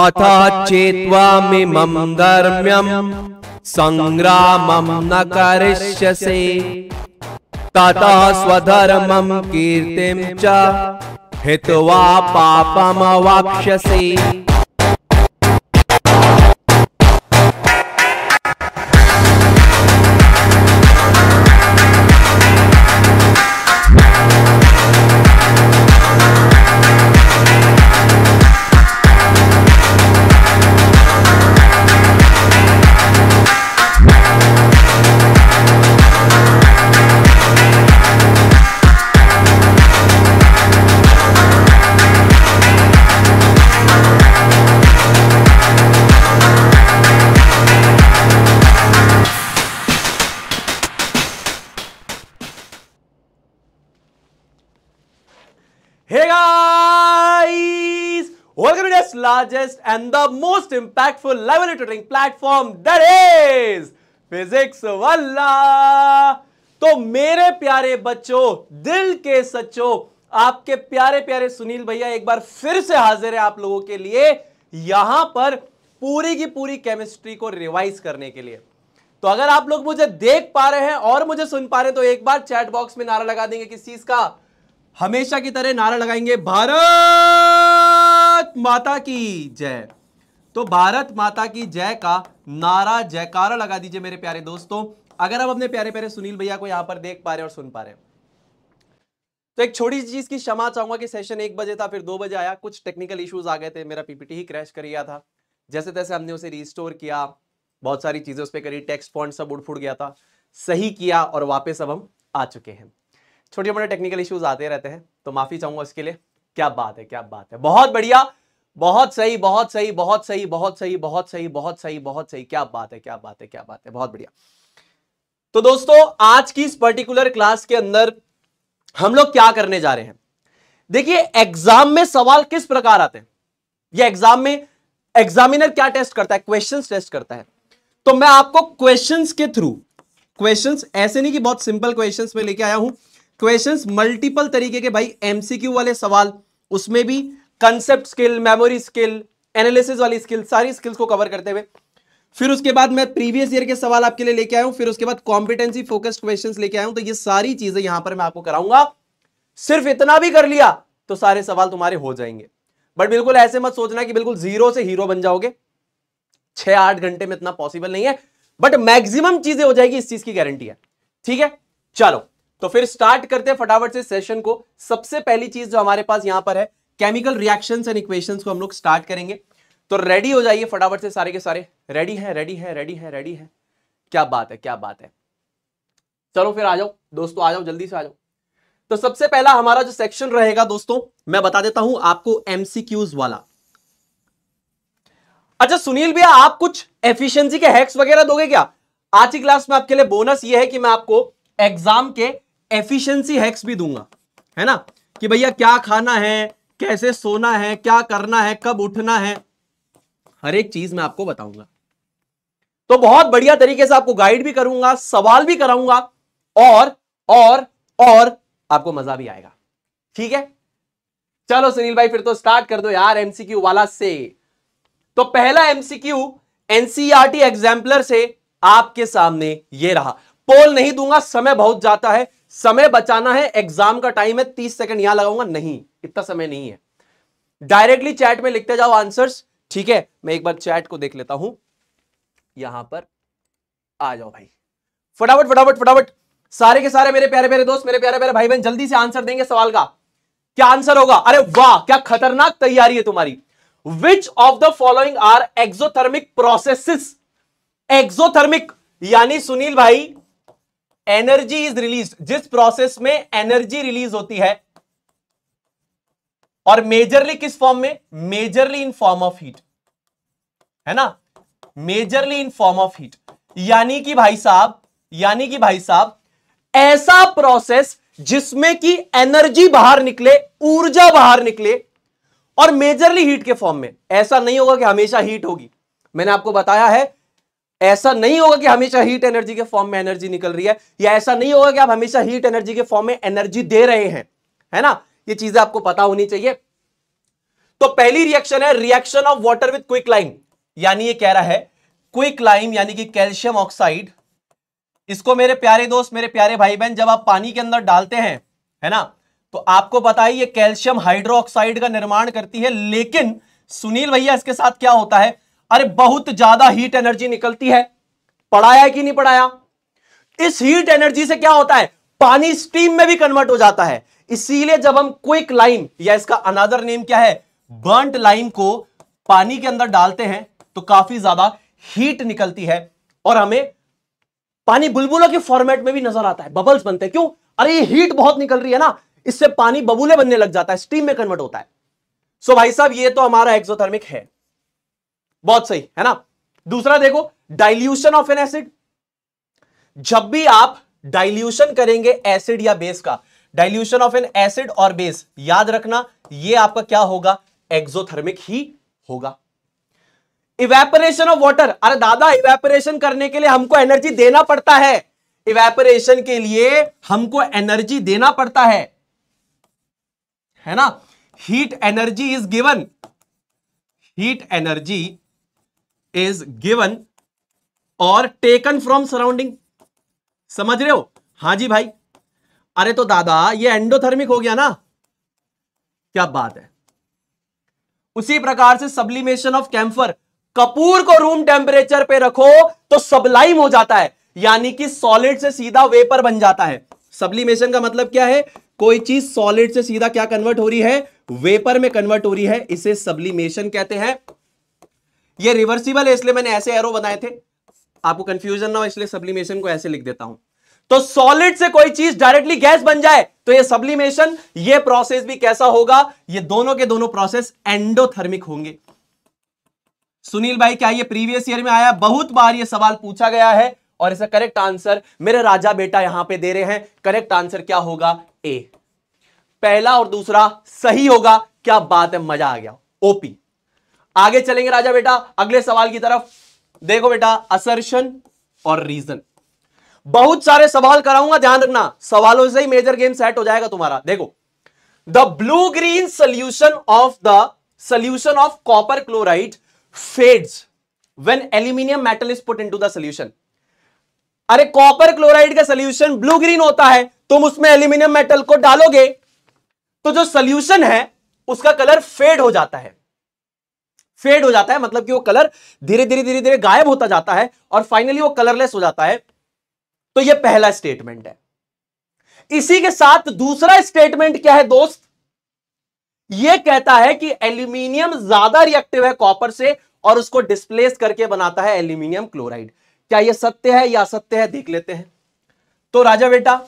अथ चेत्वामिमं धर्म्यं सङ्ग्रामं न करिष्यसे ततः स्वधर्म कीर्ति च पापम पापमवाक्ष्यसे largest and the most impactful level tutoring platform that is Physics Wallah. तो मेरे प्यारे बच्चों दिल के सच्चों आपके प्यारे प्यारे सुनील भैया एक बार फिर से हाजिर है आप लोगों के लिए यहां पर पूरी की पूरी केमिस्ट्री को रिवाइज करने के लिए तो अगर आप लोग मुझे देख पा रहे हैं और मुझे सुन पा रहे हैं तो एक बार चैट बॉक्स में नारा लगा देंगे किस चीज का हमेशा की तरह नारा लगाएंगे भारत माता की जय तो भारत माता की जय का नारा जयकारा लगा दीजिए मेरे प्यारे दोस्तों अगर आप अपने प्यारे प्यारे सुनील भैया को यहां पर देख पा रहे और सुन पा रहे तो एक छोटी सी चीज की क्षमा चाहूंगा कि सेशन एक बजे था फिर दो बजे आया कुछ टेक्निकल इश्यूज आ गए थे मेरा पीपीटी ही क्रैश कर गया था जैसे तैसे हमने उसे रिस्टोर किया बहुत सारी चीजें उस पर करी टेक्स्ट पॉइंट सब उड़ फुड़ गया था सही किया और वापस अब हम आ चुके हैं छोटे मोटे टेक्निकल इश्यूज आते रहते हैं तो माफ़ी चाहूंगा उसके लिए क्या बात है क्या बात है बहुत बढ़िया बहुत सही बहुत सही बहुत सही बहुत सही बहुत सही बहुत सही बहुत सही क्या बात है क्या बात है क्या बात है बहुत बढ़िया तो दोस्तों आज की इस पर्टिकुलर क्लास के अंदर हम लोग क्या करने जा रहे हैं देखिए एग्जाम में सवाल किस प्रकार आते हैं ये एग्जाम में एग्जामिनर क्या टेस्ट करता है क्वेश्चंस टेस्ट करता है तो मैं आपको क्वेश्चंस के थ्रू क्वेश्चंस ऐसे नहीं कि बहुत सिंपल क्वेश्चंस में लेके आया हूं क्वेश्चंस मल्टीपल तरीके के भाई एमसीक्यू वाले सवाल उसमें भी concept skill memory skill analysis वाली स्किल सारी स्किल्स को कवर करते हुए फिर उसके बाद मैं प्रीवियस ईयर के सवाल आपके लिए लेके आया हूं फिर उसके बाद कॉम्पिटेंसी फोकस्ड क्वेश्चन लेके आया हूं तो ये सारी चीजें यहां पर मैं आपको कराऊंगा सिर्फ इतना भी कर लिया तो सारे सवाल तुम्हारे हो जाएंगे बट बिल्कुल ऐसे मत सोचना कि बिल्कुल जीरो से हीरो बन जाओगे छह आठ घंटे में इतना पॉसिबल नहीं है बट मैक्सिमम चीजें हो जाएगी इस चीज की गारंटी है ठीक है चलो तो फिर स्टार्ट करते हैं फटाफट से सेशन को सबसे पहली चीज जो हमारे पास यहां पर है केमिकल रिएक्शन एंड इक्वेशन को हम लोग स्टार्ट करेंगे तो रेडी हो जाइए फटाफट से सारे के सारे रेडी है रेडी है रेडी है रेडी है क्या बात है क्या बात है चलो फिर आ जाओ दोस्तों आ जाओ जल्दी से आ जाओ तो सबसे पहला हमारा जो सेक्शन रहेगा दोस्तों मैं बता देता हूं आपको एमसीक्यूज वाला अच्छा सुनील भैया आप कुछ एफिशिएंसी के हैक्स वगैरह दोगे क्या आज की क्लास में आपके लिए बोनस ये है कि मैं आपको एग्जाम के एफिशिएंसी हैक्स भी दूंगा है ना कि भैया क्या खाना है कैसे सोना है क्या करना है कब उठना है हर एक चीज मैं आपको बताऊंगा तो बहुत बढ़िया तरीके से आपको गाइड भी करूंगा सवाल भी कराऊंगा और और और आपको मजा भी आएगा ठीक है चलो सुनील भाई फिर तो स्टार्ट कर दो यार एमसीक्यू वाला से तो पहला एमसीक्यू एनसीआरटी एग्जाम्पलर से आपके सामने ये रहा पोल नहीं दूंगा समय बहुत जाता है समय बचाना है एग्जाम का टाइम है तीस सेकंड यहां लगाऊंगा नहीं इतना समय नहीं है डायरेक्टली चैट में लिखते जाओ आंसर्स ठीक है मैं एक बार चैट को देख लेता हूं यहां पर आ जाओ भाई फटाफट फटाफट फटाफट सारे के सारे मेरे प्यारे प्यारे दोस्त मेरे प्यारे प्यारे भाई बहन जल्दी से आंसर देंगे सवाल का क्या आंसर होगा अरे वाह क्या खतरनाक तैयारी है तुम्हारी which of the following are exothermic processes exothermic यानी सुनील भाई एनर्जी इज रिलीज जिस प्रोसेस में एनर्जी रिलीज होती है और मेजरली किस फॉर्म में majorly in form of heat है ना majorly in form of heat यानी कि भाई साहब यानी कि भाई साहब ऐसा प्रोसेस जिसमें कि एनर्जी बाहर निकले ऊर्जा बाहर निकले और मेजरली हीट के फॉर्म में ऐसा नहीं होगा कि हमेशा हीट होगी मैंने आपको बताया है ऐसा नहीं होगा कि हमेशा हीट एनर्जी के फॉर्म में एनर्जी निकल रही है या ऐसा नहीं होगा कि आप हमेशा हीट एनर्जी के फॉर्म में एनर्जी दे रहे हैं है ना ये चीजें आपको पता होनी चाहिए तो पहली रिएक्शन है reaction of water with quick lime यानी ये कह रहा है क्विक लाइम यानी कि कैल्शियम ऑक्साइड इसको मेरे प्यारे दोस्त मेरे प्यारे भाई बहन जब आप पानी के अंदर डालते हैं है ना तो आपको पता है ये कैल्शियम हाइड्रोक्साइड का निर्माण करती है लेकिन सुनील भैया इसके साथ क्या होता है अरे बहुत ज्यादा हीट एनर्जी निकलती है पढ़ाया है कि नहीं पढ़ाया इस हीट एनर्जी से क्या होता है पानी स्टीम में भी कन्वर्ट हो जाता है इसीलिए जब हम क्विक लाइम या इसका अनादर नेम क्या है बर्ंट लाइम को पानी के अंदर डालते हैं तो काफी ज्यादा हीट निकलती है और हमें पानी बुलबुलों के फॉर्मेट में भी नजर आता है बबल्स बनते हैं क्यों अरे ये हीट बहुत निकल रही है ना इससे पानी बबूले बनने लग जाता है स्टीम में कन्वर्ट होता है सो भाई साहब ये तो हमारा एक्सोथर्मिक है बहुत सही है ना दूसरा देखो डाइल्यूशन ऑफ एन एसिड जब भी आप डाइल्यूशन करेंगे एसिड या बेस का डाइल्यूशन ऑफ एन एसिड और बेस याद रखना ये आपका क्या होगा एक्सोथर्मिक ही होगा इवेपोरेशन ऑफ वाटर अरे दादा इवेपोरेशन करने के लिए हमको एनर्जी देना पड़ता है इवेपोरेशन के लिए हमको एनर्जी देना पड़ता है है ना heat energy is given heat energy is given और टेकन फ्रॉम सराउंडिंग समझ रहे हो हाँ जी भाई अरे तो दादा ये एंडोथर्मिक हो गया ना क्या बात है उसी प्रकार से सब्लिमेशन ऑफ कैंफर कपूर को रूम टेम्परेचर पे रखो तो सबलाइम हो जाता है यानी कि सॉलिड से सीधा वेपर बन जाता है सब्लिमेशन का मतलब क्या है कोई चीज सॉलिड से सीधा क्या कन्वर्ट हो रही है वेपर में कन्वर्ट हो रही है इसे सब्लिमेशन कहते हैं ये रिवर्सिबल है इसलिए मैंने ऐसे एरो बनाए थे आपको कंफ्यूजन ना हो इसलिए सब्लिमेशन को ऐसे लिख देता हूं तो सॉलिड से कोई चीज डायरेक्टली गैस बन जाए तो ये सब्लिमेशन ये प्रोसेस भी कैसा होगा ये दोनों के दोनों प्रोसेस एंडोथर्मिक होंगे सुनील भाई क्या ये प्रीवियस ईयर में आया बहुत बार ये सवाल पूछा गया है और इसका करेक्ट आंसर मेरे राजा बेटा यहां पे दे रहे हैं करेक्ट आंसर क्या होगा ए पहला और दूसरा सही होगा क्या बात है मजा आ गया ओपी आगे चलेंगे राजा बेटा अगले सवाल की तरफ देखो बेटा असर्शन और रीजन बहुत सारे सवाल कराऊंगा ध्यान रखना सवालों से ही मेजर गेम सेट हो जाएगा तुम्हारा देखो the blue green solution of the solution of copper chloride fades when aluminium metal is put into the solution अरे कॉपर क्लोराइड का सोल्यूशन ब्लू ग्रीन होता है तुम उसमें एल्यूमिनियम मेटल को डालोगे तो जो सोल्यूशन है उसका कलर फेड हो जाता है फेड हो जाता है मतलब कि वो कलर धीरे धीरे धीरे धीरे गायब होता जाता है और फाइनली वो कलरलेस हो जाता है तो ये पहला स्टेटमेंट है इसी के साथ दूसरा स्टेटमेंट क्या है दोस्त ये कहता है कि एल्यूमिनियम ज्यादा रिएक्टिव है कॉपर से और उसको डिस्प्लेस करके बनाता है एल्यूमिनियम क्लोराइड क्या यह सत्य है या असत्य है देख लेते हैं तो राजा बेटा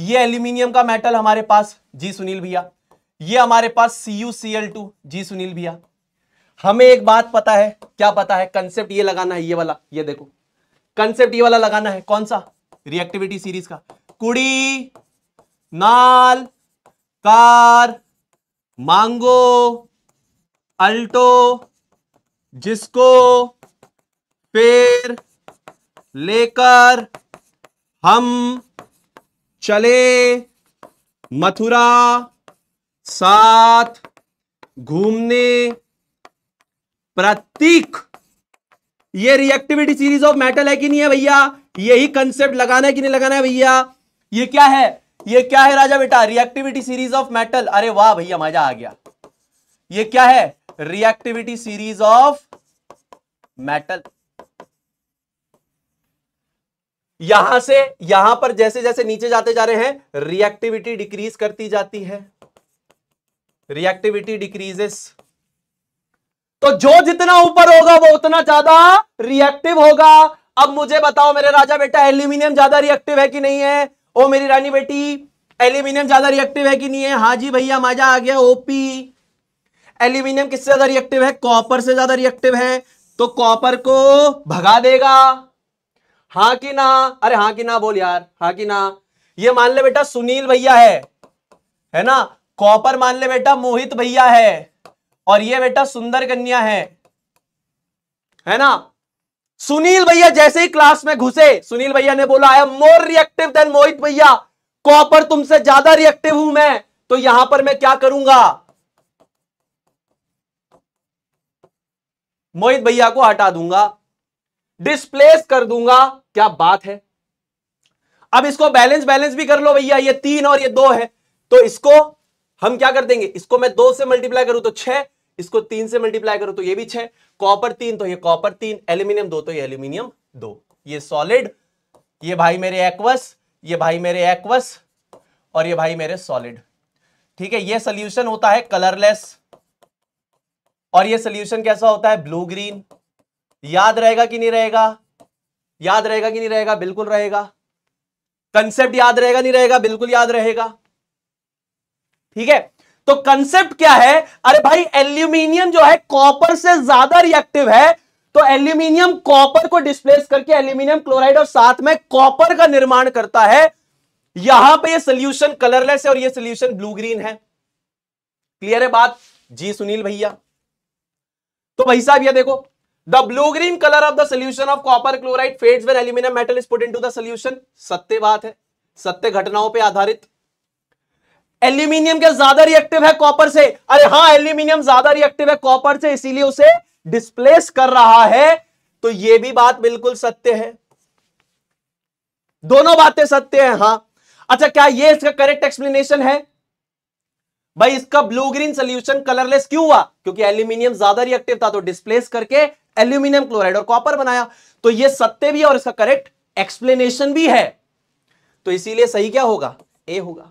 ये एल्यूमिनियम का मेटल हमारे पास जी सुनील भैया ये हमारे पास C U C L two जी सुनील भैया हमें एक बात पता है क्या पता है कंसेप्ट ये लगाना है ये वाला ये देखो कंसेप्ट ये वाला लगाना है कौन सा रिएक्टिविटी सीरीज का कुड़ी नाल कार मांगो अल्टो जिसको फिर लेकर हम चले मथुरा साथ घूमने प्रतीक ये रिएक्टिविटी सीरीज ऑफ मेटल है कि नहीं है भैया यही कंसेप्ट लगाना है कि नहीं लगाना है भैया ये क्या है ये क्या है राजा बेटा रिएक्टिविटी सीरीज ऑफ मेटल अरे वाह भैया मजा आ गया ये क्या है रिएक्टिविटी सीरीज ऑफ मेटल यहां से यहां पर जैसे जैसे नीचे जाते जा रहे हैं रिएक्टिविटी डिक्रीज करती जाती है रिएक्टिविटी डिक्रीजेस तो जो जितना ऊपर होगा वो उतना ज्यादा रिएक्टिव होगा अब मुझे बताओ मेरे राजा बेटा एल्यूमिनियम ज्यादा रिएक्टिव है कि नहीं है ओ मेरी रानी बेटी एल्यूमिनियम ज्यादा रिएक्टिव है कि नहीं है हाँ जी भैया मजा आ गया ओपी एल्यूमिनियम किससे ज्यादा रिएक्टिव है कॉपर से ज्यादा रिएक्टिव है तो कॉपर को भगा देगा हाँ कि ना अरे हाँ कि ना बोल यार हाँ कि ना ये मान ले बेटा सुनील भैया है है ना कॉपर मान ले बेटा मोहित भैया है और ये बेटा सुंदर कन्या है है ना सुनील भैया जैसे ही क्लास में घुसे सुनील भैया ने बोला I am more reactive than Mohit भैया कॉपर तुमसे ज्यादा रिएक्टिव हूं मैं तो यहां पर मैं क्या करूंगा मोहित भैया को हटा दूंगा डिस्प्लेस कर दूंगा क्या बात है अब इसको बैलेंस बैलेंस भी कर लो भैया ये तीन और ये दो है तो इसको हम क्या कर देंगे इसको मैं दो से मल्टीप्लाई करूं तो छह इसको तीन से मल्टीप्लाई करो तो ये भी छह कॉपर तीन तो ये कॉपर तीन एल्यूमिनियम दो तो ये एल्यूमिनियम दो ये सॉलिड ये भाई मेरे एक्वस ये भाई मेरे एक्वस और ये भाई मेरे सॉलिड ठीक है ये सोल्यूशन होता है कलरलेस और ये सोल्यूशन कैसा होता है ब्लू ग्रीन याद रहेगा कि नहीं रहेगा याद रहेगा कि नहीं रहेगा बिल्कुल रहेगा कंसेप्ट याद रहेगा नहीं रहेगा बिल्कुल याद रहेगा ठीक है तो कंसेप्ट क्या है अरे भाई एल्यूमिनियम जो है कॉपर से ज्यादा रिएक्टिव है तो एल्यूमिनियम कॉपर को डिस्प्लेस करके एल्यूमिनियम क्लोराइड और साथ में कॉपर का निर्माण करता है यहां पे ये सोल्यूशन कलरलेस है और ये सोल्यूशन ब्लू ग्रीन है क्लियर है बात जी सुनील भैया तो भाई साहब ये देखो the blue green colour of the solution of copper chloride fades when aluminium metal is put into the solution सत्य बात है सत्य घटनाओं पे आधारित एल्यूमिनियम क्या ज्यादा रिएक्टिव है कॉपर से अरे हाँ एल्यूमिनियम ज्यादा रिएक्टिव है कॉपर से इसीलिए उसे डिस्प्लेस कर रहा है तो यह भी बात बिल्कुल सत्य है दोनों बातें सत्य है हाँ अच्छा क्या ये इसका करेक्ट एक्सप्लेनेशन है भाई इसका ब्लू ग्रीन सोल्यूशन कलरलेस क्यों हुआ क्योंकि एल्यूमिनियम ज्यादा रिएक्टिव था तो डिस्प्लेस करके एल्यूमिनियम क्लोराइड और कॉपर बनाया तो ये सत्य भी है और इसका करेक्ट एक्सप्लेनेशन भी है तो इसीलिए सही क्या होगा ए होगा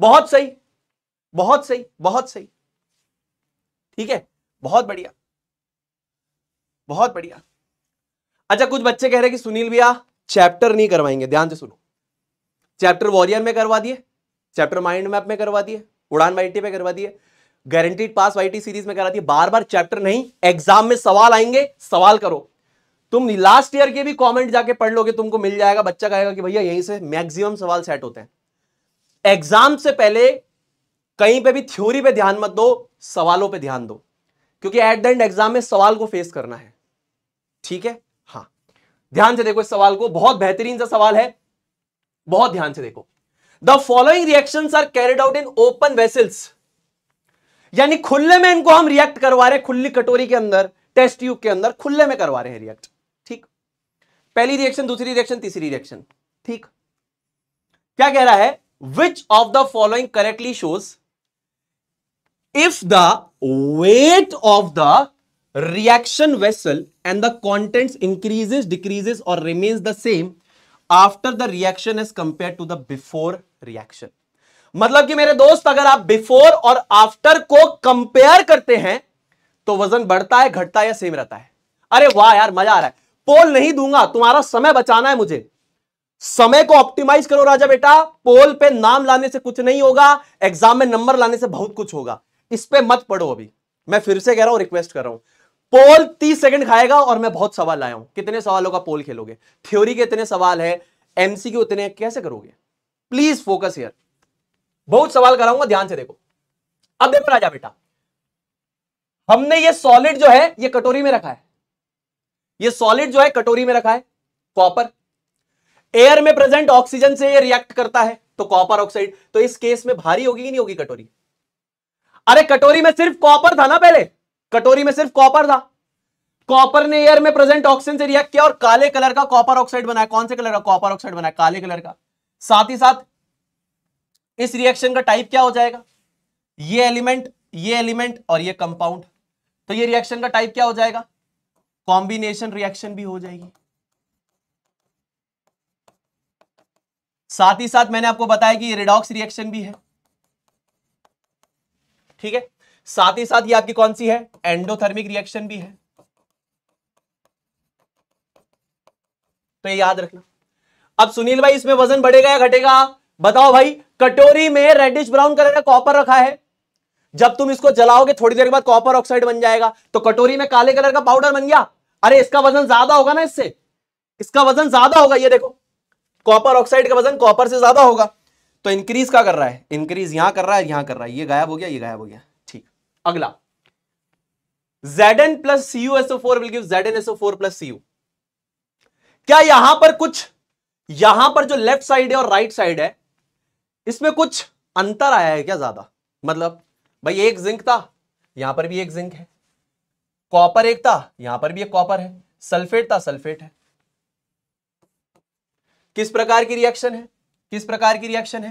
बहुत सही बहुत सही बहुत सही ठीक है बहुत बढ़िया बहुत बढ़िया अच्छा कुछ बच्चे कह रहे कि सुनील भैया चैप्टर नहीं करवाएंगे ध्यान से सुनो चैप्टर वॉरियर में करवा दिए चैप्टर माइंड मैप में करवा दिए उड़ान वाईटी में करवा दिए गारंटीड पास वाईटी सीरीज में करा दिए बार बार चैप्टर नहीं एग्जाम में सवाल आएंगे सवाल करो तुम लास्ट ईयर के भी कमेंट जाके पढ़ लोगे तुमको मिल जाएगा बच्चा कहेगा कि भैया यहीं से मैक्सिमम सवाल सेट होते हैं एग्जाम से पहले कहीं पे भी थ्योरी पे ध्यान मत दो सवालों पे ध्यान दो क्योंकि एट द एंड एग्जाम में सवाल को फेस करना है ठीक है हाँ ध्यान से देखो इस सवाल को बहुत बेहतरीन सा सवाल है बहुत ध्यान से देखो the following reaction are carried out in open vessels यानी खुले में इनको हम रिएक्ट करवा रहे खुली कटोरी के अंदर टेस्ट ट्यूब के अंदर खुले में करवा रहे हैं रिएक्ट ठीक पहली रिएक्शन दूसरी रिएक्शन तीसरी रिएक्शन ठीक क्या कह रहा है which of the following correctly shows if the weight of the reaction vessel and the contents increases decreases or remains the same after the reaction as compared to the before reaction मतलब कि मेरे दोस्त अगर आप before और after को compare करते हैं तो वजन बढ़ता है घटता है या सेम रहता है अरे वाह यार मजा आ रहा है पोल नहीं दूंगा तुम्हारा समय बचाना है मुझे समय को ऑप्टिमाइज करो राजा बेटा पोल पे नाम लाने से कुछ नहीं होगा एग्जाम में नंबर लाने से बहुत कुछ होगा इस पे मत पढ़ो अभी मैं फिर से कह रहा हूं रिक्वेस्ट कर रहा हूं पोल तीस सेकंड खाएगा और मैं बहुत सवाल लाया हूं कितने सवालों का पोल खेलोगे थ्योरी के इतने सवाल है एमसी के उतने कैसे करोगे प्लीज फोकस हियर बहुत सवाल कराऊंगा ध्यान से देखो अब देखो राजा बेटा हमने ये सॉलिड जो है ये कटोरी में रखा है ये सॉलिड जो है कटोरी में रखा है कॉपर एयर में प्रेजेंट ऑक्सीजन से ये रिएक्ट करता है तो कॉपर ऑक्साइड तो इस केस में भारी होगी कि नहीं होगी कटोरी अरे कटोरी में सिर्फ कॉपर था ना पहले कटोरी में सिर्फ कॉपर था कॉपर ने एयर में प्रेजेंट ऑक्सीजन से रिएक्ट किया और काले कलर का कॉपर ऑक्साइड बनाया कौन से कलर का कॉपर ऑक्साइड बनाया काले कलर का साथ ही साथ इस रिएक्शन का टाइप क्या हो जाएगा ये एलिमेंट ये एलिमेंट और ये कंपाउंड तो ये रिएक्शन का टाइप क्या हो जाएगा कॉम्बिनेशन रिएक्शन भी हो जाएगी साथ ही साथ मैंने आपको बताया कि ये रिडॉक्स रिएक्शन भी है ठीक है साथ ही साथ ये आपकी कौन सी है एंडोथर्मिक रिएक्शन भी है तो ये याद रखना अब सुनील भाई इसमें वजन बढ़ेगा या घटेगा बताओ भाई कटोरी में रेडिश ब्राउन कलर का कॉपर रखा है जब तुम इसको जलाओगे थोड़ी देर के बाद कॉपर ऑक्साइड बन जाएगा तो कटोरी में काले कलर का पाउडर बन गया अरे इसका वजन ज्यादा होगा ना इससे इसका वजन ज्यादा होगा ये देखो कॉपर ऑक्साइड का वजन कॉपर से ज्यादा होगा तो इंक्रीज क्या कर रहा है इंक्रीज यहां कर रहा है यहां कर रहा है ये गायब हो गया ये गायब हो गया ठीक अगला Zn plus CuSO4 will give ZnSO4 plus Cu. क्या यहां पर कुछ यहां पर जो लेफ्ट साइड है और राइट right साइड है इसमें कुछ अंतर आया है क्या ज्यादा मतलब भाई एक जिंक था यहां पर भी एक जिंक है कॉपर एक था यहां पर भी एक कॉपर है सल्फेट था सल्फेट है किस प्रकार की रिएक्शन है किस प्रकार की रिएक्शन है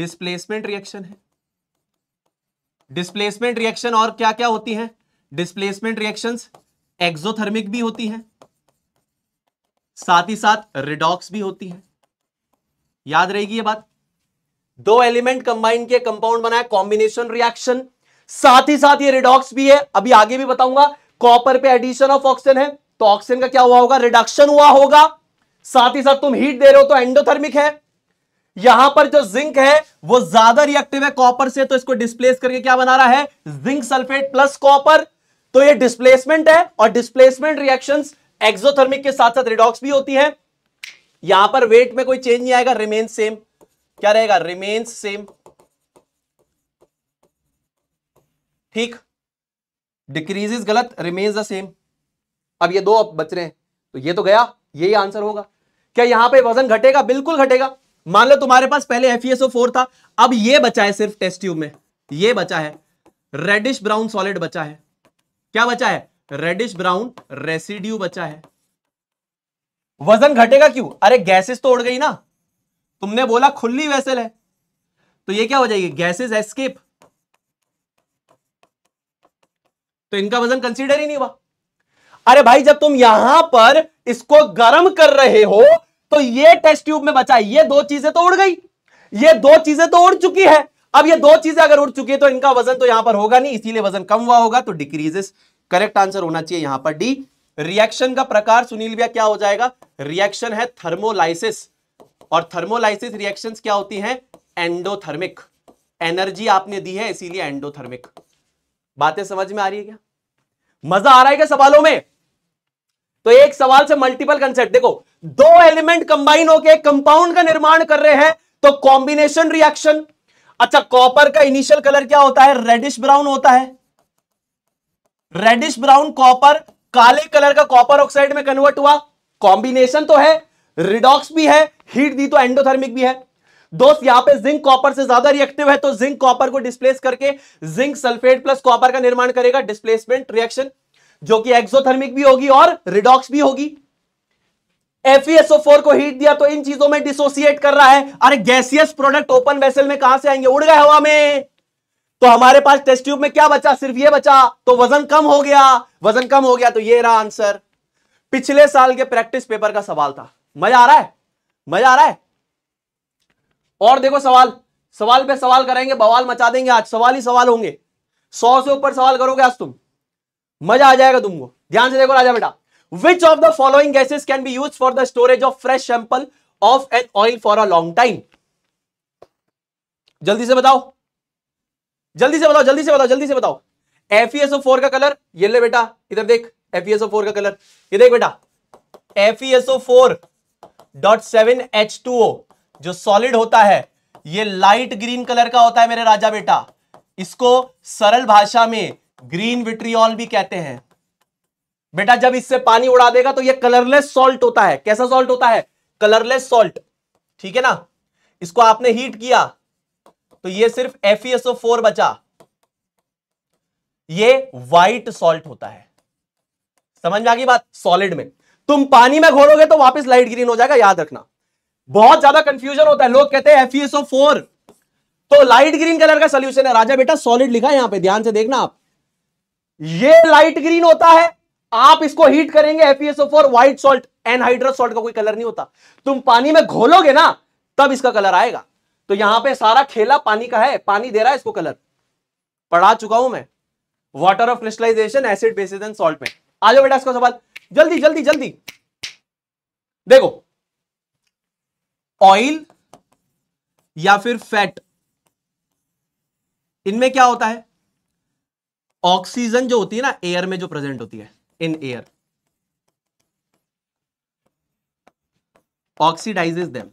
डिस्प्लेसमेंट रिएक्शन है डिस्प्लेसमेंट रिएक्शन और क्या क्या होती हैं डिस्प्लेसमेंट रिएक्शंस एक्सोथर्मिक भी होती हैं साथ ही साथ रिडॉक्स भी होती हैं याद रहेगी ये बात दो एलिमेंट कंबाइन के कंपाउंड बनाया कॉम्बिनेशन रिएक्शन साथ ही साथ ये रिडॉक्स भी है अभी आगे भी बताऊंगा कॉपर पे एडिशन ऑफ ऑक्सीजन है तो ऑक्सीजन का क्या हुआ होगा रिडक्शन हुआ होगा साथ ही साथ तुम हीट दे रहे हो तो एंडोथर्मिक है यहां पर जो जिंक है वो ज्यादा रिएक्टिव है कॉपर से तो इसको डिस्प्लेस करके क्या बना रहा है जिंक सल्फेट प्लस कॉपर तो ये डिस्प्लेसमेंट है और डिस्प्लेसमेंट रिएक्शंस एक्सोथर्मिक के साथ साथ रिडॉक्स भी होती है यहां पर वेट में कोई चेंज नहीं आएगा रिमेन सेम क्या रहेगा रिमेन्स सेम ठीक डिक्रीज गलत रिमेन्स द सेम अब ये दो बच रहे हैं तो ये तो गया यही आंसर होगा क्या यहां पे वजन घटेगा बिल्कुल घटेगा मान लो तुम्हारे पास पहले एफ e था अब ये बचा है सिर्फ टेस्ट ट्यूब में ये बचा है रेडिश ब्राउन सॉलिड बचा है क्या बचा है रेडिश ब्राउन रेसिड्यू बचा है वजन घटेगा क्यों अरे गैसेस तो उड़ गई ना तुमने बोला खुली वैसल है तो ये क्या हो जाएगी गैसेस एस्केप तो इनका वजन कंसीडर ही नहीं हुआ अरे भाई जब तुम यहां पर इसको गर्म कर रहे हो तो ये टेस्ट ट्यूब में बचा ये दो चीजें तो उड़ गई ये दो चीजें तो उड़ चुकी है अब ये दो चीजें अगर उड़ चुकी है तो इनका वजन तो यहां पर होगा नहीं इसीलिए वजन कम हुआ होगा तो डिक्रीजेस करेक्ट आंसर होना चाहिए यहां पर डी रिएक्शन का प्रकार सुनील भैया क्या हो जाएगा रिएक्शन है थर्मोलाइसिस और थर्मोलाइसिस रिएक्शंस क्या होती हैं एंडोथर्मिक एनर्जी आपने दी है इसीलिए एंडोथर्मिक बातें समझ में आ रही है क्या मजा आ रहा है क्या सवालों में तो एक सवाल से मल्टीपल कंसेप्ट देखो दो एलिमेंट कंबाइन होकर कंपाउंड का निर्माण कर रहे हैं तो कॉम्बिनेशन रिएक्शन अच्छा कॉपर का इनिशियल कलर क्या होता है रेडिश ब्राउन होता है रेडिश ब्राउन कॉपर काले कलर का कॉपर ऑक्साइड में कन्वर्ट हुआ कॉम्बिनेशन तो है रिडॉक्स भी है हीट दी तो एंडोथर्मिक भी है दोस्त यहां पे जिंक कॉपर से ज्यादा रिएक्टिव है तो जिंक कॉपर को डिस्प्लेस करके जिंक सल्फेट प्लस कॉपर का निर्माण करेगा डिस्प्लेसमेंट रिएक्शन जो कि एक्सोथर्मिक भी होगी और रिडॉक्स भी होगी FeSO4 को हीट दिया तो इन चीजों में डिसोसिएट कर रहा है अरे गैसियस प्रोडक्ट ओपन वेसल में कहां से आएंगे उड़ गए हवा में तो हमारे पास टेस्ट ट्यूब में क्या बचा सिर्फ ये बचा तो वजन कम हो गया वजन कम हो गया तो ये रहा आंसर पिछले साल के प्रैक्टिस पेपर का सवाल था मजा आ रहा है मजा आ रहा है और देखो सवाल सवाल पे सवाल करेंगे बवाल मचा देंगे आज सवाल ही सवाल होंगे सौ से ऊपर सवाल करोगे आज तुम मजा आ जाएगा तुमको ध्यान से देखो राजा बेटा which of the following gases can be use for the storage of fresh sample of an oil for a long time जल्दी से बताओ जल्दी से बताओ जल्दी से बताओ जल्दी से बताओ एफईएसओ फोर e का कलर ये ले बेटा इधर देख एफईएसओ फोर e का कलर ये देख बेटा F E S O four dot seven H two O जो सॉलिड होता है ये लाइट ग्रीन कलर का होता है मेरे राजा बेटा इसको सरल भाषा में ग्रीन विट्रियॉल भी कहते हैं बेटा जब इससे पानी उड़ा देगा तो ये कलरलेस सॉल्ट होता है कैसा सॉल्ट होता है कलरलेस सॉल्ट ठीक है ना इसको आपने हीट किया तो ये सिर्फ एफ e बचा ये व्हाइट सॉल्ट होता है समझ में आ गई बात सॉलिड में तुम पानी में घोड़ोगे तो वापस लाइट ग्रीन हो जाएगा याद रखना बहुत ज्यादा कंफ्यूजन होता है लोग कहते हैं एफ e तो लाइट ग्रीन कलर का सोल्यूशन है राजा बेटा सॉलिड लिखा है यहां पे ध्यान से देखना आप ये लाइट ग्रीन होता है आप इसको हीट करेंगे F P S O four white salt anhydrous salt का कोई कलर नहीं होता तुम पानी में घोलोगे ना तब इसका कलर आएगा तो यहां पे सारा खेला पानी का है पानी दे रहा है इसको कलर पढ़ा चुका हूं मैं water of crystallisation acid bases and salt में आ जाओ बेटा इसका सवाल जल्दी जल्दी जल्दी देखो ऑयल या फिर फैट इनमें क्या होता है ऑक्सीजन जो होती है ना एयर में जो प्रेजेंट होती है in air oxidises them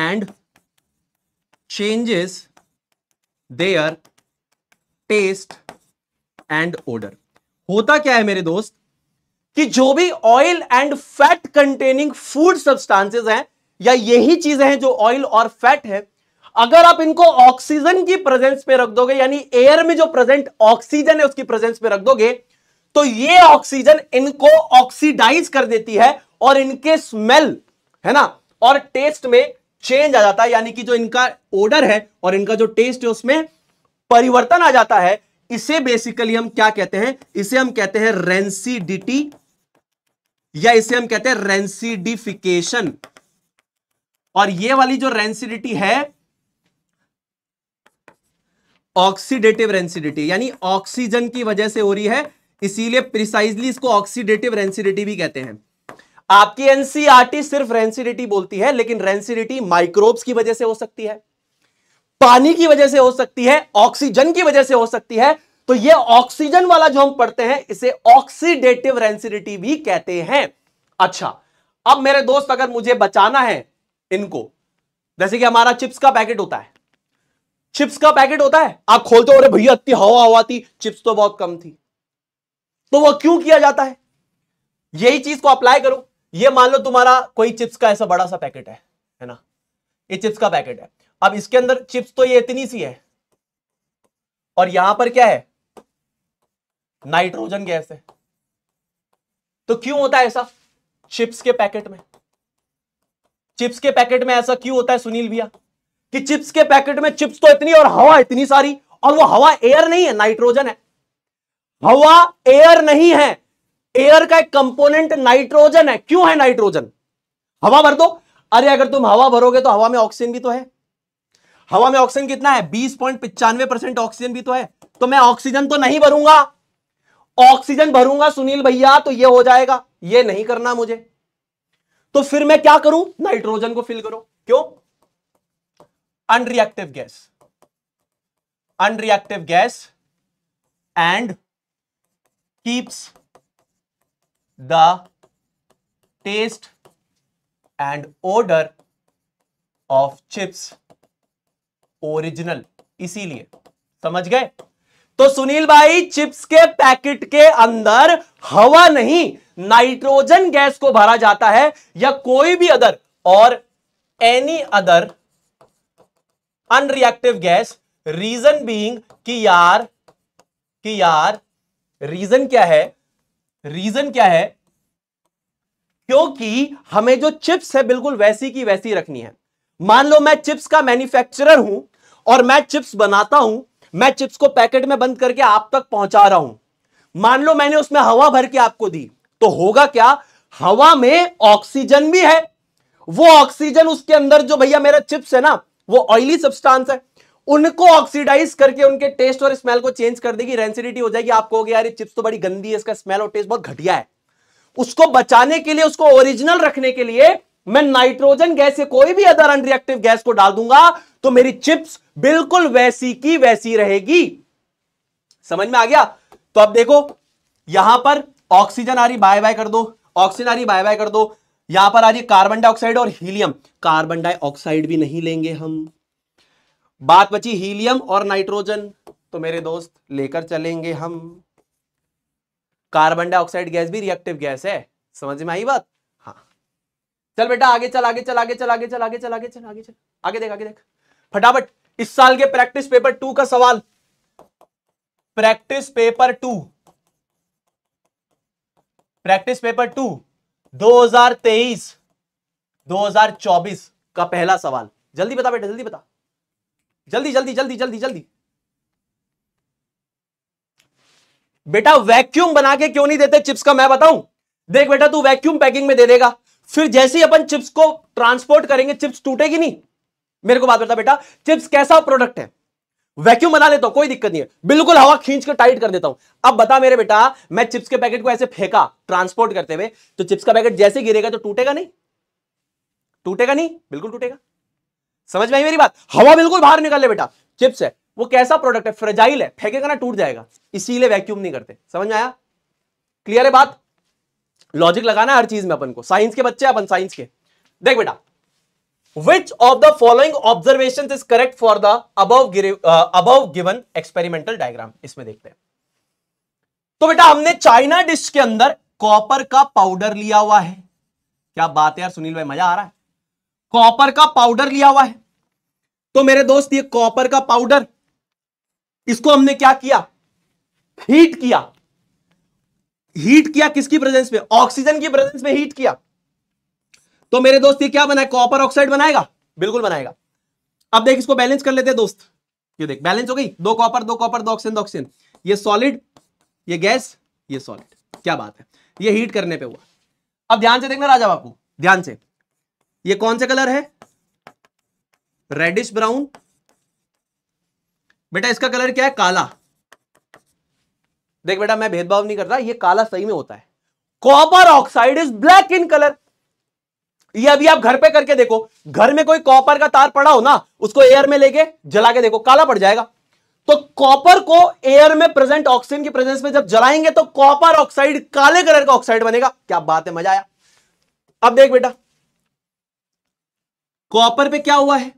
and changes their taste and odor. होता क्या है मेरे दोस्त कि जो भी oil and fat containing food substances हैं या यही चीजें हैं जो ऑयल और फैट है अगर आप इनको ऑक्सीजन की प्रेजेंस पे रख दोगे यानी एयर में जो प्रेजेंट ऑक्सीजन है उसकी प्रेजेंस पे रख दोगे तो ये ऑक्सीजन इनको ऑक्सीडाइज कर देती है और इनके स्मेल है ना और टेस्ट में चेंज आ जाता है यानी कि जो इनका ओडर है और इनका जो टेस्ट है उसमें परिवर्तन आ जाता है इसे बेसिकली हम क्या कहते हैं इसे हम कहते हैं रेंसीडिटी या इसे हम कहते हैं रेंसीडिफिकेशन और ये वाली जो रेंसिडिटी है ऑक्सीडेटिव रेंसिडिटी यानी ऑक्सीजन की वजह से हो रही है इसीलिए प्रिसाइजली इसको ऑक्सीडेटिव रेंसिडिटी भी कहते हैं आपकी एनसीआरटी e सिर्फ रेंसिडिटी बोलती है लेकिन रेंसिडिटी माइक्रोब्स की वजह से हो सकती है पानी की वजह से हो सकती है ऑक्सीजन की वजह से हो सकती है तो ये ऑक्सीजन वाला जो हम पढ़ते हैं इसे ऑक्सीडेटिव रेंसिडिटी भी कहते हैं अच्छा अब मेरे दोस्त अगर मुझे बचाना है इनको जैसे कि हमारा चिप्स का पैकेट होता है चिप्स का पैकेट होता है आप खोलते हो अरे भैया इतनी हवा हवा थी चिप्स तो बहुत कम थी तो वह क्यों किया जाता है यही चीज को अप्लाई करो ये मान लो तुम्हारा कोई चिप्स का ऐसा बड़ा सा पैकेट है है ना ये चिप्स का पैकेट है अब इसके अंदर चिप्स तो ये इतनी सी है और यहां पर क्या है नाइट्रोजन गैस है तो क्यों होता है ऐसा चिप्स के पैकेट में चिप्स के पैकेट में ऐसा क्यों होता है सुनील भैया कि चिप्स के पैकेट में चिप्स तो इतनी और हवा इतनी सारी और वो हवा एयर नहीं है नाइट्रोजन है हवा एयर नहीं है एयर का एक कंपोनेंट नाइट्रोजन है क्यों है नाइट्रोजन हवा भर दो अरे अगर तुम हवा भरोगे तो हवा में ऑक्सीजन भी तो है हवा में ऑक्सीजन कितना है बीस पॉइंट पिचानवे परसेंट ऑक्सीजन भी तो है तो मैं ऑक्सीजन तो नहीं भरूंगा ऑक्सीजन भरूंगा सुनील भैया तो ये हो जाएगा ये नहीं करना मुझे तो फिर मैं क्या करूं नाइट्रोजन को फिल करो क्यों unreactive gas unreactive gas and keeps the taste and odor of chips original इसीलिए समझ गए तो सुनील भाई चिप्स के पैकेट के अंदर हवा नहीं नाइट्रोजन गैस को भरा जाता है या कोई भी अदर और any other unreactive gas reason being कि यार कि यार रीजन क्या है रीजन क्या है क्योंकि हमें जो चिप्स है बिल्कुल वैसी की वैसी रखनी है मान लो मैं चिप्स का मैन्युफैक्चरर हूं और मैं चिप्स बनाता हूं मैं चिप्स को पैकेट में बंद करके आप तक पहुंचा रहा हूं मान लो मैंने उसमें हवा भर के आपको दी तो होगा क्या हवा में ऑक्सीजन भी है वो ऑक्सीजन उसके अंदर जो भैया मेरा चिप्स है ना वो ऑयली सब्सटेंस है उनको ऑक्सीडाइज करके उनके टेस्ट और स्मेल को चेंज कर देगी रेंसिडिटी हो जाएगी आपको यार ये चिप्स तो बड़ी गंदी है इसका स्मेल और टेस्ट बहुत घटिया है उसको बचाने के लिए उसको ओरिजिनल रखने के लिए मैं नाइट्रोजन गैस या कोई भी अदर अनरिएक्टिव गैस को डाल दूंगा तो मेरी चिप्स बिल्कुल वैसी की वैसी रहेगी समझ में आ गया तो अब देखो यहां पर ऑक्सीजन आ रही बाय बाय कर दो ऑक्सीजन आ रही बाय बाय कर दो यहां पर आ रही कार्बन डाइऑक्साइड और हीलियम कार्बन डाइऑक्साइड भी नहीं लेंगे हम बात बची हीलियम और नाइट्रोजन तो मेरे दोस्त लेकर चलेंगे हम कार्बन डाइऑक्साइड गैस भी रिएक्टिव गैस है समझ में आई बात हाँ चल बेटा आगे चल आगे चल आगे चल आगे चल आगे चल आगे चल आगे चल आगे देख आगे देख फटाफट इस साल के प्रैक्टिस पेपर टू का सवाल practice paper two practice paper two 2023 2024 का पहला सवाल जल्दी बता बेटा जल्दी बता जल्दी जल्दी जल्दी जल्दी जल्दी बेटा वैक्यूम बना के क्यों नहीं देते चिप्स का मैं बताऊं देख बेटा तू वैक्यूम पैकिंग में दे देगा फिर जैसे ही अपन चिप्स को ट्रांसपोर्ट करेंगे चिप्स टूटेगी नहीं मेरे को बात बता बेटा चिप्स कैसा प्रोडक्ट है वैक्यूम बना लेता हूं कोई दिक्कत नहीं है बिल्कुल हवा खींच कर टाइट कर देता हूं अब बता मेरे बेटा मैं चिप्स के पैकेट को ऐसे फेंका ट्रांसपोर्ट करते हुए तो चिप्स का पैकेट जैसे गिरेगा तो टूटेगा नहीं टूटेगा नहीं बिल्कुल टूटेगा समझ में आई मेरी बात हवा बिल्कुल बाहर निकाल ले बेटा चिप्स है वो कैसा प्रोडक्ट है फ्रेजाइल है फेंकेगा ना टूट जाएगा इसीलिए वैक्यूम नहीं करते समझ में आया क्लियर है बात लॉजिक लगाना हर चीज में अपन को साइंस के बच्चे अपन साइंस के देख बेटा which of the following observations is correct for the above uh, above given experimental इसमें देखते हैं तो बेटा हमने चाइना डिश के अंदर कॉपर का पाउडर लिया हुआ है क्या बात है यार सुनील भाई मजा आ रहा है कॉपर का पाउडर लिया हुआ है तो मेरे दोस्त ये कॉपर का पाउडर इसको हमने क्या किया हीट किया हीट किया किसकी प्रेजेंस में ऑक्सीजन की प्रेजेंस में हीट किया तो मेरे दोस्त ये क्या बनाए कॉपर ऑक्साइड बनाएगा बिल्कुल बनाएगा अब देख इसको बैलेंस कर लेते हैं दोस्त ये देख बैलेंस हो गई दो कॉपर दो कॉपर दो ऑक्सीजन दो ऑक्सीजन ये सॉलिड ये गैस ये सॉलिड क्या बात है ये हीट करने पे हुआ अब ध्यान से देखना राजा बापू ध्यान से ये कौन सा कलर है रेडिश ब्राउन बेटा इसका कलर क्या है काला देख बेटा मैं भेदभाव नहीं करता ये काला सही में होता है copper oxide is black in colour ये अभी आप घर पे करके देखो घर में कोई कॉपर का तार पड़ा हो ना उसको एयर में लेके जला के देखो काला पड़ जाएगा तो कॉपर को एयर में प्रेजेंट ऑक्सीजन की प्रेजेंस में जब जलाएंगे तो कॉपर ऑक्साइड काले कलर का ऑक्साइड बनेगा क्या बात है मजा आया अब देख बेटा कॉपर पे क्या हुआ है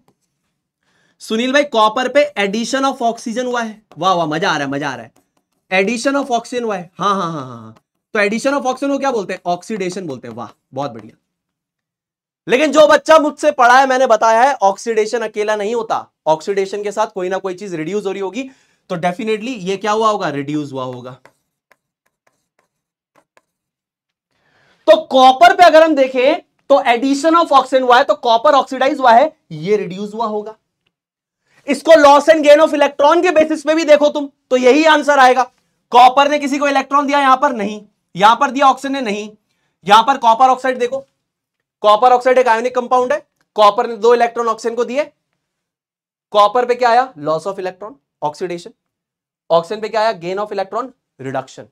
सुनील भाई कॉपर पे एडिशन ऑफ ऑक्सीजन हुआ है वाह वाह मजा आ रहा है मजा आ रहा है एडिशन ऑफ ऑक्सीजन हुआ है हाँ हाँ हाँ हाँ, हाँ। तो एडिशन ऑफ ऑक्सीजन को क्या बोलते हैं ऑक्सीडेशन बोलते हैं वाह बहुत बढ़िया लेकिन जो बच्चा मुझसे पढ़ा है मैंने बताया है ऑक्सीडेशन अकेला नहीं होता ऑक्सीडेशन के साथ कोई ना कोई चीज रिड्यूस हो रही होगी तो डेफिनेटली ये क्या हुआ होगा रिड्यूस हुआ होगा तो कॉपर पे अगर हम देखें तो एडिशन ऑफ ऑक्सीजन हुआ है तो कॉपर ऑक्सीडाइज हुआ है ये रिड्यूस हुआ होगा इसको loss and gain of electron के बेसिस पे भी देखो तुम तो यही आंसर आएगा कॉपर ने किसी को इलेक्ट्रॉन दिया यहां पर नहीं यहां पर दिया ऑक्सीजन ने नहीं यहां पर कॉपर ऑक्साइड देखो कॉपर ऑक्साइड एक आयोनिक कंपाउंड है कॉपर ने दो इलेक्ट्रॉन ऑक्सीजन को दिए कॉपर पे क्या आया loss of electron oxidation oxygen पे क्या आया गेन ऑफ इलेक्ट्रॉन रिडक्शन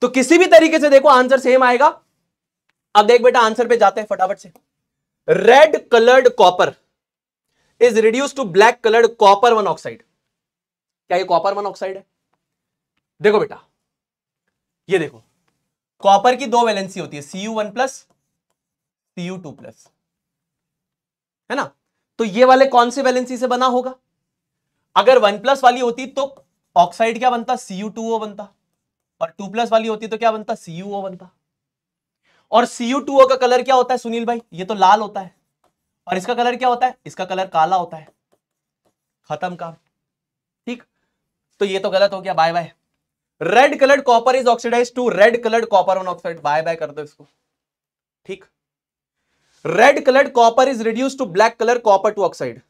तो किसी भी तरीके से देखो आंसर सेम आएगा अब देख बेटा आंसर पे जाते हैं फटाफट से red coloured copper is reduce to black coloured copper one oxide क्या ये कॉपर वन ऑक्साइड है देखो बेटा ये देखो कॉपर की दो वैलेंसी होती है C U one plus C U two plus है ना तो ये वाले कौन से वैलेंसी से बना होगा अगर वन प्लस वाली होती तो ऑक्साइड क्या बनता सी यू टू ओ बनता और टू प्लस वाली होती तो क्या बनता सी यू ओ बनता और सी यू टू ओ का कलर क्या होता है सुनील भाई ये तो लाल होता है और इसका कलर क्या होता है इसका कलर काला होता है खत्म काम ठीक तो ये तो गलत हो गया bye bye red coloured copper is oxidise to red coloured copper one oxide bye bye कर दो इसको ठीक red coloured copper is reduce to black colour copper two oxide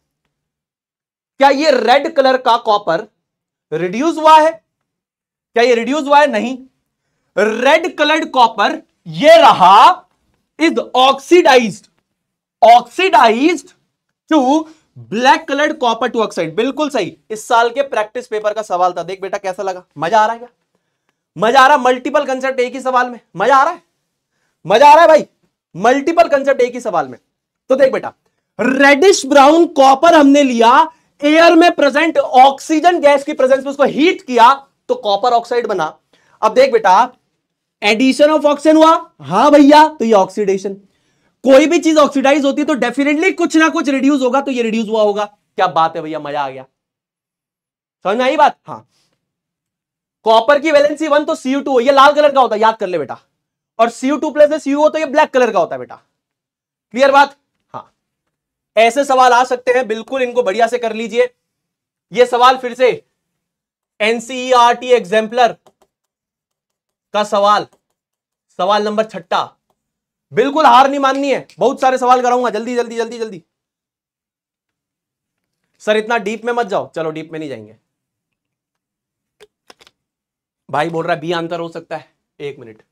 क्या ये रेड कलर का कॉपर रिड्यूस हुआ है क्या ये रिड्यूस हुआ है नहीं रेड कलर्ड कॉपर ये रहा is oxidised oxidised to black coloured copper two oxide बिल्कुल सही इस साल के प्रैक्टिस पेपर का सवाल था देख बेटा कैसा लगा मजा आ रहा है क्या मजा आ रहा मल्टीपल कंसेप्ट एक ही सवाल में मजा आ रहा है मजा आ रहा है भाई मल्टीपल कंसेप्ट एक ही सवाल में तो देख बेटा रेडिश ब्राउन कॉपर हमने लिया एयर में प्रेजेंट ऑक्सीजन गैस की प्रेजेंस में उसको हीट किया तो कॉपर ऑक्साइड बना अब देख बेटा एडिशन ऑफ ऑक्सीजन हुआ हा भैया तो ये ऑक्सीडेशन कोई भी चीज ऑक्सीडाइज होती है तो डेफिनेटली कुछ ना कुछ रिड्यूस होगा तो ये रिड्यूस हुआ होगा क्या बात है भैया मजा आ गया समझ में आई बात हाँ कॉपर की वैलेंसी वन तो सीयू टू ये लाल कलर का होता है याद कर ले बेटा और सीयू टू प्लस में सीयू तो ये ब्लैक कलर का होता है बेटा क्लियर बात हाँ ऐसे सवाल आ सकते हैं बिल्कुल इनको बढ़िया से कर लीजिए ये सवाल फिर से टी एग्जाम्पलर e का सवाल सवाल नंबर छठा बिल्कुल हार नहीं माननी है बहुत सारे सवाल कराऊंगा जल्दी जल्दी जल्दी जल्दी सर इतना डीप में मत जाओ चलो डीप में नहीं जाएंगे भाई बोल रहा है बी आंसर हो सकता है एक मिनट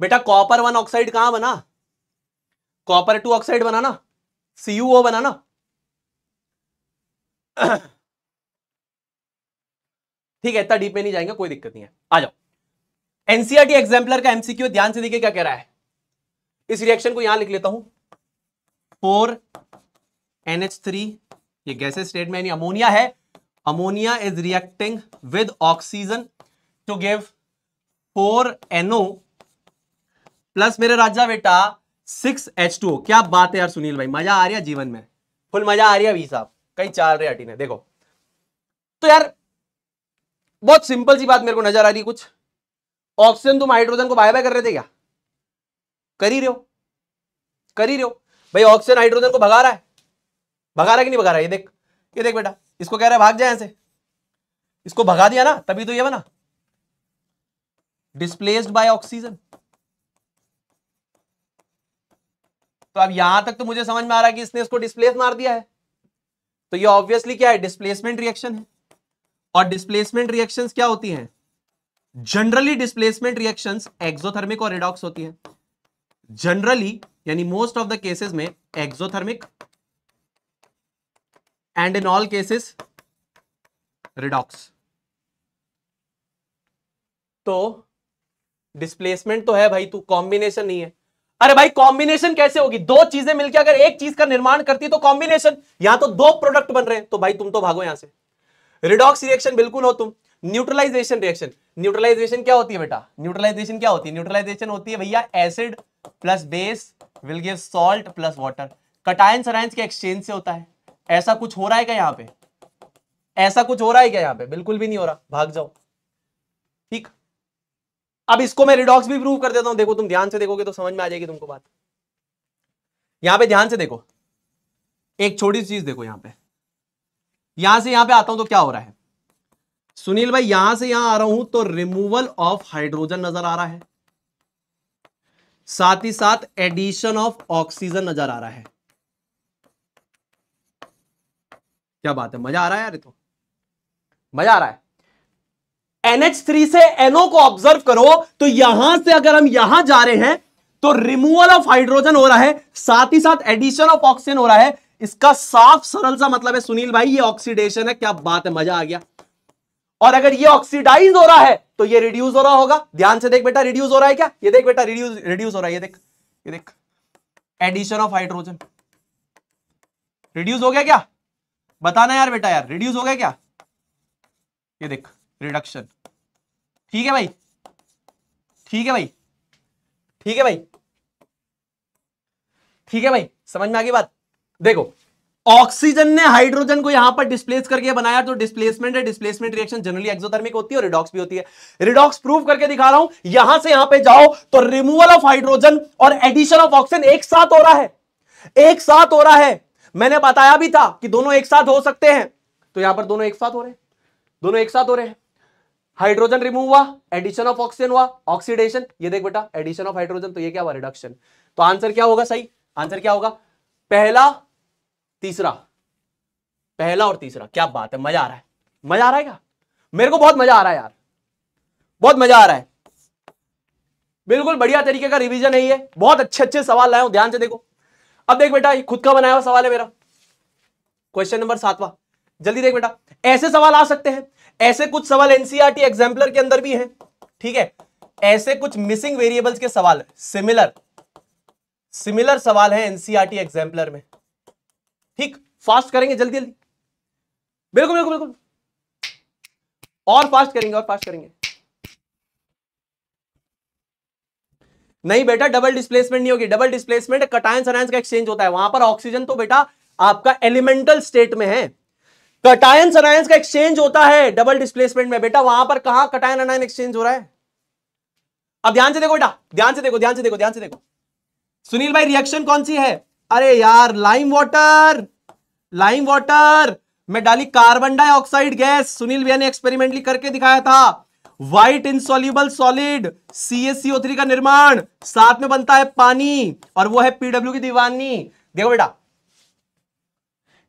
बेटा कॉपर वन ऑक्साइड कहां बना कॉपर टू ऑक्साइड बना ना सीयूओ बना ना ठीक है इतना डीप में नहीं जाएंगे कोई दिक्कत नहीं है आ जाओ एनसीआरटी e एग्जाम्पलर का एमसीक्यू ध्यान से देखिए क्या कह रहा है इस रिएक्शन को यहां लिख लेता हूं फोर एनएच थ्री ये गैसे स्टेट में अमोनिया है ammonia is reacting with oxygen to give four N O plus मेरे राजा बेटा सिक्स एच टू क्या बात है यार सुनील भाई मजा आ रहा है जीवन में फुल मजा आ रही है अभी साहब कहीं चाल रहे अटी ने देखो तो यार बहुत सिंपल सी बात मेरे को नजर आ रही कुछ ऑक्सीजन तुम हाइड्रोजन को बाय बाय कर रहे थे क्या कर ही रहे हो कर ही रहे हो भाई ऑक्सीजन हाइड्रोजन को भगा रहा है भगा रहा कि नहीं भगा रहा ये देख ये देख बेटा इसको कह रहा है भाग जाए ऐसे इसको भगा दिया ना तभी तो ये बना डिस्प्लेस्ड बाय ऑक्सीजन तो अब यहां तक तो मुझे समझ में आ रहा है कि इसने इसको डिस्प्लेस मार दिया है तो ये ऑब्वियसली क्या है डिस्प्लेसमेंट रिएक्शन है और डिस्प्लेसमेंट रिएक्शन क्या होती है जनरली डिस्प्लेसमेंट रिएक्शन एक्सोथर्मिक और रिडॉक्स होती है जनरली यानी मोस्ट ऑफ द केसेस में exothermic and in all cases redox तो डिस्प्लेसमेंट तो है भाई तू कॉम्बिनेशन नहीं है अरे भाई कॉम्बिनेशन कैसे होगी दो चीजें मिलकर अगर एक चीज का निर्माण करती है तो कॉम्बिनेशन यहां तो दो प्रोडक्ट बन रहे हैं तो भाई तुम तो भागो यहां से रिडॉक्स रिएक्शन बिल्कुल हो तुम न्यूट्रलाइजेशन रिएक्शन न्यूट्रलाइजेशन क्या होती है बेटा न्यूट्रलाइजेशन क्या होती है न्यूट्रलाइजेशन होती है भैया acid plus base will give salt plus water cation सराइंस के एक्सचेंज से होता है ऐसा कुछ हो रहा है क्या यहाँ पे ऐसा कुछ हो रहा है क्या यहां पे बिल्कुल भी नहीं हो रहा भाग जाओ ठीक अब इसको मैं रिडॉक्स भी प्रूव कर देता हूं देखो तुम ध्यान से देखोगे तो समझ में आ जाएगी तुमको बात यहां पे ध्यान से देखो एक छोटी चीज देखो यहां पे यहां से यहां पे आता हूं तो क्या हो रहा है सुनील भाई यहां से यहां आ रहा हूं तो रिमूवल ऑफ हाइड्रोजन नजर आ रहा है साथ ही साथ एडिशन ऑफ ऑक्सीजन नजर आ रहा है क्या बात है मजा आ रहा है यार तो मजा आ रहा है NH3 से NO को ऑब्जर्व करो तो यहां से अगर हम यहां जा रहे हैं तो रिमूवल ऑफ हाइड्रोजन हो रहा है साथ ही साथ एडिशन ऑफ ऑक्सीजन हो रहा है इसका साफ सरल सा मतलब है सुनील भाई ये ऑक्सीडेशन है क्या बात है मजा आ गया और अगर ये ऑक्सीडाइज हो रहा है तो ये रिड्यूस हो रहा होगा ध्यान से देख बेटा रिड्यूस हो रहा है क्या ये देख बेटा रिड्यूस रिड्यूस हो रहा है ये देख ये देख एडिशन ऑफ हाइड्रोजन रिड्यूस हो गया क्या बताना यार बेटा यार रिड्यूस हो गया क्या ये देख रिडक्शन ठीक है भाई ठीक है भाई ठीक है भाई ठीक है भाई समझ में आ गई बात देखो ऑक्सीजन ने हाइड्रोजन को यहां पर डिस्प्लेस करके बनाया तो डिस्प्लेसमेंट है डिस्प्लेसमेंट रिएक्शन जनरली एक्सोथर्मिक होती है और रिडॉक्स भी होती है रिडॉक्स प्रूव करके दिखा रहा हूं यहां से यहां पे जाओ तो रिमूवल ऑफ हाइड्रोजन और एडिशन ऑफ ऑक्सीजन एक साथ हो रहा है एक साथ हो रहा है मैंने बताया भी था कि दोनों एक साथ हो सकते हैं तो यहां पर दोनों एक साथ हो रहे हैं दोनों एक साथ हो रहे हैं हाइड्रोजन रिमूव हुआ एडिशन ऑफ ऑक्सीजन हुआ ऑक्सीडेशन ये देख बेटा एडिशन ऑफ हाइड्रोजन तो ये क्या हुआ रिडक्शन तो आंसर क्या होगा सही आंसर क्या होगा पहला तीसरा पहला और तीसरा क्या बात है मजा आ रहा है मजा आ रहा है क्या मेरे को बहुत मजा आ रहा है यार बहुत मजा आ रहा है बिल्कुल बढ़िया तरीके का रिवीजन है ये बहुत अच्छे अच्छे सवाल लाए ध्यान से देखो अब देख बेटा ये खुद का बनाया हुआ सवाल है मेरा क्वेश्चन नंबर सातवा जल्दी देख बेटा ऐसे सवाल आ सकते हैं ऐसे कुछ सवाल एनसीआरटी एग्जाम्पलर e के अंदर भी है ठीक है ऐसे कुछ मिसिंग वेरिएबल्स के सवाल सिमिलर सिमिलर सवाल है एनसीआरटी एग्जाम्पलर में ठीक फास्ट करेंगे जल्दी जल्दी बिल्कुल बिल्कुल बिल्कुल और फास्ट करेंगे और फास्ट करेंगे नहीं बेटा डबल डिस्प्लेसमेंट नहीं होगी डबल डिस्प्लेसमेंट कटायन सनायंस का एक्सचेंज होता है वहां पर ऑक्सीजन तो बेटा आपका एलिमेंटल स्टेट में है कटायंस अनायंस का एक्सचेंज होता है डबल डिस्प्लेसमेंट में बेटा वहां पर कहा कटायन अनायन एक्सचेंज हो रहा है अब ध्यान से देखो बेटा ध्यान से देखो ध्यान से देखो ध्यान से देखो सुनील भाई रिएक्शन कौन सी है अरे यार लाइम वाटर लाइम वाटर मैं डाली कार्बन डाइऑक्साइड गैस सुनील भैया ने एक्सपेरिमेंटली करके दिखाया था white insoluble solid C S C O three का निर्माण साथ में बनता है पानी और वो है पीडब्ल्यू की दीवानी देखो बेटा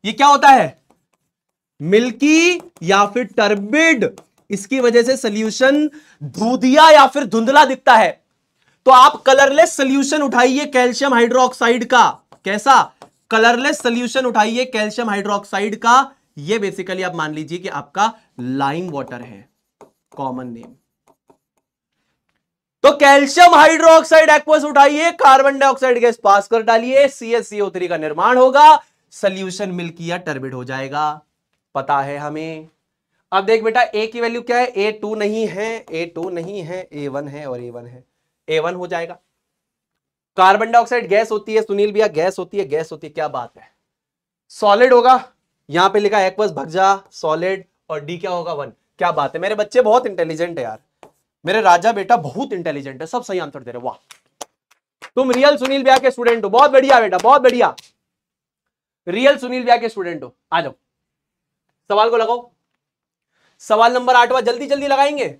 ये क्या होता है मिल्की या फिर टर्बिड इसकी वजह से सोल्यूशन धूधिया या फिर धुंधला दिखता है तो आप कलरलेस सोल्यूशन उठाइए कैल्शियम हाइड्रोक्साइड का कैसा कलरलेस सोल्यूशन उठाइए कैल्शियम हाइड्रोक्साइड का ये बेसिकली आप मान लीजिए कि आपका लाइम वाटर है कॉमन नेम तो कैल्शियम हाइड्रोक्साइड एक्वस उठाइए कार्बन डाइऑक्साइड गैस पास कर डालिए सीएससीओ3 का निर्माण होगा सोल्यूशन मिल्की या टर्बिड हो जाएगा पता है हमें अब देख बेटा ए की वैल्यू क्या है ए टू नहीं है ए टू नहीं है ए वन है और ए वन है ए वन हो जाएगा कार्बन डाइऑक्साइड गैस होती है सुनील भैया गैस होती है गैस होती है क्या बात है सॉलिड होगा यहां पे लिखा एक्वस भगजा सॉलिड और डी क्या होगा वन क्या बात है मेरे बच्चे बहुत इंटेलिजेंट है यार मेरे राजा बेटा बहुत इंटेलिजेंट है सब सही आंसर दे रहे वाह तुम रियल सुनील भैया के स्टूडेंट हो बहुत बढ़िया बेटा बहुत बढ़िया रियल सुनील भैया के स्टूडेंट हो आ जाओ सवाल को लगाओ सवाल नंबर आठवा जल्दी जल्दी लगाएंगे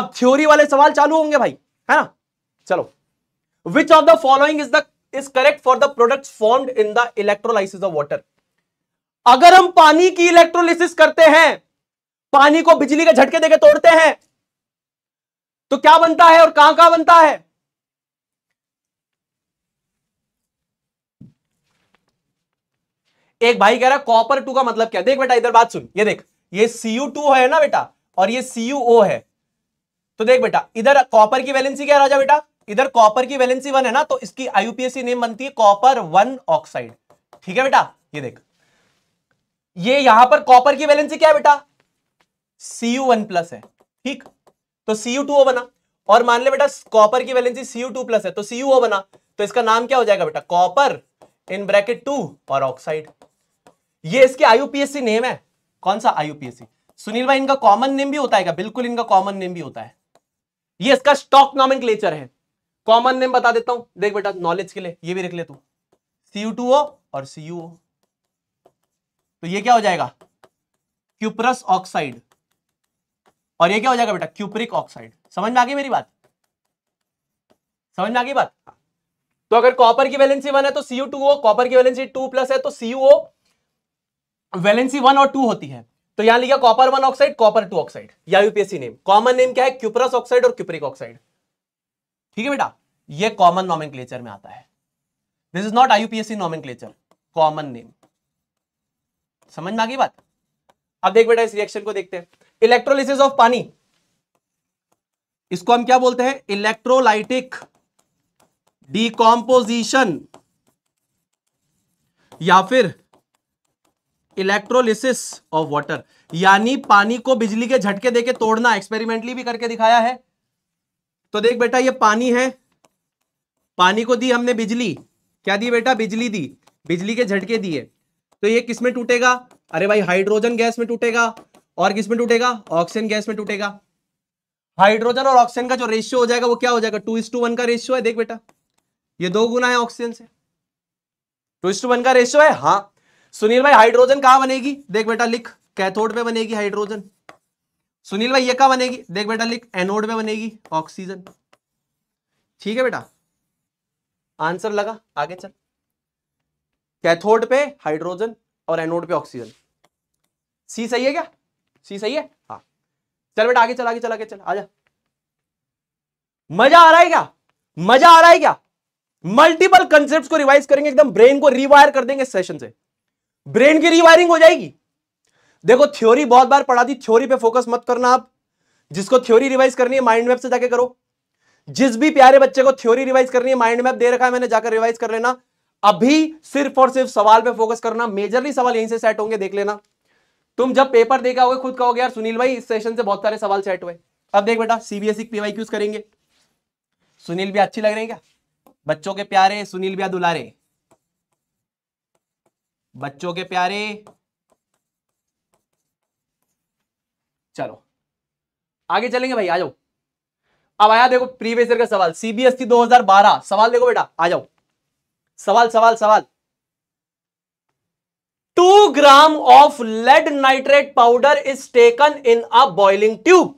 अब थ्योरी वाले सवाल चालू होंगे भाई है ना चलो which of the following is the is correct for the product formed in the electrolysis of water अगर हम पानी की इलेक्ट्रोलाइसिस करते हैं पानी को बिजली के झटके देकर तोड़ते हैं तो क्या बनता है और कहां कहां बनता है एक भाई कह रहा है कॉपर टू का मतलब क्या देख बेटा इधर बात सुन ये देख ये सीयू टू है ना बेटा और ये सीयू ओ है तो देख बेटा इधर कॉपर की वैलेंसी क्या राजा बेटा इधर कॉपर की वैलेंसी वन है ना तो इसकी आईयूपीएससी नेम बनती है कॉपर वन ऑक्साइड ठीक है बेटा ये देख ये यहां पर कॉपर की वैलेंसी क्या है बेटा सीयू वन प्लस है ठीक तो सीयू टू ओ बना और मान ले बेटा कॉपर की वैलेंसी सीयू टू प्लस है तो सीयू ओ बना तो इसका नाम क्या हो जाएगा बेटा कॉपर इन ब्रैकेट टू और ऑक्साइड ये इसके आईयूपीएससी नेम है कौन सा आईयूपीएससी सुनील भाई इनका कॉमन नेम भी होता है क्या बिल्कुल इनका कॉमन नेम भी होता है ये इसका स्टॉक लेचर है कॉमन नेम बता देता हूं देख बेटा नॉलेज के लिए ये भी रख ले तू सीयू टू ओ और सीयू तो ये क्या हो जाएगा क्यूपरस ऑक्साइड और ये क्या हो जाएगा बेटा क्यूपरिक ऑक्साइड समझ में आ गई मेरी बात समझ में आ गई बात तो अगर कॉपर की वैलेंसी वन है तो सीयू टू ओ कॉपर की वैलेंसी टू प्लस है तो सीयू वैलेंसी वन और टू होती है तो यहां लिखा copper one oxide copper two oxide या यूपीएससी नेम कॉमन नेम क्या है क्यूपरस ऑक्साइड और क्यूपरिक ऑक्साइड ठीक है बेटा ये कॉमन नॉमिन में आता है this is not IUPSC nomen common name समझ में आ गई बात अब देख बेटा इस रिएक्शन को देखते हैं इलेक्ट्रोलिसिस ऑफ पानी इसको हम क्या बोलते हैं इलेक्ट्रोलाइटिक डिकॉम्पोजिशन या फिर इलेक्ट्रोलिसिस ऑफ वाटर यानी पानी को बिजली के झटके देके तोड़ना एक्सपेरिमेंटली भी करके दिखाया है तो देख बेटा ये पानी है पानी को दी हमने बिजली क्या दी बेटा बिजली दी बिजली के झटके दिए तो ये किस में टूटेगा अरे भाई हाइड्रोजन गैस में टूटेगा और किस में टूटेगा ऑक्सीजन गैस में टूटेगा हाइड्रोजन और ऑक्सीजन का जो रेशियो हो जाएगा वो क्या हो जाएगा टू इस टू वन का रेशियो है देख बेटा ये दो गुना है ऑक्सीजन से टू इस टू वन का रेशियो है हाँ सुनील भाई हाइड्रोजन कहां बनेगी देख बेटा लिख कैथोड पे बनेगी हाइड्रोजन सुनील भाई ये कहा बनेगी देख बेटा लिख एनोड पे बनेगी ऑक्सीजन ठीक है बेटा आंसर लगा आगे चल कैथोड पे हाइड्रोजन और एनोड पे ऑक्सीजन सी सही है क्या सी सही है हाँ चल बेटा आगे चल आगे चल आगे चल आजा मजा आ रहा है क्या मजा आ रहा है क्या मल्टीपल कंसेप्ट को रिवाइज करेंगे एकदम ब्रेन को रिवायर कर देंगे सेशन से ब्रेन की रिवायरिंग हो जाएगी देखो थ्योरी बहुत बार पढ़ा दी थ्योरी पे फोकस मत करना आप जिसको थ्योरी रिवाइज करनी है माइंड मैप से जाके करो जिस भी प्यारे बच्चे को थ्योरी रिवाइज करनी है माइंड मैप दे रखा है मैंने जाकर रिवाइज कर लेना अभी सिर्फ और सिर्फ सवाल पे फोकस करना मेजरली सवाल यहीं से सेट होंगे देख लेना तुम जब पेपर देखा होगा खुद कहोगे यार सुनील भाई इस सेशन से बहुत सारे सवाल सेट हुए अब देख बेटा सीबीएसई पीवाई क्यूज करेंगे सुनील भी अच्छी लग रहे हैं क्या बच्चों के प्यारे सुनील भी दुलारे बच्चों के प्यारे चलो आगे चलेंगे भाई आ जाओ अब आया देखो प्रीवियस ईयर का सवाल सीबीएसई 2012 सवाल देखो बेटा आ जाओ सवाल सवाल सवाल two gram of lead nitrate powder is taken in a boiling tube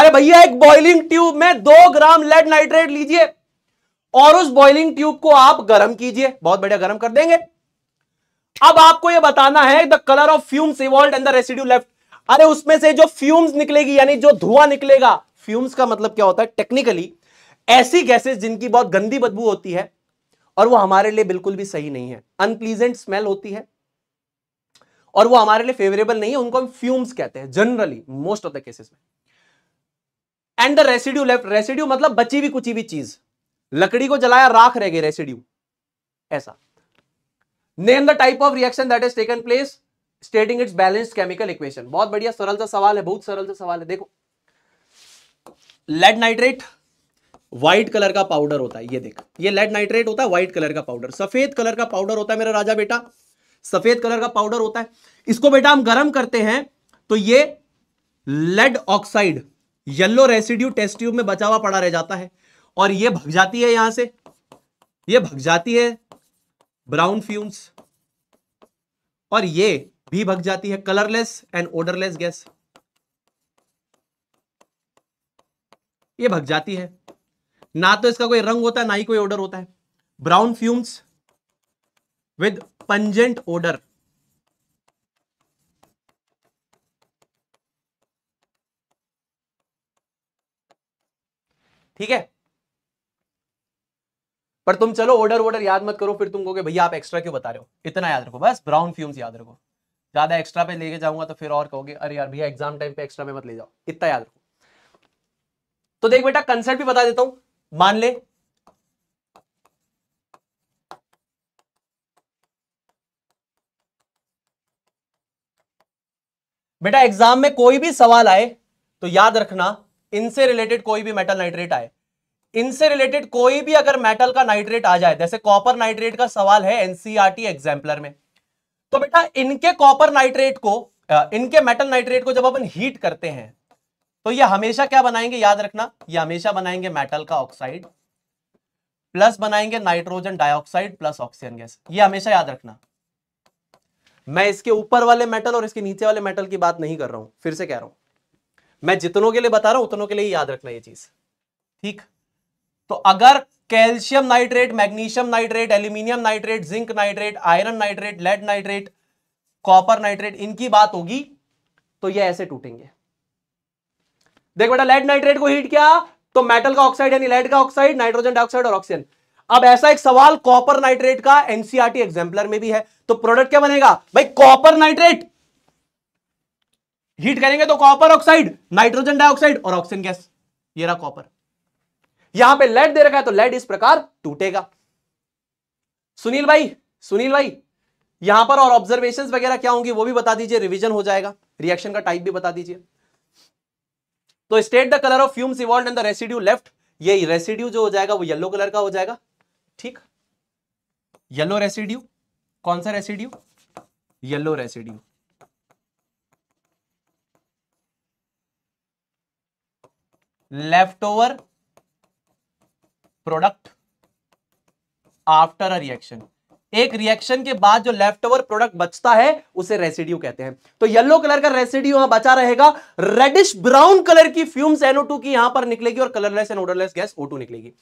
अरे भैया एक बॉइलिंग ट्यूब में दो ग्राम लेड नाइट्रेट लीजिए और उस बॉइलिंग ट्यूब को आप गर्म कीजिए बहुत बढ़िया गर्म कर देंगे अब आपको यह बताना है the colour of fumes evolve and the residue left अरे उसमें से जो फ्यूम्स निकलेगी यानी जो धुआं निकलेगा फ्यूम्स का मतलब क्या होता है टेक्निकली ऐसी गैसेस जिनकी बहुत गंदी बदबू होती है और वो हमारे लिए बिल्कुल भी सही नहीं है अनप्लीजेंट स्मेल होती है और वो हमारे लिए फेवरेबल नहीं है उनको हम फ्यूम्स कहते हैं generally most of the cases में and the residue left residue मतलब बची भी कुछ भी चीज लकड़ी को जलाया राख रह गई रेसिड्यू ऐसा name the type of reaction that is taken place stating its balanced chemical equation बहुत बढ़िया सरल सा सवाल है बहुत सरल सा सवाल है देखो लेड नाइट्रेट व्हाइट कलर का पाउडर होता है ये देख ये लेड नाइट्रेट होता है व्हाइट कलर का पाउडर सफेद कलर का पाउडर होता है मेरा राजा बेटा सफेद कलर का पाउडर होता है इसको बेटा हम गर्म करते हैं तो ये lead oxide yellow residue test tube में बचा हुआ पड़ा रह जाता है और ये भग जाती है यहां से ये भग जाती है ब्राउन फ्यूम्स और ये भी भग जाती है कलरलेस एंड ओडरलेस गैस ये भग जाती है ना तो इसका कोई रंग होता है ना ही कोई ओडर होता है brown fumes with pungent odour ठीक है पर तुम चलो ऑर्डर ऑर्डर याद मत करो फिर तुम कहोगे भैया आप एक्स्ट्रा क्यों बता रहे हो इतना याद रखो बस ब्राउन फ्यूम्स याद रखो ज्यादा एक्स्ट्रा पे लेके जाऊंगा तो फिर और कहोगे अरे यार भैया एग्जाम टाइम पे एक्स्ट्रा में मत ले जाओ इतना याद रखो तो देख बेटा कंसेप्ट भी बता देता हूं मान ले बेटा एग्जाम में कोई भी सवाल आए तो याद रखना इनसे रिलेटेड कोई भी मेटल नाइट्रेट आए इनसे रिलेटेड कोई भी अगर मेटल का नाइट्रेट आ जाए जैसे कॉपर नाइट्रेट का सवाल है एनसीआरटी e एग्जाम्पलर में तो बेटा इनके कॉपर नाइट्रेट को इनके मेटल नाइट्रेट को जब अपन हीट करते हैं तो ये हमेशा क्या बनाएंगे याद रखना ये हमेशा बनाएंगे मेटल का ऑक्साइड प्लस बनाएंगे nitrogen dioxide plus oxygen gas ये हमेशा याद रखना मैं इसके ऊपर वाले मेटल और इसके नीचे वाले मेटल की बात नहीं कर रहा हूं फिर से कह रहा हूं मैं जितनों के लिए बता रहा हूं उतनों के लिए याद रखना यह चीज ठीक तो अगर calcium nitrate magnesium nitrate aluminium nitrate zinc nitrate iron nitrate lead nitrate copper nitrate इनकी बात होगी तो ये ऐसे टूटेंगे देख बेटा लेड नाइट्रेट को हीट किया तो मेटल का ऑक्साइड यानी लेड का ऑक्साइड नाइट्रोजन डाइऑक्साइड और ऑक्सीजन अब ऐसा एक सवाल कॉपर नाइट्रेट का एनसीआरटी एग्जाम्पलर e में भी है तो प्रोडक्ट क्या बनेगा भाई कॉपर नाइट्रेट हीट करेंगे तो कॉपर ऑक्साइड नाइट्रोजन डाइऑक्साइड और ऑक्सीजन गैस ये रहा कॉपर यहां पे लेड दे रखा है तो लेड इस प्रकार टूटेगा सुनील भाई सुनील भाई यहां पर और ऑब्जर्वेशंस वगैरह क्या होंगी वो भी बता दीजिए रिवीजन हो जाएगा रिएक्शन का टाइप भी बता दीजिए तो state the colour of fumes evolve and the residue left ये रेसिड्यू जो हो जाएगा वो येलो कलर का हो जाएगा ठीक येलो रेसिड्यू कौन सा residue yellow residue left over product after a reaction एक रिएक्शन के बाद जो लेफ्ट ओवर प्रोडक्ट बचता है उसे रेसिड्यू कहते हैं तो येलो कलर का रेसिड्यू यहां बचा रहेगा रेडिश ब्राउन कलर की फ्यूम्स टू की यहां पर निकलेगी और colourless and odourless gas O2 निकलेगी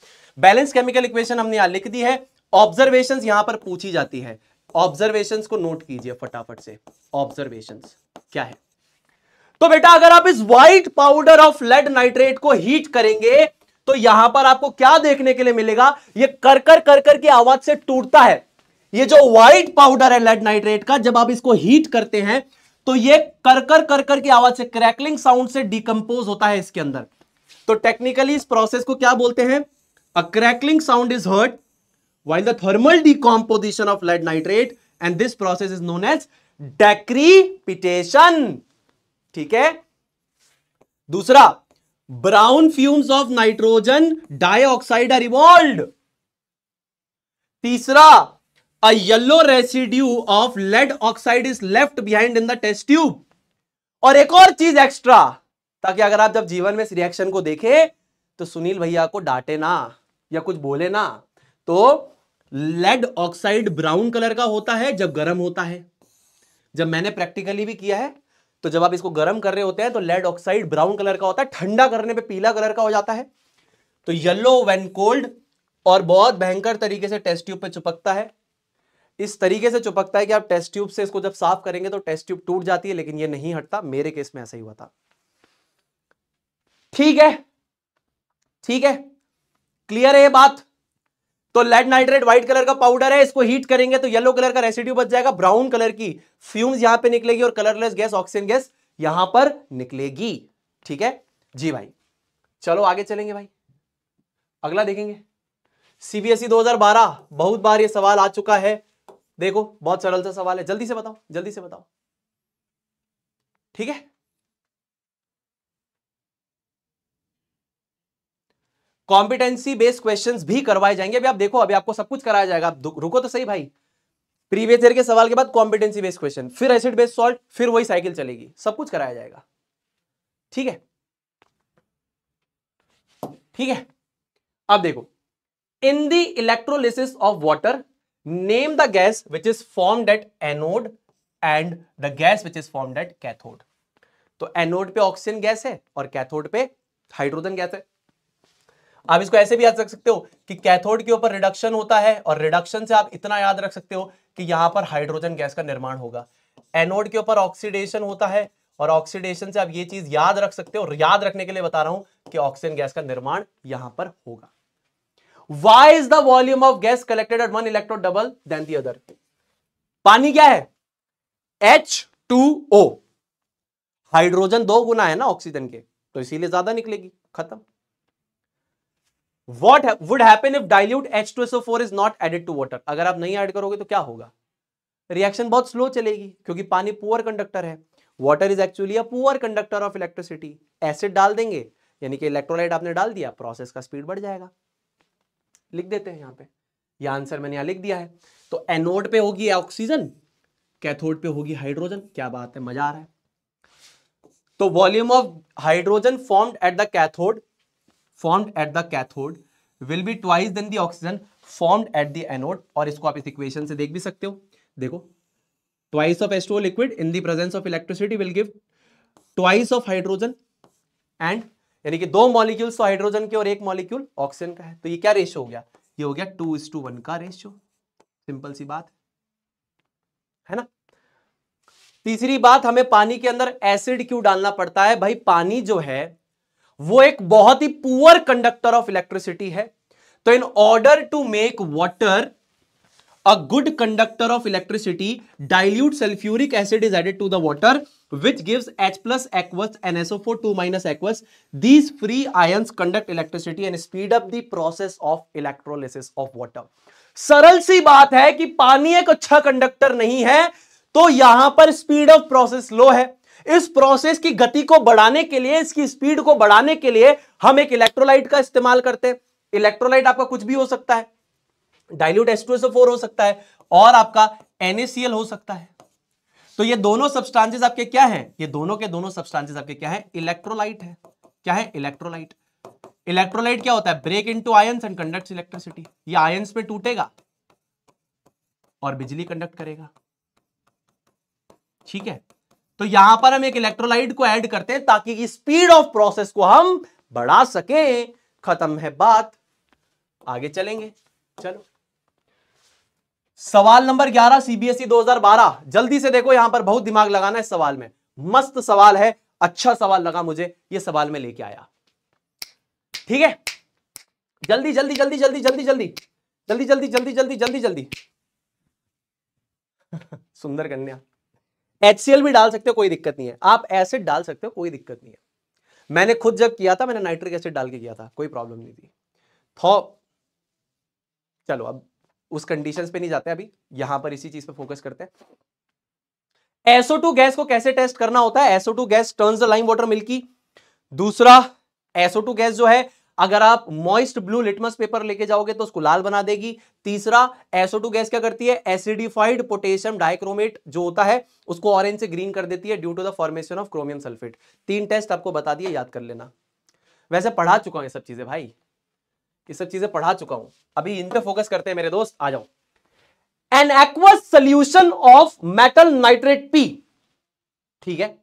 बैलेंस केमिकल इक्वेशन हमने यहां लिख दी है ऑब्जर्वेशन यहां पर पूछी जाती है ऑब्जर्वेशन को नोट कीजिए फटाफट से ऑब्जर्वेशन क्या है तो बेटा अगर आप इस white powder of lead nitrate को हीट करेंगे तो यहां पर आपको क्या देखने के लिए मिलेगा ये कर कर कर कर की आवाज से टूटता है ये जो व्हाइट पाउडर है लेड नाइट्रेट का जब आप इसको हीट करते हैं तो ये कर कर कर की आवाज से क्रैकलिंग साउंड से डिकम्पोज होता है इसके अंदर तो टेक्निकली इस प्रोसेस को क्या बोलते हैं a crackling sound is heard while the thermal decomposition of lead nitrate and this process is known as decrepitation ठीक है दूसरा brown fumes of nitrogen dioxide are evolve तीसरा a yellow residue of lead oxide is left behind in the test tube और एक और चीज extra ताकि अगर आप जब जीवन में इस रिएक्शन को देखें तो सुनील भैया को डांटे ना या कुछ बोले ना तो लेड ऑक्साइड ब्राउन कलर का होता है जब गर्म होता है जब मैंने प्रैक्टिकली भी किया है तो जब आप इसको गर्म कर रहे होते हैं तो लेड ऑक्साइड ब्राउन कलर का होता है ठंडा करने पे पीला कलर का हो जाता है तो येलो वेन कोल्ड और बहुत भयंकर तरीके से टेस्ट ट्यूब पे चुपकता है इस तरीके से चुपकता है कि आप टेस्ट ट्यूब से इसको जब साफ करेंगे तो टेस्ट ट्यूब टूट जाती है लेकिन ये नहीं हटता मेरे केस में ऐसा ही हुआ था ठीक है ठीक है क्लियर है ये बात तो लेड नाइट्रेट व्हाइट कलर का पाउडर है इसको हीट करेंगे तो येलो कलर का रेसिड्यू बच जाएगा ब्राउन कलर की फ्यूम्स यहां पे निकलेगी और कलरलेस गैस ऑक्सीजन गैस यहां पर निकलेगी ठीक है जी भाई चलो आगे चलेंगे भाई अगला देखेंगे सीबीएसई e 2012 बहुत बार ये सवाल आ चुका है देखो बहुत सरल सा सवाल है जल्दी से बताओ जल्दी से बताओ ठीक है कॉम्पिटेंसी बेस्ड क्वेश्चन भी करवाए जाएंगे अभी आप देखो अभी आपको सब कुछ कराया जाएगा रुको तो सही भाई प्रीवियस ईयर के सवाल के बाद कॉम्पिटेंसी बेस्ड क्वेश्चन फिर एसिड बेस्ड सॉल्ट फिर वही साइकिल चलेगी सब कुछ कराया जाएगा ठीक है ठीक है अब देखो in the electrolysis of water name the gas which is form at anode and the gas which is form at cathode तो एनोड पे ऑक्सीजन गैस है और कैथोड पे हाइड्रोजन गैस है आप इसको ऐसे भी याद रख सकते हो कि कैथोड के ऊपर रिडक्शन होता है और रिडक्शन से आप इतना याद रख सकते हो कि यहां पर हाइड्रोजन गैस का निर्माण होगा एनोड के ऊपर ऑक्सीडेशन होता है और ऑक्सीडेशन से आप ये चीज याद रख सकते हो और याद रखने के लिए बता रहा हूं कि ऑक्सीजन गैस का निर्माण यहां पर होगा why is the volume of gas collected at one electrode double than the other पानी क्या है एच टू ओ हाइड्रोजन दो गुना है ना ऑक्सीजन के तो इसीलिए ज्यादा निकलेगी खत्म what would happen if dilute H two SO four is not added to water अगर आप नहीं एड करोगे तो क्या होगा रिएक्शन बहुत स्लो चलेगी क्योंकि पानी पुअर कंडक्टर है water is actually a poor conductor of electricity acid डाल देंगे यानी कि इलेक्ट्रोलाइट आपने डाल दिया प्रोसेस का स्पीड बढ़ जाएगा लिख देते हैं यहाँ पे यह आंसर मैंने यहाँ लिख दिया है तो एनोड पे होगी ऑक्सीजन कैथोड पे होगी हाइड्रोजन क्या बात है मजा आ रहा है तो volume of hydrogen formed at the cathode form at the cathode will be twice than the oxygen form at the anode और इसको आप इस इक्वेशन से देख भी सकते हो देखो twice of astro liquid in the presence of electricity will give twice of hydrogen and यानी कि दो मॉलिक्यूल्स तो हाइड्रोजन के और एक मॉलिक्यूल ऑक्सीजन का है तो ये क्या रेशियो हो गया ये हो गया टू इज टू वन का रेशियो सिंपल सी बात है ना तीसरी बात हमें पानी के अंदर एसिड क्यों डालना पड़ता है भाई पानी जो है वो एक बहुत ही पुअर कंडक्टर ऑफ इलेक्ट्रिसिटी है तो in order to make water a good conductor of electricity dilute sulphuric acid is added to the water which gives H plus aqueous and SO four two minus aqueous these free आय conduct electricity and speed up the process of electrolysis of water सरल सी बात है कि पानी एक अच्छा conductor नहीं है तो यहां पर स्पीड ऑफ प्रोसेस लो है इस प्रोसेस की गति को बढ़ाने के लिए इसकी स्पीड को बढ़ाने के लिए हम एक इलेक्ट्रोलाइट का इस्तेमाल करते हैं इलेक्ट्रोलाइट आपका कुछ भी हो सकता है डायल्यूट H2SO4 हो सकता है और आपका एनएसीएल हो सकता है तो ये दोनों सब्सटेंसेस आपके क्या हैं ये दोनों के दोनों सब्सटेंसेस आपके क्या हैं इलेक्ट्रोलाइट है क्या है इलेक्ट्रोलाइट इलेक्ट्रोलाइट क्या होता है break into ions and conduct electricity ये आयंस में टूटेगा और बिजली कंडक्ट करेगा ठीक है तो यहां पर हम एक इलेक्ट्रोलाइट को ऐड करते हैं ताकि स्पीड ऑफ प्रोसेस को हम बढ़ा सके खत्म है बात आगे चलेंगे चलो सवाल नंबर 11 सीबीएसई 2012 जल्दी से देखो यहां पर बहुत दिमाग लगाना है सवाल में मस्त सवाल है अच्छा सवाल लगा मुझे ये सवाल में लेके आया ठीक है जल्दी जल्दी जल्दी जल्दी जल्दी जल्दी जल्दी जल्दी जल्दी जल्दी जल्दी जल्दी सुंदर कन्या एच भी डाल सकते हो कोई दिक्कत नहीं है आप एसिड डाल सकते हो कोई दिक्कत नहीं है मैंने खुद जब किया था मैंने नाइट्रिक एसिड डाल के किया था कोई प्रॉब्लम नहीं थी थॉप चलो अब उस कंडीशन पे नहीं जाते अभी यहां पर इसी चीज पे फोकस करते हैं टू गैस को कैसे टेस्ट करना होता है two gas turn the lime water milky दूसरा टू गैस जो है अगर आप मॉइस्ट ब्लू लिटमस पेपर लेके जाओगे तो उसको लाल बना देगी तीसरा SO2 गैस क्या करती है एसिडिफाइड पोटेशियम डाइक्रोमेट जो होता है उसको ऑरेंज से ग्रीन कर देती है due to the formation of chromium sulphate तीन टेस्ट आपको बता दिए याद कर लेना वैसे पढ़ा चुका हूं ये सब चीजें भाई ये सब चीजें पढ़ा चुका हूं अभी इन पे फोकस करते हैं मेरे दोस्त आ जाओ an aqueous solution of metal nitrate P ठीक है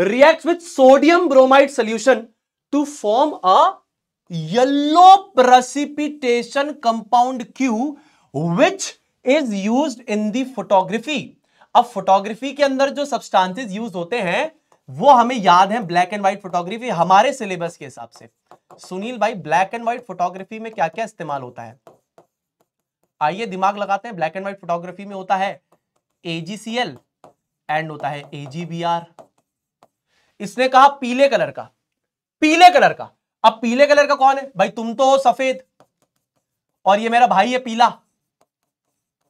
react with sodium bromide solution to form a yellow precipitation compound Q which is use in the photography अब फोटोग्राफी के अंदर जो सब्सटांसिस यूज होते हैं वो हमें याद है ब्लैक एंड व्हाइट फोटोग्राफी हमारे सिलेबस के हिसाब से सुनील भाई ब्लैक एंड व्हाइट फोटोग्राफी में क्या क्या इस्तेमाल होता है आइए दिमाग लगाते हैं ब्लैक एंड व्हाइट फोटोग्राफी में होता है एजीसीएल एंड होता है एजीबीआर इसने कहा पीले कलर का पीले कलर का अब पीले कलर का कौन है भाई तुम तो हो सफेद और ये मेरा भाई है पीला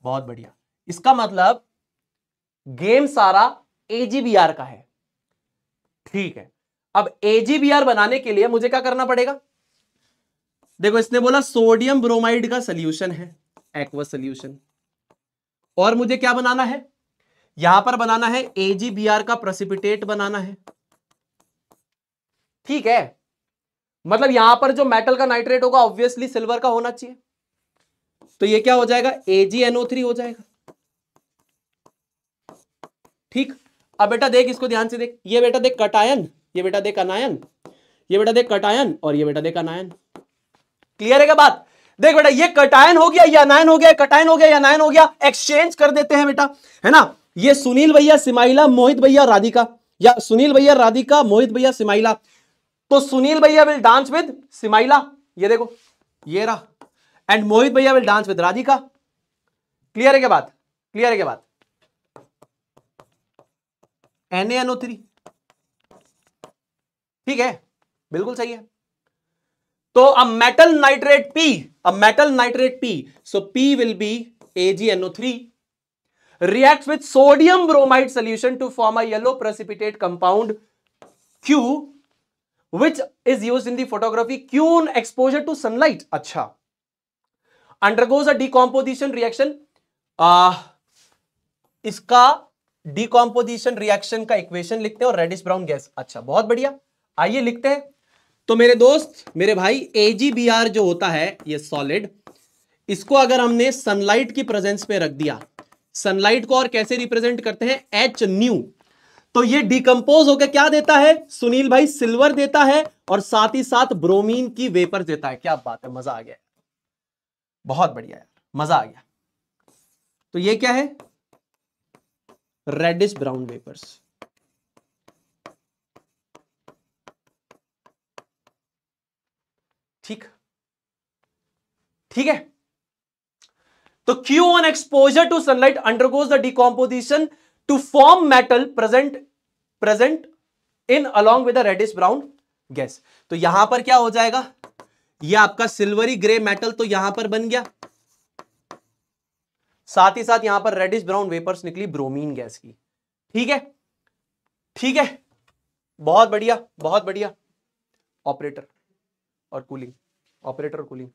बहुत बढ़िया इसका मतलब गेम सारा एजीबीआर का है ठीक है अब एजीबीआर बनाने के लिए मुझे क्या करना पड़ेगा देखो इसने बोला सोडियम ब्रोमाइड का सोल्यूशन है एक्वा सोल्यूशन और मुझे क्या बनाना है यहां पर बनाना है एजीबीआर का प्रेसिपिटेट बनाना है ठीक है मतलब यहां पर जो मेटल का नाइट्रेट होगा ऑब्वियसली सिल्वर का होना चाहिए तो ये क्या हो जाएगा AgNO3 थ्री हो जाएगा ठीक अब बेटा देख इसको ध्यान से देख ये बेटा देख कटायन ये बेटा देख अनायन ये बेटा देख कटायन और ये बेटा देख अनायन क्लियर है क्या बात देख बेटा ये कटायन हो गया या नायन हो गया कटायन हो गया या नायन हो गया एक्सचेंज कर देते हैं बेटा है ना ये सुनील भैया सिमाइला मोहित भैया राधिका या सुनील भैया राधिका मोहित भैया सिमाइला तो सुनील भैया विल डांस विद सिमाइला ये देखो ये रहा एंड मोहित भैया will dance with Radhika clear है क्या बात क्लियर है क्या बात एन एनओ थ्री ठीक है बिल्कुल सही है तो अब मेटल नाइट्रेट पी अब metal nitrate P so P will be NO three react with sodium bromide solution to form a yellow precipitate compound Q which is use in the photography Q on exposure to sunlight अच्छा undergoes a decomposition reaction इसका decomposition reaction का equation लिखते हैं और reddish brown gas अच्छा बहुत बढ़िया आइए लिखते हैं तो मेरे दोस्त मेरे भाई आर जो होता है ये सॉलिड इसको अगर हमने सनलाइट की प्रेजेंस पे रख दिया सनलाइट को और कैसे रिप्रेजेंट करते हैं एच न्यू तो ये डिकम्पोज होकर क्या देता है सुनील भाई सिल्वर देता है और साथ ही साथ ब्रोमीन की वेपर देता है क्या बात है मजा आ गया बहुत बढ़िया यार मजा आ गया तो ये क्या है रेडिश ब्राउन वेपर्स ठीक ठीक है तो Q on exposure to sunlight undergoes the decomposition to form metal present present in along with a brown gas तो यहां पर क्या हो जाएगा ये आपका सिल्वरी ग्रे मेटल तो यहां पर बन गया साथ ही साथ यहां पर रेडिश ब्राउन वेपर्स निकली ब्रोमीन गैस की ठीक है ठीक है बहुत बढ़िया बहुत बढ़िया ऑपरेटर और कूलिंग ऑपरेटर और cooling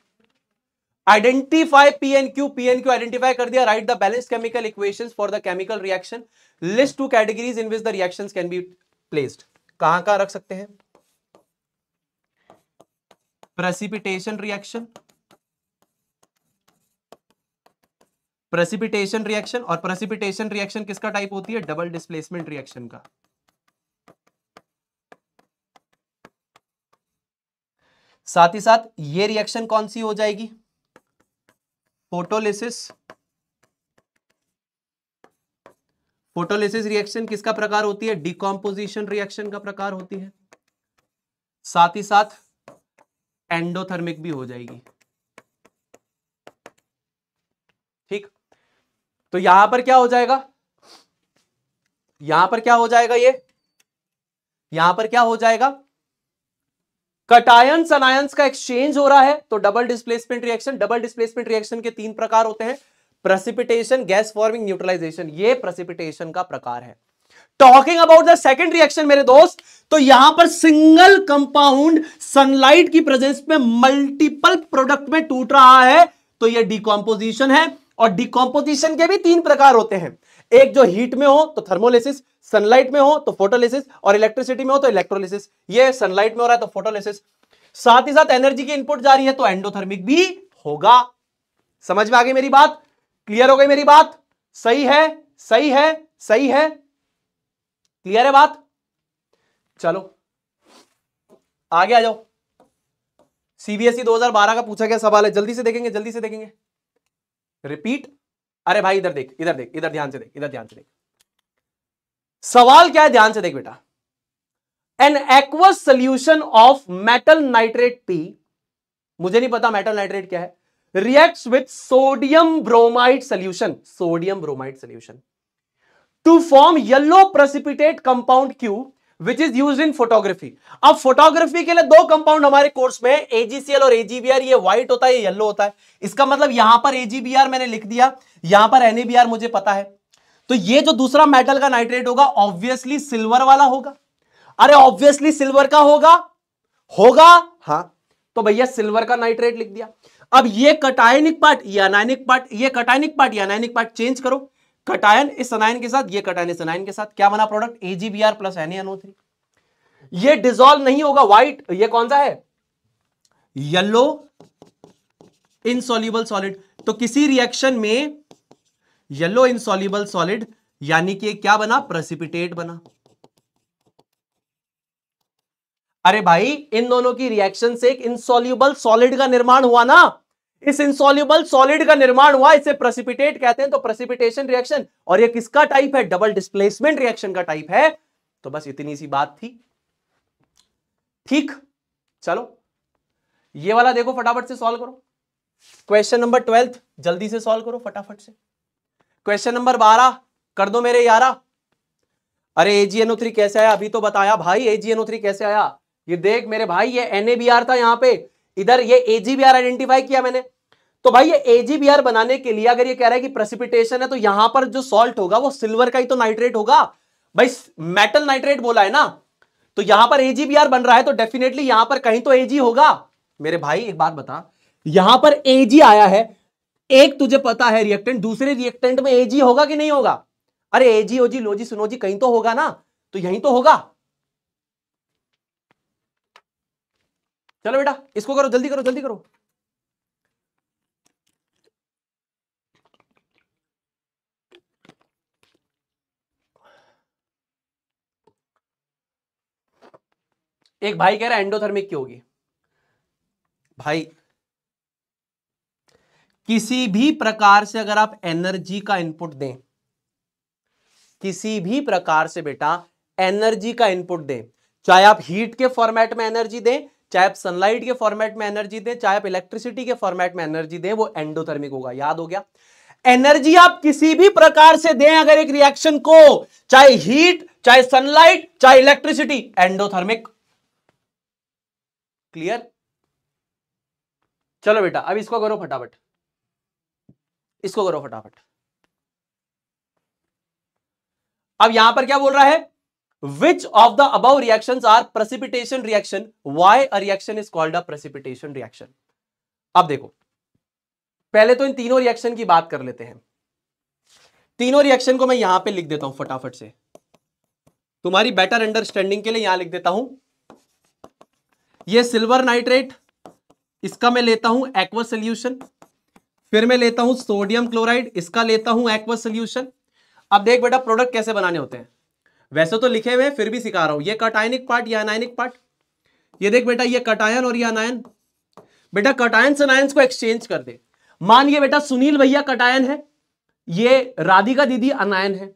identify P and Q P and Q identify कर दिया write the balance chemical equation for the chemical reaction list two categories in which the reaction can be placed कहां कहां रख सकते हैं precipitation reaction precipitation reaction और precipitation reaction किसका type होती है डबल डिस्प्लेसमेंट रिएक्शन का साथ ही साथ ये रिएक्शन कौन सी हो जाएगी फोटोलिसिस फोटोलिसिस रिएक्शन किसका प्रकार होती है डिकॉम्पोजिशन रिएक्शन का प्रकार होती है साथ ही साथ एंडोथर्मिक भी हो जाएगी ठीक तो यहां पर क्या हो जाएगा यहां पर क्या हो जाएगा ये यहां पर क्या हो जाएगा कटायन सनायंस का एक्सचेंज हो रहा है तो double displacement reaction double displacement reaction के तीन प्रकार होते हैं प्रेसिपिटेशन गैस फॉर्मिंग न्यूट्रलाइजेशन ये प्रेसिपिटेशन का प्रकार है talking about the second reaction मेरे दोस्त तो यहां पर सिंगल कंपाउंड सनलाइट की प्रेजेंस में मल्टीपल प्रोडक्ट में टूट रहा है तो यह डिकॉम्पोजिशन है और डिकॉम्पोजिशन के भी तीन प्रकार होते हैं एक जो हीट में हो तो थर्मोलिसिस सनलाइट में हो तो फोटोलिसिस और इलेक्ट्रिसिटी में हो तो इलेक्ट्रोलिसिस ये सनलाइट में हो रहा है तो फोटोलिसिस साथ ही साथ एनर्जी की इनपुट जा रही है तो एंडोथर्मिक भी होगा समझ में आ गई मेरी बात क्लियर हो गई मेरी बात सही है सही है सही है क्लियर है बात चलो आगे आ जाओ सीबीएसई e 2012 का पूछा गया सवाल है जल्दी से देखेंगे जल्दी से देखेंगे रिपीट अरे भाई इधर देख इधर देख इधर ध्यान से देख इधर ध्यान से देख सवाल क्या है ध्यान से देख बेटा an aqueous solution of metal nitrate P मुझे नहीं पता मेटल नाइट्रेट क्या है react with sodium bromide solution sodium bromide solution to form yellow precipitate compound Q which is use in photography अब फोटोग्राफी के लिए दो कंपाउंड हमारे कोर्स में एजीसीएल और एजीबीआर ये व्हाइट होता है ये येलो होता है इसका मतलब यहां पर एजीबीआर मैंने लिख दिया यहां पर एनएबीआर मुझे पता है तो ये जो दूसरा मेटल का नाइट्रेट होगा ऑब्वियसली सिल्वर वाला होगा अरे ऑब्वियसली सिल्वर का होगा होगा हाँ तो भैया सिल्वर का नाइट्रेट लिख दिया अब ये कटायनिक पार्ट या नाइनिक पार्ट ये कटायनिक पार्ट या नाइनिक पार्ट चेंज करो कटायन इस सनाइन के साथ ये कटायन इस सनाइन के साथ क्या बना product AGBR plus NNO three ये डिजोल्व नहीं होगा व्हाइट ये कौन सा है येलो इनसॉल्यूबल सॉलिड तो किसी रिएक्शन में येलो इनसॉल्यूबल सॉलिड यानी कि क्या बना प्रेसिपिटेट बना अरे भाई इन दोनों की रिएक्शन से एक इनसॉल्यूबल सॉलिड का निर्माण हुआ ना इस इंसॉल्यूबल सॉलिड का निर्माण हुआ इसे प्रेसिपिटेट कहते हैं तो प्रेसिपिटेशन रिएक्शन और ये किसका टाइप है डबल डिस्प्लेसमेंट रिएक्शन का टाइप है तो बस इतनी सी बात थी ठीक चलो ये वाला देखो फटाफट से सॉल्व करो क्वेश्चन नंबर ट्वेल्थ जल्दी से सॉल्व करो फटाफट से क्वेश्चन नंबर बारह कर दो मेरे यारा अरे एजीएनओ थ्री कैसे आया अभी तो बताया भाई एजीएनओ थ्री कैसे आया ये देख मेरे भाई ये एनएबीआर था यहां पे इधर ये एजीबीआर आइडेंटिफाई किया मैंने तो भाई ये एजीबीआर बनाने के लिए अगर ये कह रहा है कि प्रेसिपिटेशन है तो यहां पर जो सॉल्ट होगा वो सिल्वर का ही तो नाइट्रेट होगा भाई मेटल नाइट्रेट बोला है ना तो यहां पर एजीबीआर बन रहा है तो डेफिनेटली यहां पर कहीं तो एजी होगा मेरे भाई एक बात बता यहां पर एजी आया है एक तुझे पता है रिएक्टेंट दूसरे रिएक्टेंट में एजी होगा कि नहीं होगा अरे एजी ओजी लोजी सुनोजी कहीं तो होगा ना तो यहीं तो होगा चलो बेटा इसको करो जल्दी करो जल्दी करो एक भाई कह रहा है एंडोथर्मिक की होगी भाई किसी भी प्रकार से अगर आप एनर्जी का इनपुट दें किसी भी प्रकार से बेटा एनर्जी का इनपुट दें चाहे आप हीट के फॉर्मेट में एनर्जी दें चाहे आप सनलाइट के फॉर्मेट में एनर्जी दें चाहे आप इलेक्ट्रिसिटी के फॉर्मेट में एनर्जी दें वो एंडोथर्मिक होगा याद हो गया एनर्जी आप किसी भी प्रकार से दें अगर एक रिएक्शन को चाहे हीट चाहे सनलाइट चाहे इलेक्ट्रिसिटी एंडोथर्मिक क्लियर चलो बेटा अब इसको करो फटाफट इसको करो फटाफट अब यहां पर क्या बोल रहा है which of the above reaction are precipitation reaction why a reaction is called a precipitation reaction अब देखो पहले तो इन तीनों रिएक्शन की बात कर लेते हैं तीनों रिएक्शन को मैं यहां पे लिख देता हूं फटाफट से तुम्हारी बेटर अंडरस्टैंडिंग के लिए यहां लिख देता हूं ये सिल्वर नाइट्रेट इसका मैं लेता हूं एक्वा सोल्यूशन फिर मैं लेता हूं सोडियम क्लोराइड इसका लेता हूं एक्वा सोल्यूशन अब देख बेटा प्रोडक्ट कैसे बनाने होते हैं वैसे तो लिखे हुए हैं फिर भी सिखा रहा हूं ये कटायनिक पार्ट या अनायनिक पार्ट ये देख बेटा ये कटायन और ये अनायन बेटा कटायन से अनायन को एक्सचेंज कर दे मान ये बेटा सुनील भैया कटायन है ये राधिका दीदी अनायन है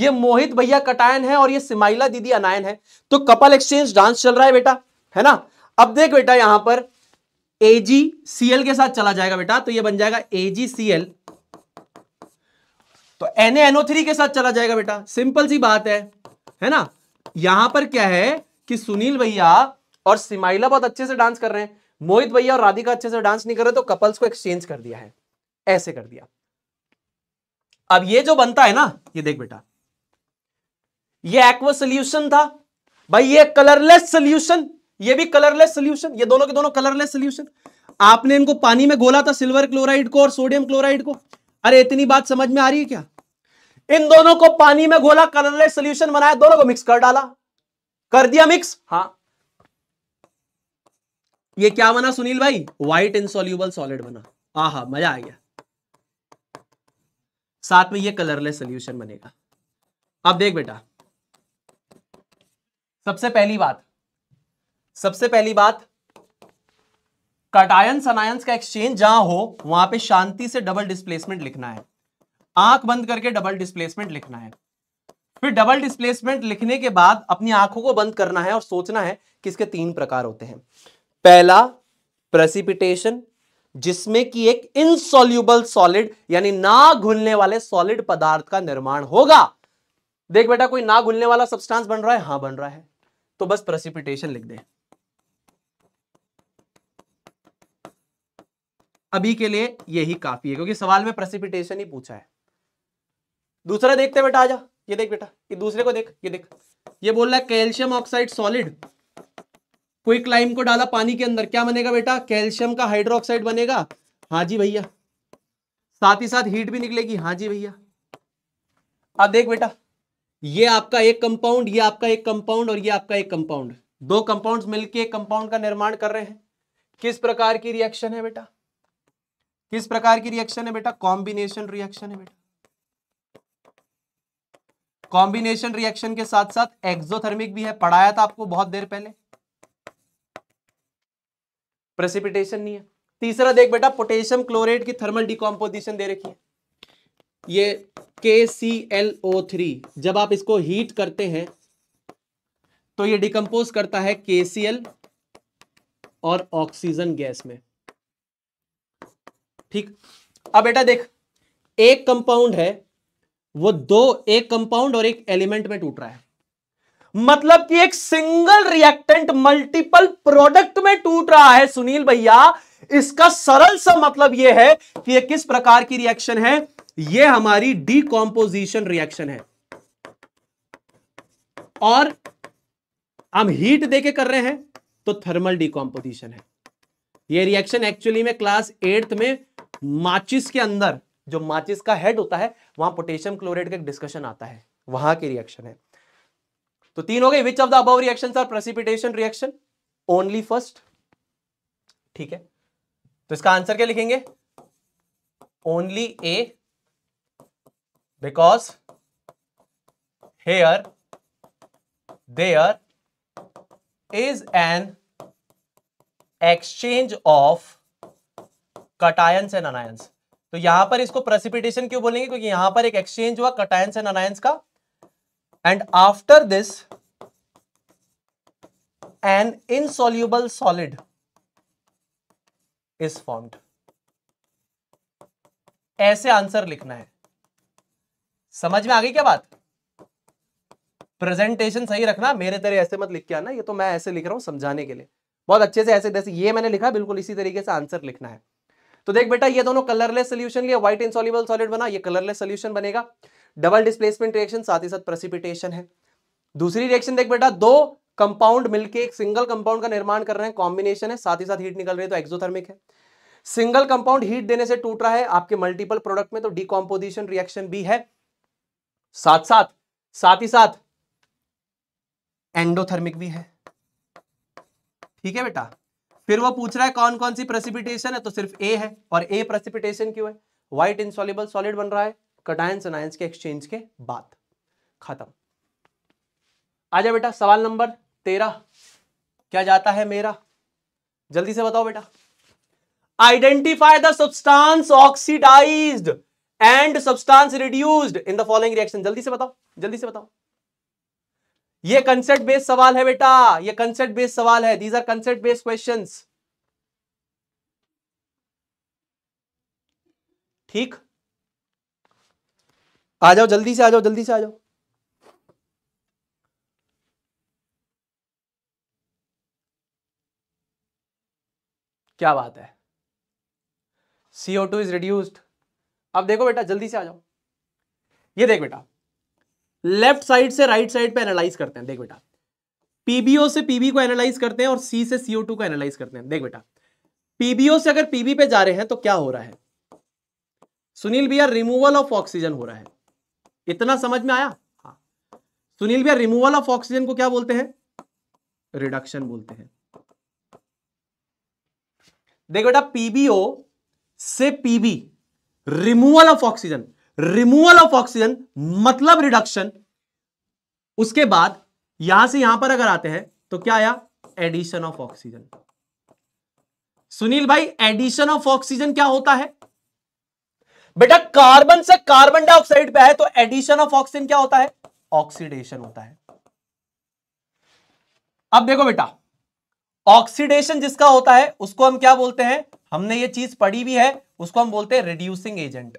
ये मोहित भैया कटायन है और ये सिमाइला दीदी अनायन है तो कपल एक्सचेंज डांस चल रहा है बेटा है ना अब देख बेटा यहां पर एजीसीएल के साथ चला जाएगा बेटा तो ये बन जाएगा एजीसीएल तो एनओ थ्री के साथ चला जाएगा बेटा सिंपल सी बात है है ना यहां पर क्या है कि सुनील भैया और सिमाइला बहुत अच्छे से डांस कर रहे हैं मोहित भैया और राधिका अच्छे से डांस नहीं कर रहे तो कपल्स को एक्सचेंज कर दिया है ऐसे कर दिया अब ये जो बनता है ना ये देख बेटा ये एक्वा सोल्यूशन था भाई ये कलरलेस सोल्यूशन ये भी कलरलेस सोल्यूशन ये दोनों के दोनों कलरलेस सोल्यूशन आपने इनको पानी में घोला था सिल्वर क्लोराइड को और सोडियम क्लोराइड को अरे इतनी बात समझ में आ रही है क्या इन दोनों को पानी में घोला कलरलेस सोल्यूशन बनाया दोनों को मिक्स कर डाला कर दिया मिक्स हाँ ये क्या बना सुनील भाई व्हाइट इंसोल्यूबल सॉलिड बना आहा मजा आ गया साथ में ये कलरलेस सोल्यूशन बनेगा अब देख बेटा सबसे पहली बात सबसे पहली बात कटायन सनायंस का एक्सचेंज जहां हो वहां पे शांति से डबल डिस्प्लेसमेंट लिखना है आंख बंद करके डबल डिस्प्लेसमेंट लिखना है फिर डबल डिस्प्लेसमेंट लिखने के बाद अपनी आंखों को बंद करना है और सोचना है कि इसके तीन प्रकार होते हैं पहला प्रेसिपिटेशन जिसमें कि एक इनसॉल्यूबल सॉलिड यानी ना घुलने वाले सॉलिड पदार्थ का निर्माण होगा देख बेटा कोई ना घुलने वाला सब्सटेंस बन रहा है हां बन रहा है तो बस प्रेसिपिटेशन लिख दे अभी के लिए यही काफी है क्योंकि सवाल में प्रेसिपिटेशन ही पूछा है दूसरा देखते बेटा आजा ये देख बेटा ये दूसरे को देख ये देख ये बोल रहा है calcium oxide solid quick lime को डाला पानी के अंदर क्या बनेगा बेटा कैल्शियम का हाइड्रोक्साइड बनेगा हाँ जी भैया साथ ही साथ हीट भी निकलेगी हाँ जी भैया अब देख बेटा ये आपका एक कंपाउंड ये आपका एक कंपाउंड और ये आपका एक कंपाउंड दो कंपाउंड मिलकर एक कंपाउंड का निर्माण कर रहे हैं किस प्रकार की रिएक्शन है बेटा किस प्रकार की रिएक्शन है बेटा कॉम्बिनेशन रिएक्शन है बेटा कॉम्बिनेशन रिएक्शन के साथ साथ एक्सोथर्मिक भी है पढ़ाया था आपको बहुत देर पहले प्रेसिपिटेशन नहीं है तीसरा देख बेटा पोटेशियम क्लोराइड की थर्मल डिकॉम्पोजिशन दे रखी है ये के सी एल ओ थ्री जब आप इसको हीट करते हैं तो ये डिकम्पोज करता है के सी एल और ऑक्सीजन गैस में ठीक अब बेटा देख एक कंपाउंड है वो दो एक कंपाउंड और एक एलिमेंट में टूट रहा है मतलब कि एक सिंगल रिएक्टेंट मल्टीपल प्रोडक्ट में टूट रहा है सुनील भैया इसका सरल सा मतलब यह है कि यह किस प्रकार की रिएक्शन है यह हमारी डीकॉम्पोजिशन रिएक्शन है और हम हीट देके कर रहे हैं तो थर्मल डिकॉम्पोजिशन है यह रिएक्शन एक्चुअली में क्लास एट्थ में माचिस के अंदर जो माचिस का हेड होता है वहां पोटेशियम क्लोराइड का एक डिस्कशन आता है वहां के रिएक्शन है तो तीन हो गए which of the above reaction are precipitation reaction only first ठीक है तो इसका आंसर क्या लिखेंगे only A because here there is an exchange of cations and anions तो यहां पर इसको प्रेसिपिटेशन क्यों बोलेंगे क्योंकि यहां पर एक एक्सचेंज हुआ कटायंस एंड अनायंस का and after this an insoluble solid is formed ऐसे आंसर लिखना है समझ में आ गई क्या बात प्रेजेंटेशन सही रखना मेरे तरह ऐसे मत लिख के आना ये तो मैं ऐसे लिख रहा हूं समझाने के लिए बहुत अच्छे से ऐसे जैसे ये मैंने लिखा बिल्कुल इसी तरीके से आंसर लिखना है तो देख बेटा ये दोनों कलरलेस सोल्यूशन लिया व्हाइट इनसॉल्यूबल सॉलिड बना ये कलरलेस सोल्यूशन बनेगा डबल डिस्प्लेसमेंट रिएक्शन साथ ही साथ प्रेसिपिटेशन है दूसरी रिएक्शन देख बेटा दो कंपाउंड मिलके एक सिंगल कंपाउंड का निर्माण कर रहे हैं कॉम्बिनेशन है साथ ही साथ हीट निकल रही है तो एक्सोथर्मिक है सिंगल कंपाउंड हीट देने से टूट रहा है आपके मल्टीपल प्रोडक्ट में तो डिकॉम्पोजिशन रिएक्शन भी है साथ साथ साथ ही साथ एंडोथर्मिक भी है ठीक है बेटा फिर वो पूछ रहा है कौन कौन सी प्रेसिपिटेशन है तो सिर्फ ए है और ए प्रेसिपिटेशन क्यों है व्हाइट इंसॉल्युबल सॉलिड बन रहा है कटायंस एंड के एक्सचेंज के बाद खत्म आ बेटा सवाल नंबर तेरह क्या जाता है मेरा जल्दी से बताओ बेटा identify the substance oxidised and substance reduced in the following reaction जल्दी से बताओ जल्दी से बताओ ये कंसेप्ट बेस्ड सवाल है बेटा ये कंसेप्ट बेस्ड सवाल है these are concept based question ठीक आ जाओ जल्दी से आ जाओ जल्दी से आ जाओ क्या बात है CO2 टू इज रिड्यूस्ड अब देखो बेटा जल्दी से आ जाओ ये देख बेटा लेफ्ट साइड से राइट साइड पे एनालाइज करते हैं देख बेटा पीबीओ से पीबी को एनालाइज करते हैं और सी से सीओ को एनालाइज करते हैं देख बेटा पीबीओ से अगर पीबी पे जा रहे हैं तो क्या हो रहा है सुनील भैया रिमूवल ऑफ ऑक्सीजन हो रहा है इतना समझ में आया हाँ सुनील भैया रिमूवल ऑफ ऑक्सीजन को क्या बोलते हैं रिडक्शन बोलते हैं देख बेटा पीबीओ से PB removal of oxygen removal of oxygen मतलब रिडक्शन उसके बाद यहां से यहां पर अगर आते हैं तो क्या आया एडिशन ऑफ ऑक्सीजन सुनील भाई एडिशन ऑफ ऑक्सीजन क्या होता है बेटा कार्बन से कार्बन डाइऑक्साइड पे है तो एडिशन ऑफ ऑक्सीजन क्या होता है ऑक्सीडेशन होता है अब देखो बेटा ऑक्सीडेशन जिसका होता है उसको हम क्या बोलते हैं हमने ये चीज पढ़ी भी है उसको हम बोलते हैं रिड्यूसिंग एजेंट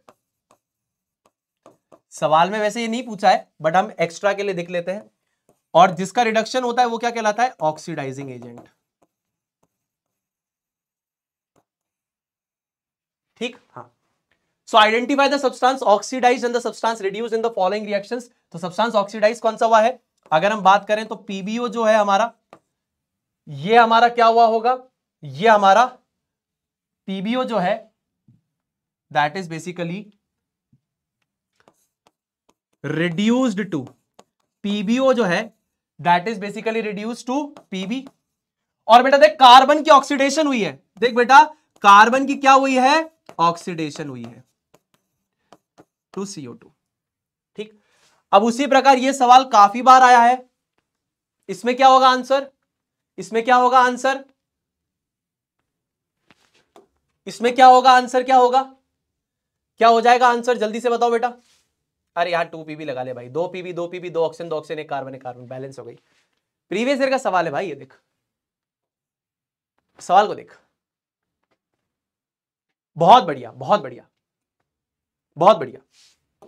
सवाल में वैसे ये नहीं पूछा है बट हम एक्स्ट्रा के लिए देख लेते हैं और जिसका रिडक्शन होता है वो क्या कहलाता है ऑक्सीडाइजिंग एजेंट ठीक हाँ so identify the substance oxidise and the substance reduce in the following reactions तो सब्सटेंस ऑक्सीडाइज कौन सा हुआ है अगर हम बात करें तो पीबीओ जो है हमारा ये हमारा क्या हुआ होगा ये हमारा पीबीओ जो है that is basically reduced to PBO जो है that is basically reduce to PB और बेटा देख कार्बन की ऑक्सीडेशन हुई है देख बेटा कार्बन की क्या हुई है ऑक्सीडेशन हुई है टू सीओ टू ठीक अब उसी प्रकार ये सवाल काफी बार आया है इसमें क्या होगा आंसर इसमें क्या होगा आंसर इसमें क्या होगा आंसर क्या होगा क्या हो जाएगा आंसर जल्दी से बताओ बेटा अरे यहाँ टू पीबी लगा ले भाई दो पीबी दो पीबी दो ऑक्सीजन दो ऑक्सीजन एक कार्बन एक कार्बन बैलेंस हो गई प्रीवियस ईयर का सवाल है भाई ये देख सवाल को देख बहुत बढ़िया बहुत बढ़िया बहुत बढ़िया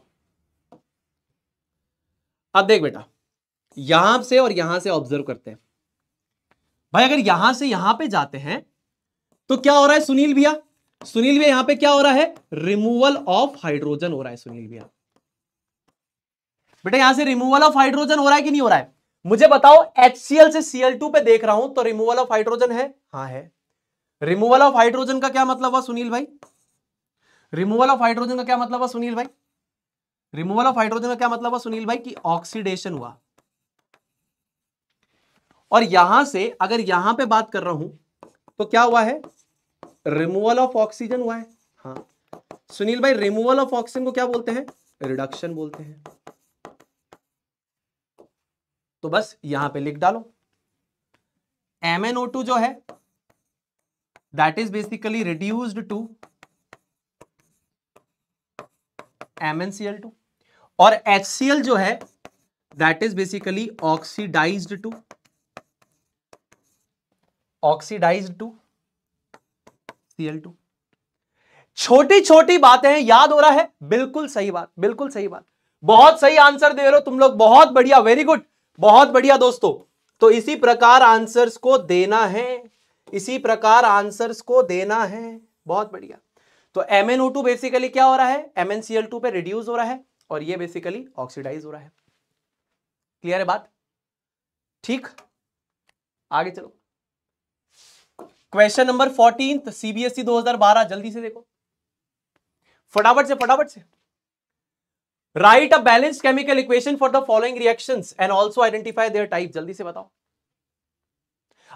अब देख बेटा यहां से और यहां से ऑब्जर्व करते हैं भाई अगर यहां से यहां पे जाते हैं तो क्या हो रहा है सुनील भैया सुनील भैया यहां पे क्या हो रहा है रिमूवल ऑफ हाइड्रोजन हो रहा है सुनील भैया बेटा यहां से रिमूवल ऑफ हाइड्रोजन हो रहा है कि नहीं हो रहा है मुझे बताओ एच से सीएल पे देख रहा हूं तो रिमूवल ऑफ हाइड्रोजन है हाँ है रिमूवल ऑफ हाइड्रोजन का क्या मतलब हुआ सुनील भाई रिमूवल ऑफ हाइड्रोजन का क्या मतलब हुआ सुनील भाई रिमूवल ऑफ हाइड्रोजन का क्या मतलब हुआ सुनील भाई कि ऑक्सीडेशन हुआ और यहां से अगर यहां पे बात कर रहा हूं तो क्या हुआ है रिमूवल ऑफ ऑक्सीजन हुआ है हाँ सुनील भाई रिमूवल ऑफ ऑक्सीजन को क्या बोलते हैं रिडक्शन बोलते हैं तो बस यहां पे लिख डालो MnO2 जो है that is basically reduced to MnCl2 और HCl जो है that is basically oxidised to oxidised to Cl2 छोटी छोटी बातें याद हो रहा है बिल्कुल सही बात बिल्कुल सही बात बहुत सही आंसर दे रहे हो तुम लोग बहुत बढ़िया वेरी गुड बहुत बढ़िया दोस्तों तो इसी प्रकार आंसर्स को देना है इसी प्रकार आंसर्स को देना है बहुत बढ़िया तो MnO2 बेसिकली क्या हो रहा है MnCl2 पे रिड्यूस हो रहा है और ये बेसिकली ऑक्सीडाइज हो रहा है क्लियर है बात ठीक आगे चलो क्वेश्चन नंबर फोर्टीन सीबीएसई 2012 जल्दी से देखो फटाफट से फटाफट से write a balance chemical equation for the following reaction and also identify their type जल्दी से बताओ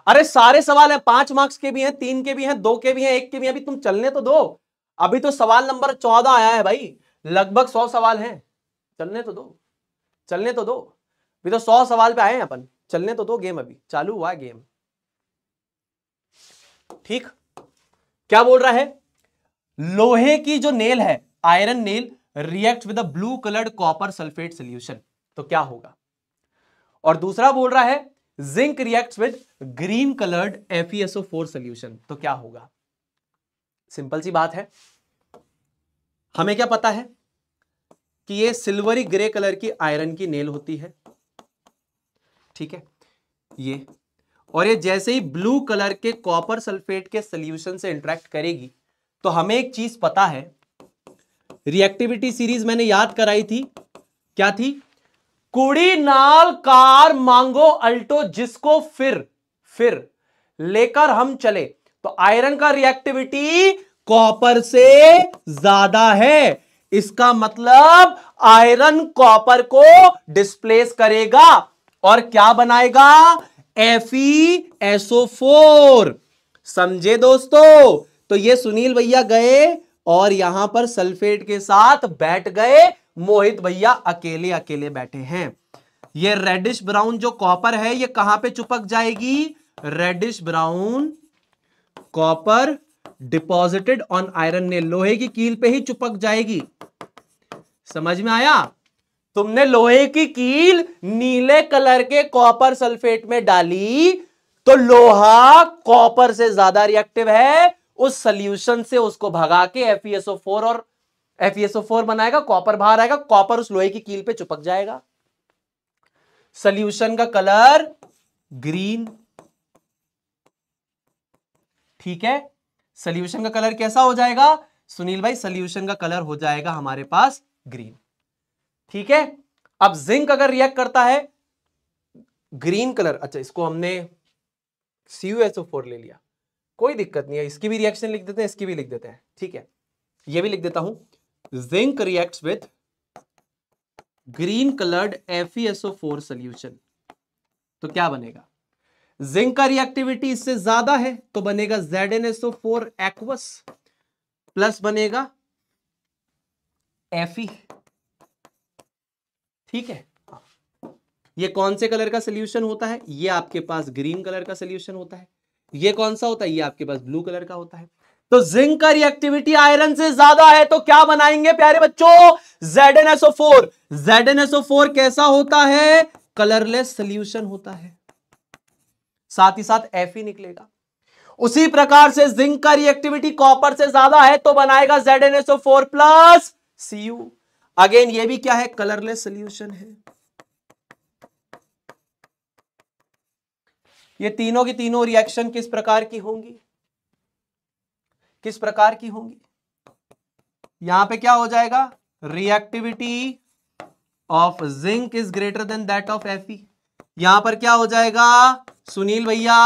अरे सारे सवाल है पांच मार्क्स के भी हैं तीन के भी हैं दो के भी हैं एक के भी हैं अभी तुम चलने तो दो अभी तो सवाल नंबर चौदह आया है भाई लगभग सौ सवाल हैं चलने तो दो चलने तो दो अभी तो सौ सवाल पे आए हैं अपन चलने तो दो गेम अभी चालू हुआ है गेम ठीक क्या बोल रहा है लोहे की जो नेल है iron nail react with blue coloured copper sulphate solution तो क्या होगा और दूसरा बोल रहा है zinc react with green coloured FESO four solution तो क्या होगा सिंपल सी बात है हमें क्या पता है कि ये सिल्वरी ग्रे कलर की आयरन की नेल होती है ठीक है ये और ये जैसे ही ब्लू कलर के कॉपर सल्फेट के सोल्यूशन से इंट्रैक्ट करेगी तो हमें एक चीज पता है रिएक्टिविटी सीरीज मैंने याद कराई थी क्या थी कुड़ी नाल कार मांगो अल्टो जिसको फिर फिर लेकर हम चले तो आयरन का रिएक्टिविटी कॉपर से ज्यादा है इसका मतलब आयरन कॉपर को डिस्प्लेस करेगा और क्या बनाएगा एफ e समझे दोस्तों तो ये सुनील भैया गए और यहां पर सल्फेट के साथ बैठ गए मोहित भैया अकेले अकेले बैठे हैं ये रेडिश ब्राउन जो कॉपर है ये कहां पे चुपक जाएगी reddish brown copper deposited on iron ने लोहे की कील पे ही चुपक जाएगी समझ में आया तुमने लोहे की कील नीले कलर के कॉपर सल्फेट में डाली तो लोहा कॉपर से ज्यादा रिएक्टिव है उस सोल्यूशन से उसको भगा के एफ e और एफ e बनाएगा कॉपर बाहर आएगा कॉपर उस लोहे की कील पे चुपक जाएगा सोल्यूशन का कलर ग्रीन ठीक है सोल्यूशन का कलर कैसा हो जाएगा सुनील भाई सोल्यूशन का कलर हो जाएगा हमारे पास ग्रीन ठीक है अब जिंक अगर रिएक्ट करता है ग्रीन कलर अच्छा इसको हमने सी ले लिया कोई दिक्कत नहीं है इसकी भी रिएक्शन लिख देते हैं इसकी भी लिख देते हैं ठीक है ये भी लिख देता हूं zinc reacts with green coloured four solution तो क्या बनेगा जिंक का रिएक्टिविटी इससे ज्यादा है तो बनेगा Z N four aqueous plus बनेगा एफ ठीक है ये कौन से कलर का सोल्यूशन होता है ये आपके पास ग्रीन कलर का सोल्यूशन होता है ये कौन सा होता है ये आपके पास ब्लू कलर का होता है तो जिंक का रिएक्टिविटी आयरन से ज्यादा है तो क्या बनाएंगे प्यारे बच्चों ZnSO4 ZnSO4 कैसा होता है कलरलेस सोल्यूशन होता है साथ ही साथ एफ ही निकलेगा उसी प्रकार से जिंक का रिएक्टिविटी कॉपर से ज्यादा है तो बनाएगा ZnSO4 प्लस Cu अगेन ये भी क्या है कलरलेस सोल्यूशन है ये तीनों की तीनों रिएक्शन किस प्रकार की होंगी किस प्रकार की होंगी यहां पे क्या हो जाएगा reactivity of zinc is greater than that of F यहां पर क्या हो जाएगा सुनील भैया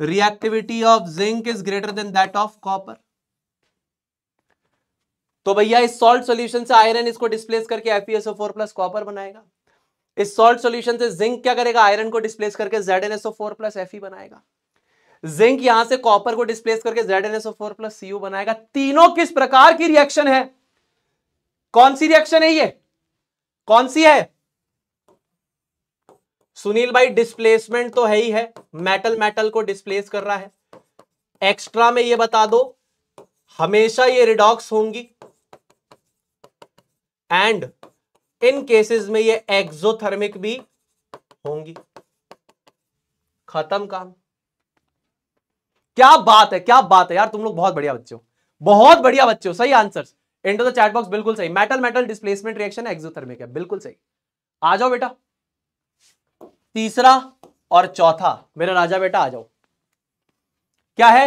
reactivity of zinc is greater than that of copper तो भैया इस सॉल्ट सॉल्यूशन से आयरन इसको डिस्प्लेस करके एफ प्लस कॉपर बनाएगा इस सॉल्ट सॉल्यूशन से जिंक क्या करेगा आयरन को डिस्प्लेस करके Z N four plus F E बनाएगा जिंक यहां से कॉपर को डिस्प्लेस करके जेड एन फोर प्लस बनाएगा तीनों किस प्रकार की रिएक्शन है कौन सी रिएक्शन है ये कौन सी है सुनील भाई डिस्प्लेसमेंट तो है ही है मेटल मेटल को डिस्प्लेस कर रहा है एक्स्ट्रा में ये बता दो हमेशा ये रिडॉक्स होंगी एंड इन केसेस में ये एक्सोथर्मिक भी होंगी खत्म काम क्या बात है क्या बात है यार तुम लोग बहुत बढ़िया बच्चे हो बहुत बढ़िया बच्चे हो सही answer enter the chat box बिल्कुल सही metal metal displacement reaction exothermic है बिल्कुल सही आ जाओ बेटा तीसरा और चौथा मेरा राजा बेटा आ जाओ क्या है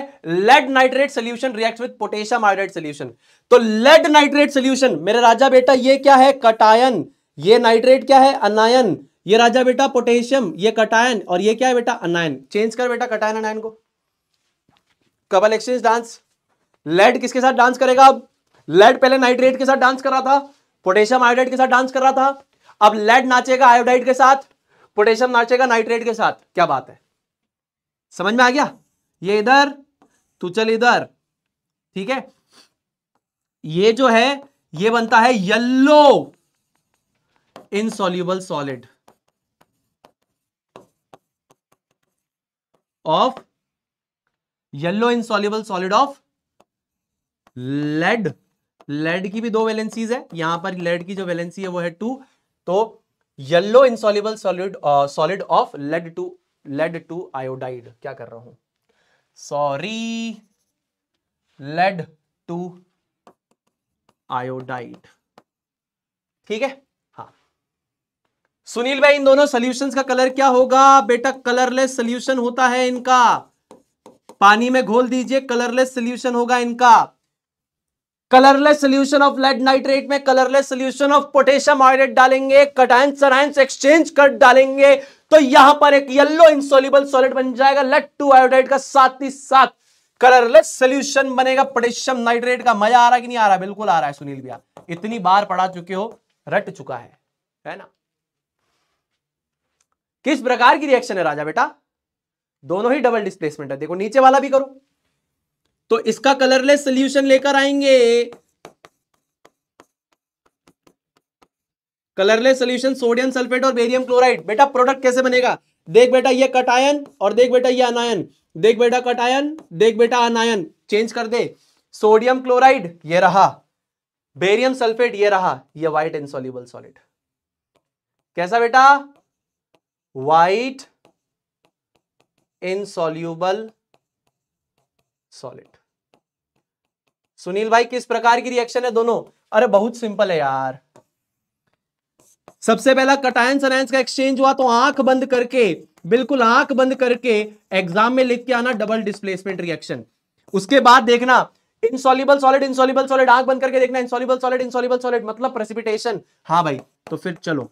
lead nitrate solution react with potassium hydrate solution तो लेड नाइट्रेट सोल्यूशन मेरे राजा बेटा ये क्या है कटायन ये नाइट्रेट क्या है अनायन ये राजा बेटा पोटेशियम ये कटायन और ये क्या है बेटा अनायन चेंज कर बेटा कटायन अनायन को कबल एक्सचेंज डांस लेड किसके साथ डांस करेगा अब लेड पहले नाइट्रेट के साथ डांस कर रहा था पोटेशियम आयोडाइड के साथ डांस कर रहा था अब लेड नाचेगा आयोडाइड के साथ पोटेशियम नाचेगा नाइट्रेट के साथ क्या बात है समझ में आ गया ये इधर तू चल इधर ठीक है ये जो है ये बनता है yellow insoluble solid of yellow insoluble solid of lead lead की भी दो वैलेंसीज है यहां पर लेड की जो वैलेंसी है वो है टू तो yellow insoluble solid solid of lead two lead two iodide क्या कर रहा हूं सॉरी लेड टू आयोडाइड ठीक है हा सुनील भाई इन दोनों सॉल्यूशंस का कलर क्या होगा बेटा कलरलेस सॉल्यूशन होता है इनका पानी में घोल दीजिए कलरलेस सॉल्यूशन होगा इनका colourless solution of lead nitrate में colourless solution of potassium iodate डालेंगे कटायन सरायंस एक्सचेंज कट डालेंगे तो यहां पर एक येलो इंसोल्यूबल सॉलिड बन जाएगा लेट टू आयोडाइड का साथ ही साथ कलरलेस सोल्यूशन बनेगा पोटेशियम नाइट्रेट का मजा आ रहा कि नहीं आ रहा बिल्कुल आ रहा है सुनील भैया इतनी बार पढ़ा चुके हो रट चुका है है ना किस प्रकार की रिएक्शन है राजा बेटा दोनों ही डबल डिस्प्लेसमेंट है देखो नीचे वाला भी करो तो इसका कलरलेस सोल्यूशन लेकर आएंगे कलरलेस सोल्यूशन सोडियम सल्फेट और बेरियम क्लोराइड बेटा प्रोडक्ट कैसे बनेगा देख बेटा ये कटायन और देख बेटा ये अनायन देख बेटा कटायन देख बेटा अनायन चेंज कर दे सोडियम क्लोराइड ये रहा बेरियम सल्फेट ये रहा ये व्हाइट इनसोल्यूबल सॉलिड कैसा बेटा व्हाइट इनसोल्यूबल सॉलिड सुनील भाई किस प्रकार की रिएक्शन है दोनों अरे बहुत सिंपल है यार सबसे पहला कटायंस अनायंस का एक्सचेंज हुआ तो आंख बंद करके बिल्कुल आंख बंद करके एग्जाम में लिख के आना डबल डिस्प्लेसमेंट रिएक्शन उसके बाद देखना इनसॉलिबल सॉलिड इनसॉलिबल सॉलिड आंख बंद करके देखना इनसॉलिबल सॉलिड इनसॉलिबल सॉलिड मतलब प्रेसिपिटेशन हाँ भाई तो फिर चलो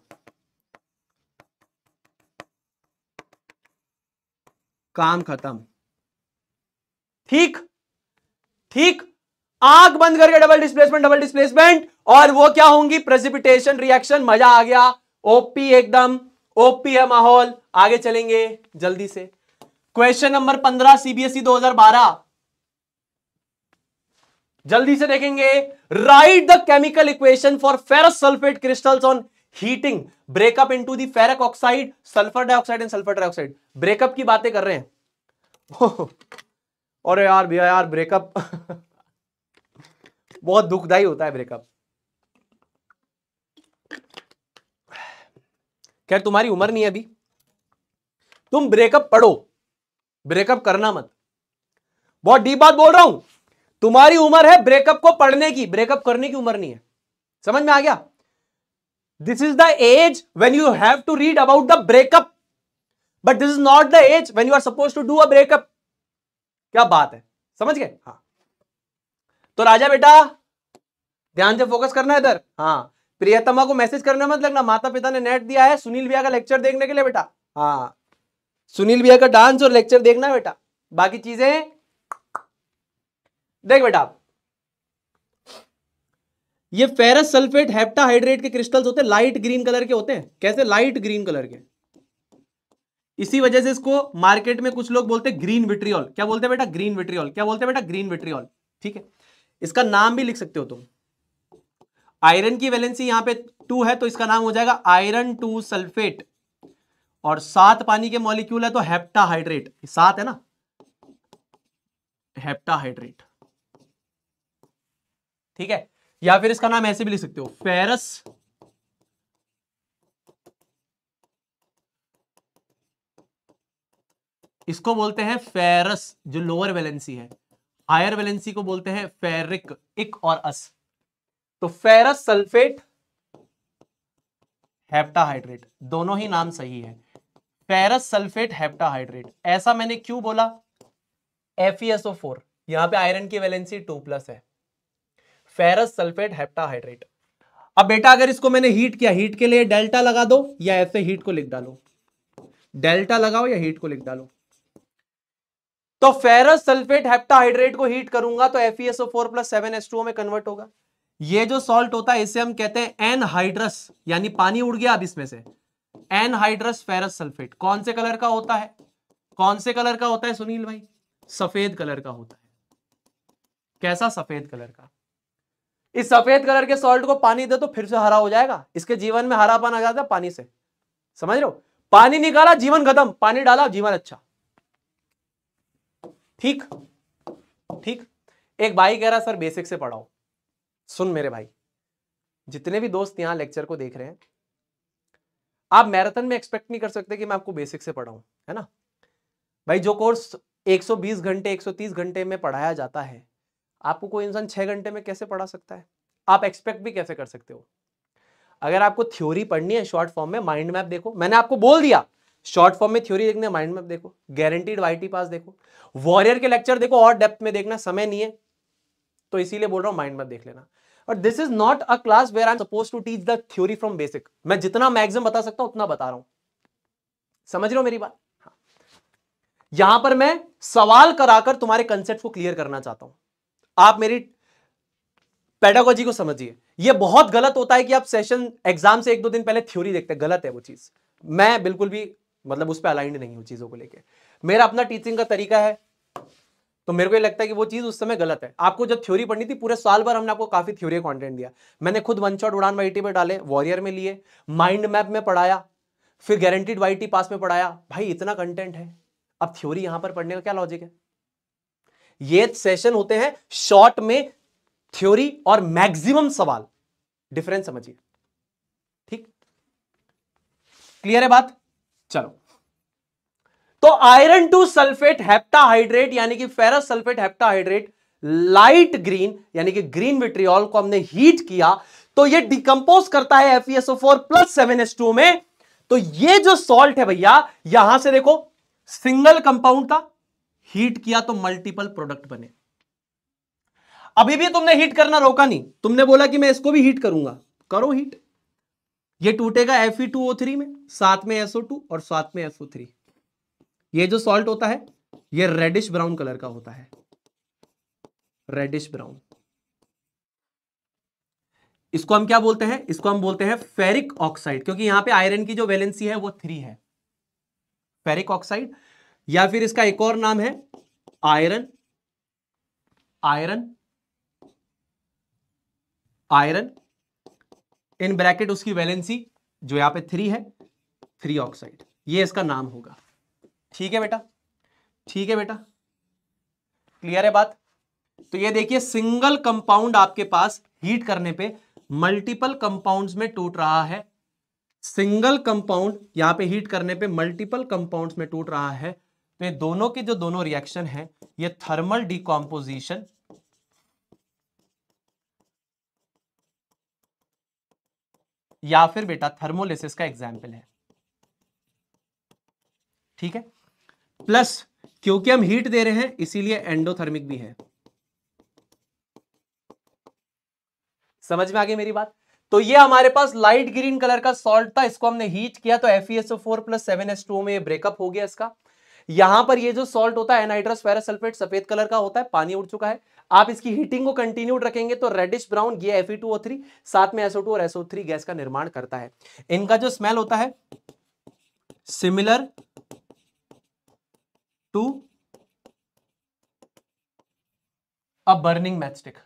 काम खत्म ठीक ठीक आग बंद करके डबल डिस्प्लेसमेंट डबल डिस्प्लेसमेंट और वो क्या होंगी प्रेसिपिटेशन रिएक्शन मजा आ गया ओपी एकदम ओपी है माहौल आगे चलेंगे जल्दी से क्वेश्चन नंबर पंद्रह सीबीएसई e 2012 जल्दी से देखेंगे write the chemical equation for ferrous sulphate crystals on heating break up into the ferric oxide sulphur dioxide and sulphur dioxide break up की बातें कर रहे हैं और यार भैया यार ब्रेकअप बहुत दुखदायी होता है ब्रेकअप खैर तुम्हारी उम्र नहीं है अभी तुम ब्रेकअप पढ़ो ब्रेकअप करना मत बहुत डीप बात बोल रहा हूं तुम्हारी उम्र है ब्रेकअप को पढ़ने की ब्रेकअप करने की उम्र नहीं है समझ में आ गया this is the age when you have to read about the break up but this is not the age when you are suppose to do a break up क्या बात है समझ गए हाँ तो राजा बेटा ध्यान से फोकस करना इधर हाँ प्रियतमा को मैसेज करने मत लगना माता पिता ने नेट दिया है सुनील भैया का लेक्चर देखने के लिए बेटा हाँ सुनील भैया का डांस और लेक्चर देखना है बेटा बाकी चीजें देख बेटा ये फेरस सल्फेट हेप्टाहाइड्रेट के क्रिस्टल्स होते हैं लाइट ग्रीन कलर के होते हैं कैसे लाइट ग्रीन कलर के इसी वजह से इसको मार्केट में कुछ लोग बोलते हैं ग्रीन विट्रियल क्या बोलते हैं बेटा ग्रीन विट्रियल क्या बोलते हैं बेटा ग्रीन विट्रियल ठीक है इसका नाम भी लिख सकते हो तुम आयरन की वैलेंसी यहां पे टू है तो इसका नाम हो जाएगा आयरन टू सल्फेट और सात पानी के मॉलिक्यूल है तो हेप्टाहाइड्रेट सात है ना हेप्टाहाइड्रेट ठीक है या फिर इसका नाम ऐसे भी लिख सकते हो फेरस इसको बोलते हैं फेरस जो लोअर वैलेंसी है हायर वैलेंसी को बोलते हैं फेरिक इक और अस तो फेरस सल्फेट हेप्टाहाइड्रेट दोनों ही नाम सही है फेरस सल्फेट हेप्टाहाइड्रेट ऐसा मैंने क्यों बोला FeSO4 यहां पे आयरन की वैलेंसी टू प्लस है फेरस सल्फेट हेप्टाहाइड्रेट अब बेटा अगर इसको मैंने हीट किया हीट के लिए डेल्टा लगा दो या ऐसे हीट को लिख डालो डेल्टा लगाओ या हीट को लिख डालो तो फेरस सल्फेट हेप्टाहाइड्रेट को हीट करूंगा तो FeSO4 प्लस सेवन एस में कन्वर्ट होगा ये जो सॉल्ट होता है इसे हम कहते हैं एनहाइड्रस यानी पानी उड़ गया अब इसमें से एनहाइड्रस फेरस सल्फेट कौन से कलर का होता है कौन से कलर का होता है सुनील भाई सफेद कलर का होता है कैसा सफेद कलर का इस सफेद कलर के सॉल्ट को पानी दे तो फिर से हरा हो जाएगा इसके जीवन में हरापन आ जाता है पानी से समझ लो पानी निकाला जीवन खत्म पानी डाला जीवन अच्छा ठीक ठीक एक भाई कह रहा सर बेसिक से पढ़ाओ सुन मेरे भाई जितने भी दोस्त यहां लेक्चर को देख रहे हैं आप मैराथन में एक्सपेक्ट नहीं कर सकते कि मैं आपको बेसिक से पढ़ाऊं है ना भाई जो कोर्स 120 घंटे 130 घंटे में पढ़ाया जाता है आपको कोई इंसान छह घंटे में कैसे पढ़ा सकता है आप एक्सपेक्ट भी कैसे कर सकते हो अगर आपको थ्योरी पढ़नी है शॉर्ट फॉर्म में माइंड मैप देखो मैंने आपको बोल दिया शॉर्ट फॉर्म में थ्योरी देखने माइंड मैप देखो गारंटीड वाई पास देखो वॉरियर के लेक्चर देखो और डेप्थ में देखना समय नहीं है तो इसीलिए बोल रहा हूं माइंड मैप देख लेना और this is not a class where I am suppose to teach the theory from basic मैं जितना मैक्सिमम बता सकता हूं उतना बता रहा हूं समझ रहे हो मेरी बात हाँ। यहां पर मैं सवाल कराकर तुम्हारे कंसेप्ट को क्लियर करना चाहता हूं आप मेरी पेडागोजी को समझिए यह बहुत गलत होता है कि आप सेशन एग्जाम से एक दो दिन पहले थ्योरी देखते हैं गलत है वो चीज मैं बिल्कुल भी मतलब उस पर अलाइंड नहीं हूँ चीज़ों को लेके मेरा अपना टीचिंग का तरीका है तो मेरे को ये लगता है कि वो चीज़ उस समय गलत है आपको जब थ्योरी पढ़नी थी पूरे साल भर हमने आपको काफ़ी थ्योरी कंटेंट दिया मैंने खुद वन शॉट उड़ान वाई पे डाले वॉरियर में लिए माइंड मैप में पढ़ाया फिर गारंटीड वाई पास में पढ़ाया भाई इतना कंटेंट है अब थ्योरी यहां पर पढ़ने का क्या लॉजिक है ये सेशन होते हैं शॉर्ट में थ्योरी और मैक्सिमम सवाल डिफरेंस समझिए ठीक क्लियर है बात चलो तो आयरन टू सल्फेट हेप्टाहाइड्रेट यानी कि ferrous sulphate heptahydrate light green यानी कि ग्रीन विट्रियोल को हमने हीट किया तो ये डिकम्पोज करता है FeSO4 प्लस 7H2 में तो ये जो सॉल्ट है भैया यहां से देखो सिंगल कंपाउंड था हीट किया तो मल्टीपल प्रोडक्ट बने अभी भी तुमने हीट करना रोका नहीं तुमने बोला कि मैं इसको भी हीट करूंगा करो हीट ये टूटेगा Fe2O3 में साथ में SO2 और साथ में SO3 ये जो सॉल्ट होता है ये रेडिश ब्राउन कलर का होता है रेडिश ब्राउन इसको हम क्या बोलते हैं इसको हम बोलते हैं फेरिक ऑक्साइड क्योंकि यहां पे आयरन की जो वैलेंसी है वो थ्री है फेरिक ऑक्साइड या फिर इसका एक और नाम है iron iron iron in bracket उसकी वैलेंसी जो यहाँ पे थ्री है थ्री ऑक्साइड ये इसका नाम होगा ठीक है बेटा ठीक है बेटा क्लियर है बात तो ये देखिए सिंगल कंपाउंड आपके पास हीट करने पे मल्टीपल कंपाउंड्स में टूट रहा है सिंगल कंपाउंड यहां पे हीट करने पे मल्टीपल कंपाउंड्स में टूट रहा है तो ये दोनों के जो दोनों रिएक्शन है ये थर्मल डिकॉम्पोजिशन या फिर बेटा थर्मोलिसिस का एग्जाम्पल है ठीक है प्लस क्योंकि हम हीट दे रहे हैं इसीलिए एंडोथर्मिक भी है समझ में आ गई मेरी बात तो ये हमारे पास लाइट ग्रीन कलर का सॉल्ट था इसको हमने हीट किया तो F four plus seven S two में ब्रेकअप हो गया इसका यहां पर ये जो सॉल्ट होता है एनहाइड्रस सल्फेट सफेद कलर का होता है पानी उड़ चुका है आप इसकी हीटिंग को कंटिन्यूड रखेंगे तो रेडिश ब्राउन ये एफ साथ में एसओ और एसओ गैस का निर्माण करता है इनका जो स्मेल होता है similar to a burning matchstick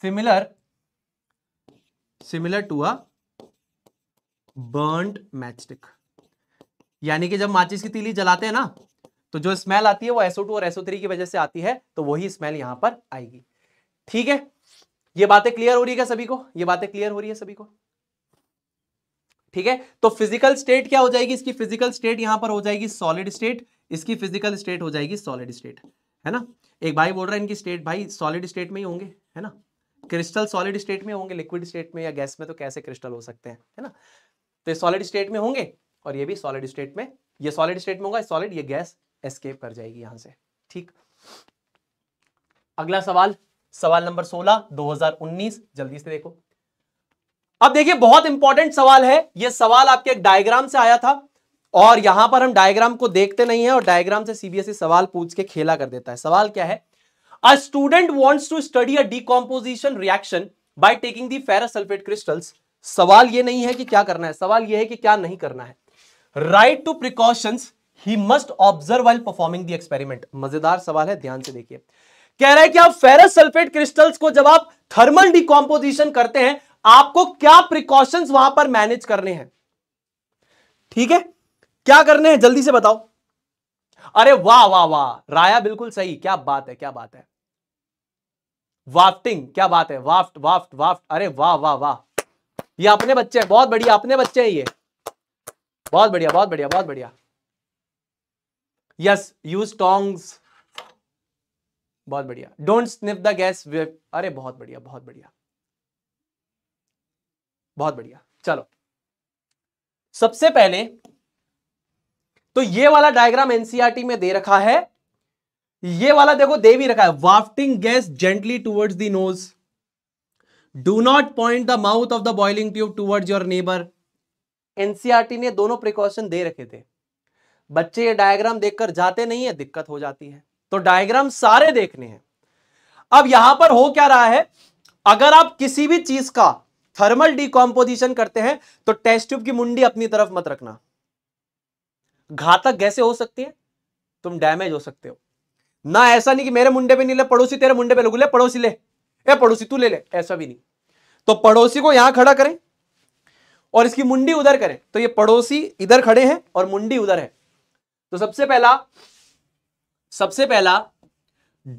similar similar to a burn matchstick यानी कि जब माचिस की तीली जलाते हैं ना तो जो स्मेल आती है वो SO2 और SO3 की वजह से आती है तो वही स्मेल यहां पर आएगी ठीक है ये बातें क्लियर हो रही है सभी को ये बातें क्लियर हो रही है सभी को ठीक है तो फिजिकल स्टेट क्या हो जाएगी इसकी फिजिकल स्टेट यहां पर हो जाएगी सॉलिड स्टेट इसकी फिजिकल स्टेट हो जाएगी सॉलिड स्टेट है ना एक भाई बोल रहा है इनकी स्टेट भाई सॉलिड स्टेट में ही होंगे है ना क्रिस्टल सॉलिड स्टेट में होंगे लिक्विड स्टेट में या गैस में तो कैसे क्रिस्टल हो सकते हैं है ना तो ये सॉलिड स्टेट में होंगे और ये भी सॉलिड स्टेट में ये सॉलिड स्टेट में होगा सॉलिड ये गैस एस्केप कर जाएगी यहां से ठीक अगला सवाल सवाल नंबर 16 2019 जल्दी से देखो अब देखिए बहुत इंपॉर्टेंट सवाल है यह सवाल आपके एक डायग्राम से आया था और यहां पर हम डायग्राम को देखते नहीं है और डायग्राम से सीबीएसई e सवाल पूछ के खेला कर देता है सवाल क्या है a student wants to study a decomposition reaction by taking the ferrous sulphate crystals सवाल ये नहीं है कि क्या करना है सवाल यह है कि क्या नहीं करना है write two precautions he must observe while performing the experiment मजेदार सवाल है ध्यान से देखिए कह रहा है कि आप फेरस सल्फेट क्रिस्टल्स को जब आप थर्मल डिकॉम्पोजिशन करते हैं आपको क्या प्रिकॉशंस वहां पर मैनेज करने हैं ठीक है क्या करने हैं जल्दी से बताओ अरे वाह वाह वाह राया बिल्कुल सही क्या बात है क्या बात है वाफ्टिंग क्या बात है वाफ्ट वाफ्ट वाफ्ट अरे वाह वाह वाह ये अपने बच्चे हैं बहुत बढ़िया अपने बच्चे हैं ये बहुत बढ़िया बहुत बढ़िया बहुत बढ़िया यस यूज टोंग्स बहुत बढ़िया डोंट स्निफ द गैस अरे बहुत बढ़िया बहुत बढ़िया बहुत बढ़िया चलो सबसे पहले तो ये वाला डायग्राम एनसीआरटी e में दे रखा है ये वाला देखो दे भी रखा है wafting gas gently towards the nose do not point the mouth of the boiling tube towards your neighbour NCERT ने दोनों प्रिकॉशन दे रखे थे बच्चे ये डायग्राम देखकर जाते नहीं है दिक्कत हो जाती है तो डायग्राम सारे देखने हैं अब यहां पर हो क्या रहा है अगर आप किसी भी चीज का थर्मल डिकॉम्पोजिशन करते हैं तो टेस्ट ट्यूब की मुंडी अपनी तरफ मत रखना घातक गैसे हो सकती है तुम डैमेज हो सकते हो ना ऐसा नहीं कि मेरे मुंडे पे नहीं ले पड़ोसी तेरे मुंडे पे ले पड़ोसी ले ए पड़ोसी तू ले ले ऐसा भी नहीं तो पड़ोसी को यहां खड़ा करें और इसकी मुंडी उधर करें तो ये पड़ोसी इधर खड़े हैं और मुंडी उधर है तो सबसे पहला सबसे पहला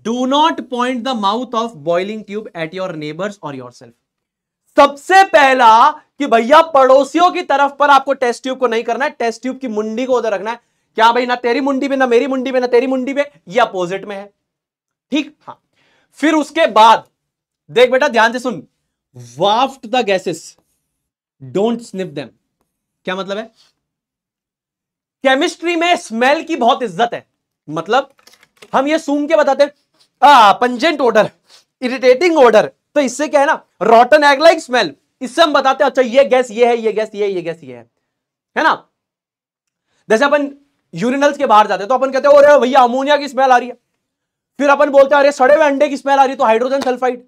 do not point the mouth of boiling tube at your neighbours और योर सेल्फ सबसे पहला कि भैया पड़ोसियों की तरफ पर आपको टेस्ट ट्यूब को नहीं करना है टेस्ट ट्यूब की मुंडी को उधर रखना है क्या भाई ना तेरी मुंडी में ना मेरी मुंडी में ना तेरी मुंडी में ये अपोजिट में है ठीक हाँ फिर उसके बाद देख बेटा ध्यान से सुन waft the gases don't sniff them क्या मतलब है केमिस्ट्री में स्मेल की बहुत इज्जत है मतलब हम ये सूंघ के बताते हैं पंजेंट ओडर इरिटेटिंग ओडर तो इससे क्या है ना रॉटन एग लाइक स्मेल इससे हम बताते हैं अच्छा ये गैस ये है ये गैस ये ये गैस ये है है ना जैसे अपन यूरिनल्स के बाहर जाते हैं तो अपन कहते हैं भैया अमोनिया की स्मेल आ रही है फिर अपन बोलते हैं अरे सड़े हुए अंडे की स्मेल आ रही है तो हाइड्रोजन सल्फाइड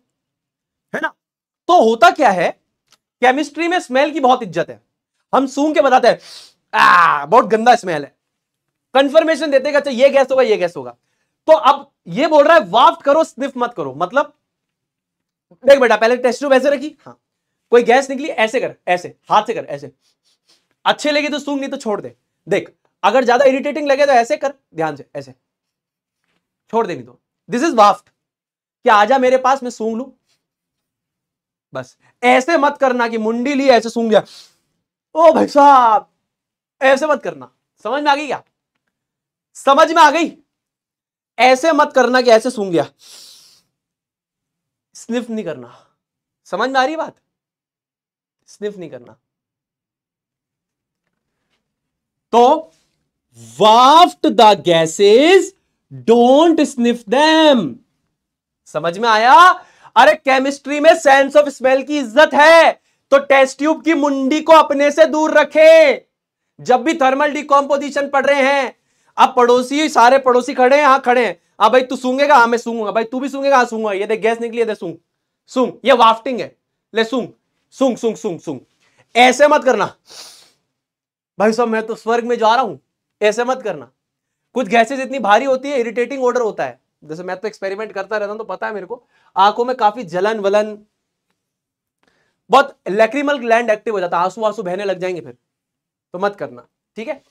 है ना तो होता क्या है केमिस्ट्री में स्मेल की बहुत इज्जत है हम सूंघ के बताते हैं आ, ah, बहुत गंदा स्मेल है कंफर्मेशन देते अच्छा ये गैस होगा ये गैस होगा तो अब ये बोल रहा है वाफ्ट करो स्निफ मत करो मतलब देख बेटा पहले टेस्ट ट्यूब ऐसे रखी हाँ कोई गैस निकली ऐसे कर ऐसे हाथ से कर ऐसे अच्छे लगे तो सूंग नहीं तो छोड़ दे देख अगर ज्यादा इरिटेटिंग लगे तो ऐसे कर ध्यान से ऐसे छोड़ देनी तो दिस इज वाफ्ट क्या आजा मेरे पास मैं सूंघ लू बस ऐसे मत करना कि मुंडी ली ऐसे सूंघ गया ओ भाई साहब ऐसे मत करना समझ में आ गई क्या समझ में आ गई ऐसे मत करना कि ऐसे सूंघ गया स्निफ नहीं करना समझ में आ रही बात स्निफ नहीं करना तो waft the gases don't sniff them समझ में आया अरे केमिस्ट्री में सेंस ऑफ स्मेल की इज्जत है तो टेस्ट ट्यूब की मुंडी को अपने से दूर रखें जब भी थर्मल डिकॉम्पोजिशन पढ़ रहे हैं अब पड़ोसी सारे पड़ोसी खड़े हैं हाँ खड़े हैं हाँ भाई तू सूंगेगा हाँ मैं सूंगा भाई तू भी सूंगेगा हाँ सूंगा ये देख गैस निकली दे सूंग सूंग ये वाफ्टिंग है ले सूंग सूंग सूंग सूंग सूंग ऐसे मत करना भाई साहब मैं तो स्वर्ग में जा रहा हूं ऐसे मत करना कुछ गैसेज इतनी भारी होती है इरिटेटिंग ऑर्डर होता है जैसे मैं तो एक्सपेरिमेंट करता रहता हूं तो पता है मेरे को आंखों में काफी जलन वलन बहुत लेक्रिमल ग्लैंड एक्टिव हो जाता है आंसू आंसू बहने लग जाएंगे फिर तो मत करना ठीक है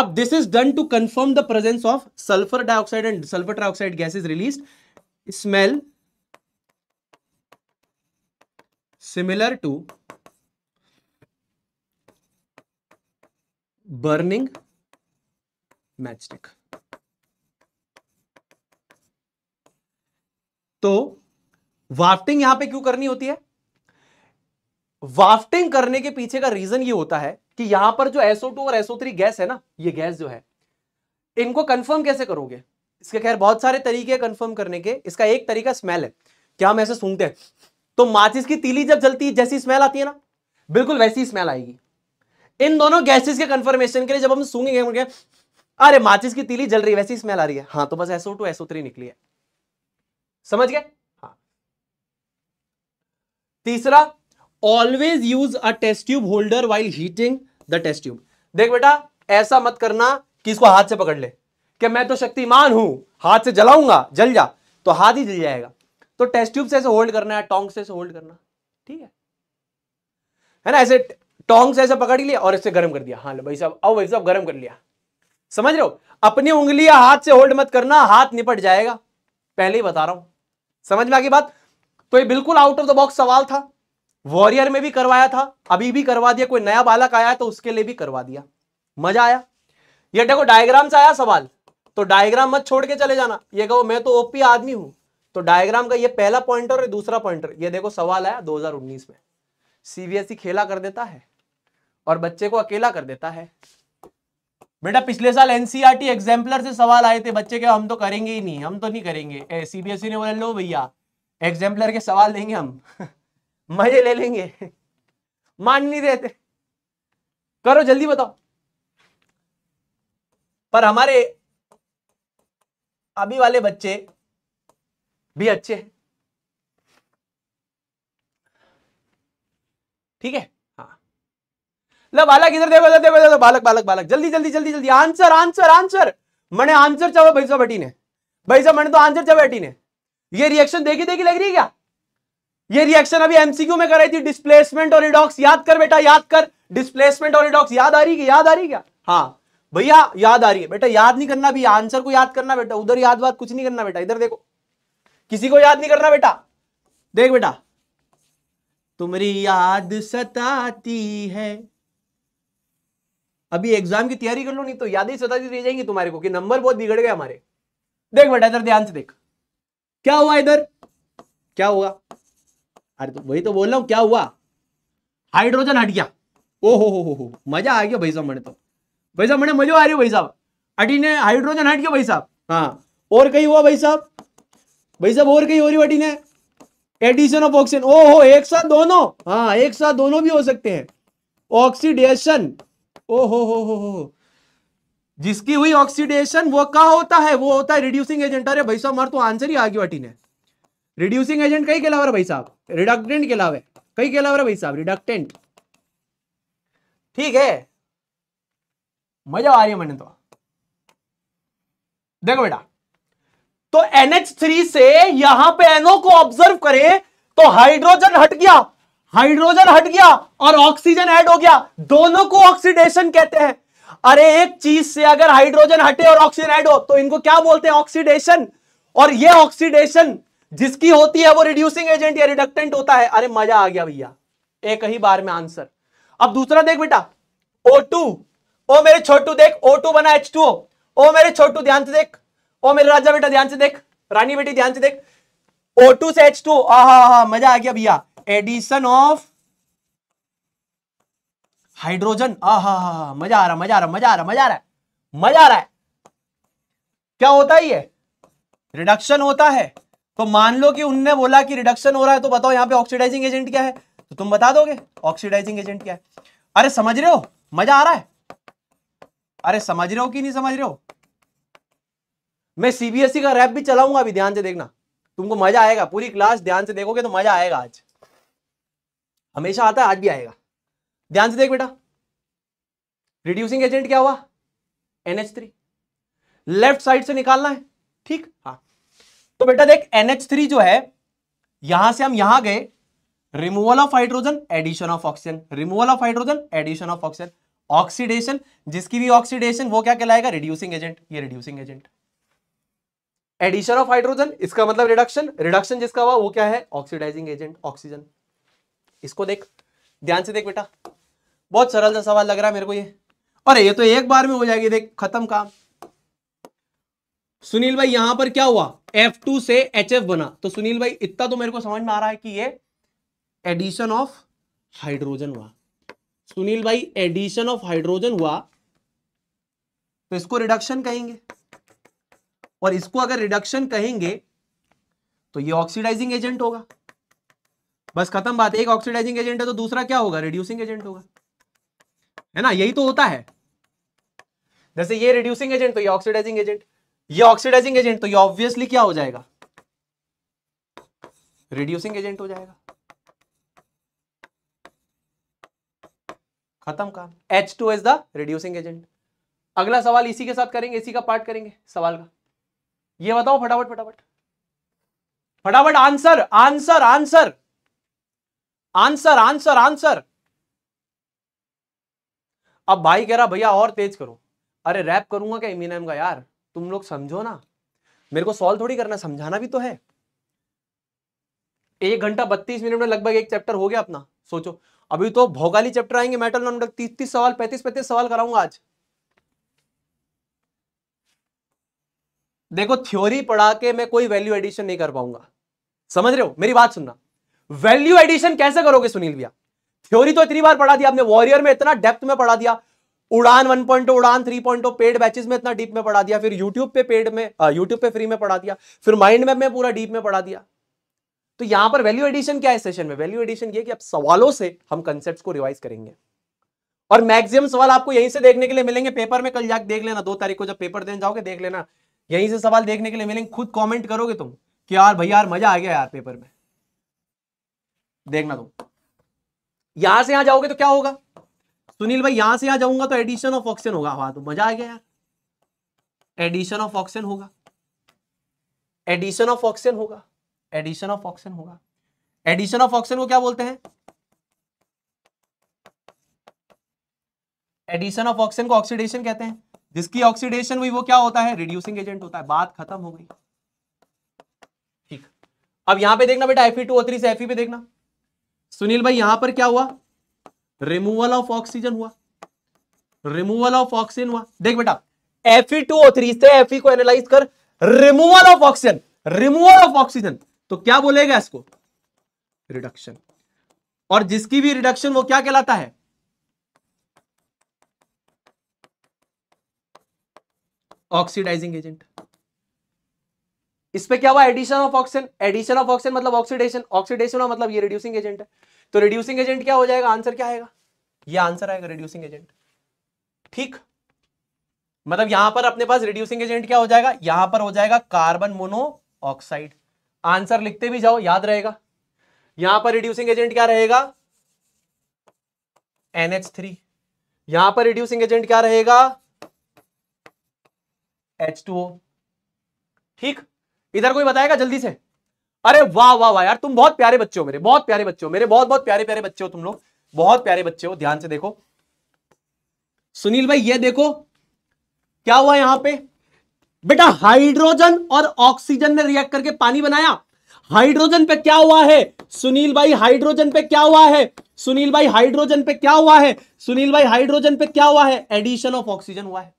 अब this is done to confirm the presence of sulphur dioxide and sulphur trioxide gas is release smell similar to burning matchstick तो वाफ्टिंग यहां पे क्यों करनी होती है वाफ्टिंग करने के पीछे का रीजन ये होता है कि यहां पर जो SO2 और SO3 गैस है ना ये गैस जो है इनको कंफर्म कैसे करोगे इसके खैर बहुत सारे तरीके कंफर्म करने के इसका एक तरीका स्मेल है क्या हम ऐसे सूंघते हैं तो माचिस की तीली जब जलती है जैसी स्मेल आती है ना बिल्कुल वैसी स्मेल आएगी इन दोनों गैसेस के कंफर्मेशन के लिए जब हम सूंघेंगे अरे माचिस की तीली जल रही है वैसी स्मेल आ रही है हाँ तो बस एसओ टू एसओ थ्री निकली है समझ गए हाँ तीसरा always use a test tube holder while heating the test tube देख बेटा ऐसा मत करना कि इसको हाथ से पकड़ ले कि मैं तो शक्तिमान हूं हाथ से जलाऊंगा जल जा तो हाथ ही जल जाएगा तो टेस्ट ट्यूब से ऐसे होल्ड करना है टोंग से ऐसे होल्ड करना ठीक है है ना ऐसे टोंग से ऐसे पकड़ लिया और ऐसे गर्म कर दिया हाँ भाई साहब अब भाई साहब गर्म कर लिया समझ रहे हो अपनी उंगली या हाथ से होल्ड मत करना हाथ निपट जाएगा पहले ही बता रहा हूं समझ में आगे बात तो ये बिल्कुल आउट ऑफ द बॉक्स सवाल था वॉरियर में भी करवाया था अभी भी करवा दिया कोई नया बालक आया तो उसके लिए भी करवा दिया मजा आया ये देखो डायग्राम से आया सवाल तो डायग्राम मत छोड़ के चले जाना ये कहो मैं तो ओपी आदमी हूं तो डायग्राम का ये पहला पॉइंटर और दूसरा पॉइंटर ये देखो सवाल आया 2019 में सीबीएसई e खेला कर देता है और बच्चे को अकेला कर देता है बेटा पिछले साल एनसीईआरटी एग्जाम्पलर e से सवाल आए थे बच्चे के हम तो करेंगे ही नहीं हम तो नहीं करेंगे सीबीएसई e ने बोला लो भैया एग्जाम्पलर के सवाल देंगे हम मजे ले लेंगे मान नहीं रहते करो जल्दी बताओ पर हमारे अभी वाले बच्चे भी अच्छे हैं ठीक है हाँ लो बालक इधर देखो इधर देखो देखो बालक बालक बालक जल्दी जल्दी जल्दी जल्दी आंसर आंसर आंसर मैंने आंसर चाहो भाई साहब अटी ने भाई साहब मैंने तो आंसर चाहे अटी ने ये रिएक्शन देखी देखी लग रही है क्या ये रिएक्शन अभी एमसीक्यू में कराई थी डिस्प्लेसमेंट और रिडॉक्स याद कर बेटा याद कर डिस्प्लेसमेंट और रिडॉक्स याद आ रही है याद आ रही क्या हाँ भैया याद आ रही है बेटा याद नहीं करना भी आंसर को याद करना बेटा उधर याद बात कुछ नहीं करना बेटा इधर देखो किसी को याद नहीं करना बेटा देख बेटा तुम्हारी याद सताती है अभी एग्जाम की तैयारी कर लो नहीं तो याद ही सताती रह जाएंगी तुम्हारे को कि नंबर बहुत बिगड़ गए हमारे देख बेटा इधर ध्यान से देख क्या हुआ इधर क्या हुआ अरे तो वही तो बोल रहा हूँ क्या हुआ हाइड्रोजन हट गया ओ हो हो हो हो मजा आ गया भाई साहब मैंने तो भाई साहब मैंने मजा आ रही भाई साहब अटी ने हाइड्रोजन हट गया भाई साहब हाँ और कहीं हुआ भाई साहब भाई साहब और कहीं हो रही अटी ने एडिशन ऑफ ऑक्सीजन ओ हो एक साथ दोनों हाँ एक साथ दोनों भी हो सकते हैं ऑक्सीडेशन ओ हो हो हो हो जिसकी हुई ऑक्सीडेशन वो कहा होता है वो होता है रिड्यूसिंग एजेंट अरे भाई साहब मार तो आंसर ही आ गया अटी ने रिड्यूसिंग एजेंट कई कहलावर भाई साहब रिडक्टेंट कहलावे कई कहलावर भाई साहब रिडक्टेंट ठीक है मजा आ रही है मैंने तो देखो बेटा तो NH3 से यहां पे NO को ऑब्जर्व करें तो हाइड्रोजन हट गया हाइड्रोजन हट गया और ऑक्सीजन ऐड हो गया दोनों को ऑक्सीडेशन कहते हैं अरे एक चीज से अगर हाइड्रोजन हटे और ऑक्सीजन ऐड हो तो इनको क्या बोलते हैं ऑक्सीडेशन और ये ऑक्सीडेशन जिसकी होती है वो रिड्यूसिंग एजेंट या रिडक्टेंट होता है अरे मजा आ गया भैया एक ही बार में आंसर अब दूसरा देख बेटा O2 ओ मेरे छोटू देख O2 बना H2O ओ मेरे छोटू ध्यान से देख ओ मेरे राजा बेटा ध्यान से देख रानी बेटी ध्यान से देख O2 से एच टू आ मजा आ गया भैया एडिशन ऑफ हाइड्रोजन आहा हा मजा आ रहा मजा आ रहा मजा आ रहा मजा आ रहा है मजा आ रहा है क्या होता है ये रिडक्शन होता है तो मान लो कि उनने बोला कि रिडक्शन हो रहा है तो बताओ यहाँ पे ऑक्सीडाइजिंग एजेंट क्या है तो तुम बता दोगे ऑक्सीडाइजिंग एजेंट क्या है अरे समझ रहे हो मजा आ रहा है अरे समझ रहे हो कि नहीं समझ रहे हो मैं सीबीएसई e का रैप भी चलाऊंगा अभी ध्यान से देखना तुमको मजा आएगा पूरी क्लास ध्यान से देखोगे तो मजा आएगा आज हमेशा आता है आज भी आएगा ध्यान से देख बेटा रिड्यूसिंग एजेंट क्या हुआ एनएच थ्री लेफ्ट साइड से निकालना है ठीक हाँ तो बेटा देख NH3 जो है यहां से हम यहां गए removal of hydrogen addition of oxygen removal of hydrogen addition of oxygen oxidation जिसकी भी ऑक्सीडेशन वो क्या कहलाएगा रिड्यूसिंग एजेंट ये reducing agent addition of hydrogen इसका मतलब रिडक्शन रिडक्शन जिसका हुआ वो क्या है ऑक्सीडाइजिंग एजेंट ऑक्सीजन इसको देख ध्यान से देख बेटा बहुत सरल सा सवाल लग रहा है मेरे को ये अरे ये तो एक बार में हो जाएगी देख खत्म काम सुनील भाई यहां पर क्या हुआ F2 से HF बना तो सुनील भाई इतना तो मेरे को समझ में आ रहा है कि ये एडिशन ऑफ हाइड्रोजन हुआ सुनील भाई एडिशन ऑफ हाइड्रोजन हुआ तो इसको रिडक्शन कहेंगे और इसको अगर रिडक्शन कहेंगे तो ये ऑक्सीडाइजिंग एजेंट होगा बस खत्म बात एक ऑक्सीडाइजिंग एजेंट है तो दूसरा क्या होगा रिड्यूसिंग एजेंट होगा है ना यही तो होता है जैसे ये रिड्यूसिंग एजेंट तो ये ऑक्सीडाइजिंग एजेंट ये ऑक्सीडाइजिंग एजेंट तो ये ऑब्वियसली क्या हो जाएगा रिड्यूसिंग एजेंट हो जाएगा खत्म काम H two is the reducing agent अगला सवाल इसी के साथ करेंगे इसी का पार्ट करेंगे सवाल का ये बताओ फटाफट फटाफट फटाफट answer answer answer answer answer answer अब भाई कह रहा भैया और तेज करो अरे रैप करूंगा क्या इमिनम का यार तुम लोग समझो ना मेरे को सॉल्व थोड़ी करना समझाना भी तो है एक घंटा बत्तीस मिनट में लगभग एक चैप्टर हो गया अपना सोचो अभी तो भौगाली चैप्टर आएंगे मेटल नॉन मेटल तीस तीस सवाल पैंतीस पैंतीस सवाल कराऊंगा आज देखो थ्योरी पढ़ा के मैं कोई वैल्यू एडिशन नहीं कर पाऊंगा समझ रहे हो मेरी बात सुनना वैल्यू एडिशन कैसे करोगे सुनील भैया थ्योरी तो इतनी बार पढ़ा दिया आपने वॉरियर में इतना डेप्थ में पढ़ा दिया Udaan one point Udaan three point paid batches में इतना डीप में पढ़ा दिया फिर यूट्यूब पे पेड में यूट्यूब पे फ्री में पढ़ा दिया फिर माइंड मैप में पूरा डीप में पढ़ा दिया तो यहां पर वैल्यू एडिशन क्या है सेशन में वैल्यू एडिशन ये कि अब सवालों से हम कंसेप्ट को रिवाइज करेंगे और मैक्सिमम सवाल आपको यहीं से देखने के लिए मिलेंगे पेपर में कल जाकर देख लेना दो तारीख को जब पेपर देने जाओगे देख लेना यहीं से सवाल देखने के लिए मिलेंगे खुद कमेंट करोगे तुम कि यार भैया यार मजा आ गया यार पेपर में देखना तुम यहां से यहां जाओगे तो क्या होगा सुनील भाई यहां से यहां जाऊंगा तो एडिशन ऑफ ऑक्सीजन होगा हाँ तो मजा आ गया यार एडिशन ऑफ ऑक्सीजन होगा एडिशन ऑफ ऑक्सीजन होगा एडिशन ऑफ ऑक्सीजन होगा एडिशन ऑफ ऑक्सीजन को क्या बोलते हैं एडिशन ऑफ ऑक्सीजन को ऑक्सीडेशन कहते हैं जिसकी ऑक्सीडेशन हुई वो क्या होता है रिड्यूसिंग एजेंट होता है बात खत्म हो गई ठीक अब यहां पे देखना बेटा एफ से एफ पे देखना सुनील भाई यहां पर क्या हुआ रिमूवल ऑफ ऑक्सीजन हुआ रिमूवल ऑफ ऑक्सीजन हुआ देख बेटा एफ से एफ को एनालाइज कर removal of oxygen removal of oxygen तो क्या बोलेगा इसको रिडक्शन और जिसकी भी रिडक्शन वो क्या कहलाता है ऑक्सीडाइजिंग एजेंट इस पे क्या हुआ addition of oxygen addition of oxygen मतलब ऑक्सीडेशन ऑक्सीडेशन मतलब ये रिड्यूसिंग एजेंट है तो रिड्यूसिंग एजेंट क्या हो जाएगा आंसर क्या आएगा ये आंसर आएगा रिड्यूसिंग एजेंट ठीक मतलब यहां पर अपने पास रिड्यूसिंग एजेंट क्या हो जाएगा यहां पर हो जाएगा कार्बन मोनोऑक्साइड आंसर लिखते भी जाओ याद रहेगा यहां पर रिड्यूसिंग एजेंट क्या रहेगा एनएच थ्री यहां पर रिड्यूसिंग एजेंट क्या रहेगा ओ ठीक इधर कोई बताएगा जल्दी से अरे वाह वाह वाह यार तुम बहुत प्यारे बच्चे हो मेरे बहुत प्यारे बच्चे हो मेरे बहुत बहुत प्यारे प्यारे बच्चे हो तुम लोग बहुत प्यारे बच्चे हो ध्यान से देखो सुनील भाई ये देखो क्या हुआ यहां पे बेटा हाइड्रोजन और ऑक्सीजन ने रिएक्ट करके पानी बनाया हाइड्रोजन पे क्या हुआ है सुनील भाई हाइड्रोजन पे क्या हुआ है सुनील भाई हाइड्रोजन पे क्या हुआ है सुनील भाई हाइड्रोजन पे क्या हुआ है एडिशन ऑफ ऑक्सीजन हुआ है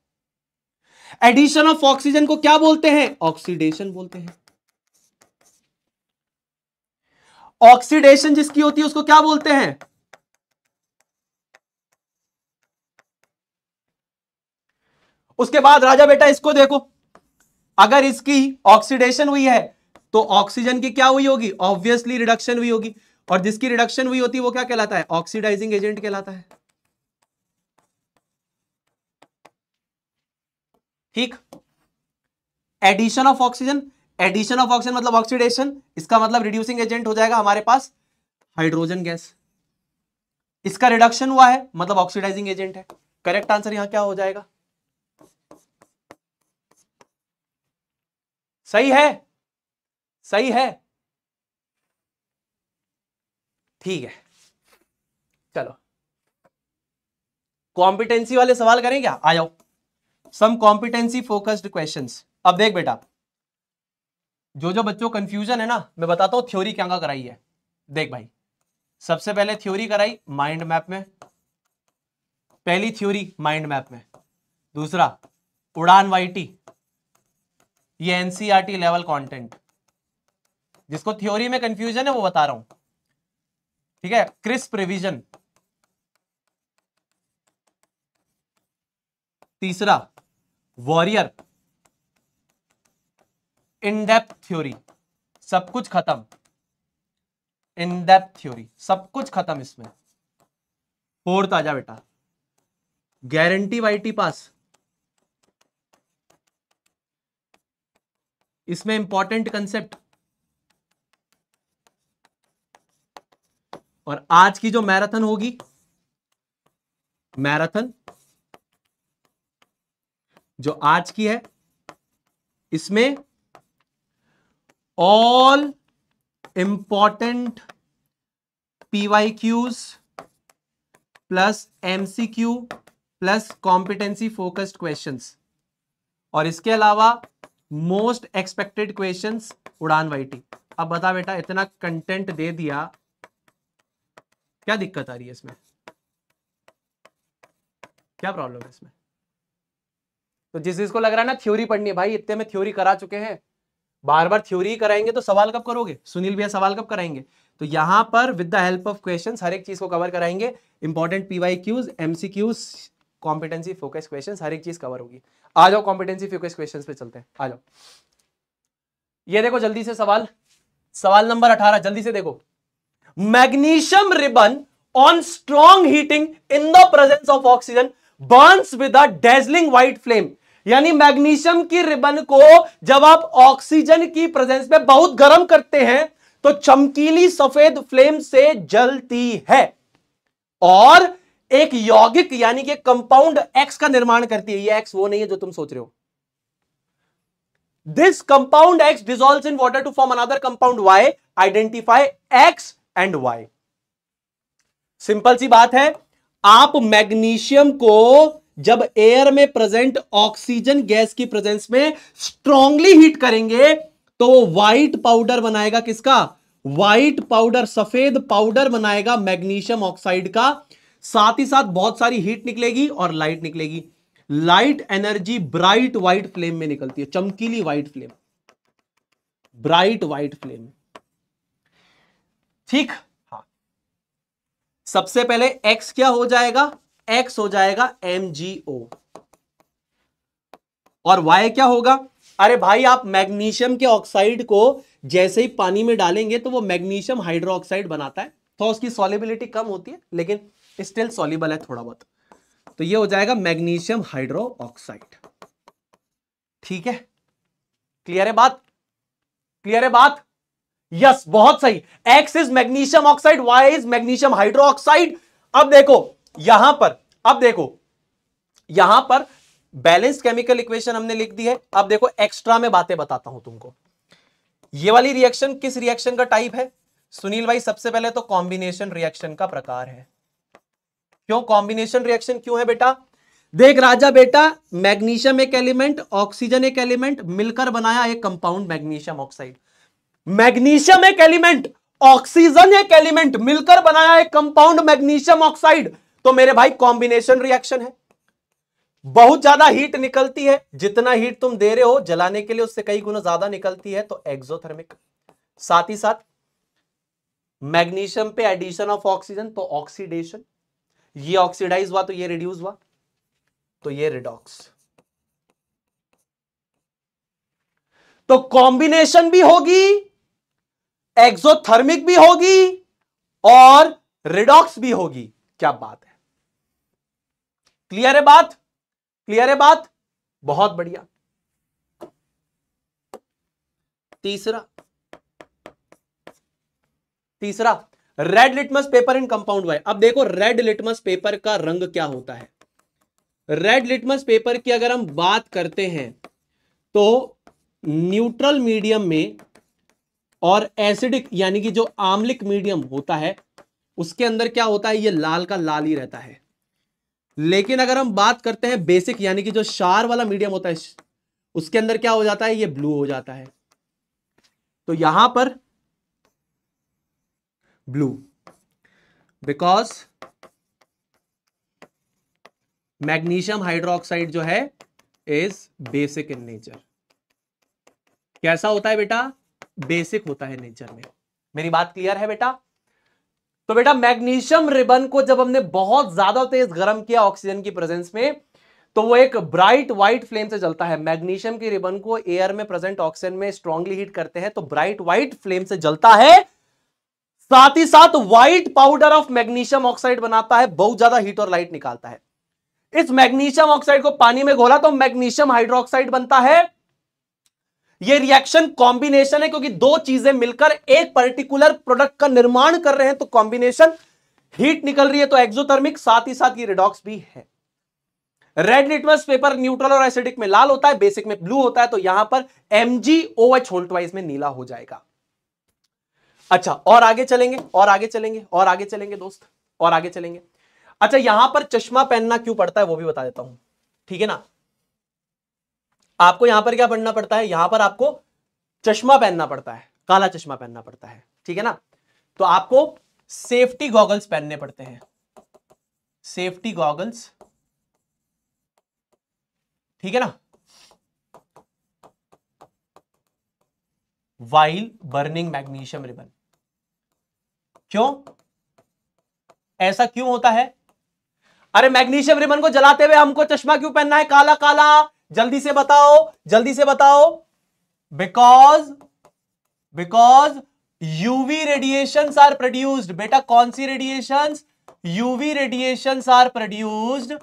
एडिशन ऑफ ऑक्सीजन को क्या बोलते हैं ऑक्सीडेशन बोलते हैं ऑक्सीडेशन जिसकी होती है उसको क्या बोलते हैं उसके बाद राजा बेटा इसको देखो अगर इसकी ऑक्सीडेशन हुई है तो ऑक्सीजन की क्या हुई होगी ऑब्वियसली रिडक्शन हुई होगी और जिसकी रिडक्शन हुई होती है वो क्या कहलाता है ऑक्सीडाइजिंग एजेंट कहलाता है ठीक addition of oxygen addition of oxygen मतलब ऑक्सीडेशन इसका मतलब रिड्यूसिंग एजेंट हो जाएगा हमारे पास हाइड्रोजन गैस इसका रिडक्शन हुआ है मतलब ऑक्सीडाइजिंग एजेंट है करेक्ट आंसर यहां क्या हो जाएगा सही है सही है ठीक है चलो कॉम्पिटेंसी वाले सवाल करें क्या आ जाओ सम कॉम्पिटेंसी फोकस्ड क्वेश्चंस अब देख बेटा जो जो बच्चों कंफ्यूजन है ना मैं बताता हूँ थ्योरी क्या कराई है देख भाई सबसे पहले थ्योरी कराई माइंड मैप में पहली थ्योरी माइंड मैप में दूसरा उड़ान वाईटी ये एनसीईआरटी लेवल कंटेंट जिसको थ्योरी में कंफ्यूजन है वो बता रहा हूं ठीक है क्रिस्प रिवीजन तीसरा वॉरियर इनडेप्थ थ्योरी सब कुछ खत्म इनडेप्थ थ्योरी सब कुछ खत्म इसमें फोर्थ आ जा बेटा गारंटी वाईटी पास इसमें इंपॉर्टेंट कंसेप्ट और आज की जो मैराथन होगी मैराथन जो आज की है इसमें all important P Y MCQ plus competency focused questions और इसके अलावा most expected questions Udaan YT अब बता बेटा इतना कंटेंट दे दिया क्या दिक्कत आ रही है इसमें क्या प्रॉब्लम है इसमें तो जिस जिसको लग रहा है ना थ्योरी पढ़नी है भाई इतने में थ्योरी करा चुके हैं बार बार थ्योरी कराएंगे तो सवाल कब करोगे सुनील भैया सवाल कब कराएंगे तो यहाँ पर with the help of question हर एक चीज को कवर कराएंगे important PY Qs MCQs competency focus question हर एक चीज कवर होगी आ जाओ कॉम्पिटेंसी फोकस क्वेश्चन पे चलते हैं आ जाओ ये देखो जल्दी से सवाल सवाल नंबर अठारह जल्दी से देखो magnesium ribbon on strong heating in the presence of oxygen burns with a dazzling white flame यानी मैग्नीशियम की रिबन को जब आप ऑक्सीजन की प्रेजेंस में बहुत गर्म करते हैं तो चमकीली सफेद फ्लेम से जलती है और एक यौगिक यानी कि कंपाउंड एक्स का निर्माण करती है ये एक्स वो नहीं है जो तुम सोच रहे हो this compound X dissolve in water to form another compound Y identify X and Y simple सी बात है आप मैग्नीशियम को जब एयर में प्रेजेंट ऑक्सीजन गैस की प्रेजेंस में स्ट्रांगली हीट करेंगे तो वो व्हाइट पाउडर बनाएगा किसका व्हाइट पाउडर सफेद पाउडर बनाएगा मैग्नीशियम ऑक्साइड का साथ ही साथ बहुत सारी हीट निकलेगी और लाइट निकलेगी light energy bright white flame में निकलती है चमकीली white flame bright white flame ठीक हाँ सबसे पहले एक्स क्या हो जाएगा एक्स हो जाएगा एम और वाई क्या होगा अरे भाई आप मैग्नीशियम के ऑक्साइड को जैसे ही पानी में डालेंगे तो वो मैग्नीशियम हाइड्रोक्साइड बनाता है तो उसकी सॉलिबिलिटी कम होती है लेकिन स्टिल सॉलिबल है थोड़ा बहुत तो ये हो जाएगा मैग्नीशियम हाइड्रो ऑक्साइड ठीक है क्लियर है बात क्लियर है बात यस बहुत सही X is magnesium oxide Y is magnesium hydro oxide अब देखो यहां पर अब देखो यहां पर बैलेंस केमिकल इक्वेशन हमने लिख दी है अब देखो एक्स्ट्रा में बातें बताता हूं तुमको ये वाली रिएक्शन किस रिएक्शन का टाइप है सुनील भाई सबसे पहले तो कॉम्बिनेशन रिएक्शन का प्रकार है क्यों कॉम्बिनेशन रिएक्शन क्यों है बेटा देख राजा बेटा मैग्नीशियम एक एलिमेंट ऑक्सीजन एक एलिमेंट मिलकर बनाया एक कंपाउंड मैग्नीशियम ऑक्साइड मैग्नीशियम एक एलिमेंट ऑक्सीजन एक एलिमेंट मिलकर बनाया एक कंपाउंड मैग्नीशियम ऑक्साइड तो मेरे भाई कॉम्बिनेशन रिएक्शन है बहुत ज्यादा हीट निकलती है जितना हीट तुम दे रहे हो जलाने के लिए उससे कई गुना ज्यादा निकलती है तो एक्सोथर्मिक साथ ही साथ मैग्नीशियम पे एडिशन ऑफ ऑक्सीजन तो ऑक्सीडेशन ये ऑक्सीडाइज हुआ तो ये रिड्यूस हुआ तो ये रिडॉक्स तो कॉम्बिनेशन भी होगी एक्सोथर्मिक भी होगी और रिडॉक्स भी होगी क्या बात है क्लियर है बात क्लियर है बात बहुत बढ़िया तीसरा तीसरा red litmus paper in compound Y अब देखो रेड लिटमस पेपर का रंग क्या होता है रेड लिटमस पेपर की अगर हम बात करते हैं तो न्यूट्रल मीडियम में और एसिडिक यानी कि जो आम्लिक मीडियम होता है उसके अंदर क्या होता है ये लाल का लाल ही रहता है लेकिन अगर हम बात करते हैं बेसिक यानी कि जो शार वाला मीडियम होता है उसके अंदर क्या हो जाता है ये ब्लू हो जाता है तो यहां पर ब्लू बिकॉज मैग्नीशियम हाइड्रोक्साइड जो है इज बेसिक इन नेचर कैसा होता है बेटा बेसिक होता है नेचर में मेरी बात क्लियर है बेटा तो बेटा मैग्नीशियम रिबन को जब हमने बहुत ज्यादा तेज गर्म किया ऑक्सीजन की प्रेजेंस में तो वो एक ब्राइट व्हाइट फ्लेम से जलता है मैग्नीशियम की रिबन को एयर में प्रेजेंट ऑक्सीजन में स्ट्रांगली हीट करते हैं तो ब्राइट व्हाइट फ्लेम से जलता है साथ ही साथ white powder of magnesium oxide बनाता है बहुत ज्यादा हीट और लाइट निकालता है इस मैग्नीशियम ऑक्साइड को पानी में घोला तो मैग्नीशियम हाइड्रोक्साइड बनता है ये रिएक्शन कॉम्बिनेशन है क्योंकि दो चीजें मिलकर एक पर्टिकुलर प्रोडक्ट का निर्माण कर रहे हैं तो कॉम्बिनेशन हीट निकल रही है तो एक्सोथर्मिक साथ ही साथ ये रिडॉक्स भी है रेड लिटमस पेपर न्यूट्रल और एसिडिक में लाल होता है बेसिक में ब्लू होता है तो यहां पर एम जी ओ एच होल्टवाइज में नीला हो जाएगा अच्छा और आगे चलेंगे और आगे चलेंगे और आगे चलेंगे दोस्त और आगे चलेंगे अच्छा यहां पर चश्मा पहनना क्यों पड़ता है वो भी बता देता हूं ठीक है ना आपको यहां पर क्या पढ़ना पड़ता है यहां पर आपको चश्मा पहनना पड़ता है काला चश्मा पहनना पड़ता है ठीक है ना तो आपको सेफ्टी गॉगल्स पहनने पड़ते हैं सेफ्टी गॉगल्स ठीक है ना वाइल बर्निंग मैग्नीशियम रिबन क्यों ऐसा क्यों होता है अरे मैग्नीशियम रिबन को जलाते हुए हमको चश्मा क्यों पहनना है काला काला जल्दी से बताओ जल्दी से बताओ because because UV radiation are produced बेटा कौन सी radiation UV radiation are produced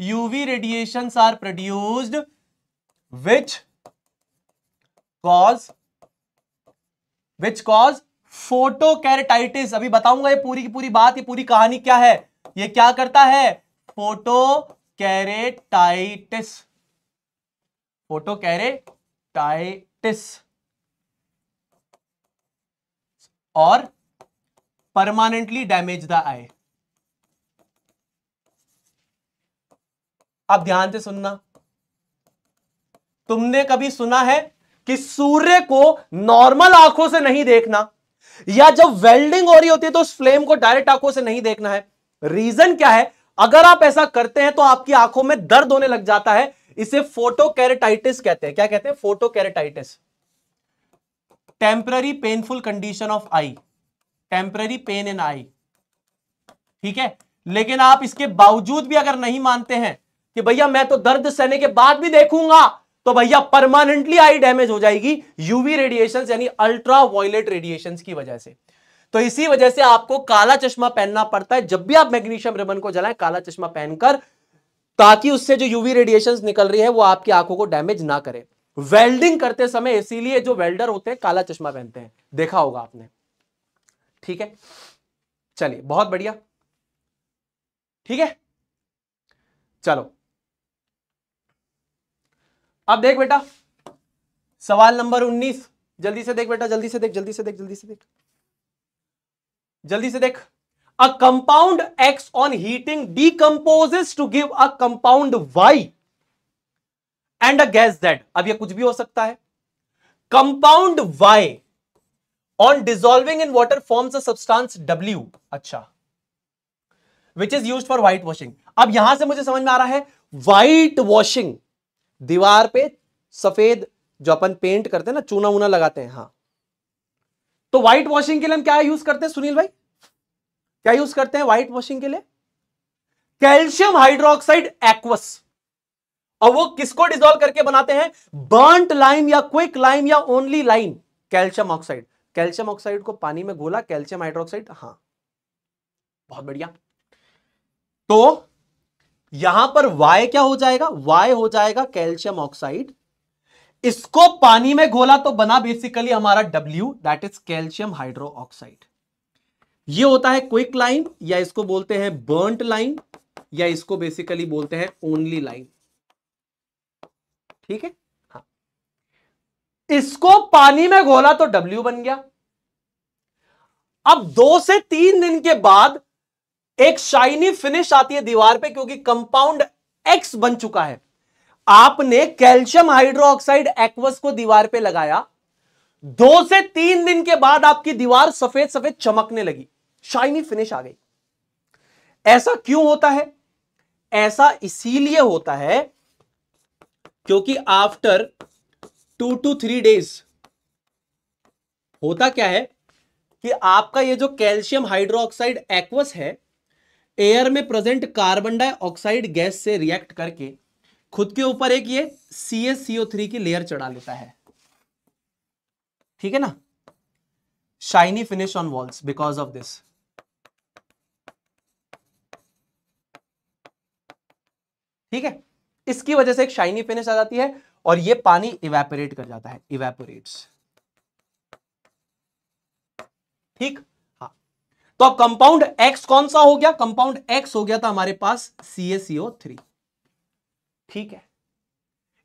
UV radiation are produced which cause which cause photokeratitis अभी बताऊंगा ये पूरी की पूरी बात ये पूरी कहानी क्या है ये क्या करता है फोटो कैरेटाइटिस फोटो टाइटिस और परमानेंटली डैमेज द आई अब ध्यान से सुनना तुमने कभी सुना है कि सूर्य को नॉर्मल आंखों से नहीं देखना या जब वेल्डिंग हो रही होती है तो उस फ्लेम को डायरेक्ट आंखों से नहीं देखना है रीजन क्या है अगर आप ऐसा करते हैं तो आपकी आंखों में दर्द होने लग जाता है इसे फोटो कैरेटाइटिस कहते हैं क्या कहते हैं photo keratitis temporary painful condition of eye temporary pain in eye ठीक है लेकिन आप इसके बावजूद भी अगर नहीं मानते हैं कि भैया मैं तो दर्द सहने के बाद भी देखूंगा तो भैया परमानेंटली आई डैमेज हो जाएगी यूवी रेडिएशन यानी अल्ट्रा वायलेट रेडिएशन की वजह से तो इसी वजह से आपको काला चश्मा पहनना पड़ता है जब भी आप मैग्नीशियम रिबन को जलाएं काला चश्मा पहनकर ताकि उससे जो यूवी रेडिएशन निकल रही है वो आपकी आंखों को डैमेज ना करे वेल्डिंग करते समय इसीलिए जो वेल्डर होते हैं काला चश्मा पहनते हैं देखा होगा आपने ठीक है चलिए बहुत बढ़िया ठीक है चलो अब देख बेटा सवाल नंबर 19 जल्दी से देख बेटा जल्दी से देख जल्दी से देख जल्दी से देख जल्दी से देख a compound X on heating decomposes to give a compound Y and a gas that अब ये कुछ भी हो सकता है compound Y on dissolving in water forms a substance W अच्छा which is use for white washing अब यहां से मुझे समझ में आ रहा है व्हाइट वॉशिंग दीवार पे सफेद जो अपन पेंट करते हैं ना चूना वूना लगाते हैं हाँ तो व्हाइट वॉशिंग के लिए हम क्या यूज करते हैं सुनील भाई क्या यूज करते हैं व्हाइट वॉशिंग के लिए कैल्शियम हाइड्रोक्साइड एक्वस और वो किसको डिजोल्व करके बनाते हैं बर्ंट लाइम या क्विक लाइम या only lime calcium oxide calcium oxide को पानी में घोला कैल्शियम हाइड्रोक्साइड हां बहुत बढ़िया तो यहां पर वाई क्या हो जाएगा वाई हो जाएगा कैल्शियम ऑक्साइड इसको पानी में घोला तो बना बेसिकली हमारा W that is calcium hydroxide ये होता है क्विक लाइन या इसको बोलते हैं बर्ंट लाइन या इसको बेसिकली बोलते हैं ओनली लाइन ठीक है हाँ इसको पानी में घोला तो डब्ल्यू बन गया अब दो से तीन दिन के बाद एक शाइनी फिनिश आती है दीवार पे क्योंकि कंपाउंड एक्स बन चुका है आपने कैल्शियम हाइड्रोक्साइड एक्वस को दीवार पे लगाया दो से तीन दिन के बाद आपकी दीवार सफेद सफेद चमकने लगी शाइनी फिनिश आ गई ऐसा क्यों होता है ऐसा इसीलिए होता है क्योंकि after two to three days होता क्या है कि आपका ये जो कैल्शियम हाइड्रोक्साइड एक्वस है एयर में प्रेजेंट कार्बन डाइऑक्साइड गैस से रिएक्ट करके खुद के ऊपर एक ये सी एस सीओ थ्री की लेयर चढ़ा लेता है ठीक है ना shiny finish on walls because of this ठीक है इसकी वजह से एक शाइनी फिनिश आ जाती है और ये पानी इवेपोरेट कर जाता है इवेपोरेट्स ठीक हाँ तो अब कंपाउंड एक्स कौन सा हो गया कंपाउंड एक्स हो गया था हमारे पास थ्री ठीक है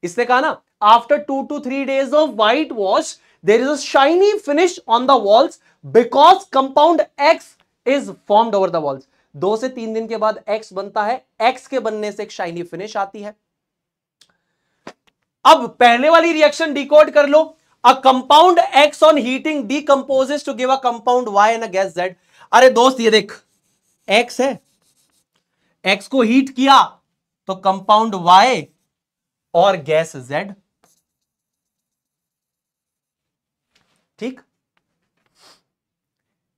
इसने कहा ना after two to three days of white wash there is a shiny finish on the walls because compound X is formed over the walls. दो से तीन दिन के बाद X बनता है X के बनने से एक शाइनी फिनिश आती है अब पहले वाली रिएक्शन डिकोड कर लो a compound X on heating decomposes to give a compound Y and a gas Z अरे दोस्त ये देख X है X को हीट किया तो कंपाउंड Y और गैस Z ठीक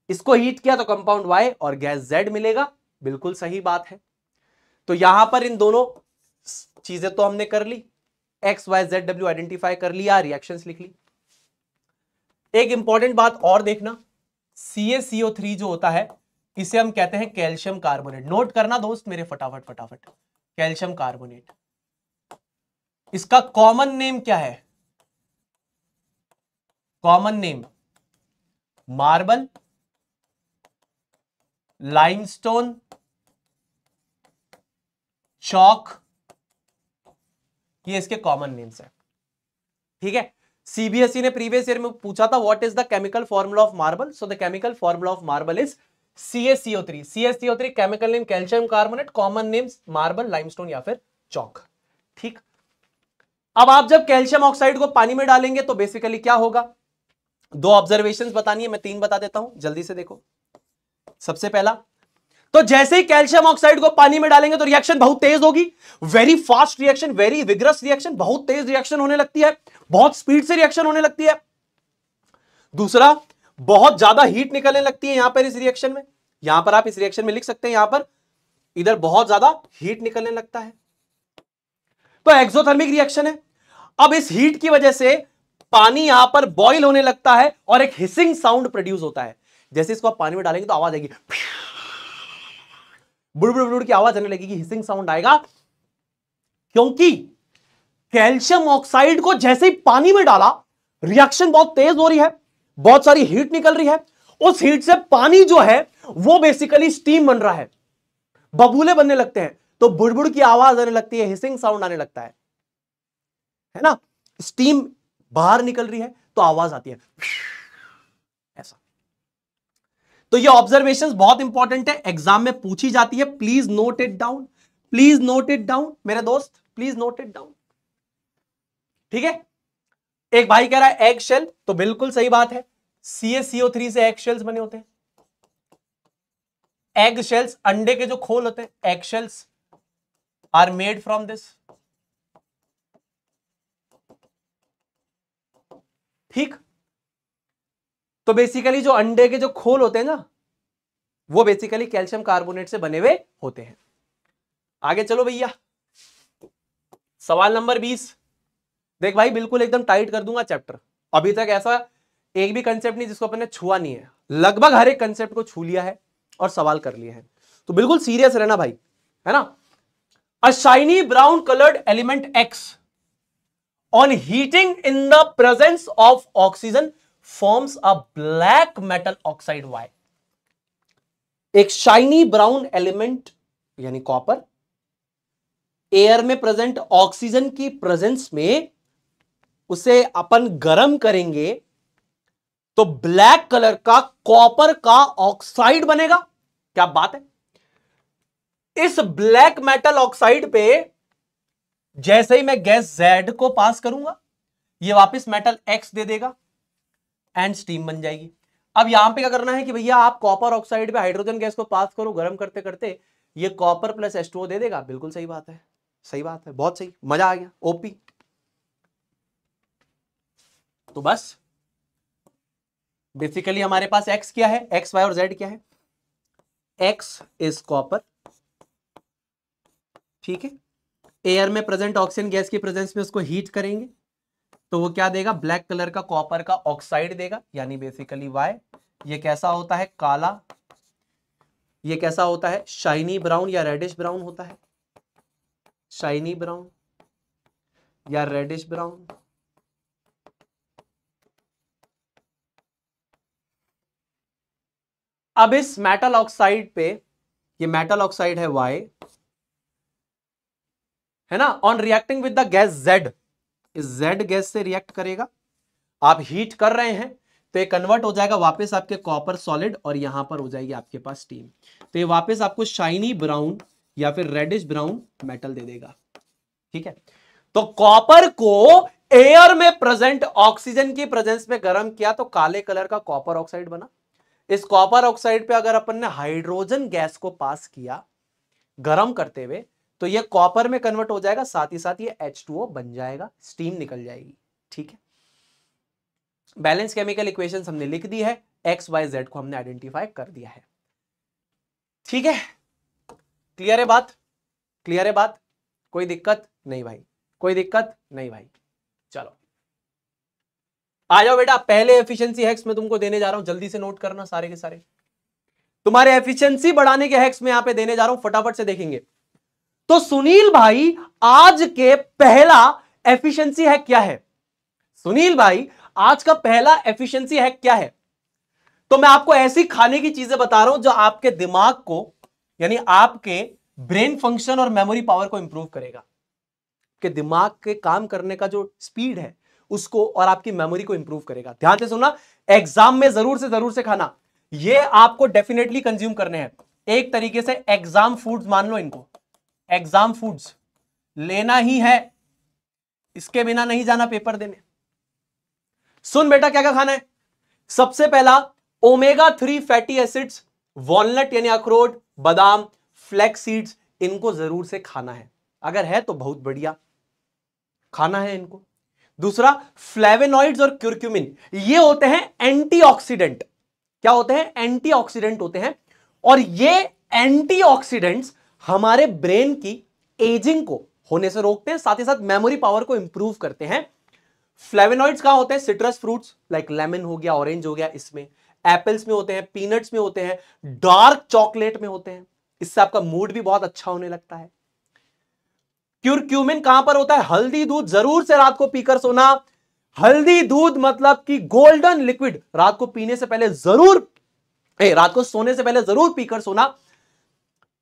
इसको हीट किया तो कंपाउंड वाई और गैस जेड मिलेगा बिल्कुल सही बात है तो यहां पर इन दोनों चीजें तो हमने कर ली X Y Z W identify कर लिया रिएक्शंस लिख ली एक इंपॉर्टेंट बात और देखना CaCO3 जो होता है इसे हम कहते हैं कैल्शियम कार्बोनेट नोट करना दोस्त मेरे फटाफट फटाफट कैल्शियम कार्बोनेट इसका कॉमन नेम क्या है common name marble limestone chalk ये इसके कॉमन नेम्स है ठीक है सीबीएसई e ने प्रीवियस ईयर में पूछा था what is the chemical formula of marble so the chemical formula of marble is CSCO three chemical name calcium carbonate common names marble limestone या फिर चौक ठीक अब आप जब कैल्शियम ऑक्साइड को पानी में डालेंगे तो बेसिकली क्या होगा दो ऑब्जर्वेशंस बतानी है मैं तीन बता देता हूं जल्दी से देखो सबसे पहला तो जैसे ही कैल्शियम ऑक्साइड को पानी में डालेंगे तो रिएक्शन बहुत तेज होगी very fast reaction very vigorous reaction बहुत तेज रिएक्शन होने लगती है बहुत स्पीड से रिएक्शन होने लगती है दूसरा बहुत ज्यादा हीट निकलने लगती है यहां पर इस रिएक्शन में यहां पर आप इस रिएक्शन में लिख सकते हैं यहां पर इधर बहुत ज्यादा हीट निकलने लगता है तो एक्सोथर्मिक रिएक्शन है अब इस हीट की वजह से पानी यहां पर बॉइल होने लगता है और एक हिसिंग साउंड प्रोड्यूस होता है जैसे इसको आप पानी में डालेंगे तो आवाज आएगी बुड़ बुड़ बुड़ की आवाज आने लगेगी हिसिंग साउंड आएगा क्योंकि कैल्शियम ऑक्साइड को जैसे ही पानी में डाला रिएक्शन बहुत तेज हो रही है बहुत सारी हीट निकल रही है उस हीट से पानी जो है वो बेसिकली स्टीम बन रहा है बबूले बनने लगते हैं तो बुड़बुड़ की आवाज आने लगती है हिसिंग साउंड आने लगता है है ना स्टीम बाहर निकल रही है तो आवाज आती है ऐसा तो ये ऑब्जर्वेशन बहुत इंपॉर्टेंट है एग्जाम में पूछी जाती है please note it down please note it down मेरे दोस्त प्लीज नोट इट डाउन ठीक है एक भाई कह रहा है एग शेल तो बिल्कुल सही बात है सीएससीओ थ्री से एग शेल्स बने होते हैं एग शेल्स अंडे के जो खोल होते हैं egg shells are made from this ठीक तो बेसिकली जो अंडे के जो खोल होते हैं ना वो बेसिकली कैल्शियम कार्बोनेट से बने हुए होते हैं आगे चलो भैया सवाल नंबर बीस देख भाई बिल्कुल एकदम टाइट कर दूंगा चैप्टर अभी तक ऐसा एक भी कंसेप्ट नहीं जिसको अपने छुआ नहीं है लगभग हर एक कंसेप्ट को छू लिया है और सवाल कर लिए है तो बिल्कुल सीरियस रहना भाई है ना a shiny brown coloured element X on heating in the presence of oxygen forms a black metal oxide Y एक शाइनी ब्राउन एलिमेंट यानी कॉपर एयर में प्रेजेंट ऑक्सीजन की प्रेजेंस में उसे अपन गर्म करेंगे तो ब्लैक कलर का कॉपर का ऑक्साइड बनेगा क्या बात है इस ब्लैक मेटल ऑक्साइड पे जैसे ही मैं गैस Z को पास करूंगा ये वापस मेटल X दे देगा एंड स्टीम बन जाएगी अब यहां पे क्या करना है कि भैया आप कॉपर ऑक्साइड पे हाइड्रोजन गैस को पास करो गर्म करते करते ये कॉपर प्लस एस दे देगा बिल्कुल सही बात है सही बात है बहुत सही मजा आ गया ओपी तो बस बेसिकली हमारे पास एक्स क्या है एक्स वाई और जेड क्या है एक्स इज कॉपर ठीक है एयर में प्रेजेंट ऑक्सीजन गैस की प्रेजेंस में उसको हीट करेंगे तो वो क्या देगा ब्लैक कलर का कॉपर का ऑक्साइड देगा यानी बेसिकली वाई ये कैसा होता है काला ये कैसा होता है शाइनी ब्राउन या रेडिश ब्राउन होता है शाइनी ब्राउन या रेडिश ब्राउन अब इस मेटल ऑक्साइड पे ये मेटल ऑक्साइड है वाई है ना on reacting with the gas Z इस जेड गैस से रिएक्ट करेगा आप हीट कर रहे हैं तो ये कन्वर्ट हो जाएगा वापस आपके कॉपर सॉलिड और यहां पर हो जाएगी आपके पास स्टीम तो ये वापस आपको शाइनी ब्राउन या फिर रेडिश ब्राउन मेटल दे देगा ठीक है तो कॉपर को एयर में प्रेजेंट ऑक्सीजन की प्रेजेंस में गर्म किया तो काले कलर का कॉपर ऑक्साइड बना इस कॉपर ऑक्साइड पे अगर अपन ने हाइड्रोजन गैस को पास किया गर्म करते हुए तो ये कॉपर में कन्वर्ट हो जाएगा साथ ही साथ ये एच बन जाएगा स्टीम निकल जाएगी ठीक है बैलेंस केमिकल इक्वेशन हमने लिख दी है एक्स वाई जेड को हमने आइडेंटिफाई कर दिया है ठीक है क्लियर है बात क्लियर है बात कोई दिक्कत नहीं भाई कोई दिक्कत नहीं भाई चलो आ जाओ बेटा पहले एफिशिएंसी हैक्स में तुमको देने जा रहा हूं जल्दी से नोट करना सारे के सारे तुम्हारे एफिशिएंसी बढ़ाने के हैक्स में यहां पे देने जा रहा हूं फटाफट से देखेंगे तो सुनील भाई आज के पहला एफिशिएंसी है क्या है सुनील भाई आज का पहला एफिशिएंसी है क्या है तो मैं आपको ऐसी खाने की चीजें बता रहा हूं जो आपके दिमाग को यानी आपके ब्रेन फंक्शन और मेमोरी पावर को इंप्रूव करेगा के दिमाग के काम करने का जो स्पीड है उसको और आपकी मेमोरी को इंप्रूव करेगा ध्यान से सुनना एग्जाम में जरूर से जरूर से खाना ये आपको डेफिनेटली कंज्यूम करने हैं एक तरीके से एग्जाम फूड मान लो इनको एग्जाम फूड्स लेना ही है इसके बिना नहीं जाना पेपर देने सुन बेटा क्या क्या खाना है सबसे पहला omega three fatty acids walnut यानी अखरोट बादाम फ्लैक्स सीड्स इनको जरूर से खाना है अगर है तो बहुत बढ़िया खाना है इनको दूसरा फ्लेवेनॉइड्स और क्यूरक्यूमिन ये होते हैं एंटीऑक्सीडेंट क्या होते हैं एंटीऑक्सीडेंट होते हैं और ये एंटीऑक्सीडेंट्स हमारे ब्रेन की एजिंग को होने से रोकते हैं साथ ही साथ मेमोरी पावर को इंप्रूव करते हैं फ्लेवेनॉइड्स कहा होते हैं सिट्रस फ्रूट्स लाइक लेमन हो गया ऑरेंज हो गया इसमें एप्पल्स में होते हैं पीनट्स में होते हैं डार्क चॉकलेट में होते हैं इससे आपका मूड भी बहुत अच्छा होने लगता है क्यूरक्यूमिन कहां पर होता है हल्दी दूध जरूर से रात को पीकर सोना हल्दी दूध मतलब कि गोल्डन लिक्विड रात को पीने से पहले जरूर ए, रात को सोने से पहले जरूर पीकर सोना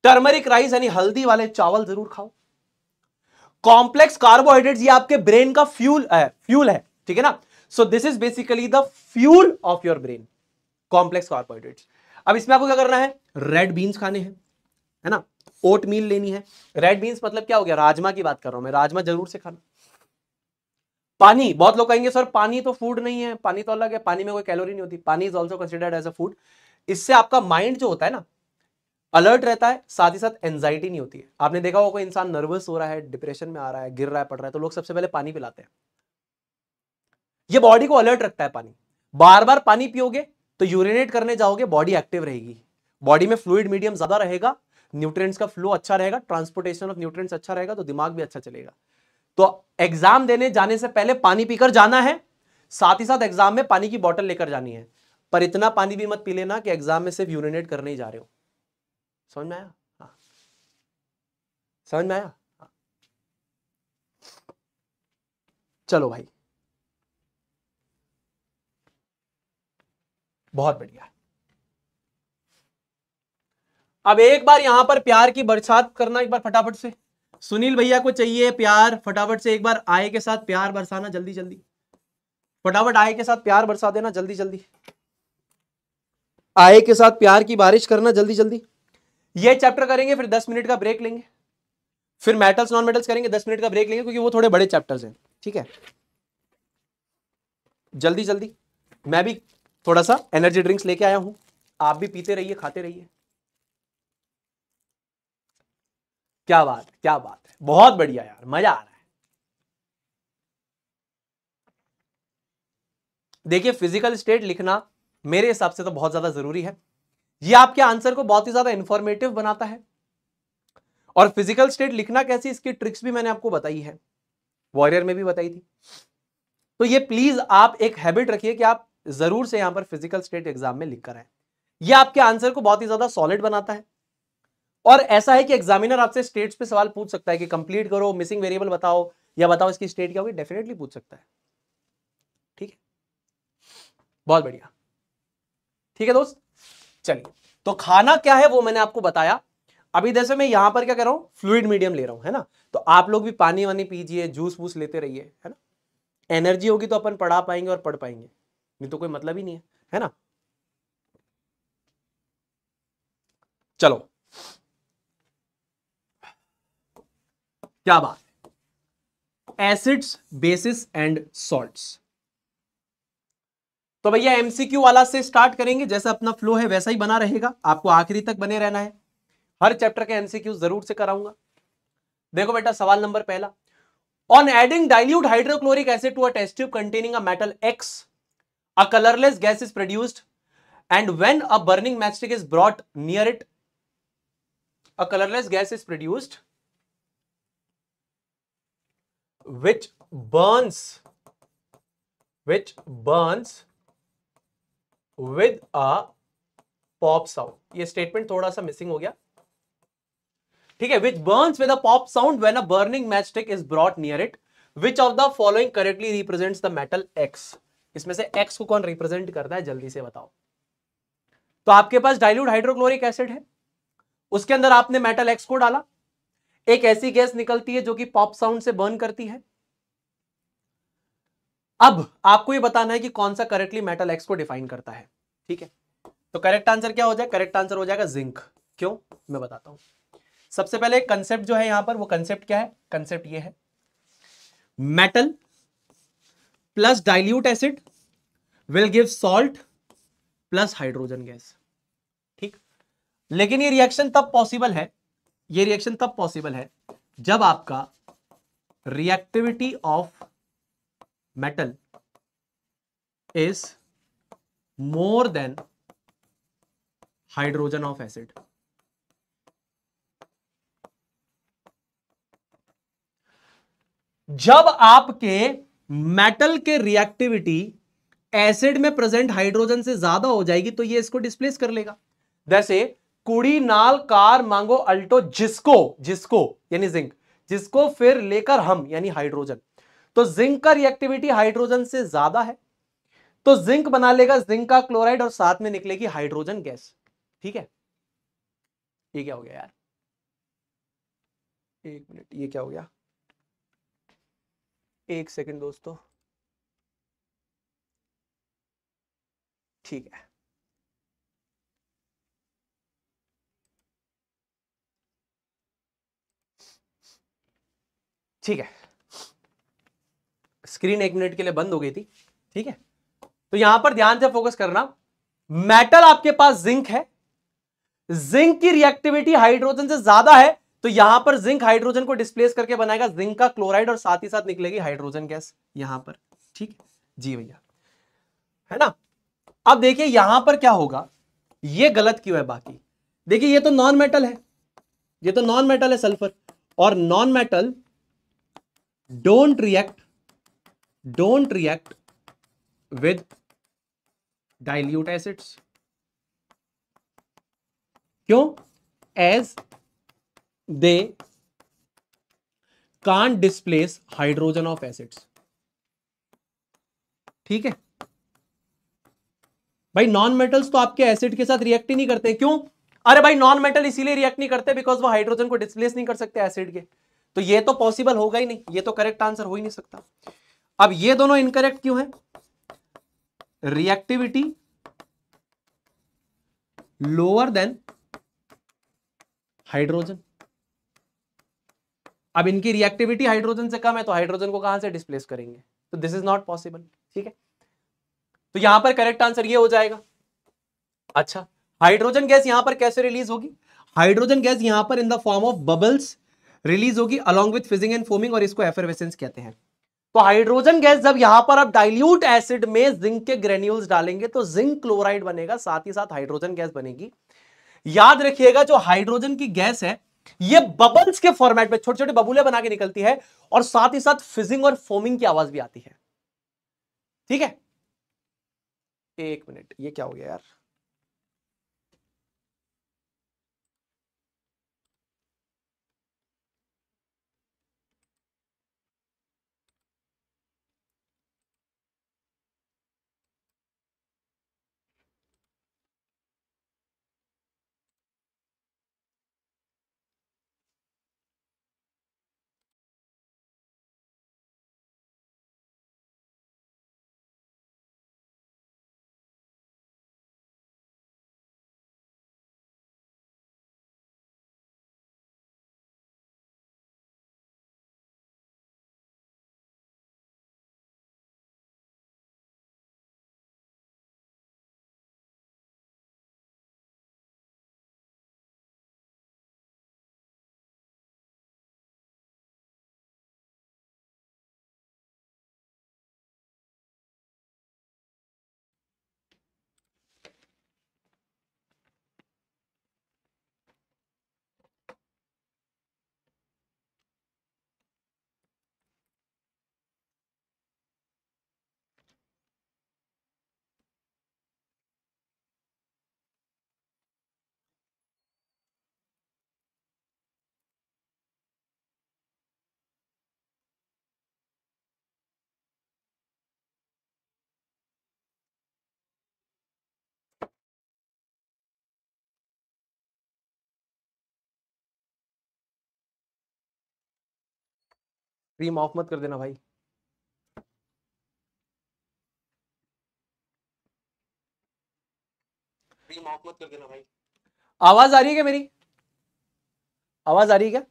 टर्मरिक राइस यानी हल्दी वाले चावल जरूर खाओ कॉम्प्लेक्स कार्बोहाइड्रेट ये आपके ब्रेन का फ्यूल है फ्यूल है ठीक है ना so this is basically the fuel of your brain complex carbohydrate अब इसमें आपको क्या करना है रेड बीन्स खाने हैं है ना ओट मील लेनी है रेड बीन्स मतलब क्या हो गया राजमा की बात कर रहा हूं मैं राजमा जरूर से खाना पानी बहुत लोग कहेंगे सर पानी तो फूड नहीं है पानी तो अलग है पानी में कोई कैलोरी नहीं होती पानी is also considered as a food इससे आपका माइंड जो होता है ना अलर्ट रहता है साथ ही साथ एंजाइटी नहीं होती है आपने देखा होगा कोई इंसान नर्वस हो रहा है डिप्रेशन में आ रहा है गिर रहा है पड़ रहा है तो लोग सबसे पहले पानी पिलाते हैं ये बॉडी को अलर्ट रखता है पानी बार बार पानी पियोगे तो यूरिनेट करने जाओगे बॉडी एक्टिव रहेगी बॉडी में फ्लूड मीडियम ज्यादा रहेगा न्यूट्रिएंट्स का फ्लो अच्छा रहेगा ट्रांसपोर्टेशन ऑफ न्यूट्रिएंट्स अच्छा रहेगा तो दिमाग भी अच्छा चलेगा तो एग्जाम देने जाने से पहले पानी पीकर जाना है साथ ही साथ एग्जाम में पानी की बॉटल लेकर जानी है पर इतना पानी भी मत पी लेना कि एग्जाम में सिर्फ यूरिनेट करने ही जा रहे हो समझ में आया हाँ समझ में आया हाँ। चलो भाई बहुत बढ़िया अब एक बार यहां पर प्यार की बरसात करना एक बार फटाफट से सुनील भैया को चाहिए प्यार फटाफट से एक बार आए के साथ प्यार बरसाना जल्दी जल्दी फटाफट आए के साथ प्यार बरसा देना जल्दी जल्दी आए के साथ प्यार की बारिश करना जल्दी जल्दी ये चैप्टर करेंगे फिर दस मिनट का ब्रेक लेंगे फिर मेटल्स नॉन मेटल्स करेंगे दस मिनट का ब्रेक लेंगे क्योंकि वो थोड़े बड़े चैप्टर्स हैं ठीक है जल्दी जल्दी मैं भी थोड़ा सा एनर्जी ड्रिंक्स लेके आया हूं आप भी पीते रहिए खाते रहिए क्या बात क्या बात है बहुत बढ़िया यार मजा आ रहा है देखिए फिजिकल स्टेट लिखना मेरे हिसाब से तो बहुत ज्यादा जरूरी है ये आपके आंसर को बहुत ही ज्यादा इंफॉर्मेटिव बनाता है और फिजिकल स्टेट लिखना कैसी इसकी ट्रिक्स भी मैंने आपको बताई है वॉरियर में भी बताई थी तो ये प्लीज आप एक हैबिट रखिए कि आप जरूर से यहां पर फिजिकल स्टेट एग्जाम में लिखकर आए ये आपके आंसर को बहुत ही ज्यादा सॉलिड बनाता है और ऐसा है कि एग्जामिनर आपसे स्टेट्स पे सवाल पूछ सकता है कि कंप्लीट करो मिसिंग वेरिएबल बताओ या बताओ इसकी स्टेट क्या होगी डेफिनेटली पूछ सकता है ठीक है बहुत बढ़िया ठीक है दोस्त चलिए तो खाना क्या है वो मैंने आपको बताया अभी जैसे मैं यहां पर क्या कर रहा हूं फ्लूड मीडियम ले रहा हूं है ना तो आप लोग भी पानी वानी पीजिए जूस वूस लेते रहिए है ना एनर्जी होगी तो अपन पढ़ा पाएंगे और पढ़ पाएंगे नहीं तो कोई मतलब ही नहीं है है ना चलो क्या बात एसिड्स बेसिस एंड सॉल्ट्स तो भैया एमसीक्यू वाला से स्टार्ट करेंगे जैसा अपना फ्लो है वैसा ही बना रहेगा आपको आखिरी तक बने रहना है हर चैप्टर के एमसीक्यू जरूर से कराऊंगा देखो बेटा सवाल नंबर पहला on adding dilute hydrochloric acid to a test tube containing a metal X a colourless gas is produced and when a burning matchstick is brought near it a colourless gas is produced which burns which burns with a pop sound ये statement थोड़ा सा missing हो गया ठीक है which burn with a pop sound when a burning match is brought near it which of the following correctly represent the metal X इसमें से x को कौन रिप्रेजेंट करता है जल्दी से बताओ तो आपके पास डाइल्यूट हाइड्रोक्लोरिक एसिड है उसके अंदर आपने मेटल एक्स को डाला एक ऐसी गैस निकलती है जो कि पॉप साउंड से बर्न करती है अब आपको ये बताना है कि कौन सा करेक्टली मेटल एक्स को डिफाइन करता है ठीक है तो करेक्ट आंसर क्या हो जाए करेक्ट आंसर हो जाएगा जिंक क्यों मैं बताता हूं सबसे पहले कंसेप्ट जो है यहां पर वो कंसेप्ट क्या है कंसेप्ट ये है metal plus dilute acid will give salt plus hydrogen gas ठीक लेकिन ये रिएक्शन तब पॉसिबल है ये रिएक्शन तब पॉसिबल है जब आपका reactivity of metal is more than hydrogen of acid जब आपके मेटल के रिएक्टिविटी एसिड में प्रेजेंट हाइड्रोजन से ज्यादा हो जाएगी तो ये इसको डिस्प्लेस कर लेगा जैसे कुड़ी नाल कार मांगो अल्टो जिसको जिसको यानी जिंक जिसको फिर लेकर हम यानी हाइड्रोजन तो जिंक का रिएक्टिविटी हाइड्रोजन से ज्यादा है तो जिंक बना लेगा जिंक का क्लोराइड और साथ में निकलेगी हाइड्रोजन गैस ठीक है ये क्या हो गया यार एक मिनट ये क्या हो गया एक सेकंड दोस्तों ठीक है ठीक है स्क्रीन एक मिनट के लिए बंद हो गई थी ठीक है तो यहां पर ध्यान से फोकस करना मेटल आपके पास जिंक है जिंक की रिएक्टिविटी हाइड्रोजन से ज्यादा है तो यहां पर जिंक हाइड्रोजन को डिस्प्लेस करके बनाएगा जिंक का क्लोराइड और साथ ही साथ निकलेगी हाइड्रोजन गैस यहां पर ठीक है जी भैया है ना अब देखिए यहां पर क्या होगा ये गलत क्यों है बाकी देखिए ये तो नॉन मेटल है ये तो नॉन मेटल है सल्फर और non metal don't react don't react with dilute acids क्यों as they can't displace hydrogen of acids ठीक है भाई नॉन मेटल्स तो आपके एसिड के साथ रिएक्ट ही नहीं करते क्यों अरे भाई नॉन मेटल इसीलिए रिएक्ट नहीं करते बिकॉज वो हाइड्रोजन को डिस्प्लेस नहीं कर सकते एसिड के तो ये तो पॉसिबल होगा ही नहीं ये तो करेक्ट आंसर हो ही नहीं सकता अब ये दोनों इनकरेक्ट क्यों है रिएक्टिविटी लोअर देन हाइड्रोजन अब इनकी रिएक्टिविटी हाइड्रोजन से कम है तो हाइड्रोजन को कहां से डिस्प्लेस करेंगे तो दिस इज नॉट पॉसिबल ठीक है तो यहां पर करेक्ट आंसर ये हो जाएगा अच्छा हाइड्रोजन गैस यहां पर कैसे रिलीज होगी हाइड्रोजन गैस यहां पर in the form of bubbles release होगी along with fizzing and foaming और इसको एफरवेसेंस कहते हैं तो हाइड्रोजन गैस जब यहां पर आप डाइल्यूट एसिड में जिंक के ग्रेन्यूल्स डालेंगे तो जिंक क्लोराइड बनेगा साथ ही साथ हाइड्रोजन गैस बनेगी याद रखिएगा जो हाइड्रोजन की गैस है ये बबल्स के फॉर्मेट में छोटे छोटे बबूले बना के निकलती है और साथ ही साथ फिजिंग और फोमिंग की आवाज भी आती है ठीक है एक मिनट ये क्या हो गया यार स्ट्रीम ऑफ मत कर देना भाई स्ट्रीम ऑफ मत कर देना भाई आवाज आ रही है क्या मेरी आवाज आ रही है क्या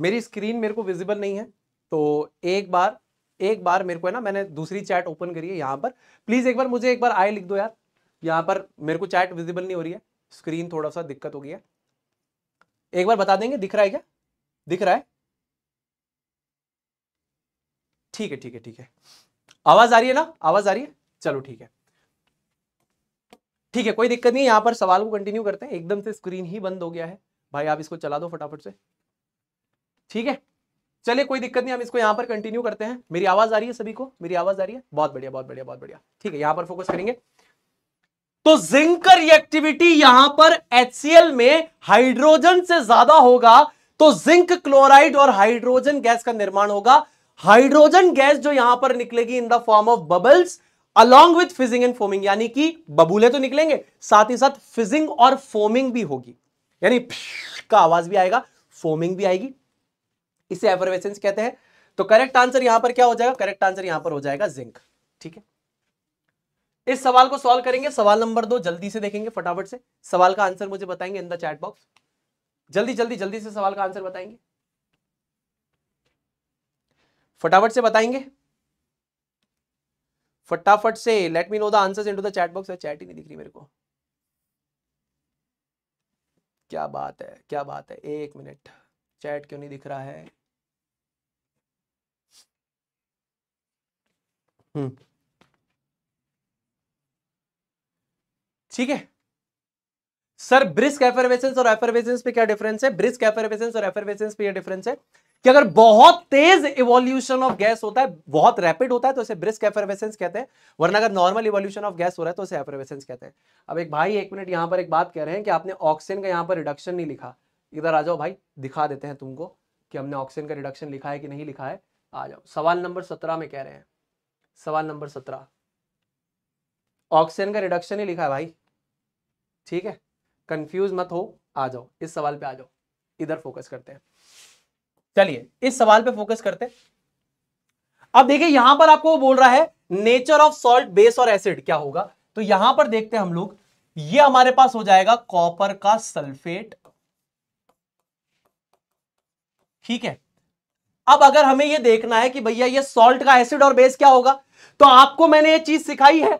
मेरी स्क्रीन मेरे को विजिबल नहीं है तो एक बार एक बार मेरे को है ना मैंने दूसरी चैट ओपन करी है यहां पर प्लीज एक बार मुझे एक बार आए लिख दो यार यहां पर मेरे को चैट विजिबल नहीं हो रही है स्क्रीन थोड़ा सा दिक्कत हो गया एक बार बता देंगे दिख रहा है क्या दिख रहा है ठीक है ठीक है ठीक है आवाज आ रही है ना आवाज आ रही है चलो ठीक है ठीक है कोई दिक्कत नहीं यहां पर सवाल को कंटिन्यू करते हैं एकदम से स्क्रीन ही बंद हो गया है भाई आप इसको चला दो फटाफट से ठीक है चलिए कोई दिक्कत नहीं हम इसको यहां पर कंटिन्यू करते हैं मेरी आवाज आ रही है सभी को मेरी आवाज आ रही है बहुत बढ़िया बहुत बढ़िया बहुत बढ़िया ठीक है यहां पर फोकस करेंगे तो जिंक रिएक्टिविटी यहां पर एच में हाइड्रोजन से ज्यादा होगा तो जिंक क्लोराइड और हाइड्रोजन गैस का निर्माण होगा हाइड्रोजन गैस जो यहां पर निकलेगी in the form of bubbles along with fizzing and foaming यानी कि बबूले तो निकलेंगे साथ ही साथ फिजिंग और फोमिंग भी होगी यानी का आवाज भी आएगा फोमिंग भी आएगी इसे एफरवेसेंस कहते हैं तो करेक्ट आंसर यहां पर क्या हो जाएगा करेक्ट आंसर यहां पर हो जाएगा जिंक ठीक है इस सवाल को सॉल्व करेंगे सवाल नंबर दो जल्दी से देखेंगे फटाफट से सवाल का आंसर मुझे बताएंगे इन द चैट बॉक्स जल्दी जल्दी जल्दी से सवाल का आंसर बताएंगे फटाफट से बताएंगे फटाफट से let me know the answers into the chat box chat ही नहीं दिख रही मेरे को क्या बात है क्या बात है एक मिनट चैट क्यों नहीं दिख रहा है हम्म। ठीक है सर ब्रिस्क एफरवेसेंस और एफरवेसेंस पे क्या डिफरेंस है ब्रिस्क एफरवेसेंस और एफरवेसेंस पे क्या डिफरेंस है कि अगर बहुत तेज इवोल्यूशन ऑफ गैस होता है बहुत रैपिड होता है तो इसे ब्रिस्क एफरवेसेंस कहते हैं वरना अगर नॉर्मल इवोल्यूशन ऑफ गैस हो रहा है तो इसे एफरवेसेंस कहते हैं अब एक भाई एक मिनट यहां पर एक बात कह रहे हैं कि आपने ऑक्सीजन का यहां पर रिडक्शन नहीं लिखा इधर आ जाओ भाई दिखा देते हैं तुमको कि हमने ऑक्सीजन का रिडक्शन लिखा है कि नहीं लिखा है आ जाओ सवाल नंबर सत्रह में कह रहे हैं सवाल नंबर सत्रह ऑक्सीजन का रिडक्शन ही लिखा है भाई ठीक है कंफ्यूज मत हो आ जाओ इस सवाल पे आ जाओ इधर फोकस करते हैं चलिए इस सवाल पे फोकस करते अब देखिए यहां पर आपको बोल रहा है नेचर ऑफ सॉल्ट बेस और एसिड क्या होगा तो यहां पर देखते हैं हम लोग ये हमारे पास हो जाएगा कॉपर का सल्फेट ठीक है अब अगर हमें यह देखना है कि भैया ये सॉल्ट का एसिड और बेस क्या होगा तो आपको मैंने ये चीज सिखाई है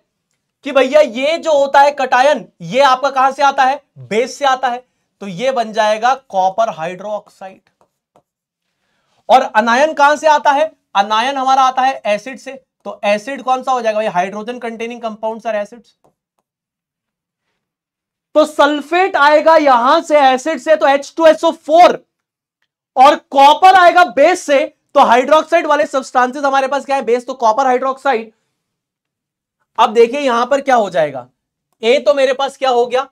कि भैया ये जो होता है कटायन ये आपका कहां से आता है बेस से आता है तो ये बन जाएगा कॉपर हाइड्रोक्साइड और अनायन कहां से आता है अनायन हमारा आता है एसिड से तो एसिड कौन सा हो जाएगा भाई hydrogen containing compound sir acid तो सल्फेट आएगा यहां से एसिड से तो H2SO4 और कॉपर आएगा बेस से तो हाइड्रोक्साइड वाले सब्सटेंसेस हमारे पास क्या है बेस तो कॉपर हाइड्रोक्साइड अब देखिए यहां पर क्या हो जाएगा ए तो मेरे पास क्या हो गया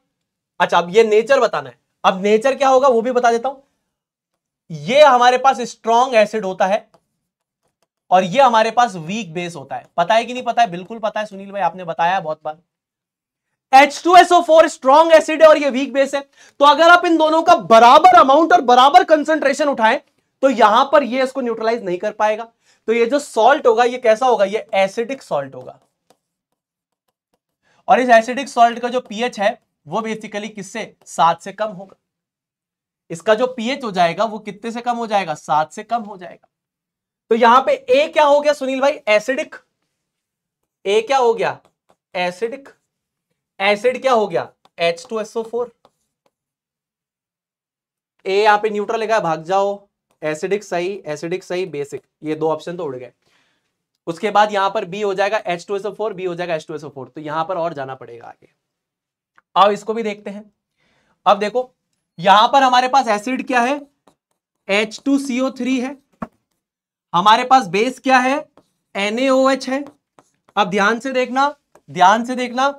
अच्छा अब ये नेचर बताना है अब नेचर क्या होगा वो भी बता देता हूं ये हमारे पास स्ट्रॉन्ग एसिड होता है और ये हमारे पास वीक बेस होता है पता है कि नहीं पता है बिल्कुल पता है सुनील भाई आपने बताया बहुत बार H2SO4 स्ट्रॉन्ग एसिड है और ये वीक बेस है तो अगर आप इन दोनों का बराबर अमाउंट और बराबर कंसंट्रेशन उठाएं तो यहां पर ये इसको न्यूट्रलाइज नहीं कर पाएगा तो ये जो सॉल्ट होगा ये कैसा होगा ये एसिडिक सॉल्ट होगा और इस एसिडिक सॉल्ट का जो पीएच है वो बेसिकली किससे सात से कम होगा इसका जो पीएच हो जाएगा वो कितने से कम हो जाएगा सात से कम हो जाएगा तो यहां पे ए क्या हो गया सुनील भाई एसिडिक ए क्या हो गया एसिडिक एसिड क्या हो गया H two SO four A यहां पे न्यूट्रल लेगा भाग जाओ एसिडिक सही एसिडिक सही बेसिक ये दो ऑप्शन तो उड़ गए उसके बाद यहां पर बी हो जाएगा H two SO four B हो जाएगा एच टू एसओ फोर तो यहां पर और जाना पड़ेगा आगे अब इसको भी देखते हैं अब देखो यहां पर हमारे पास एसिड क्या है एच टू सीओ थ्री है हमारे पास बेस क्या है NaOH है अब ध्यान से देखना ध्यान से देखना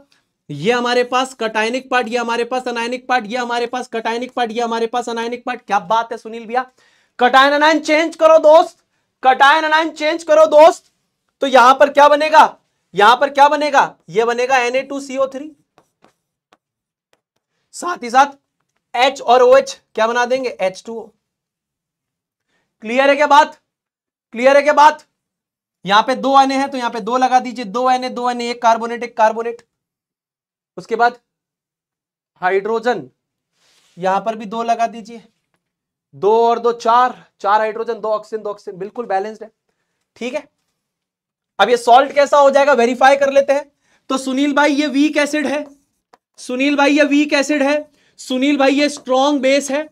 ये हमारे पास कटाइनिक पार्ट ये हमारे पास अनायनिक पार्ट ये हमारे पास कटाइनिक पार्ट ये हमारे पास अनायनिक पार्ट क्या बात है सुनील भैया कटायन अनायन चेंज करो दोस्त कटायन अनायन चेंज करो दोस्त तो यहां पर क्या बनेगा यहां पर क्या बनेगा ये बनेगा Na2CO3 साथ ही साथ एच और ओ OH क्या बना देंगे एच टू क्लियर है क्या बात क्लियर है क्या बात यहां पे दो एन हैं तो यहां पे दो लगा दीजिए दो एन दो एन एक कार्बोनेट एक कार्बोनेट उसके बाद हाइड्रोजन यहां पर भी दो लगा दीजिए दो और दो चार चार हाइड्रोजन दो ऑक्सीजन दो ऑक्सीजन बिल्कुल बैलेंस्ड है ठीक है अब ये सॉल्ट कैसा हो जाएगा वेरीफाई कर लेते हैं तो सुनील भाई ये वीक एसिड है सुनील भाई ये वीक एसिड है सुनील भाई ये स्ट्रॉन्ग बेस है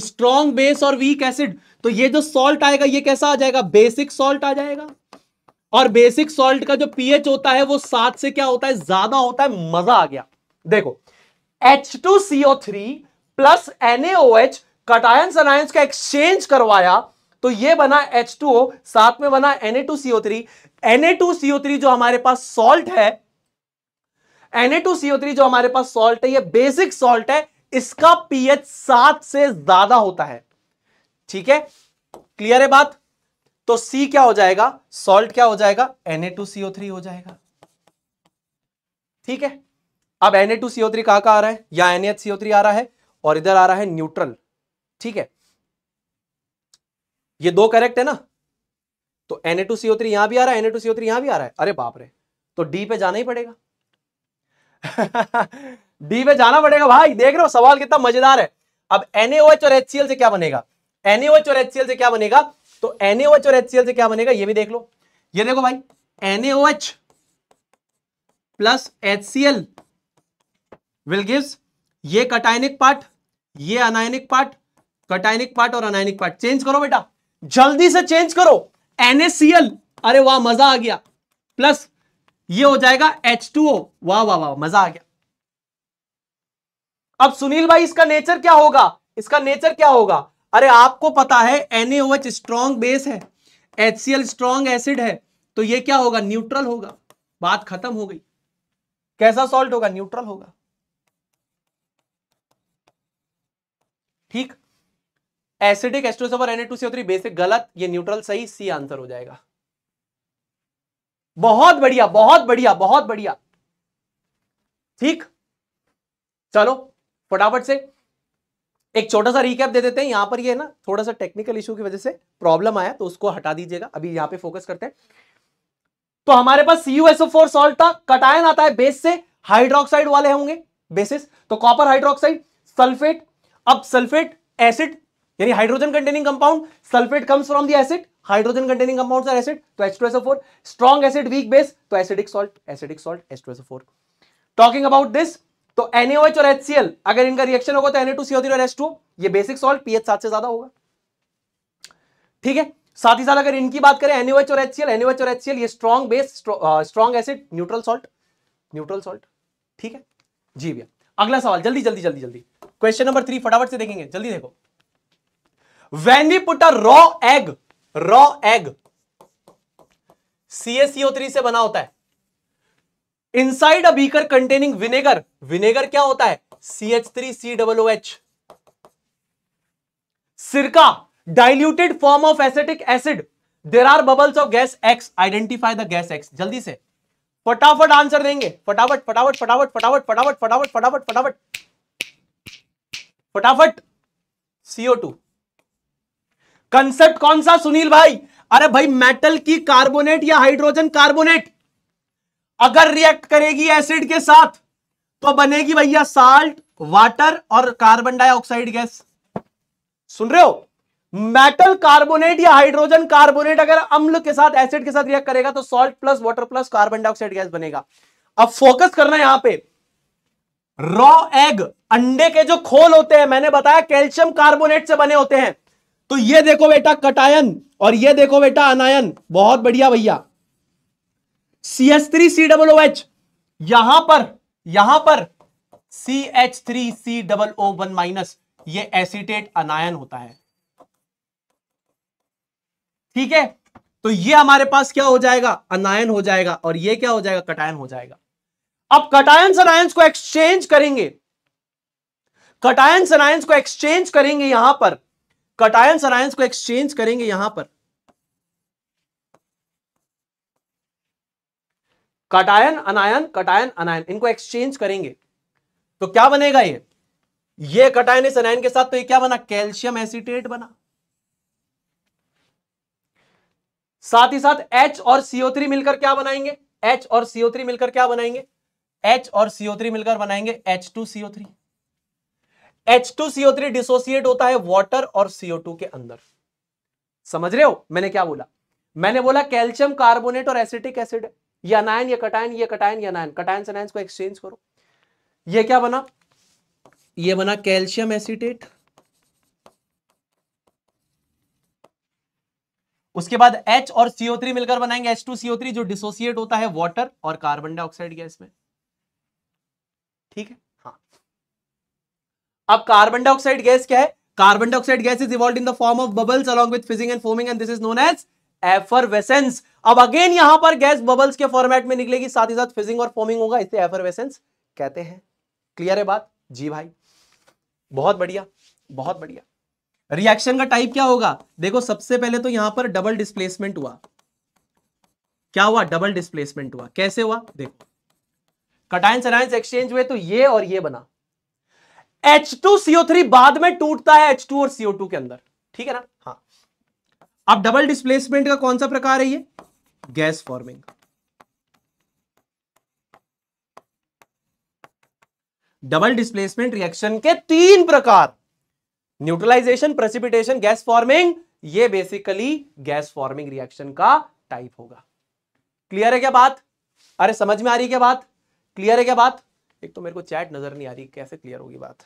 स्ट्रॉन्ग बेस और वीक एसिड तो ये जो सॉल्ट आएगा ये कैसा आ जाएगा बेसिक सॉल्ट आ जाएगा और बेसिक सॉल्ट का जो पीएच होता है वो सात से क्या होता है ज्यादा होता है मजा आ गया देखो H two CO three plus H cation सनायंस का एक्सचेंज करवाया तो ये बना एच ओ साथ में बना N N A A two to three CO three जो हमारे पास सॉल्ट है Na2CO3 जो हमारे पास सॉल्ट है ये बेसिक सॉल्ट है इसका पीएच सात से ज्यादा होता है ठीक है क्लियर है बात तो C क्या हो जाएगा सॉल्ट क्या हो जाएगा Na2CO3 हो जाएगा ठीक है अब Na2CO3 कहां का आ रहा है या NaHCO3 आ रहा है और इधर आ रहा है न्यूट्रल ठीक है ये दो करेक्ट है ना तो Na2CO3 यहां भी आ रहा है Na2CO3 यहां भी आ रहा है अरे बाप रे तो D पे जाना ही पड़ेगा डी में जाना पड़ेगा भाई देख रहे हो सवाल कितना मजेदार है अब एनएच और एचसीएल से क्या बनेगा एनएच और एचसीएल से क्या बनेगा तो एनएच और एचसीएल से क्या बनेगा ये भी देख लो ये देखो भाई NH plus HCl will gives ये कटाइनिक पार्ट ये अनायनिक पार्ट कटाइनिक पार्ट और अनायनिक पार्ट चेंज करो बेटा जल्दी से चेंज करो एनएसीएल अरे वाह मजा आ गया प्लस ये हो जाएगा एच टू ओ वाह वाह वाह मजा आ गया अब सुनील भाई इसका नेचर क्या होगा इसका नेचर क्या होगा अरे आपको पता है एनएच स्ट्रॉन्ग बेस है H C L strong acid है तो ये क्या होगा न्यूट्रल होगा बात खत्म हो गई कैसा सॉल्ट होगा न्यूट्रल होगा ठीक एसिडिक एस्ट्रोसोवर एन ए टू बेसिक गलत ये न्यूट्रल सही सी आंसर हो जाएगा बहुत बढ़िया बहुत बढ़िया बहुत बढ़िया ठीक चलो फटाफट से एक छोटा सा रिकैप दे देते हैं यहां पर ये ना थोड़ा सा टेक्निकल इशू की वजह से प्रॉब्लम आया तो उसको हटा दीजिएगा अभी यहां पे फोकस करते हैं तो हमारे पास फोर सॉल्ट था कटायन आता है बेस से हाइड्रोक्साइड वाले होंगे बेसिस तो कॉपर हाइड्रोक्साइड सल्फेट अब सल्फेट एसिड यानी hydrogen containing compound sulphate comes from the acid hydrogen containing compounds are acid तो H two SO four strong acid weak base तो acidic salt acidic salt H two SO four talking about this तो NaOH और HCL अगर इनका reaction होगा तो N A to Na2CO3 और to ये बेसिक सॉल्ट पीएच सात से ज्यादा होगा ठीक है साथ ही साथ अगर इनकी बात करें NaOH और एचसीएल NaOH और एचसीएल ये strong base strong acid neutral salt neutral salt ठीक है जी भैया अगला सवाल जल्दी जल्दी जल्दी जल्दी क्वेश्चन नंबर थ्री फटाफट से देखेंगे जल्दी देखो when we put a raw egg raw egg CaCO3 से बना होता है inside a beaker containing vinegar vinegar क्या होता है C H three C W H सिरका diluted form of acetic acid there are bubbles of gas X identify the gas X जल्दी से फटाफट आंसर देंगे फटाफट फटाफट फटाफट फटाफट फटाफट फटाफट फटाफट फटाफट फटाफट सीओ टू कंसेप्ट कौन सा सुनील भाई अरे भाई मेटल की कार्बोनेट या हाइड्रोजन कार्बोनेट अगर रिएक्ट करेगी एसिड के साथ तो बनेगी भैया साल्ट वाटर और कार्बन डाइऑक्साइड गैस सुन रहे हो मेटल कार्बोनेट या हाइड्रोजन कार्बोनेट अगर अम्ल के साथ एसिड के साथ रिएक्ट करेगा तो salt plus water plus carbon dioxide gas बनेगा अब फोकस करना यहां पे रॉ एग अंडे के जो खोल होते हैं मैंने बताया कैल्शियम कार्बोनेट से बने होते हैं तो ये देखो बेटा कटायन और ये देखो बेटा अनायन बहुत बढ़िया भैया C H three C double O H यहां पर यहां पर C H three C double O one minus ये एसिटेट अनायन होता है ठीक है तो ये हमारे पास क्या हो जाएगा अनायन हो जाएगा और ये क्या हो जाएगा कटायन हो जाएगा अब कटायन अनायंस को एक्सचेंज करेंगे कटायन अनायंस को एक्सचेंज करेंगे यहां पर कटायंस अलायंस को एक्सचेंज करेंगे यहां पर कटायन अनायन कटायन अनायन इनको एक्सचेंज करेंगे तो क्या बनेगा ये ये कटायन इस अनायन के साथ तो ये क्या बना कैल्शियम एसिटेट बना साथ ही साथ H और CO3 मिलकर क्या बनाएंगे H और CO3 मिलकर क्या बनाएंगे H और CO3 मिलकर बनाएंगे H2CO3 H two CO three dissociate होता है वाटर और सीओ टू के अंदर समझ रहे हो मैंने क्या बोला मैंने बोला कैल्शियम कार्बोनेट और एसिटिक एसिड या अनायन या कटायन ये कटायन या अनायन कटायन से को एक्सचेंज करो ये क्या बना ये बना कैल्शियम एसिटेट उसके बाद H और CO3 मिलकर बनाएंगे H2CO3 जो डिसोसिएट होता है वाटर और कार्बन डाइऑक्साइड गैस में ठीक है अब कार्बन डाइऑक्साइड गैस क्या है carbon dioxide gas is evolve in the form of bubbles along with fizzing and foaming and this is known as effervescence अब अगेन यहां पर गैस बबल्स के फॉर्मेट में निकलेगी साथ ही साथ फिजिंग और फोमिंग होगा इसे एफरवेसेंस कहते हैं क्लियर है बात जी भाई बहुत बढ़िया बहुत बढ़िया रिएक्शन का टाइप क्या होगा देखो सबसे पहले तो यहां पर डबल डिस्प्लेसमेंट हुआ क्या हुआ डबल डिस्प्लेसमेंट हुआ कैसे हुआ देखो कटाइन एक्सचेंज हुए तो ये और ये बना एच टू सीओ थ्री बाद में टूटता है एच टू और सीओ टू के अंदर ठीक है ना हाँ अब डबल डिस्प्लेसमेंट का कौन सा प्रकार है ये gas forming double displacement reaction के तीन प्रकार न्यूट्रलाइजेशन प्रेसिपिटेशन गैस फॉर्मिंग ये बेसिकली गैस फॉर्मिंग रिएक्शन का टाइप होगा क्लियर है क्या बात अरे समझ में आ रही क्या बात क्लियर है क्या बात एक तो मेरे को चैट नजर नहीं आ रही कैसे क्लियर होगी बात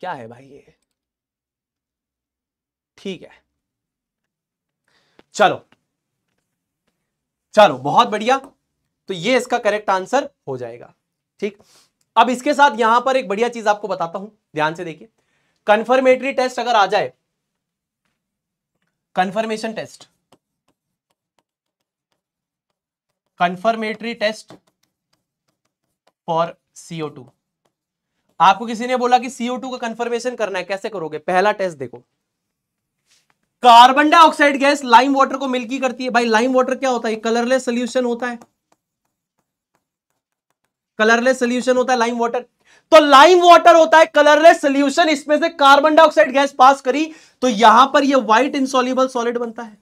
क्या है भाई ये ठीक है चलो चलो बहुत बढ़िया तो ये इसका करेक्ट आंसर हो जाएगा ठीक अब इसके साथ यहां पर एक बढ़िया चीज आपको बताता हूं ध्यान से देखिए कंफर्मेटरी टेस्ट अगर आ जाए confirmation test confirmatory test for CO two आपको किसी ने बोला कि सीओ टू का कंफर्मेशन करना है कैसे करोगे पहला टेस्ट देखो carbon dioxide gas lime water को मिल्की करती है भाई लाइम वाटर क्या होता है कलरलेस सोल्यूशन होता है कलरलेस सोल्यूशन होता है लाइम वाटर तो लाइम वाटर होता है कलरलेस सोल्यूशन इसमें से कार्बन डाइऑक्साइड गैस पास करी तो यहां पर यह व्हाइट इंसॉल्यूबल सॉलिड बनता है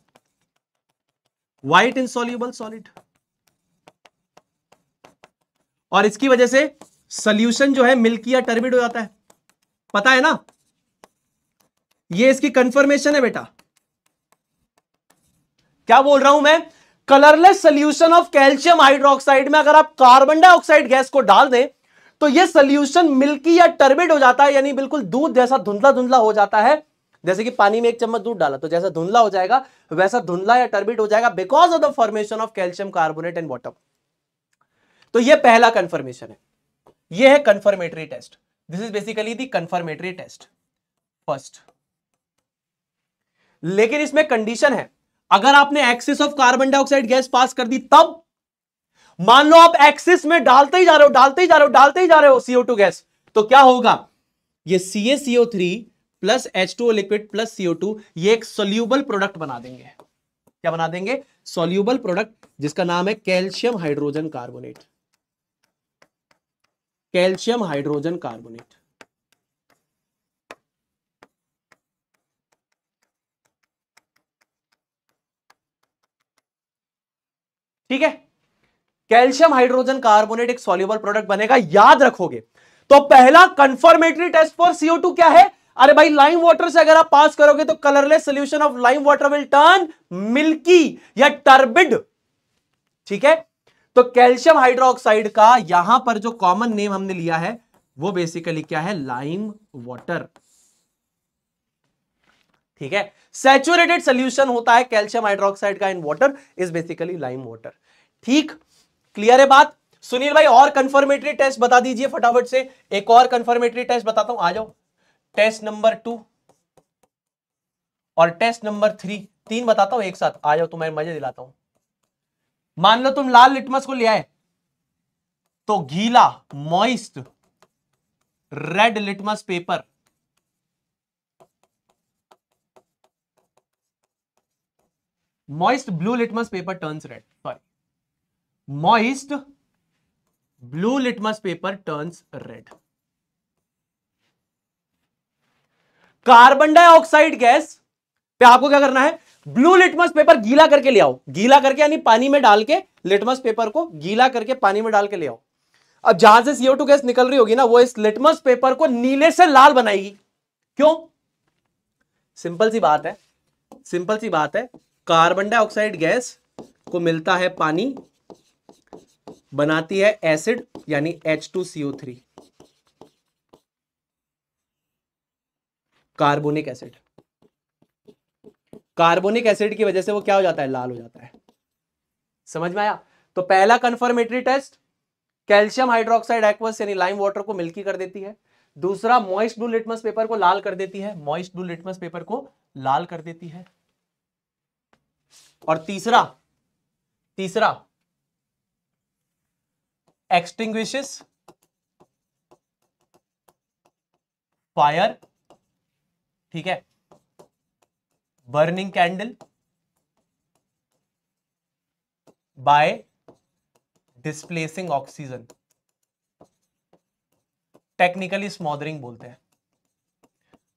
व्हाइट इंसॉल्यूबल सॉलिड और इसकी वजह से सोल्यूशन जो है मिल्की या टर्बिड हो जाता है पता है ना ये इसकी कंफर्मेशन है बेटा क्या बोल रहा हूं मैं colourless solution of calcium hydroxide में अगर आप कार्बन डाइऑक्साइड गैस को डाल दें तो ये सोल्यूशन मिल्की या टर्बिड हो जाता है यानी बिल्कुल दूध जैसा धुंधला धुंधला हो जाता है जैसे कि पानी में एक चम्मच दूध डाला तो जैसा धुंधला हो जाएगा वैसा धुंधला या टर्बिड हो जाएगा because of the formation of calcium carbonate and water तो ये पहला कंफर्मेशन है ये है confirmatory test this is basically the confirmatory test first लेकिन इसमें कंडीशन है अगर आपने excess of carbon dioxide gas pass कर दी तब मान लो आप एक्सिस में डालते ही जा रहे हो डालते ही जा रहे हो डालते ही जा रहे हो सीओ टू गैस तो क्या होगा ये C A CO three plus H two liquid plus CO two ये एक सोल्यूबल प्रोडक्ट बना देंगे क्या बना देंगे सोल्यूबल प्रोडक्ट जिसका नाम है calcium hydrogen carbonate calcium hydrogen carbonate ठीक है कैल्शियम हाइड्रोजन कार्बोनेट एक सॉल्यूबल प्रोडक्ट बनेगा याद रखोगे तो पहला कंफर्मेटरी टेस्ट फॉर CO2 क्या है अरे भाई लाइम वाटर से अगर आप पास करोगे तो colourless solution of lime water will turn milky या टर्बिड ठीक है तो कैल्शियम हाइड्रोक्साइड का यहां पर जो कॉमन नेम हमने लिया है वो बेसिकली क्या है लाइम वाटर ठीक है सेचुरेटेड सोल्यूशन होता है कैल्शियम हाइड्रोक्साइड का in water is basically lime water ठीक क्लियर है बात सुनील भाई और कंफर्मेटरी टेस्ट बता दीजिए फटाफट से एक और कंफर्मेटरी टेस्ट बताता हूं आ जाओ टेस्ट नंबर टू और टेस्ट नंबर थ्री तीन बताता हूं एक साथ आ जाओ तुम्हें मजे दिलाता हूं मान लो तुम लाल लिटमस को ले आए तो गीला moist red litmus paper moist blue litmus paper turns red sorry moist blue litmus paper turns red carbon dioxide gas पे आपको क्या करना है ब्लू लिटमस पेपर गीला करके ले आओ गीला करके यानी पानी में डाल के लिटमस पेपर को गीला करके पानी में डाल के ले आओ अब जहां से सीओ टू गैस निकल रही होगी ना वो इस लिटमस पेपर को नीले से लाल बनाएगी क्यों सिंपल सी बात है सिंपल सी बात है कार्बन डाइऑक्साइड गैस को मिलता है पानी बनाती है एसिड यानी H two CO three carbonic acid carbonic acid की वजह से वो क्या हो जाता है लाल हो जाता है समझ में आया तो पहला confirmatory test calcium hydroxide aqueous यानी लाइम वाटर को मिल्की कर देती है दूसरा मॉइस्ट ब्लू लिटमस पेपर को लाल कर देती है मॉइस्ट ब्लू लिटमस पेपर को लाल कर देती है और तीसरा तीसरा एक्सटिंग्विशेस फायर ठीक है burning candle by displacing oxygen technically smothering बोलते हैं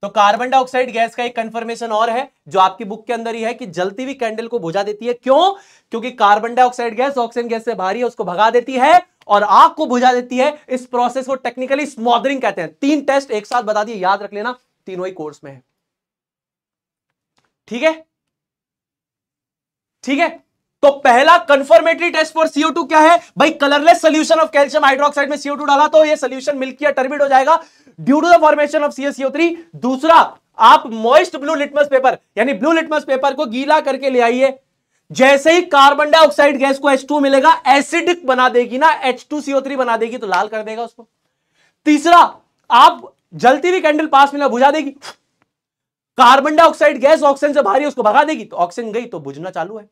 तो कार्बन डाइऑक्साइड गैस का एक कंफर्मेशन और है जो आपकी बुक के अंदर ही है कि जलती हुई कैंडल को बुझा देती है क्यों क्योंकि carbon dioxide gas oxygen gas से भारी है उसको भगा देती है और आग को बुझा देती है इस प्रोसेस को टेक्निकली स्मॉदरिंग कहते हैं तीन टेस्ट एक साथ बता दिए याद रख लेना तीनों ही कोर्स में है ठीक है ठीक है तो पहला कंफर्मेटरी टेस्ट फॉर CO2 क्या है भाई colourless solution of calcium hydroxide में CO2 डाला तो ये सोल्यूशन मिल्की या टर्मिट हो जाएगा due to the formation of CaCO3 दूसरा आप मॉइस्ट ब्लू लिटमस पेपर यानी ब्लू लिटमस पेपर को गीला करके ले आइए जैसे ही कार्बन डाइऑक्साइड गैस को H2 मिलेगा एसिडिक बना देगी ना H2CO3 बना देगी तो लाल कर देगा उसको तीसरा आप जलती हुई कैंडल पास में ना बुझा देगी कार्बन डाइऑक्साइड गैस ऑक्सीजन से भारी उसको भगा देगी तो ऑक्सीजन गई तो बुझना चालू है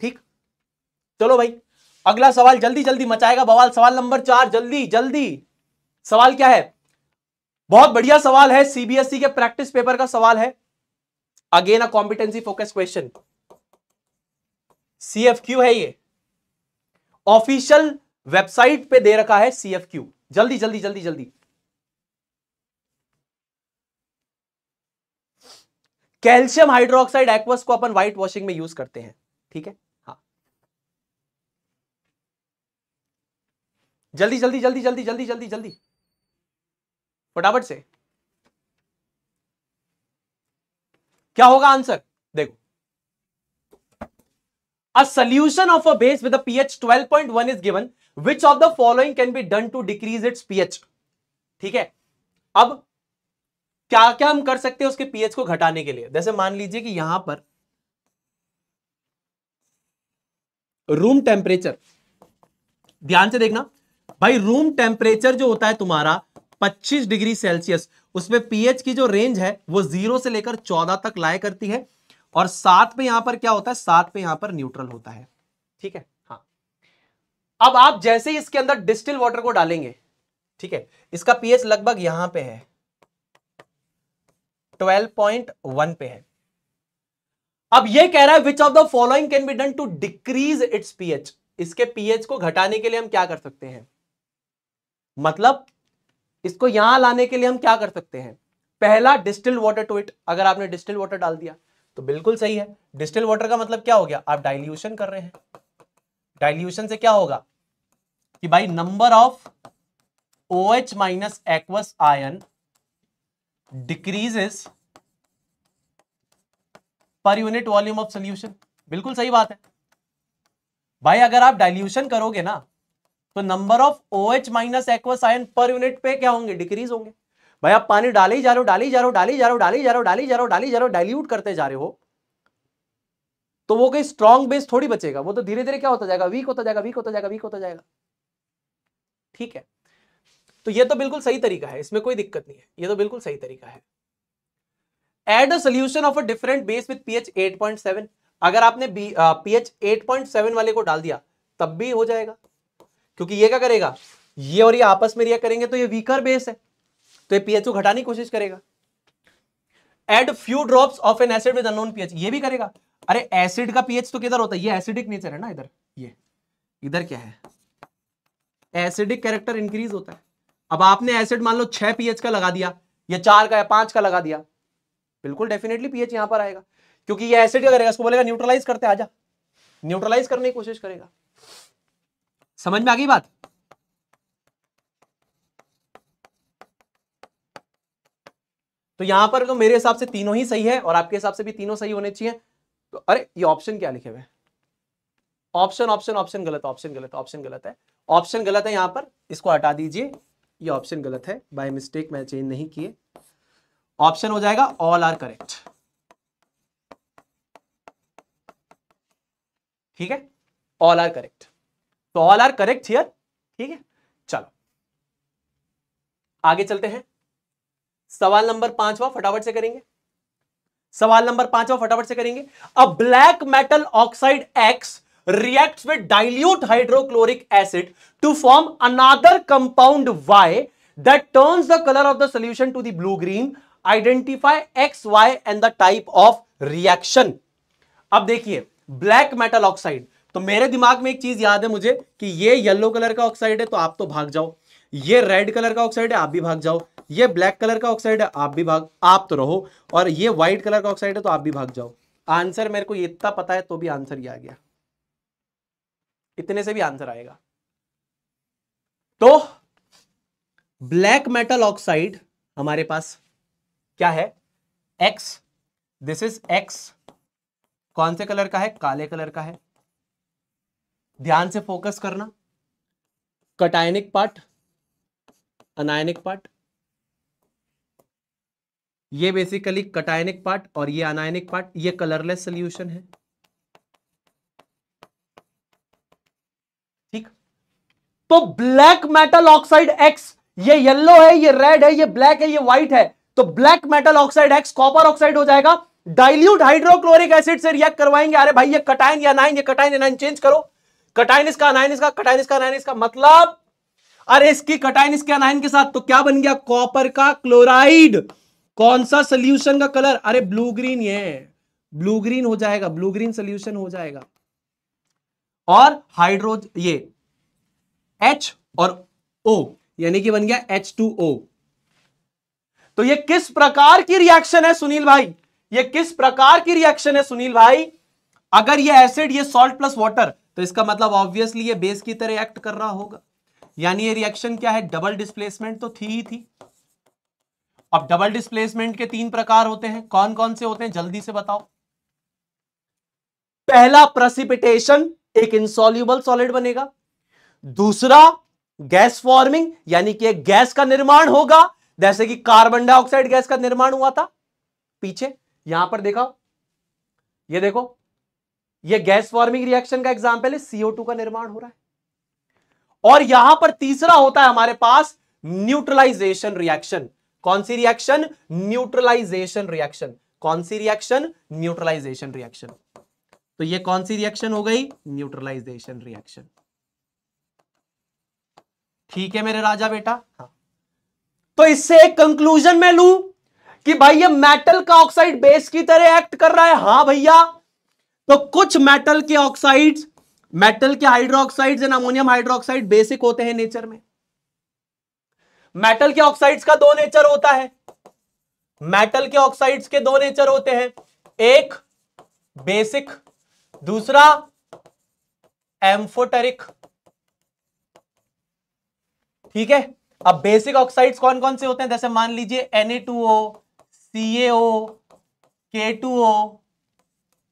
ठीक चलो भाई अगला सवाल जल्दी जल्दी मचाएगा बवाल सवाल नंबर चार जल्दी जल्दी सवाल क्या है बहुत बढ़िया सवाल है सीबीएसई e के प्रैक्टिस पेपर का सवाल है again a competency focus question CFQ है ये ऑफिशियल वेबसाइट पे दे रखा है सीएफक्यू जल्दी जल्दी जल्दी जल्दी कैल्शियम हाइड्रोक्साइड एक्वस को अपन व्हाइट वॉशिंग में यूज करते हैं ठीक है हाँ जल्दी जल्दी जल्दी जल्दी जल्दी जल्दी जल्दी फटाफट से क्या होगा आंसर देखो a solution of a base with a pH 12.1 is given which of the following can be done to decrease its pH ठीक है अब क्या क्या हम कर सकते हैं उसके पीएच को घटाने के लिए जैसे मान लीजिए कि यहां पर रूम टेम्परेचर ध्यान से देखना भाई रूम टेम्परेचर जो होता है तुम्हारा 25 डिग्री सेल्सियस उसमें पीएच की जो रेंज है वो जीरो से लेकर 14 तक लाए करती है और सात पे यहां पर क्या होता है सात पे यहां पर न्यूट्रल होता है ठीक है हाँ अब आप जैसे ही इसके अंदर डिस्टिल वाटर को डालेंगे ठीक है इसका पीएच लगभग यहां पे है 12.1 पे है अब ये कह रहा है which of the following can be done to decrease its pH इसके पीएच को घटाने के लिए हम क्या कर सकते हैं मतलब इसको यहां लाने के लिए हम क्या कर सकते हैं पहला डिस्टिल वाटर टू इट अगर आपने डिस्टिल वाटर डाल दिया तो बिल्कुल सही है डिस्टिल वाटर का मतलब क्या हो गया आप डाइल्यूशन कर रहे हैं डाइल्यूशन से क्या होगा कि भाई number of O H minus aqueous ion decreases per unit volume of solution बिल्कुल सही बात है भाई अगर आप डाइल्यूशन करोगे ना तो number of O H minus aqueous ion per unit पे क्या होंगे डिक्रीज होंगे भाई आप पानी डाले ही जा रहे हो डाली जा रहे हो डाली जा रहे हो डाली जा रहे हो डाली जा रहे हो डाली जा रहे हो डाइल्यूट करते जा रहे हो तो वो कोई स्ट्रॉन्ग बेस थोड़ी बचेगा वो तो धीरे धीरे क्या होता जाएगा वीक होता जाएगा वीक होता जाएगा वीक होता जाएगा ठीक है तो ये तो बिल्कुल सही तरीका है इसमें कोई दिक्कत नहीं है ये तो बिल्कुल सही तरीका है add a solution of a different base with pH 8.7 अगर आपने पीएच 8.7 वाले को डाल दिया तब भी हो जाएगा क्योंकि ये क्या करेगा ये और ये आपस में रिया करेंगे तो ये वीकर बेस है तो ये पीएच को घटाने की कोशिश करेगा add few drop of an acid with unknown pH ये भी करेगा अरे एसिड का पीएच तो किधर होता है ये एसिडिक नेचर है ना इधर ये इधर क्या है एसिडिक कैरेक्टर इंक्रीज होता है अब आपने एसिड मान लो छह पीएच का लगा दिया या चार का या पांच का लगा दिया बिल्कुल डेफिनेटली पीएच यहां पर आएगा क्योंकि ये एसिड क्या करेगा इसको बोलेगा न्यूट्रलाइज करते आ जा न्यूट्रलाइज करने की कोशिश करेगा समझ में आ गई बात तो यहां पर तो मेरे हिसाब से तीनों ही सही है और आपके हिसाब से भी तीनों सही होने चाहिए तो अरे ये ऑप्शन क्या लिखे हुए ऑप्शन ऑप्शन ऑप्शन गलत ऑप्शन गलत ऑप्शन गलत है ऑप्शन गलत है यहां पर इसको हटा दीजिए ये ऑप्शन गलत है बाय मिस्टेक मैं चेंज नहीं किए ऑप्शन हो जाएगा ऑल आर करेक्ट ठीक है ऑल आर करेक्ट तो ऑल आर करेक्ट हियर ठीक है चलो आगे चलते हैं सवाल नंबर पांचवा फटाफट से करेंगे सवाल नंबर पांचवा फटाफट से करेंगे a black metal oxide X react with dilute hydrochloric acid to form another compound Y that turns the colour of the solution to the blue green identify X Y and the type of reaction अब देखिए black metal oxide तो मेरे दिमाग में एक चीज याद है मुझे कि ये येलो कलर का ऑक्साइड है तो आप तो भाग जाओ ये रेड कलर का ऑक्साइड है आप भी भाग जाओ ये ब्लैक कलर का ऑक्साइड है आप भी भाग आप तो रहो और ये व्हाइट कलर का ऑक्साइड है तो आप भी भाग जाओ आंसर मेरे को इतना पता है तो भी आंसर ये आ गया इतने से भी आंसर आएगा तो ब्लैक मेटल ऑक्साइड हमारे पास क्या है एक्स दिस इज एक्स कौन से कलर का है काले कलर का है ध्यान से फोकस करना कटायनिक पार्ट अनायनिक पार्ट ये बेसिकली कटायनिक पार्ट और ये अनायनिक पार्ट ये कलरलेस सोल्यूशन है तो ब्लैक मेटल ऑक्साइड एक्स ये येलो है ये रेड है ये ब्लैक है ये व्हाइट है तो black metal oxide X copper oxide हो जाएगा डाइल्यूट हाइड्रोक्लोरिक एसिड से रिएक्ट करवाएंगे अरे भाई ये कटाइन या नाइन ये कटाइन नाइन चेंज करो कटाइन इसका नाइन इसका कटाइन इसका नाइन इसका मतलब अरे इसकी कटाइन इसके अनाइन के साथ तो क्या बन गया कॉपर का क्लोराइड कौन सा सोल्यूशन का कलर अरे ब्लू ग्रीन ये ब्लू ग्रीन हो जाएगा ब्लू ग्रीन सोल्यूशन हो जाएगा और हाइड्रोज ये एच और ओ यानी कि बन गया एच टू ओ तो ये किस प्रकार की रिएक्शन है सुनील भाई ये किस प्रकार की रिएक्शन है सुनील भाई अगर ये एसिड ये सॉल्ट प्लस वाटर तो इसका मतलब ऑब्वियसली ये बेस की तरह एक्ट कर रहा होगा यानी ये रिएक्शन क्या है डबल डिस्प्लेसमेंट तो थी ही थी अब डबल डिस्प्लेसमेंट के तीन प्रकार होते हैं कौन कौन से होते हैं जल्दी से बताओ पहला प्रसिपिटेशन एक इंसॉल्यूबल सॉलिड बनेगा दूसरा गैस फॉर्मिंग यानी कि गैस का निर्माण होगा जैसे कि कार्बन डाइऑक्साइड गैस का निर्माण हुआ था पीछे यहां पर देखा ये देखो ये गैस फॉर्मिंग रिएक्शन का एग्जाम्पल है सीओ का निर्माण हो रहा है और यहां पर तीसरा होता है हमारे पास न्यूट्रलाइजेशन रिएक्शन कौन सी रिएक्शन न्यूट्रलाइजेशन रिएक्शन कौन सी रिएक्शन न्यूट्रलाइजेशन रिएक्शन तो ये कौन सी रिएक्शन हो गई न्यूट्रलाइजेशन रिएक्शन ठीक है मेरे राजा बेटा हाँ। तो इससे एक कंक्लूजन में लू कि भाई ये मेटल का ऑक्साइड बेस की तरह एक्ट कर रहा है हां भैया तो कुछ मेटल के ऑक्साइड मेटल के hydroxide and ammonium hydroxide basic होते हैं नेचर में मेटल के ऑक्साइड्स का दो नेचर होता है मेटल के ऑक्साइड्स के दो नेचर होते हैं एक बेसिक दूसरा एम्फोटेरिक ठीक है अब बेसिक ऑक्साइड्स कौन कौन से होते हैं जैसे मान लीजिए N A to O C K two O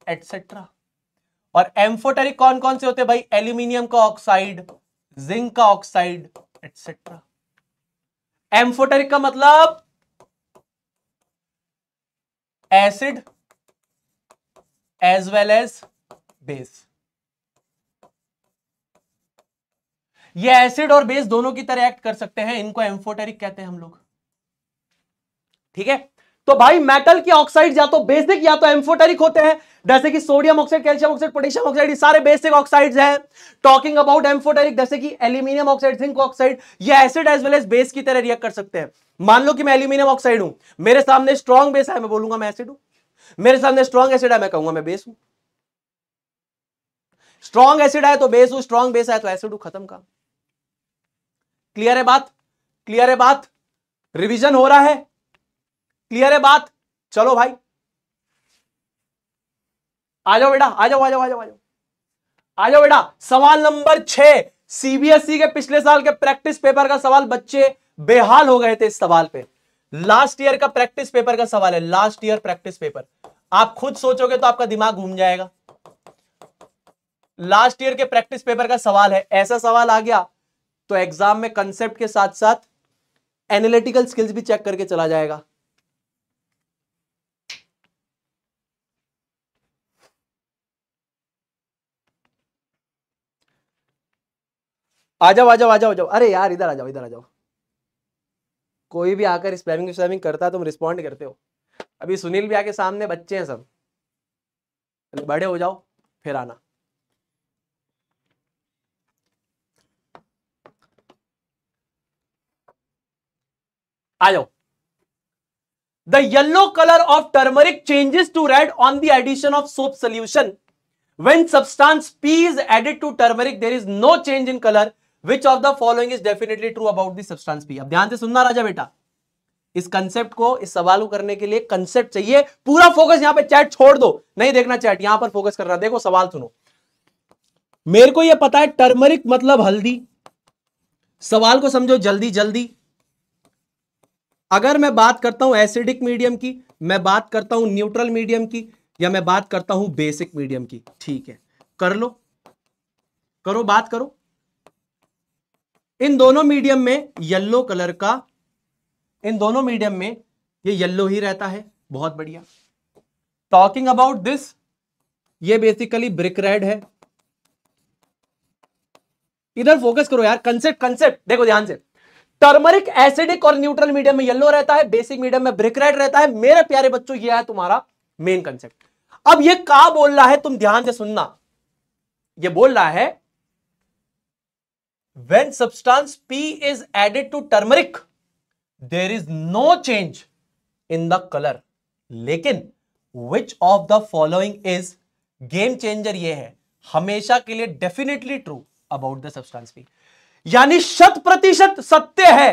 etcetera और एम्फोटेरिक कौन कौन से होते हैं भाई एल्यूमिनियम का ऑक्साइड जिंक का ऑक्साइड एटसेट्रा एम्फोटेरिक का मतलब acid as well as base ये एसिड और बेस दोनों की तरह एक्ट कर सकते हैं इनको एम्फोटेरिक कहते हैं हम लोग ठीक है तो भाई मेटल की ऑक्साइड या तो बेसिक या तो एम्फोटेरिक होते हैं जैसे कि sodium oxide calcium oxide potassium oxide सारे बेसिक ऑक्साइड हैं टॉकिंग अबाउट एम्फोटेरिक जैसे कि एल्यूमिनियम ऑक्साइड जिंक ऑक्साइड या acid as well as base की तरह रिएक्ट कर सकते हैं मान लो कि मैं एल्यूमिनियम ऑक्साइड हूं मेरे सामने स्ट्रॉन्ग बेस है मैं बोलूंगा मैं एसिड हूं मेरे सामने स्ट्रॉन्ग एसिड है मैं कहूंगा मैं बेस हूं स्ट्रॉन्ग एसिड है तो बेस हूं स्ट्रॉन्ग बेस है तो एसिड हूं खत्म का क्लियर है बात क्लियर है बात रिवीजन हो रहा है क्लियर है बात चलो भाई आ जाओ बेटा आ जाओ आ जाओ आ जाओ आ जाओ आ जाओ बेटा सवाल नंबर छह सीबीएसई e के पिछले साल के प्रैक्टिस पेपर का सवाल बच्चे बेहाल हो गए थे इस सवाल पे लास्ट ईयर का प्रैक्टिस पेपर का सवाल है लास्ट ईयर प्रैक्टिस पेपर आप खुद सोचोगे तो आपका दिमाग घूम जाएगा लास्ट ईयर के प्रैक्टिस पेपर का सवाल है ऐसा सवाल आ गया तो एग्जाम में कंसेप्ट के साथ साथ एनालिटिकल स्किल्स भी चेक करके चला जाएगा आ जाओ आ जाओ आ जाओ जाओ अरे यार इधर आ जाओ इधर आ जाओ कोई भी आकर स्पैमिंग स्पैमिंग करता है तुम रिस्पॉन्ड करते हो अभी सुनील भी आके सामने बच्चे हैं सब बड़े हो जाओ फिर आना आ जाओ the yellow colour of turmeric changes to red on the addition of soap solution when substance P is added to turmeric there is no change in colour which of the following is definitely true about the substance P अब ध्यान से सुनना राजा बेटा इस concept को इस सवाल को करने के लिए कंसेप्ट चाहिए पूरा फोकस यहां पे चैट छोड़ दो नहीं देखना चैट यहां पर फोकस कर रहा देखो सवाल सुनो मेरे को यह पता है टर्मरिक मतलब हल्दी सवाल को समझो जल्दी जल्दी अगर मैं बात करता हूं एसिडिक मीडियम की मैं बात करता हूं न्यूट्रल मीडियम की या मैं बात करता हूं बेसिक मीडियम की ठीक है कर लो करो बात करो इन दोनों मीडियम में येल्लो कलर का इन दोनों मीडियम में ये येल्लो ही रहता है बहुत बढ़िया टॉकिंग अबाउट दिस ये बेसिकली ब्रिक रेड है इधर फोकस करो यार कंसेप्ट कंसेप्ट देखो ध्यान से टर्मरिक एसिडिक और न्यूट्रल मीडियम में येलो रहता है बेसिक मीडियम में ब्रिक रेड रहता है मेरे प्यारे बच्चों यह है तुम्हारा मेन कंसेप्ट अब यह कहा बोल रहा है तुम ध्यान से सुनना यह बोल रहा है when substance P is added to turmeric there is no change in the colour लेकिन which of the following is game changer यह है हमेशा के लिए definitely true about the substance P यानी शत प्रतिशत सत्य है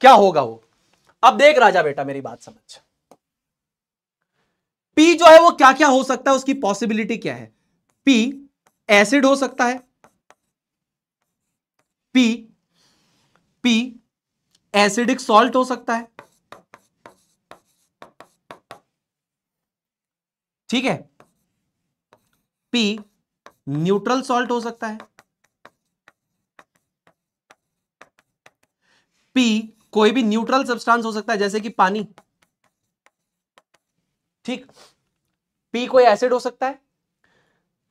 क्या होगा वो अब देख राजा बेटा मेरी बात समझ पी जो है वो क्या क्या हो सकता है उसकी पॉसिबिलिटी क्या है पी एसिड हो सकता है पी पी एसिडिक सॉल्ट हो सकता है ठीक है पी न्यूट्रल सॉल्ट हो सकता है पी कोई भी न्यूट्रल सब्सटेंस हो सकता है जैसे कि पानी ठीक पी कोई एसिड हो सकता है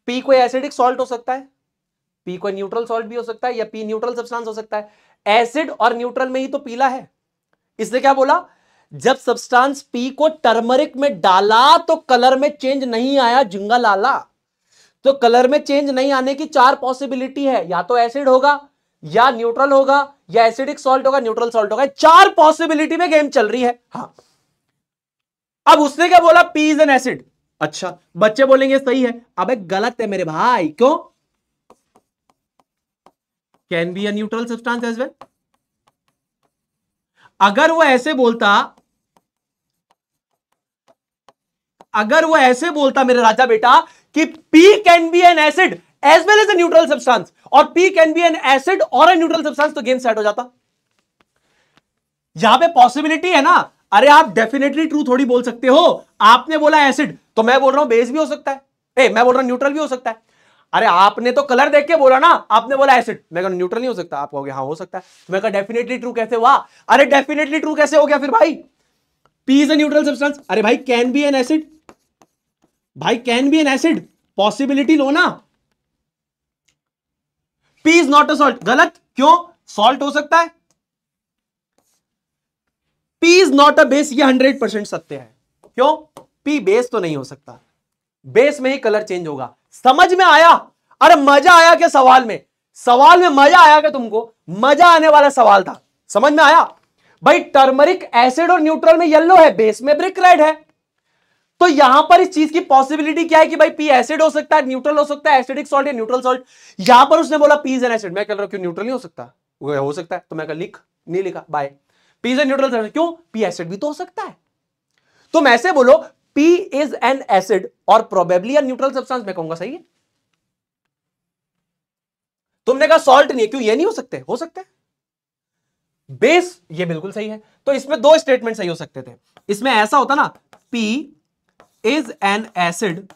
पी कोई एसिडिक सॉल्ट हो सकता है पी कोई न्यूट्रल सॉल्ट भी हो सकता है या पी न्यूट्रल सब्सटेंस हो सकता है एसिड और न्यूट्रल में ही तो पीला है इसने क्या बोला जब सब्सटेंस पी को टर्मरिक में डाला तो कलर में चेंज नहीं आया जुंगा लाला तो कलर में चेंज नहीं आने की चार पॉसिबिलिटी है या तो एसिड होगा या न्यूट्रल होगा या एसिडिक सॉल्ट होगा न्यूट्रल सॉल्ट होगा चार पॉसिबिलिटी में गेम चल रही है हाँ अब उसने क्या बोला पी इज एन एसिड अच्छा बच्चे बोलेंगे सही है अब गलत है मेरे भाई क्यों can be a neutral substance as well अगर वो ऐसे बोलता अगर वो ऐसे बोलता मेरे राजा बेटा कि P can be an acid as well as a neutral substance और P can be an acid और ए न्यूट्रल सब्सटेंस तो गेम सेट हो जाता यहां पे पॉसिबिलिटी है ना अरे आप डेफिनेटली ट्रू थोड़ी बोल सकते हो आपने बोला एसिड तो मैं बोल रहा हूं बेस भी हो सकता है ए मैं बोल रहा हूं न्यूट्रल भी हो सकता है अरे आपने तो कलर देख के बोला ना आपने बोला एसिड मैं कहा न्यूट्रल नहीं हो सकता आप कहोगे हाँ हो सकता है तो मैं कहा डेफिनेटली ट्रू कैसे हुआ अरे डेफिनेटली ट्रू कैसे हो गया फिर भाई P is a neutral substance अरे भाई कैन बी एन एसिड भाई can be an acid possibility लो ना P is not a salt गलत क्यों सॉल्ट हो सकता है P is not a base ये हंड्रेड परसेंट सत्य है क्यों पी बेस तो नहीं हो सकता बेस में ही कलर चेंज होगा समझ में आया अरे मजा आया क्या सवाल में सवाल में मजा आया क्या तुमको मजा आने वाला सवाल था समझ में आया भाई टर्मरिक एसिड और न्यूट्रल में येलो है बेस में ब्रिक रेड है तो यहां पर इस चीज की पॉसिबिलिटी क्या है कि भाई पी एसिड हो सकता है न्यूट्रल हो सकता है एसिडिक सॉल्ट या न्यूट्रल सॉल्ट यहां पर उसने बोला पीज एन एसिड मैं कह रहा हूं क्यों न्यूट्रल नहीं हो सकता वो हो सकता है तो मैं कल लिख नहीं लिखा by P is an neutral क्यों पी एसिड भी तो हो सकता है तुम तो ऐसे बोलो पी इज एन एसिड और प्रोबेबली या न्यूट्रल सब्सटेंस मैं कहूंगा सही है तुमने कहा सॉल्ट नहीं है क्यों ये नहीं हो सकते हो सकते बेस ये बिल्कुल सही है तो इसमें दो स्टेटमेंट सही हो सकते थे इसमें ऐसा होता ना पी is एन एसिड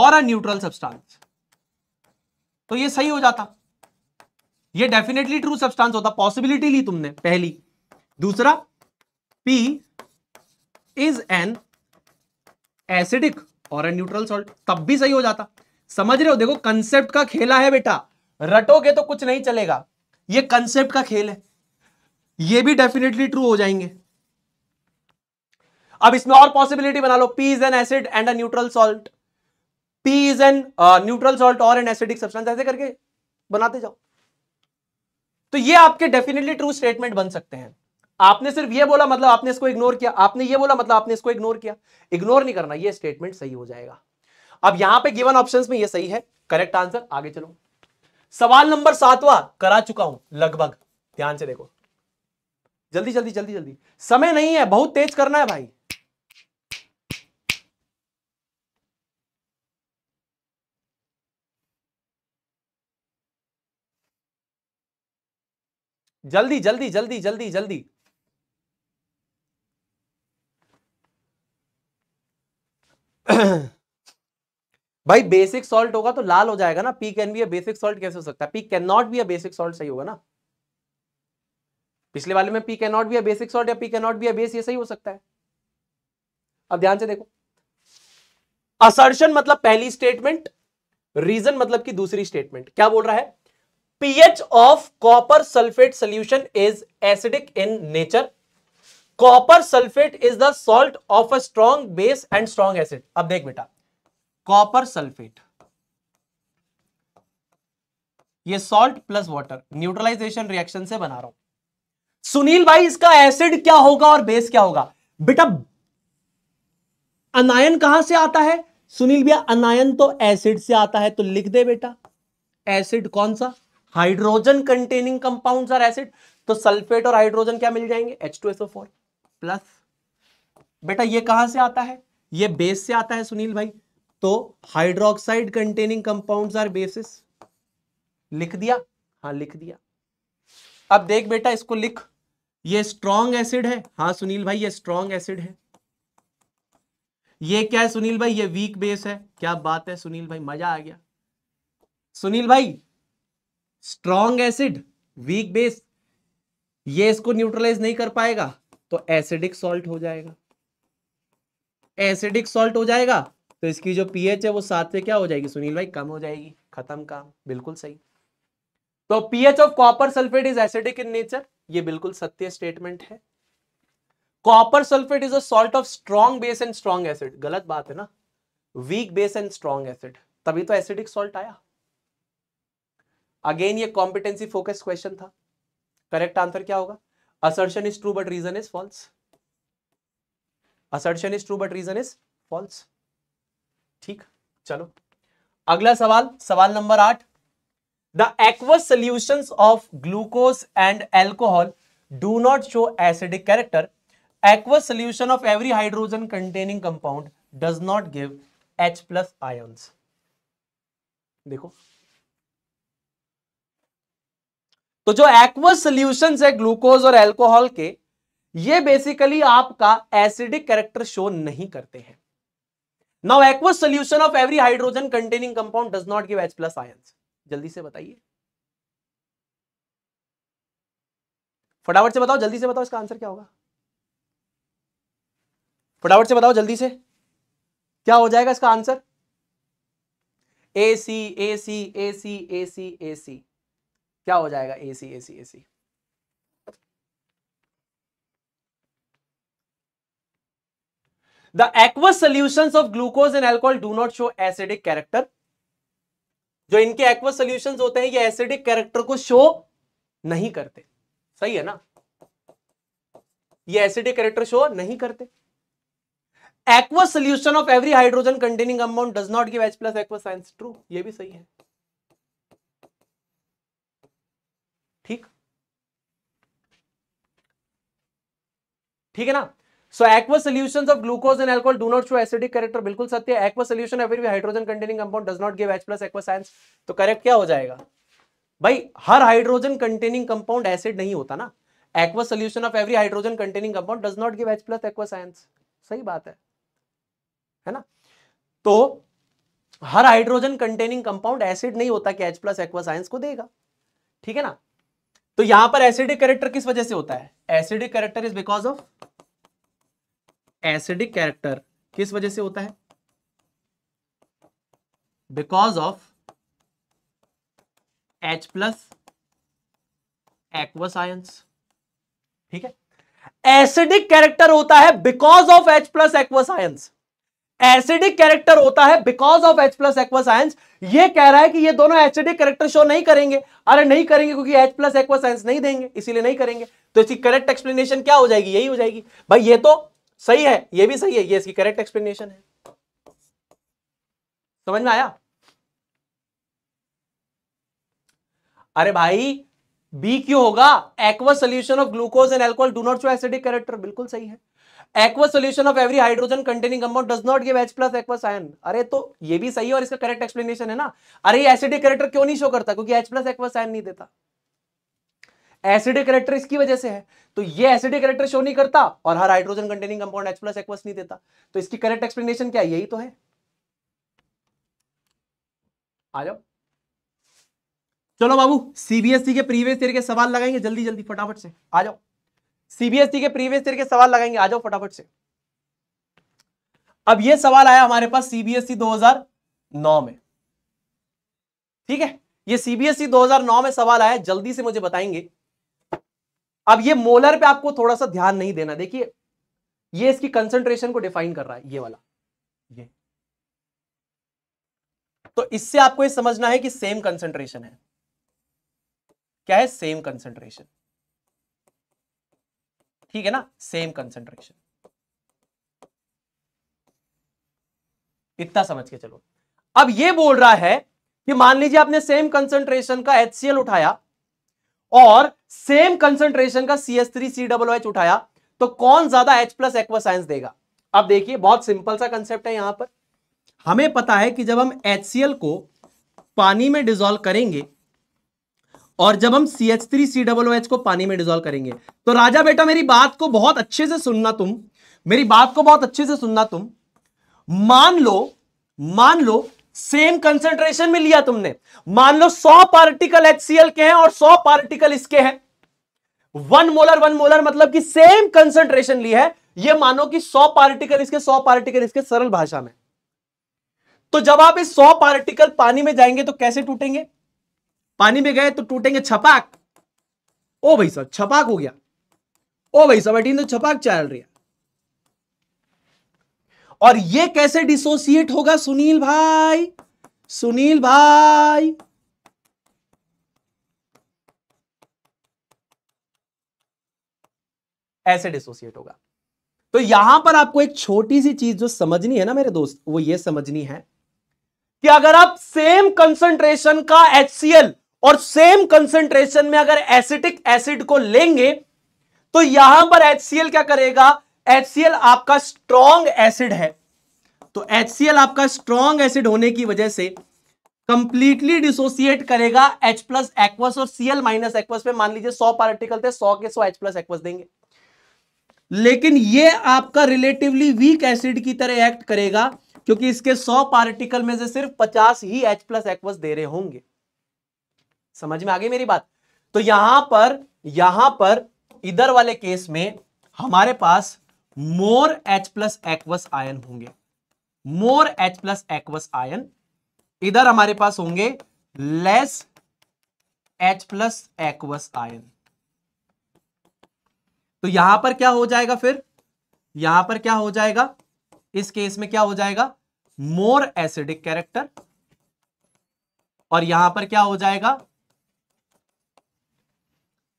और अ न्यूट्रल substance तो ये सही हो जाता ये डेफिनेटली ट्रू सब्सटेंस होता पॉसिबिलिटी ली तुमने पहली दूसरा पी इज एन एसिडिक और न्यूट्रल सॉल्ट तब भी सही हो जाता समझ रहे हो देखो कंसेप्ट का खेला है बेटा रटोगे तो कुछ नहीं चलेगा ये कंसेप्ट का खेल है ये भी डेफिनेटली ट्रू हो जाएंगे अब इसमें और पॉसिबिलिटी बना लो P is an acid and a neutral salt P is an neutral salt और एन एसिडिक सब्सटेंस ऐसे करके बनाते जाओ तो ये आपके डेफिनेटली ट्रू स्टेटमेंट बन सकते हैं आपने सिर्फ ये बोला मतलब आपने इसको इग्नोर किया आपने ये बोला मतलब आपने इसको इग्नोर किया इग्नोर नहीं करना ये स्टेटमेंट सही हो जाएगा अब यहां पे गिवन ऑप्शंस में ये सही है करेक्ट आंसर आगे चलो सवाल नंबर सातवा करा चुका हूं लगभग ध्यान से देखो जल्दी जल्दी जल्दी जल्दी समय नहीं है बहुत तेज करना है भाई जल्दी जल्दी जल्दी जल्दी जल्दी भाई बेसिक सॉल्ट होगा तो लाल हो जाएगा ना P can be a basic salt कैसे हो सकता है P can not be a basic salt सही होगा ना पिछले वाले में P can not be a basic salt या P can not be a base ये सही हो सकता है अब ध्यान से देखो असर्शन मतलब पहली स्टेटमेंट रीजन मतलब की दूसरी स्टेटमेंट क्या बोल रहा है pH of copper sulphate solution is acidic in nature copper sulphate is the salt of a strong base and strong acid अब देख बेटा कॉपर सल्फेट ये salt plus water neutralisation reaction से बना रहा हूं सुनील भाई इसका एसिड क्या होगा और बेस क्या होगा बेटा अनायन कहां से आता है सुनील भैया अनायन तो एसिड से आता है तो लिख दे बेटा एसिड कौन सा hydrogen containing compound are acid तो सल्फेट और हाइड्रोजन क्या मिल जाएंगे H two SO four plus बेटा ये कहां से आता है ये बेस से आता है सुनील भाई तो hydroxide containing compounds are bases लिख दिया हाँ लिख दिया अब देख बेटा इसको लिख ये स्ट्रॉन्ग एसिड है हाँ सुनील भाई ये स्ट्रॉन्ग एसिड है ये क्या है सुनील भाई ये वीक बेस है क्या बात है सुनील भाई मजा आ गया सुनील भाई स्ट्रॉन्ग एसिड वीक बेस ये इसको न्यूट्रलाइज नहीं कर पाएगा तो एसिडिक सॉल्ट हो जाएगा एसिडिक सॉल्ट हो जाएगा तो इसकी जो पीएच है वो साथ से क्या हो जाएगी सुनील भाई कम हो जाएगी खत्म काम बिल्कुल सही तो pH of copper sulphate is acidic in nature ये बिल्कुल सत्य स्टेटमेंट है copper sulphate is a salt of strong base and strong acid गलत बात है ना weak base and strong acid तभी तो एसिडिक सॉल्ट आया अगेन ये कॉम्पिटेंसी फोकस्ड क्वेश्चन था करेक्ट आंसर क्या होगा assertion is true but reason is false assertion is true but reason is false ठीक चलो अगला सवाल सवाल नंबर आठ the aqueous solution of glucose and alcohol do not show acidic character aqueous solution of every hydrogen containing compound does not give H plus ions देखो तो जो एक्वस सोल्यूशन है ग्लूकोज और एल्कोहल के ये बेसिकली आपका एसिडिक कैरेक्टर शो नहीं करते हैं now aqueous solution of every hydrogen containing compound does not give H plus ion जल्दी से बताइए फटाफट से बताओ जल्दी से बताओ इसका आंसर क्या होगा फटाफट से बताओ जल्दी से क्या हो जाएगा इसका answer A C A C A C A C A सी क्या हो जाएगा A C A C A C the aqueous solution of glucose and alcohol do not show acidic character जो इनके एक्वस सोल्यूशन होते हैं ये एसिडिक कैरेक्टर को show नहीं करते सही है ना ये एसिडिक कैरेक्टर शो नहीं करते aqueous solution of every hydrogen containing amount does not give H plus aqueous ions true ये भी सही है ठीक है ना so aqueous solution of glucose and alcohol do not show acidic character बिल्कुल सत्य है एक्वा सोल्यूशन है फिर भी hydrogen containing compound does not give H plus aqueous ions तो करेक्ट क्या हो जाएगा भाई हर हाइड्रोजन कंटेनिंग कंपाउंड एसिड नहीं होता ना aqua solution of every hydrogen containing compound does not give H plus aqueous ions सही बात है है ना तो हर हाइड्रोजन कंटेनिंग कंपाउंड एसिड नहीं होता कि एच प्लस एक्वा साइंस को देगा ठीक है ना तो यहां पर एसिडिक कैरेक्टर किस वजह से होता है acidic character is because of acidic character किस वजह से होता है because of H plus aqueous ions ठीक है एसिडिक कैरेक्टर होता है because of H plus aqueous ions acidic character होता है because of H plus aqueous ions ये कह रहा है कि ये दोनों एसिडिक कैरेक्टर शो नहीं करेंगे अरे नहीं करेंगे क्योंकि एच प्लस एक्वस आयंस नहीं देंगे इसीलिए नहीं करेंगे तो इसकी करेक्ट एक्सप्लेनेशन क्या हो जाएगी यही हो जाएगी भाई ये तो सही है ये भी सही है ये इसकी करेक्ट एक्सप्लेनेशन है समझ में आया अरे भाई बी क्यों होगा aqueous solution of glucose and alcohol do not show acidic character बिल्कुल सही है aqua solution of every hydrogen containing compound does not give H plus aqua साइन अरे तो ये भी सही है और इसका करेक्ट एक्सप्लेनेशन है ना अरे एसिडिक करेक्टर क्यों नहीं शो करता क्योंकि एच प्लस एक्वा साइन नहीं देता एसिडिक करेक्टर इसकी वजह से है तो ये एसिडिक करेक्टर शो नहीं करता और हर hydrogen containing compound H plus aqueous नहीं देता तो इसकी करेक्ट एक्सप्लेनेशन क्या यही तो है आ जाओ चलो बाबू सीबीएसई e के प्रीवियस ईयर के सवाल लगाएंगे जल्दी जल्दी फटाफट से आ जाओ सीबीएसई e के प्रीवियस ईयर के सवाल लगाएंगे आ जाओ फटाफट से अब ये सवाल आया हमारे पास सीबीएसई 2009 e में ठीक है ये सीबीएसई 2009 e में सवाल आया जल्दी से मुझे बताएंगे अब ये मोलर पे आपको थोड़ा सा ध्यान नहीं देना देखिए ये इसकी कंसंट्रेशन को डिफाइन कर रहा है ये वाला ये तो इससे आपको ये समझना है कि सेम कंसंट्रेशन है क्या है सेम कंसंट्रेशन ठीक है ना सेम कंसेंट्रेशन इतना समझ के चलो अब ये बोल रहा है कि मान लीजिए आपने सेम कंसेंट्रेशन का एच उठाया और सेम कंसेंट्रेशन का C S three C W H उठाया तो कौन ज्यादा एच प्लस एक्वासाइंस देगा अब देखिए बहुत सिंपल सा कंसेप्ट है यहां पर हमें पता है कि जब हम एच को पानी में डिजोल्व करेंगे और जब हम C H three C double H को पानी में डिजोल्व करेंगे तो राजा बेटा मेरी बात को बहुत अच्छे से सुनना तुम मेरी बात को बहुत अच्छे से सुनना तुम मान लो मान लो सेम कंसेंट्रेशन में लिया तुमने मान लो 100 पार्टिकल HCl के हैं और 100 पार्टिकल इसके हैं वन मोलर वन मोलर मतलब कि सेम कंसेंट्रेशन ली है ये मानो कि 100 पार्टिकल इसके 100 पार्टिकल इसके सरल भाषा में तो जब आप इस 100 पार्टिकल पानी में जाएंगे तो कैसे टूटेंगे पानी में गए तो टूटेंगे छपाक ओ भाई साहब छपाक हो गया ओ भाई साहब अटीन तो छपाक चल रही है और ये कैसे डिसोसिएट होगा सुनील भाई सुनील भाई ऐसे डिसोसिएट होगा तो यहां पर आपको एक छोटी सी चीज जो समझनी है ना मेरे दोस्त वो ये समझनी है कि अगर आप सेम कंसंट्रेशन का एच और सेम कंसेंट्रेशन में अगर एसिटिक एसिड को लेंगे तो यहां पर HCl क्या करेगा HCl आपका स्ट्रॉन्ग एसिड है तो HCl आपका स्ट्रॉन्ग एसिड होने की वजह से कंप्लीटली डिसोसिएट करेगा H प्लस एक्वस और Cl माइनस एक्वस में मान लीजिए 100 पार्टिकल थे 100 के 100 H प्लस एक्वस देंगे लेकिन ये आपका रिलेटिवली वीक एसिड की तरह एक्ट करेगा क्योंकि इसके 100 पार्टिकल में से सिर्फ 50 ही H प्लस एक्वस दे रहे होंगे समझ में आ गई मेरी बात तो यहां पर यहां पर इधर वाले केस में हमारे पास more H plus aqueous ion होंगे more H plus aqueous ion इधर हमारे पास होंगे less H plus aqueous ion तो यहां पर क्या हो जाएगा फिर यहां पर क्या हो जाएगा इस केस में क्या हो जाएगा मोर एसिडिक कैरेक्टर और यहां पर क्या हो जाएगा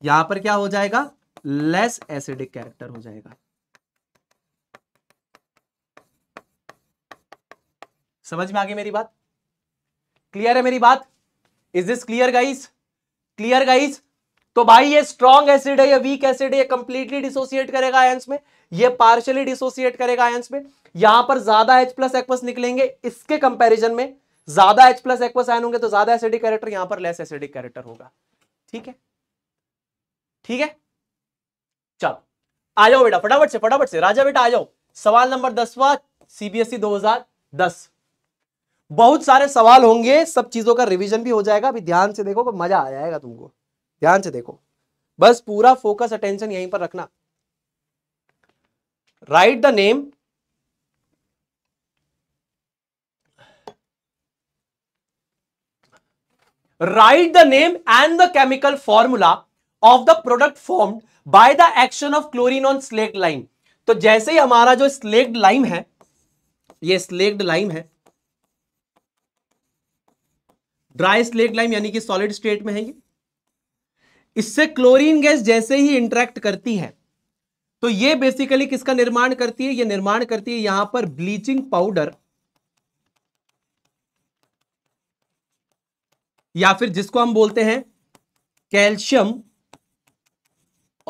यहां पर क्या हो जाएगा लेस एसिडिक कैरेक्टर हो जाएगा समझ में आ गई मेरी बात क्लियर है मेरी बात is this clear guys clear guys तो भाई ये स्ट्रॉन्ग एसिड है या वीक एसिड है ये कंप्लीटली डिसोसिएट करेगा आयंस में ये पार्शियली डिसोसिएट करेगा आयंस में यहां पर ज्यादा एच प्लस एक्वस निकलेंगे इसके कंपैरिजन में ज्यादा एच प्लस एक्वस आयन होंगे तो ज्यादा एसिडिक कैरेक्टर यहां पर लेस एसिडिक कैरेक्टर होगा ठीक है ठीक है चलो आ जाओ बेटा फटाफट से फटाफट से राजा बेटा आ जाओ सवाल नंबर दसवा सीबीएसई 2010 बहुत सारे सवाल होंगे सब चीजों का रिवीजन भी हो जाएगा अभी ध्यान से देखो मजा आ जाएगा तुमको ध्यान से देखो बस पूरा फोकस अटेंशन यहीं पर रखना write the name write the name and the chemical formula of the product formed by the action of chlorine on slaked lime तो जैसे ही हमारा जो स्लेक्ड लाइम है ये स्लेक्ड लाइम है ड्राई स्लेक्ट लाइम यानी कि सॉलिड स्टेट में है ये इससे क्लोरीन गैस जैसे ही इंटरेक्ट करती है तो ये बेसिकली किसका निर्माण करती है ये निर्माण करती है यहां पर ब्लीचिंग पाउडर या फिर जिसको हम बोलते हैं कैल्शियम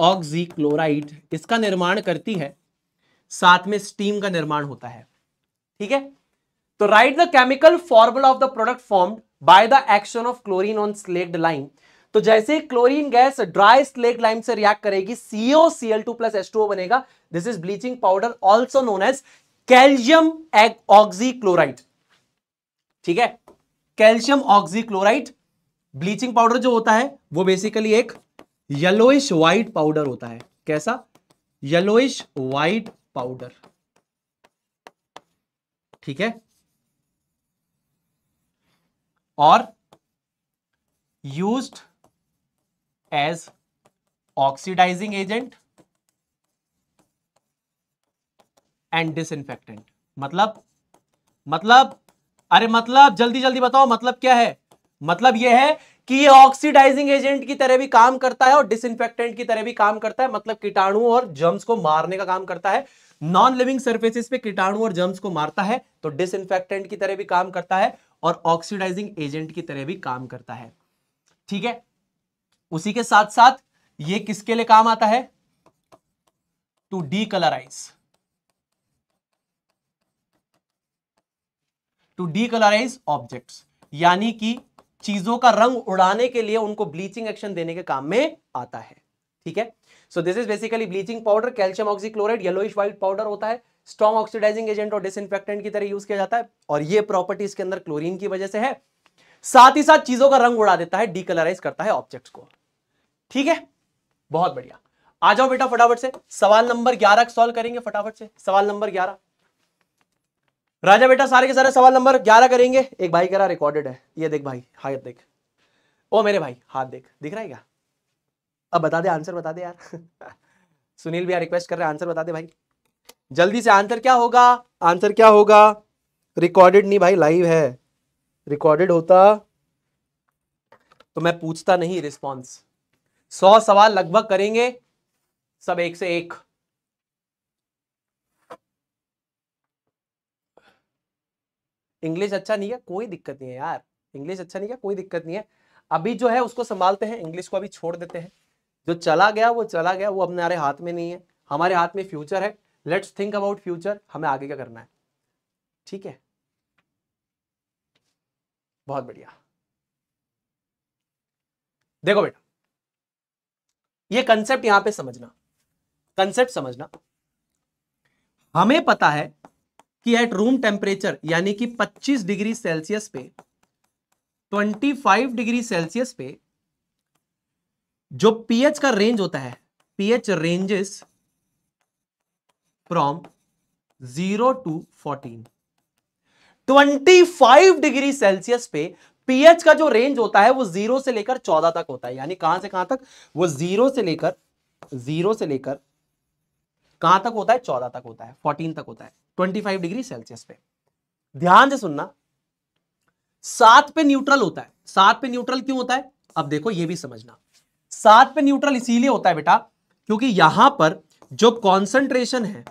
ऑक्जीक्लोराइड इसका निर्माण करती है साथ में स्टीम का निर्माण होता है ठीक है तो write the chemical formula of the product form by the action of chlorine on slaked lime तो जैसे chlorine gas dry slaked lime से रिएक्ट करेगी CO C L two plus S two बनेगा this is bleaching powder also known as calcium oxychloride ठीक है calcium oxychloride bleaching powder जो होता है वो बेसिकली एक येलोइश व्हाइट पाउडर होता है कैसा येलोइश व्हाइट पाउडर ठीक है और used as oxidising agent and डिस मतलब मतलब अरे मतलब जल्दी जल्दी बताओ मतलब क्या है मतलब यह है कि ये ऑक्सीडाइजिंग एजेंट की तरह भी काम करता है और डिसइंफेक्टेंट की तरह भी काम करता है मतलब कीटाणु और जम्स को मारने का काम करता है नॉन लिविंग सर्फेसिस पे कीटाणु और जम्स को मारता है तो डिसइंफेक्टेंट की तरह भी काम करता है और ऑक्सीडाइजिंग एजेंट की तरह भी काम करता है ठीक है उसी के साथ साथ ये किसके लिए काम आता है to decolourise to decolourise object यानी कि चीजों का रंग उड़ाने के लिए उनको ब्लीचिंग एक्शन देने के काम में आता है ठीक है so this is basically bleaching powder calcium oxychloride yellowish white powder होता है स्ट्रॉन्ग ऑक्सीडाइजिंग एजेंट और डिसइंफेक्टेंट की तरह यूज किया जाता है और ये प्रॉपर्टी इसके अंदर क्लोरीन की वजह से है साथ ही साथ चीजों का रंग उड़ा देता है डीकलराइज करता है ऑब्जेक्ट को ठीक है बहुत बढ़िया आ जाओ बेटा फटाफट से सवाल नंबर ग्यारह सॉल्व करेंगे फटाफट से सवाल नंबर ग्यारह राजा बेटा सारे के सारे सवाल नंबर ग्यारह करेंगे एक भाई करा रिकॉर्डेड है ये देख भाई हाथ देख ओ मेरे भाई हाथ देख दिख रहा है क्या अब बता दे आंसर बता दे यार सुनील भैया रिक्वेस्ट कर रहे आंसर बता दे भाई जल्दी से आंसर क्या होगा आंसर क्या होगा रिकॉर्डेड नहीं भाई लाइव है रिकॉर्डेड होता तो मैं पूछता नहीं रिस्पॉन्स सौ सवाल लगभग करेंगे सब एक से एक इंग्लिश अच्छा नहीं है कोई दिक्कत नहीं है यार इंग्लिश अच्छा नहीं है कोई दिक्कत नहीं है अभी जो है उसको संभालते हैं इंग्लिश को अभी छोड़ देते हैं जो चला गया वो चला गया वो हमारे हाथ में नहीं है हमारे हाथ में फ्यूचर है लेट्स थिंक अबाउट फ्यूचर हमें आगे क्या करना है ठीक है बहुत बढ़िया देखो बेटा ये कंसेप्ट यहां पे समझना कंसेप्ट समझना हमें पता है कि एट रूम टेम्परेचर यानी कि 25 डिग्री सेल्सियस पे 25 डिग्री सेल्सियस पे जो पीएच का रेंज होता है pH ranges from zero to fourteen 25 degree Celsius पे पीएच का जो रेंज होता है वो जीरो से लेकर चौदह तक होता है यानी कहां से कहां तक वो जीरो से लेकर जीरो से लेकर कहां तक होता है चौदह तक होता है फोर्टीन तक होता है 25 डिग्री सेल्सियस पे ध्यान से सुनना सात पे न्यूट्रल होता है सात पे न्यूट्रल क्यों होता है अब देखो ये भी समझना सात पे न्यूट्रल इसीलिए होता है बेटा क्योंकि यहां पर जो कॉन्सेंट्रेशन है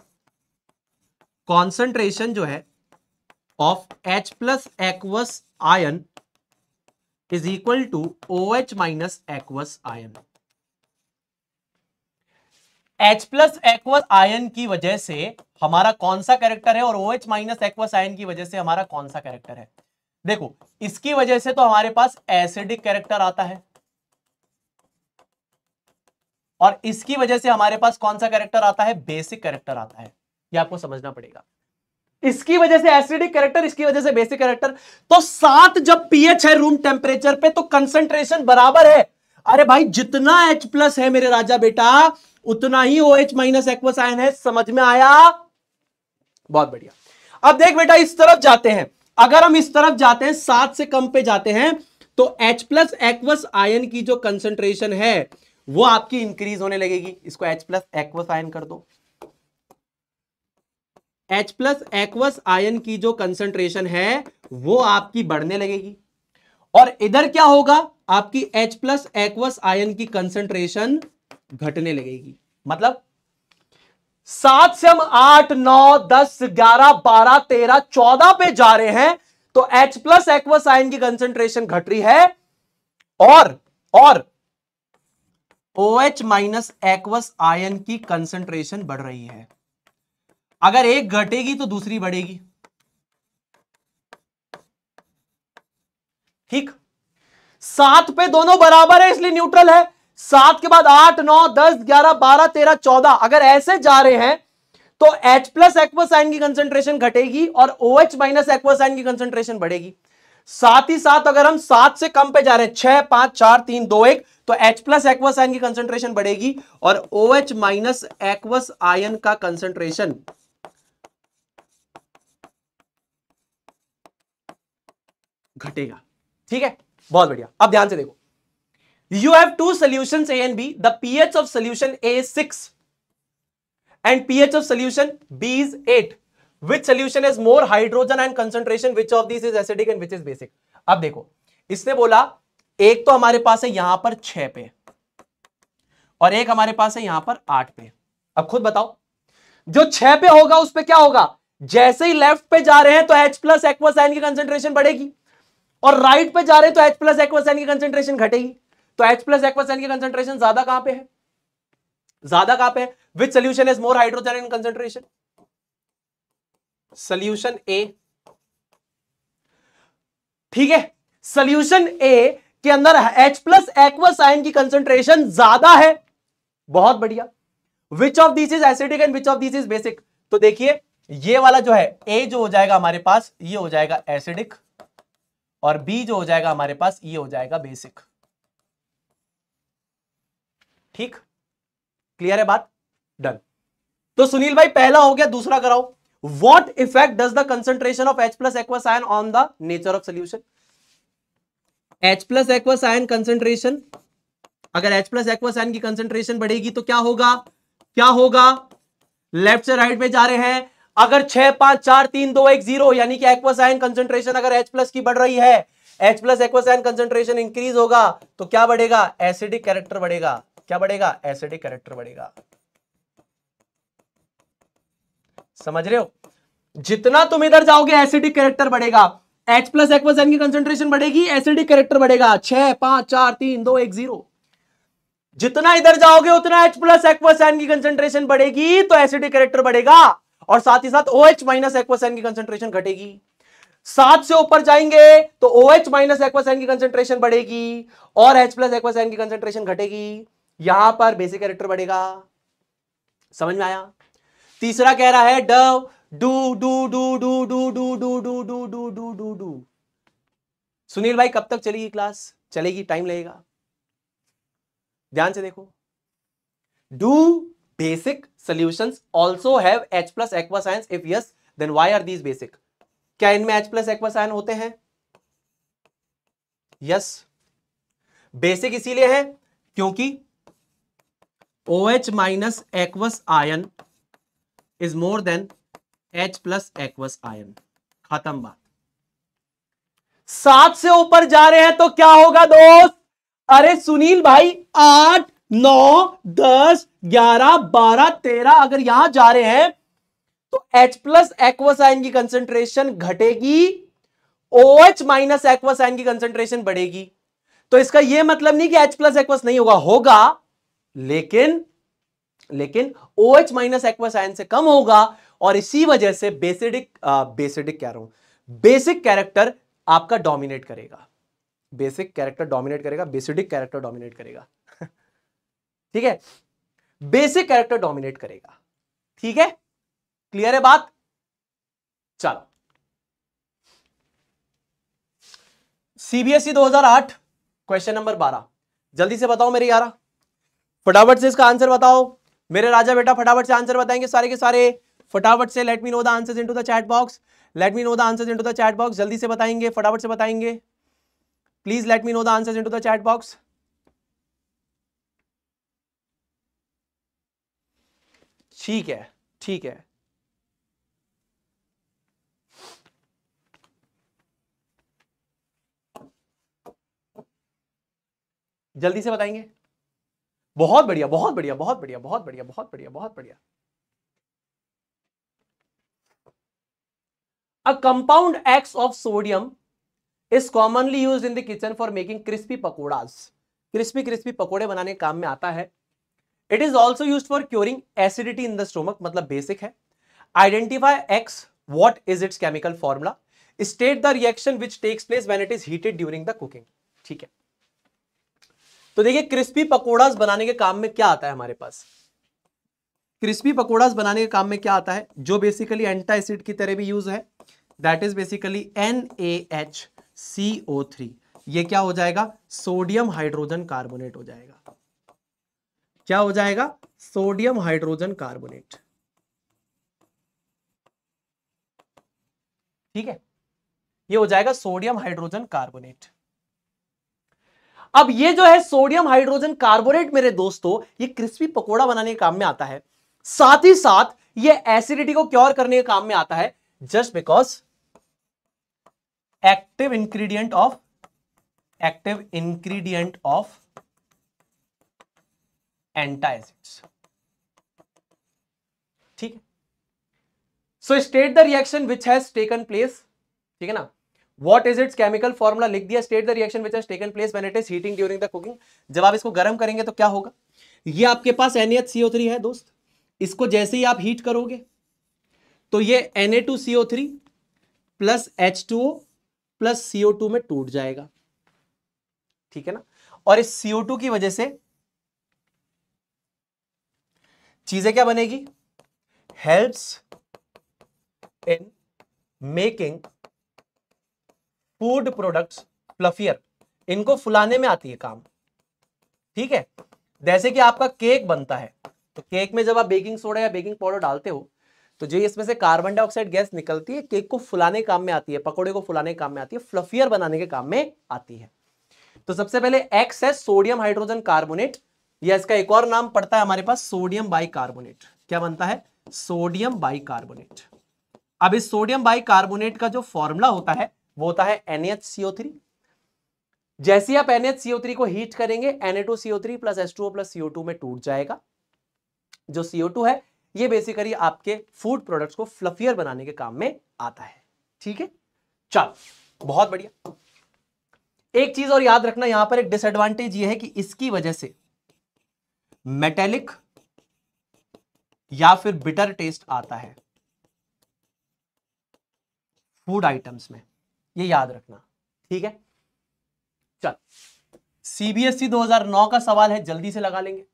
कॉन्सेंट्रेशन जो है of H plus aqueous ion is equal to O H minus aqueous ion H plus aqueous ion की वजह से हमारा कौन सा कैरेक्टर है और O H minus aqueous ion की वजह से हमारा कौन सा कैरेक्टर है देखो इसकी वजह से तो हमारे पास एसिडिक कैरेक्टर आता है और इसकी वजह से हमारे पास कौन सा कैरेक्टर आता है बेसिक कैरेक्टर आता है ये आपको समझना पड़ेगा इसकी वजह से एसिडिक कैरेक्टर इसकी वजह से बेसिक कैरेक्टर तो सात जब पीएच है रूम टेम्परेचर पे तो कंसंट्रेशन बराबर है अरे भाई जितना H प्लस है मेरे राजा बेटा उतना ही O H minus aqueous ion है समझ में आया बहुत बढ़िया अब देख बेटा इस तरफ जाते हैं अगर हम इस तरफ जाते हैं सात से कम पे जाते हैं तो एच प्लस एक्वस आयन की जो कंसंट्रेशन है वो आपकी इंक्रीज होने लगेगी इसको एच प्लस एक्वस आयन कर दो एच प्लस एक्वस आयन की जो कंसेंट्रेशन है वो आपकी बढ़ने लगेगी और इधर क्या होगा आपकी H प्लस एक्वस आयन की कंसेंट्रेशन घटने लगेगी मतलब सात से हम आठ नौ दस ग्यारह बारह तेरह चौदह पे जा रहे हैं तो H प्लस एक्वस आयन की कंसेंट्रेशन घट रही है और और OH माइनस एक्वस आयन की कंसेंट्रेशन बढ़ रही है अगर एक घटेगी तो दूसरी बढ़ेगी ठीक सात पे दोनों बराबर है इसलिए न्यूट्रल है सात के बाद आठ नौ दस ग्यारह बारह तेरह चौदह अगर ऐसे जा रहे हैं तो H प्लस एक्वासाइन की कंसेंट्रेशन घटेगी और ओ OH माइनस एक्वासाइन की कंसेंट्रेशन बढ़ेगी साथ ही साथ अगर हम सात से कम पे जा रहे हैं छह पांच चार तीन दो एक तो H प्लस एक्वस की कंसेंट्रेशन बढ़ेगी और O H minus aqueous ion का कंसेंट्रेशन घटेगा ठीक है बहुत बढ़िया अब ध्यान से देखो you have two solution A and B the pH of solution A is six and pH of solution B is eight which solution is more hydrogen and concentration which of this is acidic and which is basic अब देखो इसने बोला एक तो हमारे पास है यहां पर छह पे और एक हमारे पास है यहां पर आठ पे अब खुद बताओ जो छह पे होगा उस पर क्या होगा जैसे ही लेफ्ट पे जा रहे हैं तो H प्लस एक्वस एन की कंसेंट्रेशन बढ़ेगी और राइट पे जा रहे तो एच प्लस एक्वासाइन की कंसेंट्रेशन घटेगी तो एच प्लस एक्वासैन की कंसेंट्रेशन ज्यादा कहां पे है ज्यादा कहां पे है which solution is more hydrogen in concentration solution A ठीक है सोल्यूशन ए के अंदर एच प्लस एक्वासाइन की कंसेंट्रेशन ज्यादा है बहुत बढ़िया which of this is acidic and which of this is basic तो देखिए ये वाला जो है ए जो हो जाएगा हमारे पास ये हो जाएगा एसिडिक और बी जो हो जाएगा हमारे पास ये e हो जाएगा बेसिक ठीक क्लियर है बात डन तो सुनील भाई पहला हो गया दूसरा कराओ what effect does the concentration of H plus aqua aqueous on the nature of solution H plus aqua aqueous concentration अगर एच प्लस एक्वा साइन की कंसेंट्रेशन बढ़ेगी तो क्या होगा क्या होगा लेफ्ट से राइट में जा रहे हैं अगर छह पांच चार तीन दो एक जीरो यानी कि एक्वासाइन कंसेंट्रेशन अगर एच प्लस की बढ़ रही है H plus aqueous ions concentration increase होगा तो क्या बढ़ेगा एसिडिक कैरेक्टर बढ़ेगा क्या बढ़ेगा एसिडिक कैरेक्टर बढ़ेगा समझ रहे हो जितना तुम इधर जाओगे एसिडिक कैरेक्टर बढ़ेगा एच प्लस एक्वासाइन की कंसेंट्रेशन बढ़ेगी एसिडिक कैरेक्टर बढ़ेगा छह पांच चार तीन दो एक जीरो जितना इधर जाओगे उतना H प्लस एक्वासाइन की कंसेंट्रेशन बढ़ेगी तो एसिडिक कैरेक्टर बढ़ेगा और साथ ही साथ ओ एच माइनस एक्वासाइन की कंसेंट्रेशन घटेगी सात से ऊपर जाएंगे तो ओ एच माइनस एक्वासाइन की कंसेंट्रेशन बढ़ेगी और एच प्लस एक्वासैन की कंसेंट्रेशन घटेगी यहां पर बेसिक कैरेक्टर बढ़ेगा समझ में आया तीसरा कह रहा है डव डू डू डू डू डू डू डू डू डू डू डू डू डू सुनील भाई कब तक चलेगी क्लास चलेगी टाइम लगेगा ध्यान से देखो do basic solution also have H plus aqua if yes then why are these basic क्या इनमें एच प्लस aqua ion होते हैं यस yes. बेसिक इसीलिए है क्योंकि O H minus aqueous ion is more than H plus aqueous ion खत्म बात सात से ऊपर जा रहे हैं तो क्या होगा दोस्त अरे सुनील भाई आठ नौ दस ग्यारह बारह तेरह अगर यहां जा रहे हैं तो H प्लस एक्वासाइन की कंसेंट्रेशन घटेगी OH माइनस एक्वासाइन की कंसेंट्रेशन बढ़ेगी तो इसका यह मतलब नहीं कि H प्लस एक्वस नहीं होगा होगा लेकिन लेकिन ओ एच माइनस एक्वासाइन से कम होगा और इसी वजह से बेसिडिक आ, बेसिडिक कह रहा हूं बेसिक कैरेक्टर आपका डोमिनेट करेगा बेसिक कैरेक्टर डोमिनेट करेगा बेसिडिक कैरेक्टर डोमिनेट करेगा ठीक है बेसिक कैरेक्टर डोमिनेट करेगा ठीक है क्लियर है बात चलो सीबीएसई 2008 क्वेश्चन नंबर 12 जल्दी से बताओ मेरे यारा फटाफट से इसका आंसर बताओ मेरे राजा बेटा फटाफट से आंसर बताएंगे सारे के सारे फटाफट से let me know the answers into the chat box let me know the answers into the chat box जल्दी से बताएंगे फटाफट से बताएंगे please let me know the answers into the chat box ठीक है ठीक है जल्दी से बताएंगे बहुत बढ़िया बहुत बढ़िया बहुत बढ़िया बहुत बढ़िया बहुत बढ़िया बहुत बढ़िया a compound X of sodium is commonly use in the kitchen for making crispy pakoras crispy crispy पकोड़े बनाने के काम में आता है it is also use for curing acidity in the stomach मतलब बेसिक है identify X what is its chemical formula state the reaction which takes place when it is heated during the cooking ठीक है तो देखिए crispy पकोड़ास बनाने के काम में क्या आता है हमारे पास क्रिस्पी पकोड़ास बनाने के काम में क्या आता है जो बेसिकली एंटा एसिड की तरह भी यूज है that is basically N A H C O three ये क्या हो जाएगा सोडियम हाइड्रोजन कार्बोनेट हो जाएगा क्या हो जाएगा सोडियम हाइड्रोजन कार्बोनेट ठीक है ये हो जाएगा सोडियम हाइड्रोजन कार्बोनेट अब ये जो है सोडियम हाइड्रोजन कार्बोनेट मेरे दोस्तों ये क्रिस्पी पकोड़ा बनाने के काम में आता है साथ ही साथ ये एसिडिटी को क्योर करने के काम में आता है just because active ingredient of active ingredient of antacids ठीक so state the reaction which has taken place ठीक है ना what is its chemical formula लिख दिया state the reaction which has taken place when it is heating during the cooking जब आप इसको गर्म करेंगे तो क्या होगा ये आपके पास NaHCO3 है दोस्त इसको जैसे ही आप हीट करोगे तो ये Na2CO3 plus H2O plus CO2 में टूट जाएगा ठीक है ना और इस CO2 की वजह से चीजें क्या बनेगी helps in making food products fluffier इनको फुलाने में आती है काम ठीक है जैसे कि आपका केक बनता है तो केक में जब आप बेकिंग सोडा या बेकिंग पाउडर डालते हो तो जो इसमें से कार्बन डाइऑक्साइड गैस निकलती है केक को फुलाने काम में आती है पकौड़े को फुलाने काम में आती है फ्लफियर बनाने के काम में आती है तो सबसे पहले एक्स है सोडियम हाइड्रोजन कार्बोनेट या इसका एक और नाम पड़ता है हमारे पास सोडियम बाइकार्बोनेट क्या बनता है सोडियम बाइकार्बोनेट अब इस सोडियम बाइकार्बोनेट का जो फॉर्मूला होता है वो होता है थ्री जैसे आप थ्री को हीट करेंगे Na2CO3 plus H2O plus CO2 में टूट जाएगा जो CO2 है ये बेसिकली आपके फूड प्रोडक्ट्स को फ्लफियर बनाने के काम में आता है ठीक है चलो बहुत बढ़िया एक चीज और याद रखना यहां पर एक डिसएडवांटेज ये है कि इसकी वजह से मेटेलिक या फिर बिटर टेस्ट आता है फूड आइटम्स में ये याद रखना ठीक है चल सीबीएसई 2009 e का सवाल है जल्दी से लगा लेंगे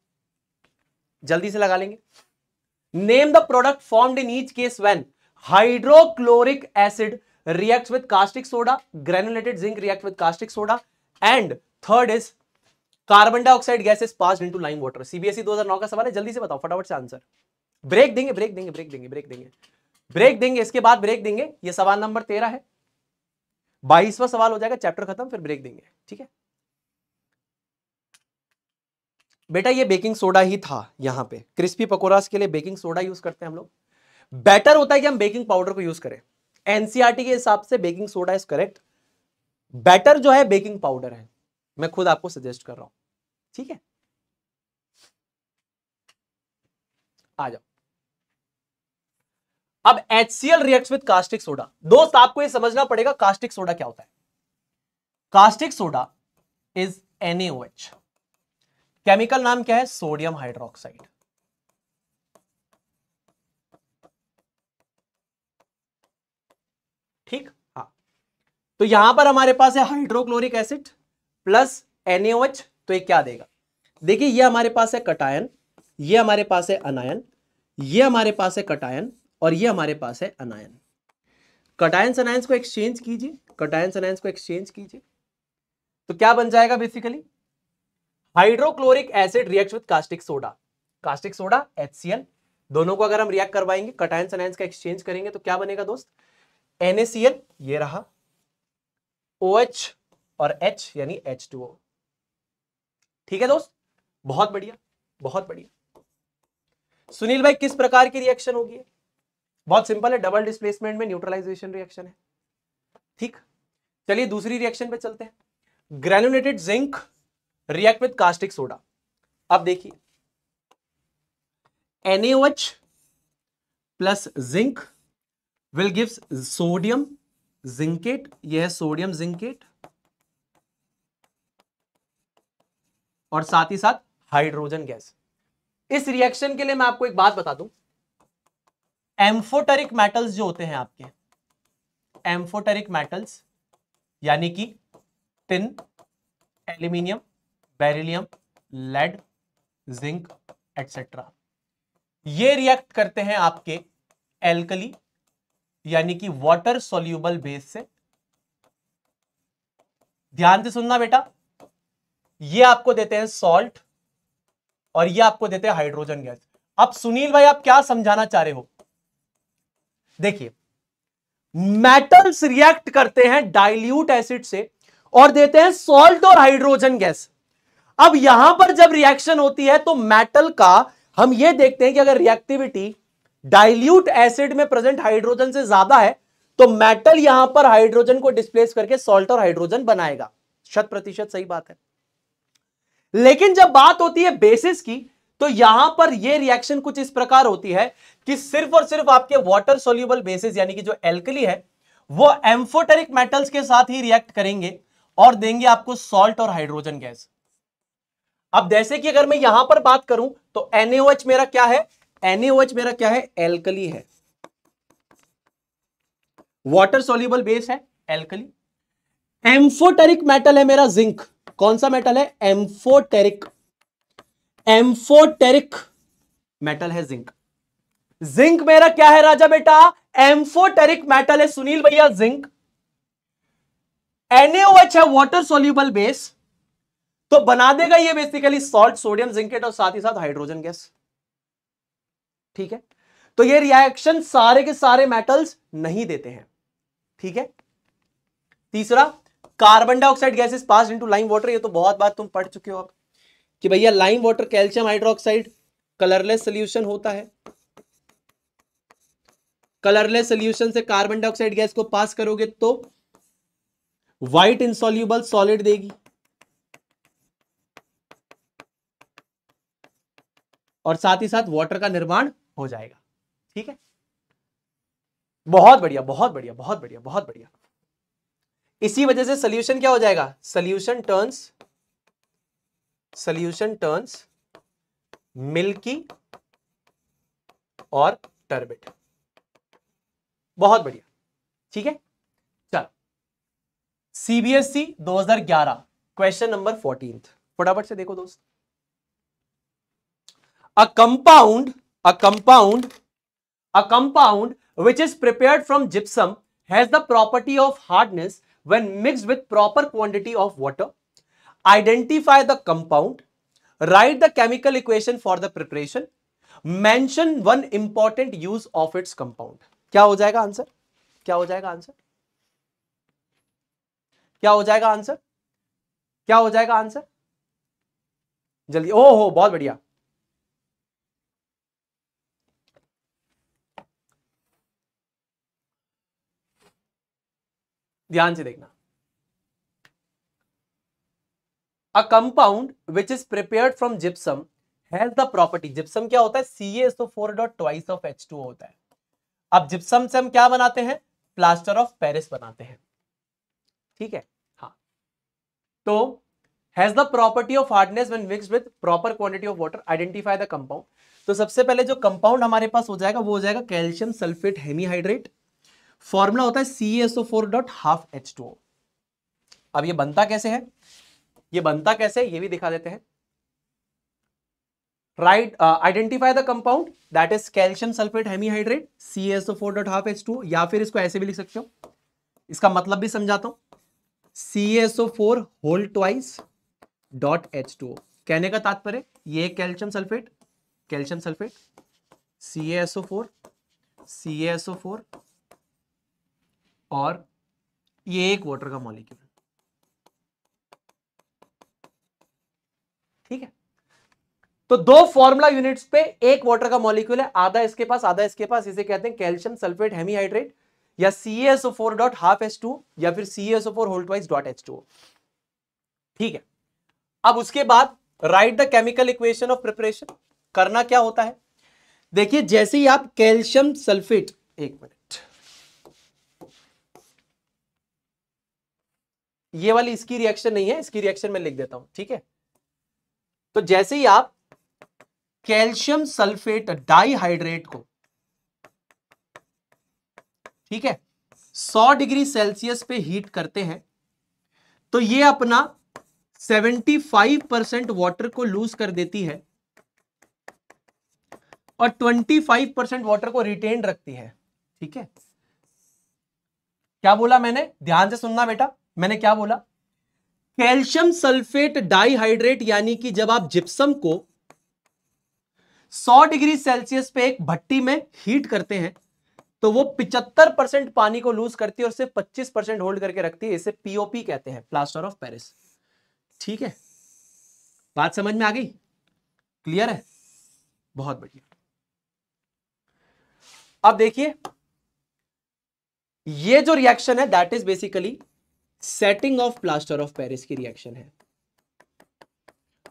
जल्दी से लगा लेंगे name the product formed in each case when hydrochloric acid reacts with caustic soda granulated zinc react with caustic soda and third is carbon dioxide gases pass into line water CBSE 2009 का सवाल है जल्दी से बताओ फटाफट से answer break देंगे break देंगे ब्रेक देंगे ब्रेक देंगे ब्रेक देंगे इसके बाद ब्रेक देंगे ये सवाल नंबर तेरह है बाईसवा सवाल हो जाएगा चैप्टर खत्म फिर ब्रेक देंगे ठीक है बेटा ये बेकिंग सोडा ही था यहां पे क्रिस्पी पकोरास के लिए बेकिंग सोडा यूज करते हैं हम लोग बेटर होता है कि हम बेकिंग पाउडर को यूज करें एनसीआरटी e के हिसाब से baking soda is correct better जो है बेकिंग पाउडर है मैं खुद आपको सजेस्ट कर रहा हूं ठीक है आ जाओ अब H C L react with caustic soda दोस्त आपको यह समझना पड़ेगा कास्टिक सोडा क्या होता है caustic soda is NaOH chemical नाम क्या है सोडियम हाइड्रोक्साइड ठीक हाँ तो यहां पर हमारे पास है हाइड्रोक्लोरिक एसिड प्लस एनएच तो ये क्या देगा देखिए ये हमारे पास है कटायन ये हमारे पास है अनायन ये हमारे पास है कटायन और ये हमारे पास है अनायन कटायन अनायंस को एक्सचेंज कीजिए कटायन अनायंस को एक्सचेंज कीजिए तो क्या बन जाएगा basically hydrochloric acid react with caustic soda caustic soda H दोनों को अगर हम रिएक्ट करवाएंगे कटायन अनायंस का एक्सचेंज करेंगे तो क्या बनेगा दोस्त एनएसीएल ये रहा ओ OH और H यानी H2O ठीक है दोस्त बहुत बढ़िया बहुत बढ़िया सुनील भाई किस प्रकार की रिएक्शन होगी बहुत सिंपल है डबल डिस्प्लेसमेंट में न्यूट्रलाइजेशन रिएक्शन है ठीक चलिए दूसरी रिएक्शन पे चलते हैं granulated zinc react with caustic soda अब देखिए NH plus zinc will gives sodium zincate यह है सोडियम जिंकेट और साथ ही साथ हाइड्रोजन गैस इस रिएक्शन के लिए मैं आपको एक बात बता दूं एम्फोटरिक मेटल्स जो होते हैं आपके एम्फोटरिक मेटल्स यानी कि tin aluminium beryllium lead zinc etcetera ये रिएक्ट करते हैं आपके एल्कली यानी कि वाटर सोल्यूबल बेस से ध्यान से सुनना बेटा ये आपको देते हैं सॉल्ट और ये आपको देते हैं हाइड्रोजन गैस अब सुनील भाई आप क्या समझाना चाह रहे हो देखिए मेटल्स रिएक्ट करते हैं डाइल्यूट एसिड से और देते हैं सॉल्ट और हाइड्रोजन गैस अब यहां पर जब रिएक्शन होती है तो मेटल का हम यह देखते हैं कि अगर रिएक्टिविटी डाइल्यूट एसिड में प्रेजेंट हाइड्रोजन से ज्यादा है तो मेटल यहां पर हाइड्रोजन को डिस्प्लेस करके सॉल्ट और हाइड्रोजन बनाएगा शत प्रतिशत सही बात है लेकिन जब बात होती है बेसिस की तो यहां पर यह रिएक्शन कुछ इस प्रकार होती है कि सिर्फ और सिर्फ आपके वाटर सोल्यूबल बेसिस यानी कि जो एल्कली है वो एम्फोटेरिक मेटल्स के साथ ही रिएक्ट करेंगे और देंगे आपको सॉल्ट और हाइड्रोजन गैस अब जैसे कि अगर मैं यहां पर बात करूं तो एनएच मेरा क्या है एनएच मेरा क्या है एल्कली है वाटर सोल्यूबल बेस है एल्कली एम्फोटेरिक मेटल है मेरा जिंक कौन सा मेटल है एम्फोटेरिक एम्फोटेरिक मेटल है जिंक जिंक मेरा क्या है राजा बेटा एम्फोटेरिक मेटल है सुनील भैया जिंक एनएच है वाटर सोल्यूबल बेस तो बना देगा ये बेसिकली सॉल्ट सोडियम जिंकेट और साथ ही साथ हाइड्रोजन गैस ठीक है तो ये रिएक्शन सारे के सारे मेटल्स नहीं देते हैं ठीक है तीसरा carbon dioxide gases pass into lime water ये तो बहुत बात तुम पढ़ चुके हो आप कि भैया lime water calcium hydroxide colourless solution होता है कलरलेस सोल्यूशन से कार्बन डाइऑक्साइड गैस को पास करोगे तो व्हाइट इंसॉल्यूबल सॉलिड देगी और साथ ही साथ वाटर का निर्माण हो जाएगा ठीक है बहुत बढ़िया बहुत बढ़िया बहुत बढ़िया बहुत बढ़िया इसी वजह से सोल्यूशन क्या हो जाएगा solution turns solution turns milky और टर्बिट बहुत बढ़िया ठीक है चलो सीबीएसई 2011 क्वेश्चन नंबर फोर्टीन फटाफट से देखो दोस्त a compound a compound a compound which is prepared from gypsum has the property of hardness when mixed with proper quantity of water. Identify the compound. Write the chemical equation for the preparation. Mention one important use of its compound. क्या हो जाएगा answer क्या हो जाएगा answer क्या हो जाएगा answer क्या हो जाएगा आंसर जल्दी ओ हो बहुत बढ़िया ध्यान से देखना a compound which is prepared from gypsum has the property gypsum क्या होता है C S four dot twice of H two होता है अब जिप्सम से हम क्या बनाते हैं प्लास्टर ऑफ पेरिस बनाते हैं ठीक है हाँ तो has the property of hardness when mix with proper quantity of water identify the compound तो सबसे पहले जो कंपाउंड हमारे पास हो जाएगा वो हो जाएगा कैल्शियम सल्फेट हेमीहाइड्रेट फॉर्मूला होता है C SO four dot half H two अब ये बनता कैसे है ये बनता कैसे है? ये भी दिखा देते हैं right identify the compound that is calcium sulphate hemihydrate C SO four dot half H two या फिर इसको ऐसे भी लिख सकते हो इसका मतलब भी समझाता हूं C SO four whole twice dot H two कहने का तात्पर्य ये calcium sulphate calcium sulphate C SO four C SO four और ये एक वाटर का मॉलिक्यूल ठीक है तो दो फॉर्मुला यूनिट्स पे एक वाटर का मॉलिक्यूल है आधा इसके पास आधा इसके पास इसे कहते हैं कैल्शियम सल्फेट हेमीहाइड्रेट या four dot half H two या फिर CaSO4 four twice dot H two ठीक है अब उसके बाद write the chemical equation of preparation करना क्या होता है देखिए जैसे ही आप कैल्शियम सल्फेट एक मिनट ये वाली इसकी रिएक्शन नहीं है इसकी रिएक्शन में लिख देता हूं ठीक है तो जैसे ही आप कैल्शियम सल्फेट डाइहाइड्रेट को ठीक है 100 डिग्री सेल्सियस पे हीट करते हैं तो ये अपना 75 परसेंट वॉटर को लूज कर देती है और 25 परसेंट वॉटर को रिटेन रखती है ठीक है क्या बोला मैंने ध्यान से सुनना बेटा मैंने क्या बोला कैल्शियम सल्फेट डाइहाइड्रेट यानी कि जब आप जिप्सम को 100 डिग्री सेल्सियस पे एक भट्टी में हीट करते हैं तो वो 75 परसेंट पानी को लूज करती है और सिर्फ 25 परसेंट होल्ड करके रखती है इसे पीओपी कहते हैं प्लास्टर ऑफ पेरिस ठीक है बात समझ में आ गई क्लियर है बहुत बढ़िया अब देखिए ये जो रिएक्शन है that is basically setting of plaster of Paris की रिएक्शन है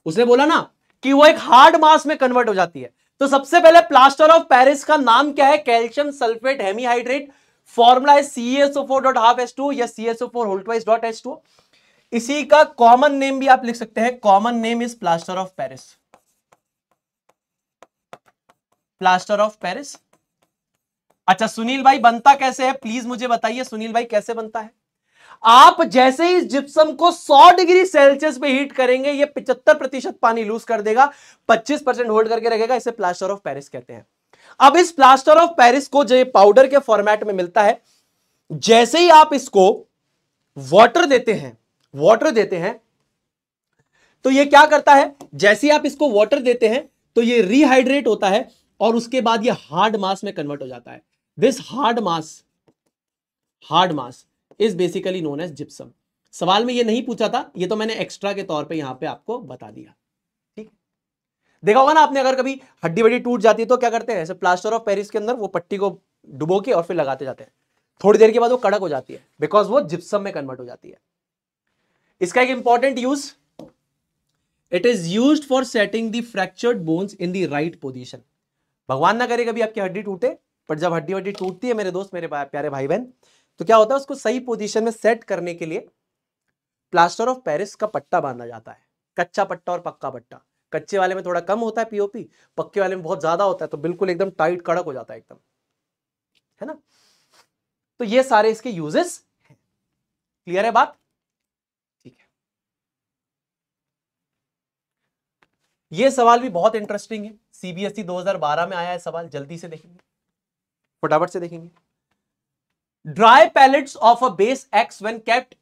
उसने बोला ना कि वो एक हार्ड मास में कन्वर्ट हो जाती है तो सबसे पहले प्लास्टर ऑफ पेरिस का नाम क्या है कैल्शियम सल्फेट हेमीहाइड्रेट फॉर्मुला है CaSO4.5H2 या CaSO4 इसी का कॉमन नेम भी आप लिख सकते हैं common name is plaster of Paris plaster of Paris अच्छा सुनील भाई बनता कैसे है प्लीज मुझे बताइए सुनील भाई कैसे बनता है आप जैसे ही जिप्सम को 100 डिग्री सेल्सियस पे हीट करेंगे ये 75 प्रतिशत पानी लूज कर देगा 25 परसेंट होल्ड करके रखेगा इसे प्लास्टर ऑफ पेरिस कहते हैं अब इस प्लास्टर ऑफ पेरिस को जो पाउडर के फॉर्मेट में मिलता है जैसे ही आप इसको वॉटर देते हैं वॉटर देते हैं तो यह क्या करता है जैसे ही आप इसको वॉटर देते हैं तो ये रिहाइड्रेट होता है और उसके बाद ये हार्ड मास में कन्वर्ट हो जाता है this hard mass hard mass is basically known as gypsum सवाल में ये नहीं पूछा था ये तो मैंने एक्स्ट्रा के तौर पे यहां पे आपको बता दिया ठीक देखा होगा ना आपने अगर कभी हड्डी बड्डी टूट जाती है तो क्या करते हैं ऐसे प्लास्टर ऑफ पेरिस के अंदर वो पट्टी को डुबो के और फिर लगाते जाते हैं थोड़ी देर के बाद वो कड़क हो जाती है बिकॉज वो जिप्सम में कन्वर्ट हो जाती है इसका एक important use it is use for setting the fractured bones in the right position भगवान ना करे कभी आपकी हड्डी टूटे पर जब हड्डी वड्डी टूटती है मेरे दोस्त मेरे प्यारे भाई बहन तो क्या होता है उसको सही पोजीशन में सेट करने के लिए प्लास्टर ऑफ पेरिस का पट्टा बांधा जाता है कच्चा पट्टा और पक्का पट्टा कच्चे वाले में थोड़ा कम होता है पीओपी पक्के वाले में बहुत ज्यादा होता है तो बिल्कुल एकदम टाइट कड़क हो जाता है एकदम है ना तो ये सारे इसके यूजेस हैं क्लियर है बात ठीक है ये सवाल भी बहुत इंटरेस्टिंग है सीबीएसई e 2012 में आया है सवाल जल्दी से देखेंगे फटाफट से देखेंगे dry pellets of a base X when kept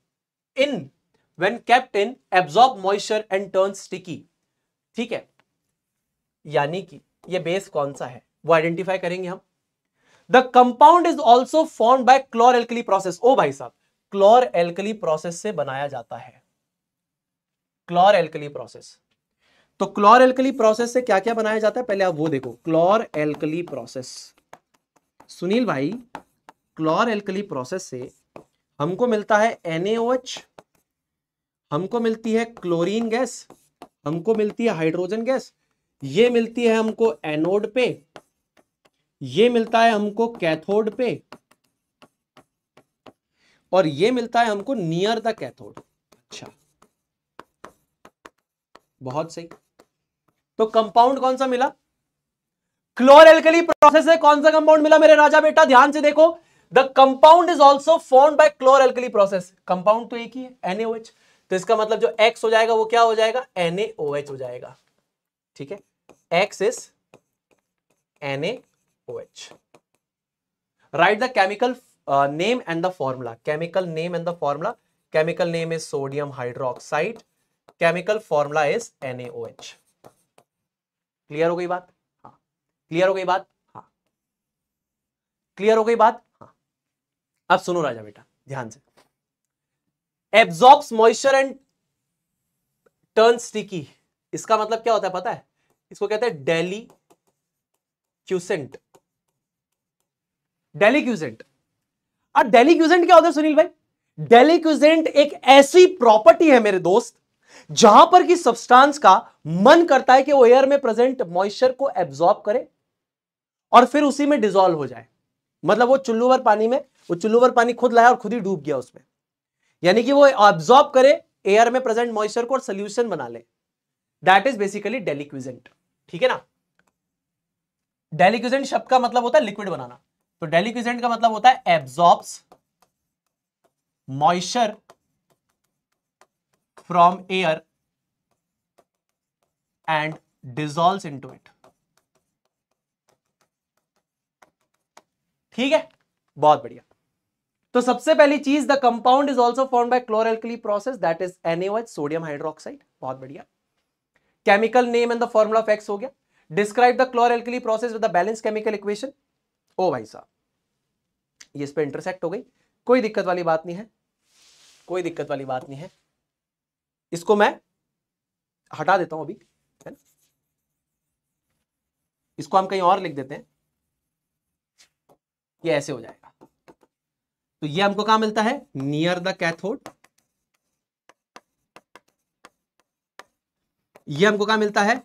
in when kept in absorb moisture and turn sticky ठीक है यानी कि ये बेस कौन सा है वो आइडेंटिफाई करेंगे हम the compound is also form by chlor alkali process ओ भाई साहब क्लोर एल्कली प्रोसेस से बनाया जाता है क्लोर एल्कली प्रोसेस तो क्लोर एल्कली प्रोसेस से क्या क्या बनाया जाता है पहले आप वो देखो क्लोर एल्कली प्रोसेस सुनील भाई क्लोर एल्कली प्रोसेस से हमको मिलता है NaOH, हमको मिलती है क्लोरीन गैस हमको मिलती है हाइड्रोजन गैस ये मिलती है हमको एनोड पे ये मिलता है हमको कैथोड पे और ये मिलता है हमको नियर द कैथोड अच्छा बहुत सही तो कंपाउंड कौन सा मिला क्लोर एल्कली प्रोसेस से कौन सा कंपाउंड मिला मेरे राजा बेटा ध्यान से देखो the compound is also form by chlor alkali process compound तो एक ही है एनएओएच तो इसका मतलब जो एक्स हो जाएगा वो क्या हो जाएगा एच हो जाएगा ठीक है X is H write the chemical name and the formula chemical name and the formula chemical name is sodium hydroxide chemical formula is H clear हो गई बात हाँ क्लियर हो गई बात हाँ क्लियर हो गई बात अब सुनो राजा बेटा ध्यान से absorb moisture and turn sticky इसका मतलब क्या होता है पता है इसको कहते हैं डेली क्यूसेंट डेली क्यूसेंट और डेली क्यूसेंट क्या होता है सुनील भाई डेली क्यूसेंट एक ऐसी प्रॉपर्टी है मेरे दोस्त जहां पर कि सब्सटेंस का मन करता है कि वो एयर में प्रेजेंट मॉइस्चर को एब्जॉर्ब करे और फिर उसी में डिजोल्व हो जाए मतलब वो चुल्लू भर पानी में वो पर पानी खुद लाया और खुद ही डूब गया उसमें यानी कि वो ऑब्जॉर्ब करे एयर में प्रेजेंट मॉइस्चर को और सोल्यूशन बना ले दैट इज बेसिकली डेलिक्विजेंट ठीक है ना डेलिक्विजेंट शब्द का मतलब होता है लिक्विड बनाना तो डेलीक्विजेंट का मतलब होता है absorbs moisture from air and dissolve into it ठीक है बहुत बढ़िया तो सबसे पहली चीज the compound is also form by chlor alkali process that is NH sodium hydroxide बहुत बढ़िया chemical name and the formula of X हो गया describe the chlor alkali process with the balance chemical equation ओ भाई साहब ये इस पर इंटरसेक्ट हो गई कोई दिक्कत वाली बात नहीं है कोई दिक्कत वाली बात नहीं है इसको मैं हटा देता हूं अभी है ना इसको हम कहीं और लिख देते हैं ये ऐसे हो जाएगा तो ये हमको कहा मिलता है नियर द कैथोड ये हमको कहा मिलता है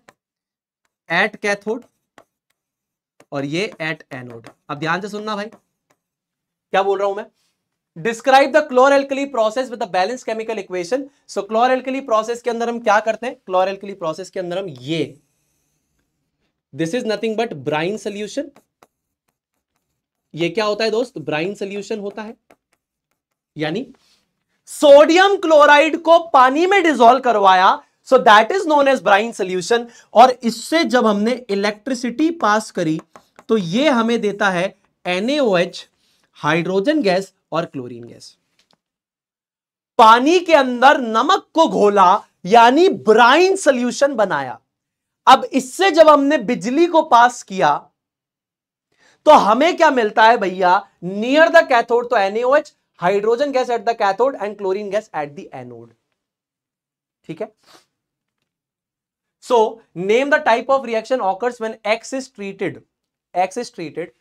एट कैथोड और ये एट एनोड अब ध्यान से सुनना भाई क्या बोल रहा हूं मैं describe the alkali process with balance chemical equation so alkali process के अंदर हम क्या करते हैं एल्कली प्रोसेस के अंदर हम ये this is nothing but brine solution ये क्या होता है दोस्त ब्राइन सोल्यूशन होता है यानी सोडियम क्लोराइड को पानी में डिजोल्व करवाया so that is known as brine solution और इससे जब हमने इलेक्ट्रिसिटी पास करी तो ये हमें देता है NaOH हाइड्रोजन गैस और क्लोरीन गैस पानी के अंदर नमक को घोला यानी ब्राइन सोल्यूशन बनाया अब इससे जब हमने बिजली को पास किया तो हमें क्या मिलता है भैया नियर द कैथोड तो NH hydrogen gas at the cathode and chlorine gas at the anode ठीक है so name the type of reaction occurs when X is treated X is treated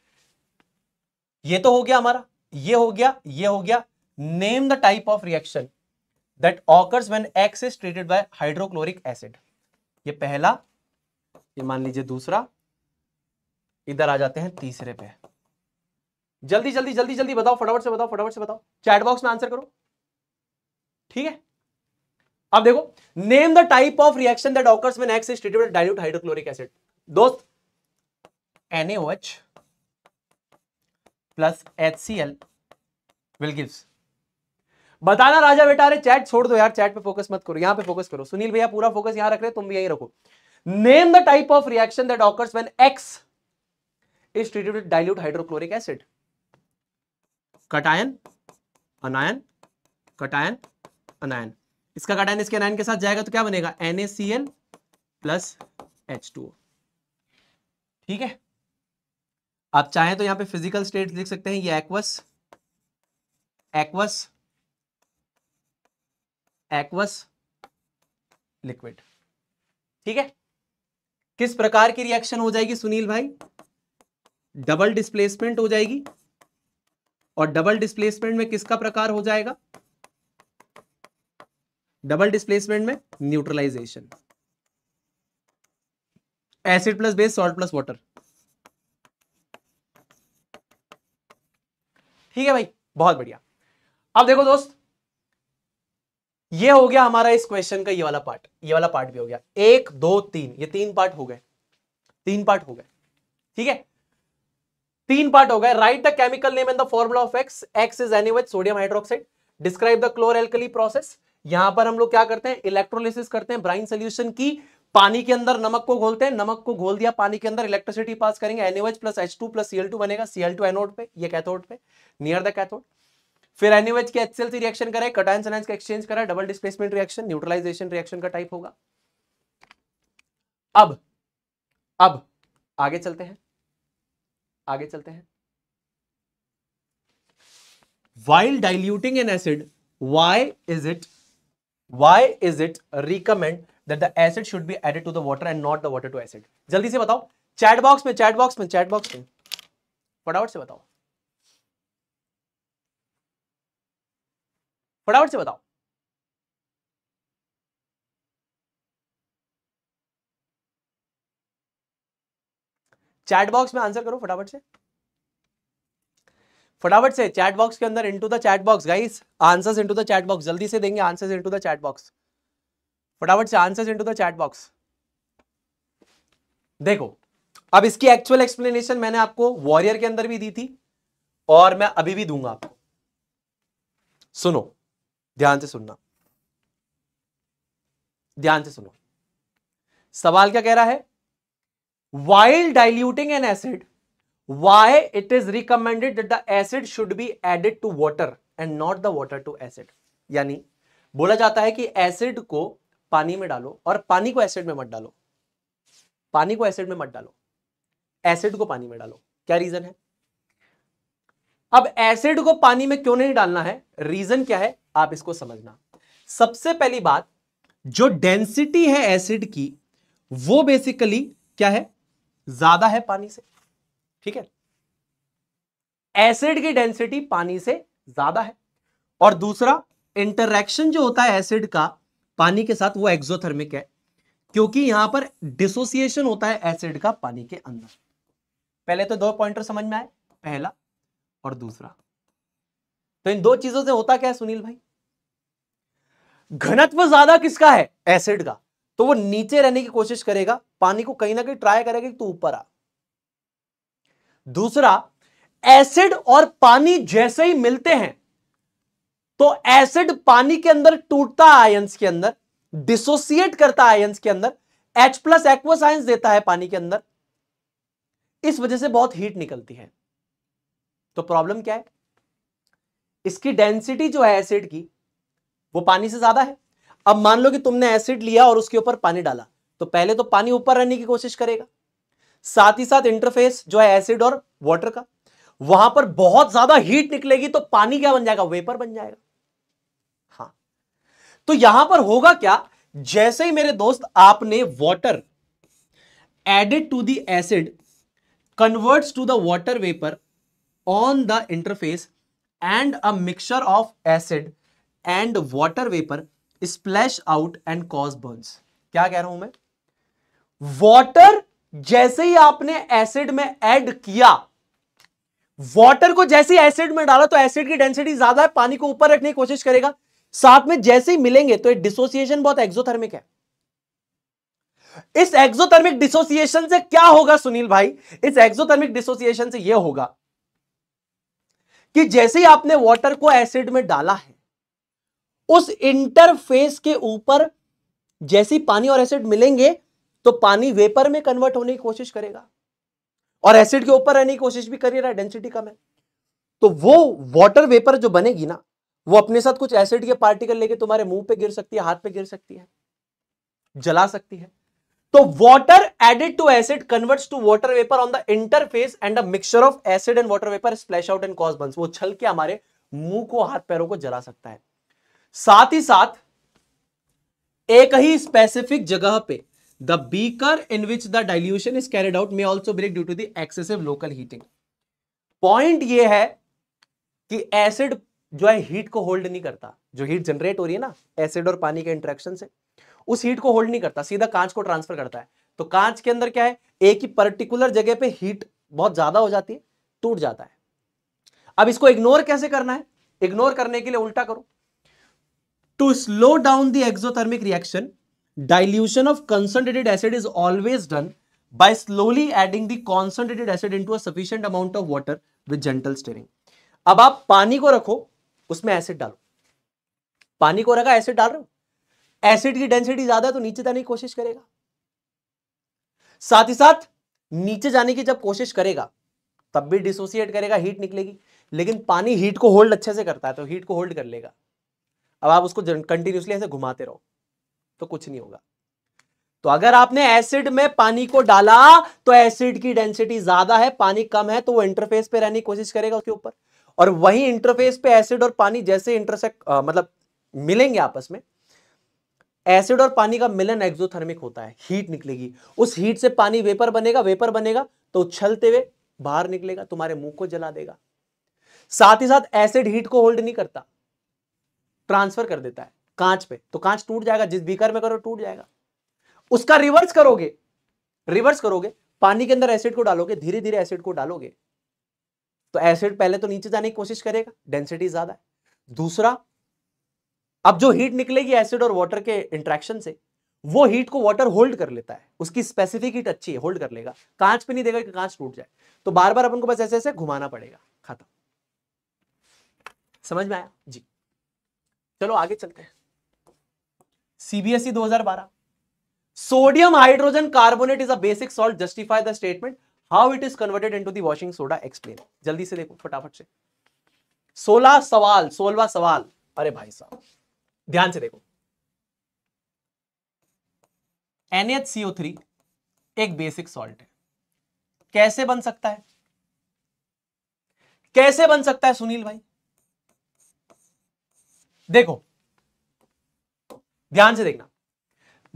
ये तो हो गया हमारा ये हो गया ये हो गया name the type of reaction that occurs when X is treated by hydrochloric acid ये पहला ये मान लीजिए दूसरा इधर आ जाते हैं तीसरे पे जल्दी जल्दी जल्दी जल्दी बताओ फटाफट से बताओ फटाफट से बताओ चैट बॉक्स में आंसर करो ठीक है अब देखो name the type of reaction that occurs when X is treated with dilute hydrochloric acid दोस्त NaOH plus HCl will gives बताना राजा बेटा अरे चैट छोड़ दो यार चैट पे फोकस मत करो यहां पे फोकस करो सुनील भैया पूरा फोकस यहां रख रहे तुम भी यही रखो name the type of reaction that occurs when X is treated with dilute hydrochloric acid cation anion cation anion इसका कटायन इसके अनायन के साथ जाएगा तो क्या बनेगा NaCl प्लस H2O ठीक है आप चाहें तो यहां पे फिजिकल स्टेट लिख सकते हैं ये एक्वस एक्वस एक्वस लिक्विड ठीक है किस प्रकार की रिएक्शन हो जाएगी सुनील भाई डबल डिस्प्लेसमेंट हो जाएगी और डबल डिस्प्लेसमेंट में किसका प्रकार हो जाएगा डबल डिस्प्लेसमेंट में neutralization acid plus base salt plus water ठीक है भाई बहुत बढ़िया अब देखो दोस्त ये हो गया हमारा इस क्वेश्चन का ये वाला पार्ट ये वाला पार्ट भी हो गया एक दो तीन ये तीन पार्ट हो गए तीन पार्ट हो गए ठीक है तीन पार्ट हो गए write the chemical name and the formula of X X is any sodium hydroxide describe the chlor alkali process यहां पर हम लोग क्या करते हैं इलेक्ट्रोलिसिस करते हैं ब्राइन सोल्यूशन की पानी के अंदर नमक को घोलते हैं नमक को घोल दिया पानी के अंदर इलेक्ट्रिसिटी पास करेंगे anyways plus H two plus Cl two बनेगा सीएल टू एनोड पे ये कैथोड पे नियर द कैथोड फिर एनिवेज के एचसीएल से रिएक्शन करें कटायन सनाइंस का एक्सचेंज करा double displacement reaction neutralization reaction का टाइप होगा अब अब आगे चलते हैं आगे चलते हैं while diluting an acid why is it why is it recommend that the acid should be added to the water and not the water to acid जल्दी से बताओ चैट बॉक्स में चैट बॉक्स में चैट बॉक्स में फटाफट से बताओ फटाफट से बताओ चैट बॉक्स में आंसर करो फटाफट से फटाफट से चैट बॉक्स के अंदर into the chat box guys answers into the chat box जल्दी से देंगे answers into the chat box फटाफट से answers into the chat box देखो अब इसकी एक्चुअल एक्सप्लेनेशन मैंने आपको वॉरियर के अंदर भी दी थी और मैं अभी भी दूंगा आपको सुनो ध्यान से सुनना ध्यान से सुनो सवाल क्या कह रहा है while diluting an acid why it is recommended that the acid should be added to water and not the water to यानी बोला जाता है कि एसिड को पानी में डालो और पानी को एसिड में मत डालो पानी को एसिड में मत डालो एसिड को पानी में डालो क्या रीजन है अब एसिड को पानी में क्यों नहीं डालना है रीजन क्या है आप इसको समझना सबसे पहली बात जो डेंसिटी है एसिड की वो बेसिकली क्या है ज्यादा है पानी से ठीक है एसिड की डेंसिटी पानी से ज्यादा है और दूसरा इंटरैक्शन जो होता है एसिड का पानी के साथ वो एक्सोथर्मिक है क्योंकि यहां पर डिसोसिएशन होता है एसिड का पानी के अंदर पहले तो दो पॉइंटर समझ में आए पहला और दूसरा तो इन दो चीजों से होता क्या है सुनील भाई घनत्व ज्यादा किसका है एसिड का तो वो नीचे रहने की कोशिश करेगा पानी को कहीं ना कहीं ट्राई करेगा कि तू तो ऊपर आ दूसरा एसिड और पानी जैसे ही मिलते हैं तो एसिड पानी के अंदर टूटता आयंस के अंदर डिसोसिएट करता आयंस के अंदर H प्लस एक्वस आयंस देता है पानी के अंदर इस वजह से बहुत हीट निकलती है तो प्रॉब्लम क्या है इसकी डेंसिटी जो है एसिड की वो पानी से ज्यादा है अब मान लो कि तुमने एसिड लिया और उसके ऊपर पानी डाला तो पहले तो पानी ऊपर रहने की कोशिश करेगा साथ ही साथ इंटरफेस जो है एसिड और वाटर का वहां पर बहुत ज्यादा हीट निकलेगी तो पानी क्या बन जाएगा वेपर बन जाएगा हाँ तो यहां पर होगा क्या जैसे ही मेरे दोस्त आपने water added to the acid converts to the water vapour on the interface and a mixture of acid and water vapour splash out and cause burns क्या कह रहा हूं मैं वाटर जैसे ही आपने एसिड में ऐड किया वाटर को जैसे ही एसिड में डाला तो एसिड की डेंसिटी ज्यादा है पानी को ऊपर रखने की कोशिश करेगा साथ में जैसे ही मिलेंगे तो डिसोसिएशन बहुत एक्सोथर्मिक है इस एक्सोथर्मिक डिसोसिएशन से क्या होगा सुनील भाई इस एक्सोथर्मिक डिसोसिएशन से यह होगा कि जैसे ही आपने वाटर को एसिड में डाला है उस इंटरफेस के ऊपर जैसे ही पानी और एसिड मिलेंगे तो पानी वेपर में कन्वर्ट होने की कोशिश करेगा और एसिड के ऊपर रहने की कोशिश भी है डेंसिटी कम है तो वो वाटर वेपर जो बनेगी ना वो अपने साथ कुछ एसिड के पार्टिकल लेके तुम्हारे मुंह पे गिर सकती है हाथ पे गिर सकती है जला सकती है तो water added to acid converts to water vapour on the interface and a mixture of acid and water vapour splash out and cause burns वो छल के हमारे मुंह को हाथ पैरों को जला सकता है साथ ही साथ एक ही स्पेसिफिक जगह पे the beaker in which the dilution is carried out may also break due to the excessive local heating point ये है कि एसिड जो है हीट को होल्ड नहीं करता जो हीट जनरेट हो रही है ना एसिड और पानी के इंट्रेक्शन से उस हीट को होल्ड नहीं करता सीधा कांच को ट्रांसफर करता है तो कांच के अंदर क्या है एक ही पर्टिकुलर जगह पे हीट बहुत ज्यादा हो जाती है टूट जाता है अब इसको इग्नोर कैसे करना है इग्नोर करने के लिए उल्टा करो to slow down the exothermic reaction dilution of concentrated acid is always done by slowly adding the concentrated acid in a sufficient amount of water with gentle stirring. अब आप पानी को रखो उसमें एसिड डालो पानी को रखा एसिड डाल रहे हो एसिड की डेंसिटी ज्यादा है तो नीचे जाने की कोशिश करेगा साथ ही साथ नीचे जाने की जब कोशिश करेगा तब भी डिसोसिएट करेगा हीट निकलेगी लेकिन पानी हीट को होल्ड अच्छे से करता है तो हीट को होल्ड कर लेगा अब आप उसको कंटिन्यूसली ऐसे घुमाते रहो तो कुछ नहीं होगा तो अगर आपने एसिड में पानी को डाला तो एसिड की डेंसिटी ज्यादा है पानी कम है तो वो इंटरफेस पे रहने की कोशिश करेगा उसके ऊपर और वही इंटरफेस पे एसिड और पानी जैसे इंटरसेक्ट मतलब मिलेंगे आपस में एसिड और पानी का मिलन एक्सोथर्मिक होता है हीट निकलेगी उस हीट से पानी वेपर बनेगा वेपर बनेगा तो उछलते हुए बाहर निकलेगा तुम्हारे मुंह को जला देगा साथ ही साथ एसिड हीट को होल्ड नहीं करता ट्रांसफर कर देता है कांच पे तो कांच टूट जाएगा जिस बीकर में करो टूट जाएगा उसका रिवर्स करोगे रिवर्स करोगे पानी के अंदर एसिड को डालोगे धीरे धीरे एसिड को डालोगे तो एसिड पहले तो नीचे जाने की कोशिश करेगा डेंसिटी ज्यादा है दूसरा अब जो हीट निकलेगी एसिड और वाटर के इंट्रैक्शन से वो हीट को वाटर होल्ड कर लेता है उसकी स्पेसिफिक हीट अच्छी है होल्ड कर लेगा कांच पे नहीं देगा कि कांच टूट जाए तो बार बार अपन को बस ऐसे ऐसे घुमाना पड़ेगा खाता समझ में आया जी चलो आगे चलते हैं सीबीएसई e दो हजार बारह sodium hydrogen carbonate is a basic salt justify the statement how it is converted into the washing soda explain जल्दी से देखो फटाफट से सोलह सवाल सोलवा सवाल अरे भाई साहब ध्यान से देखो NHCO3 एक बेसिक सॉल्ट है कैसे बन सकता है कैसे बन सकता है सुनील भाई देखो ध्यान से देखना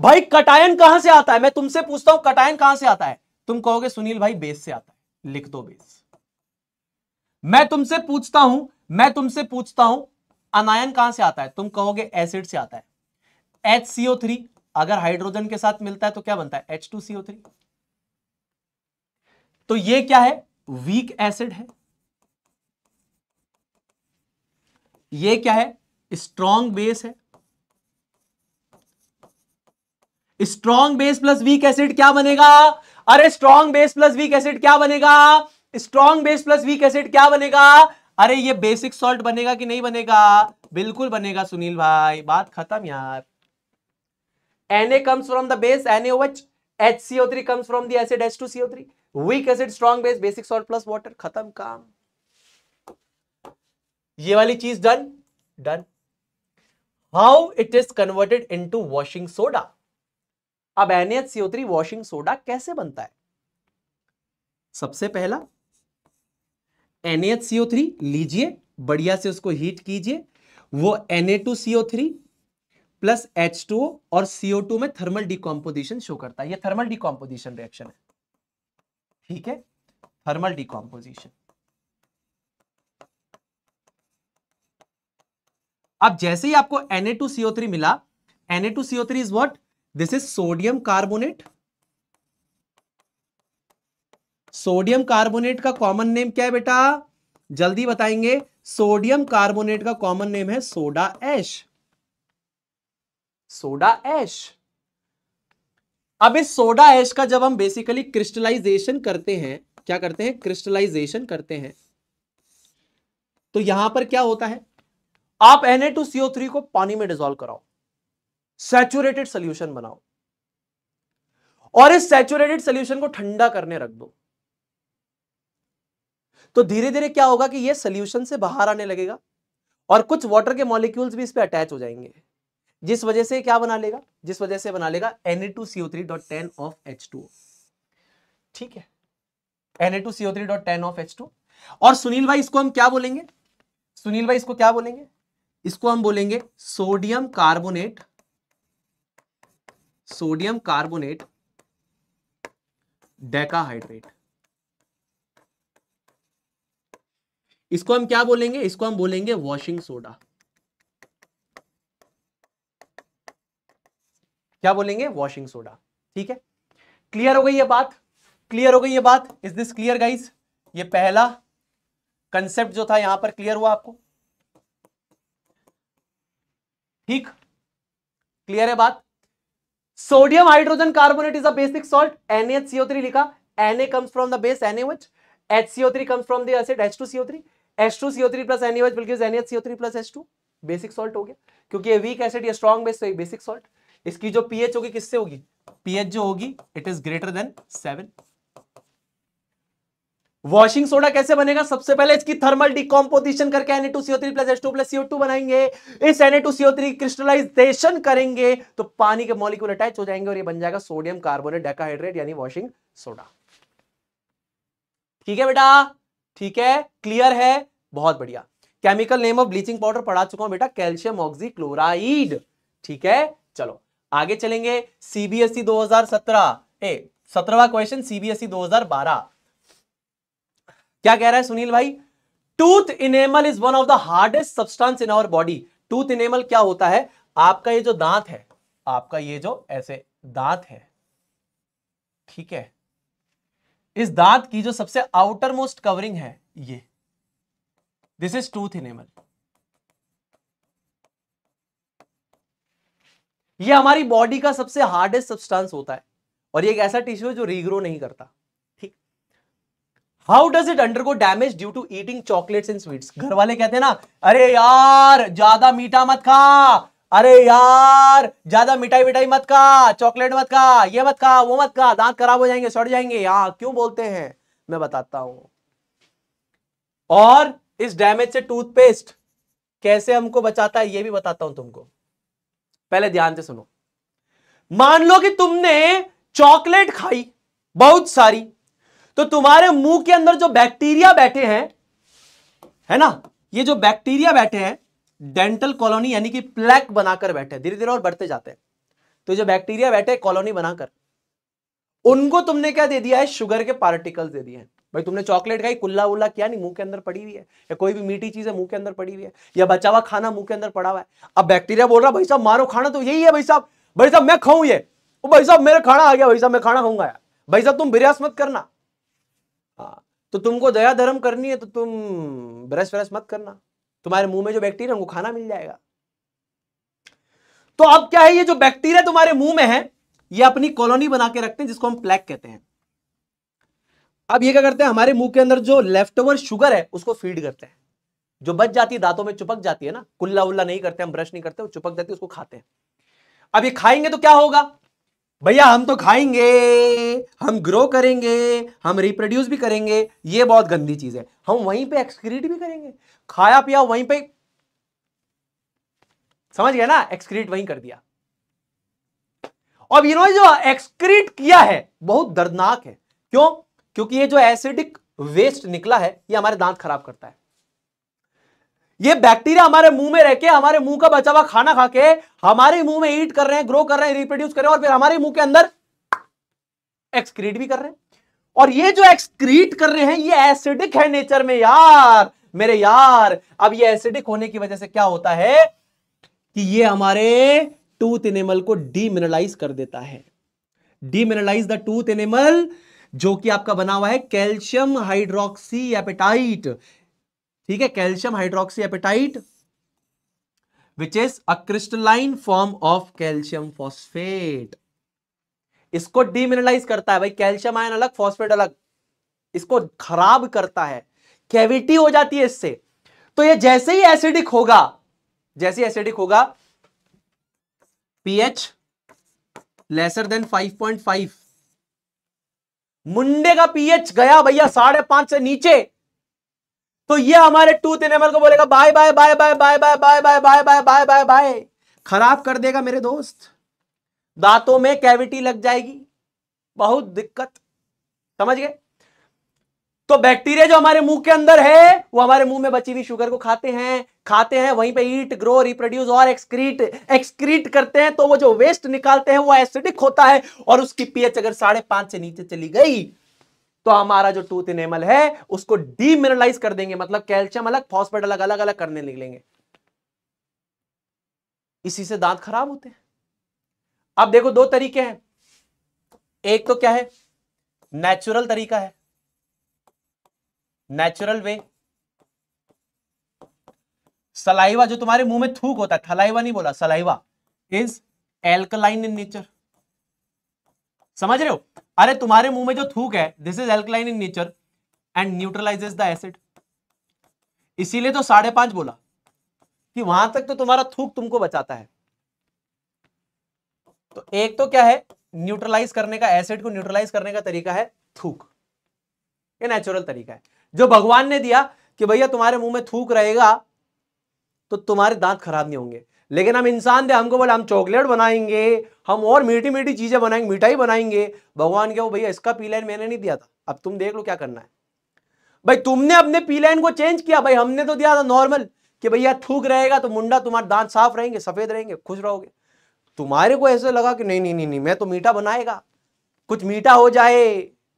भाई कटायन कहां से आता है मैं तुमसे पूछता हूं कटायन कहां से आता है तुम कहोगे सुनील भाई बेस से आता है लिख दो बेस मैं तुमसे पूछता हूं मैं तुमसे पूछता हूं अनायन कहां से आता है तुम कहोगे एसिड से आता है एच सीओ थ्री अगर हाइड्रोजन के साथ मिलता है तो क्या बनता है एच टू सीओ थ्री तो ये क्या है वीक एसिड है ये क्या है स्ट्रॉन्ग बेस है strong base plus weak acid क्या बनेगा अरे strong base plus weak acid क्या बनेगा strong base plus weak acid क्या बनेगा अरे ये बेसिक सॉल्ट बनेगा कि नहीं बनेगा बिल्कुल बनेगा सुनील भाई बात खत्म यार Na comes from the base NaOH HCO3 comes from the acid H2CO3 weak acid strong base basic salt plus water खत्म काम ये वाली चीज done done how it is converted into washing soda अब थ्री वॉशिंग सोडा कैसे बनता है सबसे पहला थ्री लीजिए बढ़िया से उसको हीट कीजिए वो Na2CO3 प्लस H2O और CO2 में थर्मल डिकॉम्पोजिशन शो करता है ये थर्मल डिकॉम्पोजिशन रिएक्शन है ठीक है थर्मल डिकॉम्पोजिशन अब जैसे ही आपको Na2CO3 मिला Na2CO3 is what this is sodium carbonate sodium carbonate का कॉमन नेम क्या है बेटा जल्दी बताएंगे सोडियम कार्बोनेट का कॉमन नेम है सोडा एश सोडा एश अब इस सोडा एश का जब हम बेसिकली क्रिस्टलाइजेशन करते हैं क्या करते हैं क्रिस्टलाइजेशन करते हैं तो यहां पर क्या होता है आप Na2CO3 को पानी में डिजोल्व कराओ सैचुरेटेड सोल्यूशन बनाओ और इस सैचुरेटेड सोल्यूशन को ठंडा करने रख दो तो धीरे धीरे क्या होगा कि ये सोल्यूशन से बाहर आने लगेगा और कुछ वाटर के मॉलिक्यूल्स भी इस पर अटैच हो जाएंगे जिस वजह से क्या बना लेगा जिस वजह से बना लेगा Na2CO3.10 ऑफ H2O ठीक है Na2CO3.10 ऑफ टू और सुनील भाई इसको हम क्या बोलेंगे सुनील भाई इसको क्या बोलेंगे इसको हम बोलेंगे sodium carbonate sodium carbonate decahydrate इसको हम क्या बोलेंगे इसको हम बोलेंगे वॉशिंग सोडा क्या बोलेंगे वॉशिंग सोडा ठीक है क्लियर हो गई ये बात क्लियर हो गई ये बात इज दिस क्लियर गाइस ये पहला कंसेप्ट जो था यहां पर क्लियर हुआ आपको ठीक क्लियर है बात sodium hydrogen carbonate is a basic salt NaHCO3 लिखा Na comes from the base NaOH HCO3 comes from the acid H2CO3 H2CO3 plus NaOH will gives NaHCO3 H H2 basic salt हो गया क्योंकि ये weak acid या strong base तो एक basic salt इसकी जो पीएच होगी किससे होगी पीएच जो होगी it is greater than seven washing soda कैसे बनेगा सबसे पहले इसकी थर्मल डिकॉम्पोजिशन करके N plus two plus two बनाएंगे इस Na2CO3 क्रिस्टलाइजेशन करेंगे तो पानी के मॉलिक्यूल अटैच हो जाएंगे और ये बन जाएगा सोडियम कार्बोनेट डेकाहाइड्रेट यानी वॉशिंग सोडा ठीक है बेटा ठीक है क्लियर है बहुत बढ़िया chemical name of bleaching powder पढ़ा चुका हूं बेटा कैल्शियम ऑक्सी क्लोराइड ठीक है चलो आगे चलेंगे सीबीएसई e दो हजार सत्रह सत्रहवा क्वेश्चन सीबीएसई बारह क्या कह रहा है सुनील भाई tooth enamel is one of the hardest substance in our body tooth enamel क्या होता है आपका ये जो दांत है आपका ये जो ऐसे दांत है ठीक है इस दांत की जो सबसे आउटर मोस्ट कवरिंग है ये दिस इज टूथ इनेमल ये हमारी बॉडी का सबसे हार्डेस्ट सब्सटेंस होता है और ये एक ऐसा टिश्यू है जो रीग्रो नहीं करता how does it undergo damage due to eating chocolates and sweets घर वाले कहते हैं ना अरे यार ज्यादा मीठा मत खा अरे यार ज्यादा मिठाई विठाई मत खा चॉकलेट मत खा ये मत खा वो मत खा दांत खराब हो जाएंगे सड़ जाएंगे यहाँ क्यों बोलते हैं मैं बताता हूं और इस डैमेज से टूथपेस्ट कैसे हमको बचाता है ये भी बताता हूं तुमको पहले ध्यान से सुनो मान लो कि तुमने चॉकलेट खाई बहुत सारी तो तुम्हारे मुंह के अंदर जो बैक्टीरिया बैठे हैं है ना ये जो बैक्टीरिया बैठे हैं डेंटल कॉलोनी यानी कि प्लेक बनाकर बैठे धीरे धीरे और बढ़ते जाते हैं तो जो बैक्टीरिया बैठे कॉलोनी बनाकर उनको तुमने क्या दे दिया है शुगर के पार्टिकल्स दे दिए हैं भाई तुमने चॉकलेट खाई कुल्ला उल्ला किया नहीं मुंह के अंदर पड़ी हुई है या कोई भी मीठी चीज है मुंह के अंदर पड़ी हुई है या बचा हुआ खाना मुंह के अंदर पड़ा हुआ है अब बैक्टीरिया बोल रहा भाई साहब मारो खाना तो यही है भाई साहब भाई साहब मैं खाऊं ये भाई साहब मेरा खाना आ गया भाई साहब मैं खाना खाऊंगा भाई साहब तुम बिरयास मत करना हाँ तो तुमको दया धर्म करनी है तो तुम ब्रश व्रश मत करना तुम्हारे मुंह में जो बैक्टीरिया उनको खाना मिल जाएगा तो अब क्या है ये जो बैक्टीरिया तुम्हारे मुंह में है ये अपनी कॉलोनी बना के रखते हैं जिसको हम प्लैक कहते हैं अब ये क्या करते हैं हमारे मुंह के अंदर जो लेफ्ट ओवर शुगर है उसको फीड करते हैं जो बच जाती है दांतों में चुपक जाती है ना कुल्ला उल्ला नहीं करते हम ब्रश नहीं करते वो चुपक जाती है उसको खाते हैं अब ये खाएंगे तो क्या होगा भैया हम तो खाएंगे हम ग्रो करेंगे हम रिप्रोड्यूस भी करेंगे ये बहुत गंदी चीज है हम वहीं पे एक्सक्रीट भी करेंगे खाया पिया वहीं पे समझ गया ना एक्सक्रीट वहीं कर दिया अब इन्होंने जो एक्सक्रीट किया है बहुत दर्दनाक है क्यों क्योंकि ये जो एसिडिक वेस्ट निकला है ये हमारे दांत खराब करता है ये बैक्टीरिया हमारे मुंह में रह के हमारे मुंह का बचा हुआ खाना खा के हमारे मुंह में ईट कर रहे हैं ग्रो कर रहे हैं रिप्रोड्यूस कर रहे हैं और फिर हमारे मुंह के अंदर एक्सक्रीट भी कर रहे हैं और ये जो एक्सक्रीट कर रहे हैं ये एसिडिक है नेचर में यार मेरे यार अब ये एसिडिक होने की वजह से क्या होता है कि ये हमारे टूथ एनिमल को डीमिनलाइज कर देता है डीमिनलाइज द टूथ एनिमल जो कि आपका बना हुआ है कैल्शियम हाइड्रोक्सी एपेटाइट ठीक है calcium hydroxyapatite which is a crystalline form of calcium phosphate इसको डिमिनलाइज करता है भाई कैल्शियम आयन अलग फॉस्फेट अलग इसको खराब करता है कैविटी हो जाती है इससे तो ये जैसे ही एसिडिक होगा जैसे ही एसिडिक होगा पीएच लेसर देन 5.5 मुंडे का पीएच गया भैया साढ़े पांच से नीचे तो ये हमारे टूथ एनिमल को बोलेगा bye bye bye bye bye bye bye bye bye bye bye bye bye खराब कर देगा मेरे दोस्त दांतों में कैविटी लग जाएगी बहुत दिक्कत समझ गए तो बैक्टीरिया जो हमारे मुंह के अंदर है वो हमारे मुंह में बची हुई शुगर को खाते हैं खाते हैं वहीं पे ईट ग्रो रिप्रोड्यूस और एक्सक्रीट एक्सक्रीट करते हैं तो वो जो वेस्ट निकालते हैं वो एसिडिक होता है और उसकी पीएच अगर साढ़े पांच से नीचे चली गई तो हमारा जो टूथ इनेमल है उसको डीमिनरलाइज कर देंगे मतलब कैल्शियम अलग फॉस्फेट अलग अलग अलग करने निकलेंगे इसी से दांत खराब होते हैं अब देखो दो तरीके हैं एक तो क्या है नेचुरल तरीका है नेचुरल वे सलाइवा जो तुम्हारे मुंह में थूक होता है थलाइवा नहीं बोला saliva is alkaline in nature समझ रहे हो अरे तुम्हारे मुंह में जो थूक है this is alkaline in nature and neutralises the acid इसीलिए तो साढ़े पांच बोला कि वहां तक तो तुम्हारा थूक तुमको बचाता है तो एक तो क्या है न्यूट्रलाइज करने का एसिड को न्यूट्रलाइज करने का तरीका है थूक ये नेचुरल तरीका है जो भगवान ने दिया कि भैया तुम्हारे मुंह में थूक रहेगा तो तुम्हारे दांत खराब नहीं होंगे लेकिन हम इंसान थे हमको बोले हम चॉकलेट बनाएंगे हम और मीठी मीठी चीज़ें बनाएंगे मिठाई बनाएंगे भगवान के वो भैया इसका पी लाइन मैंने नहीं दिया था अब तुम देख लो क्या करना है भाई तुमने अपने पी लाइन को चेंज किया भाई हमने तो दिया था नॉर्मल कि भैया थूक रहेगा तो मुंडा तुम्हारे दांत साफ रहेंगे सफ़ेद रहेंगे खुश रहोगे तुम्हारे को ऐसे लगा कि नहीं नहीं नहीं नहीं मैं तो मीठा बनाएगा कुछ मीठा हो जाए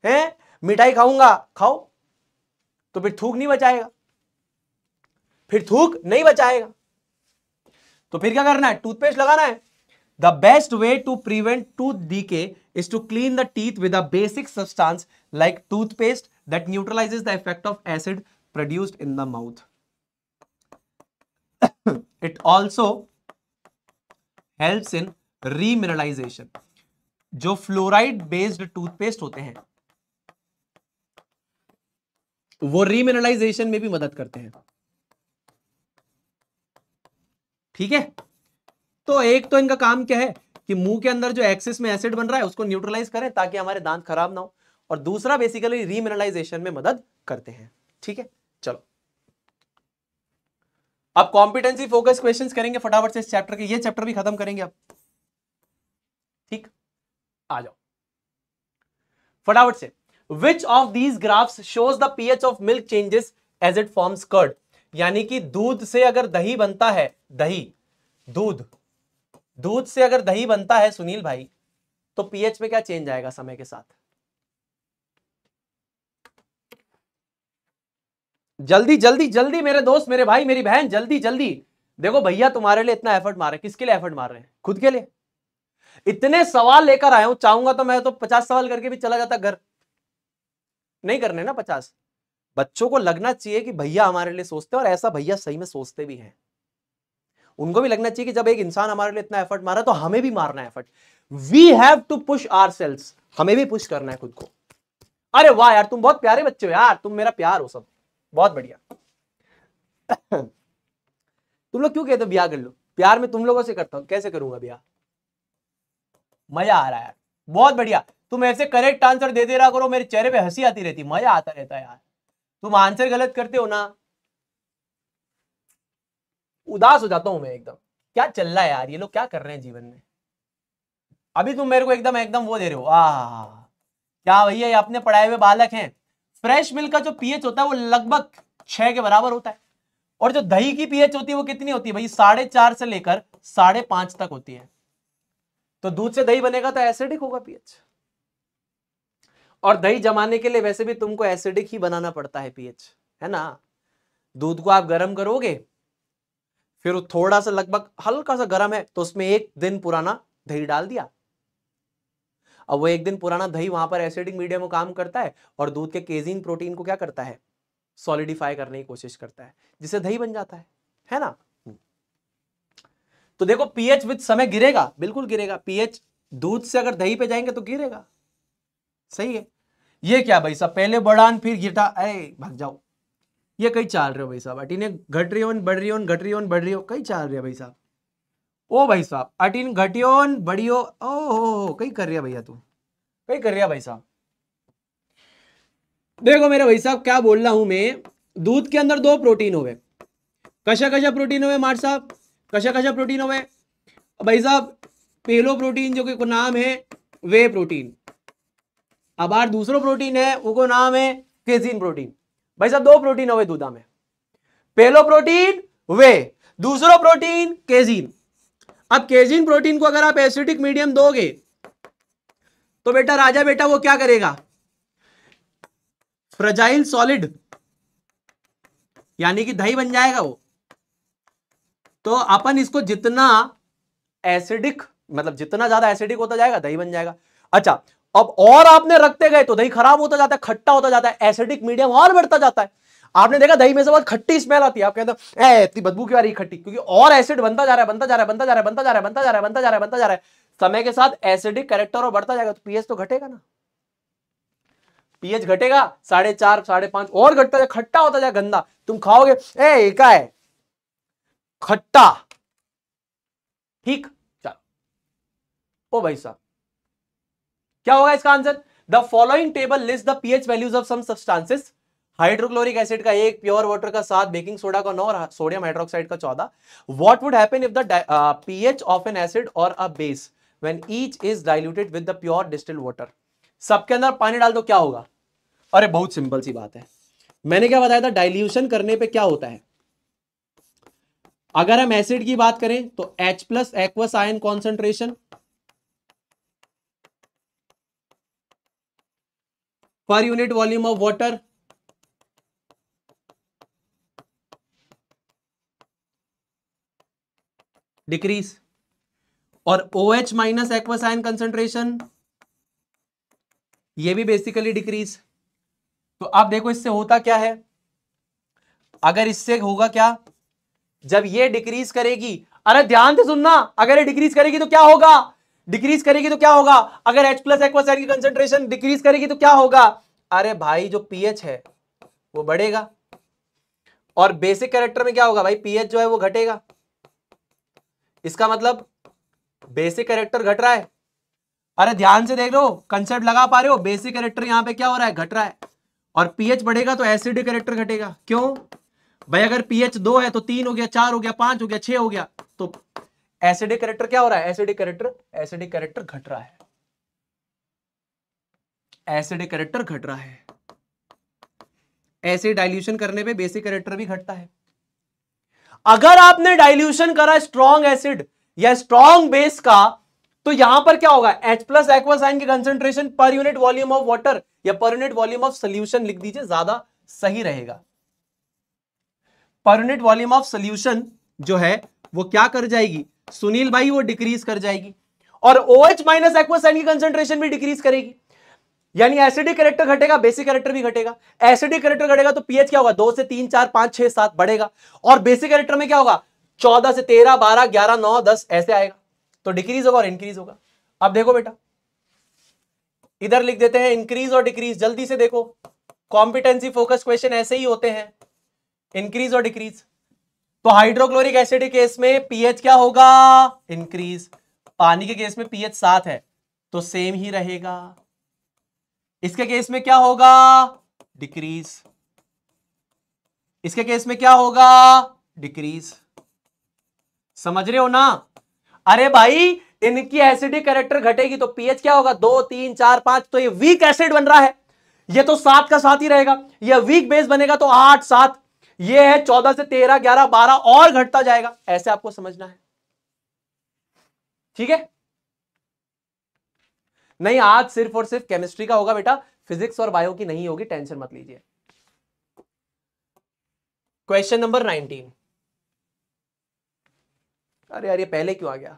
हैं मिठाई खाऊंगा खाओ तो फिर थूक नहीं बचाएगा फिर थूक नहीं बचाएगा तो फिर क्या करना है टूथपेस्ट लगाना है the best way to prevent tooth decay is to clean the teeth with basic substance like toothpaste that neutralises the effect of acid produced in the mouth it also help in remineralisation जो fluoride based toothpaste होते हैं वो रीमिनलाइजेशन में भी मदद करते हैं ठीक है तो एक तो इनका काम क्या है कि मुंह के अंदर जो एक्सिस में एसिड बन रहा है उसको न्यूट्रलाइज करें ताकि हमारे दांत खराब ना हो और दूसरा बेसिकली रीमिनलाइजेशन में मदद करते हैं ठीक है चलो अब कॉम्पिटेंसी फोकस क्वेश्चंस करेंगे फटाफट से इस चैप्टर के ये चैप्टर भी खत्म करेंगे आप ठीक आ जाओ फटाफट से which of these graphs shows the pH of milk changes as it forms curd यानी कि दूध से अगर दही बनता है दही दूध दूध से अगर दही बनता है सुनील भाई तो पीएच में क्या चेंज आएगा समय के साथ जल्दी जल्दी जल्दी मेरे दोस्त मेरे भाई मेरी बहन जल्दी जल्दी देखो भैया तुम्हारे लिए इतना एफर्ट मार रहे किसके लिए एफर्ट मार रहे हैं खुद के लिए इतने सवाल लेकर आया हूं चाहूंगा तो मैं तो पचास सवाल करके भी चला जाता घर नहीं करने ना पचास बच्चों को लगना चाहिए कि भैया हमारे लिए सोचते हैं और ऐसा भैया सही में सोचते भी हैं उनको भी लगना चाहिए कि जब एक इंसान हमारे लिए इतना एफर्ट मारा तो हमें भी मारना है effort we have to push our sales हमें भी पुश करना है खुद को अरे वाह यार तुम बहुत प्यारे बच्चे हो यार तुम मेरा प्यार हो सब बहुत बढ़िया तुम लोग क्यों कहते हो ब्याह कर लो प्यार में तुम लोगों से करता हूं कैसे करूंगा ब्याह मजा आ रहा है यार बहुत बढ़िया तुम ऐसे करेक्ट आंसर दे दे रहा करो मेरे चेहरे पे हंसी आती रहती मजा आता रहता है यार तुम आंसर गलत करते हो ना उदास हो जाता हूं मैं एकदम क्या चल रहा है यार ये लोग क्या कर रहे हैं जीवन में अभी तुम मेरे को एकदम एकदम वो दे रहे हो आ क्या भैया ये अपने पढ़ाए हुए बालक हैं फ्रेश मिल्क का जो पीएच होता है वो लगभग छह के बराबर होता है और जो दही की पीएच होती है वो कितनी होती है भाई साढ़े चार से लेकर साढ़े पांच तक होती है तो दूध से दही बनेगा तो एसिडिक होगा पीएच और दही जमाने के लिए वैसे भी तुमको एसिडिक ही बनाना पड़ता है पीएच है ना दूध को आप गर्म करोगे फिर थोड़ा सा लगभग हल्का सा गर्म है तो उसमें एक दिन पुराना दही डाल दिया अब वो एक दिन पुराना दही वहां पर एसिडिक मीडियम में काम करता है और दूध के केजीन प्रोटीन को क्या करता है सॉलिडिफाई करने की कोशिश करता है जिससे दही बन जाता है है ना तो देखो पीएच विद समय गिरेगा बिल्कुल गिरेगा पीएच दूध से अगर दही पे जाएंगे तो गिरेगा सही है ये क्या भाई साहब पहले बढ़ान फिर गिटा अरे भाग जाओ ये कई चाल रहे हो भाई साहब अटीन घट रही होन बढ़ रही होन घट रही होन बढ़ रही हो कई चाल रहे हो भाई साहब ओ भाई साहब अटीन घटियो बढ़ियो ओ हो कई कर रहे भैया तू कई कर रहे भाई साहब देखो मेरे भाई साहब क्या बोल रहा हूं मैं दूध के अंदर दो प्रोटीन हुए कशा कशा प्रोटीन हुए मार साहब कशा कशा प्रोटीन हुए भाई साहब पहलो प्रोटीन जो कि नाम है वे प्रोटीन अब आर दूसरो प्रोटीन है वो नाम है केजीन प्रोटीन भाई साहब दो प्रोटीन गए दूधा में पहलो प्रोटीन वे दूसरो प्रोटीन केजीन अब केजीन प्रोटीन को अगर आप एसिडिक मीडियम दोगे तो बेटा राजा बेटा वो क्या करेगा फ्रजाइल सॉलिड यानी कि दही बन जाएगा वो तो अपन इसको जितना एसिडिक मतलब जितना ज्यादा एसिडिक होता जाएगा दही बन जाएगा अच्छा अब और आपने रखते गए तो दही खराब होता जाता है खट्टा होता जाता है एसिडिक मीडियम और बढ़ता जाता है आपने देखा दही में से बहुत खट्टी स्मेल आती है आप कहते हैं इतनी बदबू क्यों आ रही खट्टी क्योंकि और एसिड बनता जा रहा है बनता जा रहा है बनता जा रहा है बनता जा रहा है बनता जा रहा है बनता जा रहा है बनता जा रहा है समय के साथ एसिडिक कैरेक्टर और बढ़ता जाएगा तो पीएच तो घटेगा ना पीएच घटेगा साढ़े चार साढ़े पांच और घटता जाए खट्टा होता जाए गंदा तुम खाओगे ए का है खट्टा ठीक चलो ओ भाई साहब क्या होगा इसका answer the following table list the pH values of substances hydrochloric acid का एक प्योर वाटर का सात बेकिंग सोडा का नौ और सोडियम हाइड्रोक्साइड का चौदह what would happen if the pH of an acid और a base when each is diluted with the pure distil water सबके अंदर पानी डाल दो क्या होगा अरे बहुत सिंपल सी बात है मैंने क्या बताया था डाइल्यूशन करने पे क्या होता है अगर हम एसिड की बात करें तो H plus aqueous ion concentration per unit volume of water decrease और OH माइनस एक्वासाइन कंसेंट्रेशन ये भी बेसिकली डिक्रीज तो आप देखो इससे होता क्या है अगर इससे होगा क्या जब ये डिक्रीज करेगी अरे ध्यान से सुनना अगर ये डिक्रीज करेगी तो क्या होगा डिक्रीज करेगी तो क्या होगा अगर एच प्लस एक्वासाइड की कंसेंट्रेशन डिक्रीज करेगी तो क्या होगा अरे भाई जो पीएच है वो बढ़ेगा और बेसिक कैरेक्टर में क्या होगा भाई पीएच जो है वो घटेगा इसका मतलब बेसिक कैरेक्टर घट रहा है अरे ध्यान से देख रहे हो कंसेप्ट लगा पा रहे हो बेसिक कैरेक्टर यहां पे क्या हो रहा है घट रहा है और पीएच बढ़ेगा तो एसिड कैरेक्टर घटेगा क्यों भाई अगर पीएच दो है तो तीन हो गया चार हो गया पांच हो गया छह हो गया तो एसिडिक करेक्टर क्या हो रहा है एसिडिक करेक्टर एसिडिक करेक्टर घट रहा है एसिडिक करेक्टर घट रहा है ऐसे डाइल्यूशन करने पे बेसिक करेक्टर भी घटता है अगर आपने डाइल्यूशन करा स्ट्रॉन्ग एसिड या स्ट्रॉन्ग बेस का तो यहां पर क्या होगा H प्लस एक्वासाइन की कंसेंट्रेशन पर यूनिट वॉल्यूम ऑफ वाटर या पर यूनिट वॉल्यूम ऑफ सोल्यूशन लिख दीजिए ज्यादा सही रहेगा पर यूनिट वॉल्यूम ऑफ सोल्यूशन जो है वो क्या कर जाएगी सुनील भाई वो डिक्रीज कर जाएगी और ओ एच माइनस एक्वासाइन की कंसेंट्रेशन भी डिक्रीज करेगी यानी एसिडिक करेक्टर घटेगा बेसिक करेक्टर भी घटेगा एसिडिक करेक्टर घटेगा तो पीएच क्या होगा दो से तीन चार पांच छह सात बढ़ेगा और बेसिक करेक्टर में क्या होगा चौदह से तेरह बारह ग्यारह नौ दस ऐसे आएगा तो डिक्रीज होगा और इंक्रीज होगा अब देखो बेटा इधर लिख देते हैं इंक्रीज और डिक्रीज जल्दी से देखो कॉम्पिटेंसी फोकस क्वेश्चन ऐसे ही होते हैं इंक्रीज और डिक्रीज तो हाइड्रोक्लोरिक एसिड के केस में पीएच क्या होगा इंक्रीज पानी के केस में पीएच सात है तो सेम ही रहेगा इसके केस में क्या होगा डिक्रीज इसके केस में क्या होगा डिक्रीज समझ रहे हो ना अरे भाई इनकी एसिडिक कैरेक्टर घटेगी तो पीएच क्या होगा दो तीन चार पांच तो ये वीक एसिड बन रहा है ये तो सात का साथ ही रहेगा ये वीक बेस बनेगा तो आठ सात ये है चौदह से तेरह ग्यारह बारह और घटता जाएगा ऐसे आपको समझना है ठीक है नहीं आज सिर्फ और सिर्फ केमिस्ट्री का होगा बेटा फिजिक्स और बायो की नहीं होगी टेंशन मत लीजिए क्वेश्चन नंबर नाइनटीन अरे यार ये पहले क्यों आ गया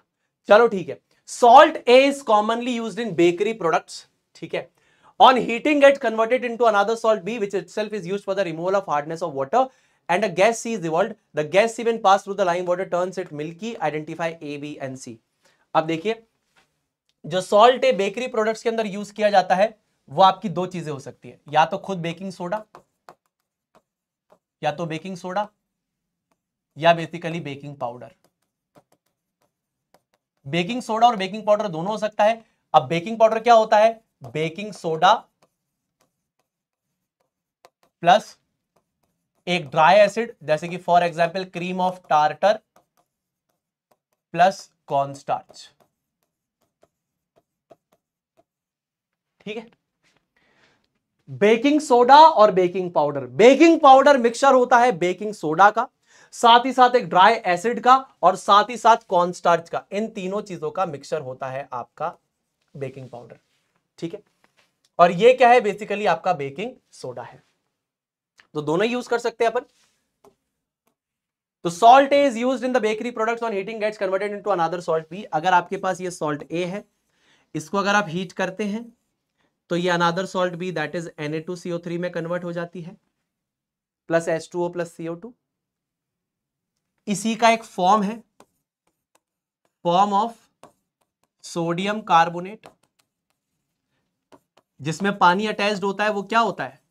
चलो ठीक है salt A is commonly use in bakery products ठीक है on heating gets converted into another salt b which itself is used for the removal of hardness of water and a gas C is evolved. The gas C when passed through the lime water turns it milky. Identify A, B and C. अब देखिए जो salt है bakery products के अंदर use किया जाता है वो आपकी दो चीजें हो सकती है या तो खुद बेकिंग सोडा या तो बेकिंग सोडा या basically baking powder baking soda और बेकिंग पाउडर दोनों हो सकता है अब बेकिंग पाउडर क्या होता है बेकिंग सोडा प्लस एक ड्राई एसिड जैसे कि for example cream of tartar plus cornstarch ठीक है बेकिंग सोडा और baking powder baking powder mixture होता है बेकिंग सोडा का साथ ही साथ एक ड्राई एसिड का और साथ ही साथ कॉर्नस्टार्च का इन तीनों चीजों का मिक्सचर होता है आपका बेकिंग पाउडर ठीक है और ये क्या है बेसिकली आपका बेकिंग सोडा है तो दोनों यूज कर सकते हैं अपन तो salt A is use in the bakery products on heating gets converted into another salt B अगर आपके पास ये सॉल्ट ए है इसको अगर आप हीट करते हैं तो ये another salt B that is three में कन्वर्ट हो जाती है प्लस H2O प्लस टू इसी का एक फॉर्म है फॉर्म ऑफ सोडियम कार्बोनेट जिसमें पानी अटैच्ड होता है वो क्या होता है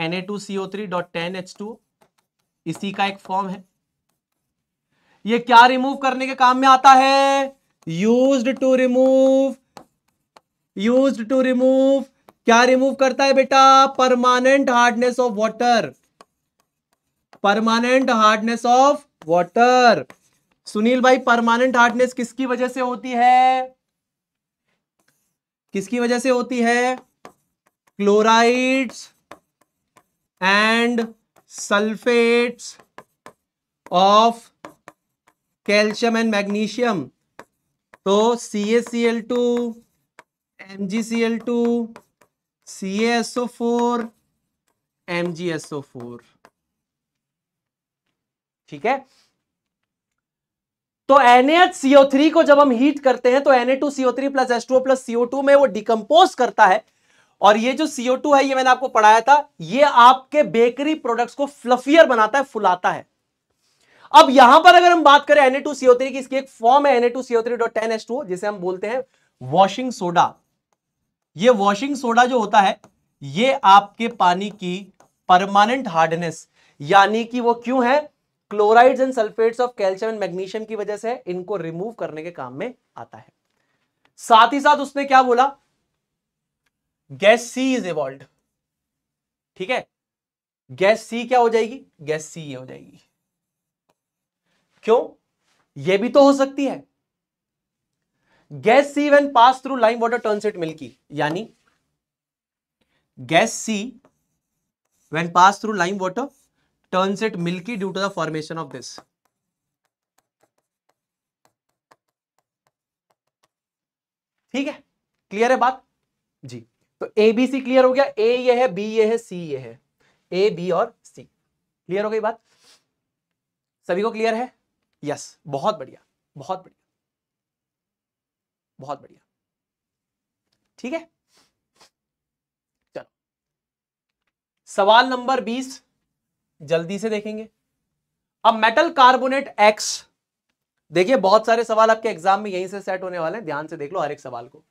टू इसी का एक फॉर्म है ये क्या रिमूव करने के काम में आता है used to remove used to remove क्या रिमूव करता है बेटा permanent hardness of water permanent hardness of water Sunil भाई परमानेंट हार्डनेस किसकी वजह से होती है किसकी वजह से होती है chlorides and sulphates of calcium and magnesium तो C A C L two M G C L two C S O four M G S O four ठीक है तो NaHCO3 को जब हम हीट करते हैं तो Na2CO3 plus H2O plus CO2 में वो डिकम्पोज करता है और ये जो CO2 है ये मैंने आपको पढ़ाया था ये आपके बेकरी प्रोडक्ट्स को फ्लफियर बनाता है फुलाता है अब यहां पर अगर हम बात करें Na2CO3 की इसकी एक फॉर्म है टू जिसे हम बोलते हैं वॉशिंग सोडा ये वॉशिंग सोडा जो होता है ये आपके पानी की परमानेंट हार्डनेस यानी कि वो क्यों है chlorides and sulphates of calcium and magnesium की वजह से इनको रिमूव करने के काम में आता है साथ ही साथ उसने क्या बोला गैस सी इज इवॉल्व ठीक है गैस सी क्या हो जाएगी गैस सी ये हो जाएगी क्यों ये भी तो हो सकती है gas C when pass through lime water turns it milky यानी gas C when pass through lime water turns it milky due to the formation of this ठीक है क्लियर है बात जी तो ए बी सी क्लियर हो गया ए ये है बी ये है सी ये है ए बी और सी क्लियर हो गई बात सभी को क्लियर है यस बहुत बढ़िया बहुत बढ़िया बहुत बढ़िया ठीक है चलो सवाल नंबर बीस जल्दी से देखेंगे अब मेटल कार्बोनेट एक्स देखिए बहुत सारे सवाल आपके एग्जाम में यहीं से सेट होने वाले हैं ध्यान से देख लो हर एक सवाल को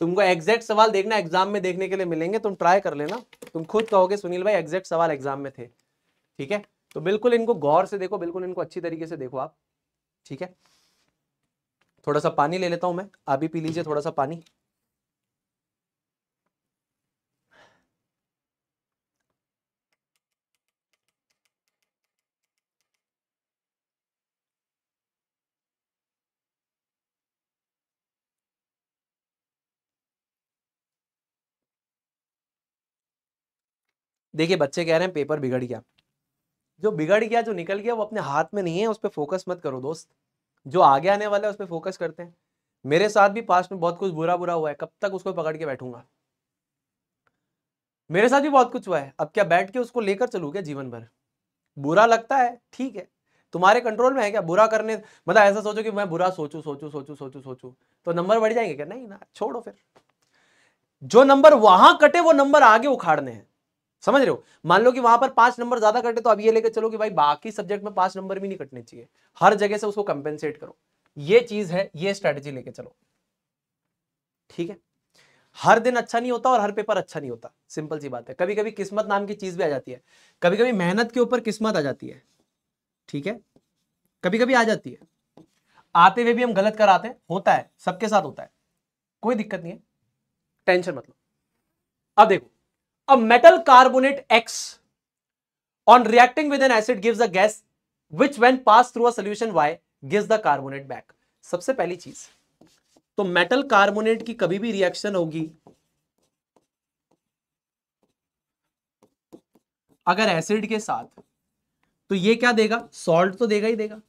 तुमको एग्जैक्ट सवाल देखना एग्जाम में देखने के लिए मिलेंगे तुम ट्राई कर लेना तुम खुद कहोगे सुनील भाई एग्जैक्ट सवाल एग्जाम में थे ठीक है तो बिल्कुल इनको गौर से देखो बिल्कुल इनको अच्छी तरीके से देखो आप ठीक है थोड़ा सा पानी ले लेता हूं मैं आप पी लीजिए थोड़ा सा पानी देखिए बच्चे कह रहे हैं पेपर बिगड़ गया जो बिगड़ गया जो निकल गया वो अपने हाथ में नहीं है उस पर फोकस मत करो दोस्त जो आगे आने वाला है उस पर फोकस करते हैं मेरे साथ भी पास्ट में बहुत कुछ बुरा बुरा हुआ है कब तक उसको पकड़ के बैठूंगा मेरे साथ भी बहुत कुछ हुआ है अब क्या बैठ के उसको लेकर चलू क्या जीवन भर बुरा लगता है ठीक है तुम्हारे कंट्रोल में है क्या बुरा करने मतलब ऐसा सोचो कि मैं बुरा सोचू सोचू सोचू सोचू सोचू तो नंबर बढ़ जाएंगे क्या नहीं ना छोड़ो फिर जो नंबर वहां कटे वो नंबर आगे उखाड़ने हैं समझ रहे हो मान लो कि वहां पर पांच नंबर ज्यादा कटे तो अब ये लेकर चलो कि भाई बाकी सब्जेक्ट में पांच नंबर भी नहीं कटने चाहिए हर जगह से उसको कंपेंसेट करो ये चीज है ये स्ट्रेटेजी लेके चलो ठीक है हर दिन अच्छा नहीं होता और हर पेपर अच्छा नहीं होता सिंपल सी बात है कभी कभी किस्मत नाम की चीज भी आ जाती है कभी कभी मेहनत के ऊपर किस्मत आ जाती है ठीक है कभी कभी आ जाती है आते हुए भी हम गलत कर आते हैं होता है सबके साथ होता है कोई दिक्कत नहीं है टेंशन मतलब अब देखो a metal carbonate X on reacting with an acid gives a gas which when passed through a solution Y gives the carbonate back. सबसे पहली चीज तो मेटल कार्बोनेट की कभी भी रिएक्शन होगी अगर एसिड के साथ तो ये क्या देगा सॉल्ट तो देगा ही देगा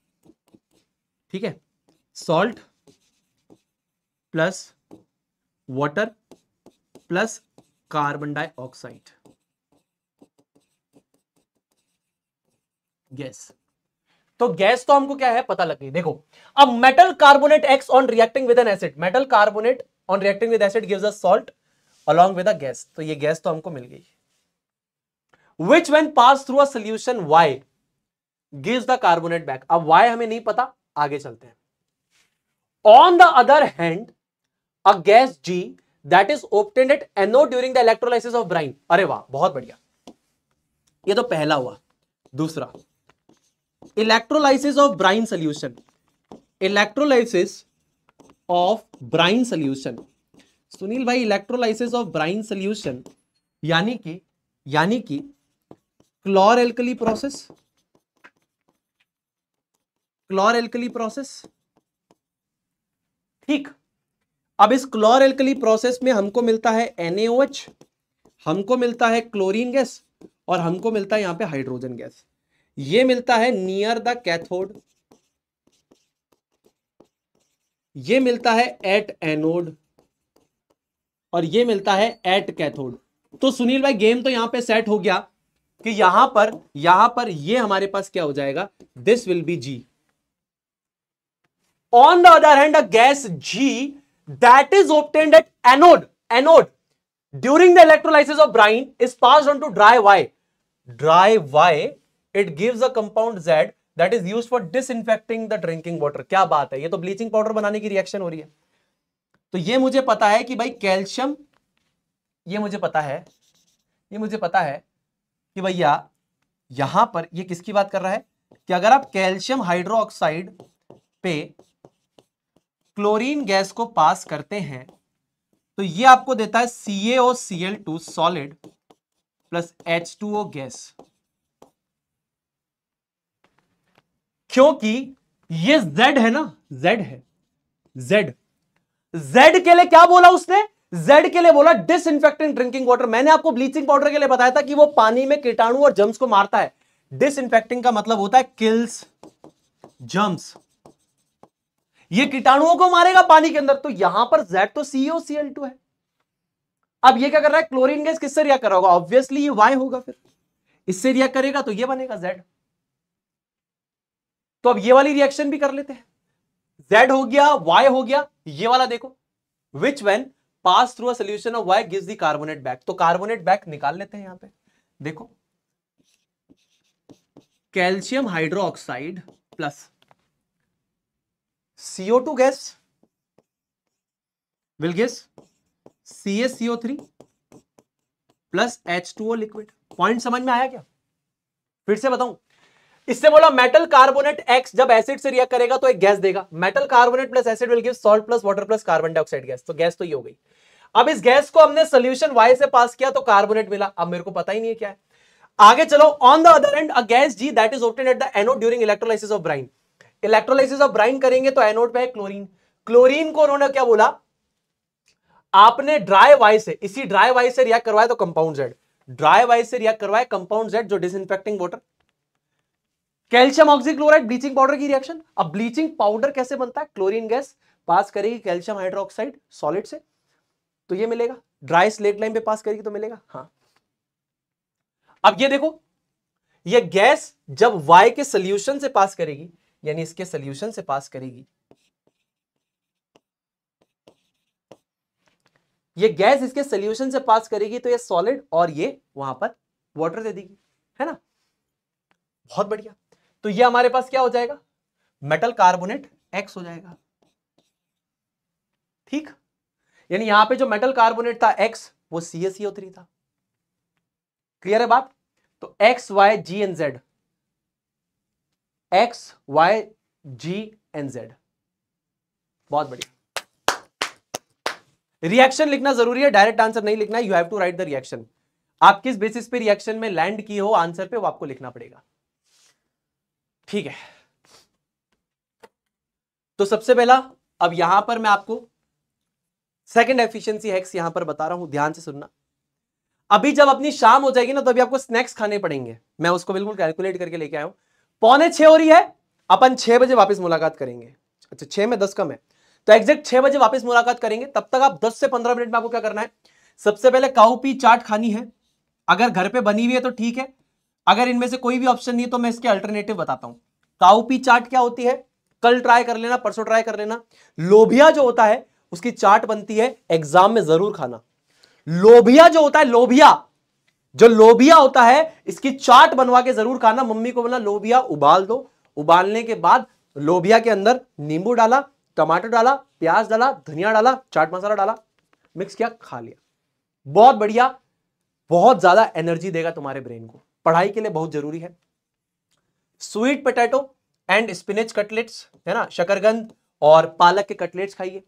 ठीक है salt plus water plus carbon dioxide gas तो गैस तो हमको क्या है पता लग गई देखो अब metal carbonate X on reacting with an acid metal carbonate on reacting with acid gives a salt along with a gas तो ये गैस तो हमको मिल गई which when pass through a solution Y gives the carbonate back अब Y हमें नहीं पता आगे चलते हैं on the other hand a gas G that is obtained at anode during the electrolysis of brine अरे वाह बहुत बढ़िया ये तो पहला हुआ दूसरा electrolysis of brine solution electrolysis of brine solution Sunil भाई इलेक्ट्रोलाइसिस ऑफ ब्राइन सोल्यूशन यानी कि यानी कि chlor alkali process chlor alkali process ठीक अब इस क्लोर एल्कली प्रोसेस में हमको मिलता है NaOH, हमको मिलता है क्लोरीन गैस और हमको मिलता है यहां पे हाइड्रोजन गैस ये मिलता है नियर द कैथोड ये मिलता है एट एनोड और ये मिलता है एट कैथोड तो सुनील भाई गेम तो यहां पे सेट हो गया कि यहां पर यहां पर ये हमारे पास क्या हो जाएगा this will be G on the other hand a gas G that is obtained at anode anode during the electrolysis of brine is passed on to dry y dry y it gives a compound z that is used for disinfecting the drinking water क्या बात है ये तो bleaching powder बनाने की reaction हो रही है तो ये मुझे पता है कि भाई कैल्शियम ये मुझे पता है ये मुझे पता है कि भैया यहां पर ये किसकी बात कर रहा है कि अगर आप कैल्शियम हाइड्रोक्साइड पे क्लोरीन गैस को पास करते हैं तो ये आपको देता है C AO C L two solid plus H two O gas क्योंकि ये Z है ना Z है Z Z के लिए क्या बोला उसने Z के लिए बोला डिस इन्फेक्टिंग ड्रिंकिंग वाटर मैंने आपको ब्लीचिंग पाउडर के लिए बताया था कि वो पानी में कीटाणु और जम्स को मारता है डिस इनफेक्टिंग का मतलब होता है किल्स जम्स ये कीटाणुओं को मारेगा पानी के अंदर तो यहां पर जेड तो सीओ सीएल टू है अब ये क्या कर रहा है क्लोरीन गैस किससे रिया कर रहा होगा ऑब्वियसली ये वाई होगा फिर इससे रिया करेगा तो ये बनेगा जेड तो अब ये वाली रिएक्शन भी कर लेते हैं जेड हो गया वाई हो गया ये वाला देखो which when pass through a solution of Y gives the carbonate back तो कार्बोनेट बैक निकाल लेते हैं यहां पर देखो calcium oxide plus CO two gas gas C S CO three plus H two O liquid point समझ में आया क्या फिर से बताऊं इससे बोला मेटल कार्बोनेट एक्स जब एसिड से रिएक्ट करेगा तो एक गैस देगा metal carbonate plus acid will give salt plus water plus carbon dioxide gas तो गैस तो ये हो गई अब इस गैस को हमने सोल्यूशन वाई से पास किया तो कार्बोनेट मिला अब मेरे को पता ही नहीं है क्या है आगे चलो on the other end a gas G that is obtain at the anode during electrolysis of brine electrolysis of brine करेंगे तो एनोड पे है क्लोरीन क्लोरीन को उन्होंने क्या बोला आपने ड्राई वाई से इसी ड्राई वाई से रिएक्ट करवाया तो कंपाउंड जेड ड्राई वाई से रिएक्ट करवाया कंपाउंड जेड जो disinfecting water calcium oxychloride bleaching powder की रिएक्शन अब ब्लीचिंग पाउडर कैसे बनता है क्लोरीन गैस पास करेगी कैल्शियम हाइड्रोक्साइड सॉलिड से तो ये मिलेगा ड्राई स्लेट लाइन पे पास करेगी तो मिलेगा हाँ अब ये देखो ये गैस जब वाई के सोल्यूशन से पास करेगी यानी इसके सोल्यूशन से पास करेगी ये गैस इसके सोल्यूशन से पास करेगी तो ये सॉलिड और ये वहां पर वाटर दे देगी है ना बहुत बढ़िया तो ये हमारे पास क्या हो जाएगा मेटल कार्बोनेट एक्स हो जाएगा ठीक यानी यहां पे जो मेटल कार्बोनेट था एक्स वो सी एस e था क्लियर है बात तो X Y G and Z X Y G and Z बहुत बढ़िया रिएक्शन लिखना जरूरी है डायरेक्ट आंसर नहीं लिखना you have to write the reaction आप किस बेसिस पे रिएक्शन में लैंड की हो आंसर पे वो आपको लिखना पड़ेगा ठीक है तो सबसे पहला अब यहां पर मैं आपको सेकंड एफिशिएंसी हैक्स यहां पर बता रहा हूं ध्यान से सुनना अभी जब अपनी शाम हो जाएगी ना तो अभी आपको स्नैक्स खाने पड़ेंगे मैं उसको बिल्कुल कैलकुलेट करके लेके आया हूं पौने छः हो रही है अपन छह बजे वापस मुलाकात करेंगे अच्छा छह में दस कम है तो एग्जैक्ट छह बजे वापस मुलाकात करेंगे तब तक आप दस से पंद्रह मिनट में आपको क्या करना है सबसे पहले काउपी चाट खानी है अगर घर पे बनी हुई है तो ठीक है अगर इनमें से कोई भी ऑप्शन नहीं है तो मैं इसके अल्टरनेटिव बताता हूं काउपी चाट क्या होती है कल ट्राई कर लेना परसों ट्राई कर लेना लोभिया जो होता है उसकी चाट बनती है एग्जाम में जरूर खाना लोभिया जो होता है लोभिया जो लोबिया होता है इसकी चाट बनवा के जरूर खाना मम्मी को बोला लोबिया उबाल दो उबालने के बाद लोबिया के अंदर नींबू डाला टमाटर डाला प्याज डाला धनिया डाला चाट मसाला डाला मिक्स किया खा लिया बहुत बढ़िया बहुत ज्यादा एनर्जी देगा तुम्हारे ब्रेन को पढ़ाई के लिए बहुत जरूरी है sweet potato and spinach cutlets है ना शकरगंद और पालक के कटलेट्स खाइए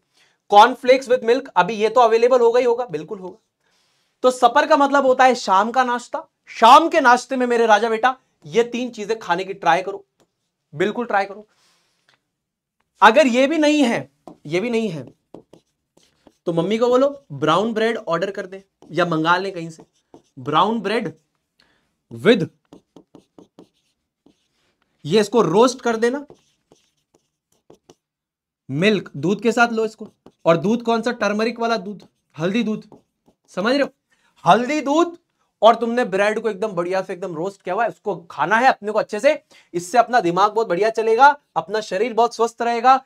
कॉर्नफ्लेक्स विद मिल्क अभी ये तो अवेलेबल होगा ही होगा बिल्कुल होगा तो सपर का मतलब होता है शाम का नाश्ता शाम के नाश्ते में मेरे राजा बेटा ये तीन चीजें खाने की ट्राई करो बिल्कुल ट्राई करो अगर ये भी नहीं है ये भी नहीं है तो मम्मी को बोलो ब्राउन ब्रेड ऑर्डर कर दे या मंगा ले कहीं से ब्राउन ब्रेड विद ये इसको रोस्ट कर देना मिल्क दूध के साथ लो इसको और दूध कौन सा टर्मरिक वाला दूध हल्दी दूध समझ रहे हो हल्दी दूध और तुमने ब्रेड को एकदम बढ़िया से एकदम रोस्ट किया हुआ है उसको खाना है अपने को अच्छे से इससे अपना दिमाग बहुत बढ़िया चलेगा अपना शरीर बहुत स्वस्थ रहेगा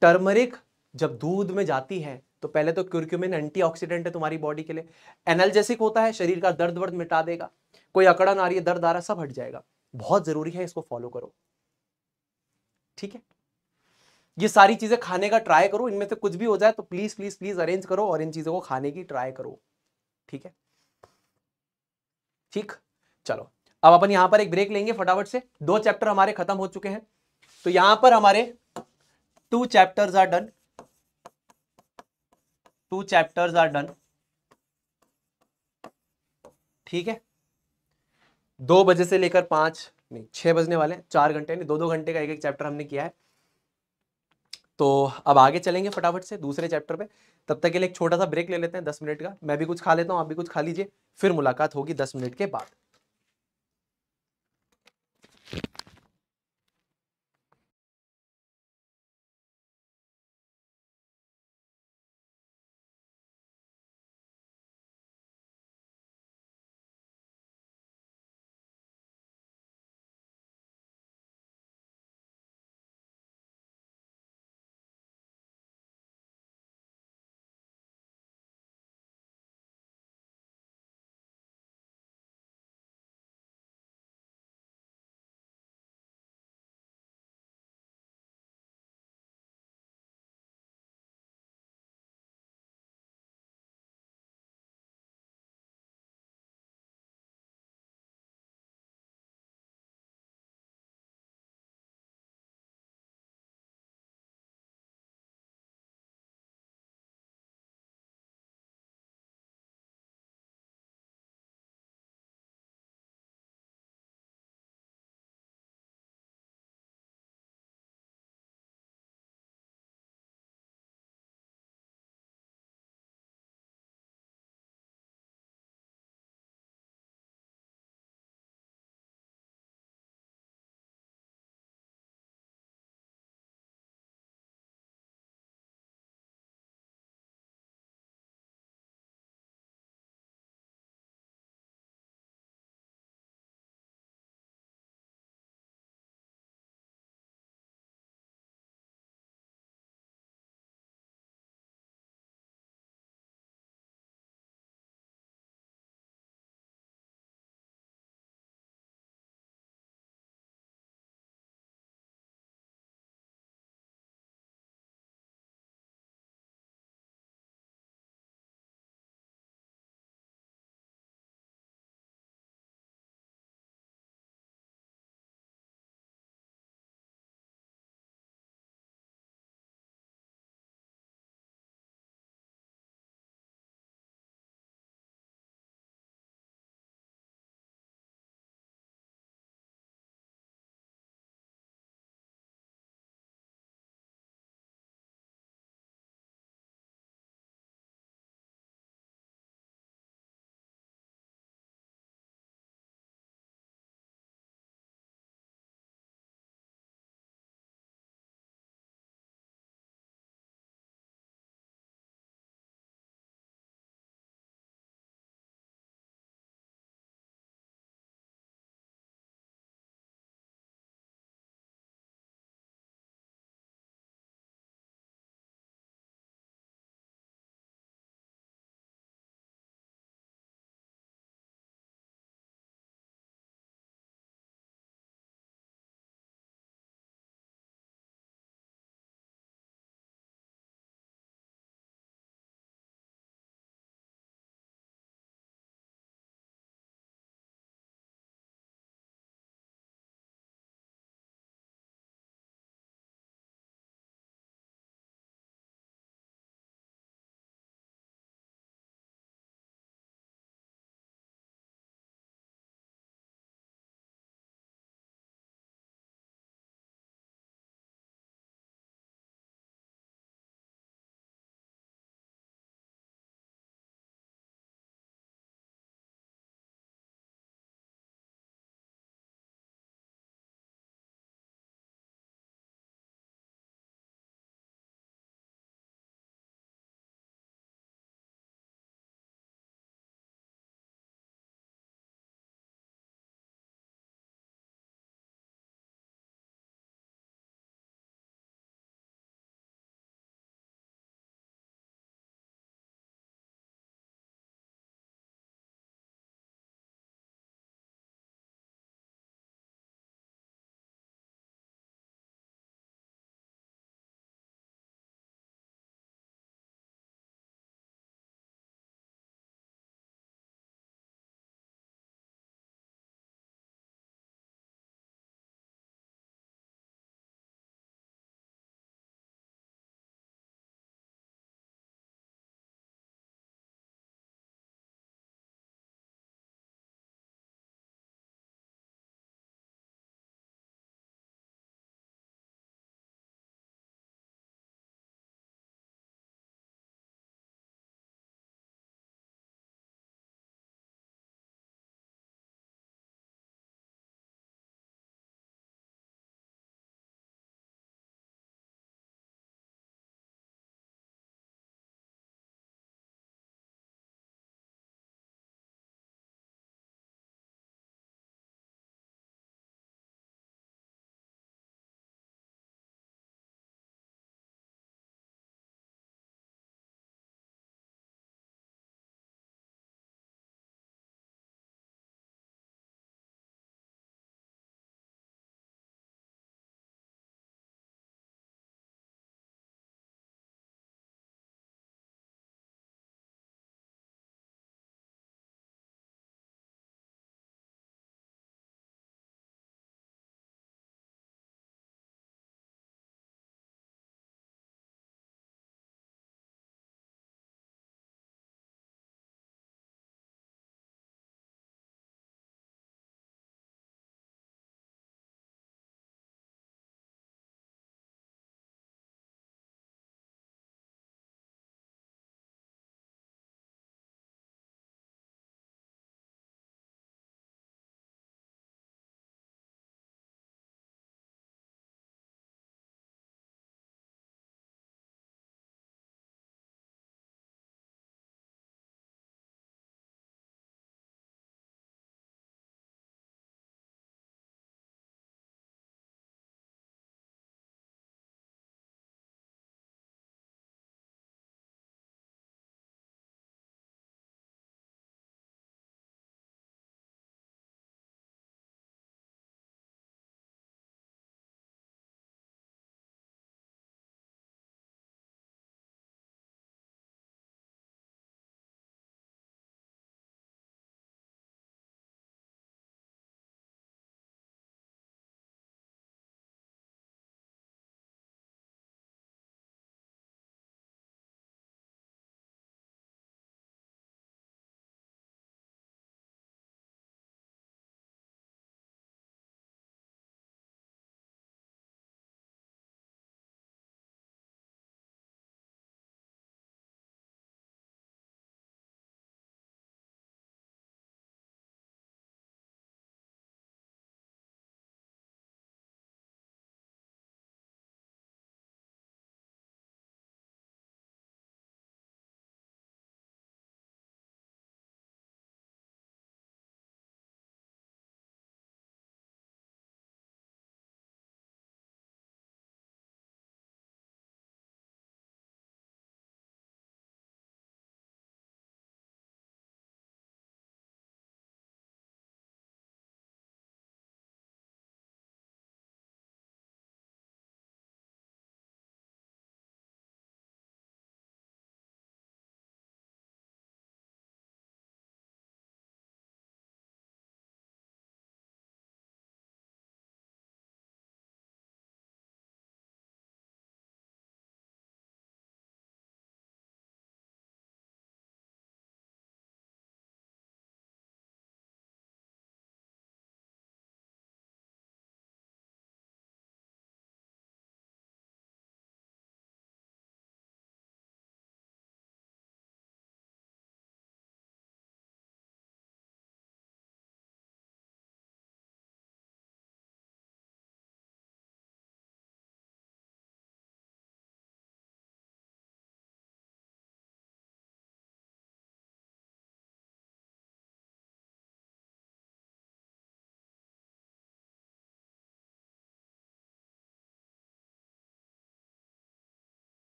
टर्मरिक जब दूध में जाती है तो पहले तो क्यूरक्यूमिन एंटीऑक्सीडेंट है तुम्हारी बॉडी के लिए एनर्जेसिक होता है शरीर का दर्द वर्द मिटा देगा कोई अकड़न आ रही है दर्द आ रहा सब हट जाएगा बहुत जरूरी है इसको फॉलो करो ठीक है ये सारी चीजें खाने का ट्राई करो इनमें से कुछ भी हो जाए तो प्लीज प्लीज प्लीज अरेंज करो और इन चीजों को खाने की ट्राई करो ठीक है ठीक चलो अब अपन यहां पर एक ब्रेक लेंगे फटाफट से दो चैप्टर हमारे खत्म हो चुके हैं तो यहां पर हमारे two chapters are done two chapters are done ठीक है दो बजे से लेकर पांच नहीं छह बजने वाले चार घंटे नहीं दो दो घंटे का एक एक चैप्टर हमने किया है तो अब आगे चलेंगे फटाफट से दूसरे चैप्टर पे तब तक के लिए एक छोटा सा ब्रेक ले लेते हैं दस मिनट का मैं भी कुछ खा लेता हूँ आप भी कुछ खा लीजिए फिर मुलाकात होगी दस मिनट के बाद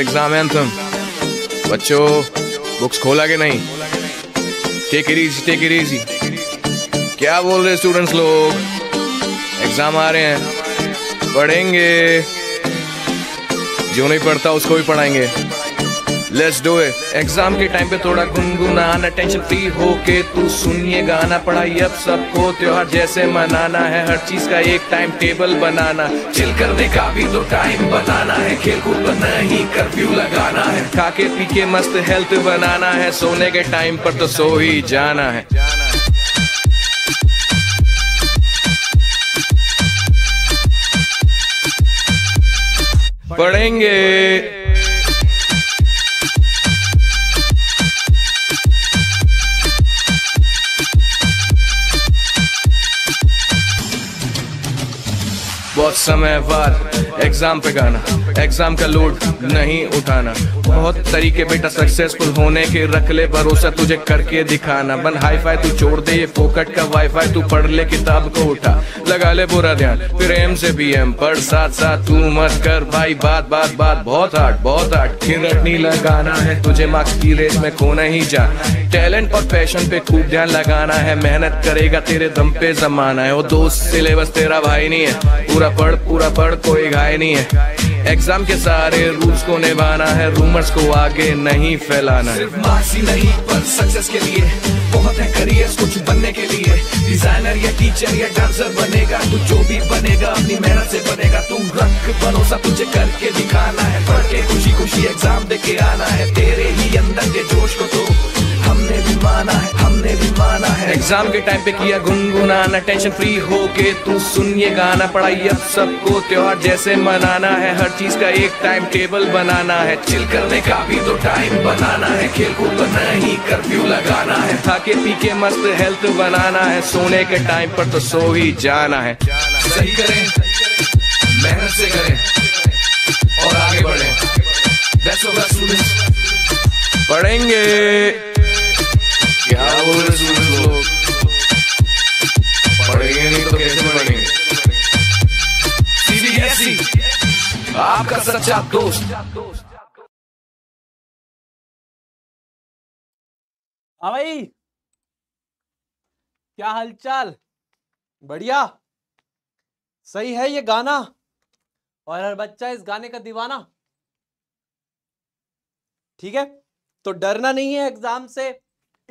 एग्जाम एंथम बच्चों बुक्स खोला के नहीं take it easy take it easy क्या बोल रहे स्टूडेंट्स लोग एग्जाम आ रहे हैं पढ़ेंगे जो नहीं पढ़ता उसको भी पढ़ाएंगे लेट्स डू इट एग्जाम के टाइम पे थोड़ा गुनगुनाना टेंशन फ्री हो के तू सुनिए गाना पढ़ाई अब सबको त्योहार जैसे मनाना है हर चीज का एक टाइम टेबल बनाना चिल करने का भी तो टाइम बनाना है खेल कूद नहीं कर्फ्यू लगाना है खाके पी के मस्त हेल्थ बनाना है सोने के टाइम पर तो सो ही जाना है पढ़ेंगे बहुत समय बाद एग्जाम पे गाना एग्जाम का लोड नहीं उठाना बहुत तरीके बेटा सक्सेसफुल होने के रख ले भरोसा तुझे करके दिखाना बन हाई फाई तू छोड़ दे ये फोकट का वाई फाई तू पढ़ ले किताब को उठा लगा ले बुरा ध्यान फिर एम से बी एम पढ़ साथ साथ तू मत कर भाई बात बात बात बहुत हार्ड बहुत हार्ड खिरटनी लगाना है तुझे मार्क्स की रेस में खोना ही जा टैलेंट और पैशन पे खूब ध्यान लगाना है मेहनत करेगा तेरे दम पे जमाना है वो दोस्त सिलेबस तेरा भाई नहीं है पूरा पढ़ पूरा पढ़ कोई गाय नहीं है एग्जाम के सारे रूल्स को निभाना है रूमर्स को आगे नहीं फैलाना सिर्फ मार्क्स ही नहीं पर सक्सेस के लिए बहुत है करियर कुछ बनने के लिए डिजाइनर या टीचर या डांसर बनेगा तू जो भी बनेगा अपनी मेहनत से बनेगा तू रख भरोसा तुझे करके दिखाना है पढ़ के खुशी खुशी एग्जाम दे के आना है तेरे ही अंदर के जोश को तो माना है हमने भी माना है एग्जाम के टाइम पे किया गुनगुनाना टेंशन फ्री हो के तू सुन ये गाना पढ़ाई अब सबको त्योहार जैसे मनाना है हर चीज का एक टाइम टेबल बनाना है चिल करने का भी तो टाइम बनाना है खेल कूद तो नहीं कर्फ्यू लगाना है खाके पी के मस्त हेल्थ बनाना है सोने के टाइम पर तो सो ही जाना है सही करें मेहनत से करें और आगे बढ़े पढ़ेंगे क्या स्टूडेंट लोग पढ़ेंगे नहीं तो कैसे बनेंगे सीबीएसई आपका सच्चा दोस्त हाँ भाई क्या हालचाल बढ़िया सही है ये गाना और हर बच्चा इस गाने का दीवाना ठीक है तो डरना नहीं है एग्जाम से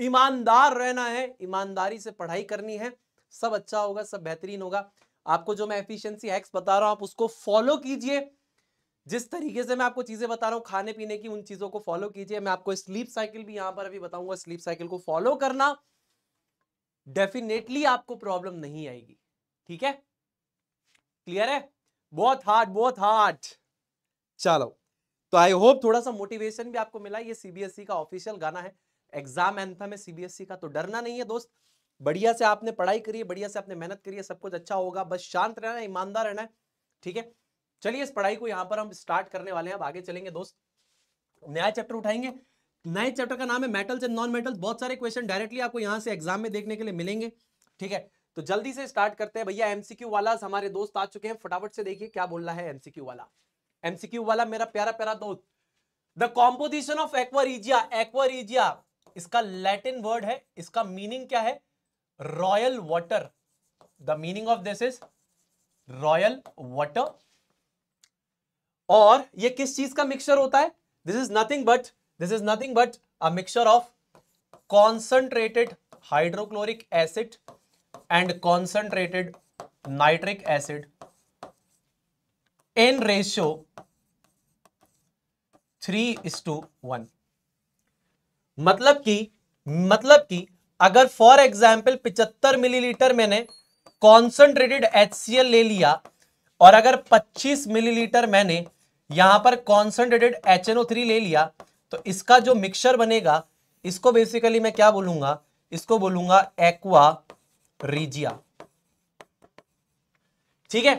ईमानदार रहना है ईमानदारी से पढ़ाई करनी है सब अच्छा होगा सब बेहतरीन होगा आपको जो मैं एफिशिएंसी हैक्स बता रहा हूं आप उसको फॉलो कीजिए जिस तरीके से मैं आपको चीजें बता रहा हूं खाने पीने की उन चीजों को फॉलो कीजिए मैं आपको स्लीप साइकिल भी यहां पर अभी बताऊंगा स्लीप साइकिल को फॉलो करना डेफिनेटली आपको प्रॉब्लम नहीं आएगी ठीक है क्लियर है बहुत हार्ड बहुत हार्ड चलो तो आई होप थोड़ा सा मोटिवेशन भी आपको मिला ये सीबीएसई e का ऑफिशियल गाना है एग्जाम एंथम है सीबीएसई का तो डरना नहीं है दोस्त बढ़िया से आपने पढ़ाई करी है बढ़िया से आपने मेहनत करी है सब कुछ अच्छा होगा बस शांत रहना है ईमानदार रहना है ठीक है चलिए इस पढ़ाई को यहाँ पर हम स्टार्ट करने वाले हैं अब आगे चलेंगे दोस्त नया चैप्टर उठाएंगे नए चैप्टर का नाम है मेटल्स एंड नॉन मेटल्स बहुत सारे क्वेश्चन डायरेक्टली आपको यहाँ से एग्जाम में देखने के लिए मिलेंगे ठीक है तो जल्दी से स्टार्ट करते हैं भैया एमसीक्यू वाला हमारे दोस्त आ चुके हैं फटाफट से देखिए क्या बोल रहा है एमसीक्यू वाला एमसीक्यू वाला मेरा प्यारा प्यारा दोस्त the composition of aqua regia aqua regia इसका लैटिन वर्ड है इसका मीनिंग क्या है royal water the meaning of this is royal water और ये किस चीज का मिक्सचर होता है this is nothing but this is nothing but a mixture of concentrated hydrochloric acid and concentrated nitric acid in ratio three is two one मतलब कि मतलब कि अगर फॉर एग्जाम्पल 75 मिलीलीटर मैंने कॉन्सेंट्रेटेड एच ले लिया और अगर 25 मिलीलीटर मैंने यहां पर कॉन्सेंट्रेटेड एच ले लिया तो इसका जो मिक्सचर बनेगा इसको बेसिकली मैं क्या बोलूंगा इसको बोलूंगा एक्वा रिजिया ठीक है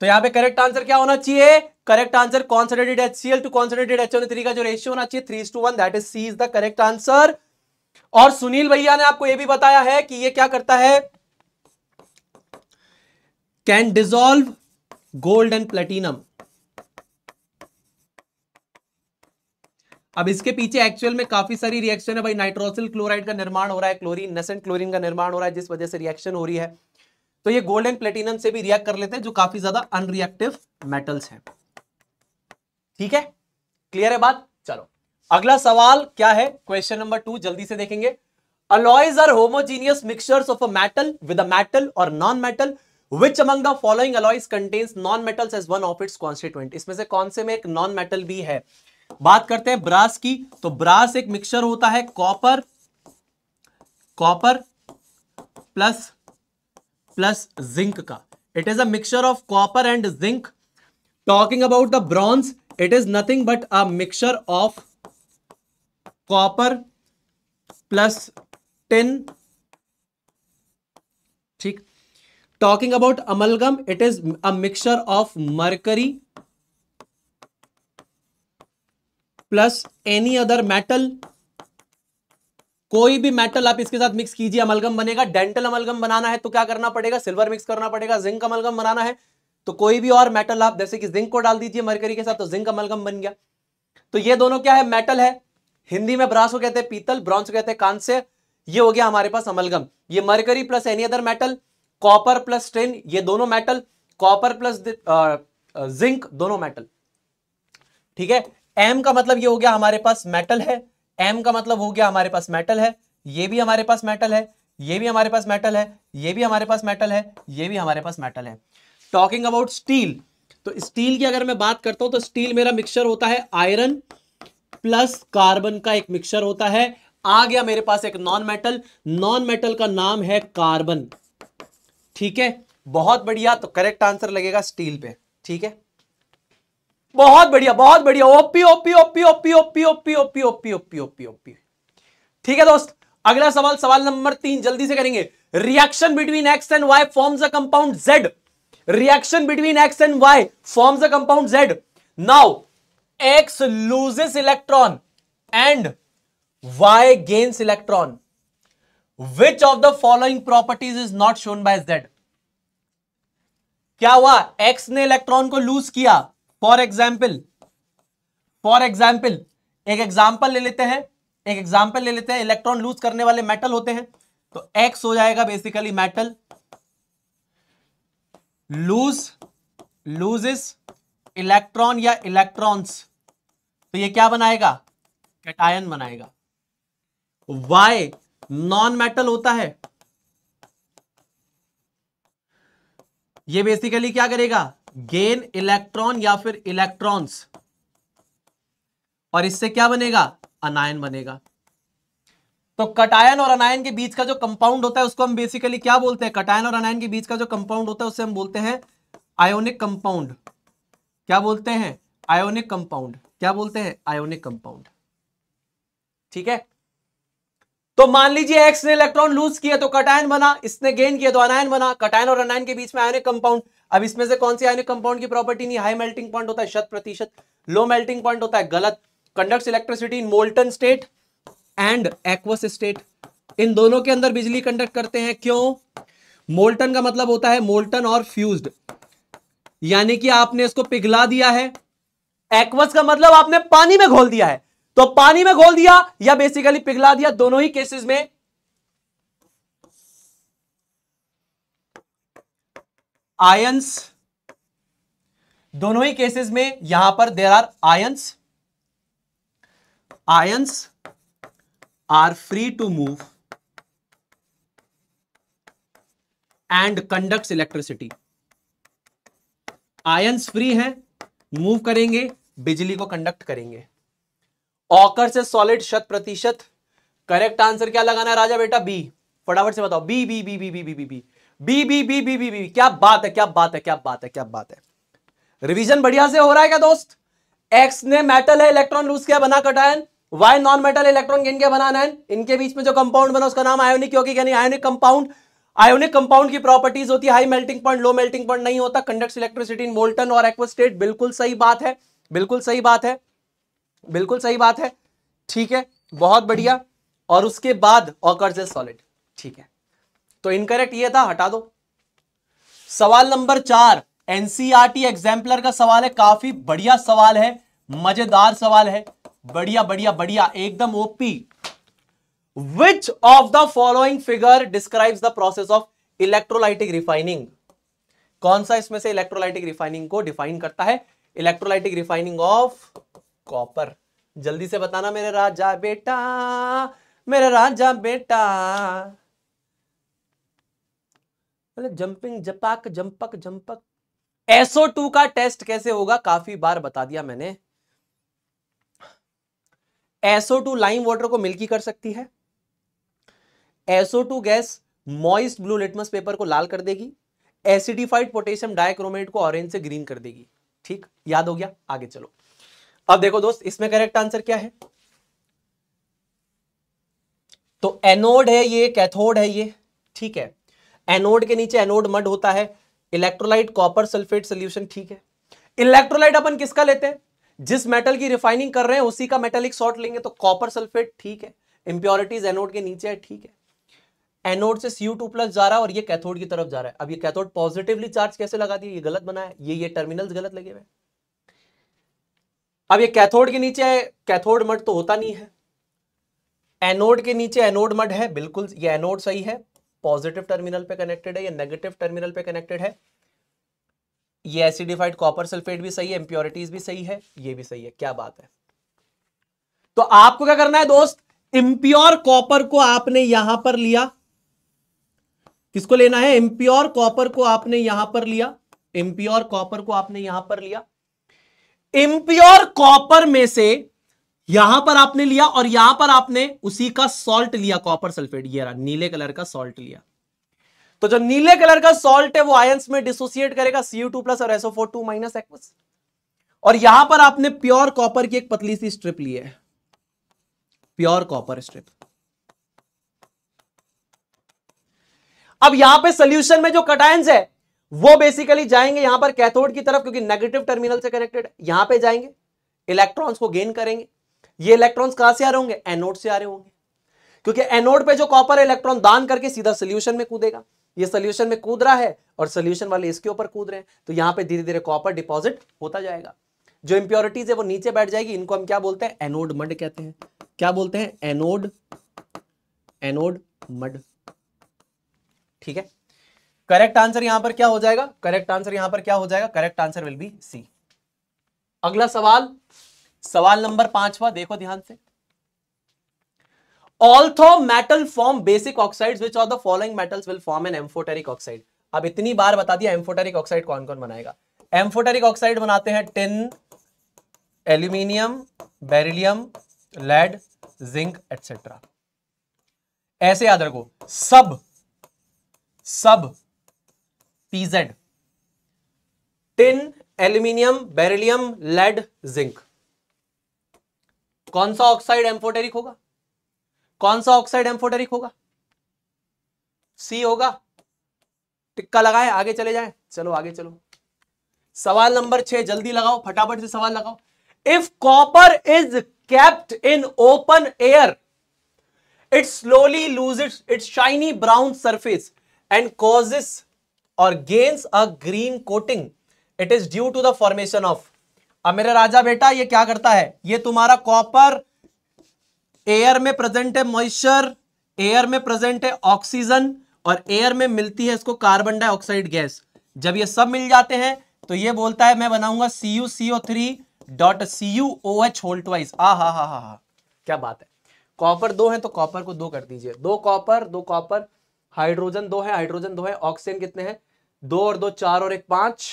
तो यहां पे करेक्ट आंसर क्या होना चाहिए correct answer concentrated H C L to concentrated H three का जो रेशियो होना चाहिए three two one that is C is the correct answer और सुनील भैया ने आपको यह भी बताया है कि यह क्या करता है can dissolve gold and platinum अब इसके पीछे एक्चुअल में काफी सारी रिएक्शन है भाई नाइट्रोसिल क्लोराइड का निर्माण हो रहा है क्लोरीन नसेंट क्लोरीन का निर्माण हो रहा है जिस वजह से रिएक्शन हो रही है तो ये गोल्ड एंड प्लेटिनम से भी रिएक्ट कर लेते हैं जो काफी ज्यादा अनरिएक्टिव मेटल्स हैं ठीक है क्लियर है बात चलो अगला सवाल क्या है क्वेश्चन नंबर टू जल्दी से देखेंगे alloys are homogeneous mixtures of a metal with a metal और non metal which among the following alloys contains non metals as one of its constituent इसमें से कौन से में एक नॉन मेटल भी है बात करते हैं ब्रास की तो ब्रास एक मिक्सचर होता है copper copper plus plus zinc का it is a mixture of copper and zinc talking about the bronze it is nothing but a mixture of copper plus tin ठीक talking about amalgam it is a mixture of mercury plus any other metal कोई भी metal आप इसके साथ mix कीजिए amalgam बनेगा dental amalgam बनाना है तो क्या करना पड़ेगा सिल्वर मिक्स करना पड़ेगा जिंक अमलगम बनाना है तो कोई भी और मेटल आप जैसे कि जिंक को डाल दीजिए मरकरी के साथ तो जिंक अमलगम बन गया तो ये दोनों क्या है मेटल है हिंदी में ब्रास को कहते हैं पीतल ब्रॉन्स को कहते हैं कांस्य ये हो गया हमारे पास अमलगम ये mercury plus any other metal copper plus train ये दोनों मेटल कॉपर प्लस जिंक दोनों मेटल ठीक है एम का मतलब ये हो गया हमारे पास मेटल है एम का मतलब हो गया हमारे पास मेटल है ये भी हमारे पास मेटल है ये भी हमारे पास मेटल है ये भी हमारे पास मेटल है ये भी हमारे पास मेटल है टॉकिंग अबाउट स्टील तो स्टील की अगर मैं बात करता हूं तो स्टील मेरा मिक्सचर होता है आयरन प्लस कार्बन का एक मिक्सचर होता है आ गया मेरे पास एक नॉन मेटल नॉन मेटल का नाम है कार्बन ठीक है बहुत बढ़िया तो करेक्ट आंसर लगेगा स्टील पे ठीक है बहुत बढ़िया बहुत बढ़िया OP OP OP OP OP OP OP OP OP OP OP ठीक है दोस्त अगला सवाल सवाल नंबर तीन जल्दी से करेंगे reaction between X and Y forms a compound Z reaction between X and Y forms a compound Z now X loses electron and Y gains electron which of the following properties is not shown by Z क्या हुआ X ने electron को lose किया for example for example एक example ले लेते हैं एक एग्जाम्पल ले लेते हैं इलेक्ट्रॉन लूज करने वाले मेटल होते हैं तो एक्स हो जाएगा basically metal lose loses electron या इलेक्ट्रॉन्स तो ये क्या बनाएगा कैटायन बनाएगा वाई नॉन मेटल होता है ये बेसिकली क्या करेगा गेन इलेक्ट्रॉन या फिर इलेक्ट्रॉन्स और इससे क्या बनेगा अनायन बनेगा तो कटायन और अनायन के बीच का जो कंपाउंड होता है उसको हम बेसिकली क्या बोलते हैं कटायन और अनायन के बीच का जो कंपाउंड होता है उसे हम बोलते हैं आयोनिक कंपाउंड क्या बोलते हैं आयोनिक कंपाउंड क्या बोलते हैं आयोनिक कंपाउंड ठीक है तो मान लीजिए एक्स ने इलेक्ट्रॉन लूज किया तो कटायन बना इसने गेन किया तो अनायन बना कटायन और अनायन के बीच में आयोनिक कंपाउंड अब इसमें से कौन सी आयोनिक कंपाउंड की प्रॉपर्टी नहीं हाई मेल्टिंग पॉइंट होता है शत प्रतिशत लो मेल्टिंग पॉइंट होता है गलत conduct electricity in molten state and aqueous state इन दोनों के अंदर बिजली कंडक्ट करते हैं क्यों मोल्टन का मतलब होता है मोल्टन और फ्यूज्ड यानी कि आपने इसको पिघला दिया है एक्वस का मतलब आपने पानी में घोल दिया है तो पानी में घोल दिया या बेसिकली पिघला दिया दोनों ही केसेस में आयंस दोनों ही केसेस में यहां पर there are ions ions are free to move and conduct electricity ions free हैं मूव करेंगे बिजली को कंडक्ट करेंगे ऑकर से सॉलिड शत प्रतिशत करेक्ट आंसर क्या लगाना है राजा बेटा बी फटाफट से बताओ B B B B B B B B B B B B B B क्या बात है क्या बात है क्या बात है क्या बात है रिवीजन बढ़िया से हो रहा है क्या दोस्त एक्स ने मेटल है इलेक्ट्रॉन लूज किया बना cation Y non metal electron gain के बनाना है इनके बीच में जो कंपाउंड बना उसका नाम आयोनिक क्योंकि यानी आयोनिक कंपाउंड आयोनिक कंपाउंड की प्रॉपर्टीज होती है high melting point low melting point नहीं होता कंडक्ट इलेक्ट्रिसिटी इन मोल्टन और एक्वस्टेट बिल्कुल सही बात है बिल्कुल सही बात है बिल्कुल सही बात है ठीक है बहुत बढ़िया और उसके बाद ऑकर्स इज सॉलिड ठीक है तो इनकरेक्ट ये था हटा दो सवाल नंबर चार एनसीआरटी एग्जाम्पलर e का सवाल है काफी बढ़िया सवाल है मजेदार सवाल है बढ़िया बढ़िया बढ़िया एकदम OP which of the following figure describes the process of electrolytic refining कौन सा इसमें से इलेक्ट्रोलाइटिक रिफाइनिंग को डिफाइन करता है इलेक्ट्रोलाइटिक रिफाइनिंग ऑफ कॉपर जल्दी से बताना मेरे राजा बेटा मेरे राजा बेटा जंपिंग जपाक जंपक जंपक एसओ टू का टेस्ट कैसे होगा काफी बार बता दिया मैंने एसओ टू लाइम वाटर को मिल्की कर सकती है SO two gas moist blue litmus paper को लाल कर देगी एसिडिफाइड पोटेशियम डायक्रोमेट को ऑरेंज से ग्रीन कर देगी ठीक याद हो गया आगे चलो अब देखो दोस्त इसमें करेक्ट आंसर क्या है तो एनोड है ये कैथोड है ये ठीक है एनोड के नीचे एनोड मड होता है इलेक्ट्रोलाइट कॉपर सल्फेट सोल्यूशन ठीक है इलेक्ट्रोलाइट अपन किसका लेते हैं जिस मेटल की रिफाइनिंग कर रहे हैं उसी का मेटेलिक सॉल्ट लेंगे तो कॉपर सल्फेट ठीक है इंप्योरिटीज एनोड के नीचे है ठीक है एनोड से सीयू टू प्लस जा रहा है और ये कैथोड की तरफ जा रहा है अब ये कैथोड पॉजिटिवली चार्ज कैसे लगा दिया ये गलत बना है ये ये टर्मिनल्स गलत लगे हुए अब ये कैथोड के नीचे है कैथोड मट तो होता नहीं है एनोड के नीचे एनोड मड है बिल्कुल ये एनोड सही है पॉजिटिव टर्मिनल पे कनेक्टेड है या नेगेटिव टर्मिनल पे कनेक्टेड है ये एसिडिफाइड कॉपर सल्फेट भी सही है इंप्योरिटीज भी सही है ये भी सही है क्या बात है तो आपको क्या करना है दोस्त इम्प्योर कॉपर को आपने यहां पर लिया किसको लेना है इम्प्योर कॉपर को आपने यहां पर लिया इम्प्योर कॉपर को आपने यहां पर लिया इम्प्योर कॉपर में से यहां पर आपने लिया और यहां पर आपने उसी का सॉल्ट लिया कॉपर सल्फेट ये रहा नीले कलर का सॉल्ट लिया तो जो नीले कलर का सॉल्ट है वो आयंस में डिसोसिएट करेगा सीयू टू प्लस और SO four two minus aqueous और यहां पर आपने प्योर कॉपर की एक पतली सी स्ट्रिप ली है प्योर कॉपर स्ट्रिप अब यहां पे सोल्यूशन में जो कटायंस है वो बेसिकली जाएंगे यहां पर कैथोड की तरफ क्योंकि नेगेटिव टर्मिनल से कनेक्टेड यहां पे जाएंगे इलेक्ट्रॉन्स को गेन करेंगे ये इलेक्ट्रॉन्स कहां से आ रहे होंगे एनोड से आ रहे होंगे क्योंकि एनोड पे जो कॉपर इलेक्ट्रॉन दान करके सीधा सोल्यूशन में कूदेगा ये सोल्यूशन में कूद रहा है और सोल्यूशन वाले इसके ऊपर कूद रहे हैं तो यहाँ पे धीरे धीरे कॉपर डिपॉजिट होता जाएगा जो इंप्योरिटीज है वो नीचे बैठ जाएगी इनको हम क्या बोलते हैं एनोड मड कहते हैं क्या बोलते हैं एनोड एनोड मड ठीक है करेक्ट आंसर यहां पर क्या हो जाएगा करेक्ट आंसर यहां पर क्या हो जाएगा correct answer will be C अगला सवाल सवाल नंबर पांचवा देखो ध्यान से although metal form basic oxide which are the following metals will form an amphoteric oxide अब इतनी बार बता दिया एम्फोटेरिक ऑक्साइड कौन कौन बनाएगा एम्फोटेरिक ऑक्साइड बनाते हैं tin aluminium beryllium lead zinc etcetera ऐसे याद रखो सब सब PZ tin aluminium beryllium lead zinc कौन सा ऑक्साइड एम्फोटेरिक होगा कौन सा ऑक्साइड एम्फोटेरिक होगा सी होगा टिक्का लगाए आगे चले जाए चलो आगे चलो सवाल नंबर छह जल्दी लगाओ फटाफट से सवाल लगाओ if copper is kept in open air it slowly lose its its shiny brown surface and causes और gains a green coating it is due to the formation of अब मेरे राजा बेटा ये क्या करता है ये तुम्हारा कॉपर एयर में प्रेजेंट है मॉइस्चर एयर में प्रेजेंट है ऑक्सीजन और एयर में मिलती है इसको कार्बन डाइऑक्साइड गैस जब ये सब मिल जाते हैं तो ये बोलता है मैं बनाऊंगा C U C O three dot C U O H hold आ हा हा हा हा क्या बात है कॉपर दो है तो कॉपर को दो कर दीजिए दो कॉपर दो कॉपर हाइड्रोजन दो है हाइड्रोजन दो है ऑक्सीजन कितने हैं दो और दो चार और एक पांच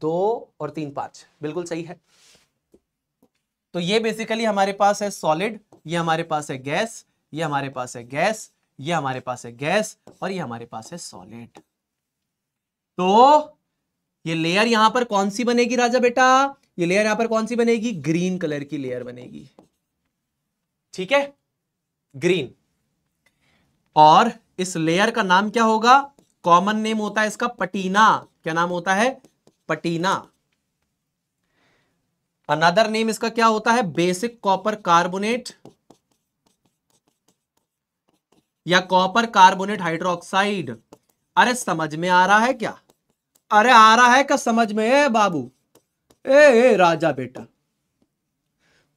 दो और तीन पांच बिल्कुल सही है तो ये बेसिकली हमारे पास है सॉलिड ये हमारे पास है गैस ये हमारे पास है गैस ये हमारे पास है गैस और ये हमारे पास है सॉलिड तो ये लेयर यहां पर कौन सी बनेगी राजा बेटा ये लेयर यहां पर कौन सी बनेगी ग्रीन कलर की लेयर बनेगी ठीक है ग्रीन और इस लेयर का नाम क्या होगा कॉमन नेम होता है इसका पटीना क्या नाम होता है पटीना अनदर नेम इसका क्या होता है बेसिक कॉपर कार्बोनेट या कॉपर कार्बोनेट हाइड्रोक्साइड अरे समझ में आ रहा है क्या अरे आ रहा है क्या समझ में है बाबू ए, ए राजा बेटा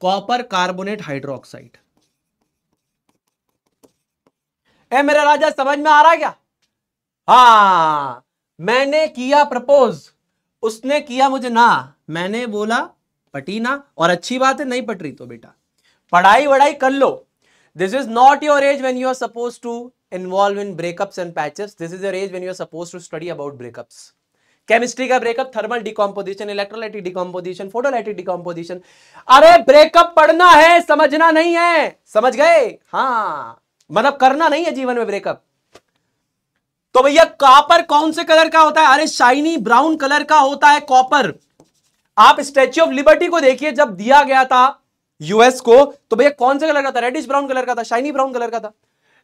कॉपर कार्बोनेट हाइड्रोक्साइड ए मेरे राजा समझ में आ रहा है क्या हा मैंने किया प्रपोज उसने किया मुझे ना मैंने बोला पटी ना और अच्छी बात है नहीं पट रही तो बेटा पढ़ाई वढ़ाई कर लो this is not your age when you are suppose to involve in breakups and patches this is your age when you are suppose to study about breakups chemistry का breakup thermal decomposition electrolytic decomposition photolytic decomposition अरे breakup पढ़ना है समझना नहीं है समझ गए हाँ मतलब करना नहीं है जीवन में ब्रेकअप तो भैया कॉपर कौन से कलर का होता है अरे शाइनी ब्राउन कलर का होता है कॉपर आप स्टेच्यू ऑफ लिबर्टी को देखिए जब दिया गया था यूएस को तो भैया कौन सा कलर का था रेडिश ब्राउन कलर का था शाइनी ब्राउन कलर का था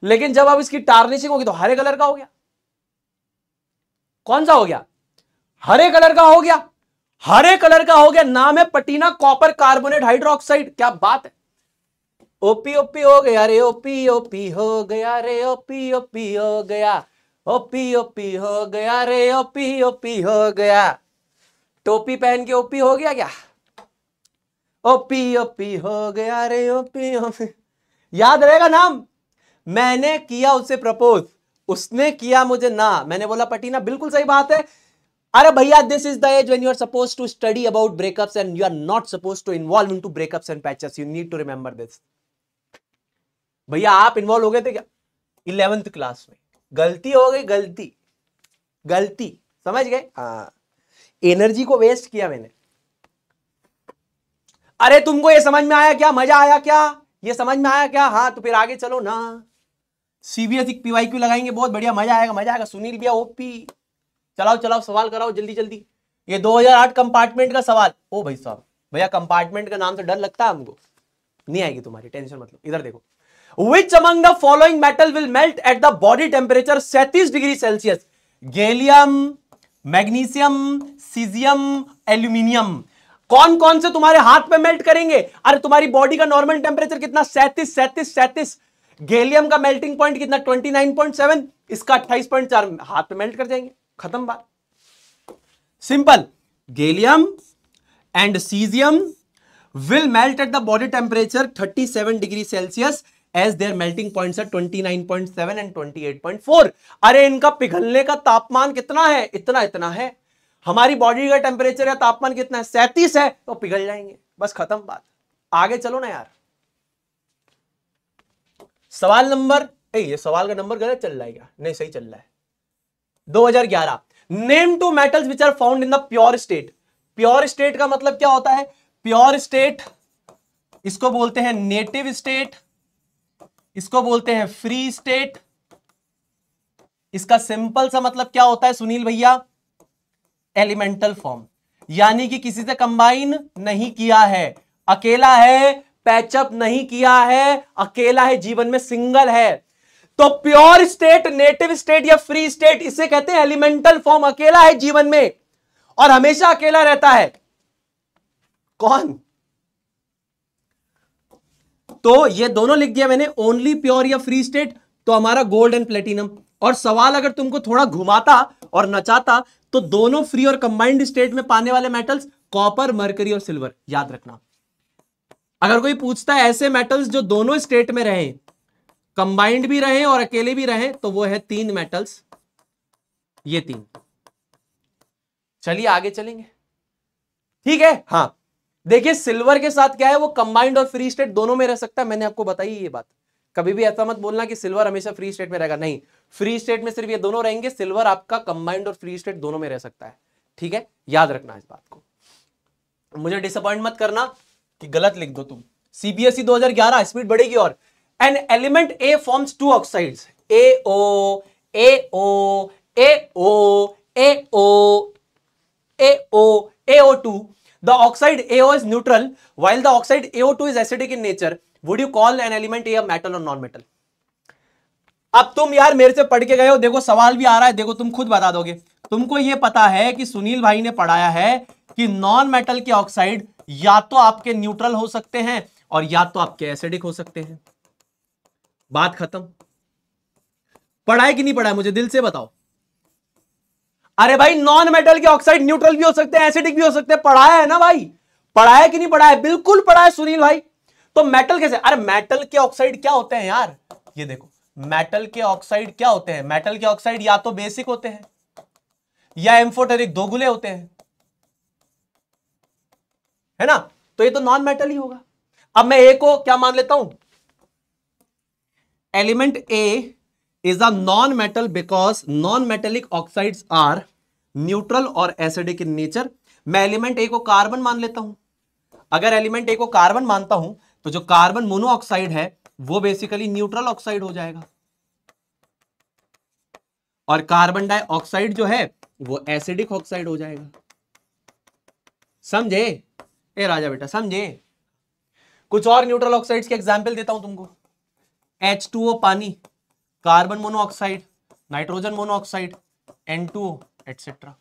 लेकिन जब आप इसकी टार्निशिंग होगी तो हरे कलर का हो गया कौन सा हो गया हरे कलर का हो गया हरे कलर का हो गया नाम है पटीना कॉपर कार्बोनेट हाइड्रोक्साइड क्या बात है ओपी ओपी हो गया रे ओपी ओपी हो गया रे ओपी ओपी हो गया ओपी ओपी हो गया रे ओपी ओपी हो गया टोपी पहन के ओपी हो गया क्या ओपी ओपी हो गया रे ओपी ओपी याद रहेगा नाम मैंने किया उसे प्रपोज उसने किया मुझे ना मैंने बोला पटी ना बिल्कुल सही बात है अरे भैया this is the age when you are suppose to study about breakups and you are not suppose to involve in to breakups and patches you need to remember this भैया आप इन्वॉल्व हो गए थे क्या इलेवेंथ क्लास में गलती हो गई गलती गलती समझ गए हाँ एनर्जी को वेस्ट किया मैंने अरे तुमको ये समझ में आया क्या मजा आया क्या ये समझ में आया क्या हाँ तो फिर आगे चलो ना सीबीएसई पीवाई क्यू लगाएंगे बहुत बढ़िया मजा आएगा मजा आएगा सुनील भैया ओपी चलाओ चलाओ सवाल कराओ जल्दी जल्दी ये 2008 कंपार्टमेंट का सवाल ओ भाई साहब भैया कंपार्टमेंट का नाम से तो डर लगता है हमको नहीं आएगी तुम्हारी टेंशन मतलब इधर देखो which among the following metal will melt at the body temperature सैतीस degree Celsius gallium magnesium caesium aluminium कौन कौन से तुम्हारे हाथ में मेल्ट करेंगे अरे तुम्हारी बॉडी का नॉर्मल टेम्परेचर कितना सैतीस सैतीस सैतीस गैलियम का मेल्टिंग पॉइंट कितना 29.7 इसका 28.4 हाथ पे मेल्ट कर जाएंगे खत्म बात simple gallium and caesium will melt at the body temperature 37 degree celsius as their melting points twenty 29.7 and 28.4 अरे इनका पिघलने का तापमान कितना है इतना इतना है हमारी बॉडी का टेम्परेचर या तापमान कितना है सैतीस है तो पिघल जाएंगे बस खत्म बात आगे चलो ना यार सवाल नंबर ये सवाल का नंबर गलत चल रहा है क्या नहीं सही चल रहा है 2011 name two metals which are found in the pure state pure state का मतलब क्या होता है प्योर स्टेट इसको बोलते हैं नेटिव स्टेट इसको बोलते हैं फ्री स्टेट इसका सिंपल सा मतलब क्या होता है सुनील भैया एलिमेंटल फॉर्म यानी कि किसी से कंबाइन नहीं किया है अकेला है पैचअप नहीं किया है अकेला है जीवन में सिंगल है तो प्योर स्टेट नेटिव स्टेट या फ्री स्टेट इसे कहते हैं एलिमेंटल फॉर्म अकेला है जीवन में और हमेशा अकेला रहता है कौन तो ये दोनों लिख दिया मैंने ओनली प्योर या फ्री स्टेट तो हमारा गोल्ड एंड प्लेटिनम और सवाल अगर तुमको थोड़ा घुमाता और नचाता तो दोनों फ्री और कंबाइंड स्टेट में पाने वाले मेटल्स कॉपर मरकरी और सिल्वर याद रखना अगर कोई पूछता है ऐसे मेटल्स जो दोनों स्टेट में रहे कंबाइंड भी रहे और अकेले भी रहे तो वो है तीन मेटल्स ये तीन चलिए आगे चलेंगे ठीक है हाँ देखिए सिल्वर के साथ क्या है वो कंबाइंड और फ्री स्टेट दोनों में रह सकता है मैंने आपको बताई ये बात कभी भी ऐसा मत बोलना कि सिल्वर हमेशा फ्री स्टेट में रहेगा नहीं फ्री स्टेट में सिर्फ ये दोनों रहेंगे सिल्वर आपका कंबाइंड और फ्री स्टेट दोनों में रह सकता है ठीक है याद रखना इस बात को मुझे डिसअपॉइंट मत करना कि गलत लिख दो तुम सीबीएसई 2011 स्पीड बढ़ेगी और an element A forms two oxides A O A O A O A O A O A O two the oxide AO is neutral while the oxide AO2 two is acidic in nature would you call an element A metal और non metal अब तुम यार मेरे से पढ़ के गए हो देखो सवाल भी आ रहा है देखो तुम खुद बता दोगे तुमको ये पता है कि सुनील भाई ने पढ़ाया है कि नॉन मेटल के ऑक्साइड या तो आपके न्यूट्रल हो सकते हैं और या तो आपके एसिडिक हो सकते हैं बात खत्म पढ़ाए कि नहीं पढ़ाए मुझे दिल से बताओ अरे भाई नॉन मेटल के ऑक्साइड न्यूट्रल भी हो सकते हैं एसिडिक भी हो सकते हैं पढ़ाया है ना भाई पढ़ाया कि नहीं पढ़ाया बिल्कुल पढ़ाया सुनील भाई तो मेटल कैसे अरे मेटल के ऑक्साइड क्या होते हैं यार ये देखो मेटल के ऑक्साइड क्या होते हैं मेटल के ऑक्साइड या तो बेसिक होते हैं या एम्फोटेरिक दोगुले होते हैं है ना तो ये तो नॉन मेटल ही होगा अब मैं ए को क्या मान लेता हूं element A is a non metal because non metallic oxides are neutral और एसिडिक इन नेचर मैं एलिमेंट ए को कार्बन मान लेता हूं अगर एलिमेंट ए को कार्बन मानता हूं तो जो कार्बन मोनोऑक्साइड है वो बेसिकली न्यूट्रल ऑक्साइड हो जाएगा और कार्बन डाइऑक्साइड जो है वो एसिडिक ऑक्साइड हो जाएगा समझे ए राजा बेटा समझे कुछ और न्यूट्रल ऑक्साइड्स के एग्जाम्पल देता हूं तुमको एच टू ओ पानी carbon monoxide nitrogen monoxide N two O etcetera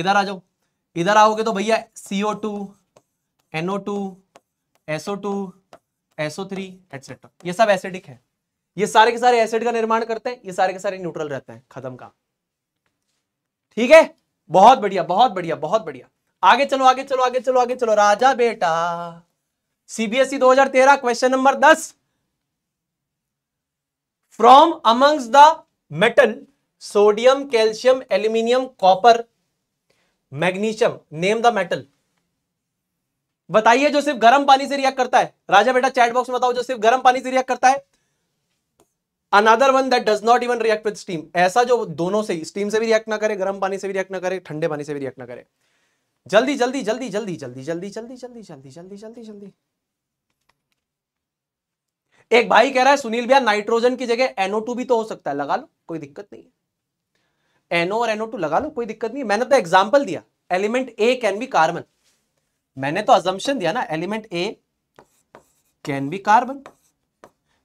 इधर आ जाओ इधर आओगे तो भैया CO two NO two SO two SO three etcetera ये सब एसिडिक है ये सारे के सारे एसिड का निर्माण करते हैं ये सारे के सारे न्यूट्रल रहते हैं खत्म का ठीक है बहुत बढ़िया बहुत बढ़िया बहुत बढ़िया आगे चलो आगे चलो आगे चलो आगे चलो राजा बेटा CBSE 2013 question number 10 from amongst the metal sodium calcium aluminium copper magnesium name the metal बताइए जो सिर्फ गर्म पानी से रिएक्ट करता है राजा बेटा चैट बॉक्स में बताओ जो सिर्फ गर्म पानी से रिएक्ट करता है another one that does not even react with steam ऐसा जो दोनों से स्टीम से भी रिएक्ट ना करे गर्म पानी से भी रिएक्ट ना करे ठंडे पानी से भी रिएक्ट ना करे जल्दी जल्दी जल्दी जल्दी जल्दी जल्दी जल्दी जल्दी जल्दी जल्दी जल्दी जल्दी एक भाई कह रहा है सुनील भैया नाइट्रोजन की जगह एनओ भी तो हो सकता है लगा लो कोई दिक्कत नहीं है एनओ और एनओ लगा लो कोई दिक्कत नहीं है मैंने तो एग्जाम्पल दिया element A can be carbon मैंने तो अजम्पन दिया ना element A can be carbon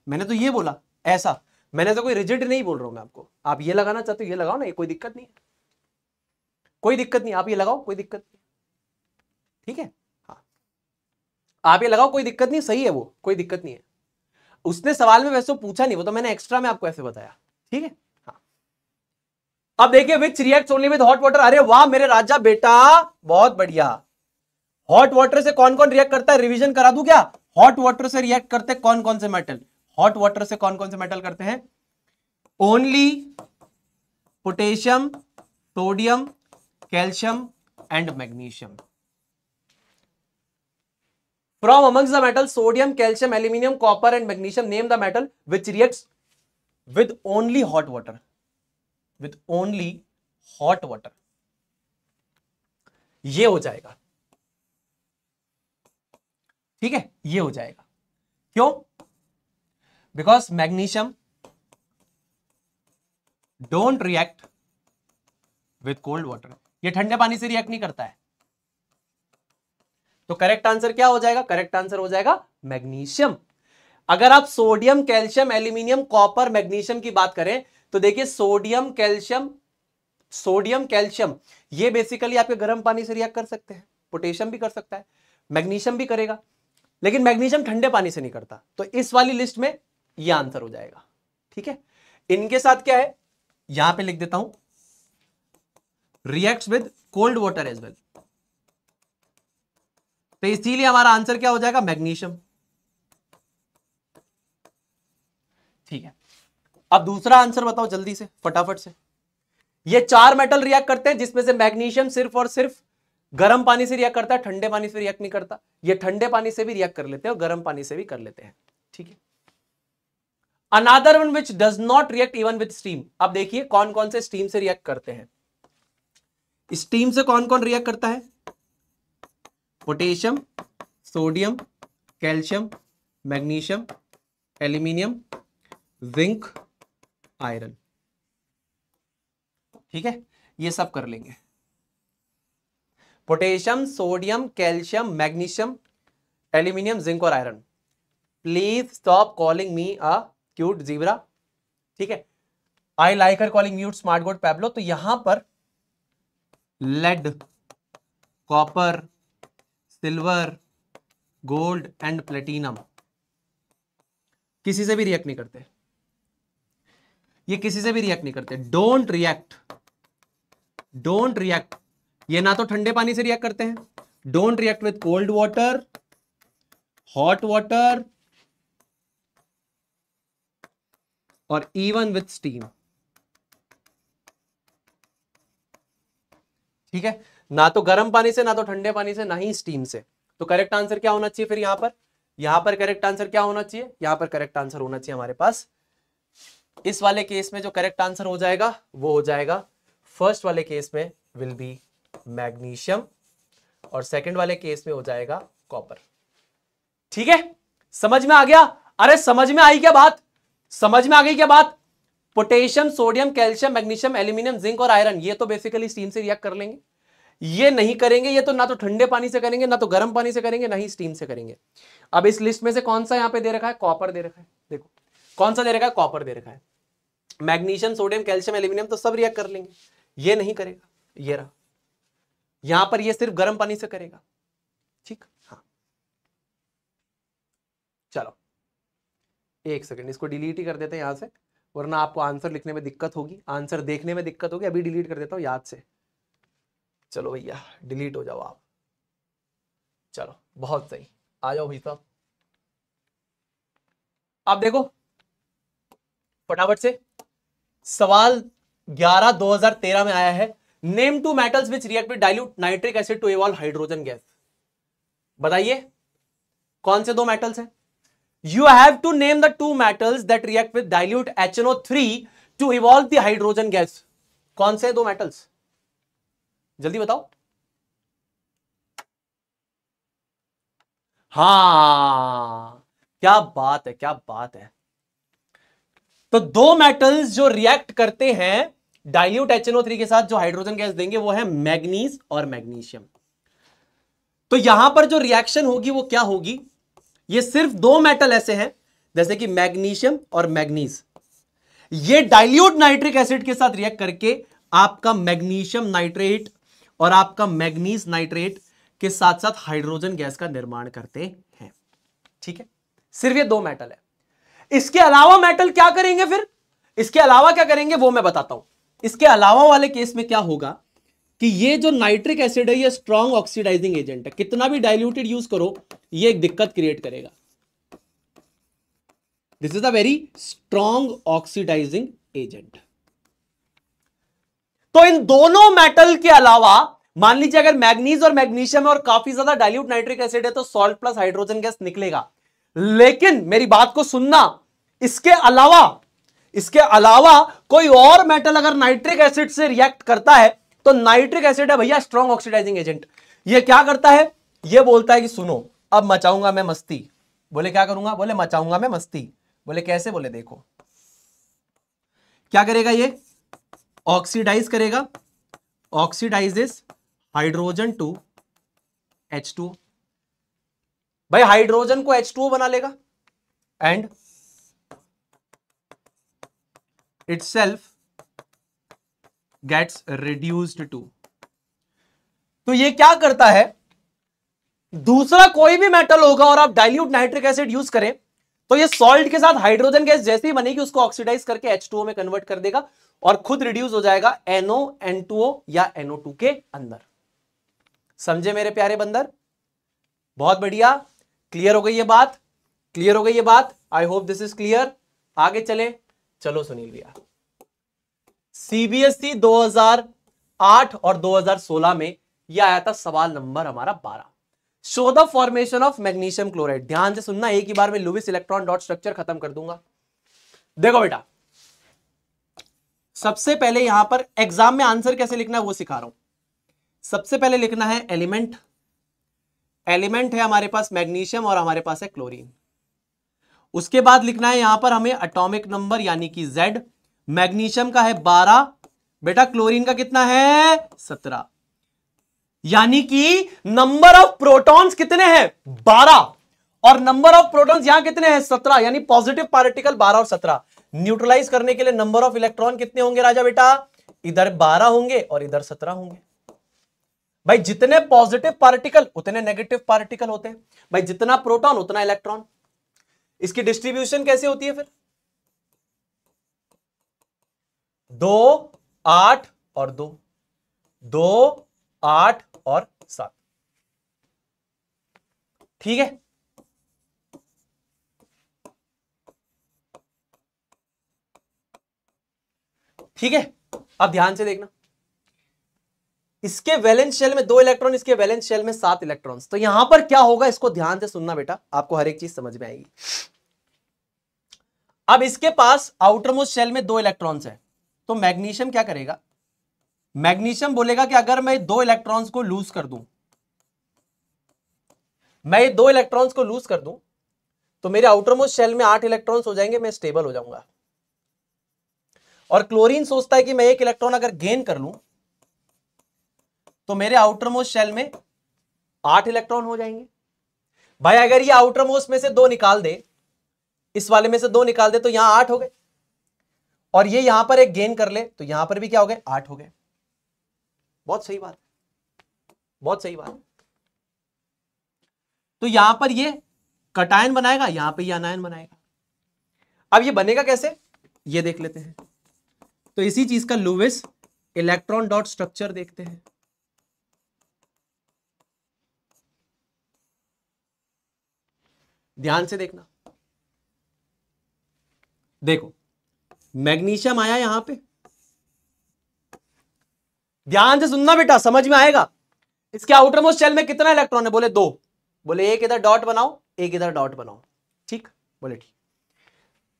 मैंने तो ये बोला ऐसा मैंने तो कोई रिजिड नहीं बोल रहा हूं मैं आपको आप ये लगाना चाहते हो ये लगाओ ना ये कोई दिक्कत नहीं कोई दिक्कत नहीं आप ये लगाओ कोई दिक्कत नहीं ठीक है हाँ आप ये लगाओ कोई दिक्कत नहीं सही है वो कोई दिक्कत नहीं है उसने सवाल में वैसे तो पूछा नहीं वो तो मैंने एक्स्ट्रा में आपको ऐसे बताया ठीक है हाँ। अब देखिए which react only with hot water अरे वाह मेरे राजा बेटा बहुत बढ़िया हॉट वाटर से कौन कौन रिएक्ट करता है रिविजन करा दू क्या हॉट वाटर से रिएक्ट करते कौन कौन से मेटल हॉट वाटर से कौन कौन से मेटल करते हैं only potassium sodium calcium and magnesium from amongst the metal sodium calcium aluminium copper and magnesium name the metal which react with only hot water with only hot water यह हो जाएगा ठीक है ये हो जाएगा क्यों because magnesium don't react with cold water ये ठंडे पानी से रिएक्ट नहीं करता है तो करेक्ट आंसर क्या हो जाएगा करेक्ट आंसर हो जाएगा मैग्नीशियम अगर आप sodium calcium aluminium copper magnesium की बात करें तो देखिए सोडियम कैल्शियम सोडियम कैल्शियम ये बेसिकली आपके गर्म पानी से रिएक्ट कर सकते हैं पोटेशियम भी कर सकता है मैग्नीशियम भी करेगा लेकिन मैग्नीशियम ठंडे पानी से नहीं करता तो इस वाली लिस्ट में यह आंसर हो जाएगा ठीक है इनके साथ क्या है यहां पे लिख देता हूं react with cold water as well तो इसीलिए हमारा आंसर क्या हो जाएगा मैग्नीशियम ठीक है अब दूसरा आंसर बताओ जल्दी से फटाफट से ये चार मेटल रिएक्ट करते हैं जिसमें से मैग्नीशियम सिर्फ और सिर्फ गर्म पानी से रिएक्ट करता है ठंडे पानी से रिएक्ट नहीं करता ये ठंडे पानी से भी रिएक्ट कर लेते हैं और गर्म पानी से भी कर लेते हैं ठीक है another one which does not react even with steam अब देखिए कौन कौन से स्टीम से रिएक्ट करते हैं स्टीम से कौन कौन रिएक्ट करता है potassium sodium calcium magnesium aluminium zinc iron ठीक है ये सब कर लेंगे potassium sodium calcium magnesium aluminium zinc और iron please stop calling me a cute जीवरा ठीक है I like her calling mute smart god Pablo तो यहां पर lead copper silver gold and platinum किसी से भी रिएक्ट नहीं करते ये किसी से भी रिएक्ट नहीं करते डोंट रिएक्ट डोंट रिएक्ट ये ना तो ठंडे पानी से रिएक्ट करते हैं don't react with cold water hot water और इवन विथ स्टीम ठीक है ना तो गर्म पानी से ना तो ठंडे पानी से ना ही स्टीम से तो करेक्ट आंसर क्या होना चाहिए फिर यहां पर यहां पर करेक्ट आंसर क्या होना चाहिए यहां पर करेक्ट आंसर होना चाहिए हमारे पास इस वाले केस में जो करेक्ट आंसर हो जाएगा वो हो जाएगा फर्स्ट वाले केस में विल बी मैग्नीशियम और सेकंड वाले केस में हो जाएगा कॉपर ठीक है समझ में आ गया अरे समझ में आई क्या बात समझ में आ गई क्या बात potassium sodium calcium magnesium aluminium zinc और आयरन ये तो बेसिकली स्टीम से रिएक्ट कर लेंगे ये नहीं करेंगे ये तो ना तो ठंडे पानी से करेंगे ना तो गर्म पानी से करेंगे ना ही स्टीम से करेंगे अब इस लिस्ट में से कौन सा यहां पे दे रखा है कॉपर दे रखा है देखो कौन सा दे रखा है कॉपर दे रखा है मैग्नीशियम सोडियम कैल्शियम एल्यूमिनियम तो सब रिएक्ट कर लेंगे ये नहीं करेगा ये रहा यहां पर ये सिर्फ गर्म पानी से करेगा ठीक हाँ चलो एक सेकंड इसको डिलीट ही कर देते हैं यहां से वरना आपको आंसर लिखने में दिक्कत होगी आंसर देखने में दिक्कत होगी अभी डिलीट कर देता हूं याद से चलो भैया डिलीट हो जाओ आप चलो बहुत सही आ जाओ भाई साहब आप देखो फटाफट से सवाल 11 2013 में आया है name two metals which react with dilute nitric acid to evolve hydrogen gas बताइए कौन से दो मेटल्स हैं you have to name the two metals that react with dilute HNO three to evolve the hydrogen gas कौन से दो metals जल्दी बताओ हाँ क्या बात है क्या बात है तो दो मेटल्स जो रिएक्ट करते हैं डाइल्यूट थ्री के साथ जो हाइड्रोजन गैस देंगे वो है मैग्नीज और मैग्नीशियम तो यहां पर जो रिएक्शन होगी वो क्या होगी ये सिर्फ दो मेटल ऐसे हैं जैसे कि मैग्नीशियम और मैग्नीज ये डाइल्यूट नाइट्रिक एसिड के साथ रिएक्ट करके आपका मैग्नीशियम नाइट्रेट और आपका मैग्नीज नाइट्रेट के साथ साथ हाइड्रोजन गैस का निर्माण करते हैं ठीक है सिर्फ ये दो मेटल है इसके अलावा मेटल क्या करेंगे फिर इसके अलावा क्या करेंगे वो मैं बताता हूं इसके अलावा वाले केस में क्या होगा कि ये जो नाइट्रिक एसिड है ये स्ट्रॉन्ग ऑक्सीडाइजिंग एजेंट है कितना भी डाइल्यूटेड यूज करो ये एक दिक्कत क्रिएट करेगा this is a very strong oxidising agent तो इन दोनों मेटल के अलावा मान लीजिए अगर मैग्नीज और मैग्नीशियम और काफी ज्यादा डाइल्यूट नाइट्रिक एसिड है तो सॉल्ट प्लस हाइड्रोजन गैस निकलेगा लेकिन मेरी बात को सुनना इसके अलावा इसके अलावा कोई और मेटल अगर नाइट्रिक एसिड से रिएक्ट करता है तो नाइट्रिक एसिड है भैया स्ट्रॉन्ग ऑक्सीडाइजिंग एजेंट ये क्या करता है ये बोलता है कि सुनो अब मचाऊंगा मैं मस्ती बोले क्या करूंगा बोले मचाऊंगा मैं मस्ती बोले कैसे बोले देखो क्या करेगा ये ऑक्सीडाइज करेगा oxidises hydrogen to H two भाई हाइड्रोजन को एच टू बना लेगा and itself gets reduced to तो ये क्या करता है दूसरा कोई भी मेटल होगा और आप डाइल्यूट नाइट्रिक एसिड यूज करें तो ये सॉल्ट के साथ हाइड्रोजन गैस जैसे ही बनेगी उसको ऑक्सीडाइज करके H2O में कन्वर्ट कर देगा और खुद रिड्यूस हो जाएगा NO, N2O या NO2 के अंदर समझे मेरे प्यारे बंदर बहुत बढ़िया क्लियर हो गई ये बात क्लियर हो गई ये बात I hope this is clear आगे चले चलो सुनील भैया सीबीएसई 2008 e और 2016 में यह आया था सवाल नंबर हमारा 12 show the formation of magnesium chloride ध्यान से सुनना एक ही बार में लुविस इलेक्ट्रॉन डॉट स्ट्रक्चर खत्म कर दूंगा देखो बेटा सबसे पहले यहां पर एग्जाम में आंसर कैसे लिखना है वो सिखा रहा हूं सबसे पहले लिखना है एलिमेंट एलिमेंट है हमारे पास मैग्नीशियम और हमारे पास है क्लोरीन उसके बाद लिखना है यहां पर हमें अटोमिक नंबर यानी कि जेड मैग्नीशियम का है बारह बेटा क्लोरीन का कितना है सत्रह यानी कि नंबर ऑफ प्रोटॉन्स कितने हैं बारह और नंबर ऑफ प्रोटॉन्स यहां कितने हैं 17 यानी पॉजिटिव पार्टिकल बारह और सत्रह न्यूट्रलाइज करने के लिए नंबर ऑफ इलेक्ट्रॉन कितने होंगे राजा बेटा इधर बारह होंगे और इधर सत्रह होंगे भाई जितने पॉजिटिव पार्टिकल उतने नेगेटिव पार्टिकल होते हैं भाई जितना प्रोटॉन उतना इलेक्ट्रॉन इसकी डिस्ट्रीब्यूशन कैसे होती है फिर दो आठ और दो दो आठ और सात ठीक है ठीक है अब ध्यान से देखना इसके वैलेंस शेल में दो इलेक्ट्रॉन इसके वैलेंस शेल में सात इलेक्ट्रॉन तो यहां पर क्या होगा इसको ध्यान से सुनना बेटा आपको हर एक चीज समझ में आएगी अब इसके पास आउटर मोस्ट शेल में दो इलेक्ट्रॉन्स है तो मैग्नीशियम क्या करेगा मैग्नीशियम बोलेगा कि अगर मैं दो इलेक्ट्रॉन्स को लूज कर दू मैं ये दो इलेक्ट्रॉन्स को लूज कर दूं तो मेरे आउटर मोस्ट शेल में आठ इलेक्ट्रॉन्स हो जाएंगे मैं स्टेबल हो जाऊंगा और क्लोरीन सोचता है कि मैं एक इलेक्ट्रॉन अगर गेन कर लूं तो मेरे आउटर मोस्ट शेल में आठ इलेक्ट्रॉन हो जाएंगे भाई अगर ये आउटर मोस्ट में से दो निकाल दे इस वाले में से दो निकाल दे तो यहां आठ हो गए और ये यहां पर एक गेन कर ले तो यहां पर भी क्या हो गए आठ हो गए बहुत सही बात बहुत सही बात तो यहां पर ये कटायन बनाएगा यहां पर यह अनायन बनाएगा अब ये बनेगा कैसे ये देख लेते हैं तो इसी चीज का लुविस इलेक्ट्रॉन डॉट स्ट्रक्चर देखते हैं ध्यान से देखना देखो मैग्नीशियम आया यहां पे ध्यान से सुनना बेटा समझ में आएगा इसके आउटर मोस्ट शेल में कितना इलेक्ट्रॉन है बोले दो बोले एक इधर डॉट बनाओ एक इधर डॉट बनाओ ठीक बोले ठीक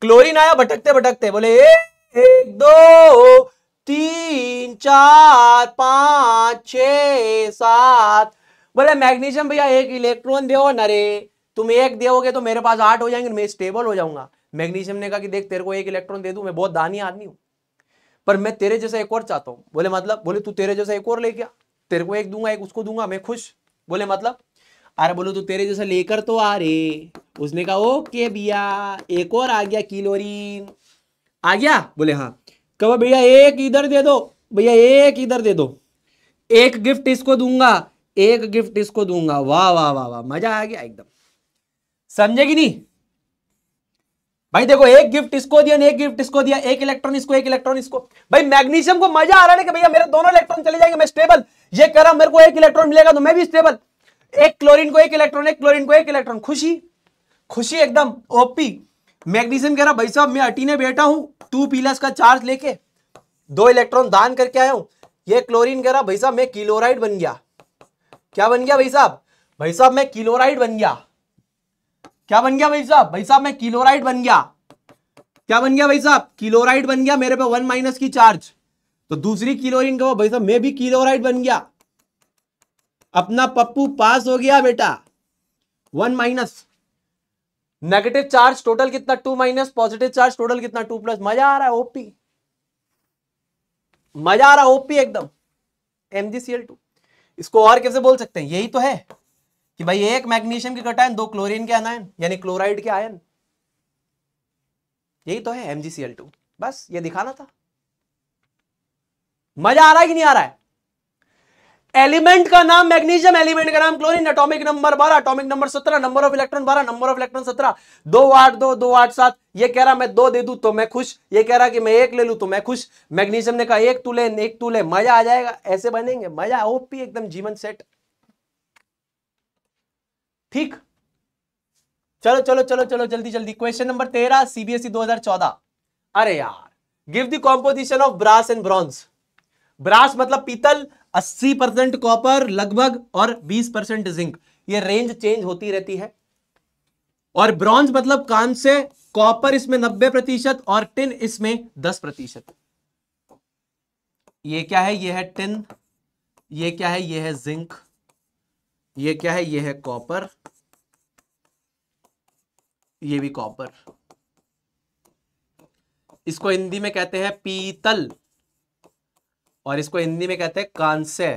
क्लोरीन आया भटकते भटकते बोले एक, एक दो तीन चार पांच छ सात बोले मैग्नीशियम भैया एक इलेक्ट्रॉन दो नरे तुम एक दोगे तो मेरे पास आठ हो जाएंगे मैं स्टेबल हो जाऊंगा मैग्नीशियम ने कहा कि देख तेरे को एक इलेक्ट्रॉन दे दू मैं बहुत दानी आदमी हूँ पर मैं तेरे जैसा एक और चाहता हूँ बोले मतलब बोले तू तेरे जैसा एक और ले गया तेरे को एक दूंगा एक उसको दूंगा मैं खुश बोले मतलब अरे बोलो तू तेरे जैसा लेकर तो आ रे उसने कहा ओके भैया एक और आ गया किलोरीन आ गया बोले हाँ कहो भैया एक इधर दे दो भैया एक इधर दे दो एक गिफ्ट इसको दूंगा एक गिफ्ट इसको दूंगा वाह वाह वाह वाह मजा आ गया एकदम समझेगी नहीं भाई देखो एक गिफ्ट इसको दिया एक गिफ्ट इसको दिया एक इलेक्ट्रॉन इसको एक इलेक्ट्रॉन इसको भाई मैग्नीशियम को मजा आ रहा है कि भैया मेरे दोनों इलेक्ट्रॉन चले जाएंगे मैं स्टेबल ये कह रहा मेरे को एक इलेक्ट्रॉन मिलेगा तो मैं भी स्टेबल एक क्लोरीन को एक इलेक्ट्रॉन एक क्लोरीन को एक इलेक्ट्रॉन खुशी खुशी एकदम ओपी मैग्नीशियम कह रहा भाई साहब मैं अटीने बैठा हूं टू पीलस का चार्ज लेके दो इलेक्ट्रॉन दान करके आया हूं ये क्लोरीन कह रहा भाई साहब मैं किलोराइड बन गया क्या बन गया भाई साहब भाई साहब मैं किलोराइड बन गया क्या बन गया भाई साहब भाई साहब मैं किलोराइड बन गया क्या बन गया भाई साहब किलोराइड बन गया मेरे पे वन माइनस की चार्ज तो दूसरी किलोरिन का भाई साहब मैं भी किलोराइड बन गया अपना पप्पू पास हो गया बेटा one minus negative charge total कितना two minus positive charge total कितना टू प्लस मजा आ रहा है ओपी मजा आ रहा है ओपी एकदम एमजीसीएल टू इसको और कैसे बोल सकते हैं यही तो है कि भाई एक मैग्नीशियम के कटायन दो क्लोरीन के अनायन यानी क्लोराइड के आयन यही तो है एमजीसीएल बस ये दिखाना था मजा आ रहा है कि नहीं आ रहा है एलिमेंट का नाम मैग्नीशियम एलिमेंट का नाम क्लोरीन एटॉमिक नंबर बारह एटॉमिक नंबर सत्रह नंबर ऑफ इलेक्ट्रॉन बारह नंबर ऑफ इलेक्ट्रॉन सत्रह दो आठ दो दो आठ सात ये कह रहा मैं दो दे दू तो मैं खुश ये कह रहा कि मैं एक ले लू तो मैं खुश मैग्नीशियम ने कहा एक तू ले एक तू ले मजा आ जाएगा ऐसे बनेंगे मजा ओपी एकदम जीवन सेट ठीक चलो चलो चलो चलो जल्दी जल्दी क्वेश्चन नंबर तेरह सीबीएसई 2014 e अरे यार give the composition of brass and bronze brass मतलब पीतल 80 परसेंट कॉपर लगभग और 20 परसेंट जिंक ये रेंज चेंज होती रहती है और ब्रॉन्ज मतलब कान से कॉपर इसमें 90 प्रतिशत और टिन इसमें 10 प्रतिशत ये क्या है ये है टिन ये क्या है ये है जिंक ये क्या है ये है कॉपर ये भी कॉपर इसको हिंदी में कहते हैं पीतल और इसको हिंदी में कहते हैं कांसे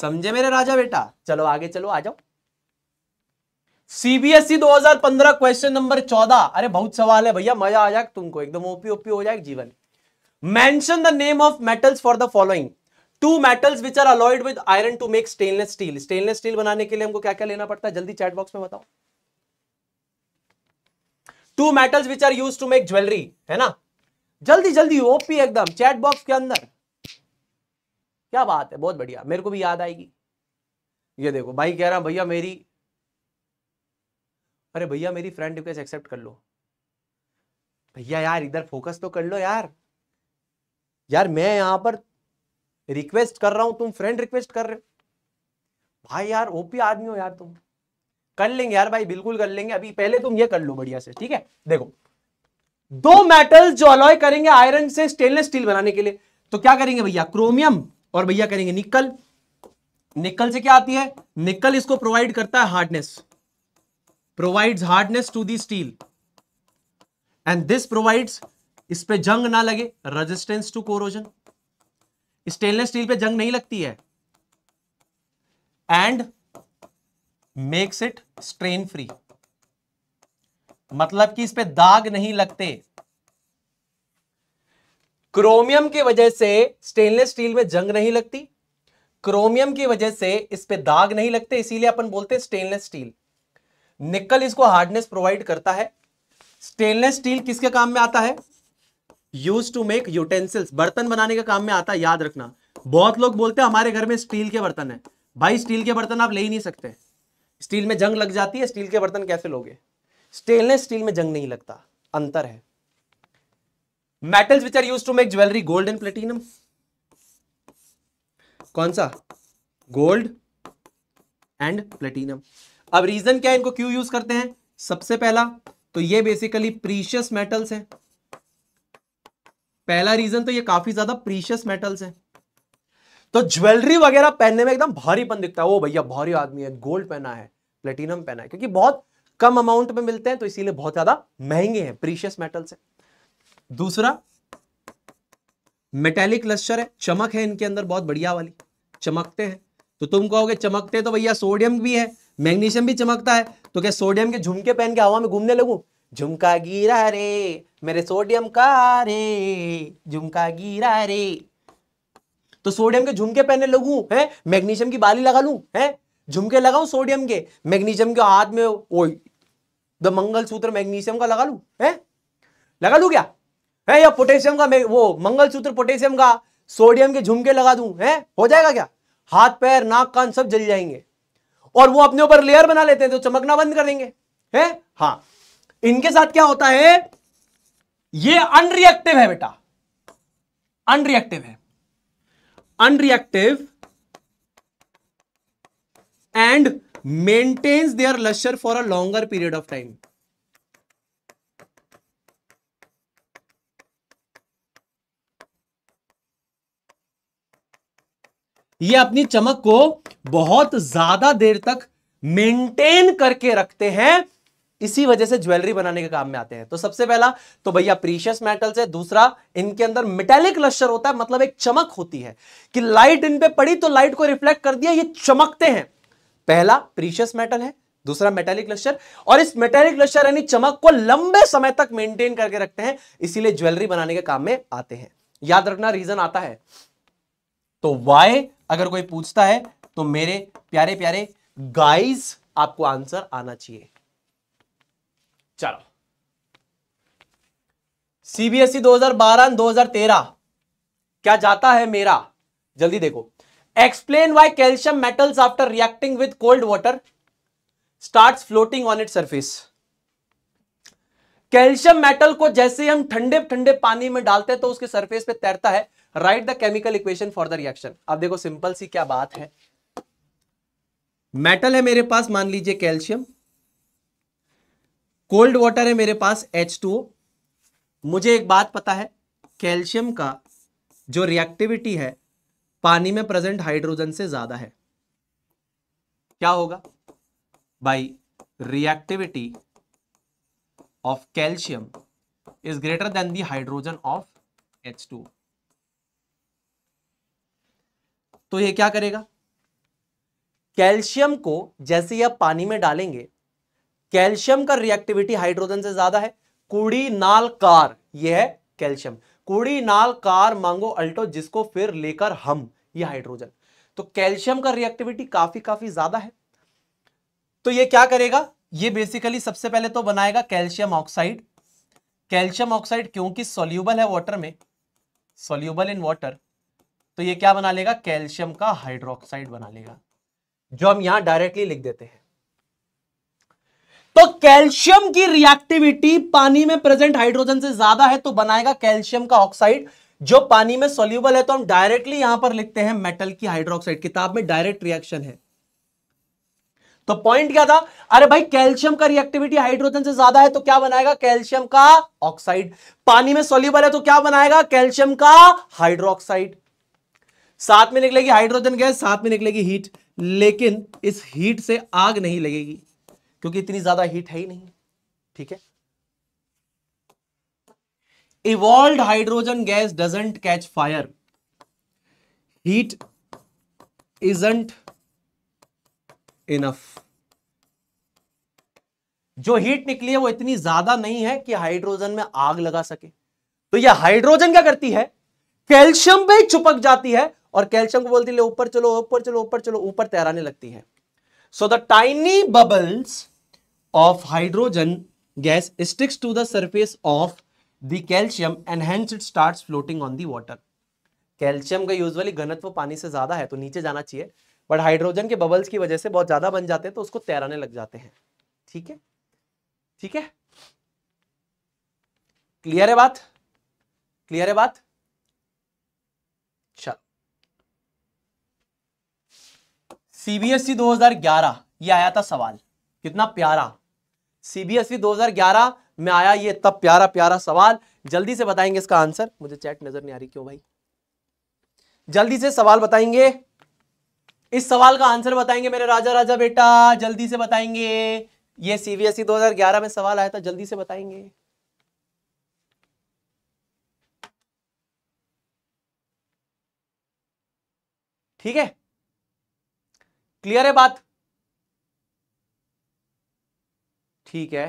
समझे मेरे राजा बेटा चलो आगे चलो आ जाओ सीबीएसई 2015 क्वेश्चन नंबर 14 अरे बहुत सवाल है भैया मजा आ जाएगा तुमको एकदम ओपी ओपी हो जाएगा Jeevan mention the name of metals for the following two metals which are alloyed with iron to make stainless steel stainless steel बनाने के लिए हमको क्या क्या लेना पड़ता है जल्दी चैट बॉक्स में बताओ two metals which are use to make jewellery है ना जल्दी जल्दी ओपी एकदम चैट बॉक्स के अंदर क्या बात है बहुत बढ़िया मेरे को भी याद आएगी ये देखो भाई कह रहा भैया मेरी अरे भैया मेरी फ्रेंड रिक्वेस्ट एक्सेप्ट कर लो भैया यार इधर फोकस तो कर लो यार यार मैं यहां पर रिक्वेस्ट कर रहा हूं तुम फ्रेंड रिक्वेस्ट कर रहे हो भाई यार ओपी आदमी हो यार तुम कर लेंगे यार भाई बिल्कुल कर लेंगे अभी पहले तुम ये कर लो बढ़िया से ठीक है देखो दो मेटल जो अलॉय करेंगे आयरन से स्टेनलेस स्टील बनाने के लिए तो क्या करेंगे भैया क्रोमियम और भैया करेंगे निकल निकल से क्या आती है निकल इसको प्रोवाइड करता है hardness provides hardness to the steel and this provides इस पे जंग ना लगे resistance to corrosion stainless steel पे जंग नहीं लगती है and makes it strain free मतलब कि इस पे दाग नहीं लगते क्रोमियम की वजह से स्टेनलेस स्टील में जंग नहीं लगती क्रोमियम की वजह से इस पे दाग नहीं लगते इसीलिए अपन बोलते हैं स्टेनलेस स्टील निकल इसको हार्डनेस प्रोवाइड करता है स्टेनलेस स्टील किसके काम में आता है यूज टू मेक यूटेंसिल्स बर्तन बनाने के काम में आता है याद रखना बहुत लोग बोलते हैं हमारे घर में स्टील के बर्तन है भाई स्टील के बर्तन आप ले ही नहीं सकते स्टील में जंग लग जाती है स्टील के बर्तन कैसे लोगे स्टेनलेस स्टील में जंग नहीं लगता अंतर है metals which are use to make jewellery gold and platinum कौन सा गोल्ड एंड प्लेटिनम अब रीजन क्या है इनको क्यों यूज करते हैं सबसे पहला तो ये बेसिकली प्रीशियस मेटल्स हैं पहला रीजन तो ये काफी ज्यादा प्रीशियस मेटल्स है तो ज्वेलरी वगैरह पहनने में एकदम भारीपन दिखता है वो भैया भारी आदमी है गोल्ड पहना है प्लेटिनम पहना है क्योंकि बहुत कम अमाउंट में मिलते हैं तो इसीलिए बहुत ज्यादा महंगे हैं प्रीशियस मेटल्स है दूसरा मेटेलिक लश्चर है चमक है इनके अंदर बहुत बढ़िया वाली चमकते हैं तो तुम कहोगे चमकते तो भैया सोडियम भी है मैग्नीशियम भी चमकता है तो क्या सोडियम के झुमके पहन के हवा में घूमने लगू झुमका गिरा रे मेरे सोडियम का रे झुमका गिरा रे तो सोडियम के झुमके पहने लगू है मैग्नीशियम की बाली लगा लू है झुमके लगाऊ सोडियम के मैग्नीशियम के हाथ में ओ द मंगल सूत्र मैग्नीशियम का लगा लू है लगा लू क्या है या पोटेशियम का वो मंगल सूत्र पोटेशियम का सोडियम के झुमके लगा दू है हो जाएगा क्या हाथ पैर नाक कान सब जल जाएंगे और वो अपने ऊपर लेयर बना लेते हैं तो चमकना बंद कर देंगे है हाँ इनके साथ क्या होता है ये अनरिएक्टिव है बेटा अनरिएक्टिव है unreactive and maintains their lustre for a longer period of time ये अपनी चमक को बहुत ज्यादा देर तक मेंटेन करके रखते हैं इसी वजह से ज्वेलरी बनाने के काम में आते हैं तो सबसे पहला तो भैया प्रीशियस मेटल्स है दूसरा इनके अंदर मेटेलिक लश्चर होता है मतलब एक चमक होती है कि लाइट इन पे पड़ी तो लाइट को रिफ्लेक्ट कर दिया ये चमकते हैं पहला प्रीशियस मेटल है दूसरा मेटेलिक लश्चर और इस मेटेलिक लश्चर यानी चमक को लंबे समय तक मेंटेन करके रखते हैं इसीलिए ज्वेलरी बनाने के काम में आते हैं याद रखना रीजन आता है तो वाई अगर कोई पूछता है तो मेरे प्यारे प्यारे गाइज आपको आंसर आना चाहिए चलो सीबीएसई 2012 2013 क्या जाता है मेरा जल्दी देखो explain why calcium metals after reacting with cold water start floating on it surface calcium metal को जैसे हम ठंडे ठंडे पानी में डालते हैं तो उसके सरफेस पे तैरता है write the chemical equation for the reaction अब देखो सिंपल सी क्या बात है मेटल है मेरे पास मान लीजिए कैल्शियम कोल्ड वाटर है मेरे पास एच मुझे एक बात पता है कैल्शियम का जो रिएक्टिविटी है पानी में प्रेजेंट हाइड्रोजन से ज़्यादा है क्या होगा by reactivity of calcium is greater than the hydrogen of H two तो ये क्या करेगा कैल्शियम को जैसे ही आप पानी में डालेंगे कैल्शियम का रिएक्टिविटी हाइड्रोजन से ज्यादा है कूड़ी नाल कार यह है कैल्शियम कूड़ी नाल कार मांगो अल्टो जिसको फिर लेकर हम यह हाइड्रोजन तो कैल्शियम का रिएक्टिविटी काफी काफी ज्यादा है तो यह क्या करेगा यह बेसिकली सबसे पहले तो बनाएगा कैल्शियम ऑक्साइड कैल्शियम ऑक्साइड क्योंकि सोल्यूबल है वॉटर में सोल्यूबल इन वॉटर तो यह क्या बना लेगा कैल्शियम का हाइड्रोक्साइड बना लेगा जो हम यहां डायरेक्टली लिख देते हैं तो कैल्शियम की रिएक्टिविटी पानी में प्रेजेंट हाइड्रोजन से ज्यादा है तो बनाएगा कैल्शियम का ऑक्साइड जो पानी में सोल्यूबल है तो हम डायरेक्टली यहां पर लिखते हैं मेटल की हाइड्रोक्साइड किताब में डायरेक्ट रिएक्शन है तो पॉइंट क्या था अरे भाई कैल्शियम का रिएक्टिविटी हाइड्रोजन से ज्यादा है तो क्या बनाएगा कैल्शियम का ऑक्साइड पानी में सोल्यूबल है तो क्या बनाएगा कैल्शियम का हाइड्रोक्साइड साथ में निकलेगी हाइड्रोजन गैस साथ में निकलेगी हीट लेकिन इस हीट से आग नहीं लगेगी क्योंकि इतनी ज्यादा हीट है ही नहीं ठीक है evolve hydrogen gas doesn't catch fire heat isn't enough जो हीट निकली है वो इतनी ज्यादा नहीं है कि हाइड्रोजन में आग लगा सके तो ये हाइड्रोजन क्या करती है कैल्शियम पे चुपक जाती है और कैल्शियम को बोलती है ऊपर चलो ऊपर चलो ऊपर चलो ऊपर तैराने लगती है so the tiny bubbles of hydrogen gas sticks to the surface of the calcium and hence it starts floating on the calcium का यूजली घनत्व पानी से ज़्यादा है तो नीचे जाना चाहिए बट हाइड्रोजन के बबल्स की वजह से बहुत ज़्यादा बन जाते हैं तो उसको तैराने लग जाते हैं ठीक है ठीक है क्लियर है बात क्लियर है बात चलो सीबीएसई 2011 ये आया था सवाल कितना प्यारा सीबीएसई 2011 में आया ये तब प्यारा प्यारा सवाल जल्दी से बताएंगे इसका आंसर मुझे चैट नजर नहीं आ रही क्यों भाई जल्दी से सवाल बताएंगे इस सवाल का आंसर बताएंगे मेरे राजा राजा बेटा जल्दी से बताएंगे ये सीबीएसई 2011 में सवाल आया था जल्दी से बताएंगे ठीक है क्लियर है बात ठीक है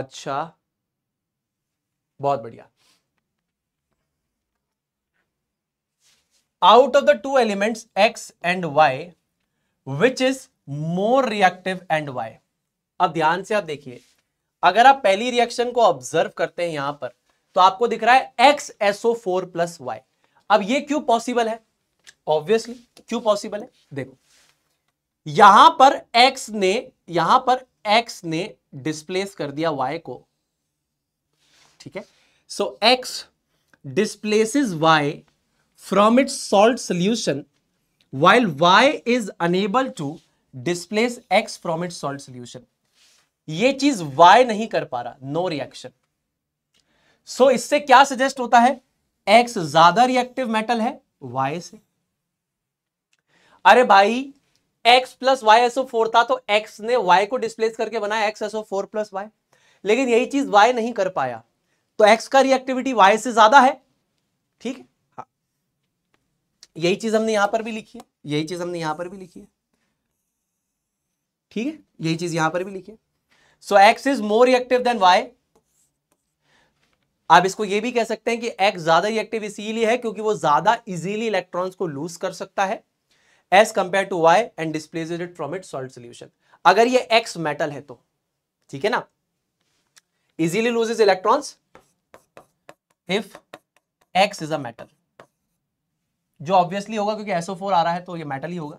अच्छा बहुत बढ़िया out of the two elements X and Y which is more reactive and why अब ध्यान से आप देखिए अगर आप पहली रिएक्शन को ऑब्जर्व करते हैं यहां पर तो आपको दिख रहा है X SO four plus Y अब ये क्यों पॉसिबल है ऑब्वियसली क्यों पॉसिबल है देखो यहां पर एक्स ने यहां पर एक्स ने डिस्प्लेस कर दिया वाई को ठीक है so X displaces Y from its salt solution while Y is unable to displace X from its salt solution ये चीज वाई नहीं कर पा रहा नो रिएक्शन सो इससे क्या सजेस्ट होता है एक्स ज्यादा रिएक्टिव मेटल है वाई से अरे भाई x plus Y SO four था तो x ने y को डिस्प्लेस करके बनाया x SO four plus Y लेकिन यही चीज y नहीं कर पाया तो x का रिएक्टिविटी y से ज्यादा है ठीक है हाँ। यही चीज हमने यहां पर भी लिखी है यही चीज हमने यहां पर भी लिखी है ठीक है यही चीज यहां पर भी लिखी है so X is more reactive than Y आप इसको यह भी कह सकते हैं कि एक्स ज्यादा रिएक्टिव इसीलिए है क्योंकि वो ज्यादा इजीली इलेक्ट्रॉन्स को लूज कर सकता है as compare to Y and displace it from it salt solution अगर ये एक्स मेटल है तो ठीक है ना easily is electrons if X is a metal जो ऑब्वियसली होगा क्योंकि एसओ फोर आ रहा है तो ये मेटल ही होगा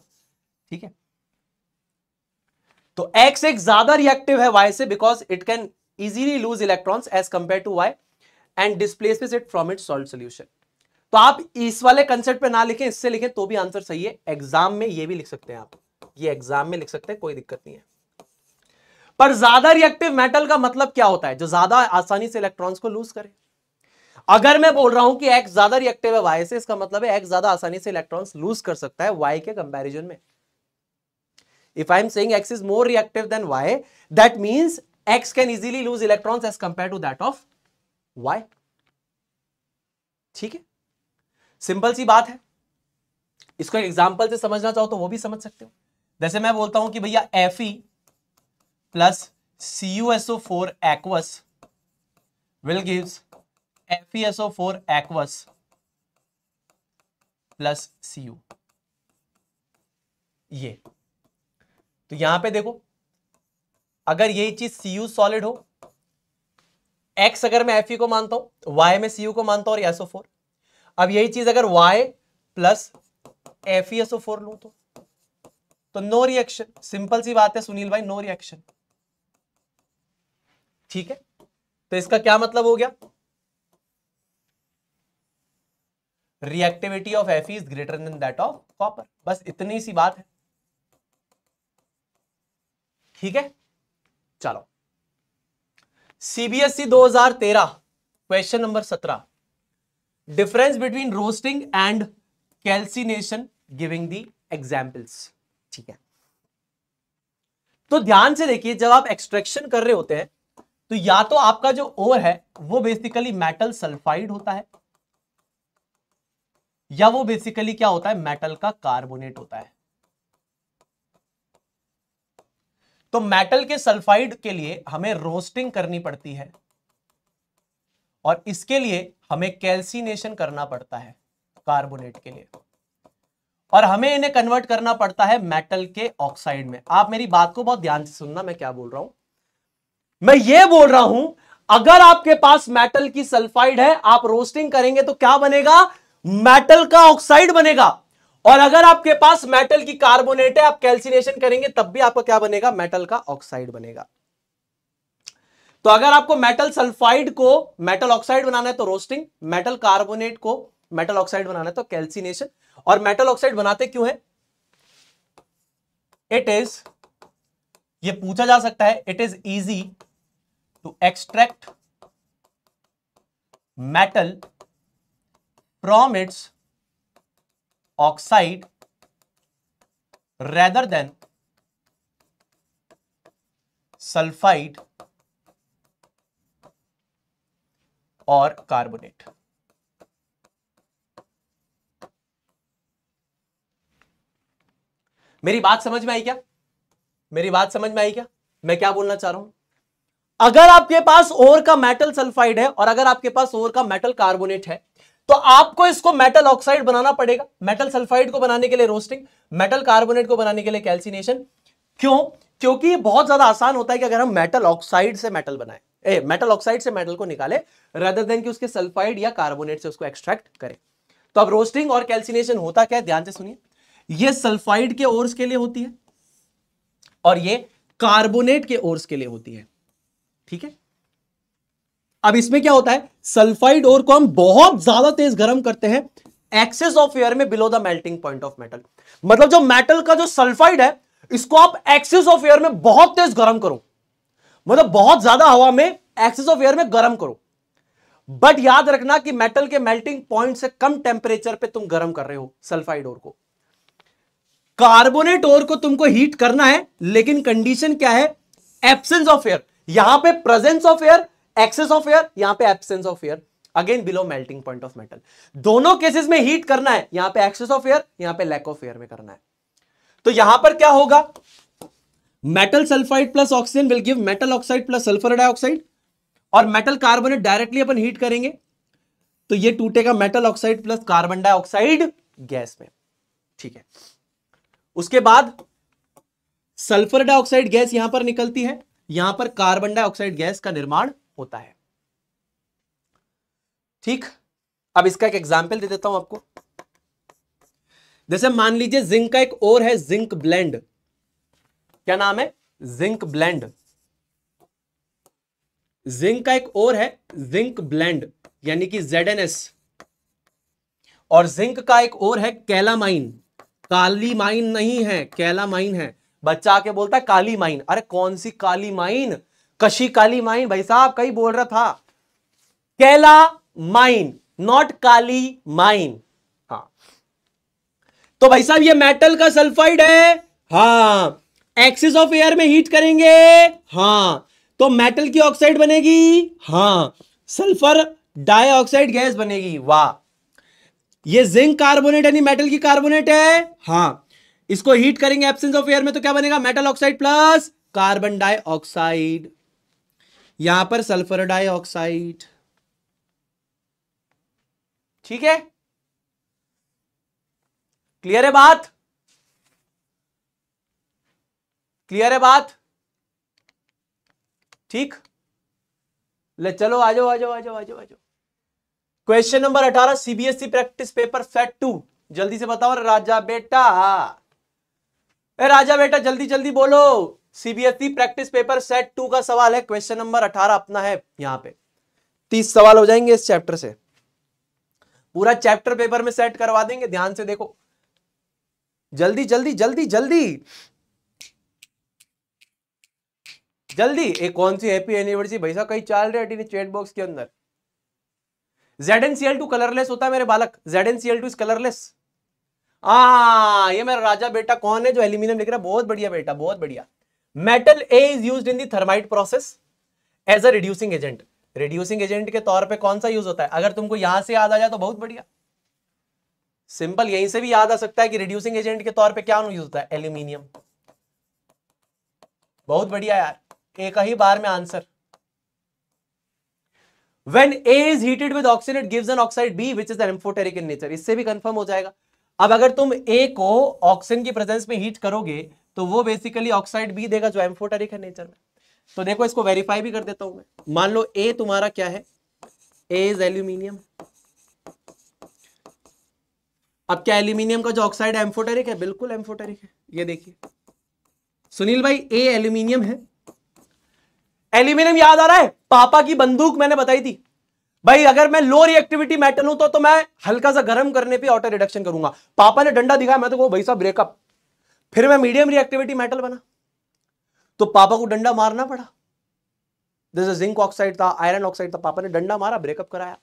ठीक है तो एक्स एक ज्यादा रिएक्टिव है वाई से because it can easily lose electrons as compare to Y and displace it from it salt solution तो आप इस वाले कंसेप्ट पे ना लिखें इससे लिखें तो भी आंसर सही है एग्जाम में ये भी लिख सकते हैं आप ये एग्जाम में लिख सकते हैं कोई दिक्कत नहीं है पर ज्यादा रिएक्टिव मेटल का मतलब क्या होता है जो ज्यादा आसानी से इलेक्ट्रॉन्स को लूज करे अगर मैं बोल रहा हूं कि एक्स ज्यादा रिएक्टिव है वाई से इसका मतलब है एक्स ज्यादा आसानी से इलेक्ट्रॉन्स लूज कर सकता है वाई के कंपेरिजन में if I am saying X is more reactive than Y that means X can easily lose electrons as compare to that of Y ठीक है सिंपल सी बात है इसको एग्जाम्पल से समझना चाहो तो वो भी समझ सकते हो जैसे मैं बोलता हूं कि भैया F E plus C U SO four aqueous SO four aqueous plus C U ये तो यहां पे देखो अगर ये चीज यू सॉलिड हो एक्स अगर मैं एफ ई को मानता हूं वाई में यू को मानता हूं और फोर अब यही चीज अगर y प्लस एफ फोर लू तो तो नो रिएक्शन सिंपल सी बात है सुनील भाई नो रिएक्शन ठीक है तो इसका क्या मतलब हो गया reactivity of F is greater than that of copper बस इतनी सी बात है ठीक है चलो CBSE 2013 question number 17 difference between roasting and calcination giving the examples ठीक है तो ध्यान से देखिए जब आप एक्सट्रैक्शन कर रहे होते हैं तो या तो आपका जो ओर है वो बेसिकली मेटल सल्फाइड होता है या वो बेसिकली क्या होता है मेटल का कार्बोनेट होता है तो मेटल के सल्फाइड के लिए हमें रोस्टिंग करनी पड़ती है और इसके लिए हमें कैल्सिनेशन करना पड़ता है कार्बोनेट के लिए और हमें इन्हें कन्वर्ट करना पड़ता है मेटल के ऑक्साइड में आप मेरी बात को बहुत ध्यान से सुनना मैं क्या बोल रहा हूं मैं ये बोल रहा हूं अगर आपके पास मेटल की सल्फाइड है आप रोस्टिंग करेंगे तो क्या बनेगा मेटल का ऑक्साइड बनेगा और अगर आपके पास मेटल की कार्बोनेट है आप कैल्सिनेशन करेंगे तब भी आपका क्या बनेगा मेटल का ऑक्साइड बनेगा तो अगर आपको मेटल सल्फाइड को मेटल ऑक्साइड बनाना है तो रोस्टिंग मेटल कार्बोनेट को मेटल ऑक्साइड बनाना है तो कैल्सिनेशन और मेटल ऑक्साइड बनाते क्यों है इट इज ये पूछा जा सकता है it is easy to extract metal from its oxide rather than sulphide और कार्बोनेट मेरी बात समझ में आई क्या मेरी बात समझ में आई क्या मैं क्या बोलना चाह रहा हूं अगर आपके पास और का मेटल सल्फाइड है और अगर आपके पास और का मेटल कार्बोनेट है तो आपको इसको मेटल ऑक्साइड बनाना पड़ेगा मेटल सल्फाइड को बनाने के लिए रोस्टिंग मेटल कार्बोनेट को बनाने के लिए कैल्सिनेशन क्यों क्योंकि बहुत ज्यादा आसान होता है कि अगर हम मेटल ऑक्साइड से मेटल बनाए ए, मेटल ऑक्साइड से मेटल को निकाले रदर देन कि उसके सल्फाइड या कार्बोनेट से उसको एक्सट्रैक्ट करें तो अब रोस्टिंग और कैल्सिनेशन होता क्या है ध्यान से सुनिए ये सल्फाइड के ओर्स के लिए होती है और ये कार्बोनेट के ओर्स के लिए होती है ठीक है अब इसमें क्या होता है सल्फाइड ओर को हम बहुत ज्यादा तेज गर्म करते हैं एक्सेस ऑफ एयर में below the melting point of metal मतलब जो मेटल का जो सल्फाइड है इसको आप एक्सेस ऑफ एयर में बहुत तेज गर्म करो मतलब बहुत ज्यादा हवा में एक्सेस ऑफ एयर में गर्म करो बट याद रखना कि मेटल के मेल्टिंग पॉइंट से कम टेम्परेचर पे तुम गर्म कर रहे हो सल्फाइड ओर को कार्बोनेट ओर को तुमको हीट करना है लेकिन कंडीशन क्या है एब्सेंस ऑफ एयर यहां पे presence of air excess of air यहां पे absence of air again below melting point of metal दोनों केसेस में हीट करना है यहां पे एक्सेस ऑफ एयर यहां पे लैक ऑफ एयर में करना है तो यहां पर क्या होगा metal sulphide plus oxygen will give metal oxide plus sulphur dioxide और मेटल कार्बोनेट डायरेक्टली अपन हीट करेंगे तो ये टूटेगा metal oxide plus carbon dioxide gas में ठीक है उसके बाद सल्फर डाइऑक्साइड गैस यहां पर निकलती है यहां पर कार्बन डाइऑक्साइड गैस का निर्माण होता है ठीक अब इसका एक एग्जाम्पल दे देता हूं आपको जैसे मान लीजिए जिंक का एक और है जिंक ब्लेंड क्या नाम है जिंक ब्लेंड जिंक का एक और है जिंक ब्लेंड यानी कि ZNS और जिंक का एक और है कैलामाइन काली माइन नहीं है कैला माइन है बच्चा आके बोलता है काली माइन अरे कौन सी काली माइन कशी काली माइन भाई साहब कहीं बोल रहा था कैला माइन नॉट काली माइन हाँ तो भाई साहब ये मेटल का सल्फाइड है हाँ एक्सिस ऑफ एयर में हीट करेंगे हाँ तो मेटल की ऑक्साइड बनेगी हाँ सल्फर डाइऑक्साइड गैस बनेगी वाह ये जिंक कार्बोनेट यानी मेटल की कार्बोनेट है हाँ इसको हीट करेंगे एब्सेंस ऑफ एयर में तो क्या बनेगा metal oxide plus carbon dioxide यहां पर सल्फर डाइऑक्साइड ठीक है क्लियर है बात क्लियर है बात ठीक ले चलो आ जाओ आ जाओ आ जाओ आ जाओ आ जाओ क्वेश्चन नंबर अठारह CBSE practice paper set two जल्दी से बताओ राजा बेटा ए राजा बेटा जल्दी जल्दी बोलो CBSE practice paper set two का सवाल है क्वेश्चन नंबर अठारह अपना है यहां पे तीस सवाल हो जाएंगे इस चैप्टर से पूरा चैप्टर पेपर में सेट करवा देंगे ध्यान से देखो जल्दी जल्दी जल्दी जल्दी जल्दी एक कौन सी हैप्पी एनिवर्सरी भाई साहब कहीं चाल रहे हैं चैट बॉक्स के अंदर Z N C L two colourless होता है मेरे बालक Z N C L two is colourless आ, ये मेरा राजा बेटा कौन है जो एल्यूमिनियम लिख रहा है बहुत बढ़िया बेटा बहुत बढ़िया metal A is use in the thermite process as a reducing agent reducing agent के तौर पे कौन सा यूज होता है अगर तुमको यहां से याद आ जाए तो बहुत बढ़िया सिंपल यहीं से भी याद आ सकता है कि रिड्यूसिंग एजेंट के तौर पे क्या यूज होता है एल्यूमिनियम बहुत बढ़िया यार एक ही बार में answer When A is heated with oxygen, it gives an oxide B, which is amphoteric in nature. इससे भी कंफर्म हो जाएगा अब अगर तुम A को ऑक्सीजन की प्रेजेंस में हीट करोगे तो वो बेसिकली ऑक्साइड बी देगा जो एम्फोटेरिक है नेचर में तो देखो इसको वेरीफाई भी कर देता हूं मैं मान लो ए तुम्हारा क्या है ए इज एल्यूमिनियम अब क्या एल्यूमिनियम का जो ऑक्साइड एम्फोटेरिक है बिल्कुल एम्फोटेरिक है ये देखिए सुनील भाई ए एल्यूमिनियम है एल्यूमिनियम याद आ रहा है पापा की बंदूक मैंने बताई थी भाई अगर मैं लो रिएक्टिविटी मेटल हूं तो, तो मैं हल्का सा गर्म करने पे ऑटो रिडक्शन करूंगा पापा ने डंडा दिखाया मैं तो भाई साहब ब्रेकअप फिर मैं मीडियम रिएक्टिविटी मेटल बना तो पापा को डंडा मारना पड़ा जैसे जिंक ऑक्साइड था आयरन ऑक्साइड था पापा ने डंडा मारा ब्रेकअप कराया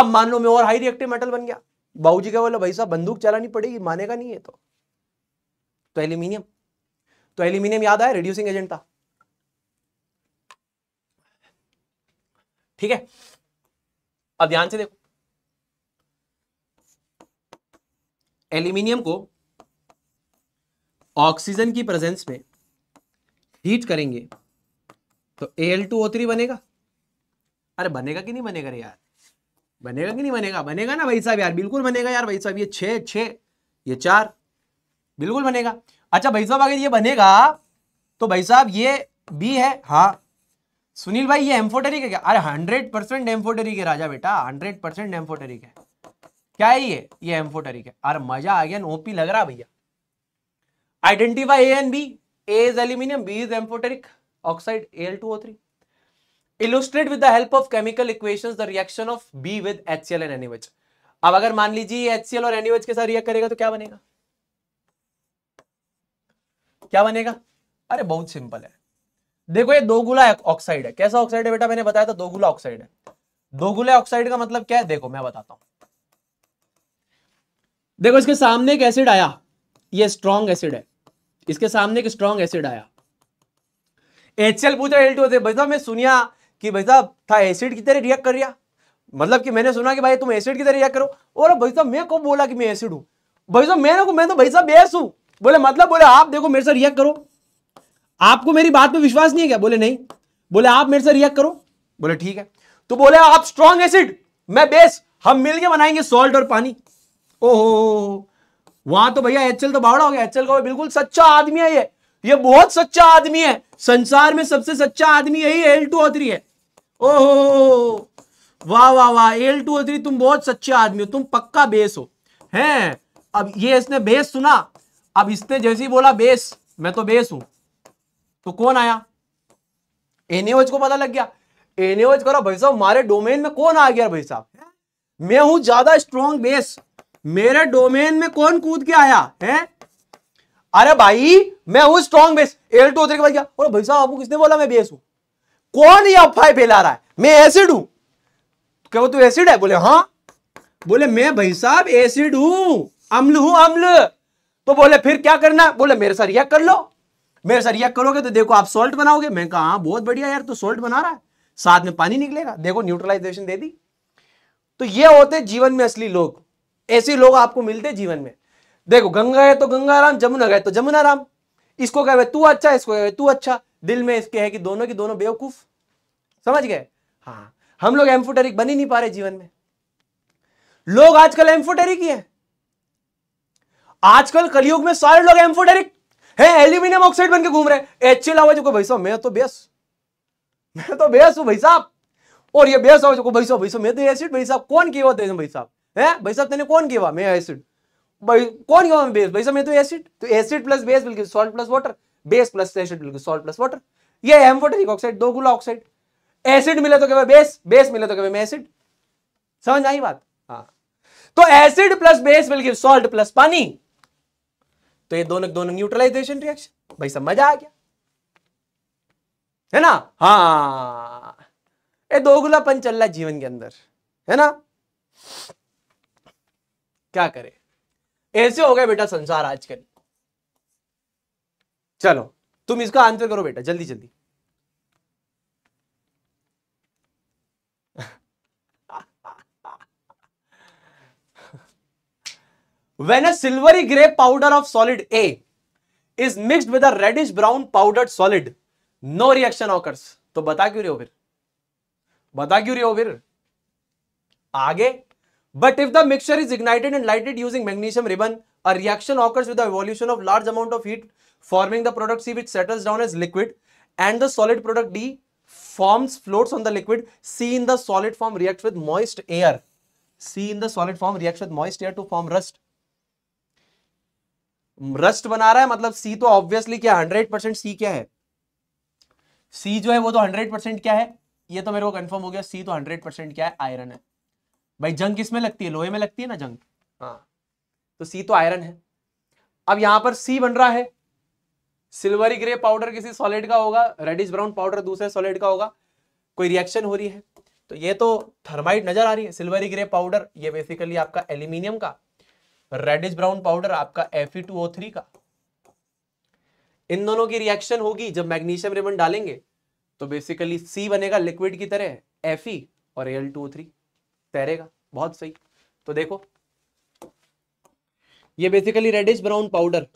अब मान लो मैं और हाई रिएक्टिव मेटल बन गया बाबू जी क्या बोला भाई साहब बंदूक चलानी पड़ेगी मानेगा नहीं है तो, तो एल्यूमिनियम तो एल्यूमिनियम याद आया रिड्यूसिंग एजेंट था ठीक है अब ध्यान से देखो एल्यूमिनियम को ऑक्सीजन की प्रेजेंस में हीट करेंगे तो एल टू ओ थ्री बनेगा अरे बनेगा कि नहीं बनेगा रे यार बनेगा कि नहीं बनेगा बनेगा ना भाई साहब यार बिल्कुल बनेगा यार भाई साहब ये छे छे ये चार बिल्कुल बनेगा अच्छा भाई साहब अगर ये बनेगा तो भाई साहब ये बी है हाँ सुनील भाई ये एम्फोटेरिक है क्या अरे हंड्रेड परसेंट एम्फोटेरिक है राजा बेटा हंड्रेड परसेंट एम्फोटेरिक है क्या है ये ये एम्फोटेरिक है अरे मजा आ गया ओपी लग रहा भैया identify A and B A is aluminium B is amphoteric oxide L two O three illustrate with the help of chemical equation the reaction of B with H L and N H अब अगर मान लीजिए H और NH के साथ react करेगा तो क्या बनेगा क्या बनेगा अरे बहुत सिंपल है देखो ये दोगुला ऑक्साइड है कैसा ऑक्साइड है बेटा मैंने बताया था दोगुला ऑक्साइड है दोगुला ऑक्साइड का मतलब क्या है देखो मैं बताता हूं देखो इसके सामने एक एसिड आया ये स्ट्रॉन्ग एसिड है इसके सामने एक स्ट्रॉन्ग एसिड आया एच पूछ रहा है एल भाई साहब मैं सुनिया कि भाई साहब था एसिड की तरह रिएक्ट कर रहा मतलब कि मैंने सुना कि भाई तुम एसिड की तरह रिएक्ट करो और भाई साहब मैं को बोला कि मैं एसिड हूं भाई साहब मैंने को मैं तो भाई साहब बेस हूं बोले मतलब बोले आप देखो मेरे से रिएक्ट करो आपको मेरी बात पे विश्वास नहीं है क्या बोले नहीं बोले आप मेरे से रिएक्ट करो बोले ठीक है तो बोले आप स्ट्रॉन्ग एसिड मैं बेस हम मिलके बनाएंगे सॉल्ट और पानी ओहो वहां तो भैया एचएल तो बावड़ा हो गया एचएल का बिल्कुल सच्चा आदमी है ये ये बहुत सच्चा आदमी है संसार में सबसे सच्चा आदमी यही एल टू थ्री है ओहो वाह वाह वाह एल टू थ्री तुम बहुत सच्चे आदमी हो तुम पक्का बेस हो हैं अब ये इसने बेस सुना अब इसने जैसे ही बोला बेस मैं तो बेस हूं तो कौन आया एनएच को पता लग गया एनएच करो भाई साहब हमारे डोमेन में कौन आ गया भाई साहब मैं हूं ज्यादा स्ट्रॉन्ग बेस मेरे डोमेन में कौन कूद के आया है अरे भाई मैं हूं स्ट्रॉन्ग बेस एल टू के बाद गया और भाई साहब आपको किसने बोला मैं बेस हूं कौन ये अफवाह फैला रहा है मैं एसिड हूं तो क्या वो तू तो एसिड है बोले हाँ बोले मैं भाई साहब एसिड हूं अम्ल हूं अम्ल तो बोले फिर क्या करना बोले मेरे साथ रिएक्ट कर लो मेरे सर यह करोगे तो देखो आप सोल्ट बनाओगे मैं कहा हाँ बहुत बढ़िया यार तू सोल्ट बना रहा है साथ में पानी निकलेगा देखो न्यूट्रलाइजेशन दे दी तो ये होते जीवन में असली लोग ऐसे लोग आपको मिलते जीवन में देखो गंगा है तो गंगा राम जमुना गए तो जमुना राम इसको कहे तू अच्छा इसको कहे तू अच्छा दिल में इसके है कि दोनों की दोनों बेवकूफ समझ गए हाँ हम लोग एम्फोटेरिक बन ही नहीं पा रहे जीवन में लोग आजकल एम्फोटेरिक ही है आजकल कलयुग में सारे लोग एम्फोटेरिक है एल्यूमिनियम ऑक्साइड बनकर घूम रहे एच एल आवाज को भाई साहब मैं तो बेस मैं तो बेस हूं भाई साहब और ये बेस आवाज को भाई साहब भाई साहब मैं तो एसिड भाई साहब कौन केवा तेने भाई साहब है भाई साहब तेने कौन केवा मैं एसिड भाई कौन केवा मैं बेस भाई साहब मैं तो एसिड तो एसिड प्लस बेस बिल्कुल salt plus water base plus acid बिल्कुल सॉल्ट प्लस वाटर ये एम्फोटेरिक ऑक्साइड दो गुला ऑक्साइड एसिड मिले तो क्या बेस बेस मिले तो क्या मैं एसिड समझ आई बात हाँ तो एसिड प्लस बेस बिल्कुल सॉल्ट प्लस पानी तो ये दोनों दोनों न्यूट्रलाइजेशन रिएक्शन भाई समझ आ गया है ना हाँ ये दोगुलापन चल रहा है जीवन के अंदर है ना क्या करे ऐसे हो गया बेटा संसार आजकल चलो तुम इसका आंसर करो बेटा जल्दी जल्दी when a silvery gray powder of solid A is mixed with a reddish brown powdered solid, no reaction occurs. तो बता क्यों रहे हो फिर बता क्यों रहे हो फिर आगे but if the mixture is ignited and lighted using magnesium ribbon a reaction occurs with the evolution of large amount of heat forming the product C which settles down as liquid and the solid product D forms floats on the liquid C in the solid form reacts with moist air C in the solid form reacts with moist air to form rust rust बना रहा है मतलब सी तो obviously क्या hundred percent सी क्या है सी जो है वो तो हंड्रेड परसेंट क्या है ये तो मेरे को कंफर्म हो गया सी तो हंड्रेड परसेंट क्या है आयरन है भाई जंग किसमें लगती है लोहे में लगती है ना जंग हाँ तो सी तो आयरन है अब यहां पर सी बन रहा है सिल्वरी ग्रे पाउडर किसी सॉलिड का होगा रेडिश ब्राउन पाउडर दूसरे सॉलिड का होगा कोई रिएक्शन हो रही है तो ये तो थर्माइट नजर आ रही है सिल्वरी ग्रे पाउडर ये बेसिकली आपका एल्यूमिनियम का रेडिश ब्राउन पाउडर आपका Fe2O3 का इन दोनों की रिएक्शन होगी जब मैग्नीशियम रिबन डालेंगे तो बेसिकली सी बनेगा लिक्विड की तरह एफ और एल टू थ्री तैरेगा बहुत सही तो देखो ये बेसिकली रेडिश ब्राउन पाउडर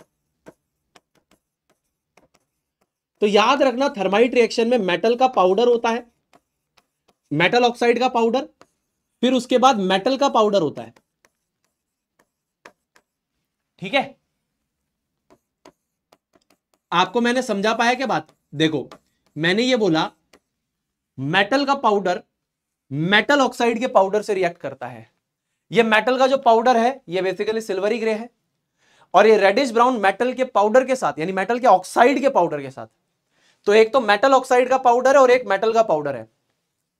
तो याद रखना थर्माइट रिएक्शन में मेटल का पाउडर होता है मेटल ऑक्साइड का पाउडर फिर उसके बाद मेटल का पाउडर होता है ठीक है आपको मैंने समझा पाया क्या बात देखो मैंने ये बोला मेटल का पाउडर मेटल ऑक्साइड के पाउडर से रिएक्ट करता है ये मेटल का जो पाउडर है ये बेसिकली सिल्वरी ग्रे है और ये रेडिश ब्राउन मेटल के पाउडर के साथ यानी मेटल के ऑक्साइड के पाउडर के साथ तो एक तो मेटल ऑक्साइड का पाउडर है और एक मेटल का पाउडर है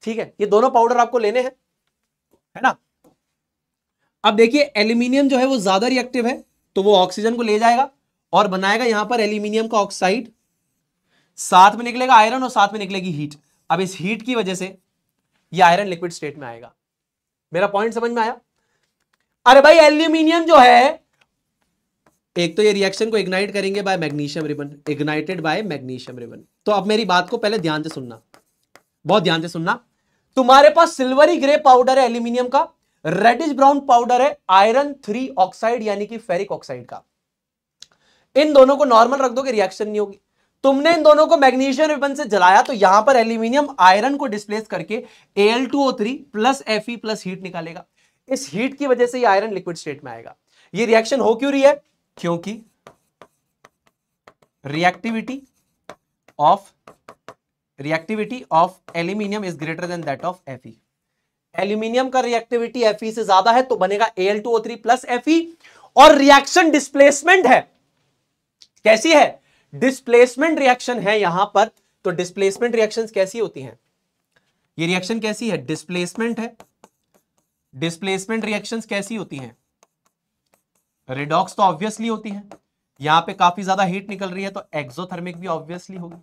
ठीक है ये दोनों पाउडर आपको लेने हैं है ना अब देखिए एल्यूमिनियम जो है वो ज्यादा रिएक्टिव है तो वो ऑक्सीजन को ले जाएगा और बनाएगा यहां पर एल्यूमिनियम का ऑक्साइड साथ में निकलेगा आयरन और साथ में निकलेगी हीट अब इस हीट की वजह से ये आयरन लिक्विड स्टेट में आएगा मेरा पॉइंट समझ में आया अरे भाई एल्यूमिनियम जो है एक तो ये रिएक्शन को इग्नाइट करेंगे by magnesium ribbon ignited by magnesium ribbon तो अब मेरी बात को पहले ध्यान से सुनना बहुत ध्यान से सुनना तुम्हारे पास सिल्वरी ग्रे पाउडर है एल्यूमिनियम का रेडिश ब्राउन पाउडर है आयरन थ्री ऑक्साइड यानी कि फेरिक ऑक्साइड का इन दोनों को नॉर्मल रख दो रिएक्शन नहीं होगी तुमने इन दोनों को मैग्नीशियम रिबन से जलाया तो यहां पर एल्यूमिनियम आयरन को डिस्प्लेस करके L two O three plus F E plus heat निकालेगा इस हीट की वजह से ये आयरन लिक्विड स्टेट में आएगा ये रिएक्शन हो क्यों रही है क्योंकि reactivity of reactivity of aluminium is greater than that of F E aluminium का रिएक्टिविटी एफ से ज्यादा है तो बनेगा L two O three plus F और रिएक्शन डिस्प्लेसमेंट है कैसी है डिस्प्लेसमेंट रिएक्शन है यहां पर तो डिस्प्लेसमेंट रिएक्शन कैसी होती हैं ये रिएक्शन कैसी है डिस्प्लेसमेंट है डिस्प्लेसमेंट रिएक्शन कैसी होती हैं रिडॉक्स तो ऑब्वियसली होती है यहां पे काफी ज्यादा हीट निकल रही है तो एक्सोथर्मिक भी ऑब्वियसली होगी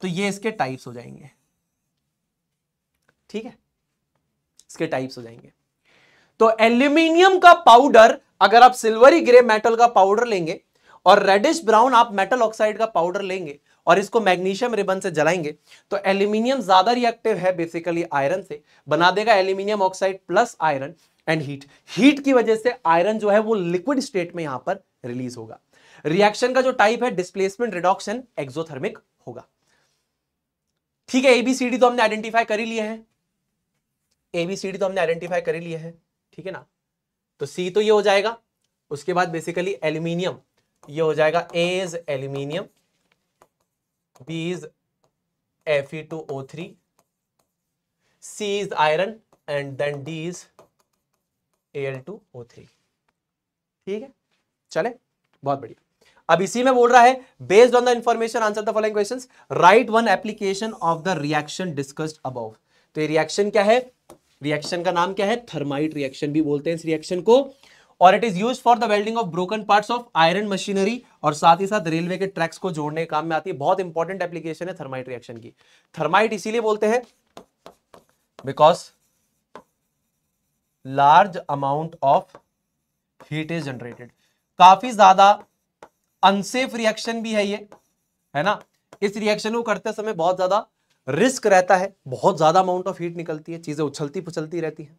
तो ये इसके टाइप्स हो जाएंगे ठीक है इसके टाइप्स हो जाएंगे तो एल्यूमिनियम का पाउडर अगर आप सिल्वरी ग्रे मेटल का पाउडर लेंगे और रेडिश ब्राउन आप मेटल ऑक्साइड का पाउडर लेंगे और इसको मैग्नीशियम रिबन से जलाएंगे तो एल्यूमिनियम ज्यादा रिएक्टिव है बेसिकली आयरन से बना देगा aluminium oxide plus iron and heat heat की वजह से आयरन जो है वो लिक्विड स्टेट में यहां पर रिलीज होगा रिएक्शन का जो टाइप है डिस्प्लेसमेंट रिडॉक्शन एक्सोथर्मिक होगा ठीक है एबीसीडी तो हमने आइडेंटिफाई कर ही लिए हैं ए बी सी डी तो हमने आइडेंटिफाई कर लिया है ठीक है ना तो सी तो ये हो जाएगा उसके बाद बेसिकली एल्यूमिनियम ये हो जाएगा A is aluminium B is F E two O three C is iron and then D is A L two O three ठीक है चले बहुत बढ़िया अब इसी में बोल रहा है based on the information answer the following questions write one application of the reaction discussed above तो ये रिएक्शन क्या है रिएक्शन का नाम क्या है थर्माइट रिएक्शन भी बोलते हैं इस रिएक्शन को और it is use for the welding of broken parts of iron machinery और साथ ही साथ रेलवे के ट्रैक्स को जोड़ने के काम में आती है बहुत इंपॉर्टेंट एप्लीकेशन है थर्माइट रिएक्शन की थर्माइट इसीलिए बोलते हैं because large amount of heat is generated काफी ज्यादा अनसेफ रिएक्शन भी है ये है ना इस रिएक्शन को करते समय बहुत ज्यादा रिस्क रहता है बहुत ज़्यादा अमाउंट ऑफ हीट निकलती है चीज़ें उछलती पुछलती रहती हैं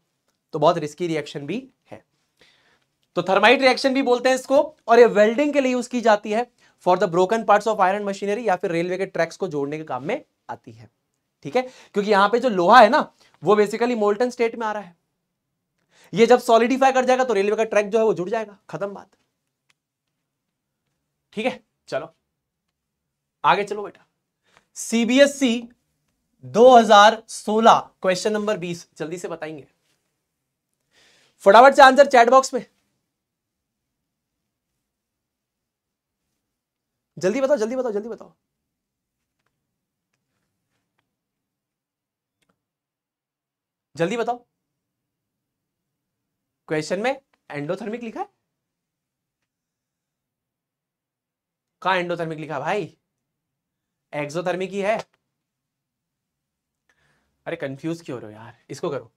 तो बहुत रिस्की रिएक्शन भी है तो थर्माइट रिएक्शन भी बोलते हैं इसको और ये वेल्डिंग के लिए यूज की जाती है for the broken parts of iron machinery या फिर रेलवे के ट्रैक्स को जोड़ने के काम में आती है ठीक है क्योंकि यहां पे जो लोहा है ना वो बेसिकली मोल्टन स्टेट में आ रहा है ये जब सॉलिडिफाई कर जाएगा तो रेलवे का ट्रैक जो है वो जुड़ जाएगा खत्म बात ठीक है चलो आगे चलो बेटा सीबीएसई 2016 क्वेश्चन नंबर 20 जल्दी से बताएंगे फटाफट से आंसर चैट बॉक्स में जल्दी बताओ जल्दी बताओ जल्दी बताओ जल्दी बताओ क्वेश्चन में एंडोथर्मिक लिखा है कहा एंडोथर्मिक लिखा भाई एक्सोथर्मिक ही है अरे कंफ्यूज क्यों रहो यार इसको करो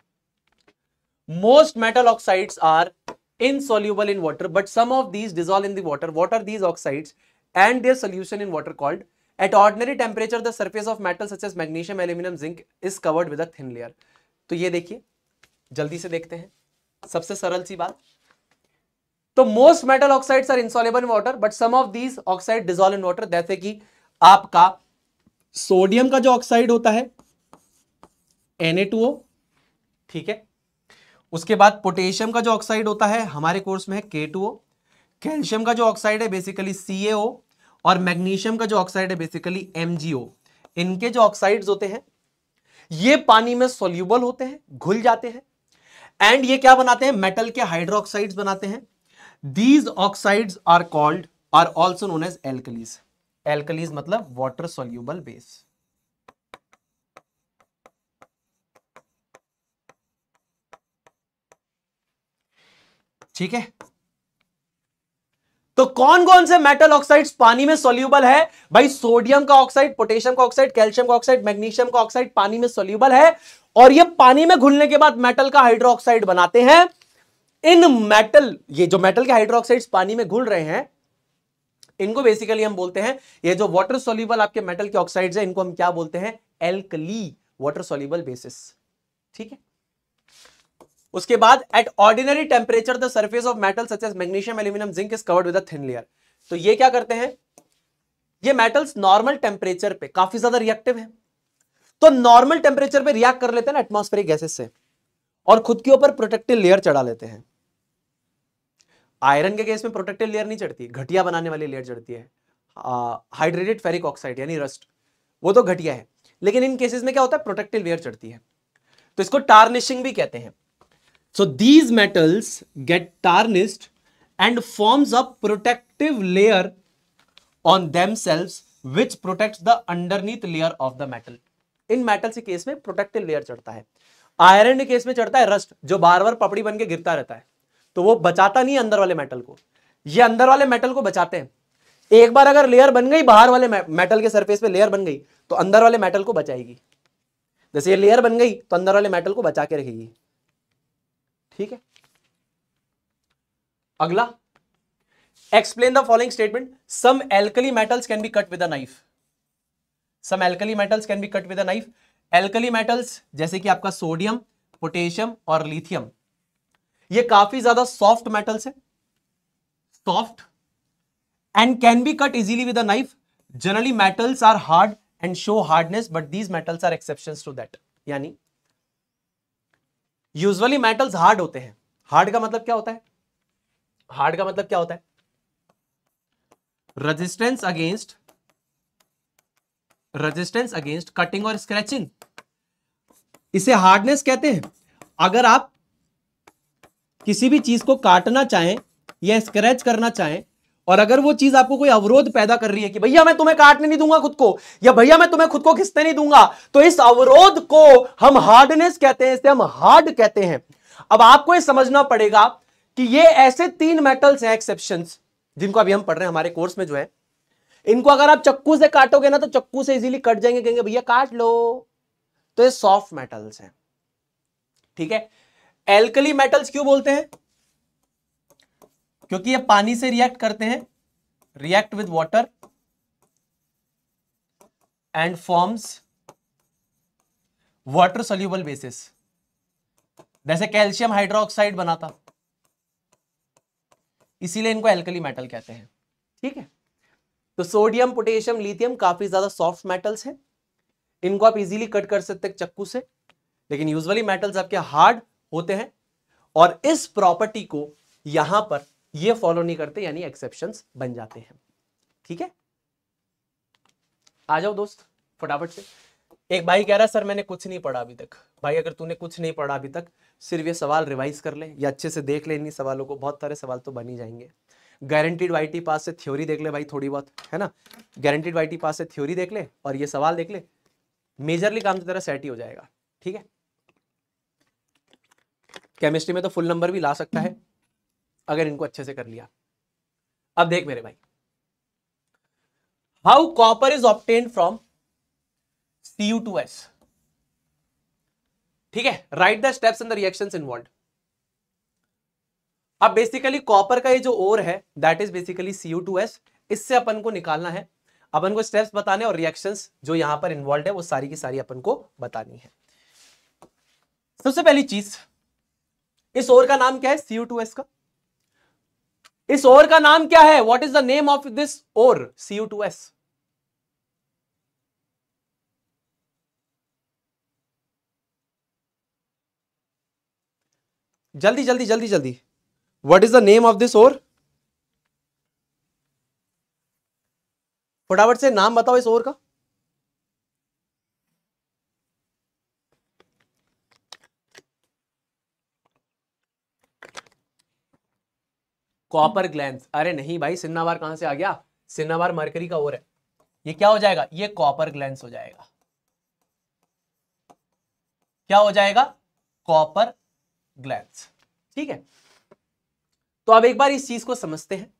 most metal oxides are in insoluble in water but some of these dissolve in water what are these oxide and their solution in water called at ordinary temperature the surface of metal such as magnesium aluminium zinc is covered with a thin layer तो ये देखिए जल्दी से देखते हैं सबसे सरल सी बात तो most metal oxides are in insoluble in water but some oxide dissolve in water जैसे कि आपका सोडियम का जो ऑक्साइड होता है Na2O ठीक है उसके बाद पोटेशियम का जो ऑक्साइड होता है हमारे कोर्स में है K2O कैल्शियम का जो ऑक्साइड है बेसिकली CaO और मैग्नीशियम का जो ऑक्साइड है बेसिकली MgO इनके जो ऑक्साइड्स होते हैं ये पानी में सोल्यूबल होते हैं घुल जाते हैं एंड ये क्या बनाते हैं मेटल के हाइड्रोक्साइड्स बनाते हैं these oxides are called are also known as alkalis alkalis मतलब वाटर सोल्यूबल बेस ठीक है तो कौन कौन से मेटल ऑक्साइड्स पानी में सोल्यूबल है भाई सोडियम का ऑक्साइड पोटेशियम का ऑक्साइड कैल्शियम का ऑक्साइड मैग्नीशियम का ऑक्साइड पानी में सोल्यूबल है और ये पानी में घुलने के बाद मेटल का हाइड्रोक्साइड बनाते हैं इन मेटल ये जो मेटल के हाइड्रोक्साइड्स पानी में घुल रहे हैं इनको बेसिकली हम बोलते हैं ये जो वाटर सोल्यूबल आपके मेटल के ऑक्साइड्स है इनको हम क्या बोलते हैं एल्कली वाटर सोल्यूबल बेसिस ठीक है उसके बाद at ordinary temperature the surface of metal such as magnesium aluminium zinc is covered with thin layer तो ये क्या करते हैं ये मेटल्स नॉर्मल टेम्परेचर पे काफी ज्यादा रिएक्टिव है तो नॉर्मल टेम्परेचर पे रिएक्ट कर लेते हैं एटमोस्फेरिक गैसेस से और खुद के ऊपर प्रोटेक्टिव लेयर चढ़ा लेते हैं आयरन के केस में प्रोटेक्टिव लेयर नहीं चढ़ती घटिया बनाने वाली लेयर चढ़ती है हाइड्रेटेड फेरिक ऑक्साइड यानी रस्ट वो तो घटिया है लेकिन इन केसेस में क्या होता है प्रोटेक्टिव लेयर चढ़ती है तो इसको टार्निशिंग भी कहते हैं So these metals get tarnished and forms a protective layer on themselves which protects the underneath layer of the metal. in metals ke case mein protective layer chadta hai iron ke case mein chadta hai rust jo bar bar papdi ban ke girta rehta hai to wo bachata nahi andar wale metal ko ye andar wale metal ko bachate hain एक बार अगर layer बन गई बाहर वाले metal के surface पे layer बन गई तो अंदर वाले मेटल को बचाएगी जैसे ये लेयर बन गई तो अंदर वाले मेटल को बचा के रखेगी ठीक है अगला explain the following statement some alkali metals can be cut with a knife some alkali metals can be cut with a knife alkali metals जैसे कि आपका सोडियम पोटेशियम और लिथियम ये काफी ज्यादा सॉफ्ट मेटल्स है soft and can be cut easily with a knife generally metals are hard and show hardness but these metals are exception to that यानी usually metals hard होते हैं hard का मतलब क्या होता है हार्ड का मतलब क्या होता है resistance against resistance against cutting और स्क्रैचिंग इसे हार्डनेस कहते हैं अगर आप किसी भी चीज को काटना चाहें या स्क्रैच करना चाहें और अगर वो चीज आपको कोई अवरोध पैदा कर रही है कि भैया मैं तुम्हें काटने नहीं दूंगा खुद को या भैया मैं तुम्हें खुद को खिसते नहीं दूंगा तो इस अवरोध को हम हार्डनेस कहते हैं इसे हम हार्ड कहते हैं अब आपको यह समझना पड़ेगा कि ये ऐसे तीन मेटल्स हैं एक्सेप्शन जिनको अभी हम पढ़ रहे हैं हमारे कोर्स में जो है इनको अगर आप चक्कू से काटोगे ना तो चक्कू से इजीली कट जाएंगे कहेंगे भैया काट लो तो ये सॉफ्ट मेटल्स हैं ठीक है एल्कली मेटल्स क्यों बोलते हैं क्योंकि ये पानी से रिएक्ट करते हैं react with water and forms water soluble bases जैसे कैल्शियम हाइड्रोक्साइड बनाता इसीलिए इनको एल्कली मेटल कहते हैं ठीक है तो सोडियम पोटेशियम लिथियम काफी ज्यादा सॉफ्ट मेटल्स हैं इनको आप इजीली कट कर सकते हैं चक्कू से लेकिन यूजुअली मेटल्स आपके हार्ड होते हैं और इस प्रॉपर्टी को यहां पर ये फॉलो नहीं करते यानी एक्सेप्शन बन जाते हैं ठीक है आ जाओ दोस्त फटाफट से एक भाई कह रहा है सर मैंने कुछ नहीं पढ़ा अभी तक भाई अगर तूने कुछ नहीं पढ़ा अभी तक सिर्फ ये सवाल रिवाइज कर ले या अच्छे से देख ले इन सवालों को बहुत सारे सवाल तो बन ही जाएंगे गारंटीड वाई पास से थ्योरी देख ले भाई थोड़ी बहुत है ना गारंटीड वाई पास से थ्योरी देख ले और ये सवाल देख ले मेजरली काम तो तेरा सेट ही हो जाएगा ठीक है केमिस्ट्री में तो फुल नंबर भी ला सकता है अगर इनको अच्छे से कर लिया अब देख मेरे भाई how copper is obtained from C U two S ठीक है write the steps in the reaction involve अब बेसिकली कॉपर का ये जो ओर है that is basically C U two S इससे अपन को निकालना है अपन को स्टेप्स बताने और रिएक्शंस जो यहां पर इन्वॉल्व है वो सारी की सारी अपन को बतानी है सबसे पहली चीज इस ओर का नाम क्या है सी यू टू एस का इस ओर का नाम क्या है what is the name of this ore C U two S जल्दी जल्दी जल्दी जल्दी what is the name of this ore फटाफट से नाम बताओ इस ओर का कॉपर ग्लैंड अरे नहीं भाई सिन्नावार कहां से आ गया सिन्नावार मरकरी का और है ये क्या हो जाएगा ये कॉपर ग्लैंड हो जाएगा क्या हो जाएगा कॉपर ग्लैंड ठीक है तो अब एक बार इस चीज को समझते हैं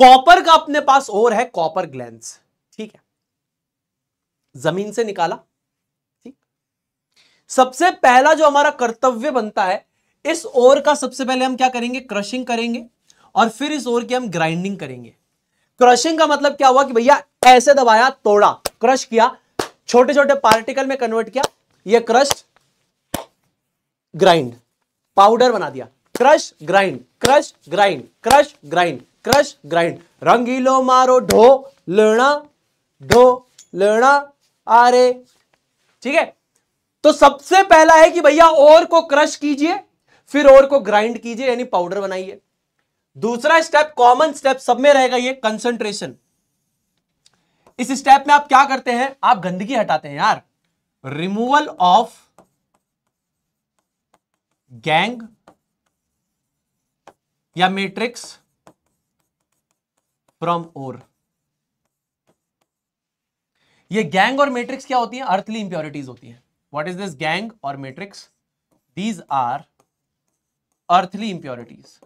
कॉपर का अपने पास और है कॉपर ग्लैंड ठीक है जमीन से निकाला ठीक सबसे पहला जो हमारा कर्तव्य बनता है इस ओर का सबसे पहले हम क्या करेंगे क्रशिंग करेंगे और फिर इस ओर की हम ग्राइंडिंग करेंगे क्रशिंग का मतलब क्या हुआ कि भैया ऐसे दबाया तोड़ा क्रश किया छोटे छोटे पार्टिकल में कन्वर्ट किया ये क्रश ग्राइंड पाउडर बना दिया crush grind crush grind crush grind crush grind रंगीलो मारो ढो लेना ढो लेना आरे ठीक है तो सबसे पहला है कि भैया और को क्रश कीजिए फिर और को ग्राइंड कीजिए यानी पाउडर बनाइए दूसरा स्टेप कॉमन स्टेप सब में रहेगा ये कंसंट्रेशन इस स्टेप में आप क्या करते हैं आप गंदगी हटाते हैं यार रिमूवल ऑफ गैंग या मैट्रिक्स फ्रॉम ओर ये गैंग और मैट्रिक्स क्या होती है अर्थली इंप्योरिटीज होती है व्हाट इज दिस गैंग और matrix these are earthly impurities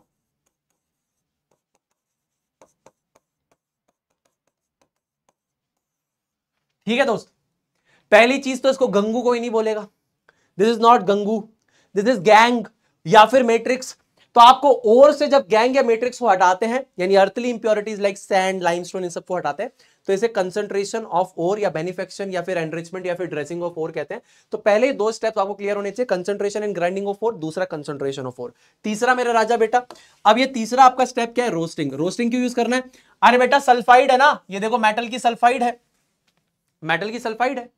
ठीक है दोस्त पहली चीज तो इसको गंगू कोई नहीं बोलेगा this is not Gangu this is gangue या फिर मैट्रिक्स तो आपको और से जब गैंग या मैट्रिक्स को हटाते हैं यानी earthly impurities like sand limestone इन सबको हटाते हैं तो इसे कंसंट्रेशन ऑफ ओर या बेनिफेक्शन या फिर एनरिचमेंट या फिर ड्रेसिंग ऑफ ओर कहते हैं तो पहले दो स्टेप आपको क्लियर होने चाहिए concentration and grinding of ore दूसरा कंसंट्रेशन ऑफ ओर तीसरा मेरा राजा बेटा अब ये तीसरा आपका स्टेप क्या है रोस्टिंग रोस्टिंग क्यों यूज करना है अरे बेटा सल्फाइड है ना ये देखो मेटल की सल्फाइड है मेटल की सल्फाइड है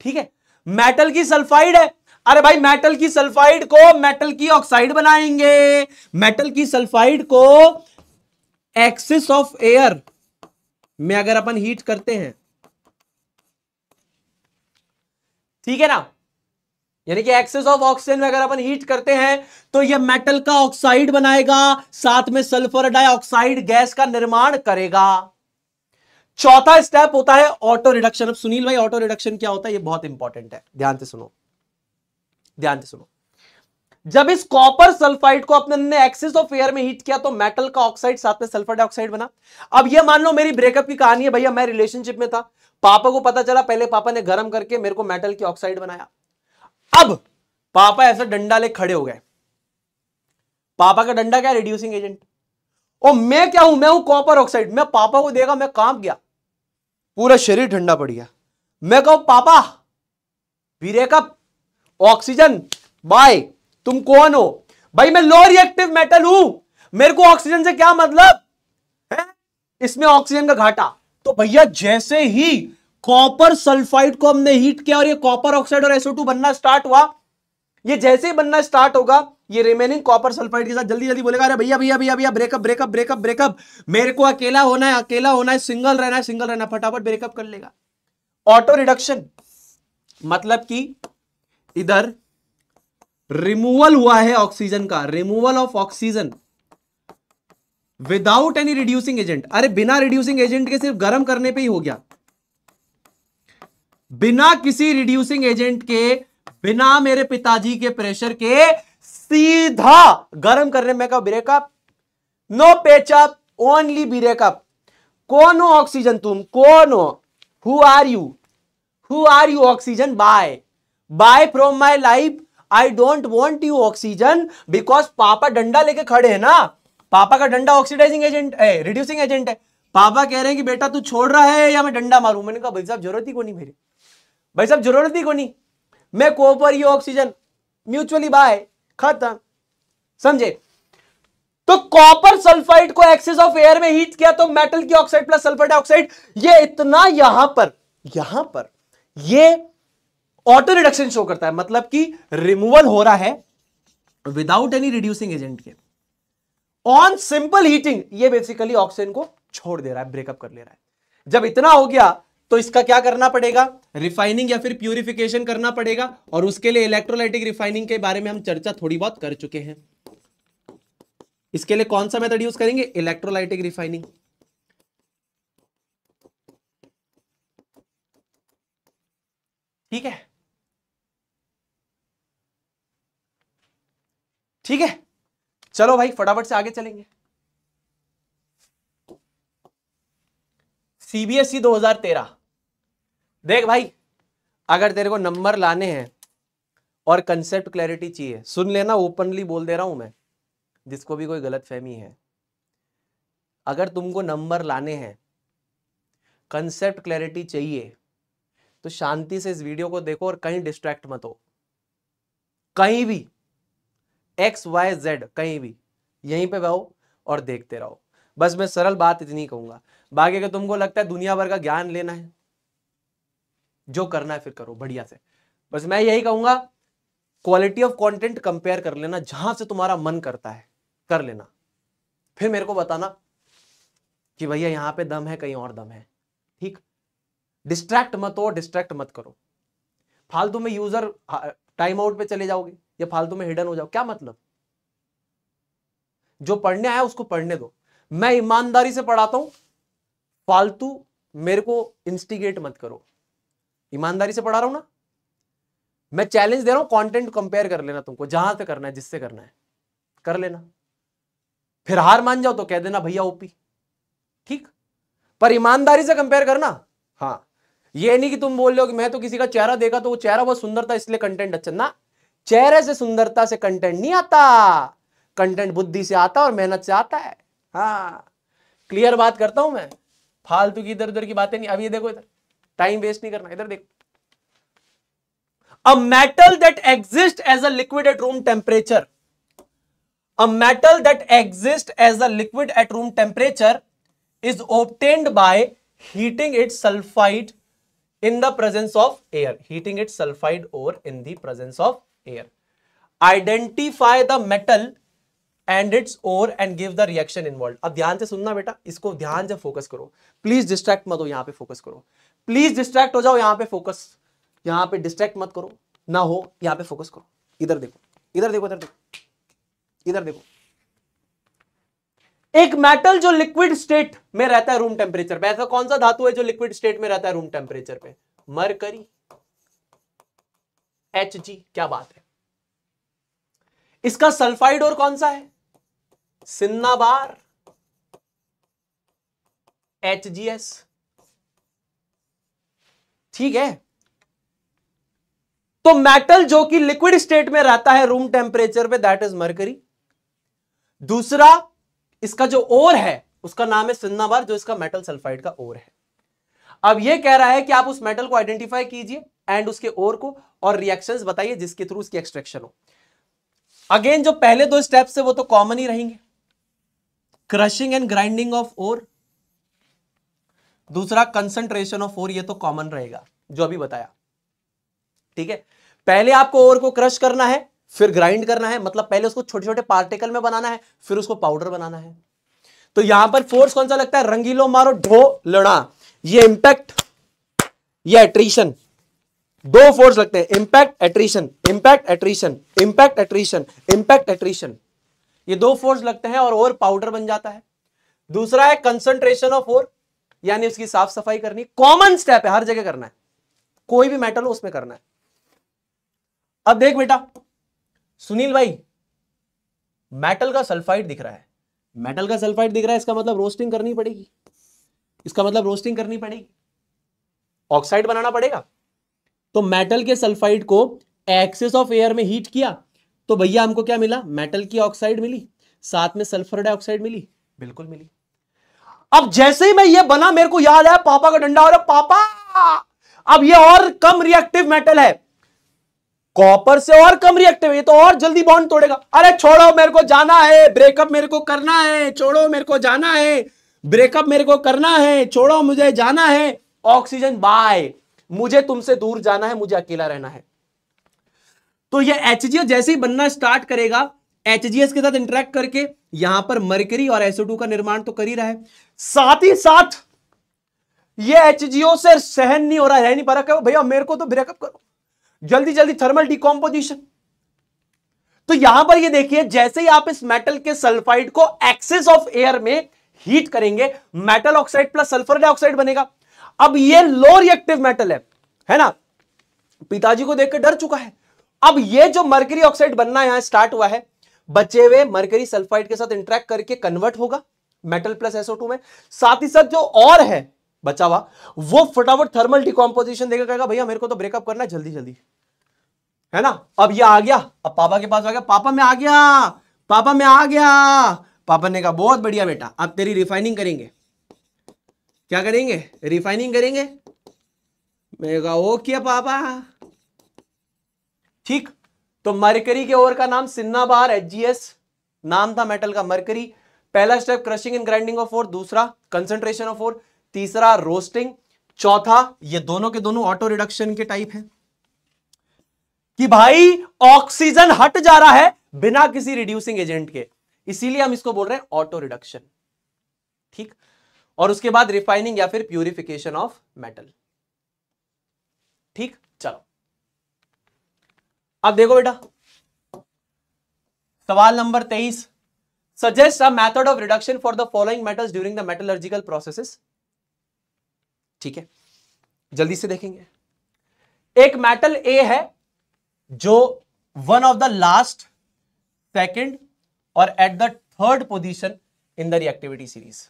ठीक है मेटल की सल्फाइड है अरे भाई मेटल की सल्फाइड को मेटल की ऑक्साइड बनाएंगे मेटल की सल्फाइड को एक्सिस ऑफ एयर में अगर अपन हीट करते हैं ठीक है ना यानी कि एक्सेस ऑफ ऑक्सीजन में अगर अपन हीट करते हैं तो यह मेटल का ऑक्साइड बनाएगा साथ में सल्फर डाइऑक्साइड गैस का निर्माण करेगा चौथा स्टेप होता है ऑटो रिडक्शन अब सुनील भाई ऑटो रिडक्शन क्या होता है यह बहुत इंपॉर्टेंट है ध्यान से सुनो ध्यान से सुनो जब इस कॉपर सल्फाइड को अपने ने एक्सिस ऑफ एयर में हीट किया तो मेटल का ऑक्साइड साथ में सल्फर डाइऑक्साइड बना अब ये मान लो मेरी ब्रेकअप की कहानी है भैया मैं रिलेशनशिप में था पापा को पता चला पहले पापा ने गर्म करके मेरे को मेटल की ऑक्साइड बनाया अब पापा ऐसा डंडा ले खड़े हो गए पापा का डंडा क्या रिड्यूसिंग एजेंट और मैं क्या हूं मैं हूं कॉपर ऑक्साइड मैं पापा को देगा मैं कांप गया पूरा शरीर ठंडा पड़ गया मैं कहूं पापा ब्रेकअप ऑक्सीजन बाय तुम कौन हो भाई मैं लो रिएक्टिव मेटल हूं मेरे को ऑक्सीजन से क्या मतलब है इसमें ऑक्सीजन का घाटा तो भैया जैसे ही कॉपर सल्फाइड को हमने हीट किया और ये कॉपर ऑक्साइड और एसओ बनना स्टार्ट हुआ ये जैसे ही बनना स्टार्ट होगा ये रिमेनिंग कॉपर सल्फाइड के साथ जल्दी जल्दी बोलेगा अरे भैया भैया भैया भैया ब्रेकअप ब्रेकअप ब्रेकअप ब्रेकअप मेरे को अकेला होना है अकेला होना है सिंगल रहना है सिंगल रहना फटाफट ब्रेकअप कर लेगा ऑटो रिडक्शन मतलब कि इधर रिमूवल हुआ है ऑक्सीजन का removal of oxygen without any reducing agent अरे बिना रिड्यूसिंग एजेंट के सिर्फ गर्म करने पे ही हो गया बिना किसी रिड्यूसिंग एजेंट के बिना मेरे पिताजी के प्रेशर के सीधा गर्म करने में का breakup no patchup only breakup कौन हो ऑक्सीजन तुम कौन हो who are you who are you oxygen bye bye from my life I don't want you oxygen because पापा डंडा लेके खड़े है ना पापा का डंडा ऑक्सीडाइजिंग एजेंट है रिड्यूसिंग एजेंट है पापा कह रहे हैं कि बेटा तू छोड़ रहा है या मैं डंडा मारू मैंने कहा भाई साहब जरूरत ही को नहीं मेरी भाई साहब जरूरत ही को नहीं मैं copper you oxygen mutually bye खत्म समझे तो कॉपर सल्फाइड को एक्सेस ऑफ एयर में हीट किया तो मेटल की ऑक्साइड प्लस सल्फर डाइऑक्साइड ये इतना यहां पर यहां पर ये ऑटो रिडक्शन शो करता है मतलब कि रिमूवल हो रहा है विदाउट एनी रिड्यूसिंग एजेंट के ऑन सिंपल हीटिंग ये बेसिकली ऑक्सीजन को छोड़ दे रहा है ब्रेकअप कर ले रहा है जब इतना हो गया तो इसका क्या करना पड़ेगा रिफाइनिंग या फिर प्यूरिफिकेशन करना पड़ेगा और उसके लिए इलेक्ट्रोलाइटिक रिफाइनिंग के बारे में हम चर्चा थोड़ी बहुत कर चुके हैं इसके लिए कौन सा मेथड यूज करेंगे इलेक्ट्रोलाइटिक रिफाइनिंग ठीक है ठीक है चलो भाई फटाफट से आगे चलेंगे सीबीएसई 2013 e देख भाई अगर तेरे को नंबर लाने हैं और कंसेप्ट क्लैरिटी चाहिए सुन लेना ओपनली बोल दे रहा हूं मैं जिसको भी कोई गलत फहमी है अगर तुमको नंबर लाने हैं कंसेप्ट क्लैरिटी चाहिए तो शांति से इस वीडियो को देखो और कहीं डिस्ट्रैक्ट मत हो कहीं भी एक्स वाई जेड कहीं भी यहीं पे बहो और देखते रहो बस मैं सरल बात इतनी कहूंगा बाकी अगर तुमको लगता है दुनिया भर का ज्ञान लेना है जो करना है फिर करो बढ़िया से बस मैं यही कहूंगा क्वालिटी ऑफ कंटेंट कंपेयर कर लेना जहां से तुम्हारा मन करता है कर लेना फिर मेरे को बताना कि भैया यहां पे दम है कहीं और दम है ठीक डिस्ट्रैक्ट मत हो डिस्ट्रैक्ट मत करो फालतू में यूजर टाइम आउट पे चले जाओगे या फालतू में हिडन हो जाओ क्या मतलब जो पढ़ने आया उसको पढ़ने दो मैं ईमानदारी से पढ़ाता हूं फालतू मेरे को इंस्टिगेट मत करो ईमानदारी से पढ़ा रहा हूं ना मैं चैलेंज दे रहा हूं कंटेंट कंपेयर कर लेना तुमको जहां से करना है जिससे करना है कर लेना फिर हार मान जाओ तो कह देना भैया ओपी ठीक पर ईमानदारी से कंपेयर करना हाँ ये नहीं कि तुम बोल रहे हो कि मैं तो किसी का चेहरा देखा तो वो चेहरा बहुत सुंदर था इसलिए कंटेंट अच्छा ना चेहरे से सुंदरता से कंटेंट नहीं आता कंटेंट बुद्धि से आता और मेहनत से आता है हाँ क्लियर बात करता हूं मैं फालतू की इधर उधर की बातें नहीं अब ये देखो इधर टाइम वेस्ट नहीं करना इधर देखो a metal that exist as a liquid at room temperature a metal that exist as a liquid at room temperature is obtained by heating its sulfide in the presence of air heating it sulphide ore in the presence of air identify the metal and its ore and give the reaction involve अब ध्यान से सुनना बेटा इसको ध्यान से focus करो please distract मत हो यहां पे फोकस करो प्लीज डिस्ट्रैक्ट हो जाओ यहां पे फोकस यहां पे डिस्ट्रैक्ट मत करो ना हो यहां पे फोकस करो इधर देखो इधर देखो इधर देखो इधर देखो एक मेटल जो लिक्विड स्टेट में रहता है रूम टेम्परेचर पे ऐसा कौन सा धातु है जो लिक्विड स्टेट में रहता है रूम टेम्परेचर पे मरकरी एच जी क्या बात है इसका सल्फाइड और कौन सा है सिन्नाबार एच जी एस ठीक है तो मेटल जो कि लिक्विड स्टेट में रहता है रूम टेम्परेचर पे दैट इज मरकरी दूसरा इसका जो ओर है उसका नाम है सिन्नाबार जो इसका मेटल सल्फाइड का ओर है अब ये कह रहा है कि आप उस मेटल को आइडेंटिफाई कीजिए एंड उसके ओर को और रिएक्शंस बताइए जिसके थ्रू उसकी एक्सट्रैक्शन हो अगेन जो पहले दो स्टेप्स है वो तो कॉमन ही रहेंगे crushing and grinding of ore दूसरा कंसंट्रेशन ऑफ ओर ये तो कॉमन रहेगा जो अभी बताया ठीक है पहले आपको ओर को क्रश करना है फिर ग्राइंड करना है मतलब पहले उसको छोटे छोटे पार्टिकल में बनाना है फिर उसको पाउडर बनाना है तो यहां पर फोर्स कौन सा लगता है रंगीलो मारो ढो लड़ा ये इंपैक्ट ये एट्रीशन दो फोर्स लगते हैं impact attrition impact attrition impact attrition impact attrition ये दो फोर्स लगते हैं और और पाउडर बन जाता है दूसरा है कंसंट्रेशन ऑफ और यानी उसकी साफ सफाई करनी कॉमन स्टेप है हर जगह करना है कोई भी मेटल हो उसमें करना है अब देख बेटा सुनील भाई मेटल का सल्फाइड दिख रहा है मेटल का सल्फाइड दिख रहा है इसका मतलब रोस्टिंग करनी पड़ेगी इसका मतलब रोस्टिंग करनी पड़ेगी ऑक्साइड बनाना पड़ेगा तो मेटल के सल्फाइड को एक्सेस ऑफ एयर में हीट किया तो भैया हमको क्या मिला मेटल की ऑक्साइड मिली साथ में सल्फर डाइऑक्साइड मिली बिल्कुल मिली अब जैसे ही मैं ये बना मेरे को याद है पापा का डंडा और पापा अब ये और कम रिएक्टिव मेटल है कॉपर से और कम रिएक्टिव है तो और जल्दी बॉन्ड तोड़ेगा अरे छोड़ो मेरे को जाना है ब्रेकअप मेरे को करना है छोड़ो मेरे को जाना है ब्रेकअप मेरे को करना है छोड़ो मुझे जाना है ऑक्सीजन बाय मुझे तुमसे दूर जाना है मुझे अकेला रहना है तो ये एचजीएस जैसे ही बनना स्टार्ट करेगा एचजीएस के साथ इंटरेक्ट करके यहां पर मरकरी और एसओ का निर्माण तो कर ही रहा है साथ ही साथ ये एचजीओ से सहन नहीं हो रहा है नहीं पा रहा भैया मेरे को तो ब्रेकअप करो जल्दी जल्दी थर्मल डिकॉम्पोजिशन तो यहां पर ये देखिए जैसे ही आप इस मेटल के सल्फाइड को एक्सेस ऑफ एयर में हीट करेंगे metal oxide plus sulphur dioxide बनेगा अब ये लो रिएक्टिव मेटल है है ना पिताजी को देखकर डर चुका है अब ये जो मर्करी ऑक्साइड बनना यहां स्टार्ट हुआ है बचे हुए मर्करी सल्फाइड के साथ इंट्रैक्ट करके कन्वर्ट होगा मेटल प्लस एसओ में साथ ही साथ जो और है बचा हुआ वो फटाफट थर्मल डिकॉम्पोजिशन देकर कहेगा भैया मेरे को तो ब्रेकअप करना है जल्दी जल्दी है ना अब ये आ गया अब पापा के पास आ गया पापा में आ गया पापा में आ गया पापा ने कहा बहुत बढ़िया बेटा अब तेरी रिफाइनिंग करेंगे क्या करेंगे रिफाइनिंग करेंगे मैंने कहा ओके पापा ठीक तो मरकरी के ओर का नाम सिन्ना बार एच नाम था मेटल का मरकरी पहला step crushing and grinding of ore दूसरा कंसेंट्रेशन ऑफ ओर तीसरा रोस्टिंग चौथा ये दोनों के दोनों ऑटो रिडक्शन के टाइप है कि भाई ऑक्सीजन हट जा रहा है बिना किसी रिड्यूसिंग एजेंट के इसीलिए हम इसको बोल रहे हैं ऑटो रिडक्शन ठीक और उसके बाद रिफाइनिंग या फिर प्यूरिफिकेशन ऑफ मेटल ठीक चलो अब देखो बेटा सवाल नंबर तेईस suggest a method of reduction for the following metals during the metallurgical processes ठीक है जल्दी से देखेंगे एक मेटल ए है जो one of the last second और at the third position in the reactivity series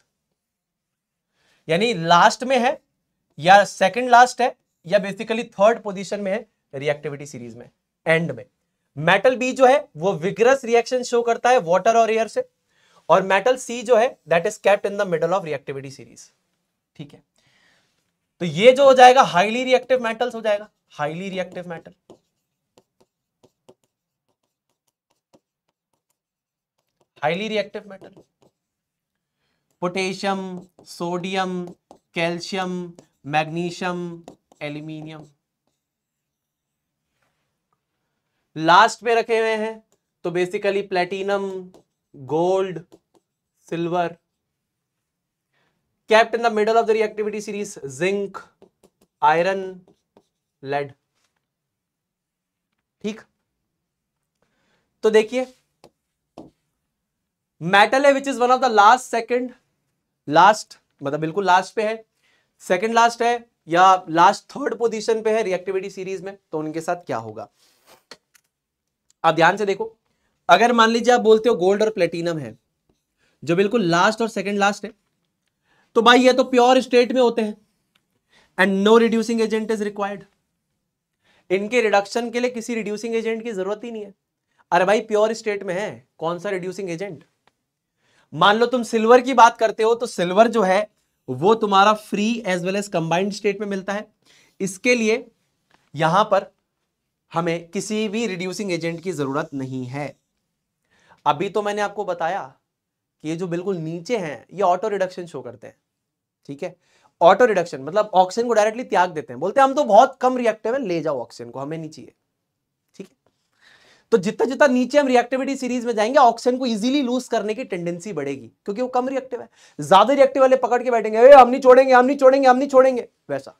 यानी लास्ट में है या सेकंड लास्ट है या बेसिकली थर्ड पोजीशन में है रिएक्टिविटी सीरीज में एंड में मेटल बी जो है वो विग्रस रिएक्शन शो करता है वाटर और एयर से और मेटल सी जो है that is kept in the middle of reactivity series ठीक है तो ये जो हो जाएगा हाईली रिएक्टिव मेटल्स हो जाएगा highly reactive metal highly reactive metal potassium sodium calcium magnesium aluminium last में रखे हुए हैं तो basically platinum gold silver kept in the middle of the reactivity series zinc iron lead ठीक तो देखिए मेटल है which is one of the last second last मतलब बिल्कुल लास्ट पे है सेकंड लास्ट है या लास्ट थर्ड पोजीशन पे है रिएक्टिविटी सीरीज में तो उनके साथ क्या होगा आप ध्यान से देखो अगर मान लीजिए आप बोलते हो गोल्ड और प्लेटिनम है जो बिल्कुल लास्ट और सेकंड लास्ट है तो भाई ये तो प्योर स्टेट में होते हैं and no reducing agent is required इनके रिडक्शन के लिए किसी रिड्यूसिंग एजेंट की जरूरत ही नहीं है अरे भाई प्योर स्टेट में है कौन सा रिड्यूसिंग एजेंट मान लो तुम सिल्वर की बात करते हो तो सिल्वर जो है वो तुम्हारा free as well as combined state में मिलता है इसके लिए यहां पर हमें किसी भी रिड्यूसिंग एजेंट की जरूरत नहीं है अभी तो मैंने आपको बताया कि ये जो बिल्कुल नीचे हैं ये ऑटो रिडक्शन शो करते हैं ठीक है ऑटो रिडक्शन मतलब ऑक्सीजन को डायरेक्टली त्याग देते हैं बोलते हैं हम तो बहुत कम रिएक्टिव है ले जाओ ऑक्सीजन को हमें नहीं चाहिए ठीक है तो जितना जितना नीचे हम रिएक्टिविटी सीरीज में जाएंगे ऑक्सीजन को इजीली लूज करने की टेंडेंसी बढ़ेगी क्योंकि वो कम रिएक्टिव है ज्यादा रिएक्टिव वाले पकड़ के बैठेंगे अरे हम नहीं छोड़ेंगे हम नहीं छोड़ेंगे हम नहीं छोड़ेंगे वैसा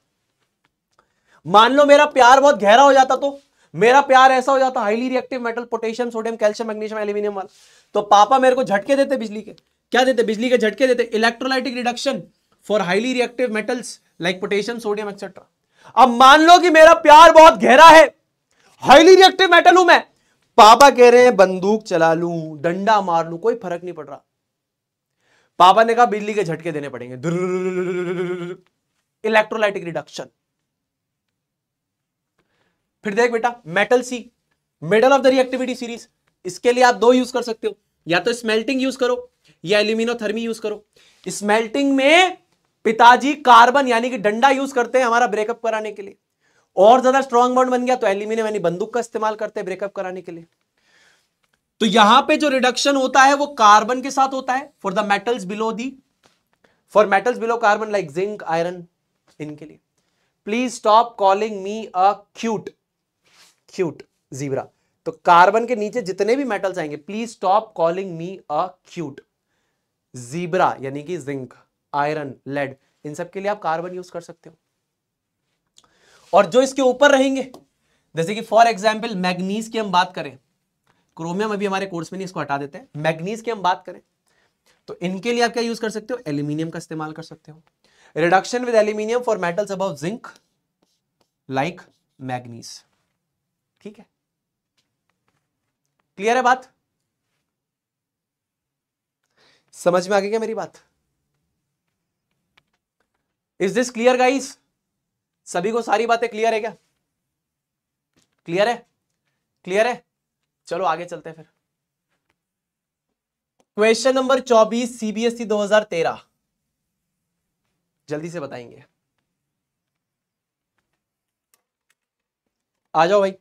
मान लो मेरा प्यार बहुत गहरा हो जाता तो मेरा प्यार ऐसा हो जाता highly reactive metal potassium sodium calcium magnesium aluminium वाला तो पापा मेरे को झटके देते बिजली के क्या देते बिजली के झटके देते electrolytic reduction for highly reactive metals like potassium sodium etcetera अब मान लो कि मेरा प्यार बहुत गहरा है हाईली रिएक्टिव मेटल हूं मैं पापा कह रहे हैं बंदूक चला लू डंडा मार लू कोई फर्क नहीं पड़ रहा पापा ने कहा बिजली के झटके देने पड़ेंगे इलेक्ट्रोलाइटिक रिडक्शन फिर देख बेटा मेटल सी middle of the reactivity series इसके लिए आप दो यूज कर सकते हो या तो स्मेल्टिंग यूज करो या एल्यूमिनोथर्मी यूज करो स्मेल्टिंग में पिताजी कार्बन यानी कि डंडा यूज करते हैं हमारा ब्रेकअप कराने के लिए और ज्यादा स्ट्रॉन्ग बॉन्ड बन गया तो एल्यूमिनियम यानी बंदूक का इस्तेमाल करते हैं ब्रेकअप कराने के लिए तो यहां पे जो रिडक्शन होता है वो कार्बन के साथ होता है for the metals below the for metals below carbon like zinc iron इनके लिए please stop calling me a cute cute zebra तो कार्बन के नीचे जितने भी मेटल्स आएंगे please stop calling me a cute zebra यानी कि जिंक आयरन लेड इन सब के लिए आप कार्बन यूज कर सकते हो और जो इसके ऊपर रहेंगे जैसे कि फॉर एग्जाम्पल मैग्नीज की हम बात करें क्रोमियम अभी हमारे कोर्स में नहीं इसको हटा देते हैं मैग्नीज की हम बात करें तो इनके लिए आप क्या यूज कर सकते हो एल्यूमिनियम का इस्तेमाल कर सकते हो reduction with aluminium for metals about zinc like manganese ठीक है क्लियर है बात समझ में आ गई क्या मेरी बात इज दिस क्लियर गाइस सभी को सारी बातें क्लियर है क्या क्लियर है क्लियर है चलो आगे चलते हैं फिर क्वेश्चन नंबर 24 सीबीएसई 2013 जल्दी से बताएंगे आ जाओ भाई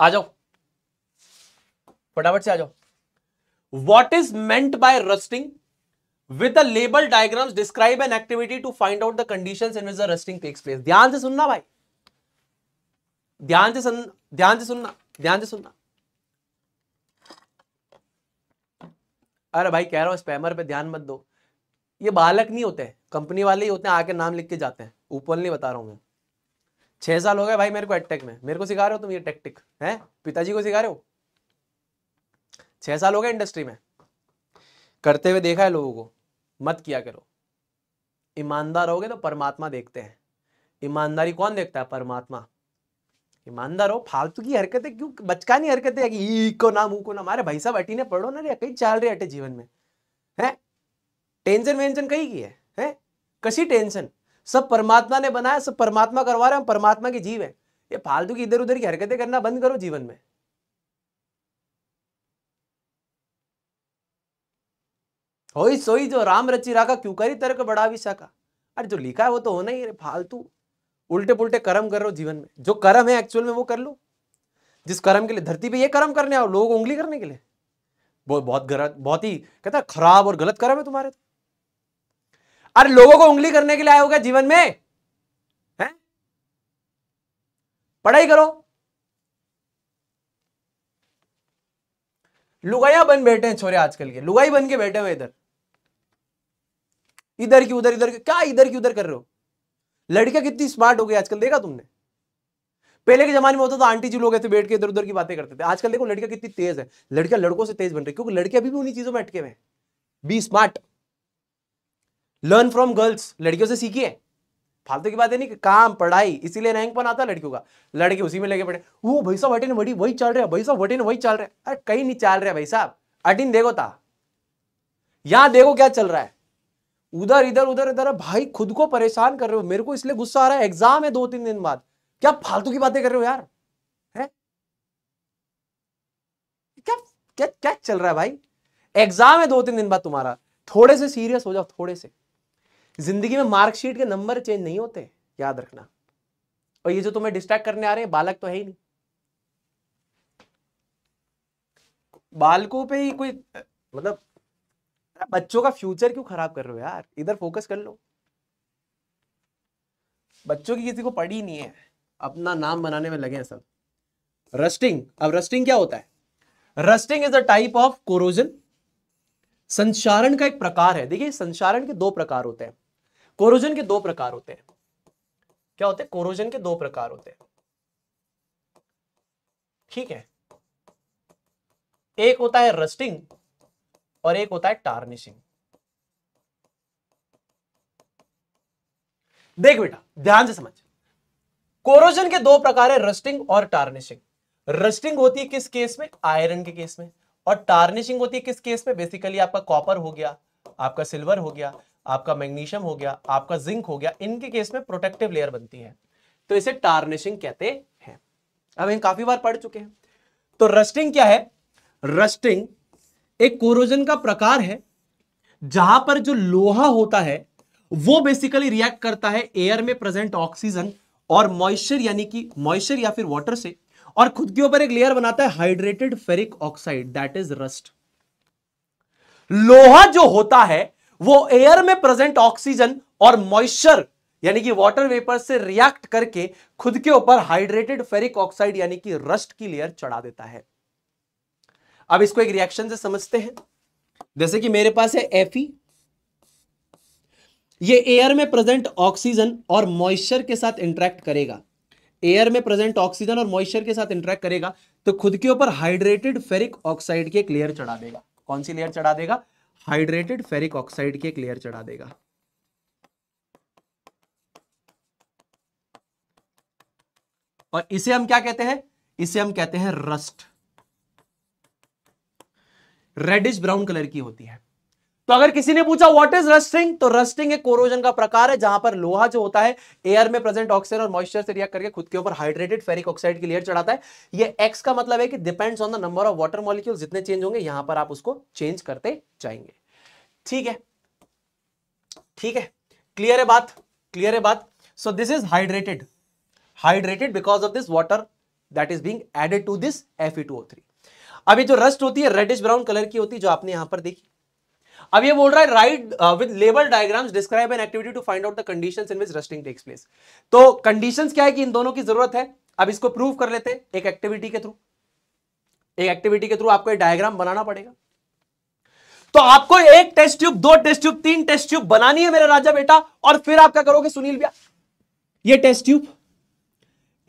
आ जाओ फटाफट से आ जाओ what is meant by rusting with the label diagram describe an activity to find out the condition in which the rusting takes ध्यान से सुनना भाई ध्यान से सुन ध्यान से सुनना ध्यान से सुनना अरे भाई कह रहा हूं स्पैमर पे ध्यान मत दो ये बालक नहीं होते कंपनी वाले ही होते हैं आके नाम लिख के जाते हैं ऊपर नहीं बता रहा हूं मैं छह साल हो गए भाई मेरे को एटेक में मेरे को सिखा रहे हो तुम ये टेक्टिक है पिताजी को सिखा रहे हो छह साल हो गए इंडस्ट्री में करते हुए देखा है लोगों को मत किया करो ईमानदार हो तो परमात्मा देखते हैं ईमानदारी कौन देखता है परमात्मा ईमानदार हो फालतू की हरकतें क्यों बचका हरकतें कि है को नाम ऊ को नाम अरे भाई साहब अटी ने पढ़ो ना रे कहीं चाल रही अटे जीवन में है टेंशन वेंशन कहीं की है है? कसी टेंशन सब परमात्मा ने बनाया सब परमात्मा करवा रहे हैं परमात्मा के जीव है ये फालतू की इधर उधर की हरकतें करना बंद करो जीवन में होई सोई जो राम रची राखा क्यों करी तेरे को बड़ा अरे जो लिखा है वो तो होना ही है फालतू उल्टे पुलटे कर्म कर रहे हो जीवन में जो कर्म है एक्चुअल में वो कर लो जिस कर्म के लिए धरती पे ये कर्म करने आओ लोगों को उंगली करने के लिए वो बहुत गलत बहुत ही कहता खराब और गलत कर्म है तुम्हारे तो अरे लोगों को उंगली करने के लिए आए हो जीवन में है पढ़ाई करो लुगाइया बन बैठे हैं छोरे आजकल के लुगाई बन के बैठे हुए इधर इधर की उधर इधर क्या इधर की उधर कर रहे हो लड़का कितनी स्मार्ट हो गई आजकल देखा तुमने पहले के जमाने में होता था आंटी जी लोग ऐसे बैठ के इधर उधर की बातें करते थे आजकल देखो लड़का कितनी तेज है लड़का लड़कों से तेज बन रही क्योंकि लड़के अभी भी उन्हीं चीजों में अटके हुए हैं be smart learn from girls लड़कियों से सीखिए फालतू की बात है नहीं कि काम पढ़ाई इसीलिए रैंक पन आता है लड़कियों का लड़के उसी में लेके पड़े वो भाई साहब अटिन वही वही चल रहे भाई साहब अटेन वही चल रहे अरे कहीं नहीं चल रहे भाई साहब अटिन देखो था यहां देखो क्या चल रहा है उधर इधर उधर इधर भाई खुद को परेशान कर रहे हो मेरे को इसलिए गुस्सा आ रहा है एग्जाम है दो तीन दिन बाद क्या फालतू की बातें कर रहे हो यार है क्या क्या क्या चल रहा है भाई एग्जाम है दो तीन दिन बाद तुम्हारा थोड़े से सीरियस हो जाओ थोड़े से जिंदगी में मार्कशीट के नंबर चेंज नहीं होते याद रखना और ये जो तुम्हें डिस्ट्रैक्ट करने आ रहे हैं बालक तो है ही नहीं बालकों पे ही कोई मतलब बच्चों का फ्यूचर क्यों खराब कर रहे हो यार इधर फोकस कर लो बच्चों की किसी को पढ़ी नहीं है अपना नाम बनाने में लगे हैं सब रस्टिंग अब रस्टिंग क्या होता है rusting is a type of corrosion संचारण का एक प्रकार है देखिए संचारण के दो प्रकार होते हैं कोरोजन के दो प्रकार होते हैं क्या होते हैं कोरोजन के दो प्रकार होते हैं ठीक है एक होता है रस्टिंग और एक होता है टार्निशिंग देख बेटा ध्यान से समझ कोरोजन के दो प्रकार है रस्टिंग और टार्निशिंग रस्टिंग होती है किस केस में आयरन के केस में और टार्निशिंग होती है किस केस में बेसिकली आपका कॉपर हो गया आपका सिल्वर हो गया आपका मैग्नीशियम हो गया आपका जिंक हो गया इनके केस में प्रोटेक्टिव लेयर बनती है तो इसे टार्निशिंग कहते हैं अब हम काफी बार पढ़ चुके हैं तो रस्टिंग क्या है रस्टिंग एक कोरोजन का प्रकार है जहां पर जो लोहा होता है वो बेसिकली रिएक्ट करता है एयर में प्रेजेंट ऑक्सीजन और मॉइस्चर यानी कि मॉइस्चर या फिर वाटर से और खुद के ऊपर एक लेयर बनाता है hydrated ferric oxide that is rust लोहा जो होता है वो एयर में प्रेजेंट ऑक्सीजन और मॉइस्चर यानी कि वाटर वेपर से रिएक्ट करके खुद के ऊपर हाइड्रेटेड फेरिक ऑक्साइड यानी कि रस्ट की लेयर चढ़ा देता है अब इसको एक रिएक्शन से समझते हैं जैसे कि मेरे पास है एफ ये एयर में प्रेजेंट ऑक्सीजन और मॉइस्चर के साथ इंटरेक्ट करेगा एयर में प्रेजेंट ऑक्सीजन और मॉइस्चर के साथ इंटरेक्ट करेगा तो खुद के ऊपर हाइड्रेटेड फेरिक ऑक्साइड की एक लेयर चढ़ा देगा कौन सी लेयर चढ़ा देगा हाइड्रेटेड फेरिक ऑक्साइड की एक लेयर चढ़ा देगा और इसे हम क्या कहते हैं इसे हम कहते हैं रस्ट रेडिश ब्राउन कलर की होती है तो अगर किसी ने पूछा व्हाट इज रस्टिंग तो रस्टिंग एक कोरोजन का प्रकार है जहां पर लोहा जो होता है एयर में प्रेजेंट ऑक्सीजन और मॉइस्चर से रिएक्ट करके खुद के ऊपर हाइड्रेटेड फेरिक ऑक्साइड की लेयर चढ़ाता है ये एक्स का मतलब है कि depends on the number of water molecule जितने चेंज होंगे यहां पर आप उसको चेंज करते जाएंगे ठीक है ठीक है क्लियर है बात क्लियर है बात so this is hydrated hydrated because of this water that is being added to this F E two O three अब ये जो रस्ट होती है रेडिश ब्राउन कलर की होती है जो आपने यहां पर देखी अब ये बोल रहा है write with label diagrams describe an activity to find out the conditions in which rusting takes place तो कंडीशंस क्या है कि इन दोनों की जरूरत है अब इसको प्रूव कर लेते हैं एक एक्टिविटी के थ्रू एक एक्टिविटी के थ्रू आपको एक डायग्राम बनाना पड़ेगा तो आपको एक टेस्ट ट्यूब दो टेस्ट ट्यूब तीन टेस्ट ट्यूब बनानी है मेरे राजा बेटा और फिर आप क्या करोगे सुनील भैया ये टेस्ट ट्यूब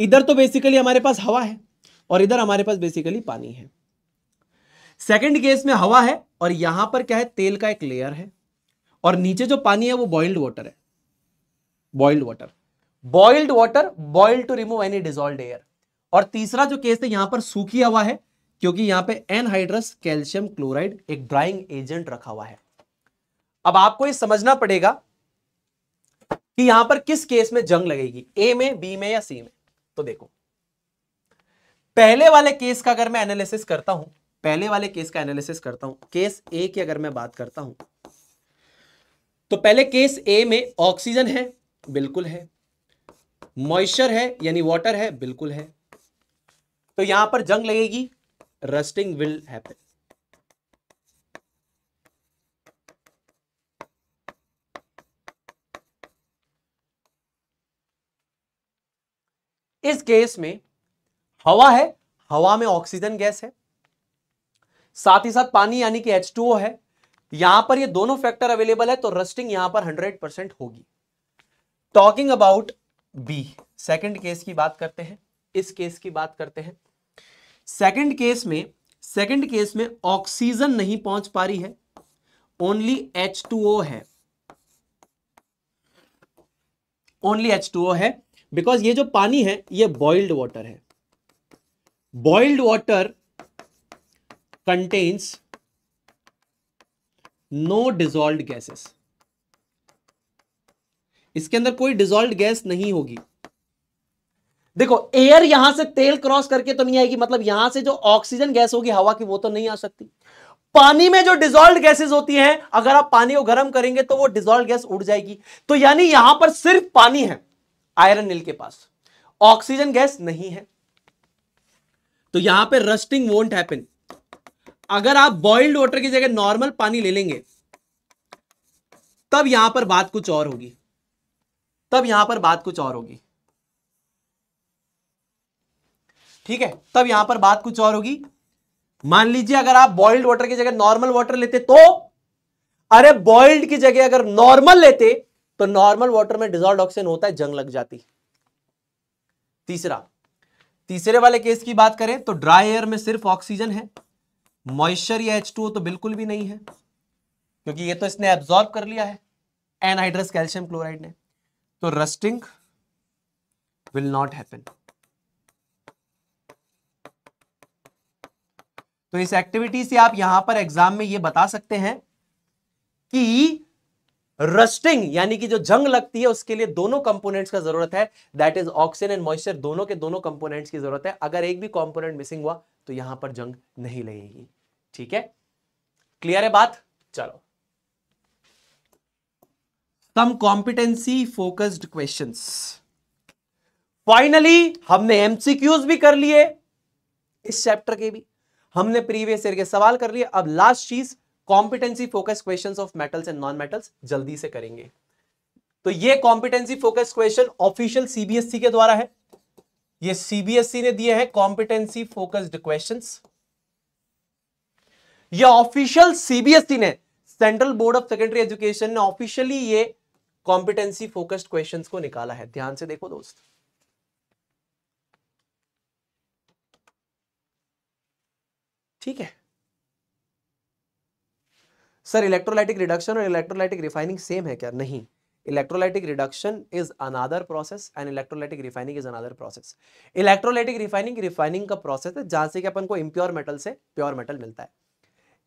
इधर तो बेसिकली हमारे पास हवा है और इधर हमारे पास बेसिकली पानी है सेकेंड केस में हवा है और यहां पर क्या है तेल का एक लेयर है और नीचे जो पानी है वो बॉइल्ड वाटर है boiled water boiled water boiled to remove any dissolved air और तीसरा जो केस है यहां पर सूखी हवा है क्योंकि यहां पे एनहाइड्रस कैल्शियम क्लोराइड एक ड्राइंग एजेंट रखा हुआ है अब आपको ये समझना पड़ेगा कि यहां पर किस केस में जंग लगेगी ए में बी में या सी में तो देखो पहले वाले केस का अगर मैं एनालिसिस करता हूं पहले वाले केस का एनालिसिस करता हूं केस ए की अगर मैं बात करता हूं तो पहले केस ए में ऑक्सीजन है बिल्कुल है मॉइस्चर है यानी वाटर है बिल्कुल है तो यहां पर जंग लगेगी रस्टिंग विल हैपन इस केस में हवा है हवा में ऑक्सीजन गैस है साथ ही साथ पानी यानी कि एच है यहां पर ये दोनों फैक्टर अवेलेबल है तो रस्टिंग यहां पर 100 परसेंट होगी talking about be second case की बात करते हैं इस केस की बात करते हैं सेकंड केस में सेकंड केस में ऑक्सीजन नहीं पहुंच पा रही है ओनली एच है ओनली एच है बिकॉज ये जो पानी है ये बॉइल्ड वाटर है boiled water contains no dissolved gases इसके अंदर कोई डिजॉल्व गैस नहीं होगी देखो एयर यहां से तेल क्रॉस करके तो नहीं आएगी मतलब यहां से जो ऑक्सीजन गैस होगी हवा की वो तो नहीं आ सकती पानी में जो डिजोल्व गैसेस होती हैं अगर आप पानी को गर्म करेंगे तो वो डिजोल्व गैस उड़ जाएगी तो यानी यहां पर सिर्फ पानी है आयरन मिल के पास ऑक्सीजन गैस नहीं है तो यहां पे रस्टिंग वोट हैपन अगर आप बॉइल्ड वाटर की जगह नॉर्मल पानी ले लेंगे तब यहां पर बात कुछ और होगी तब यहां पर बात कुछ और होगी ठीक है तब यहां पर बात कुछ और होगी मान लीजिए अगर आप बॉइल्ड वाटर की जगह नॉर्मल वाटर लेते तो अरे बॉइल्ड की जगह अगर नॉर्मल लेते तो नॉर्मल वाटर में डिजॉल्व ऑक्सीजन होता है जंग लग जाती तीसरा तीसरे वाले केस की बात करें तो ड्राई एयर में सिर्फ ऑक्सीजन है मॉइस्चर या एच तो बिल्कुल भी नहीं है क्योंकि ये तो इसने एब्जॉर्ब कर लिया है एनहाइड्रस कैल्शियम क्लोराइड ने तो रस्टिंग विल नॉट हैपन तो इस एक्टिविटी से आप यहां पर एग्जाम में ये बता सकते हैं कि रस्टिंग यानी कि जो जंग लगती है उसके लिए दोनों कंपोनेंट्स का जरूरत है that is oxygen and moisture दोनों के दोनों कंपोनेंट्स की जरूरत है अगर एक भी कंपोनेंट मिसिंग हुआ तो यहां पर जंग नहीं लगेगी ठीक है क्लियर है बात चलो some competency focused question finally हमने एमसीक्यूज भी कर लिए इस चैप्टर के भी हमने प्रीवियस ईयर के सवाल कर लिए अब लास्ट चीज competency focus questions of metals and non metals जल्दी से करेंगे तो ये competency focus question official CBSE के द्वारा है ये सीबीएसई ने दिए हैं कॉम्पिटेंसी फोकस्ड क्वेश्चन ये ऑफिशियल सीबीएसई ने central board of secondary education ने ऑफिशियली ये कॉम्पिटेंसी फोकस्ड क्वेश्चंस को निकाला है ध्यान से देखो दोस्त ठीक है सर इलेक्ट्रोलाइटिक रिडक्शन और इलेक्ट्रोलाइटिक रिफाइनिंग सेम है क्या नहीं electrolytic reduction is another process and electrolytic refining is another process electrolytic refining refining का प्रोसेस है जहां से कि अपन को इम्प्योर मेटल से प्योर मेटल मिलता है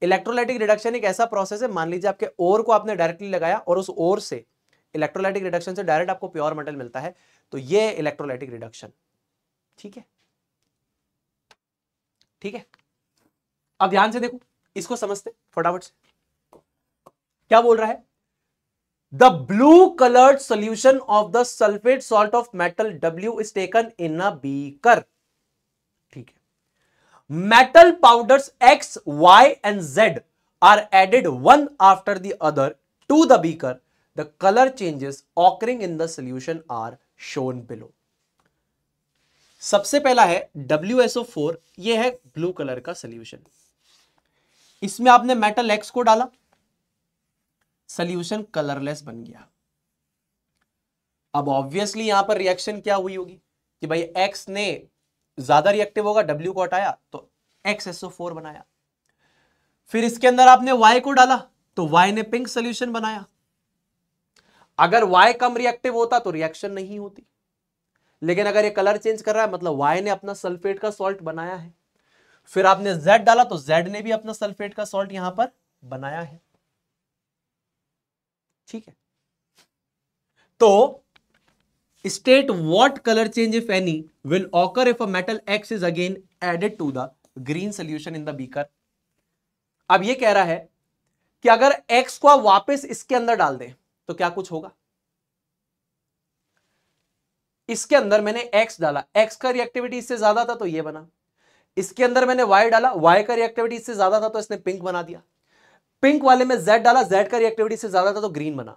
इलेक्ट्रोलाइटिक रिडक्शन एक ऐसा प्रोसेस है मान लीजिए आपके ओर को आपने डायरेक्टली लगाया और उस ओर से इलेक्ट्रोलाइटिक रिडक्शन से डायरेक्ट आपको प्योर मेटल मिलता है तो ये इलेक्ट्रोलाइटिक रिडक्शन ठीक है ठीक है अब ध्यान से देखो इसको समझते फटाफट से क्या बोल रहा है the blue coloured solution of the sulphate salt of metal W is taken in a beaker ठीक है metal powders X Y and Z are added one after the other to the beaker the colour changes occurring in the solution are shown below सबसे पहला है WSO4 ये है blue colour का solution इसमें आपने मेटल एक्स को डाला सल्यूशन कलरलेस बन गया अब ऑब्वियसली यहां पर रिएक्शन क्या हुई होगी कि भाई एक्स ने ज्यादा रिएक्टिव होगा डब्ल्यू को हटाया तो एक्स एसओ फोर बनाया फिर इसके अंदर आपने वाई को डाला तो वाई ने पिंक सोल्यूशन बनाया अगर वाई कम रिएक्टिव होता तो रिएक्शन नहीं होती लेकिन अगर ये कलर चेंज कर रहा है मतलब वाई ने अपना सल्फेट का सॉल्ट बनाया है फिर आपने जेड डाला तो जेड ने भी अपना सल्फेट का सॉल्ट यहां पर बनाया है ठीक है तो state what colour change if any will occur if a metal X is again added to the green solution in the beaker अब ये कह रहा है कि अगर x को आप वापस इसके अंदर डाल दें तो क्या कुछ होगा इसके अंदर मैंने x डाला x का रिएक्टिविटी इससे ज्यादा था तो ये बना इसके अंदर मैंने y डाला y का रिएक्टिविटी इससे ज्यादा था तो इसने पिंक बना दिया पिंक वाले में जेड डाला जेड का रिएक्टिविटी से ज्यादा था तो ग्रीन बना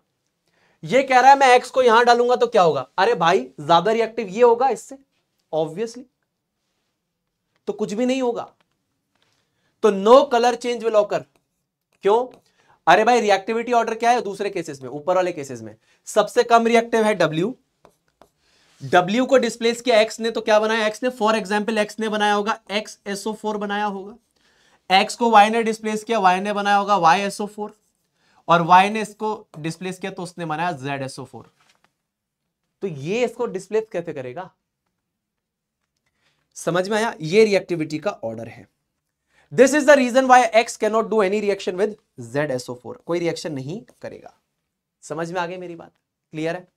ये कह रहा है मैं एक्स को यहां डालूंगा तो क्या होगा अरे भाई ज्यादा रिएक्टिव ये होगा इससे ऑब्वियसली तो कुछ भी नहीं होगा तो no colour change will occur क्यों अरे भाई रिएक्टिविटी ऑर्डर क्या है दूसरे केसेस में ऊपर वाले केसेस में सबसे कम रिएक्टिव है डब्ल्यू डब्ल्यू को डिस्प्लेस किया एक्स ने तो क्या बनाया एक्स ने फॉर एग्जाम्पल एक्स ने बनाया होगा एक्स एसओ फोर बनाया होगा एक्स को वाई ने डिस्प्लेस किया वाई ने बनाया होगा वाई एसओ फोर और वाई ने इसको डिस्प्लेस किया तो उसने बनाया जेड एसओ फोर तो ये इसको डिस्प्लेस कैसे करेगा समझ में आया ये रिएक्टिविटी का ऑर्डर है this is the reason why X cannot do any reaction with Z SO four कोई रिएक्शन नहीं करेगा समझ में आ गई मेरी बात क्लियर है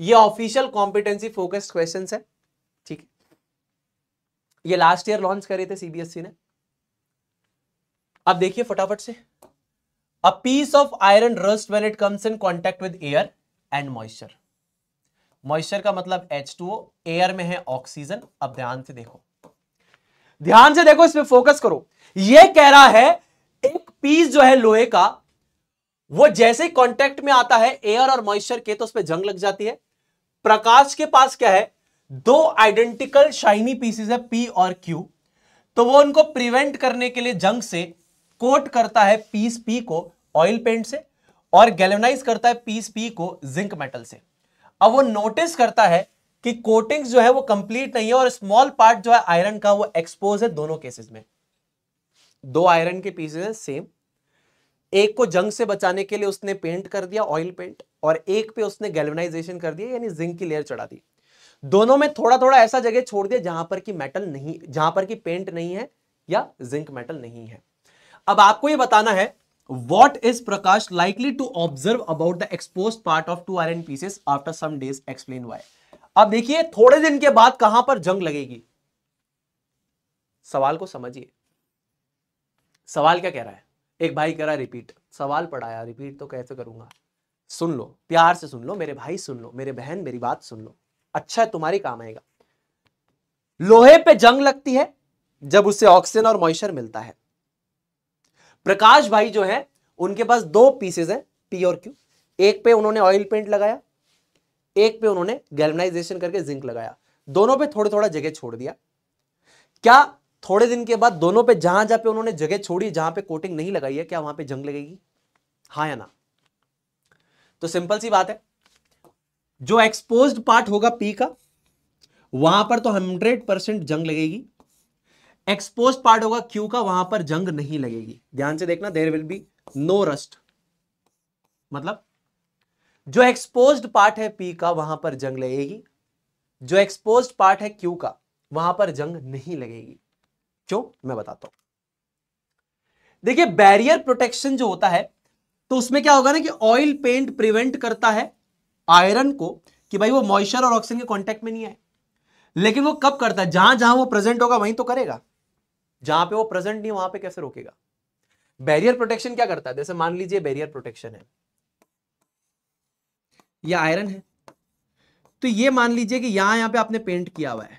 ये ऑफिशियल कॉम्पिटेंसी फोकस्ड क्वेश्चन है ठीक है ये लास्ट ईयर लॉन्च करे थे सीबीएसई e ने आप देखिए फटाफट से a piece of iron rust when it comes in contact with air and moisture moisture का मतलब H2O एयर में है ऑक्सीजन अब ध्यान से देखो ध्यान से देखो इसमें फोकस करो ये कह रहा है एक पीस जो है लोहे का वो जैसे ही कॉन्टेक्ट में आता है एयर और मॉइस्चर के तो उस पर जंग लग जाती है प्रकाश के पास क्या है दो आइडेंटिकल शाइनी पीसेस है पी और क्यू तो वो उनको प्रिवेंट करने के लिए जंग से कोट करता है पीस पी को ऑयल पेंट से और गैलोनाइज करता है पीस पी को जिंक मेटल से अब वो नोटिस करता है कि कोटिंग्स जो है वो कंप्लीट नहीं है और स्मॉल पार्ट जो है आयरन का वो एक्सपोज है दोनों केसेस में दो आयरन के पीसेज है सेम एक को जंग से बचाने के लिए उसने पेंट कर दिया ऑयल पेंट और एक पे उसने गैलोनाइजेशन कर दिया यानी जिंक की लेयर चढ़ा दी दोनों में थोड़ा थोड़ा ऐसा जगह छोड़ दिया जहां पर कि मेटल नहीं जहां पर कि पेंट नहीं है या जिंक मेटल नहीं है अब आपको ये बताना है what is Prakash likely to observe about the exposed part of two iron pieces after some days explain why अब देखिए थोड़े दिन के बाद कहां पर जंग लगेगी सवाल को समझिए सवाल क्या कह रहा है एक भाई कह रहा है रिपीट सवाल पढ़ाया रिपीट तो कैसे करूंगा सुन लो प्यार से सुन लो मेरे भाई सुन लो मेरे बहन मेरी बात सुन लो अच्छा है तुम्हारी काम आएगा लोहे पे जंग लगती है जब उसे ऑक्सीजन और मॉइस्चर मिलता है प्रकाश भाई जो है उनके पास दो पीसेज हैं पी और क्यू एक पे उन्होंने ऑयल पेंट लगाया एक पे उन्होंने गैलमनाइजेशन करके जिंक लगाया दोनों पे थोड़ा थोड़ा जगह छोड़ दिया क्या थोड़े दिन के बाद दोनों पे जहां जहां पे उन्होंने जगह छोड़ी जहां पे कोटिंग नहीं लगाई है क्या वहां पे जंग लगेगी हा या ना तो सिंपल सी बात है जो एक्सपोज पार्ट होगा पी का वहां पर तो हंड्रेड परसेंट जंग लगेगी एक्सपोज पार्ट होगा क्यू का वहां पर जंग नहीं लगेगी ध्यान से देखना there will be no rust मतलब जो एक्सपोज पार्ट है पी का वहां पर जंग लगेगी जो एक्सपोज पार्ट है क्यू का वहां पर जंग नहीं लगेगी क्यों मैं बताता हूं देखिए बैरियर प्रोटेक्शन जो होता है तो उसमें क्या होगा ना कि ऑयल पेंट प्रिवेंट करता है आयरन को कि भाई वो मॉइस्चर और ऑक्सीजन के कांटेक्ट में नहीं आए लेकिन वो कब करता है जहां जहां वो प्रेजेंट होगा वहीं तो करेगा जहां पे वो प्रेजेंट नहीं वहां पे कैसे रोकेगा बैरियर प्रोटेक्शन क्या करता है जैसे मान लीजिए बैरियर प्रोटेक्शन है ये आयरन है तो ये मान लीजिए कि यहां यहां पे आपने पेंट किया हुआ है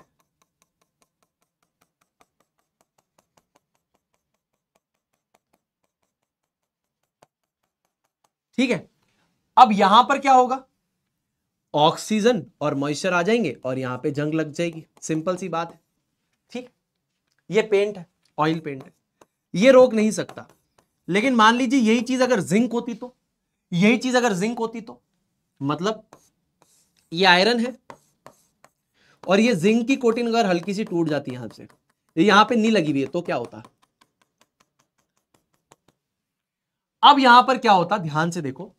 ठीक है अब यहां पर क्या होगा ऑक्सीजन और मॉइस्चर आ जाएंगे और यहां पे जंग लग जाएगी सिंपल सी बात है ये पेंट है ऑयल पेंट है ये रोक नहीं सकता लेकिन मान लीजिए यही चीज अगर जिंक होती तो यही चीज अगर जिंक होती तो मतलब ये आयरन है और ये जिंक की कोटिंग अगर हल्की सी टूट जाती है यहां से यहां पे नहीं लगी हुई है तो क्या होता अब यहां पर क्या होता ध्यान से देखो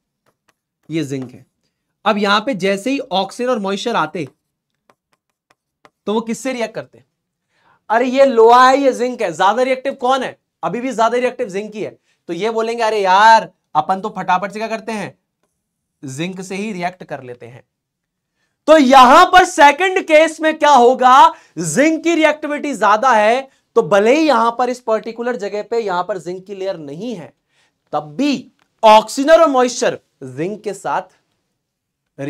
ये जिंक है अब यहां पे जैसे ही ऑक्सीजन और मॉइस्चर आते तो वो किससे रिएक्ट करते अरे ये लोहा है ये जिंक है ज्यादा रिएक्टिव कौन है अभी भी ज्यादा रिएक्टिव जिंक ही है तो ये बोलेंगे अरे यार अपन तो फटाफट से क्या करते हैं जिंक से ही रिएक्ट कर लेते हैं तो यहां पर सेकंड केस में क्या होगा जिंक की रिएक्टिविटी ज्यादा है तो भले ही यहां पर इस पर्टिकुलर जगह पे यहां पर जिंक की लेयर नहीं है तब भी ऑक्सीजन और मॉइस्चर जिंक के साथ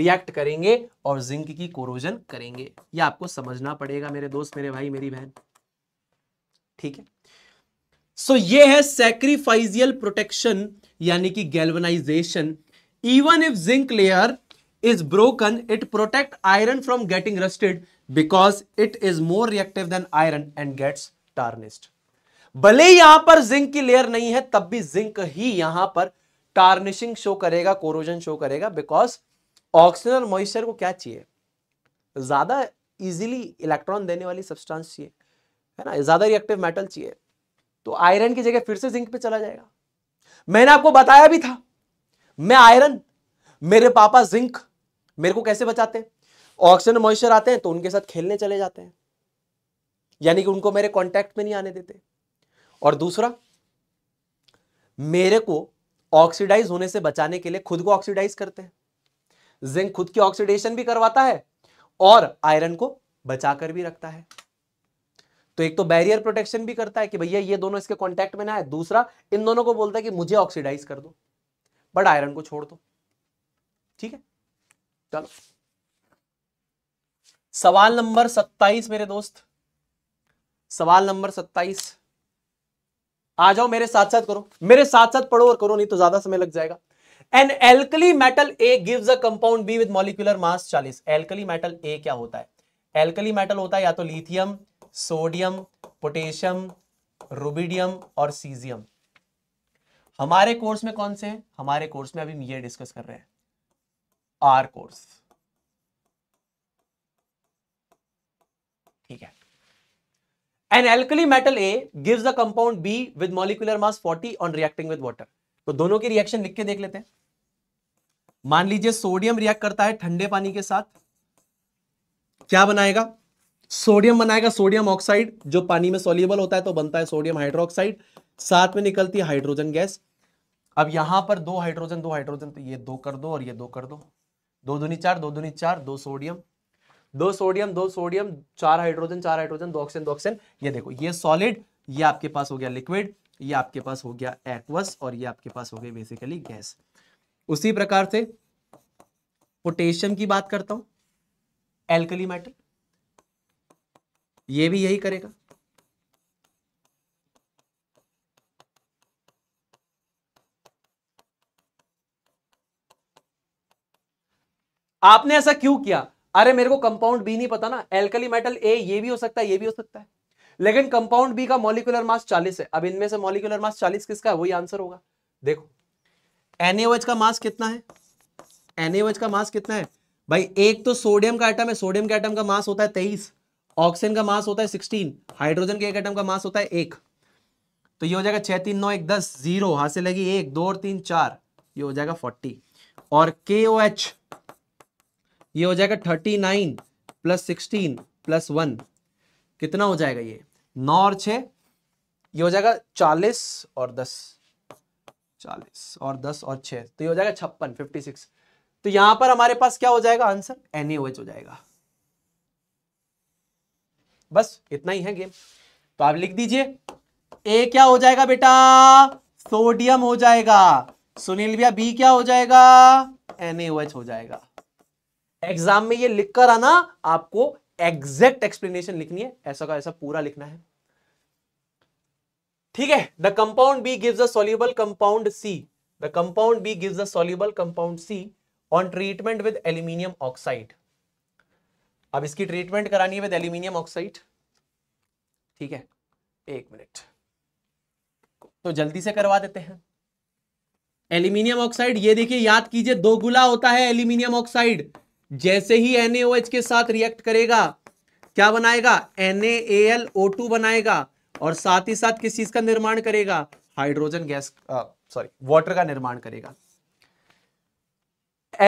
रिएक्ट करेंगे और जिंक की कोरोजन करेंगे यह आपको समझना पड़ेगा मेरे दोस्त मेरे भाई मेरी बहन ठीक है सो so, ये है सेक्रीफाइजियल प्रोटेक्शन यानी कि galvanisation even if zinc layer is broken it protect iron from getting rusted because it is more reactive than iron and gets tarnished भले ही यहां पर जिंक की लेयर नहीं है तब भी जिंक ही यहां पर टार्निशिंग शो करेगा कोरोजन शो करेगा बिकॉज ऑक्सीजन और मॉइस्चर को क्या चाहिए ज्यादा इजीली इलेक्ट्रॉन देने वाली सब्सटेंस चाहिए है ना ज़्यादा रिएक्टिव मेटल चाहिए तो आयरन की जगह फिर से जिंक पे चला जाएगा मैंने आपको बताया भी था मैं आयरन मेरे पापा जिंक मेरे को कैसे बचाते हैं ऑक्सीजन मॉइस्चर आते हैं तो उनके साथ खेलने चले जाते हैं यानी कि उनको मेरे कांटेक्ट में नहीं आने देते और दूसरा मेरे को ऑक्सीडाइज होने से बचाने के लिए खुद को ऑक्सीडाइज करते हैं जिंक खुद की ऑक्सीडेशन भी करवाता है और आयरन को बचाकर भी रखता है तो एक तो बैरियर प्रोटेक्शन भी करता है कि भैया ये दोनों इसके कॉन्टेक्ट में ना है दूसरा इन दोनों को बोलता है कि मुझे ऑक्सीडाइज कर दो बट आयरन को छोड़ दो ठीक है चलो सवाल नंबर सत्ताईस मेरे दोस्त सवाल नंबर सत्ताईस आ जाओ मेरे साथ साथ करो मेरे साथ साथ पढ़ो और करो नहीं तो ज्यादा समय लग जाएगा an alkali metal A gives a compound B with molecular mass 40 alkali metal A क्या होता है एल्कली मेटल होता है या तो लिथियम सोडियम पोटेशियम रुबिडियम और सीजियम हमारे कोर्स में कौन से हैं हमारे कोर्स में अभी हम ये डिस्कस कर रहे हैं आर कोर्स ठीक है an alkali metal A gives the compound B with molecular mass 40 on reacting with water तो दोनों की रिएक्शन लिख के देख लेते हैं मान लीजिए सोडियम रिएक्ट करता है ठंडे पानी के साथ क्या बनाएगा सोडियम बनाएगा सोडियम ऑक्साइड जो पानी में सोल्यूबल होता है तो बनता है सोडियम हाइड्रोक्साइड साथ में निकलती है हाइड्रोजन गैस अब यहां पर दो हाइड्रोजन दो हाइड्रोजन तो ये दो कर दो और ये दो कर दो दो दुनी चार दो दुनी चार दो सोडियम दो सोडियम दो सोडियम चार हाइड्रोजन चार हाइड्रोजन दो ऑक्सीजन दो ऑक्सीजन ये देखो ये सॉलिड ये आपके पास हो गया लिक्विड ये आपके पास हो गया एक्वस और ये आपके पास हो गया बेसिकली गैस उसी प्रकार से पोटेशियम की बात करता हूं एल्कली मेटल ये भी यही करेगा आपने ऐसा क्यों किया अरे मेरे को कंपाउंड बी नहीं पता ना एल्कली मेटल ए ये भी हो सकता है ये भी हो सकता है लेकिन कंपाउंड बी का मॉलिकुलर मास 40 है अब इनमें से मॉलिकुलर मास 40 किसका है वही आंसर होगा देखो एनएच का मास कितना है एनएच का मास कितना है भाई एक तो सोडियम का आइटम है सोडियम के आइटम का मास होता है तेईस ऑक्सीजन का मास होता है सिक्सटीन हाइड्रोजन के एक एटम का मास होता है एक तो ये हो जाएगा छह तीन नौ एक दस जीरो हाँ से लगी एक दो और तीन चार ये हो जाएगा फोर्टी और के ओ एच ये हो जाएगा thirty nine plus sixteen plus one कितना हो जाएगा ये नौ और छ ये हो जाएगा चालीस और दस चालीस और दस और छः तो ये हो जाएगा छप्पन फिफ्टी सिक्स तो यहां पर हमारे पास क्या हो जाएगा आंसर एन हो जाएगा बस इतना ही है गेम तो आप लिख दीजिए ए क्या हो जाएगा बेटा सोडियम हो जाएगा सुनील भैया बी क्या हो जाएगा एन हो जाएगा एग्जाम में ये लिखकर आना आपको एग्जैक्ट एक्सप्लेनेशन लिखनी है ऐसा का ऐसा पूरा लिखना है ठीक है the compound B gives a soluble compound C the compound B gives a soluble compound C on treatment with aluminium oxide अब इसकी ट्रीटमेंट करानी है विद एल्यूमिनियम ऑक्साइड ठीक है एक मिनट तो जल्दी से करवा देते हैं एल्यूमिनियम ऑक्साइड ये देखिए याद कीजिए दो गुला होता है एल्यूमिनियम ऑक्साइड जैसे ही NaOH के साथ रिएक्ट करेगा क्या बनाएगा NaAlO2 बनाएगा और साथ ही साथ किस चीज का निर्माण करेगा हाइड्रोजन गैस सॉरी वाटर का निर्माण करेगा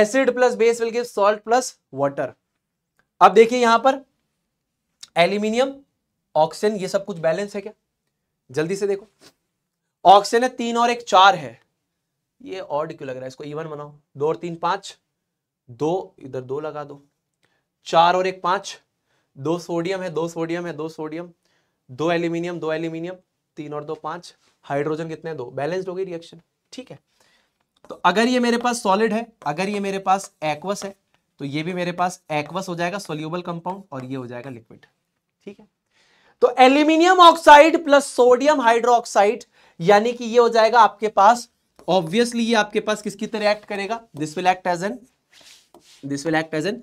acid plus base will give salt plus water अब देखिए यहां पर एल्यूमिनियम ऑक्सीजन ये सब कुछ बैलेंस है क्या जल्दी से देखो ऑक्सीजन है तीन और एक चार है ये ऑड क्यों लग रहा है इसको इवन बनाओ दो और तीन पांच दो इधर दो लगा दो चार और एक पांच दो सोडियम है दो सोडियम है दो सोडियम दो एल्यूमिनियम दो एल्यूमिनियम तीन और दो पांच हाइड्रोजन कितने दो बैलेंस्ड हो गई रिएक्शन ठीक है तो अगर ये मेरे पास सॉलिड है अगर ये मेरे पास एक्वस है तो ये भी मेरे पास एक्वस हो जाएगा सोल्यूबल कंपाउंड और ये हो जाएगा लिक्विड ठीक है तो aluminium oxide plus sodium hydroxide यानी कि ये हो जाएगा आपके पास ऑब्वियसली ये आपके पास किसकी तरह एक्ट करेगा this will act as an this will act as an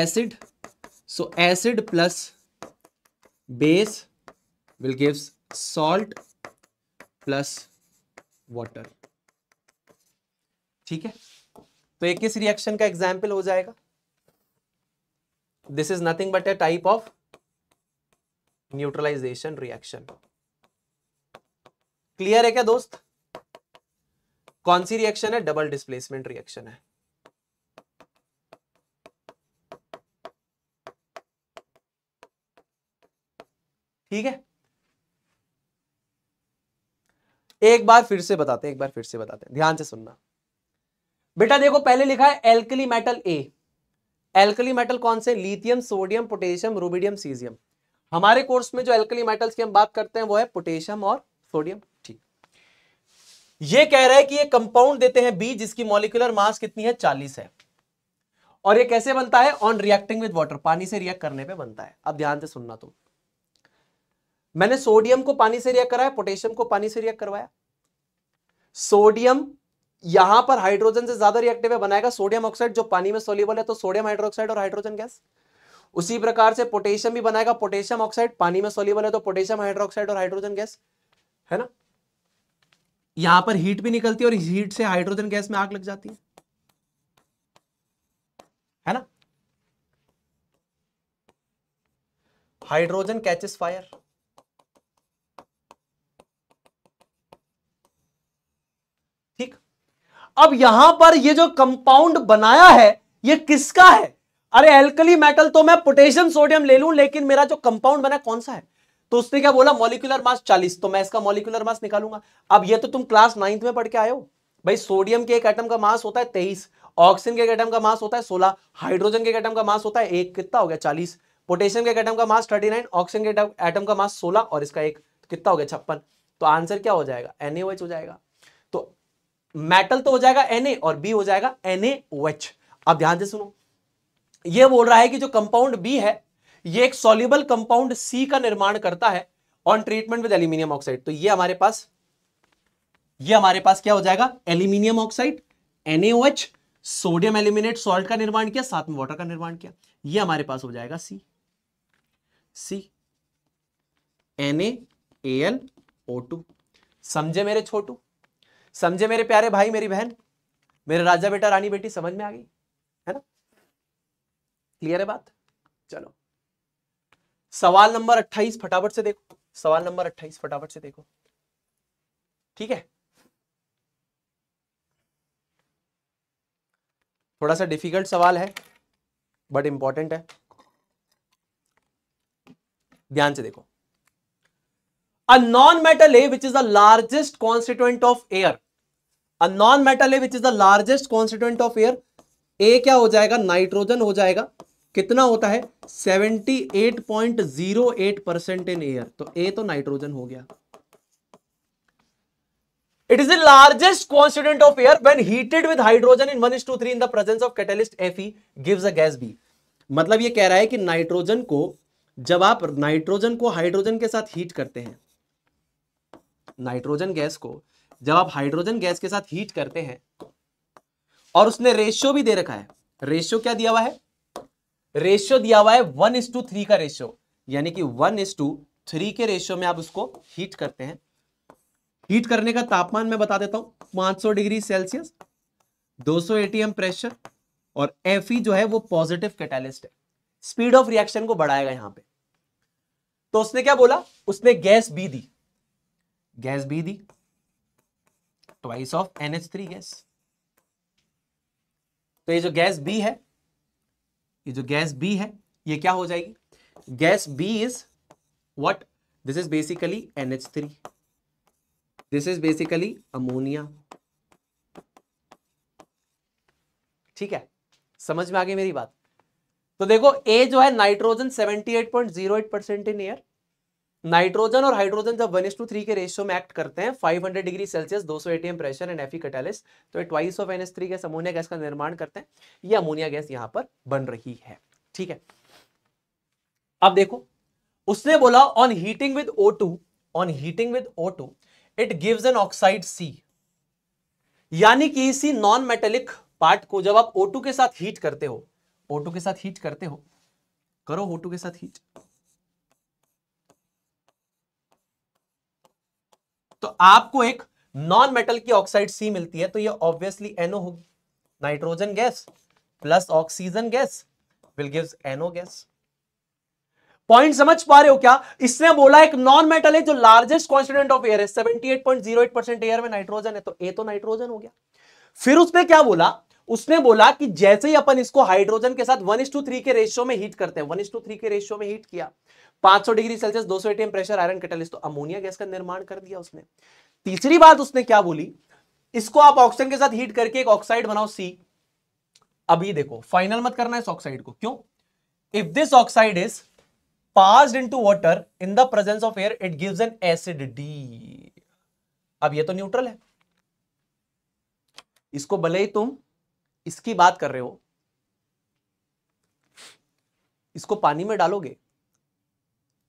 acid so acid plus base will give salt plus water ठीक है तो ये किस रिएक्शन का एग्जाम्पल हो जाएगा this is nothing but a type of neutralisation reaction clear है क्या दोस्त कौन सी रिएक्शन है डबल डिस्प्लेसमेंट रिएक्शन है ठीक है एक बार फिर से बताते हैं एक बार फिर से बताते हैं ध्यान से सुनना बेटा देखो पहले लिखा है alkali metal A alkali metal कौन से lithium sodium potassium rubidium caesium हमारे कोर्स में जो एल्कली मेटल्स की हम बात करते हैं वो है पोटेशियम और सोडियम ठीक ये कह रहा है कि ये कंपाउंड देते हैं बी जिसकी मॉलिकुलर मास कितनी है चालीस है और ये कैसे बनता है ऑन रिएक्टिंग विद वाटर पानी से रिएक्ट करने पे बनता है अब ध्यान से सुनना तुम मैंने सोडियम को पानी से रिएक्ट कराया पोटेशियम को पानी से रिएक्ट करवाया सोडियम यहां पर हाइड्रोजन से ज्यादा रिएक्टिव है बनाएगा सोडियम ऑक्साइड जो पानी में सोल्यूबल है तो सोडियम हाइड्रोक्साइड और हाइड्रोजन गैस उसी प्रकार से पोटेशियम भी बनाएगा पोटेशियम ऑक्साइड पानी में सोल्यूबल है तो पोटेशियम हाइड्रोक्साइड और हाइड्रोजन गैस है ना यहां पर हीट भी निकलती है और हीट से हाइड्रोजन गैस में आग लग जाती है है ना हाइड्रोजन कैचेस फायर अब यहां पर ये जो कंपाउंड बनाया है ये किसका है अरे एल्कली मेटल तो मैं पोटेशियम सोडियम ले लूं लेकिन मेरा जो कंपाउंड बना कौन सा है तो उसने क्या बोला मॉलिकुलर मास 40 तो मैं इसका मॉलिकुलर मास निकालूंगा अब ये तो तुम क्लास नाइन्थ में पढ़ के आयो भाई सोडियम के एक एटम का मास होता है तेईस ऑक्सीजन के एक एटम का मास होता है सोलह हाइड्रोजन के एक एटम का मास होता है एक कितना हो गया चालीस पोटेशियम के एक एटम का मास थर्टी नाइन ऑक्सीजन के एटम का मास सोलह और इसका एक कितना हो गया छप्पन तो आंसर क्या हो जाएगा एनएच हो जाएगा मेटल तो हो जाएगा Na और B हो जाएगा NaOH अब ध्यान से सुनो ये बोल रहा है कि जो कंपाउंड B है ये एक सोल्यूबल कंपाउंड C का निर्माण करता है on treatment with aluminium oxide तो ये हमारे पास ये हमारे पास क्या हो जाएगा aluminium oxide NaOH sodium aluminate salt का निर्माण किया साथ में वाटर का निर्माण किया ये हमारे पास हो जाएगा C C N L O two समझे मेरे छोटू समझे मेरे प्यारे भाई मेरी बहन मेरे राजा बेटा रानी बेटी समझ में आ गई है ना क्लियर है बात चलो सवाल नंबर 28 फटाफट से देखो सवाल नंबर 28 फटाफट से देखो ठीक है थोड़ा सा डिफिकल्ट सवाल है बट इंपॉर्टेंट है ध्यान से देखो a non metal A which is the largest constituent of air non metal है which is the largest constituent of air A क्या हो जाएगा नाइट्रोजन हो जाएगा कितना होता है 78.08 परसेंट इन एयर तो ए तो नाइट्रोजन हो गया It is the largest constituent of air when heated with hydrogen in 1 is to 3 in the presence of catalyst Fe gives a gas B मतलब ये कह रहा है कि नाइट्रोजन को जब आप नाइट्रोजन को हाइड्रोजन के साथ हीट करते हैं नाइट्रोजन गैस को जब आप हाइड्रोजन गैस के साथ हीट करते हैं और उसने रेशियो भी दे रखा है रेशियो क्या दिया हुआ है रेशियो दिया हुआ है वन इस टू थ्री का रेशियो यानी कि वन इस टू थ्री के रेशियो में आप उसको हीट करते हैं हीट करने का तापमान मैं बता देता हूं 500 डिग्री सेल्सियस 200 सौ एटीएम प्रेशर और एफ जो है वो पॉजिटिव कैटालिस्ट है स्पीड ऑफ रिएक्शन को बढ़ाएगा यहां पे तो उसने क्या बोला उसने गैस बी दी गैस बी दी ट्वाइस ऑफ थ्री गैस तो ये जो गैस बी है ये जो गैस बी है ये क्या हो जाएगी gas B is what this is basically three this is basically ammonia ठीक है समझ में आ गई मेरी बात तो देखो ए जो है nitrogen 78.08 percent in air nitrogen और हाइड्रोजन जब वन टू थ्री के रेशियो में एक्ट करते हैं 500 डिग्री सेल्सियस 200 सौ एटीएम प्रेशर एंड एफी कटेलिस तो twice of N H three gas ammonia gas का निर्माण करते हैं ये अमोनिया गैस यहां पर बन रही है ठीक है अब देखो उसने बोला on heating with O two on heating with O two it gives an oxide C यानी कि इसी नॉन मेटेलिक पार्ट को जब आप O2 के साथ हीट करते हो O2 के साथ हीट करते हो करो O2 के साथ हीट तो आपको एक नॉन मेटल की ऑक्साइड सी मिलती है तो ये ऑब्वियसली एनओ होगी nitrogen gas plus oxygen gas will gives NO gas point समझ पा रहे हो क्या इसने बोला एक नॉन मेटल है जो लार्जेस्ट कॉन्स्टिडेंट ऑफ एयर है 78.08 परसेंट एयर में नाइट्रोजन है तो ए तो नाइट्रोजन हो गया फिर उसने क्या बोला उसने बोला कि जैसे ही अपन इसको हाइड्रोजन के साथ वन टू थ्री के रेशियो में हीट करते हैं वन टू थ्री के रेशियो में हीट किया 500 डिग्री सेल्सियस 200 सौ एटीएम प्रेशर आयरन कैटलिस्ट तो अमोनिया गैस का निर्माण कर दिया उसने तीसरी बात उसने क्या बोली इसको आप ऑक्सीजन के साथ हीट करके एक ऑक्साइड बनाओ सी अभी देखो फाइनल मत करना इस ऑक्साइड को क्यों if this oxide is in to water in the presence of air it give an acid D अब यह तो न्यूट्रल है इसको भले ही तुम इसकी बात कर रहे हो इसको पानी में डालोगे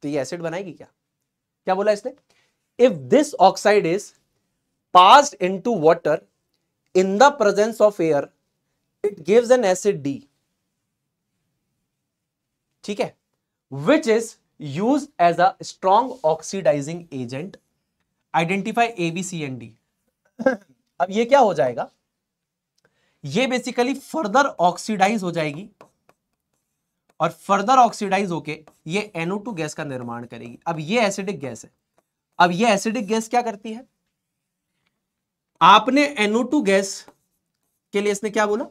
तो ये एसिड बनाएगी क्या क्या बोला इसने if this oxide is pass in to water in the presence of air it gives an acid D ठीक है which is use as a strong oxidising agent identify A B C and D अब ये क्या हो जाएगा ये basically further oxidise हो जाएगी और फर्दर ऑक्सीडाइज होके ये टू गैस का निर्माण करेगी अब ये एसिडिक गैस है अब ये एसिडिक गैस क्या करती है आपने टू गैस के लिए इसने क्या बोला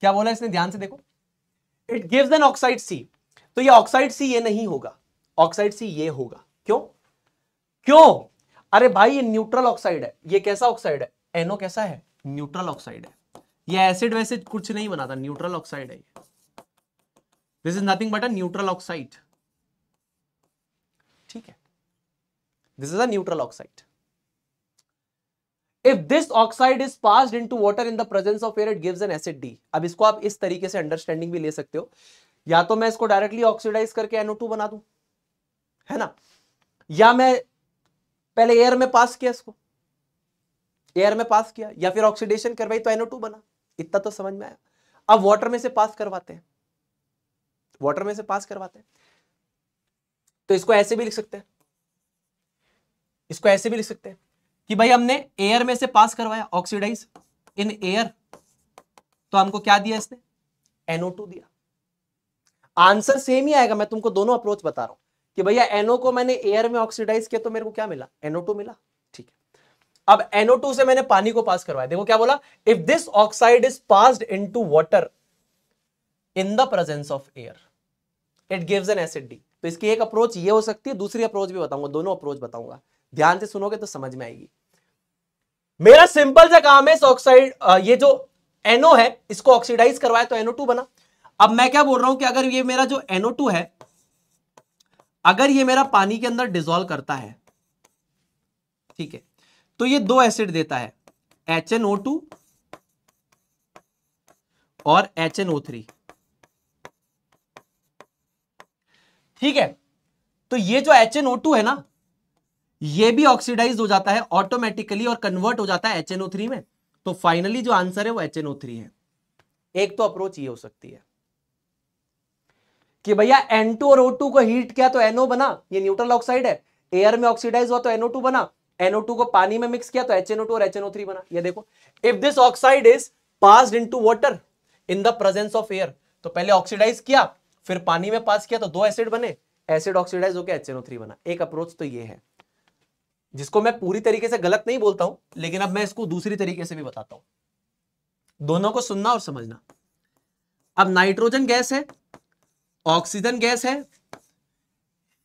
क्या बोला इसने ध्यान से देखो it gives an oxide C तो ये ऑक्साइड सी ये नहीं होगा ऑक्साइड सी ये होगा क्यों क्यों अरे भाई ये न्यूट्रल ऑक्साइड है ये कैसा ऑक्साइड है एनो कैसा है न्यूट्रल ऑक्साइड है ये एसिड वैसे कुछ नहीं बनाता न्यूट्रल ऑक्साइड है this is nothing but a neutral oxide ठीक है this is a neutral oxide if this oxide is pass in to water in the presence of air it gives an acid D अब इसको आप इस तरीके से understanding भी ले सकते हो या तो मैं इसको डायरेक्टली ऑक्सीडाइज करके एनओ टू बना दू है ना या मैं पहले एयर में पास किया इसको एयर में पास किया या फिर ऑक्सीडेशन करवाई तो एनओ टू बना इतना तो समझ में आया अब वाटर में से पास करवाते हैं वाटर में से पास करवाते हैं तो इसको ऐसे भी लिख सकते हैं इसको ऐसे भी लिख सकते हैं कि भाई हमने एयर में से पास करवाया ऑक्सीडाइज इन एयर तो हमको क्या दिया इसने NO2 दिया आंसर सेम ही आएगा मैं तुमको दोनों अप्रोच बता रहा हूं कि भैया एनओ को मैंने एयर में ऑक्सीडाइज किया तो मेरे को क्या मिला NO2 मिला अब NO2 से मैंने पानी को पास करवाया देखो क्या बोला if this oxide is pass in to water in the presence of air it gives an acid D तो इसकी एक अप्रोच ये हो सकती है दूसरी अप्रोच भी बताऊंगा दोनों अप्रोच बताऊंगा ध्यान से सुनोगे तो समझ में आएगी मेरा सिंपल सा काम है इस ऑक्साइड ये जो NO है इसको ऑक्सीडाइज करवाया तो NO2 बना अब मैं क्या बोल रहा हूं कि अगर ये मेरा जो NO2 है अगर ये मेरा पानी के अंदर डिजोल्व करता है ठीक है तो ये दो एसिड देता है एच एन ओ टू और एच एन ओ थ्री ठीक है तो ये जो एच एन ओ टू है ना ये भी ऑक्सीडाइज हो जाता है ऑटोमेटिकली और कन्वर्ट हो जाता है एच एन ओ थ्री में तो फाइनली जो आंसर है वो एच एन ओ थ्री है एक तो अप्रोच ये हो सकती है कि भैया एन टू और ओ टू को हीट किया तो एनओ बना ये न्यूट्रल ऑक्साइड है एयर में ऑक्सीडाइज हुआ तो एनओ टू बना एनओ को पानी में मिक्स किया तो एच और एच बना ये देखो if this oxide is pass in to in the presence of air तो पहले ऑक्सीडाइज किया फिर पानी में पास किया तो दो एसिड बने एसिड ऑक्सीडाइज होकर HNO3 बना एक अप्रोच तो ये है जिसको मैं पूरी तरीके से गलत नहीं बोलता हूं लेकिन अब मैं इसको दूसरी तरीके से भी बताता हूं दोनों को सुनना और समझना अब नाइट्रोजन गैस है ऑक्सीजन गैस है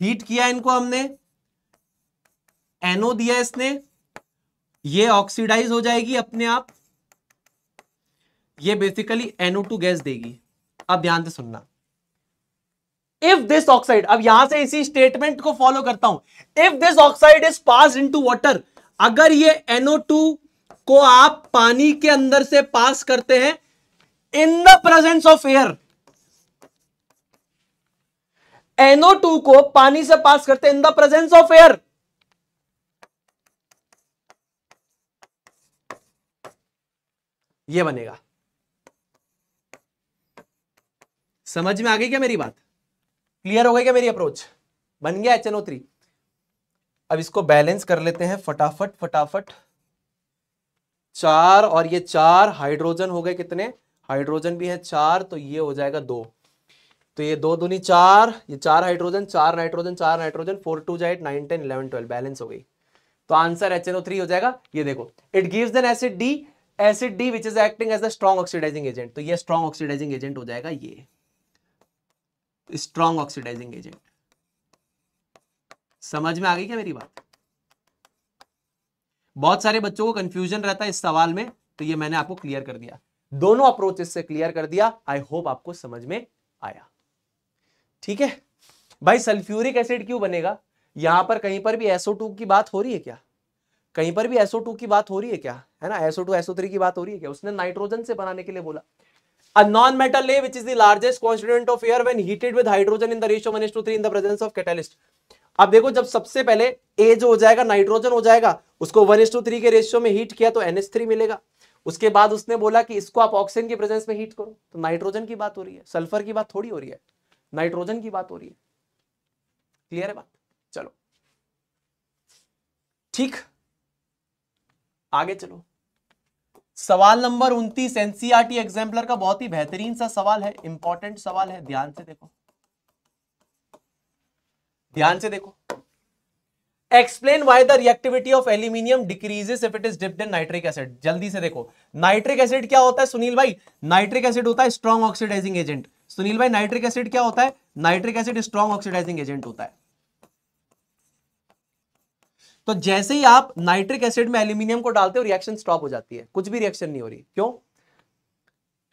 हीट किया इनको हमने एनओ दिया इसने ये ऑक्सीडाइज हो जाएगी अपने आप ये बेसिकली एनओ टू गैस देगी अब ध्यान से सुनना इफ दिस ऑक्साइड अब यहां से इसी स्टेटमेंट को फॉलो करता हूं if this oxide is pass in to water अगर ये टू को आप पानी के अंदर से पास करते हैं in the presence of air two को पानी से पास करते हैं in the presence of air ये बनेगा समझ में आ गई क्या मेरी बात क्लियर हो गई क्या मेरी अप्रोच बन गया एच एन ओ थ्री अब इसको बैलेंस कर लेते हैं फटाफट फटाफट चार और ये चार हाइड्रोजन हो गए कितने हाइड्रोजन भी है चार तो ये हो जाएगा दो तो ये दो दूनी चार ये चार हाइड्रोजन चार नाइट्रोजन चार nitrogen four two eight nine ten eleven twelve balance हो गई तो answer H N O three हो जाएगा ये देखो it gives an acid D acid D which is acting as a strong oxidising agent तो ये स्ट्रॉन्ग ऑक्सीडाइजिंग एजेंट हो जाएगा ये स्ट्रॉन्ग ऑक्सीडाइजिंग एजेंट समझ में आ गई क्या मेरी बात बहुत सारे बच्चों को कंफ्यूजन रहता है इस सवाल में तो ये मैंने आपको क्लियर कर दिया दोनों अप्रोचेस से क्लियर कर दिया आई होप आपको समझ में आया ठीक है भाई सल्फ्यूरिक एसिड क्यों बनेगा यहां पर कहीं पर भी एसओ की बात हो रही है क्या कहीं पर भी एसओ की बात हो रही है क्या है ना एसओ टू एसओ थ्री की बात हो रही है क्या उसने नाइट्रोजन से बनाने के लिए बोला a non-metal layer which is the largest constituent of air when heated with hydrogen in the ratio 1 to 3 in the presence of catalyst. अब देखो जब सबसे पहले ए जो हो जाएगा नाइट्रोजन हो जाएगा उसको वन टू थ्री के रेशियो में हीट किया तो एन एस थ्री मिलेगा उसके बाद उसने बोला कि इसको आप ऑक्सीजन के प्रेजेंस में हीट करो तो नाइट्रोजन की बात हो रही है सल्फर की बात थोड़ी हो रही है नाइट्रोजन की बात हो रही है क्लियर है बात चलो ठीक आगे चलो सवाल नंबर उनतीस एनसीईआरटी एग्जाम्पलर e का बहुत ही बेहतरीन सा सवाल है इंपॉर्टेंट सवाल है ध्यान से देखो ध्यान से देखो explain why the reactivity of aluminium decreases if it is dipped in nitric acid जल्दी से देखो नाइट्रिक एसिड क्या होता है सुनील भाई नाइट्रिक एसिड होता है स्ट्रॉन्ग ऑक्सीडाइजिंग एजेंट सुनील भाई नाइट्रिक एसिड क्या होता है nitric acid strong oxidising agent होता है तो जैसे ही आप नाइट्रिक एसिड में एल्यूमिनियम को डालते हो रिएक्शन स्टॉप हो जाती है कुछ भी रिएक्शन नहीं हो रही क्यों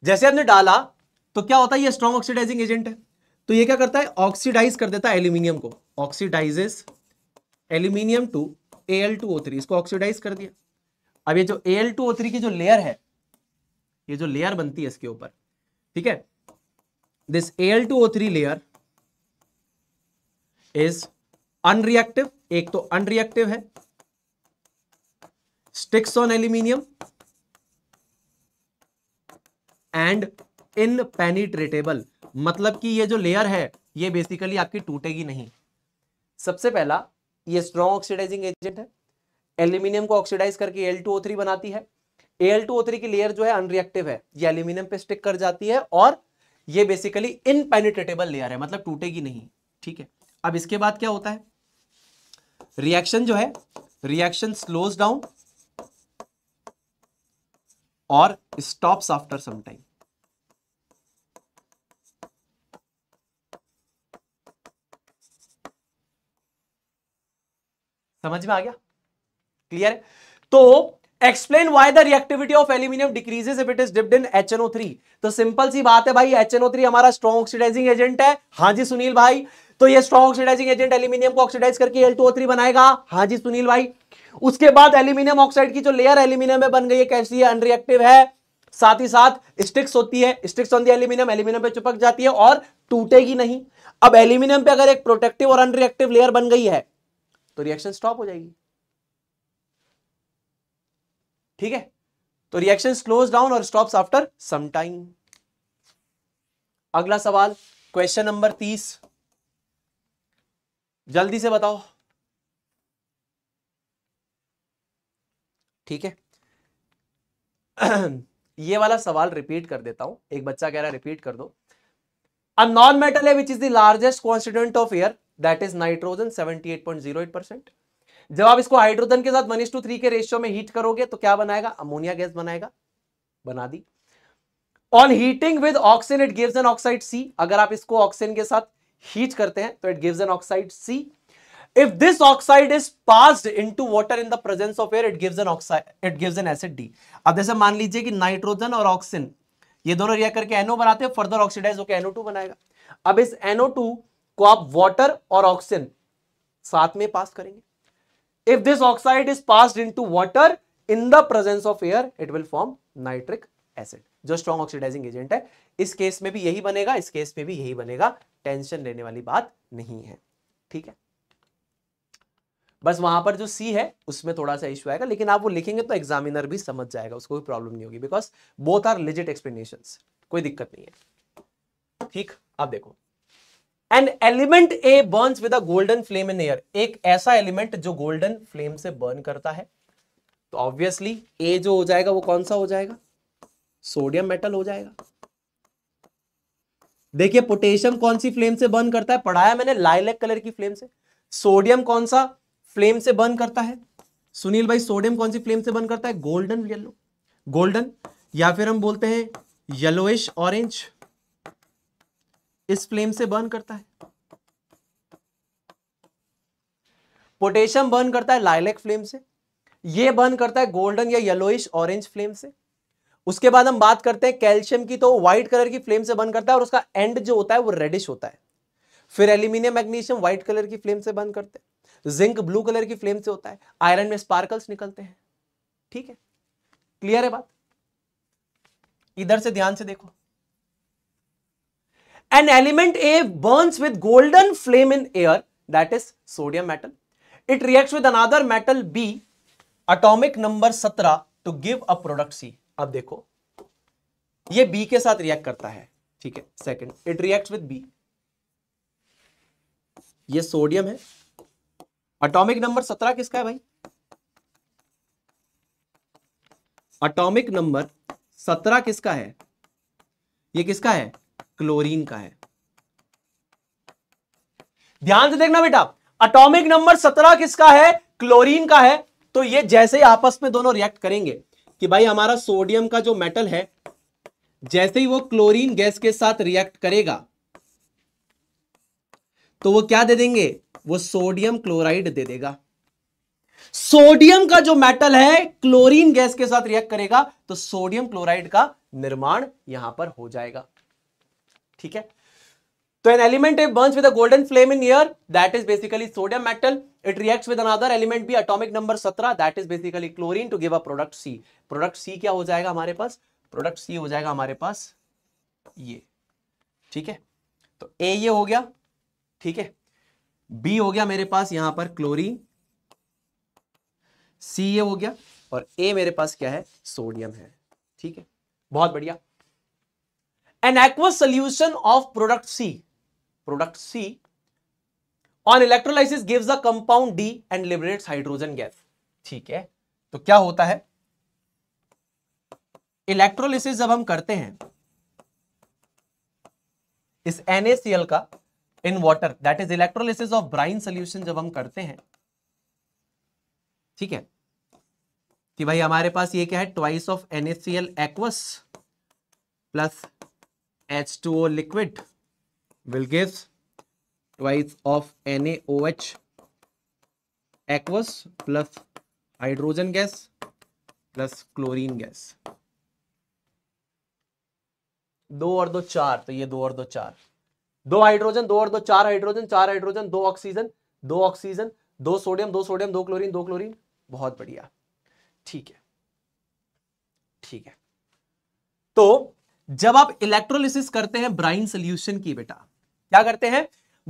जैसे आपने डाला तो क्या होता है ये स्ट्रॉन्ग ऑक्सीडाइजिंग एजेंट है तो ये क्या करता है ऑक्सीडाइज कर देता है एल्यूमिनियम को oxidizes aluminium to L two O three इसको ऑक्सीडाइज कर दिया अब ये जो एल टू ओ थ्री की जो लेयर है ये जो लेयर बनती है इसके ऊपर ठीक है this L two O three layer is unreactive एक तो अनरिएक्टिव है sticks on aluminium and in मतलब कि ये जो लेयर है ये बेसिकली आपकी टूटेगी नहीं सबसे पहला ये स्ट्रॉन्ग ऑक्सीडाइजिंग एजेंट है एल्यूमिनियम को ऑक्सीडाइज करके L2O3 बनाती है Al2O3 की लेयर जो है अनरिएक्टिव है ये एल्यूमिनियम पे स्टिक कर जाती है और ये बेसिकली इनपेनिट्रेटेबल लेयर है मतलब टूटेगी नहीं ठीक है अब इसके बाद क्या होता है रिएक्शन जो है रिएक्शन स्लोज डाउन और स्टॉप्स आफ्टर सम टाइम समझ में आ गया क्लियर है तो explain why the reactivity of aluminium decreases if it is dipped in HNO3 तो सिंपल सी बात है भाई HNO3 हमारा स्ट्रॉन्ग ऑक्सीडाइजिंग एजेंट है हाँ जी सुनील भाई तो ये स्ट्रॉन्ग ऑक्सीडाइजिंग एजेंट एल्यूमिनियम को ऑक्सीडाइज करके थ्री बनाएगा हाँ जी सुनील भाई उसके बाद एल्यूमिनियम ऑक्साइड की जो लेयर एल्यूमिनियम में बन गई है कैसी है अनरिएक्टिव है साथ ही साथ स्टिक्स होती है sticks on the aluminium aluminium पे चिपक जाती है और टूटेगी नहीं अब एल्यूमिनियम पे अगर एक प्रोटेक्टिव और अनरिएक्टिव लेयर बन गई है तो रिएक्शन स्टॉप हो जाएगी ठीक है तो रिएक्शन स्लोज डाउन और स्टॉप्स आफ्टर सम टाइम अगला सवाल क्वेश्चन नंबर तीस जल्दी से बताओ ठीक है ये वाला सवाल रिपीट कर देता हूं एक बच्चा कह रहा है रिपीट कर दो अ नॉन मेटल है which is the largest constituent of air that is nitrogen seventy eight point zero eight percent जब आप इसको हाइड्रोजन के साथ वन टू थ्री के रेशियो में हीट करोगे तो क्या बनाएगा अमोनिया गैस बनाएगा बना दी on heating with oxygen it gives an oxide C अगर आप इसको ऑक्सीजन के साथ हीट करते हैं तो it gives an oxide C if this oxide is in to water in the presence of air it gives an oxide it gives an acid D अब जैसे मान लीजिए कि नाइट्रोजन और ऑक्सीजन ये दोनों रिएक्ट करके एनओ बनाते हैं फर्दर ऑक्सीडाइज होकर एनओ बनाएगा अब इस एनओ को आप वॉटर और ऑक्सीजन साथ में पास करेंगे if this oxide is passed into water in the presence of air it will form nitric acid जो strong oxidizing agent है इस केस में भी यही बनेगा इस केस में भी यही बनेगा टेंशन लेने वाली बात नहीं है ठीक है बस वहां पर जो सी है उसमें थोड़ा सा इश्यू आएगा लेकिन आप वो लिखेंगे तो एग्जामिनर भी समझ जाएगा उसको कोई प्रॉब्लम नहीं होगी because both are legit explanation कोई दिक्कत नहीं है ठीक आप देखो and element A burn with a golden flame in air एक ऐसा एलिमेंट जो गोल्डन फ्लेम से बर्न करता है तो ऑब्वियसली ए जो हो जाएगा वो कौन सा हो जाएगा सोडियम मेटल हो जाएगा देखिए पोटेशियम कौन सी फ्लेम से बर्न करता है पढ़ाया मैंने लाइलेक कलर की फ्लेम से सोडियम कौन सा फ्लेम से बर्न करता है सुनील भाई सोडियम कौन सी फ्लेम से बर्न करता है गोल्डन येलो गोल्डन या फिर हम बोलते हैं येलोइश ऑरेंज इस फ्लेम से बर्न करता है पोटेशियम बर्न करता है लाइलेक फ्लेम से ये बर्न करता है गोल्डन या येलोइश ऑरेंज फ्लेम से उसके बाद हम बात करते हैं कैल्शियम की तो व्हाइट कलर की फ्लेम से बर्न करता है और उसका एंड जो होता है वो रेडिश होता है फिर एल्यूमिनियम मैग्नीशियम व्हाइट कलर की फ्लेम से बर्न करते हैं जिंक ब्लू कलर की फ्लेम से होता है आयरन में स्पार्कल्स निकलते हैं ठीक है क्लियर है बात इधर से ध्यान से देखो an element A burns with golden flame in air that is sodium metal it react with another metal B atomic number सत्रह to give a product C अब देखो ये बी के साथ रिएक्ट करता है ठीक है second it react with B ये सोडियम है अटोमिक नंबर सत्रह किसका है भाई अटोमिक नंबर सत्रह किसका है ये किसका है क्लोरीन का है ध्यान से देखना बेटा अटोमिक नंबर सत्रह किसका है क्लोरीन का है तो ये जैसे ही आपस में दोनों रिएक्ट करेंगे कि भाई हमारा सोडियम का जो मेटल है जैसे ही वो क्लोरीन गैस के साथ रिएक्ट करेगा तो वो क्या दे देंगे वो सोडियम क्लोराइड दे देगा सोडियम का जो मेटल है क्लोरीन गैस के साथ रिएक्ट करेगा तो सोडियम क्लोराइड का निर्माण यहां पर हो जाएगा ठीक है तो an element burns with a flame in air that is basically sodium metal it reacts with another element B atomic number 17 that is basically chlorine to give a product C product C क्या हो जाएगा हमारे पास product सी हो जाएगा हमारे पास ये ठीक है तो ए ये हो गया ठीक है बी हो गया मेरे पास यहां पर क्लोरीन सी ये हो गया और ए मेरे पास क्या है सोडियम है ठीक है बहुत बढ़िया an aqueous solution of product C product C on electrolysis gives a compound D and liberate hydrogen gas ठीक है तो क्या होता है इलेक्ट्रोलाइसिस जब हम करते हैं इस NaCl का in water that is electrolysis of brine solution जब हम करते हैं ठीक है कि भाई हमारे पास ये क्या है twice of NaCl aqueous plus H2O liquid will give twice of NaOH aqueous plus hydrogen gas plus chlorine gas दो और दो चार तो ये दो और दो चार दो हाइड्रोजन दो और दो चार हाइड्रोजन चार हाइड्रोजन दो ऑक्सीजन दो ऑक्सीजन दो सोडियम दो सोडियम दो क्लोरीन दो क्लोरीन बहुत बढ़िया ठीक है ठीक है तो जब आप इलेक्ट्रोलिसिस करते हैं ब्राइन सोल्यूशन की बेटा क्या करते हैं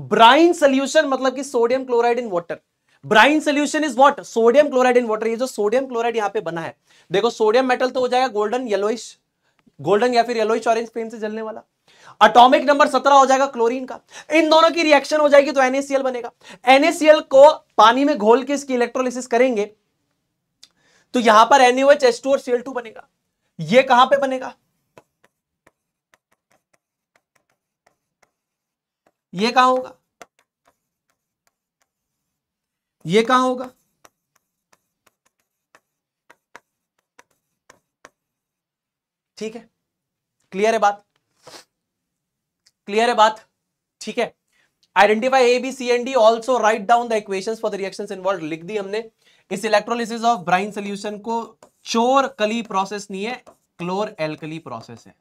ब्राइन सोल्यूशन मतलब कि sodium chloride in water brine solution is what sodium chloride in water ये जो सोडियम क्लोराइड यहां पे बना है देखो सोडियम मेटल तो हो जाएगा गोल्डन येलोइश गोल्डन या फिर येलोइश ऑरेंज पेन से जलने वाला अटोमिक नंबर सत्रह हो जाएगा क्लोरीन का इन दोनों की रिएक्शन हो जाएगी तो एनएसीएल बनेगा एनएसीएल को पानी में घोल के इसकी इलेक्ट्रोलिसिस करेंगे तो यहां पर एनएच एस टू और सीएल टू बनेगा ये कहां पे बनेगा ये कहां होगा ये कहां होगा ठीक है क्लियर है बात क्लियर है बात ठीक है identify A B C and D also write down the equation for the reaction involve लिख दी हमने इस इलेक्ट्रोलिसिस ऑफ ब्राइन सोल्यूशन को चोर कली प्रोसेस नहीं है क्लोर एल्कली प्रोसेस है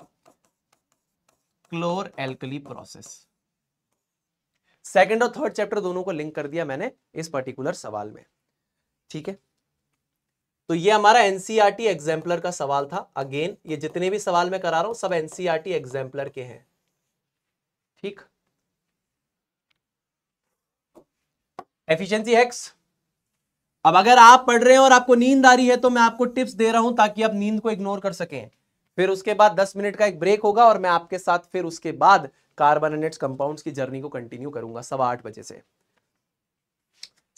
क्लोर एल्कली प्रोसेस सेकेंड और थर्ड चैप्टर दोनों को लिंक कर दिया मैंने इस पर्टिकुलर सवाल में ठीक है तो ये हमारा एनसीईआरटी एग्जाम्पलर e का सवाल था अगेन ये जितने भी सवाल मैं करा रहा हूं सब एनसीईआरटी एग्जाम्पलर e के हैं ठीक एफिशिएंसी हेक्स अब अगर आप पढ़ रहे हैं और आपको नींद आ रही है तो मैं आपको टिप्स दे रहा हूं ताकि आप नींद को इग्नोर कर सकें फिर उसके बाद 10 मिनट का एक ब्रेक होगा और मैं आपके साथ फिर उसके बाद कार्बन एंड इट्स कंपाउंड्स की जर्नी को कंटिन्यू करूंगा सवा आठ बजे से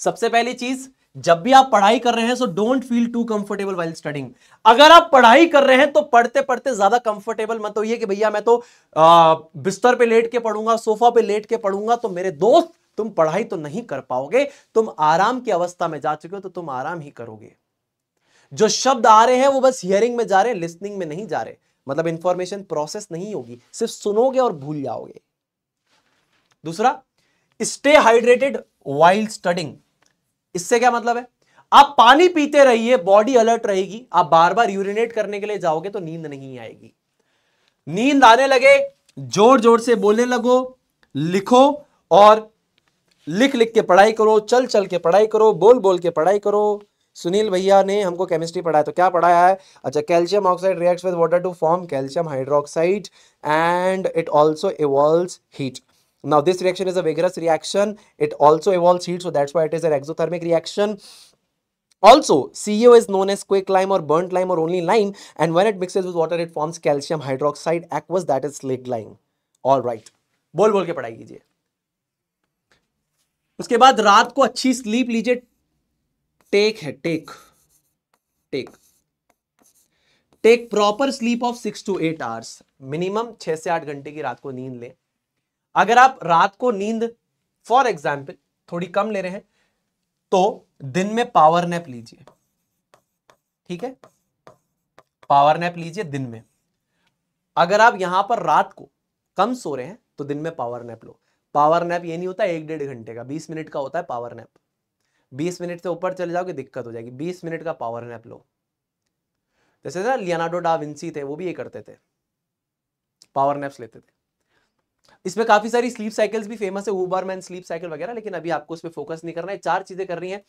सबसे पहली चीज जब भी आप पढ़ाई कर रहे हैं so don't feel too comfortable while studying अगर आप पढ़ाई कर रहे हैं तो पढ़ते पढ़ते ज्यादा कंफर्टेबल मत होइए कि भैया मैं तो आ, बिस्तर पे लेट के पढ़ूंगा सोफा पे लेट के पढ़ूंगा तो मेरे दोस्त तुम पढ़ाई तो नहीं कर पाओगे तुम आराम की अवस्था में जा चुके हो तो तुम आराम ही करोगे जो शब्द आ रहे हैं वो बस हियरिंग में जा रहे हैं लिस्निंग में नहीं जा रहे हैं मतलब इंफॉर्मेशन प्रोसेस नहीं होगी सिर्फ सुनोगे और भूल जाओगे दूसरा स्टे हाइड्रेटेड वाइल्ड स्टडिंग इससे क्या मतलब है आप पानी पीते रहिए बॉडी अलर्ट रहेगी आप बार बार यूरिनेट करने के लिए जाओगे तो नींद नहीं आएगी नींद आने लगे जोर जोर से बोलने लगो लिखो और लिख लिख के पढ़ाई करो चल चल के पढ़ाई करो बोल बोल के पढ़ाई करो सुनील भैया ने हमको केमिस्ट्री पढ़ाया तो क्या पढ़ाया है अच्छा calcium oxide reacts with water to form calcium hydroxide and it also evolve heat now this reaction is a vigorous reaction it also evolve heat so that's why it is an exothermic reaction also CO is known as quick lime और burn lime और only lime and when it mixes with water it forms calcium hydroxide aqueous that is slake lime all right बोल बोल के पढ़ाई कीजिए उसके बाद रात को अच्छी स्लीप लीजिए टेक है take take take proper sleep of six to eight hours minimum छह से आठ घंटे की रात को नींद ले अगर आप रात को नींद फॉर एग्जाम्पल थोड़ी कम ले रहे हैं तो दिन में पावर नैप लीजिए ठीक है पावर नैप लीजिए दिन में अगर आप यहां पर रात को कम सो रहे हैं तो दिन में पावर नैप लो पावर नैप ये नहीं होता एक डेढ़ घंटे का बीस मिनट का होता है पावर नैप बीस मिनट से ऊपर चले जाओगे दिक्कत हो जाएगी बीस मिनट का पावर नैप लो जैसे ना लियानाडो डा विंसी थे वो भी ये करते थे पावर नैप्स लेते थे इसमें काफी सारी स्लीप साइकिल्स भी फेमस है ऊबर मैन स्लीप साइकिल वगैरह लेकिन अभी आपको उस पर फोकस नहीं करना है चार चीजें करनी है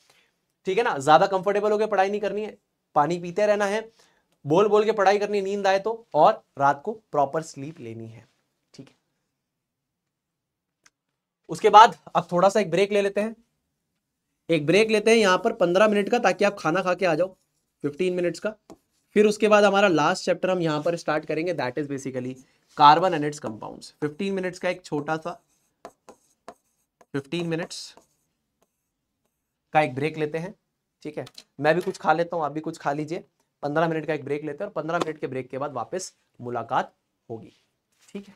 ठीक है ना ज्यादा कंफर्टेबल होकर पढ़ाई नहीं करनी है पानी पीते रहना है बोल बोल के पढ़ाई करनी नींद आए तो और रात को प्रॉपर स्लीप लेनी है ठीक है उसके बाद अब थोड़ा सा एक ब्रेक ले लेते हैं एक ब्रेक लेते हैं यहाँ पर पंद्रह मिनट का ताकि आप खाना खा के आ जाओ फिफ्टीन मिनट्स का फिर उसके बाद हमारा लास्ट चैप्टर हम यहाँ पर स्टार्ट करेंगे that is basically carbon and its compounds minutes का एक छोटा सा फिफ्टीन मिनट्स का एक ब्रेक लेते हैं ठीक है मैं भी कुछ खा लेता हूँ आप भी कुछ खा लीजिए पंद्रह मिनट का एक ब्रेक लेते हैं और पंद्रह मिनट के ब्रेक के बाद वापस मुलाकात होगी ठीक है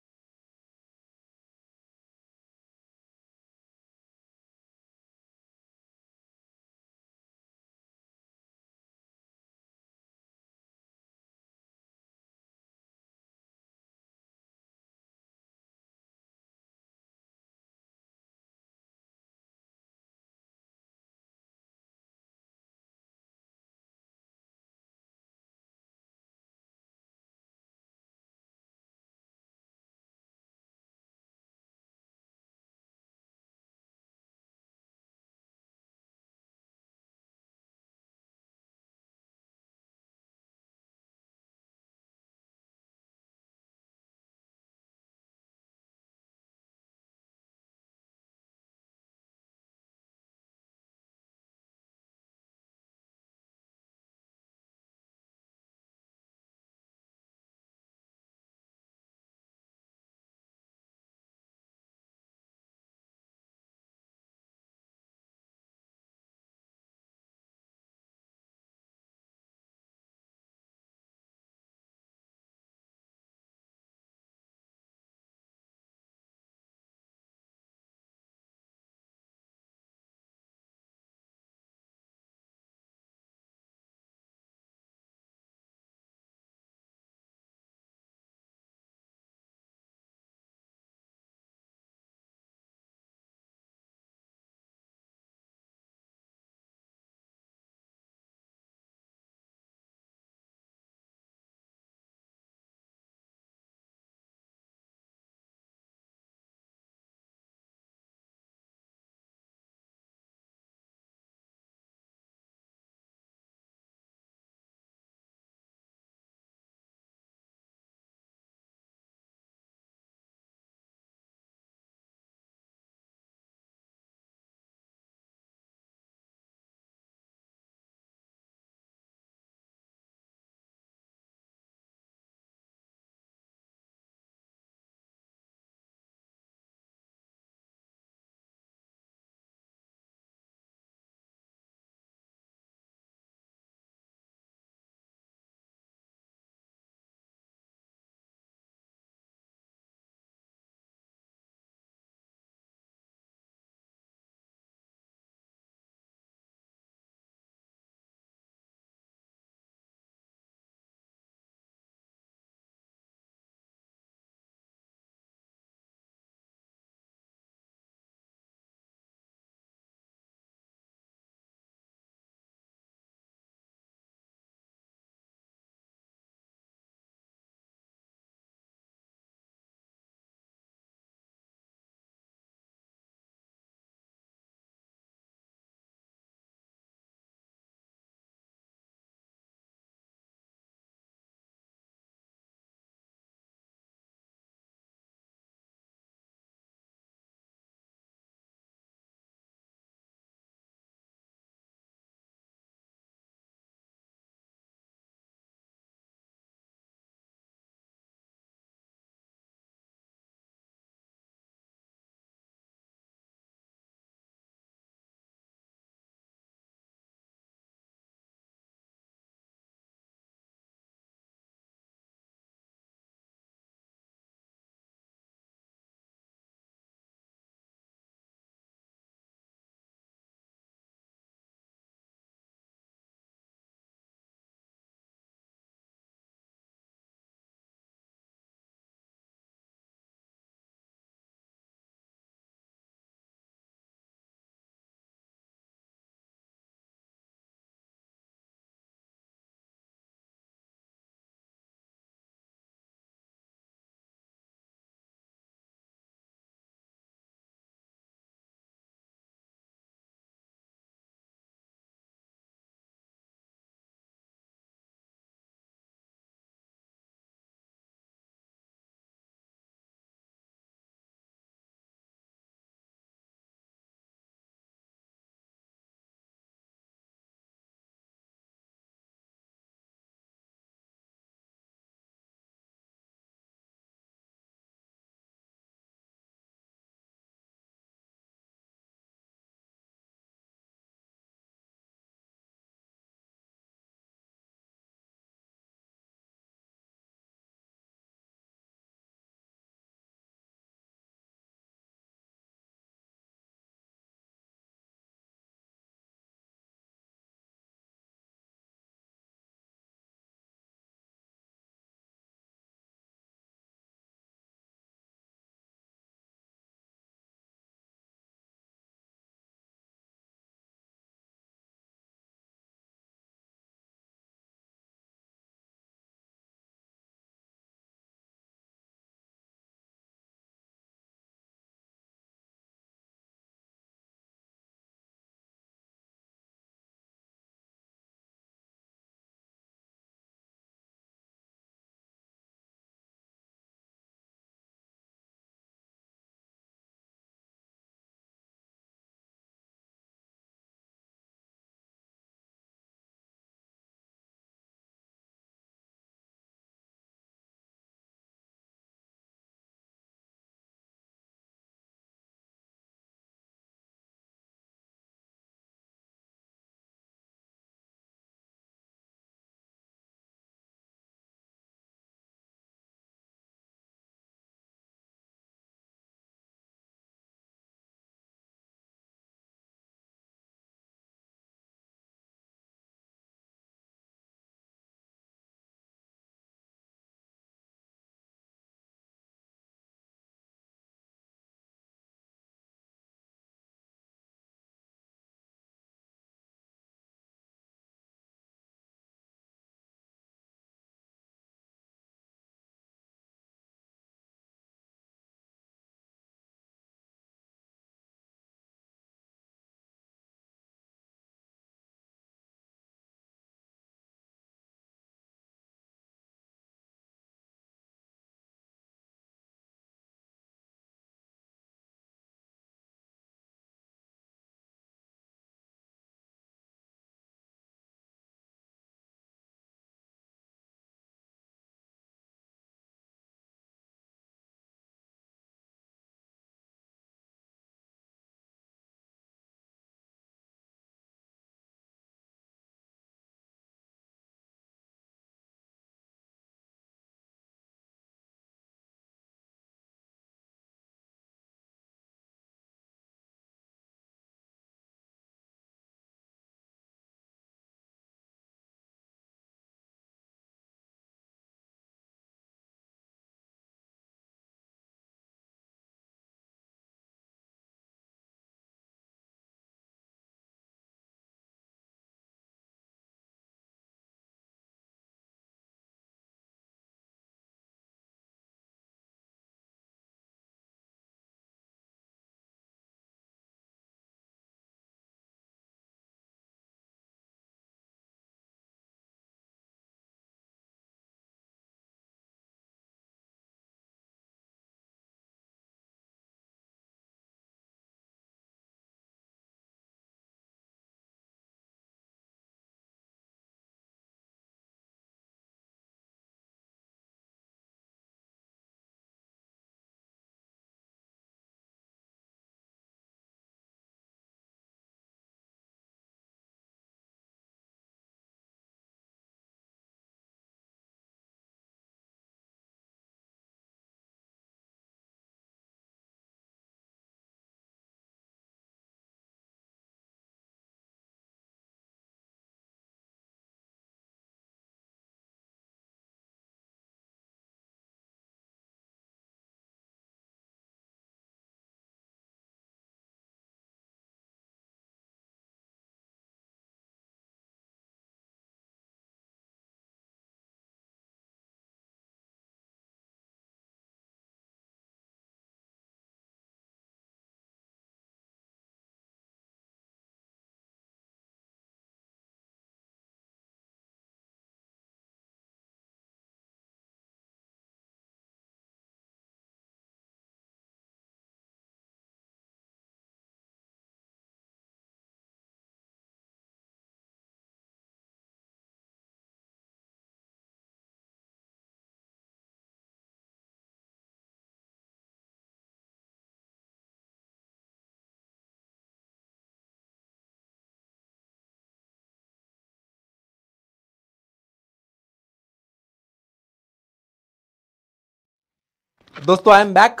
दोस्तों I am back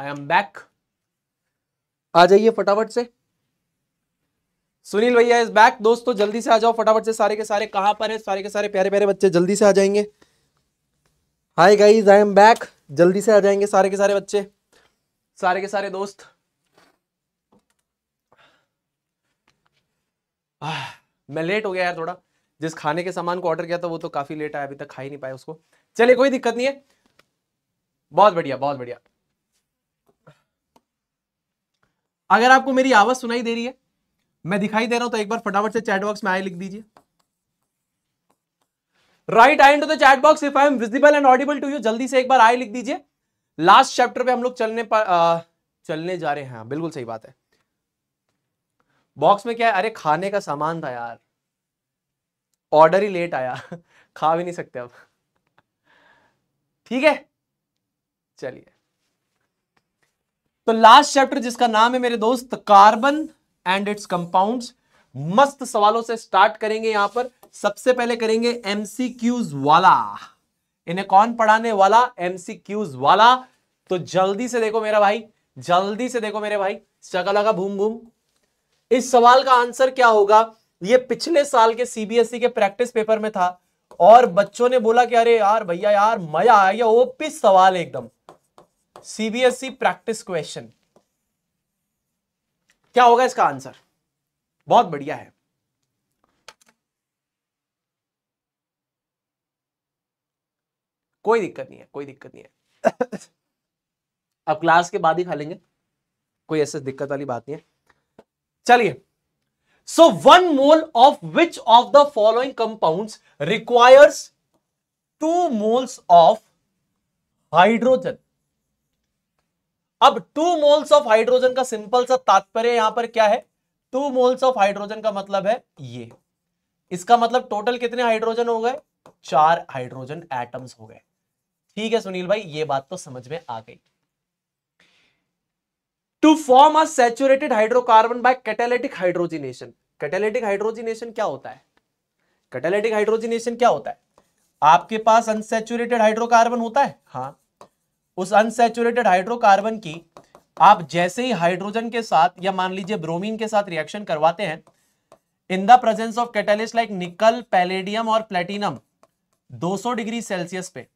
I am back आ जाइए फटाफट से सुनील भैया इज बैक दोस्तों जल्दी से आ जाओ फटाफट से सारे के सारे कहां पर है सारे के सारे प्यारे प्यारे बच्चे जल्दी से आ जाएंगे hi guys I am back जल्दी से आ जाएंगे सारे के सारे बच्चे सारे के सारे दोस्त आ, मैं लेट हो गया यार थोड़ा जिस खाने के सामान को ऑर्डर किया था वो तो काफी लेट आया अभी तक खा ही नहीं पाया उसको चलिए कोई दिक्कत नहीं है बहुत बढ़िया बहुत बढ़िया अगर आपको मेरी आवाज सुनाई दे रही है मैं दिखाई दे रहा हूं तो एक बार फटाफट से चैट बॉक्स में आए लिख दीजिए write I to the chat box if I am visible and audible to you जल्दी से एक बार आए लिख दीजिए लास्ट चैप्टर पे हम लोग चलने पर आ, चलने जा रहे हैं हाँ, बिल्कुल सही बात है बॉक्स में क्या है अरे खाने का सामान था यार ऑर्डर ही लेट आया खा भी नहीं सकते अब ठीक है चलिए तो लास्ट चैप्टर जिसका नाम है मेरे दोस्त कार्बन एंड इट्स कंपाउंड्स मस्त सवालों से स्टार्ट करेंगे यहां पर सबसे पहले करेंगे एमसीक्यूज वाला इन्हें कौन पढ़ाने वाला एमसीक्यूज वाला तो जल्दी से देखो मेरा भाई जल्दी से देखो मेरे भाई चकलगा भूम भूम इस सवाल का आंसर क्या होगा ये पिछले साल के सीबीएसई e के प्रैक्टिस पेपर में था और बच्चों ने बोला कि अरे यार भैया यार मजा आ गया ओपी सवाल एकदम सीबीएसई प्रैक्टिस क्वेश्चन क्या होगा इसका आंसर बहुत बढ़िया है कोई दिक्कत नहीं है कोई दिक्कत नहीं है अब क्लास के बाद ही खा लेंगे कोई ऐसे दिक्कत वाली बात नहीं है चलिए so one mole of which of the following compounds requires two moles of hydrogen अब टू मोल्स ऑफ हाइड्रोजन का सिंपल सा तात्पर्य यहां पर क्या है टू मोल्स ऑफ हाइड्रोजन का मतलब है ये इसका मतलब टोटल कितने हाइड्रोजन हो गए चार हाइड्रोजन एटम्स हो गए ठीक है सुनील भाई ये बात तो समझ में आ गई to form a saturated hydrocarbon by catalytic hydrogenation catalytic hydrogenation क्या होता है कैटेलेटिक हाइड्रोजिनेशन क्या होता है आपके पास अनसेचुरेटेड हाइड्रोकार्बन होता है हाँ उस अनसेचुरेटेड हाइड्रोकार्बन की आप जैसे ही हाइड्रोजन के साथ या मान लीजिए ब्रोमीन के साथ रिएक्शन करवाते हैं in the presence of catalyst like nickel palladium और प्लेटिनम 200 डिग्री सेल्सियस पे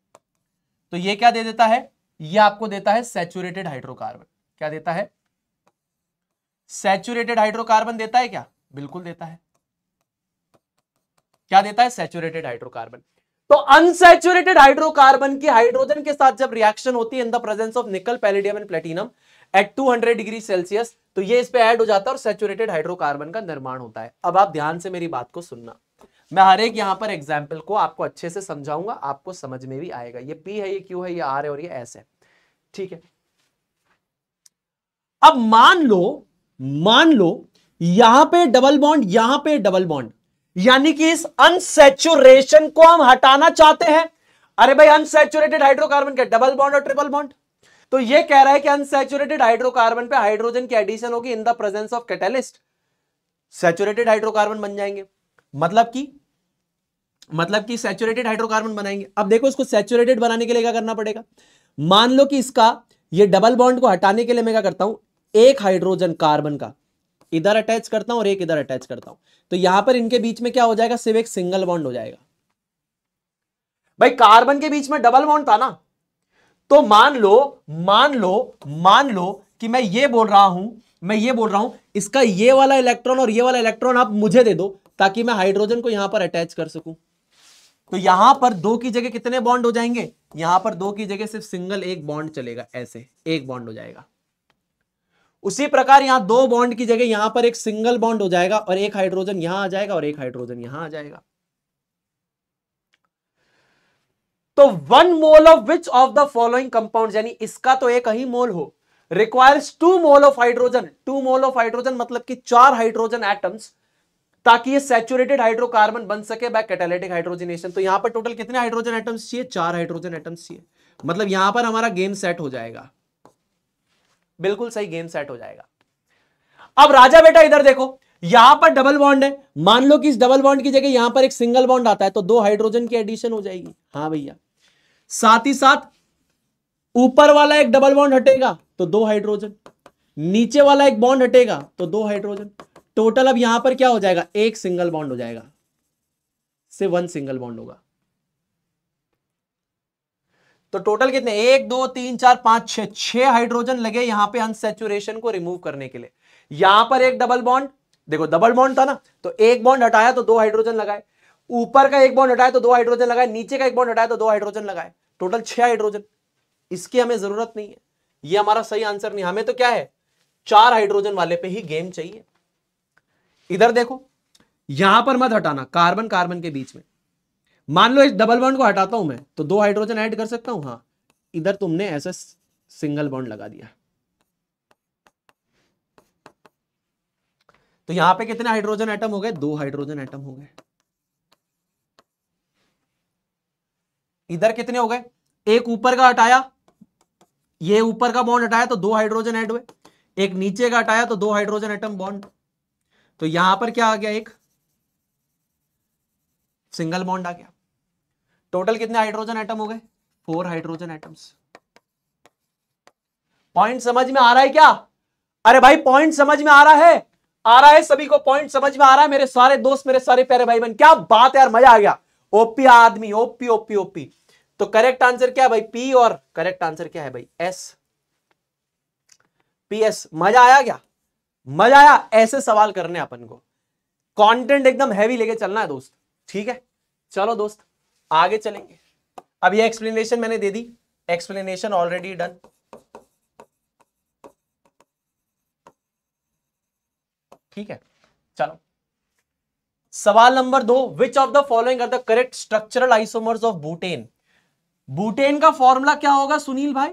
तो ये क्या दे देता है ये आपको देता है सैचुरेटेड हाइड्रोकार्बन क्या देता है सेचुरेटेड हाइड्रोकार्बन देता है क्या बिल्कुल देता है क्या देता है सैचुरेटेड हाइड्रोकार्बन तो अनसेचुरेटेड हाइड्रोकार्बन की हाइड्रोजन के साथ जब रिएक्शन होती है in the presence of nickel palladium and platinum at 200 degree Celsius तो ये इस पे ऐड हो जाता है और सेचुरेटेड हाइड्रोकार्बन का निर्माण होता है अब आप ध्यान से मेरी बात को सुनना मैं हर एक यहां पर एग्जाम्पल को आपको अच्छे से समझाऊंगा आपको समझ में भी आएगा ये पी है ये क्यू है ये आर है और ये एस है ठीक है अब मान लो मान लो यहां पे डबल बॉन्ड यहां पे डबल बॉन्ड यानी कि इस अनसेचुरेशन को हम हटाना चाहते हैं अरे भाई अनसेचुरेटेड हाइड्रोकार्बन के डबल बॉन्ड और ट्रिपल बॉन्ड तो ये कह रहा है कि अनसेचुरेटेड हाइड्रोकार्बन पे हाइड्रोजन की एडिशन होगी in the presence of catalyst saturated hydrocarbon बन जाएंगे मतलब कि मतलब कि सेचुरेटेड हाइड्रोकार्बन बनाएंगे अब देखो इसको सेचुरेटेड बनाने के लिए क्या करना पड़ेगा मान लो कि इसका ये डबल बॉन्ड को हटाने के लिए मैं क्या करता हूं एक हाइड्रोजन कार्बन का इधर अटैच करता हूं और एक इधर अटैच करता हूं तो यहां पर इनके बीच में क्या हो जाएगा सिर्फ एक सिंगल बॉन्ड हो जाएगा भाई कार्बन के बीच में डबल बॉन्ड था ना तो मान लो मान लो मान लो कि मैं ये बोल रहा हूं मैं ये बोल रहा हूं इसका ये वाला इलेक्ट्रॉन और ये वाला इलेक्ट्रॉन आप मुझे दे दो ताकि मैं हाइड्रोजन को यहां पर अटैच कर सकूं तो यहां पर दो की जगह कितने बॉन्ड हो जाएंगे यहां पर दो की जगह सिर्फ सिंगल एक बॉन्ड चलेगा ऐसे एक बॉन्ड हो जाएगा उसी प्रकार यहां दो बॉन्ड की जगह यहां पर एक सिंगल बॉन्ड हो जाएगा और एक हाइड्रोजन यहां आ जाएगा और एक हाइड्रोजन यहां आ जाएगा तो one mole of which of the following compound यानी इसका तो एक ही मोल हो requires two mole of hydrogen two mole of hydrogen मतलब कि चार हाइड्रोजन एटम्स ताकि ये सैचुरेटेड हाइड्रोकार्बन बन सके बाय कैटालिटिक हाइड्रोजनेशन तो यहां पर टोटल कितने हाइड्रोजन एटम्स चाहिए चार हाइड्रोजन एटम्स चाहिए मतलब यहां पर हमारा गेम सेट हो जाएगा बिल्कुल सही गेम सेट हो जाएगा अब राजा बेटा इधर देखो यहां पर डबल बॉन्ड है मान लो कि इस डबल बॉन्ड की जगह यहां पर एक सिंगल बॉन्ड आता है तो दो हाइड्रोजन की एडिशन हो जाएगी हाँ भैया साथ ही साथ ऊपर वाला एक डबल बॉन्ड हटेगा तो दो हाइड्रोजन नीचे वाला एक बॉन्ड हटेगा तो दो हाइड्रोजन टोटल अब यहां पर क्या हो जाएगा एक सिंगल बॉन्ड हो जाएगा से वन सिंगल बॉन्ड होगा तो टोटल कितने एक दो तीन चार पांच छह छह हाइड्रोजन लगे यहां पे अनसेचुरेशन को रिमूव करने के लिए यहां पर एक डबल बॉन्ड देखो डबल बॉन्ड था ना तो एक बॉन्ड हटाया तो दो हाइड्रोजन लगाए ऊपर का एक बॉन्ड हटाया तो दो हाइड्रोजन लगाए नीचे का एक बॉन्ड हटाया तो दो हाइड्रोजन लगाए टोटल छह हाइड्रोजन इसकी हमें जरूरत नहीं है ये हमारा सही आंसर नहीं हमें तो क्या है चार हाइड्रोजन वाले पे ही गेम चाहिए इधर देखो यहां पर मत हटाना कार्बन कार्बन के बीच में मान लो इस डबल बॉन्ड को हटाता हूं मैं तो दो हाइड्रोजन ऐड कर सकता हूं हाँ इधर तुमने ऐसे सिंगल बॉन्ड लगा दिया तो यहां पे कितने हाइड्रोजन एटम हो गए दो हाइड्रोजन एटम हो गए इधर कितने हो गए एक ऊपर का हटाया ये ऊपर का बॉन्ड हटाया तो दो हाइड्रोजन ऐड हुए एक नीचे का हटाया तो दो हाइड्रोजन एटम बॉन्ड तो यहां पर क्या आ गया एक सिंगल बॉन्ड आ गया टोटल कितने हाइड्रोजन आइटम हो गए फोर हाइड्रोजन आइटम्स पॉइंट समझ में आ रहा है क्या अरे भाई पॉइंट समझ में आ रहा है आ रहा है सभी को पॉइंट समझ में आ रहा है मेरे सारे दोस्त मेरे सारे प्यारे भाई बहन क्या बात है यार मजा आ गया ओपी आदमी ओपी ओपी ओपी तो करेक्ट आंसर क्या है भाई पी और करेक्ट आंसर क्या है भाई एस पी एस मजा आया क्या मजा आया ऐसे सवाल करने अपन को कंटेंट एकदम हैवी लेके चलना है दोस्त ठीक है चलो दोस्त आगे चलेंगे अब ये एक्सप्लेनेशन मैंने दे दी एक्सप्लेनेशन ऑलरेडी डन ठीक है चलो सवाल नंबर दो which of the following are the correct structural isomers of butane butane का फॉर्मूला क्या होगा सुनील भाई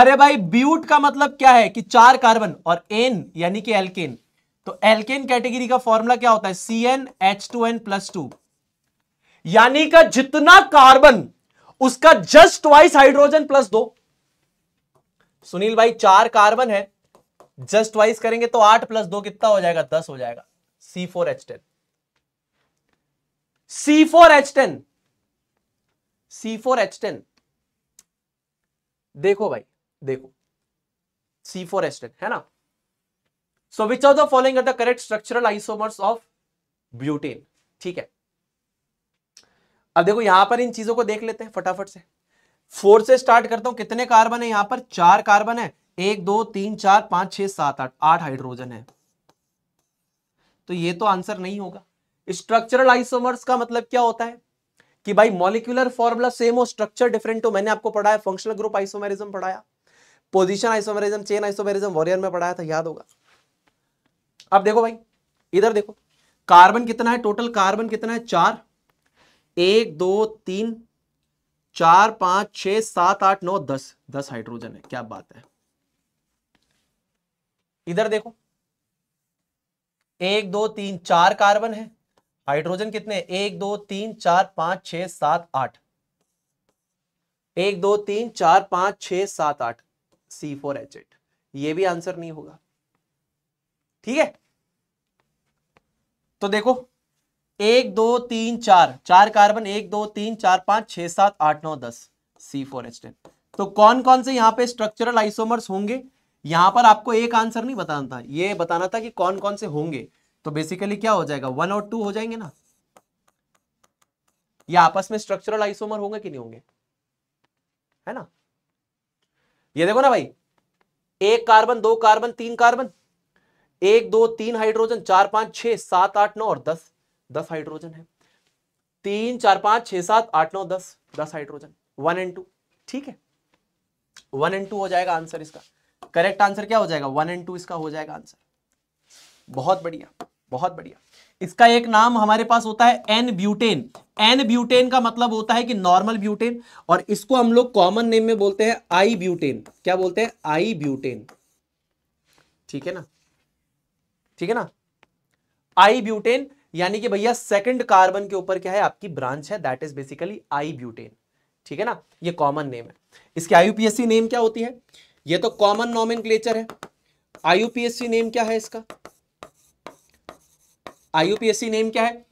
अरे भाई ब्यूट का मतलब क्या है कि चार कार्बन और एन यानी कि एल्केन तो एल्केन कैटेगरी का फॉर्मूला क्या होता है C N H two N plus two यानी का जितना कार्बन उसका जस्ट वाइस हाइड्रोजन प्लस दो सुनील भाई चार कार्बन है जस्ट वाइस करेंगे तो आठ प्लस दो कितना हो जाएगा दस हो जाएगा C four H ten C four H ten C four H ten देखो भाई देखो सी फोर एच टेन है ना so which of the following are the correct structural isomers of butane ठीक है अब देखो यहां पर इन चीजों को देख लेते हैं फटाफट से फोर से स्टार्ट करता हूं कितने कार्बन है यहां पर चार कार्बन है एक दो तीन चार पांच छह सात आठ आठ हाइड्रोजन है तो ये तो आंसर नहीं होगा स्ट्रक्चरल आइसोमर्स का मतलब क्या होता है कि भाई मॉलिक्यूलर फॉर्मुला सेम हो स्ट्रक्चर डिफरेंट हो मैंने आपको पढ़ाया फंक्शनल ग्रुप आइसोमेरिज्म पढ़ाया position isomerism chain isomerism warrior में पढ़ाया था याद होगा अब देखो भाई इधर देखो कार्बन कितना है टोटल कार्बन कितना है चार एक दो तीन चार पांच छ सात आठ नौ दस दस हाइड्रोजन है क्या बात है इधर देखो एक दो तीन चार कार्बन है हाइड्रोजन कितने एक दो तीन चार पांच छ सात आठ एक दो तीन चार पांच छ सात आठ सी फोर एच एट ये भी आंसर नहीं होगा ठीक है तो देखो एक दो तीन चार चार कार्बन एक दो तीन चार पांच छह सात आठ नौ दस सी फोर एच टेन तो कौन कौन से यहाँ पे स्ट्रक्चरल आइसोमर्स होंगे यहां पर आपको एक आंसर नहीं बताना था ये बताना था कि कौन कौन से होंगे तो बेसिकली क्या हो जाएगा वन और टू हो जाएंगे ना ये आपस में स्ट्रक्चरल आइसोमर होंगे कि नहीं होंगे है ना ये देखो ना भाई एक कार्बन दो कार्बन तीन कार्बन एक दो तीन हाइड्रोजन चार पांच छह सात आठ नौ और दस दस हाइड्रोजन है तीन चार पांच छह सात आठ नौ दस दस हाइड्रोजन वन एंड टू ठीक है वन एंड टू हो जाएगा आंसर इसका करेक्ट आंसर क्या हो जाएगा वन एंड टू इसका हो जाएगा आंसर बहुत बढ़िया बहुत बढ़िया इसका एक नाम हमारे पास होता है एन ब्यूटेन एन ब्यूटेन का मतलब होता है कि नॉर्मल ब्यूटेन और इसको हम लोग कॉमन नेम में बोलते हैं आई ब्यूटेन क्या बोलते हैं आई ब्यूटेन ठीक है ना ठीक है ना आई ब्यूटेन यानी कि भैया सेकंड कार्बन के ऊपर क्या है आपकी ब्रांच है that is basically I butane ठीक है ना ये कॉमन नेम है इसकी आईयूपीएससी नेम क्या होती है ये तो कॉमन नॉमिन है आईयूपीएससी नेम क्या है इसका आईयूपीएससी नेम क्या है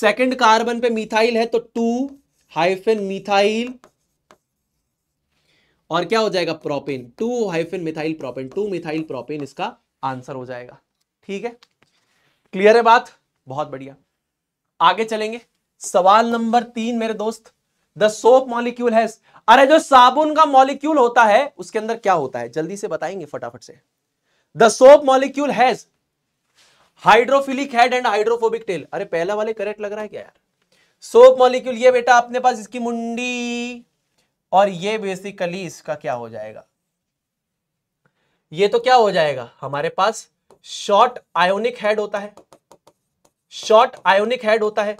सेकेंड कार्बन पे मिथाइल है तो टू हाइफिन मिथाइल और क्या हो जाएगा propane two hyphen methyl propane two methyl propane इसका आंसर हो जाएगा ठीक है क्लियर है बात बहुत बढ़िया आगे चलेंगे सवाल नंबर तीन मेरे दोस्त द सोप मॉलिक्यूल है अरे जो साबुन का मॉलिक्यूल होता है उसके अंदर क्या होता है जल्दी से बताएंगे फटाफट से the soap molecule has hydrophilic head and hydrophobic tail अरे पहला वाले करेक्ट लग रहा है क्या यार सोप मॉलिक्यूल ये बेटा अपने पास इसकी मुंडी और ये बेसिकली इसका क्या हो जाएगा ये तो क्या हो जाएगा हमारे पास शॉर्ट आयोनिक हेड होता है शॉर्ट आयोनिक हेड होता है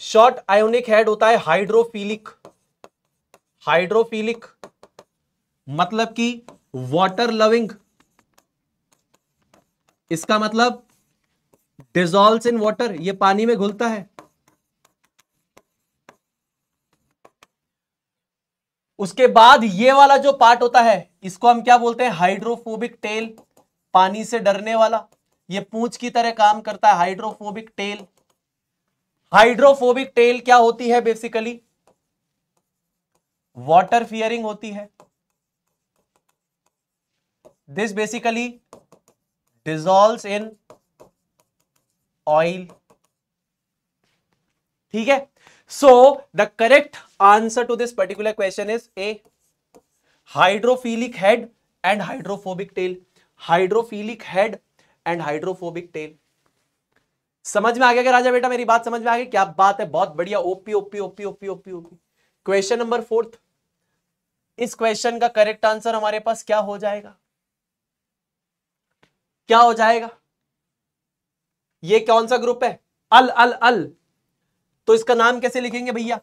शॉर्ट आयोनिक हेड होता है हाइड्रोफिलिक हाइड्रोफिलिक मतलब कि वाटर लविंग इसका मतलब डिजॉल्व इन वाटर ये पानी में घुलता है उसके बाद ये वाला जो पार्ट होता है इसको हम क्या बोलते हैं हाइड्रोफोबिक टेल पानी से डरने वाला ये पूछ की तरह काम करता है हाइड्रोफोबिक टेल हाइड्रोफोबिक टेल क्या होती है बेसिकली वाटर फियरिंग होती है this basically dissolve in oil ठीक है so the correct answer to this particular question is a hydrophilic head and hydrophobic tail hydrophilic head and hydrophobic tail समझ में आ गया क्या राजा बेटा मेरी बात समझ में आ गई क्या बात है बहुत बढ़िया OP OP OP OP OP OP question number fourth इस क्वेश्चन का करेक्ट आंसर हमारे पास क्या हो जाएगा क्या हो जाएगा ये कौन सा ग्रुप है अल अल अल तो इसका नाम कैसे लिखेंगे भैया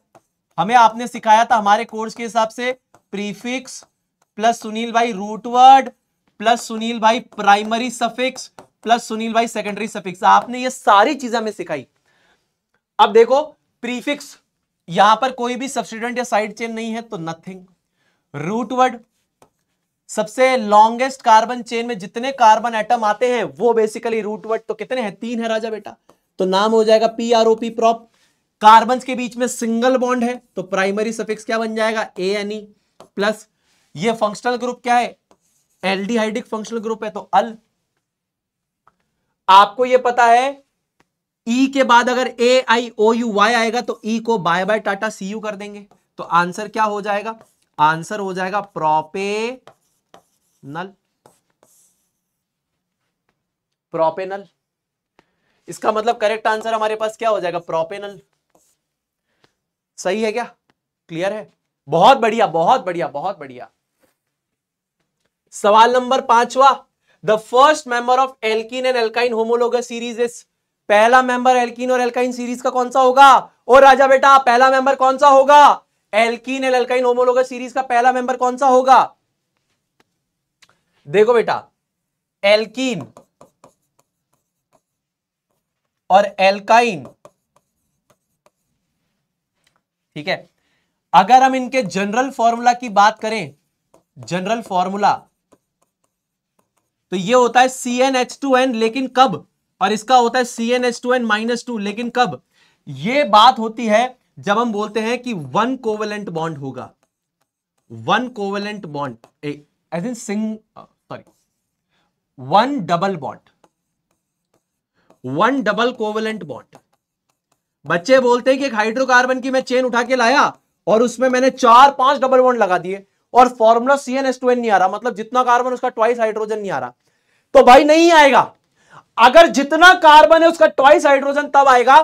हमें आपने सिखाया था हमारे कोर्स के हिसाब से प्रीफिक्स प्लस सुनील भाई रूटवर्ड प्लस सुनील भाई प्राइमरी सफिक्स प्लस सुनील भाई सेकेंडरी सफिक्स आपने ये सारी चीजें हमें सिखाई अब देखो प्रीफिक्स यहां पर कोई भी सब्सिडेंट या साइड चेन नहीं है तो नथिंग रूटवर्ड सबसे लॉन्गेस्ट कार्बन चेन में जितने कार्बन एटम आते हैं वो बेसिकली रूटवर्ड तो कितने हैं तीन है राजा बेटा तो नाम हो जाएगा P R O P prop carbon के बीच में सिंगल बॉन्ड है तो प्राइमरी सफिक्स क्या बन जाएगा ए एन ई प्लस ये फंक्शनल ग्रुप क्या है हाइड्रिक फंक्शनल ग्रुप है तो अल आपको यह पता है ई e के बाद अगर ए आई ओ यू वाई आएगा तो ई e को bye bye tata see you कर देंगे तो आंसर क्या हो जाएगा आंसर हो जाएगा प्रोपेनल प्रोपेनल इसका मतलब करेक्ट आंसर हमारे पास क्या हो जाएगा प्रोपेनल सही है क्या क्लियर है बहुत बढ़िया बहुत बढ़िया बहुत बढ़िया सवाल नंबर पांचवा the first member of alkene and alkyne homologous series is पहला मेंबर एल्किन और एल्काइन सीरीज का कौन सा होगा और राजा बेटा पहला मेंबर कौन सा होगा alkene and alkyne homologous series का पहला मेंबर कौन सा होगा देखो बेटा एल्किन और एल्काइन ठीक है अगर हम इनके जनरल फॉर्मूला की बात करें जनरल फॉर्मूला तो ये होता है C N H two N लेकिन कब और इसका होता है C N H two N minus two लेकिन कब ये बात होती है जब हम बोलते हैं कि वन कोवेलेंट बॉन्ड होगा one covalent bond as in sing sorry one double bond one double covalent bond बच्चे बोलते हैं कि एक हाइड्रोकार्बन की मैं चेन उठा के लाया और उसमें मैंने चार पांच डबल बॉन्ड लगा दिए और formula C N S two N नहीं आ रहा मतलब जितना कार्बन उसका ट्वाइस हाइड्रोजन नहीं आ रहा तो भाई नहीं आएगा अगर जितना कार्बन है उसका ट्वाइस हाइड्रोजन तब आएगा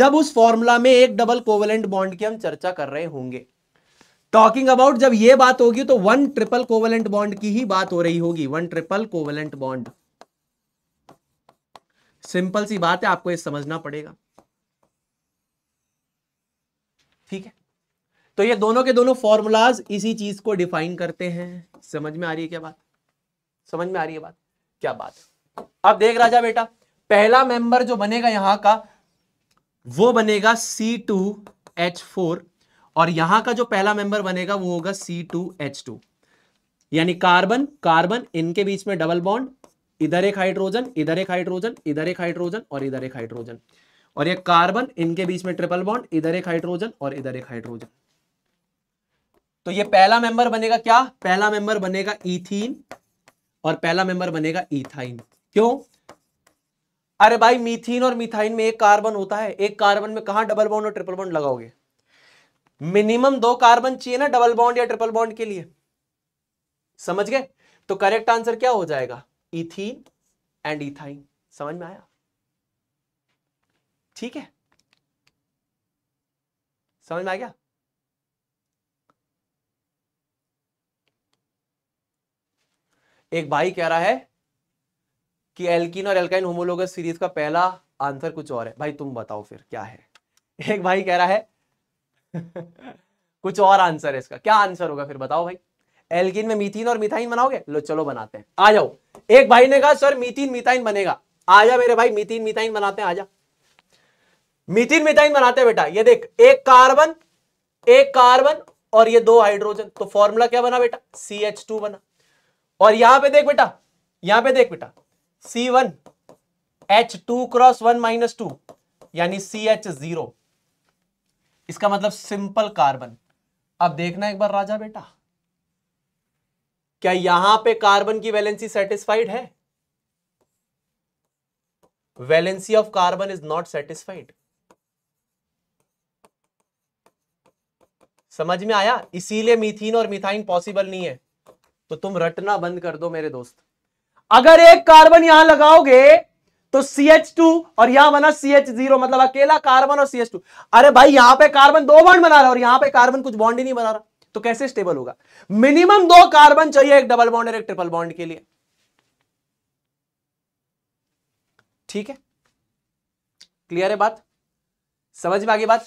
जब उस फॉर्मूला में एक डबल कोवलेंट बॉन्ड की हम चर्चा कर रहे होंगे टॉकिंग अबाउट जब यह बात होगी तो वन ट्रिपल कोवलेंट बॉन्ड की ही बात हो रही होगी one triple covalent bond simple सी बात है आपको यह समझना पड़ेगा ठीक है तो ये दोनों के दोनों फॉर्मूलाज इसी चीज को डिफाइन करते हैं समझ में आ रही है क्या बात समझ में आ रही है बात क्या बात अब देख राजा बेटा पहला मेंबर जो बनेगा यहां का वो बनेगा सी टू एच फोर और यहां का जो पहला मेंबर बनेगा वो होगा सी टू एच टू यानी कार्बन कार्बन इनके बीच में डबल बॉन्ड इधर एक हाइड्रोजन इधर एक हाइड्रोजन इधर एक हाइड्रोजन और इधर एक हाइड्रोजन और ये कार्बन इनके बीच में ट्रिपल बॉन्ड इधर एक हाइड्रोजन और इधर एक हाइड्रोजन तो ये पहला मेंबर बनेगा क्या पहला मेंबर बनेगा इथीन और पहला मेंबर बनेगा इथाइन क्यों अरे भाई मीथीन और मिथाइन में एक कार्बन होता है एक कार्बन में कहा डबल बॉन्ड और ट्रिपल बॉन्ड लगाओगे मिनिमम दो कार्बन चाहिए ना डबल बॉन्ड या ट्रिपल बॉन्ड के लिए समझ गए तो करेक्ट आंसर क्या हो जाएगा इथीन एंड इथाइन समझ में आया ठीक है समझ में आ गया एक भाई कह रहा है कि एल्किन और एल्काइन होमोलोगस सीरीज का पहला आंसर कुछ और है भाई तुम बताओ फिर क्या है एक भाई कह रहा है कुछ और आंसर है इसका क्या आंसर होगा फिर बताओ भाई एल्किन में मीथिन और मिथाइन बनाओगे लो चलो बनाते हैं आ जाओ एक भाई ने कहा सर मीथिन मिथाइन बनेगा आ जा मेरे भाई मीथिन मिथाइन बनाते हैं आ जा मीथिन मिथाइन बनाते हैं बेटा ये देख एक कार्बन एक कार्बन और ये दो हाइड्रोजन तो फॉर्मूला क्या बना बेटा सी एच टू बना और यहां पे देख बेटा यहां पे देख बेटा C one H two cross one minus two यानी सी एच जीरो इसका मतलब सिंपल कार्बन अब देखना एक बार राजा बेटा क्या यहां पे कार्बन की वैलेंसी सेटिस्फाइड है valency of carbon is not satisfied समझ में आया इसीलिए मिथिन और मिथाइन पॉसिबल नहीं है तो तुम रटना बंद कर दो मेरे दोस्त अगर एक कार्बन यहां लगाओगे तो टू और यहां बना सी एच जीरो मतलब अकेला कार्बन और सी एच टू अरे भाई यहां पे कार्बन दो बॉन्ड बना रहा और यहां पे कार्बन कुछ बॉन्ड ही नहीं बना रहा तो कैसे स्टेबल होगा मिनिमम दो कार्बन चाहिए एक डबल बॉन्ड और एक ट्रिपल बॉन्ड के लिए ठीक है क्लियर है बात समझ में आगे बात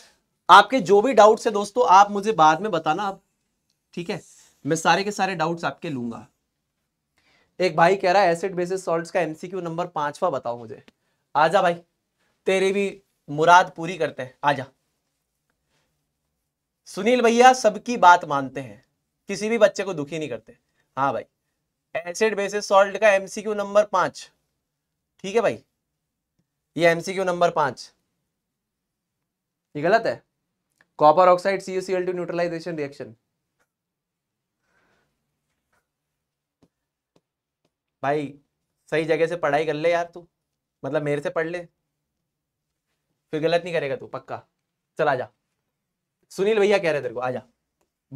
आपके जो भी डाउट्स है दोस्तों आप मुझे बाद में बताना आप ठीक है मैं सारे के सारे डाउट्स आपके लूंगा एक भाई कह रहा है एसिड बेसिस सॉल्ट्स का एमसीक्यू नंबर पांचवा बताओ मुझे आजा भाई तेरी भी मुराद पूरी करते हैं आजा सुनील भैया सबकी बात मानते हैं किसी भी बच्चे को दुखी नहीं करते हाँ भाई एसिड बेसिस सॉल्ट का एमसीक्यू नंबर पांच ठीक है भाई ये एमसीक्यू नंबर पांच ये गलत है copper oxide CUCL two neutralization reaction भाई सही जगह से पढ़ाई कर ले यार तू मतलब मेरे से पढ़ ले फिर गलत नहीं करेगा तू पक्का चल आ जा सुनील भैया कह रहे तेरे को आ जा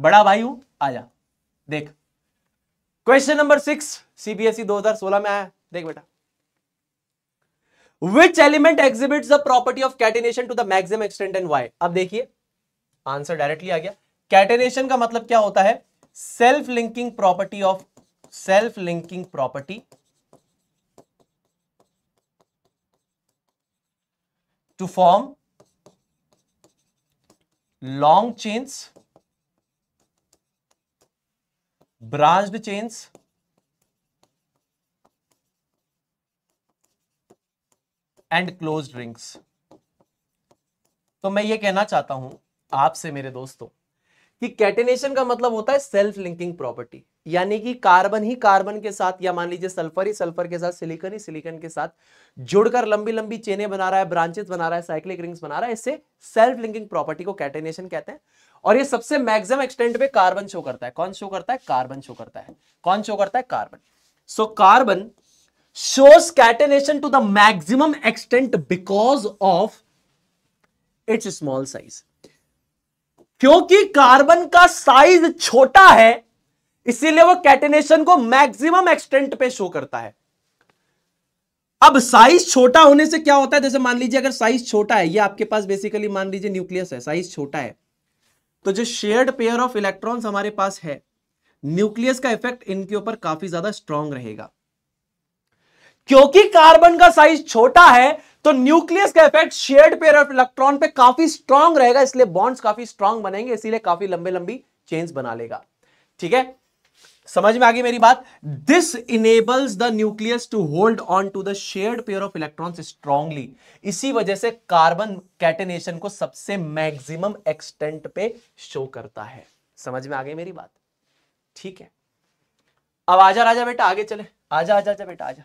बड़ा भाई हूं आ जा देख क्वेश्चन नंबर सिक्स सीबीएसई 2016 में आया देख बेटा which element exhibits the property of catenation to the maximum extent and why अब देखिए आंसर डायरेक्टली आ गया कैटेनेशन का मतलब क्या होता है self linking property of self linking property to form long chains branched chains and close rings तो मैं ये कहना चाहता हूं आपसे मेरे दोस्तों कि कैटेनेशन का मतलब होता है सेल्फ लिंकिंग प्रॉपर्टी यानी कि कार्बन ही कार्बन के साथ या मान लीजिए सल्फर ही सल्फर के साथ सिलिकन ही सिलिकन के साथ जुड़कर लंबी लंबी चेने बना रहा है ब्रांचेस बना रहा है साइक्लिक रिंग्स बना रहा है इससे सेल्फ लिंकिंग प्रॉपर्टी को कैटेनेशन कहते हैं और ये सबसे मैक्सिमम एक्सटेंट पे कार्बन शो करता है कौन शो करता है कार्बन शो करता है कौन शो करता है carbon so carbon shows catenation to the maximum extent because of its small size क्योंकि कार्बन का साइज छोटा है इसीलिए वो कैटेनेशन को मैक्सिमम एक्सटेंट पे शो करता है अब साइज छोटा होने से क्या होता है जैसे मान लीजिए अगर साइज छोटा है ये आपके पास बेसिकली मान लीजिए न्यूक्लियस है साइज छोटा है तो जो शेयर्ड पेयर ऑफ इलेक्ट्रॉन्स हमारे पास है न्यूक्लियस का इफेक्ट इनके ऊपर काफी ज्यादा स्ट्रांग रहेगा क्योंकि कार्बन का साइज छोटा है तो न्यूक्लियस का effect shared pair of electron पे काफी स्ट्रांग रहेगा इसलिए बॉन्ड्स काफी स्ट्रांग बनेंगे इसीलिए काफी लंबे लंबी चेन्स बना लेगा ठीक है समझ में आ गई मेरी बात this enables the nucleus to hold on to the shared pair of electrons strongly इसी वजह से कार्बन कैटेनेशन को सबसे मैक्सिमम एक्सटेंट पे शो करता है समझ में आ गई मेरी बात ठीक है अब आजा राजा बेटा आगे चले आजा आजा आजा बेटा आजा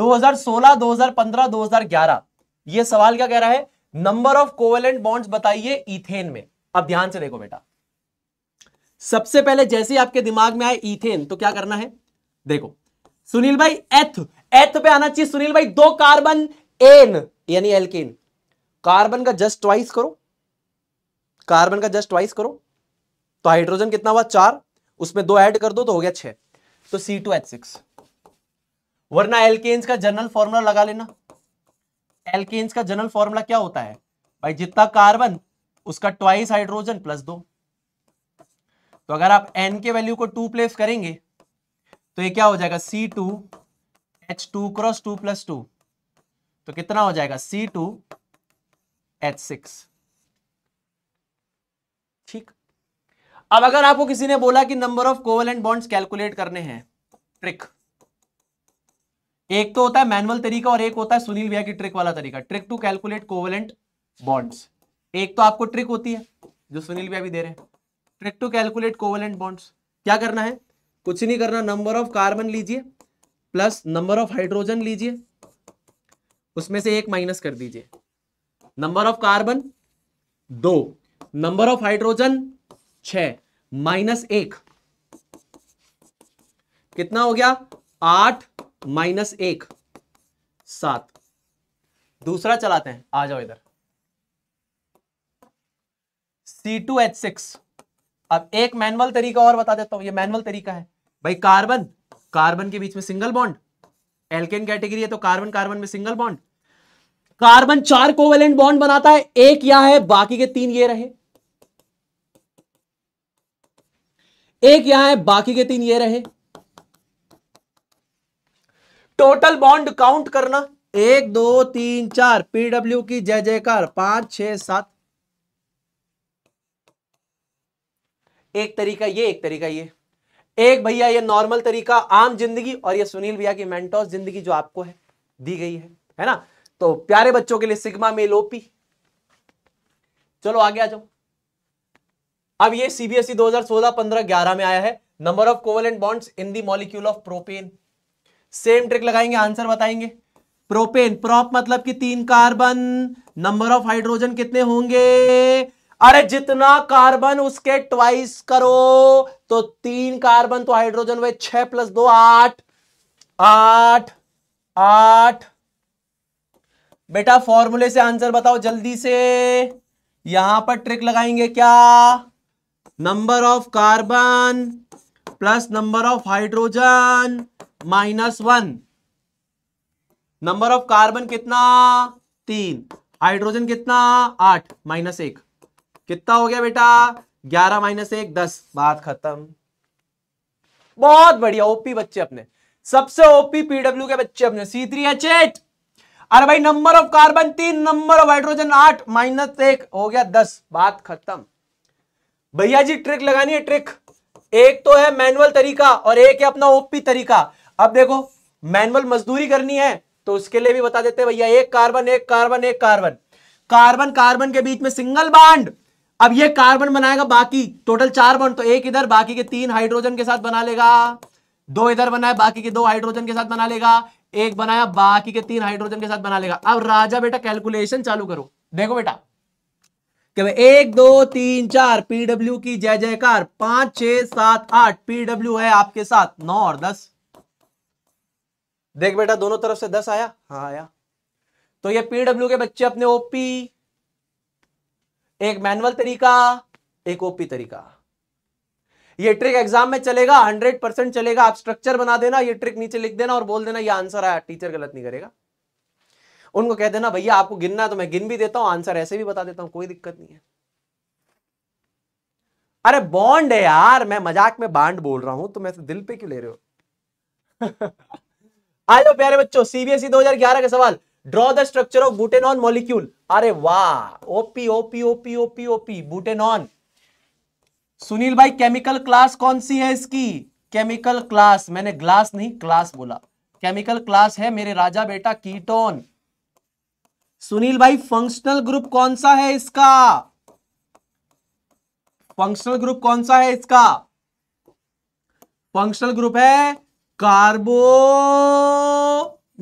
2016 2015 2011 ये सवाल क्या कह रहा है नंबर ऑफ कोवेलेंट बॉन्ड्स बताइए इथेन में अब ध्यान से देखो बेटा सबसे पहले जैसे ही आपके दिमाग में आए इथेन तो क्या करना है देखो सुनील भाई एथ एथ पे आना चाहिए सुनील भाई दो कार्बन एन यानी एल्केन कार्बन का जस्ट ट्वाइस करो कार्बन का जस्ट ट्वाइस करो तो हाइड्रोजन कितना हुआ चार उसमें दो ऐड कर दो तो हो गया छह तो सी टू एच सिक्स वरना एल्केन्स का जनरल फॉर्मूला लगा लेना एल्केन्स का जनरल फॉर्मूला क्या होता है भाई जितना कार्बन उसका ट्वाइस हाइड्रोजन प्लस दो तो अगर आप एन के वैल्यू को टू प्लेस करेंगे तो ये क्या हो जाएगा C two H two cross two plus two तो कितना हो जाएगा सी टू एच सिक्स ठीक अब अगर आपको किसी ने बोला कि number of covalent bonds calculate करने हैं ट्रिक एक तो होता है मैनुअल तरीका और एक होता है सुनील भैया की ट्रिक वाला तरीका trick to calculate covalent bonds एक तो आपको ट्रिक होती है जो सुनील भैया भी दे रहे हैं trick to calculate covalent bonds क्या करना है कुछ नहीं करना नंबर ऑफ कार्बन लीजिए प्लस नंबर ऑफ हाइड्रोजन लीजिए उसमें से एक माइनस कर दीजिए नंबर ऑफ कार्बन दो नंबर ऑफ हाइड्रोजन छ माइनस एक कितना हो गया आठ माइनस एक सात दूसरा चलाते हैं आ जाओ इधर सी टू एच सिक्स अब एक मैनुअल तरीका और बता देता हूं ये मैनुअल तरीका है भाई कार्बन कार्बन के बीच में सिंगल बॉन्ड एल्केन कैटेगरी है तो कार्बन कार्बन में सिंगल बॉन्ड कार्बन चार कोवेलेंट बॉन्ड बनाता है एक या है बाकी के तीन ये रहे एक यहां है बाकी के तीन ये रहे टोटल बॉन्ड काउंट करना एक दो तीन चार पीडब्ल्यू की जय जयकार पांच छह सात एक तरीका ये एक तरीका ये एक भैया ये नॉर्मल तरीका आम जिंदगी और ये सुनील भैया की मेंटोस जिंदगी जो आपको है दी गई है है ना तो प्यारे बच्चों के लिए सिग्मा मेल ओपी चलो आगे आ जाओ अब ये सीबीएसई 2016 15 11 में आया है number of covalent bonds in the molecule of propane same trick लगाएंगे आंसर बताएंगे प्रोपेन प्रॉप मतलब कि तीन कार्बन नंबर ऑफ हाइड्रोजन कितने होंगे अरे जितना कार्बन उसके ट्वाइस करो तो तीन कार्बन तो हाइड्रोजन हुए छह प्लस दो आठ आठ आठ बेटा फॉर्मूले से आंसर बताओ जल्दी से यहां पर ट्रिक लगाएंगे क्या number of carbon plus number of hydrogen minus one number of carbon कितना तीन हाइड्रोजन कितना आठ माइनस एक कितना हो गया बेटा ग्यारह माइनस एक दस बात खत्म बहुत बढ़िया ओपी बच्चे अपने सबसे ओपी पीडब्ल्यू के बच्चे अपने सी थ्री एच एट अरे भाई नंबर ऑफ कार्बन तीन नंबर ऑफ हाइड्रोजन आठ माइनस एक हो गया दस बात खत्म भैया जी ट्रिक लगानी है ट्रिक एक तो है मैनुअल तरीका और एक है अपना ओपी तरीका अब देखो मैनुअल मजदूरी करनी है तो उसके लिए भी बता देते भैया एक कार्बन एक कार्बन एक कार्बन कार्बन कार्बन के बीच में सिंगल बांड अब ये कार्बन बनाएगा बाकी टोटल चार बन तो एक इधर बाकी के तीन हाइड्रोजन के साथ बना लेगा दो इधर बनाए बाकी के दो हाइड्रोजन के साथ बना लेगा एक बनाया बाकी के तीन हाइड्रोजन के साथ बना लेगा अब राजा बेटा कैलकुलेशन चालू करो देखो बेटा क्या एक दो तीन चार पीडब्ल्यू की जय जयकार पांच छह सात आठ पीडब्ल्यू है आपके साथ नौ और दस देख बेटा दोनों तरफ से दस आया हाँ आया तो ये पीडब्ल्यू के बच्चे अपने ओपी एक मैनुअल तरीका एक ओपी तरीका ये ट्रिक एग्जाम में चलेगा हंड्रेड परसेंट चलेगा आप स्ट्रक्चर बना देना ये ट्रिक नीचे लिख देना और बोल देना ये आंसर आया टीचर गलत नहीं करेगा उनको कह देना भैया आपको गिनना है तो मैं गिन भी देता हूं आंसर ऐसे भी बता देता हूं कोई दिक्कत नहीं है अरे बॉन्ड है यार मैं मजाक में बांड बोल रहा हूं तो मैं दिल पे क्यों ले रहे हो आ जाओ प्यारे बच्चों सीबीएसई e दो के सवाल draw the structure of on molecule अरे वाह OP OP OP OP OP butanone Sunil भाई केमिकल क्लास कौन सी है इसकी केमिकल क्लास मैंने ग्लास नहीं क्लास बोला केमिकल क्लास है मेरे राजा बेटा कीटोन सुनील भाई फंक्शनल ग्रुप कौन सा है इसका फंक्शनल ग्रुप कौन सा है इसका फंक्शनल ग्रुप है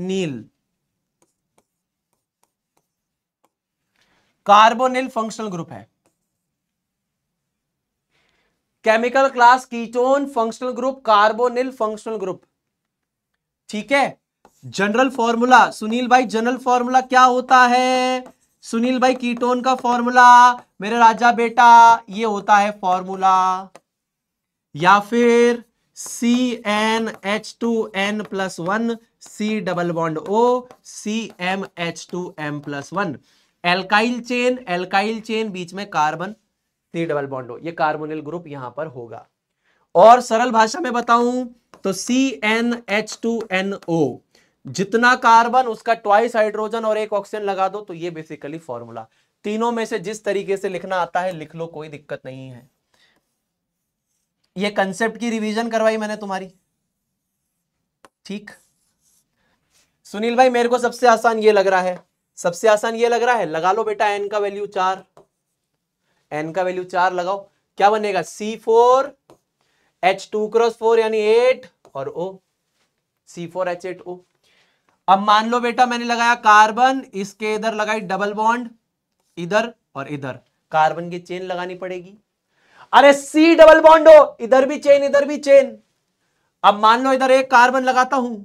नील कार्बोनिल फंक्शनल ग्रुप है chemical class ketone functional group carbonyl functional group ठीक है जनरल फॉर्मूला सुनील भाई जनरल फॉर्मूला क्या होता है सुनील भाई कीटोन का फॉर्मूला मेरे राजा बेटा ये होता है फॉर्मूला या फिर C N H two N plus one C double bond O C M H two M plus one alkyl chain alkyl chain बीच में कार्बन थ्री डबल बॉन्डो ये कार्बोनिल ग्रुप यहां पर होगा और सरल भाषा में बताऊं तो C N H two N O जितना कार्बन उसका ट्वाइस हाइड्रोजन और एक ऑक्सीजन लगा दो तो ये बेसिकली फॉर्मूला तीनों में से जिस तरीके से लिखना आता है लिख लो कोई दिक्कत नहीं है ये कंसेप्ट की रिवीजन करवाई मैंने तुम्हारी ठीक सुनील भाई मेरे को सबसे आसान ये लग रहा है सबसे आसान ये लग रहा है लगा लो बेटा एन का वैल्यू चार एन का वैल्यू चार लगाओ क्या बनेगा C four H two cross four यानी एट और O C four H eight O अब मान लो बेटा मैंने लगाया कार्बन इसके इधर लगाई डबल बॉन्ड इधर और इधर कार्बन की चेन लगानी पड़ेगी अरे सी डबल बॉन्ड हो इधर भी चेन इधर भी चेन अब मान लो इधर एक कार्बन लगाता हूं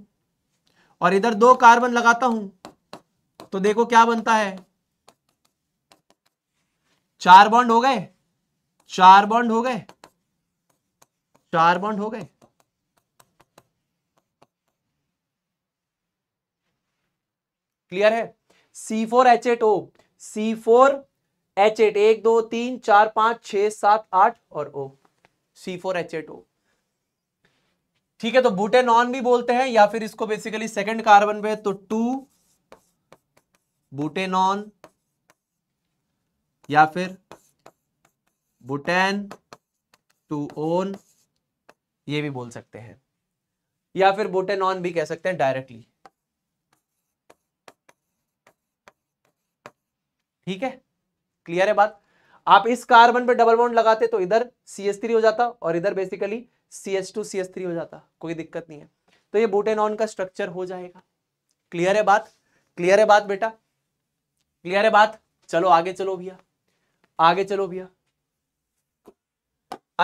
और इधर दो कार्बन लगाता हूं तो देखो क्या बनता है चार बॉन्ड हो गए चार बॉन्ड हो गए चार बॉन्ड हो गए क्लियर है C four H eight O C four H eight एक दो तीन चार पांच छह सात आठ और O C four H eight O ठीक है तो बूटे नॉन भी बोलते हैं या फिर इसको बेसिकली सेकंड कार्बन पे तो टू बुटेनॉन या फिर बुटेन टू ओन ये भी बोल सकते हैं या फिर बुटेनॉन भी कह सकते हैं डायरेक्टली ठीक है क्लियर है बात आप इस कार्बन पर डबल बॉन्ड लगाते तो इधर सी एस थ्री हो जाता और इधर basically C S two C S three हो जाता कोई दिक्कत नहीं है तो ये बुटेनॉन का स्ट्रक्चर हो जाएगा क्लियर है बात क्लियर है बात बेटा क्लियर है बात चलो आगे चलो भैया आगे चलो भैया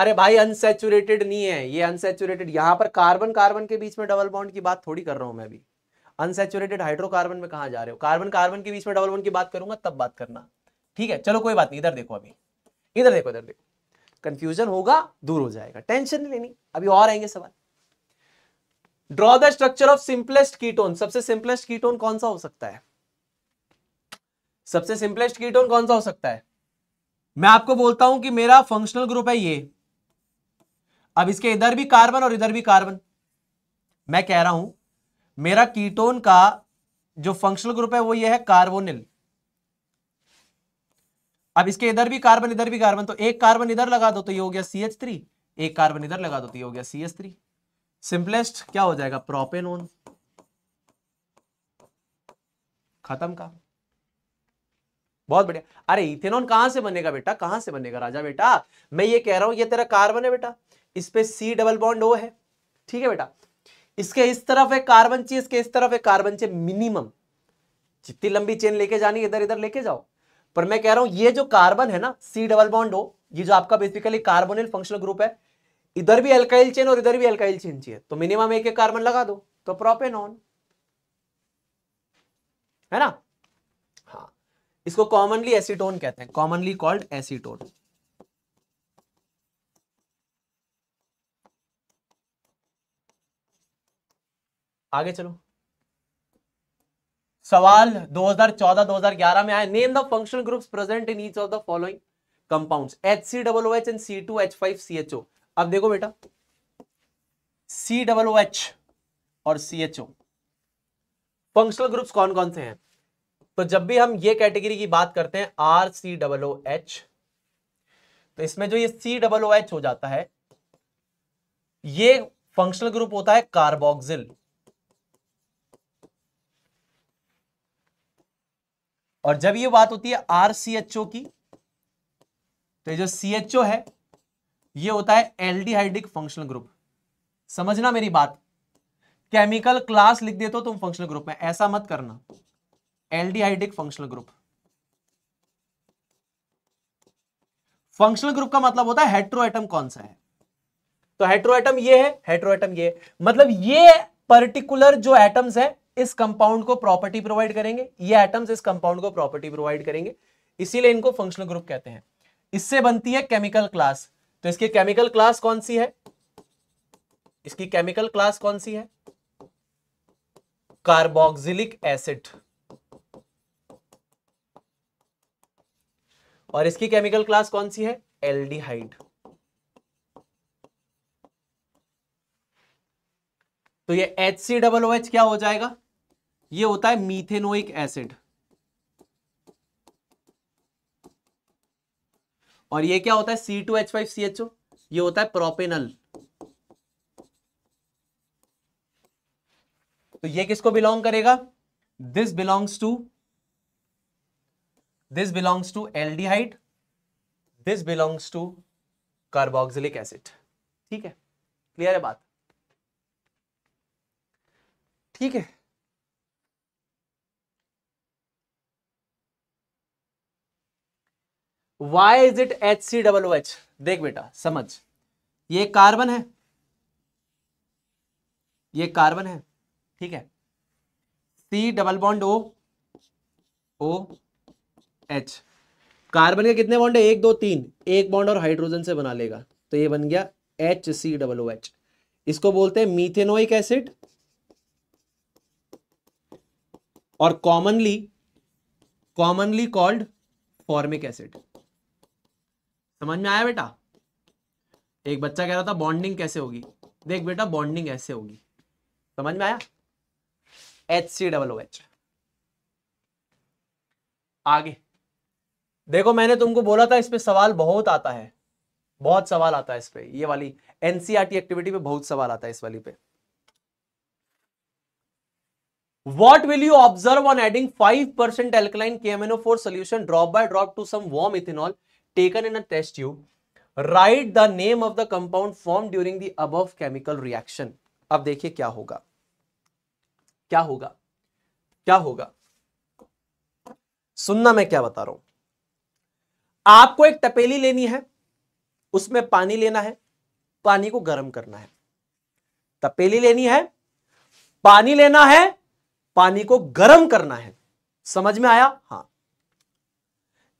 अरे भाई अनसेचुरेटेड नहीं है ये अनसेचुरेटेड यहां पर कार्बन कार्बन के बीच में डबल बॉन्ड की बात थोड़ी कर रहा हूं मैं अभी अनसेचुरेटेड हाइड्रोकार्बन में कहा जा रहे हो कार्बन कार्बन के बीच में डबल बॉन्ड की बात करूंगा तब बात करना ठीक है चलो कोई बात नहीं इधर देखो अभी इधर देखो इधर देखो कंफ्यूजन होगा दूर हो जाएगा टेंशन नहीं लेनी अभी और आएंगे सवाल draw the structure of simplest ketone सबसे सिंपलेस्ट कीटोन कौन सा हो सकता है सबसे सिंपलेस्ट कीटोन कौन सा हो सकता है मैं आपको बोलता हूं कि मेरा फंक्शनल ग्रुप है ये अब इसके इधर भी कार्बन और इधर भी कार्बन मैं कह रहा हूं मेरा कीटोन का जो फंक्शनल ग्रुप है वो ये है कार्बोनिल अब इसके इधर भी कार्बन इधर भी कार्बन तो एक कार्बन इधर लगा दो तो ये हो गया सी एच थ्री एक कार्बन इधर लगा दो तो ये हो गया सी एच थ्री सिंपलेस्ट क्या हो जाएगा प्रोपेनोन खत्म का बहुत बढ़िया अरे इथेनॉन कहां से बनेगा बेटा कहां से बनेगा राजा बेटा मैं ये कह रहा हूं ये तेरा कार्बन है बेटा इस पे सी डबल बॉन्ड ओ है ठीक है बेटा इसके इस तरफ एक कार्बन चाहिए इसके इस तरफ एक कार्बन चे मिनिमम जितनी लंबी चेन लेके जानी इधर इधर लेके जाओ पर मैं कह रहा हूं ये जो कार्बन है ना सी डबल बॉन्ड ओ ये जो आपका बेसिकली कार्बोनिल फंक्शनल ग्रुप है इधर भी एल्काइल चेन और इधर भी एल्काइल चेन चाहिए तो मिनिमम एक एक कार्बन लगा दो तो प्रोपेनॉन है ना इसको कॉमनली एसीटोन कहते हैं कॉमनली कॉल्ड एसीटोन आगे चलो सवाल 2014-2011 में आया name the functional groups present in each of the following compounds H C double H and C two H five C H O अब देखो बेटा सी डबल एच और C H O functional groups कौन कौन से हैं तो जब भी हम ये कैटेगरी की बात करते हैं R C double O H तो इसमें जो ये सी डबल ओ एच हो जाता है ये फंक्शनल ग्रुप होता है कार्बोक्सिल और जब ये बात होती है आर सी एच ओ की तो ये जो सी एच ओ है ये होता है एल्डिहाइडिक फंक्शनल ग्रुप समझना मेरी बात केमिकल क्लास लिख देते हो तुम फंक्शनल ग्रुप में ऐसा मत करना aldehydic functional group functional group का मतलब होता है हेट्रोएटम कौन सा है तो हेट्रोएटम ये है हेट्रोएटम ये है। मतलब ये पर्टिकुलर जो एटम्स है इस कंपाउंड को प्रॉपर्टी प्रोवाइड करेंगे ये एटम्स इस कंपाउंड को प्रॉपर्टी प्रोवाइड करेंगे इसीलिए इनको फंक्शनल ग्रुप कहते हैं इससे बनती है केमिकल क्लास तो इसकी केमिकल क्लास कौन सी है इसकी केमिकल क्लास कौन सी है कार्बोक्सिलिक एसिड और इसकी केमिकल क्लास कौन सी है एल्डिहाइड तो ये H C double O H क्या हो जाएगा ये होता है मीथेनोइक एसिड और ये क्या होता है C two H five C H O ये होता है प्रोपेनल तो ये किसको बिलोंग करेगा दिस बिलोंग्स टू टू एल डी aldehyde this belongs to carboxylic acid ठीक है क्लियर है बात ठीक है why is it H C double O H देख बेटा समझ ये कार्बन है ये कार्बन है ठीक है C double bond O O H carbon के कितने बॉन्ड है एक दो तीन एक बॉन्ड और हाइड्रोजन से बना लेगा तो ये बन गया एच सी डबल एच इसको बोलते हैं मीथेनोइक एसिड और commonly commonly called formic acid समझ में आया बेटा एक बच्चा कह रहा था बॉन्डिंग कैसे होगी देख बेटा बॉन्डिंग ऐसे होगी समझ में आया एच सी डबल एच आगे देखो मैंने तुमको बोला था इस पर सवाल बहुत आता है बहुत सवाल आता है इस पर ये वाली एनसीआरटी एक्टिविटी e पे बहुत सवाल आता है इस वाली पे what will you observe on adding five percent alkaline K M N O four solution drop by drop to some taken in test you write the name of the compound form during the अब chemical reaction अब देखिए क्या होगा क्या होगा क्या होगा सुनना मैं क्या बता रहा हूं आपको एक तपेली लेनी है उसमें पानी लेना है पानी को गर्म करना है तपेली लेनी है पानी लेना है पानी को गर्म करना है समझ में आया हां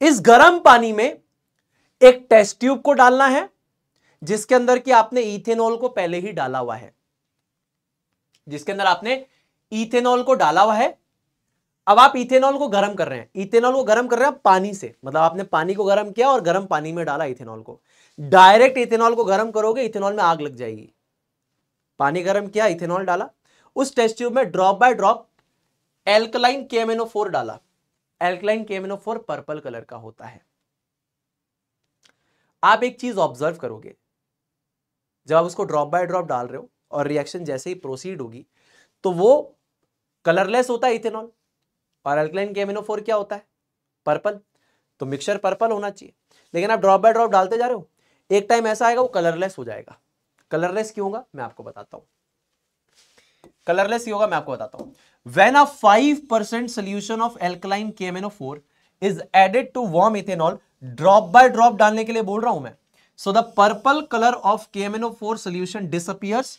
इस गर्म पानी में एक टेस्ट ट्यूब को डालना है जिसके अंदर कि आपने इथेनॉल को पहले ही डाला हुआ है जिसके अंदर आपने इथेनॉल को डाला हुआ है अब आप इथेनॉल को गर्म कर रहे हैं इथेनॉल को गर्म कर रहे हैं पानी से मतलब आपने पानी को गर्म किया और गर्म पानी में डाला इथेनॉल को डायरेक्ट इथेनॉल को गर्म करोगे इथेनॉल में आग लग जाएगी पानी गर्म किया इथेनॉल डाला उस टेस्ट ट्यूब में drop by drop alkaline केमेनो four डाला एल्कलाइन केमेनो फोर पर्पल कलर का होता है आप एक चीज ऑब्जर्व करोगे जब आप उसको ड्रॉप बाय ड्रॉप डाल रहे हो और रिएक्शन जैसे ही प्रोसीड होगी तो वो कलरलेस होता है इथेनॉल पर अल्कलाइन के एमिनो फोर क्या होता है पर्पल तो मिक्सचर पर्पल होना चाहिए लेकिन आप ड्रॉप बाय ड्रॉप डालते जा रहे हो एक टाइम ऐसा आएगा वो कलरलेस हो जाएगा कलरलेस क्यों होगा मैं आपको बताता हूँ कलरलेस ही होगा मैं आपको बताता हूं when a five percent solution of alkaline K M N O four is added to warm ethanol drop by drop डालने के लिए बोल रहा हूं मैं so the purple colour of K M N O four solution disappears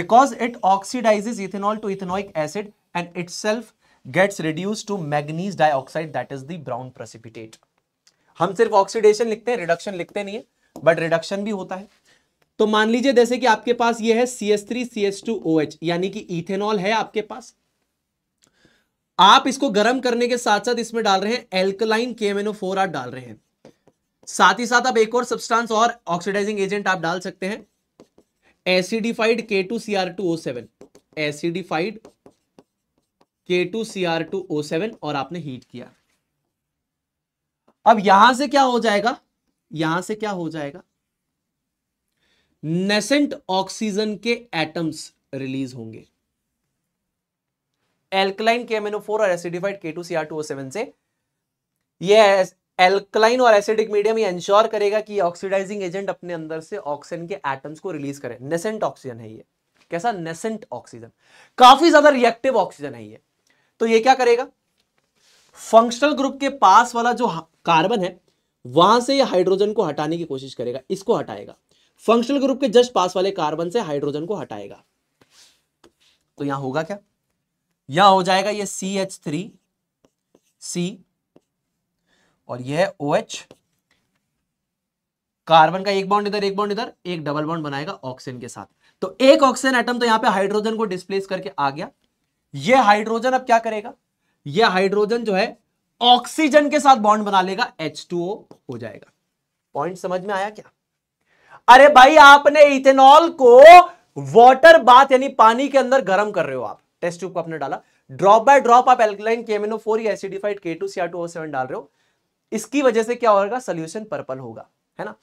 because it oxidises ethanol to ethanoic acid and itself gets reduce to manganese dioxide that is the brown precipitate हम सिर्फ oxidation लिखते हैं reduction लिखते नहीं है but reduction भी होता है तो मान लीजिए जैसे कि आपके पास ये है C S three C S two O H यानी कि इथेनॉल है आपके पास आप इसको गर्म करने के साथ साथ इसमें डाल रहे हैं एल्कलाइन के आर डाल रहे हैं साथ ही साथ आप एक और सब्सटेंस और ऑक्सीडाइजिंग एजेंट आप डाल सकते हैं acidified K two C R two O seven acidified K two C R two O seven और आपने हीट किया अब यहां से क्या हो जाएगा यहां से क्या हो जाएगा नेसेंट ऑक्सीजन के एटम्स रिलीज होंगे एल्कलाइन के फोर और acidified K two C R two O seven से ये एल्कलाइन और एसिडिक मीडियम ये इंश्योर करेगा कि ऑक्सीडाइजिंग एजेंट अपने अंदर से ऑक्सीजन के एटम्स को रिलीज करे नेसेंट ऑक्सीजन है ये कैसा नेसेंट ऑक्सीजन काफी ज्यादा रिएक्टिव ऑक्सीजन है ये तो ये क्या करेगा फंक्शनल ग्रुप के पास वाला जो कार्बन है वहां से ये हाइड्रोजन को हटाने की कोशिश करेगा इसको हटाएगा फंक्शनल ग्रुप के जस्ट पास वाले कार्बन से हाइड्रोजन को हटाएगा तो यहां होगा क्या यहां हो जाएगा ये सी एच थ्री सी और यह ओ एच कार्बन का एक बॉन्ड इधर एक बॉन्ड इधर एक डबल बॉन्ड बनाएगा ऑक्सीजन के साथ तो एक ऑक्सीजन एटम तो यहां पे हाइड्रोजन को डिस्प्लेस करके आ गया ये हाइड्रोजन अब क्या करेगा ये हाइड्रोजन जो है ऑक्सीजन के साथ बॉन्ड बना लेगा H2O हो जाएगा पॉइंट समझ में आया क्या अरे भाई आपने इथेनॉल को वाटर बात यानी पानी के अंदर गर्म कर रहे हो आप टेस्ट ट्यूब को आपने डाला ड्रॉप बाय ड्रॉप आप एल्कलाइन केमिनो फोर या acidified K two C two O seven डाल रहे हो इसकी वजह से क्या होगा सोल्यूशन पर्पल होगा है ना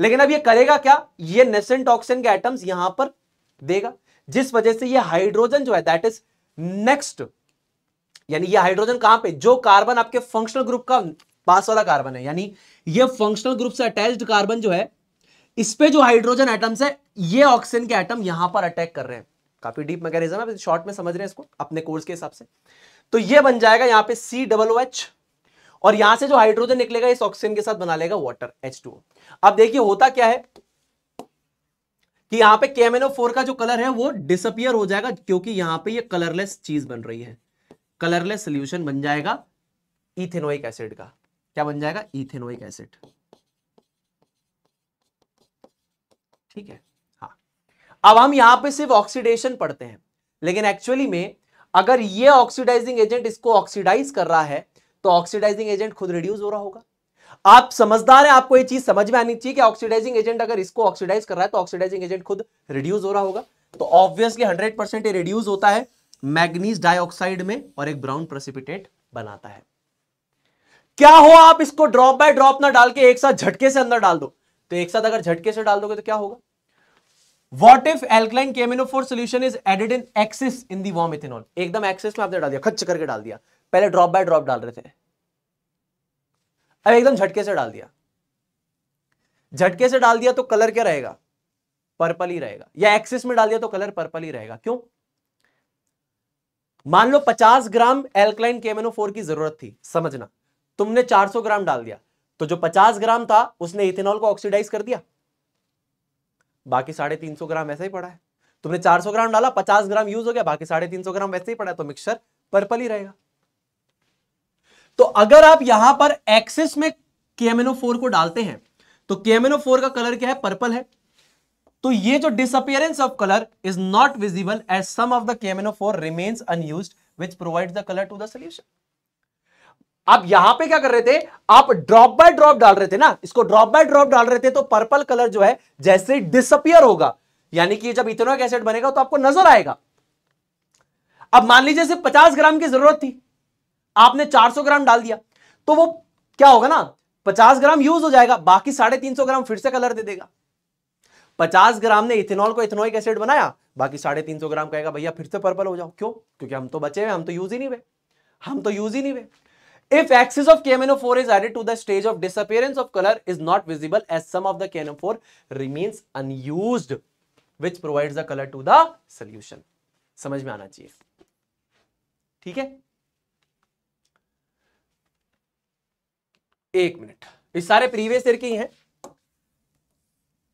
लेकिन अब ये करेगा क्या ये नेसेंट ऑक्सीजन के एटम्स यहां पर देगा जिस वजह से ये हाइड्रोजन जो है दैट इज नेक्स्ट यानी ये हाइड्रोजन कहां पे जो कार्बन आपके फंक्शनल ग्रुप का पास वाला कार्बन है यानी ये फंक्शनल ग्रुप से अटैच्ड कार्बन जो है इस पे जो हाइड्रोजन एटम्स है ये ऑक्सीजन के एटम यहां पर अटैक कर रहे हैं काफी डीप मैकेनिज्म है शॉर्ट में समझ रहे हैं इसको अपने कोर्स के हिसाब से तो ये बन जाएगा यहां पे सी डबल एच और यहां से जो हाइड्रोजन निकलेगा इस ऑक्सीजन के साथ बना लेगा वाटर एच टू अब देखिए होता क्या है कि यहां पे केमेनो फोर का जो कलर है वो डिसअपियर हो जाएगा क्योंकि यहां पे ये कलरलेस चीज बन रही है कलरलेस सोल्यूशन बन जाएगा इथेनोइक एसिड का क्या बन जाएगा इथेनोइक एसिड ठीक है हाँ अब हम यहां पे सिर्फ ऑक्सीडेशन पढ़ते हैं लेकिन एक्चुअली में अगर ये ऑक्सीडाइजिंग एजेंट इसको ऑक्सीडाइज कर रहा है तो ऑक्सीडाइजिंग एजेंट खुद रिड्यूस हो रहा होगा आप समझदार हैं आपको ये चीज समझ में आनी चाहिए कि ऑक्सीडाइजिंग एजेंट अगर इसको ऑक्सीडाइज कर रहा है तो ऑक्सीडाइजिंग एजेंट खुद रिड्यूस हो रहा होगा तो ऑब्वियसली हंड्रेड परसेंट ये रिड्यूस होता है मैग्नीज डाइऑक्साइड में और एक ब्राउन प्रेसिपिटेट बनाता है क्या हो आप इसको ड्रॉप बाय ड्रॉप ना डाल के एक साथ झटके से अंदर डाल दो तो एक साथ अगर झटके से डाल दोगे तो क्या होगा what if alkaline K M N O four solution is added in excess in the warm ethanol एकदम एक्सिस में आपने डाल दिया खच करके डाल दिया पहले ड्रॉप बाय ड्रॉप डाल रहे थे अब एकदम झटके से डाल दिया झटके से डाल दिया तो कलर क्या रहेगा पर्पल ही रहेगा या एक्सिस में डाल दिया तो कलर पर्पल ही रहेगा क्यों मान लो 50 ग्राम एल्कलाइन के की जरूरत थी समझना तुमने 400 ग्राम डाल दिया तो जो 50 ग्राम था उसने इथेनॉल को ऑक्सीडाइज कर दिया बाकी साढ़े तीन सौ ग्राम ऐसा ही पड़ा है तुमने 400 ग्राम डाला 50 ग्राम यूज हो गया बाकी साढ़े तीन सौ ग्राम वैसे ही पड़ा है तो मिक्सचर पर्पल ही रहेगा तो अगर आप यहां पर एक्सिस में केमेनो फोर को डालते हैं तो फोर का कलर क्या है पर्पल है तो ये जो disappearance of colour is not visible as some of the four remains unused which provide the colour to the solution आप यहां पे क्या कर रहे थे आप ड्रॉप बाय ड्रॉप डाल रहे थे ना इसको ड्रॉप बाय ड्रॉप डाल रहे थे तो पर्पल कलर जो है जैसे डिसअपियर होगा यानी कि जब इतना एसिड बनेगा तो आपको नजर आएगा अब मान लीजिए सिर्फ 50 ग्राम की जरूरत थी आपने 400 ग्राम डाल दिया तो वो क्या होगा ना 50 ग्राम यूज हो जाएगा बाकी साढ़े तीन सौ ग्राम फिर से कलर दे देगा 50 ग्राम ने इथेनॉल को इथेनोइक एसिड बनाया बाकी साढ़े तीन सौ ग्राम कहेगा भैया फिर से पर्पल हो जाओ क्यों क्योंकि हम तो बचे हुए हम तो यूज ही नहीं हुए हम तो यूज ही नहीं हुए If axis of KMNO4 is added to the stage of disappearance of color is not visible as some of the KNO4 remains unused which provides the color to the solution. समझ में आना चाहिए ठीक है एक minute ये सारे previous year के ही हैं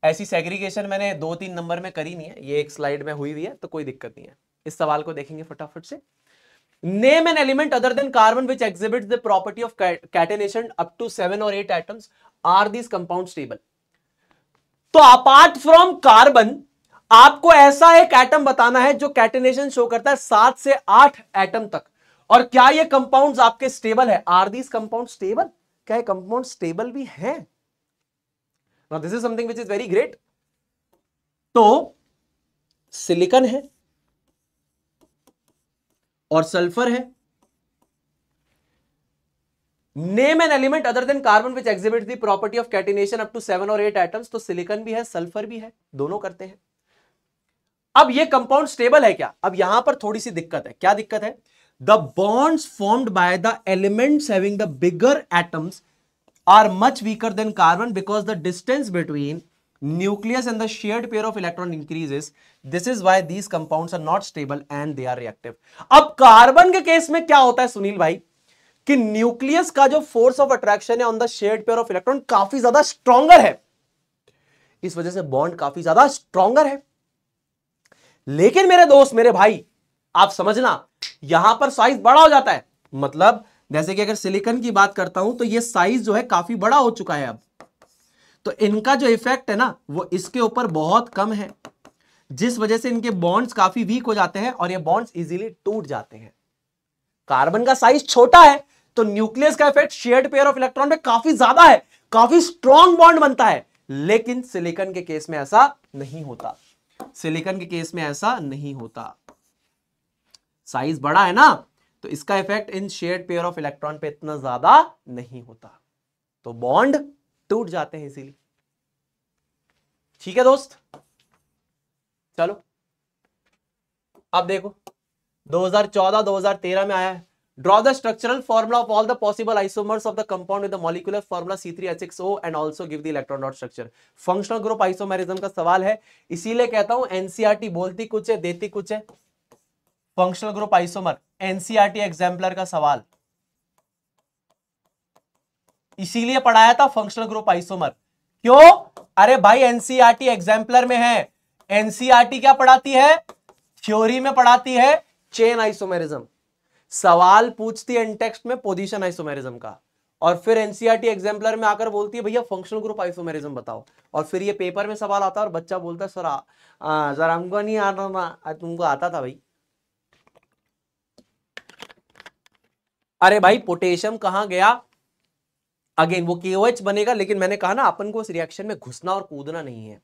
ऐसी सेग्रीगेशन मैंने दो तीन नंबर में करी नहीं है ये एक स्लाइड में हुई हुई है तो कोई दिक्कत नहीं है इस सवाल को देखेंगे फटाफट से name an element other than carbon which exhibit the property of catenation up to seven और eight atoms are this compound stable तो अपार्ट फ्रॉम कार्बन आपको ऐसा एक एटम बताना है जो कैटेनेशन शो करता है सात से आठ एटम तक और क्या ये कंपाउंड्स आपके स्टेबल है आर दीज कंपाउंड स्टेबल क्या कंपाउंड स्टेबल तो, तो भी है this is something which is very great तो सिलिकन है और सल्फर है name an element other than carbon which exhibit the property of catenation up to seven और एट एटम्स तो सिलिकन भी है सल्फर भी है दोनों करते हैं अब ये कंपाउंड स्टेबल है क्या अब यहां पर थोड़ी सी दिक्कत है क्या दिक्कत है the bonds formed by the elements having the bigger atoms are much weaker than carbon because the distance between nucleus and the shared pair of electron increases this is why these compounds are not stable and they are reactive अब carbon के case में क्या होता है सुनील भाई कि nucleus का जो फोर्स ऑफ अट्रैक्शन है on the shared pair of electron काफी ज्यादा स्ट्रॉन्गर है इस वजह से बॉन्ड काफी ज्यादा स्ट्रॉन्गर है लेकिन मेरे दोस्त मेरे भाई आप समझना यहां पर साइज बड़ा हो जाता है मतलब जैसे कि अगर सिलिकन की बात करता हूं तो ये साइज जो है काफी बड़ा हो चुका है अब तो इनका जो इफेक्ट है ना वो इसके ऊपर बहुत कम है जिस वजह से इनके बॉन्ड्स काफी वीक हो जाते हैं और ये बॉन्ड्स इजीली टूट जाते हैं कार्बन का साइज छोटा है तो न्यूक्लियस का effect shared pair of electron में काफी ज्यादा है काफी स्ट्रॉन्ग बॉन्ड बनता है लेकिन सिलिकन के केस में ऐसा नहीं होता सिलिकन के केस में ऐसा नहीं होता साइज बड़ा है ना तो इसका effect in share pair of electron पे इतना ज्यादा नहीं होता तो बॉन्ड टूट जाते हैं इसीलिए ठीक है दोस्त चलो अब देखो 2014-2013 में आया है draw the structural formula of all the possible isomers of the compound with the molecular formula O and also give the electron dot structure functional group isomerism का सवाल है इसीलिए कहता हूं एनसीआरटी e बोलती कुछ है देती कुछ है functional group isomer NCERT exemplar का सवाल इसीलिए पढ़ाया था फंक्शनल ग्रुप आइसोमर क्यों अरे भाई एनसीईआरटी एग्जाम्पलर e में है एनसीईआरटी e क्या पढ़ाती है थ्योरी में पढ़ाती है चेन आइसोमेरिज्म सवाल पूछती है इंटेक्स्ट में पोजीशन आइसोमेरिज्म का और फिर एनसीआरटी एग्जाम्पलर e में आकर बोलती है भैया फंक्शनल ग्रुप आइसोमेरिज्म बताओ और फिर ये पेपर में सवाल आता है और बच्चा बोलता है सर जरा हमको नहीं आता रहा तुमको आता था भाई अरे भाई पोटेशियम कहां गया अगेन वो के बनेगा लेकिन मैंने कहा ना अपन को उस रिएक्शन में घुसना और कूदना नहीं है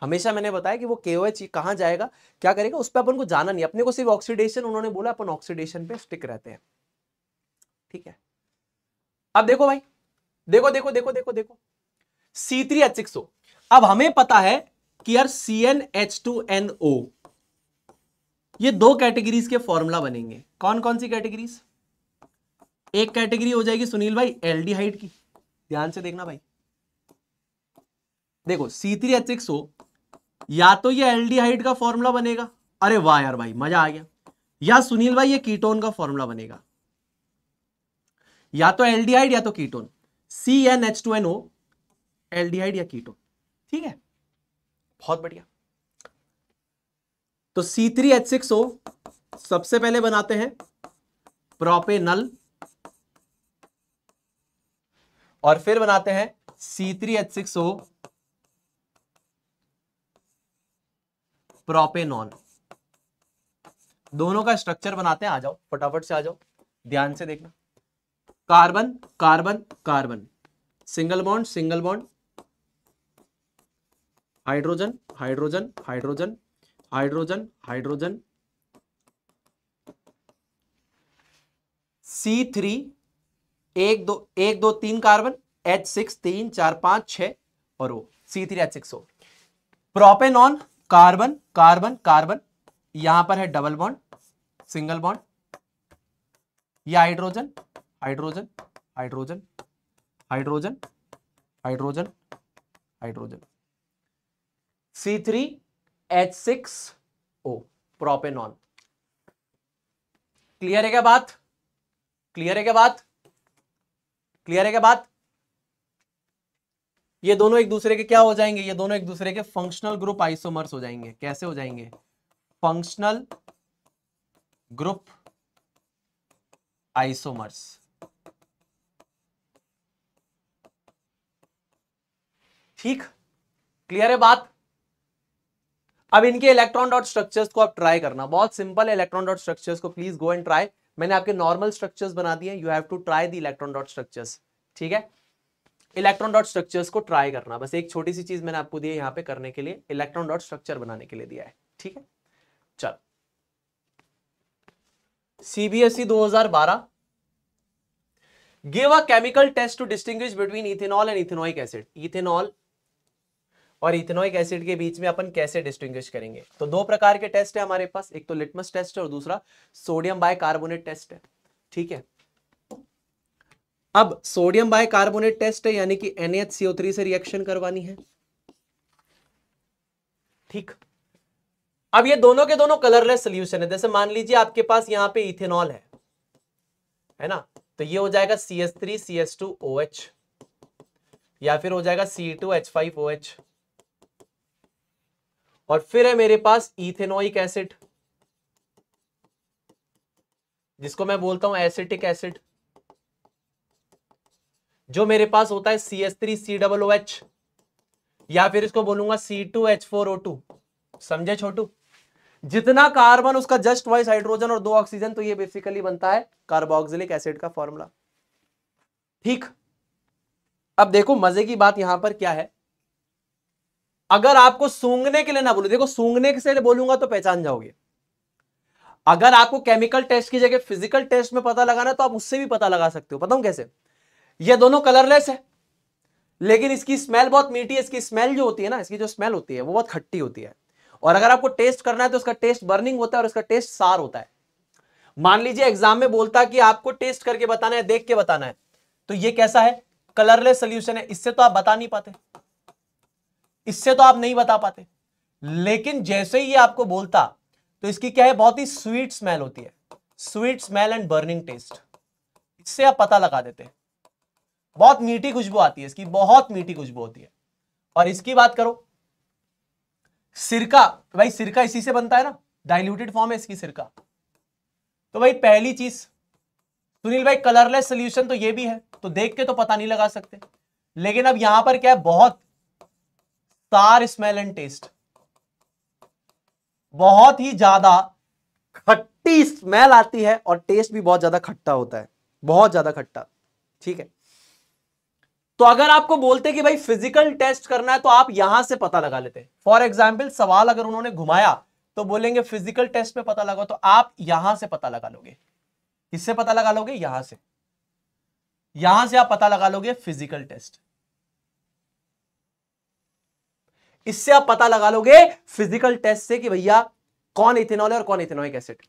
हमेशा मैंने बताया कि वो के कहां जाएगा क्या करेगा उस पर अपन को जाना नहीं अपने को सिर्फ ऑक्सीडेशन उन्होंने बोला अपन ऑक्सीडेशन पे स्टिक रहते हैं ठीक है अब देखो भाई देखो देखो देखो देखो देखो C three H six O अब हमें पता है कि यार C N H two N O ये दो कैटेगरीज के फॉर्मूला बनेंगे कौन कौन सी कैटेगरीज एक कैटेगरी हो जाएगी सुनील भाई एल्डिहाइड की ध्यान से देखना भाई देखो सी थ्री एच सिक्स हो या तो ये एल्डिहाइड का फॉर्मूला बनेगा अरे वाह यार भाई मजा आ गया या सुनील भाई ये कीटोन का फॉर्मूला बनेगा या तो एल्डिहाइड या तो ketone C N H two N O aldehyde या कीटोन ठीक है बहुत बढ़िया तो C three H six O सबसे पहले बनाते हैं प्रोपेनल और फिर बनाते हैं C three H six O propanone दोनों का स्ट्रक्चर बनाते हैं आ जाओ फटाफट से आ जाओ ध्यान से देखना carbon carbon carbon single bond single bond hydrogen hydrogen hydrogen hydrogen hydrogen C three एक दो एक दो तीन कार्बन एच सिक्स तीन चार पांच छ और वो C three H six O propanone carbon carbon carbon यहां पर है डबल बॉन्ड सिंगल बॉन्ड या hydrogen hydrogen hydrogen hydrogen hydrogen hydrogen C three H six O propanone clear है क्या बात क्लियर है क्या बात क्लियर है क्या बात ये दोनों एक दूसरे के क्या हो जाएंगे ये दोनों एक दूसरे के फंक्शनल ग्रुप आइसोमर्स हो जाएंगे कैसे हो जाएंगे फंक्शनल ग्रुप आइसोमर्स ठीक क्लियर है बात अब इनके इलेक्ट्रॉन डॉट स्ट्रक्चर्स को आप ट्राई करना बहुत सिंपल है इलेक्ट्रॉन डॉट स्ट्रक्चर्स को प्लीज गो एंड ट्राई मैंने आपके नॉर्मल स्ट्रक्चर्स बना दिए you have to try the electron dot structures ठीक है इलेक्ट्रॉन डॉट स्ट्रक्चर्स को ट्राई करना बस एक छोटी सी चीज मैंने आपको दी है यहाँ पे करने के लिए इलेक्ट्रॉन डॉट स्ट्रक्चर बनाने के लिए दिया है ठीक है चल CBSE 2012 give a chemical test to distinguish between ethanol and ethanoic acid ethanol और इथेनोइक एसिड के बीच में अपन कैसे डिस्टिंग्विश करेंगे तो दो प्रकार के टेस्ट है हमारे पास एक तो लिटमस टेस्ट है और दूसरा सोडियम बायकार्बोनेट टेस्ट है ठीक है अब सोडियम बायकार्बोनेट टेस्ट है यानी कि NaHCO3 से रिएक्शन करवानी है ठीक अब ये दोनों के दोनों कलरलेस सोल्यूशन है जैसे मान लीजिए आपके पास यहां पे इथेनॉल है है ना तो ये हो जाएगा सी एस या फिर हो जाएगा सी टू और फिर है मेरे पास इथेनोइक एसिड जिसको मैं बोलता हूं एसिटिक एसिड जो मेरे पास होता है C S three C double O H या फिर इसको बोलूंगा C two H four O two समझे छोटू जितना कार्बन उसका जस्ट वाइस हाइड्रोजन और दो ऑक्सीजन तो ये बेसिकली बनता है कार्बोक्सिलिक एसिड का फॉर्मूला ठीक अब देखो मजे की बात यहां पर क्या है अगर आपको सूंघने के लिए ना बोलूं देखो सूंघने के से बोलूंगा तो पहचान जाओगे अगर आपको केमिकल टेस्ट की जगह फिजिकल टेस्ट में पता लगाना तो आप उससे भी पता लगा सकते हो पता हूं कैसे ये दोनों कलरलेस है लेकिन इसकी स्मेल बहुत मीठी है इसकी स्मेल जो होती है ना इसकी जो स्मेल होती है वो बहुत खट्टी होती है और अगर आपको टेस्ट करना है तो उसका टेस्ट बर्निंग होता है और उसका टेस्ट सार होता है मान लीजिए एग्जाम में बोलता कि आपको टेस्ट करके बताना है देख के बताना है तो ये कैसा है कलरलेस सोल्यूशन है इससे तो आप बता नहीं पाते इससे तो आप नहीं बता पाते लेकिन जैसे ही ये आपको बोलता तो इसकी क्या है बहुत ही स्वीट स्मेल होती है sweet smell and burning taste इससे आप पता लगा देते हैं बहुत मीठी खुशबू आती है इसकी बहुत मीठी खुशबू होती है और इसकी बात करो सिरका तो भाई सिरका इसी से बनता है ना डाइल्यूटेड फॉर्म है इसकी सिरका तो भाई पहली चीज सुनील भाई कलरलेस सोल्यूशन तो ये भी है तो देख के तो पता नहीं लगा सकते लेकिन अब यहां पर क्या है बहुत तार स्मेल एंड टेस्ट बहुत ही ज्यादा खट्टी स्मेल आती है और टेस्ट भी बहुत ज्यादा खट्टा होता है बहुत ज्यादा खट्टा ठीक है तो अगर आपको बोलते कि भाई फिजिकल टेस्ट करना है तो आप यहां से पता लगा लेते फॉर एग्जाम्पल सवाल अगर उन्होंने घुमाया तो बोलेंगे फिजिकल टेस्ट में पता लगा तो आप यहां से पता लगा लोगे किससे पता लगा लोगे यहां से यहां से आप पता लगा लोगे फिजिकल टेस्ट इससे आप पता लगा लोगे फिजिकल टेस्ट से कि भैया कौन इथेनॉल है और कौन इथेनॉइक एसिड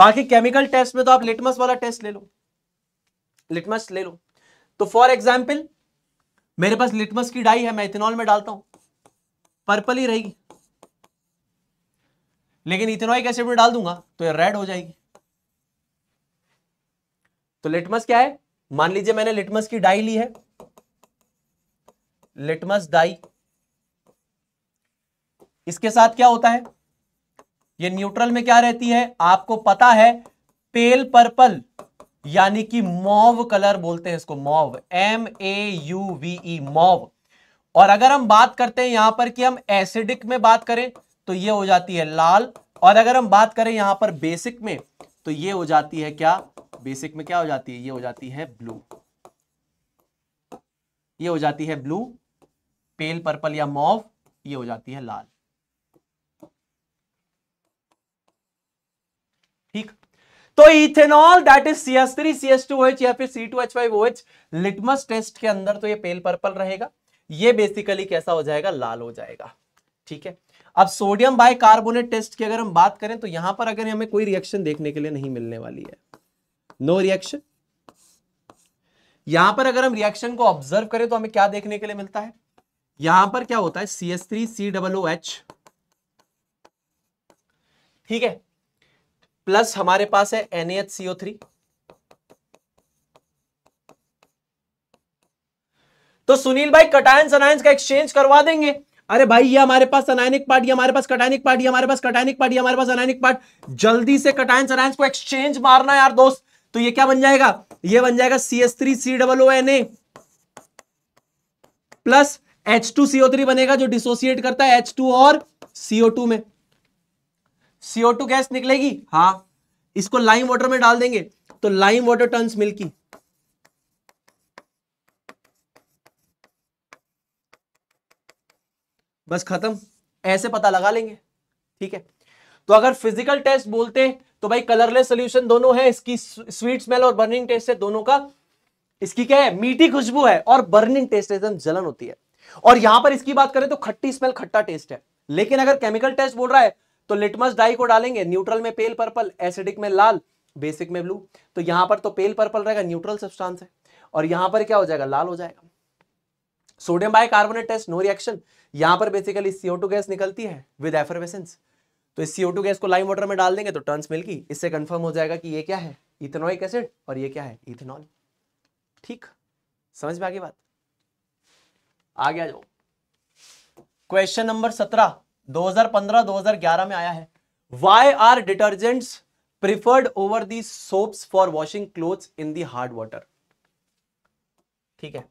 बाकी केमिकल टेस्ट में तो आप लिटमस वाला टेस्ट ले लो लिटमस ले लो तो फॉर एग्जाम्पल मेरे पास लिटमस की डाई है मैं इथेनॉल में डालता हूं पर्पल ही रहेगी लेकिन इथेनॉइक एसिड में डाल दूंगा तो ये रेड हो जाएगी तो लिटमस क्या है मान लीजिए मैंने लिटमस की डाई ली है लिटमस डाई इसके साथ क्या होता है ये न्यूट्रल में क्या रहती है आपको पता है पेल पर्पल यानी कि मॉव कलर बोलते हैं इसको mauve M A U V E mauve और अगर हम बात करते हैं यहां पर कि हम एसिडिक में बात करें तो ये हो जाती है लाल और अगर हम बात करें यहां पर बेसिक में तो ये हो जाती है क्या बेसिक में क्या हो जाती है ये हो जाती है ब्लू ये हो जाती है ब्लू पेल पर्पल या मॉव ये हो जाती है लाल तो ethanol that is C S three C S two H या फिर C two H five H litmus test के अंदर तो ये पेल पर्पल रहेगा ये बेसिकली कैसा हो जाएगा लाल हो जाएगा ठीक है अब सोडियम बाय कार्बोनेट टेस्ट की अगर हम बात करें तो यहां पर अगर हमें कोई रिएक्शन देखने के लिए नहीं मिलने वाली है नो no रिएक्शन यहां पर अगर हम रिएक्शन को ऑब्जर्व करें तो हमें क्या देखने के लिए मिलता है यहां पर क्या होता है C S three C W H ठीक है प्लस हमारे पास है NaHCO3 तो सुनील भाई कटायन सनायंस का एक्सचेंज करवा देंगे अरे भाई ये हमारे पास अनायनिक पार्ट ये हमारे पास कटायनिक पार्ट ये हमारे पास कटायनिक पार्ट ये हमारे पास अनायनिक पार्ट जल्दी से कटायन सनायंस को एक्सचेंज मारना यार दोस्त तो ये क्या बन जाएगा ये बन जाएगा C S three C double O N A plus H two CO three बनेगा जो डिसोसिएट करता है एच टू और सीओ टू में सीओ टू गैस निकलेगी हाँ इसको लाइम वाटर में डाल देंगे तो लाइम वाटर टर्न्स मिल्की बस खत्म ऐसे पता लगा लेंगे ठीक है तो अगर फिजिकल टेस्ट बोलते तो भाई कलरलेस सोल्यूशन दोनों है इसकी स्वीट स्मेल और बर्निंग टेस्ट है दोनों का इसकी क्या है मीठी खुशबू है और बर्निंग टेस्ट एकदम जलन होती है और यहां पर इसकी बात करें तो खट्टी स्मेल खट्टा टेस्ट है लेकिन अगर केमिकल टेस्ट बोल रहा है तो लिटमस डाई को डालेंगे न्यूट्रल में पेल पर्पल एसिडिक में लाल बेसिक में ब्लू तो यहां पर तो पेल पर्पल रहेगा न्यूट्रल सब्सटेंस है और यहां पर क्या हो जाएगा लाल हो जाएगा sodium carbonate test no reaction यहां पर बेसिकली CO2 गैस निकलती है विद एफरवेसेंस तो इस CO2 गैस को लाइम वाटर में डाल देंगे तो टर्न्स मिल की इससे कंफर्म हो जाएगा कि ये क्या है इथेनोइक एसिड और ये क्या है इथेनॉल ठीक समझ में आ गई बात आगे आ जाओ क्वेश्चन नंबर सत्रह 2015-2011 में आया है why are detergents preferred over the soaps for washing clothes in the hard water ठीक है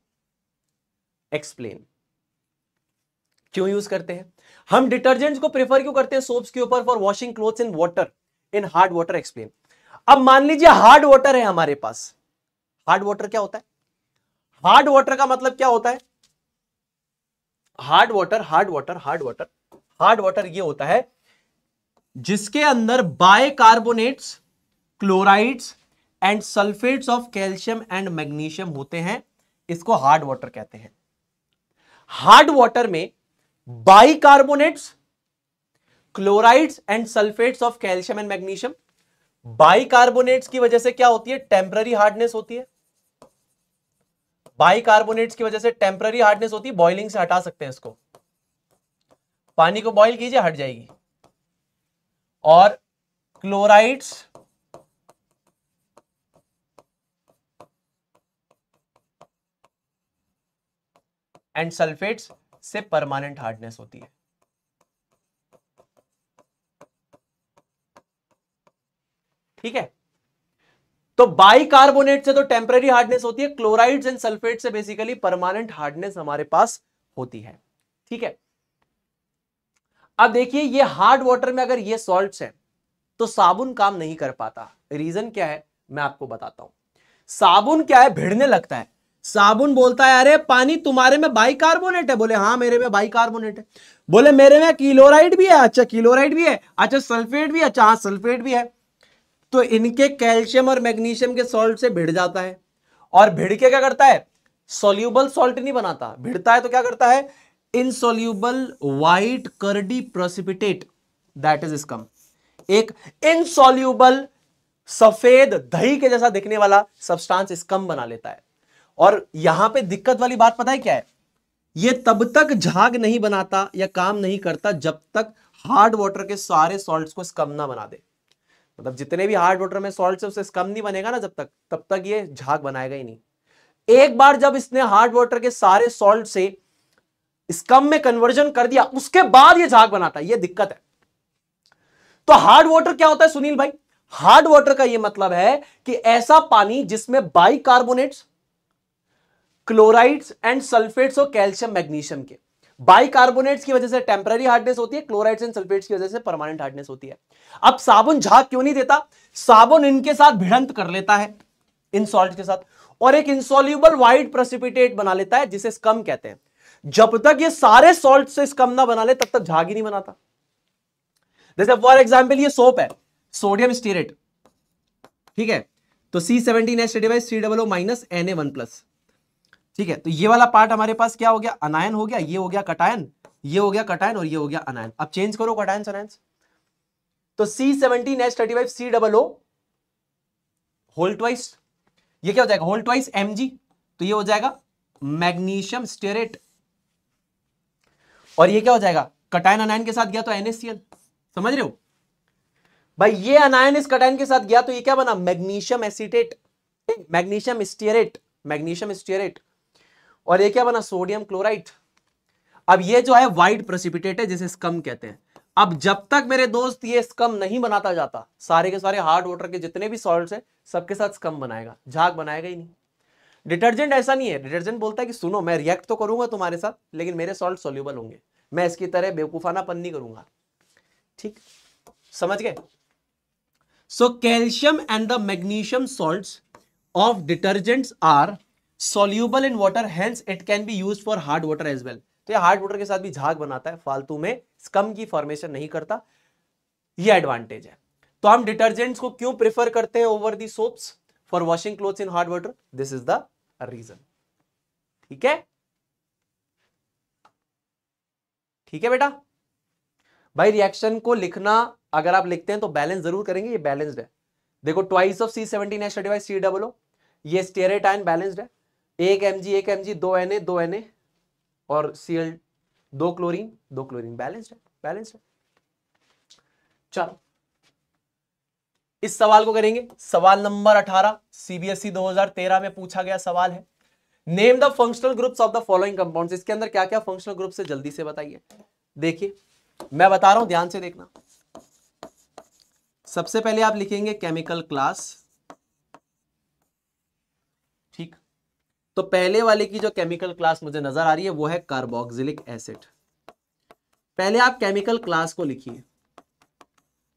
एक्सप्लेन क्यों यूज करते हैं हम डिटर्जेंट्स को प्रिफर क्यों करते हैं सोप्स के ऊपर for washing clothes in water in hard water explain अब मान लीजिए हार्ड वाटर है हमारे पास हार्ड वाटर क्या होता है हार्ड वाटर का मतलब क्या होता है hard water hard water hard water hard water ये होता है जिसके अंदर bicarbonates chlorides and sulphates of calcium and magnesium होते हैं इसको हार्ड वाटर कहते हैं हार्ड वाटर में bicarbonates chlorides and sulphates of calcium and magnesium bicarbonates की वजह से क्या होती है टेम्पररी हार्डनेस होती है बाई कार्बोनेट्स की वजह से टेम्पररी हार्डनेस होती है बॉइलिंग से हटा सकते हैं इसको पानी को बॉईल कीजिए हट जाएगी और क्लोराइड्स एंड सल्फेट्स से परमानेंट हार्डनेस होती है ठीक है तो बाइकार्बोनेट से तो टेम्पररी हार्डनेस होती है क्लोराइड्स एंड सल्फेट से बेसिकली परमानेंट हार्डनेस हमारे पास होती है ठीक है अब देखिए ये हार्ड वाटर में अगर ये सॉल्ट है तो साबुन काम नहीं कर पाता रीजन क्या है मैं आपको बताता हूं साबुन क्या है भिड़ने लगता है साबुन बोलता है अरे पानी तुम्हारे में बाइकार्बोनेट है बोले हाँ मेरे में बाइकार्बोनेट है बोले मेरे में किलोराइड भी है अच्छा किलोराइड भी है अच्छा सल्फेट भी अच्छा हाँ सल्फेट भी है तो इनके कैल्शियम और मैग्नीशियम के सॉल्ट से भिड़ जाता है और भिड़ के क्या करता है सोल्यूबल सॉल्ट नहीं बनाता भिड़ता है तो क्या करता है insoluble white curdy precipitate that is scum एक इनसोल्यूबल सफेद दही के जैसा दिखने वाला सब्सटेंस स्कम बना लेता है और यहां पे दिक्कत वाली बात पता है क्या है ये तब तक झाग नहीं बनाता या काम नहीं करता जब तक हार्ड वाटर के सारे सॉल्ट्स को स्कम ना बना दे मतलब जितने भी हार्ड वाटर में सॉल्ट उससे स्कम नहीं बनेगा ना जब तक तब तक ये झाग बनाएगा ही नहीं एक बार जब इसने हार्ड वाटर के सारे सॉल्ट से स्कम में कन्वर्जन कर दिया उसके बाद ये झाग बनाता है ये दिक्कत है तो हार्ड वाटर क्या होता है सुनील भाई हार्ड वाटर का ये मतलब है कि ऐसा पानी जिसमें बाइकार्बोनेट्स क्लोराइड्स एंड सल्फेट्स और कैल्शियम मैग्नीशियम के बाइकार्बोनेट्स की वजह से टेम्पररी हार्डनेस होती है क्लोराइड्स एंड सल्फेट्स की वजह से परमानेंट हार्डनेस होती है अब साबुन झाग क्यों नहीं देता साबुन इनके साथ भिड़ंत कर लेता है इन सॉल्ट के साथ और एक इंसॉल्यूबल वाइट प्रेसिपिटेट बना लेता है जिसे स्कम कहते हैं जब तक ये सारे सॉल्ट से इसका ना बना ले तब तक झाग ही नहीं बनाता जैसे फॉर एग्जाम्पल ये सोप है सोडियम स्टीरेट ठीक है तो C seventeen H thirty C double O minus N A one plus ठीक है तो ये वाला पार्ट हमारे पास क्या हो गया अनायन हो गया ये हो गया कटायन ये हो गया कटायन और ये हो गया अनायन अब चेंज करो कटायन अनायन तो C seventeen S thirty five C double O whole twice ये क्या हो जाएगा होल ट्वाइस एम जी तो ये हो जाएगा मैग्नीशियम स्टेरेट और ये क्या हो जाएगा कटायन अनायन के साथ गया तो एनएससीएल समझ रहे हो भाई ये अनायन इस कटायन के साथ गया तो ये क्या बना magnesium acetate magnesium stearate magnesium stearate और ये क्या बना सोडियम क्लोराइड अब ये जो है वाइड प्रेसिपिटेट है जिसे स्कम कहते हैं अब जब तक मेरे दोस्त ये स्कम नहीं बनाता जाता सारे के सारे हार्ड वाटर के जितने भी सॉल्ट है सबके साथ स्कम बनाएगा झाग बनाएगा ही नहीं डिटर्जेंट ऐसा नहीं है डिटर्जेंट बोलता है कि सुनो मैं रिएक्ट तो करूंगा तुम्हारे साथ लेकिन मेरे सॉल्ट सोल्यूबल होंगे मैं इसकी तरह पन नहीं करूंगा ठीक समझ गए so calcium and the magnesium salt of detergents are soluble in water hence it can be use for hard water as well तो ये हार्ड वाटर के साथ भी झाग बनाता है फालतू में स्कम की फॉर्मेशन नहीं करता ये एडवांटेज है तो हम डिटर्जेंट्स को क्यों प्रेफर करते हैं over the soaps for washing clothes in hard water this is the reason ठीक है ठीक है बेटा भाई रिएक्शन को लिखना अगर आप लिखते हैं तो बैलेंस जरूर करेंगे ये बैलेंस्ड है देखो twice of C seventeen H thirty C double ये स्टेरेट आयन बैलेंस्ड है एक एम जी एक एम जी दो एन ए दो एन ए और सी एल दो क्लोरीन दो क्लोरीन बैलेंस्ड है बैलेंस्ड है चलो इस सवाल को करेंगे सवाल नंबर 18 सीबीएसई 2013 में पूछा गया सवाल है name the functional groups of the following compounds इसके अंदर क्या क्या फंक्शनल ग्रुप्स है जल्दी से बताइए देखिए मैं बता रहा हूं ध्यान से देखना सबसे पहले आप लिखेंगे केमिकल क्लास ठीक तो पहले वाले की जो केमिकल क्लास मुझे नजर आ रही है वो है कार्बोक्सिलिक एसिड पहले आप केमिकल क्लास को लिखिए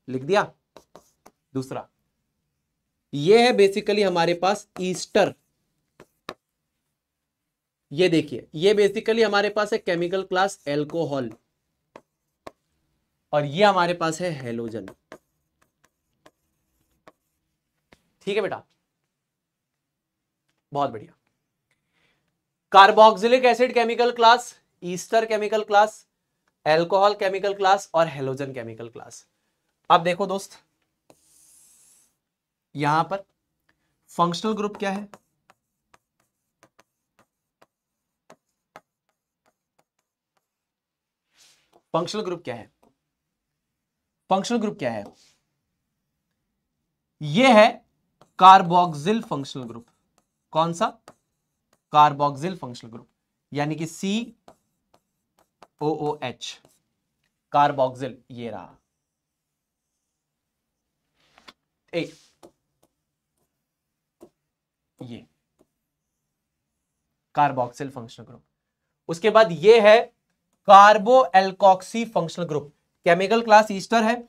लिख दिया दूसरा ये है बेसिकली हमारे पास ईस्टर ये देखिए ये बेसिकली हमारे पास है केमिकल क्लास एल्कोहल और ये हमारे पास है हेलोजन ठीक है बेटा बहुत बढ़िया carboxylic acid chemical class ester chemical class alcohol chemical class और हेलोजन केमिकल क्लास अब देखो दोस्त यहां पर फंक्शनल ग्रुप क्या है फंक्शनल ग्रुप क्या है फंक्शनल ग्रुप क्या है यह है कार्बोक्सिल फंक्शनल ग्रुप कौन सा कार्बोक्सिल फंक्शनल ग्रुप यानी कि सी ओ ओ एच कार्बोक्सिल ये रहा ए ये कार्बोक्सिल फंक्शनल ग्रुप उसके बाद ये है carbo alkoxy functional group chemical class ester है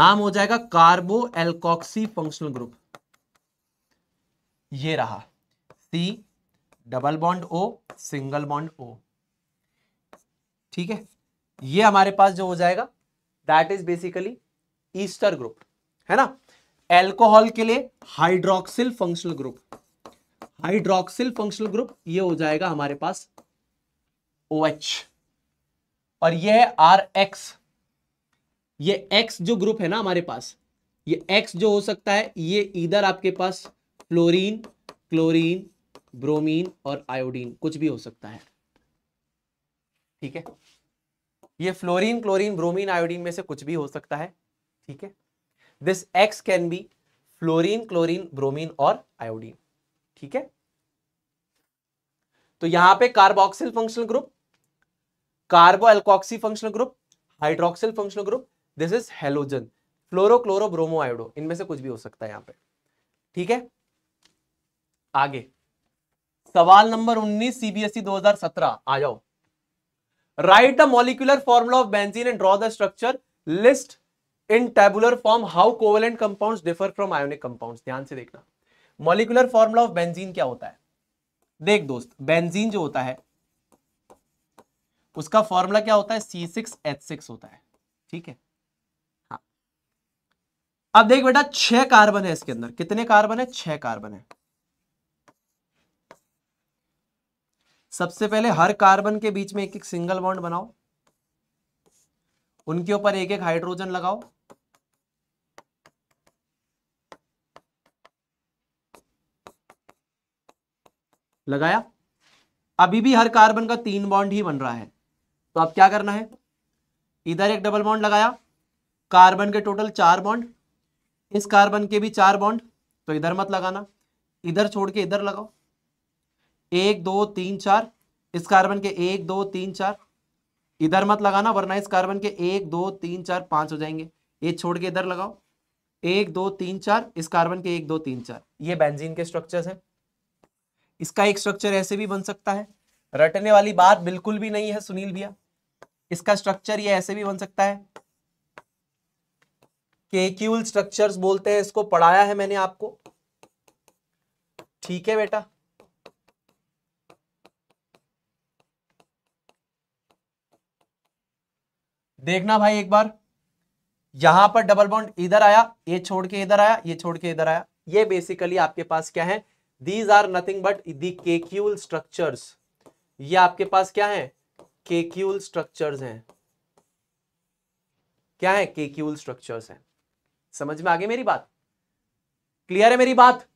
नाम हो जाएगा कार्बो एल्कोक्सी फंक्शनल ग्रुप ये रहा C double bond O single bond O ठीक है ये हमारे पास जो हो जाएगा that is basically ester group है ना एल्कोहल के लिए hydroxyl functional group hydroxyl functional group ये हो जाएगा हमारे पास ओ OH और ये है आर एक्स ये एक्स जो ग्रुप है ना हमारे पास ये एक्स जो हो सकता है ये इधर आपके पास फ्लोरीन क्लोरीन ब्रोमीन और आयोडीन कुछ भी हो सकता है ठीक है ये फ्लोरीन क्लोरीन ब्रोमीन आयोडीन में से कुछ भी हो सकता है ठीक है this X can be fluorine chlorine bromine और आयोडीन ठीक है तो यहां पे carboxyl functional group carbo alkoxy functional group hydroxyl functional group this is halogen fluoro chloro bromo iodo इनमें से कुछ भी हो सकता है यहां पे ठीक है आगे सवाल नंबर 19 सीबीएसई 2017 आ जाओ write the molecular formula of benzene and draw the structure list in tabular form how covalent compound differ from ionic compound ध्यान से देखना मॉलिकुलर फॉर्मुला ऑफ बेंजीन क्या होता है देख दोस्त बेंजीन जो होता है उसका फॉर्मूला क्या होता है सी सिक्स एच सिक्स होता है ठीक है हाँ अब देख बेटा छह कार्बन है इसके अंदर कितने कार्बन है छह कार्बन है सबसे पहले हर कार्बन के बीच में एक एक सिंगल बॉन्ड बनाओ उनके ऊपर एक एक हाइड्रोजन लगाओ लगाया अभी भी हर कार्बन का तीन बॉन्ड ही बन रहा है तो अब क्या करना है इधर एक डबल बॉन्ड लगाया कार्बन के टोटल चार बॉन्ड इस कार्बन के भी चार बॉन्ड तो इधर मत लगाना इधर छोड़ के इधर लगाओ एक दो तीन चार इस कार्बन के एक दो तीन चार इधर मत लगाना वरना इस कार्बन के एक दो तीन चार पांच हो जाएंगे ये छोड़ के इधर लगाओ एक दो तीन चार इस कार्बन के एक दो तीन चार ये बेंजीन के स्ट्रक्चर्स हैं इसका एक स्ट्रक्चर ऐसे भी बन सकता है रटने वाली बात बिल्कुल भी नहीं है सुनील भैया इसका स्ट्रक्चर ये ऐसे भी बन सकता है केक्यूल स्ट्रक्चर्स बोलते हैं इसको पढ़ाया है मैंने आपको ठीक है बेटा देखना भाई एक बार यहां पर डबल बॉन्ड इधर आया ये छोड़ के इधर आया ये छोड़ के इधर आया ये बेसिकली आपके पास क्या है these are nothing but the Kekule structures ये आपके पास क्या है केक्यूल स्ट्रक्चर्स हैं क्या है केक्यूल स्ट्रक्चर्स हैं समझ में आगे मेरी बात क्लियर है मेरी बात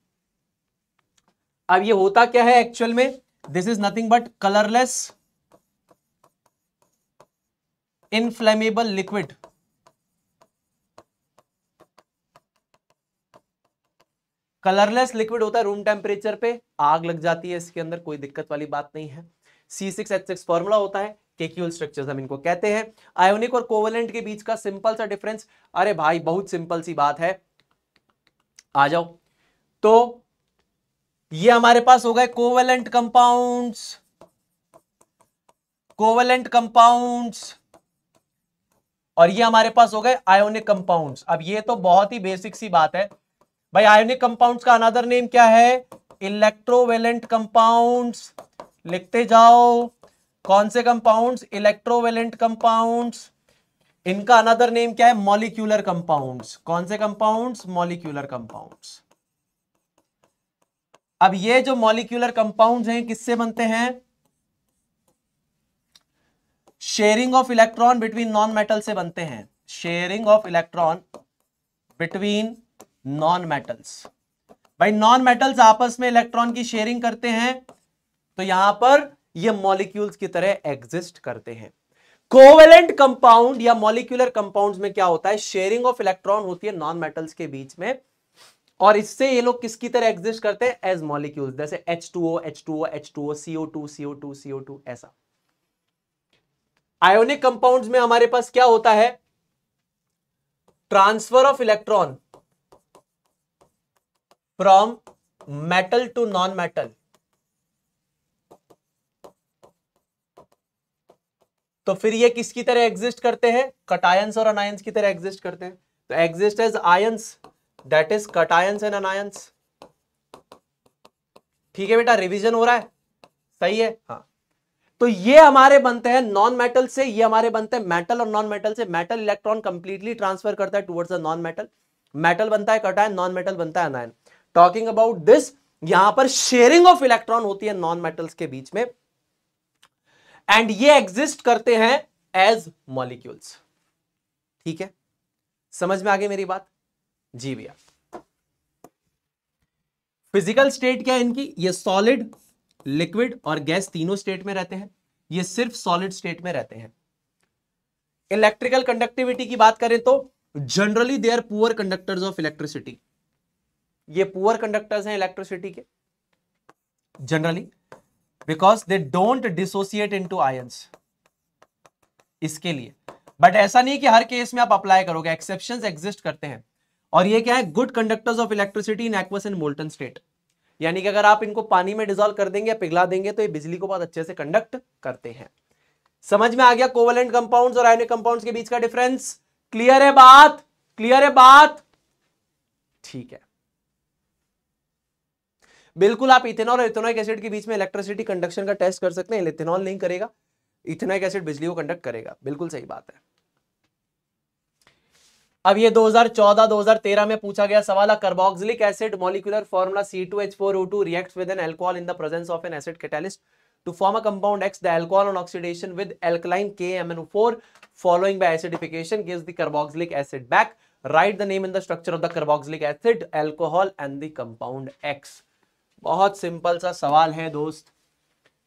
अब ये होता क्या है एक्चुअल में this is nothing but colourless inflammable liquid colourless liquid होता है रूम टेम्परेचर पे आग लग जाती है इसके अंदर कोई दिक्कत वाली बात नहीं है C six H six formula होता है केक्यूल स्ट्रक्चर्स हम इनको कहते हैं आयोनिक और कोवलेंट के बीच का सिंपल सा डिफरेंस अरे भाई बहुत सिंपल सी बात है आ जाओ तो ये हमारे पास हो गए कोवेलेंट कंपाउंड्स कोवेलेंट कंपाउंड्स और ये हमारे पास हो गए आयोनिक कंपाउंड्स अब ये तो बहुत ही बेसिक सी बात है भाई आयोनिक कंपाउंड्स का अनादर नेम क्या है इलेक्ट्रोवेलेंट कंपाउंड्स लिखते जाओ कौन से कंपाउंड्स इलेक्ट्रोवेलेंट कंपाउंड्स इनका अनादर नेम क्या है मॉलिक्यूलर कंपाउंड्स कौन से कंपाउंड्स मॉलिक्यूलर कंपाउंड्स अब ये जो मॉलिक्यूलर कंपाउंड्स हैं किससे बनते हैं sharing of electron between non metal से बनते हैं sharing of electron between non metals भाई नॉन मेटल्स आपस में इलेक्ट्रॉन की शेयरिंग करते हैं तो यहां पर ये मॉलिक्यूल्स की तरह एग्जिस्ट करते हैं कोवेलेंट कंपाउंड या मॉलिक्यूलर कंपाउंड्स में क्या होता है शेयरिंग ऑफ इलेक्ट्रॉन होती है नॉन मेटल्स के बीच में और इससे ये लोग किसकी तरह एग्जिस्ट करते हैं एज मॉलिक्यूल्स जैसे H H H two two two O O O CO two CO two CO two ऐसा आयोनिक कंपाउंड में हमारे पास क्या होता है transfer of electron from metal to non metal तो फिर ये किसकी तरह एग्जिस्ट करते हैं कटायंस और अनायंस की तरह एग्जिस्ट करते हैं तो exist as ions that is cations and anions ठीक है बेटा रिवीजन हो रहा है सही है हाँ तो ये हमारे बनते हैं नॉन मेटल से ये हमारे बनते हैं मेटल और नॉन मेटल से मेटल इलेक्ट्रॉन कंप्लीटली ट्रांसफर करता है towards the non metal metal बनता है कटायन नॉन मेटल बनता है अनायन टॉकिंग अबाउट दिस यहां पर शेयरिंग ऑफ इलेक्ट्रॉन होती है नॉन मेटल्स के बीच में एंड ये एग्जिस्ट करते हैं एज मॉलिक्यूल्स ठीक है समझ में आ गई मेरी बात जी भैया फिजिकल स्टेट क्या है इनकी ये सॉलिड लिक्विड और गैस तीनों स्टेट में रहते हैं ये सिर्फ सॉलिड स्टेट में रहते हैं इलेक्ट्रिकल कंडक्टिविटी की बात करें तो generally they are poor conductors of electricity ये पुअर कंडक्टर्स हैं इलेक्ट्रिसिटी के generally because they don't dissociate into ions इसके लिए बट ऐसा नहीं कि हर केस में आप अप्लाई करोगे एक्सेप्शन एग्जिस्ट करते हैं और ये क्या है good conductors of electricity in aqueous and molten state यानी कि अगर आप इनको पानी में डिजोल्व कर देंगे या पिघला देंगे तो ये बिजली को बहुत अच्छे से कंडक्ट करते हैं समझ में आ गया कोवलेंट कंपाउंड्स और आयोनिक कंपाउंड्स के बीच का डिफरेंस क्लियर है बात क्लियर है बात ठीक है बिल्कुल आप इथेनॉल और इथेनॉइक एसिड के बीच में इलेक्ट्रिसिटी कंडक्शन का टेस्ट कर सकते हैं इथेनॉल नहीं करेगा इथेनॉइक एसिड बिजली को कंडक्ट करेगा बिल्कुल सही बात है अब ये 2014 2013 में पूछा गया सवाल है carboxylic acid molecular formula C2H4O2 reacts with an alcohol in the presence of an acid catalyst to form a compound X the alcohol on oxidation with alkaline KMnO4 following by acidification gives the carboxylic acid back write the name in the structure of the carboxylic acid alcohol and the compound X बहुत simple सा सवाल है दोस्त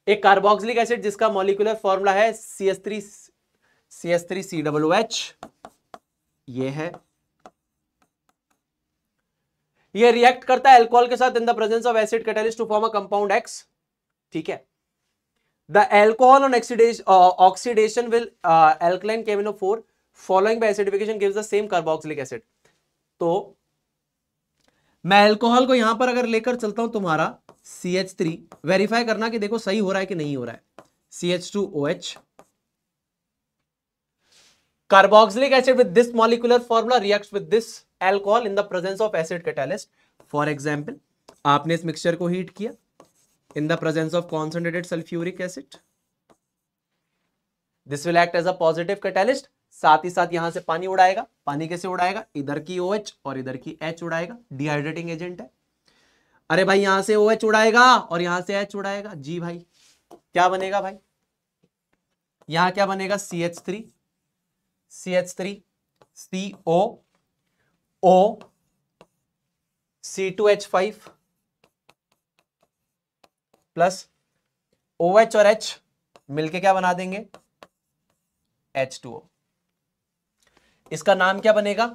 एक carboxylic acid जिसका molecular formula है C S three C S three C W H ये है ये रिएक्ट करता है एल्कोहल के साथ in the presence of acid catalyst to form a compound X ठीक है the alcohol on oxidation oxidation will alkaline kemino following caminophore following by acidification gives the same तो मैं एल्कोहल को यहां पर अगर लेकर चलता हूं तुम्हारा सी एच थ्री वेरीफाई करना कि देखो सही हो रहा है कि नहीं हो रहा है C H two O H carboxylic acid with this molecular formula react with this alcohol in the presence of acid catalyst for example आपने इस मिक्सचर को हीट किया in the presence of concentrated sulphuric acid this will act as a positive catalyst साथ ही साथ यहां से पानी उड़ाएगा पानी कैसे उड़ाएगा इधर की ओ OH और इधर की एच उड़ाएगा डिहाइड्रेटिंग एजेंट है अरे भाई यहां से ओ OH उड़ाएगा और यहां से एच उड़ाएगा जी भाई क्या बनेगा भाई यहां क्या बनेगा C H three C H three C O O C two H five plus O H और एच मिलके क्या बना देंगे एच टू ओ इसका नाम क्या बनेगा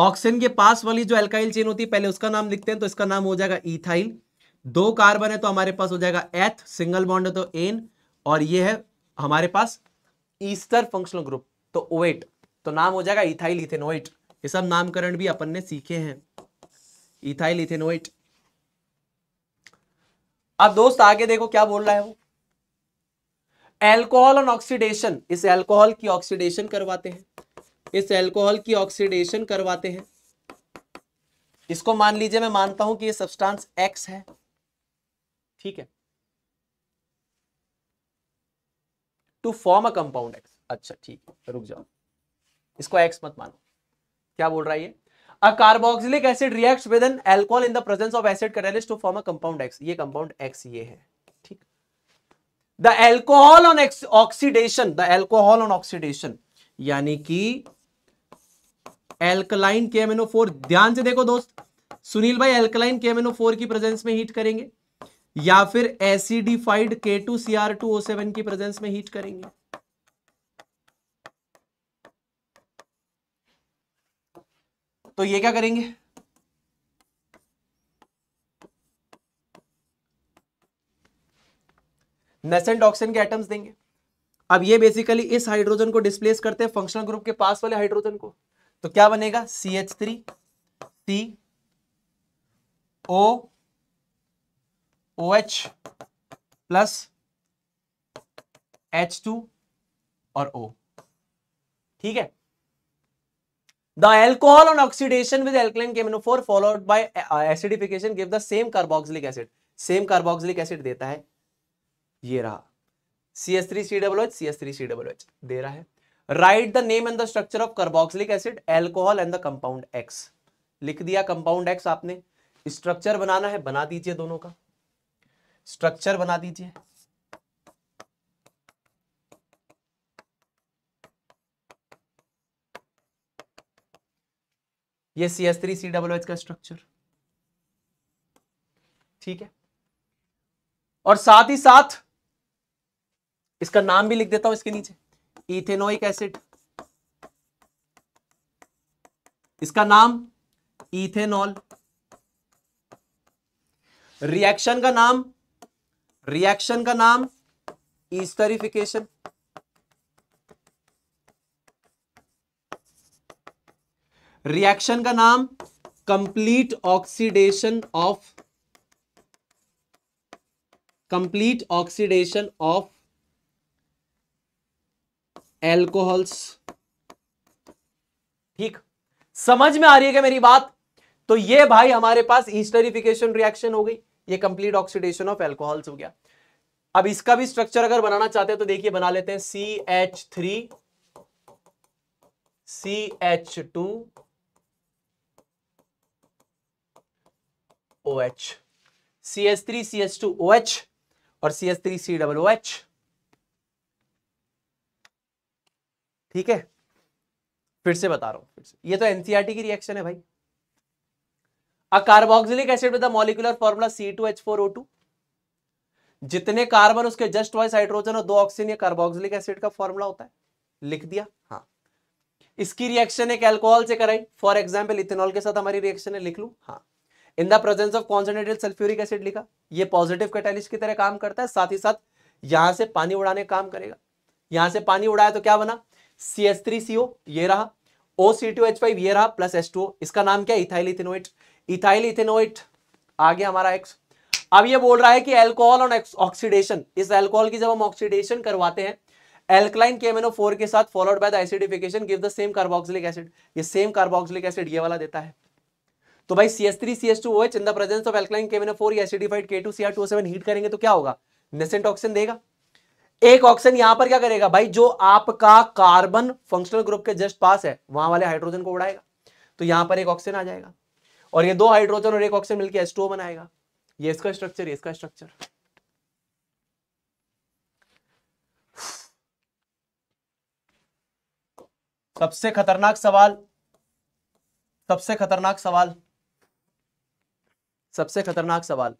ऑक्सीजन के पास वाली जो एल्काइल चेन होती है पहले उसका नाम लिखते हैं तो इसका नाम हो जाएगा इथाइल दो कार्बन है तो हमारे पास हो जाएगा एथ सिंगल बॉन्ड है तो एन और ये है हमारे पास ईस्टर फंक्शनल ग्रुप तो ओएट तो नाम हो जाएगा इथाइल इथेनोइट ये सब नामकरण भी अपन ने सीखे हैं इथाइल इथेनोइट अब दोस्त आगे देखो क्या बोल रहा है वो एल्कोहल ऑन ऑक्सीडेशन इस एल्कोहल की ऑक्सीडेशन करवाते हैं इस एल्कोहल की ऑक्सीडेशन करवाते हैं इसको मान लीजिए मैं मानता हूं कि ये सब्सटेंस एक्स है ठीक है to form a compound X अच्छा ठीक है रुक जाओ इसको एक्स मत मानो क्या बोल रहा है ये a carboxylic acid reacts with an alcohol in the presence of acid catalyst to form a compound X ये कंपाउंड एक्स ये है the alcohol on oxidation the alcohol on oxidation यानी कि एल्कलाइन के फोर ध्यान से देखो दोस्त सुनील भाई एल्कलाइन के फोर की प्रेजेंस में हीट करेंगे या फिर acidified K two C R two O seven की प्रेजेंस में हीट करेंगे तो ये क्या करेंगे नेसेंट ऑक्सीजन के एटम्स देंगे अब ये बेसिकली इस हाइड्रोजन को डिस्प्लेस करते हैं फंक्शनल ग्रुप के पास वाले हाइड्रोजन को तो क्या बनेगा C H three T O H plus H two और ओ ठीक है the alcohol on oxidation with alkaline kemino four followed by acidification give the same carboxylic acid same carboxylic acid देता है ये रहा C S three C double H C S three C double H दे रहा है write the name and the structure of carboxylic acid alcohol and the compound X लिख दिया compound X आपने स्ट्रक्चर बनाना है बना दीजिए दोनों का स्ट्रक्चर बना दीजिए ये C S three C W H का स्ट्रक्चर ठीक है और साथ ही साथ इसका नाम भी लिख देता हूं इसके नीचे इथेनोइक एसिड इसका नाम इथेनॉल रिएक्शन का नाम रिएक्शन का नाम ईस्टरिफिकेशन रिएक्शन का नाम complete oxidation of complete oxidation of alcohols ठीक समझ में आ रही है क्या मेरी बात तो ये भाई हमारे पास ईस्टरिफिकेशन रिएक्शन हो गई ये कंप्लीट ऑक्सीडेशन ऑफ एल्कोहल्स हो गया अब इसका भी स्ट्रक्चर अगर बनाना चाहते हैं तो देखिए बना लेते हैं C H three C H two O H C H three C H two O H और C H three C double O H ठीक है फिर से बता रहा हूं ये तो एनसीआरटी e की रिएक्शन है भाई a carboxylic acid with molecular formula C two H four O two जितने कार्बन उसके जस्ट वाइस हाइड्रोजन और दो ऑक्सीजन ये कार्बोक्सिलिक एसिड का फॉर्मूला होता है लिख दिया हाँ इसकी रिएक्शन एक एल्कोहल से कराई फॉर एग्जाम्पल इथेनॉल के साथ हमारी रिएक्शन है लिख लू हाँ in the presence of concentrated sulphuric acid लिखा ये पॉजिटिव कैटालिस्ट की तरह काम करता है साथ ही साथ यहां से पानी उड़ाने काम करेगा यहां से पानी उड़ाया तो क्या बना सी एस थ्री सीओ ये रहा O C two H five ये रहा प्लस एस टू इसका नाम क्या इथाइल इथेनोइट इथाइल इथेनोइट आ गया हमारा एक्स अब ये बोल रहा है कि एल्कोहल और ऑक्सीडेशन इस एल्कोहल की जब हम ऑक्सीडेशन करवाते हैं एल्कलाइन केमेनो फोर के साथ followed by the acidification give the same carboxylic acid ये सेम कार्बोक्सिलिक एसिड ये वाला देता है तो भाई C S three C S two O in the presence of alkaline केमेनो four acidified K two C R two seven heat करेंगे तो क्या होगा नेसेंट ऑक्सीजन देगा एक ऑक्सीजन यहां पर क्या करेगा भाई जो आपका कार्बन फंक्शनल ग्रुप के जस्ट पास है वहां वाले हाइड्रोजन को उड़ाएगा तो यहां पर एक ऑक्सीजन आ जाएगा और ये दो हाइड्रोजन और एक ऑक्सीजन मिलकर एस बनाएगा ये इसका स्ट्रक्चर ये इसका स्ट्रक्चर सबसे खतरनाक सवाल सबसे खतरनाक सवाल सबसे खतरनाक सवाल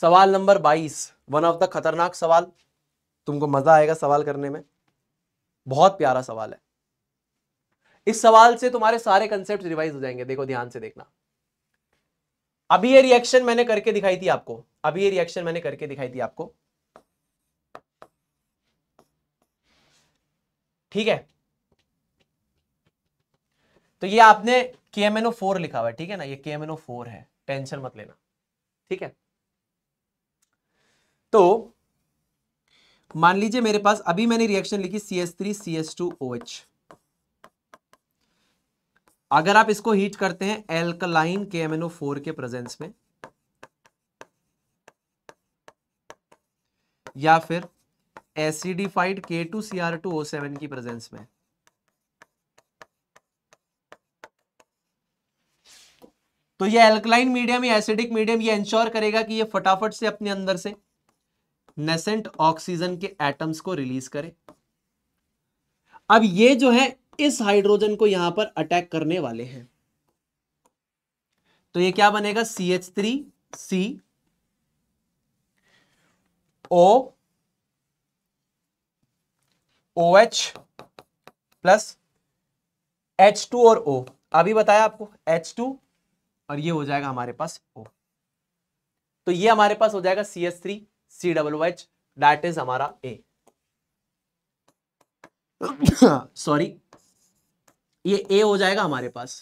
सवाल नंबर 22 वन ऑफ द खतरनाक सवाल तुमको मजा आएगा सवाल करने में बहुत प्यारा सवाल है इस सवाल से तुम्हारे सारे कंसेप्ट रिवाइज हो जाएंगे देखो ध्यान से देखना अभी ये रिएक्शन मैंने करके दिखाई थी आपको अभी ये रिएक्शन मैंने करके दिखाई थी आपको ठीक है तो ये आपने के फोर लिखा हुआ है ठीक है ना ये K M N O four है टेंशन मत लेना ठीक है तो मान लीजिए मेरे पास अभी मैंने रिएक्शन लिखी C S three C S two O H अगर आप इसको हीट करते हैं alkaline K M N O four के प्रेजेंस में या फिर acidified K two C R two O seven की प्रेजेंस में तो ये एल्कलाइन मीडियम या एसिडिक मीडियम ये इंश्योर करेगा कि ये फटाफट से अपने अंदर से नेसेंट ऑक्सीजन के एटम्स को रिलीज करे अब ये जो है इस हाइड्रोजन को यहां पर अटैक करने वाले हैं तो ये क्या बनेगा C H three C O O H plus H two और ओ अभी बताया आपको एच टू और ये हो जाएगा हमारे पास ओ तो ये हमारे पास हो जाएगा C H three C W H that is हमारा ए सॉरी ये ए हो जाएगा हमारे पास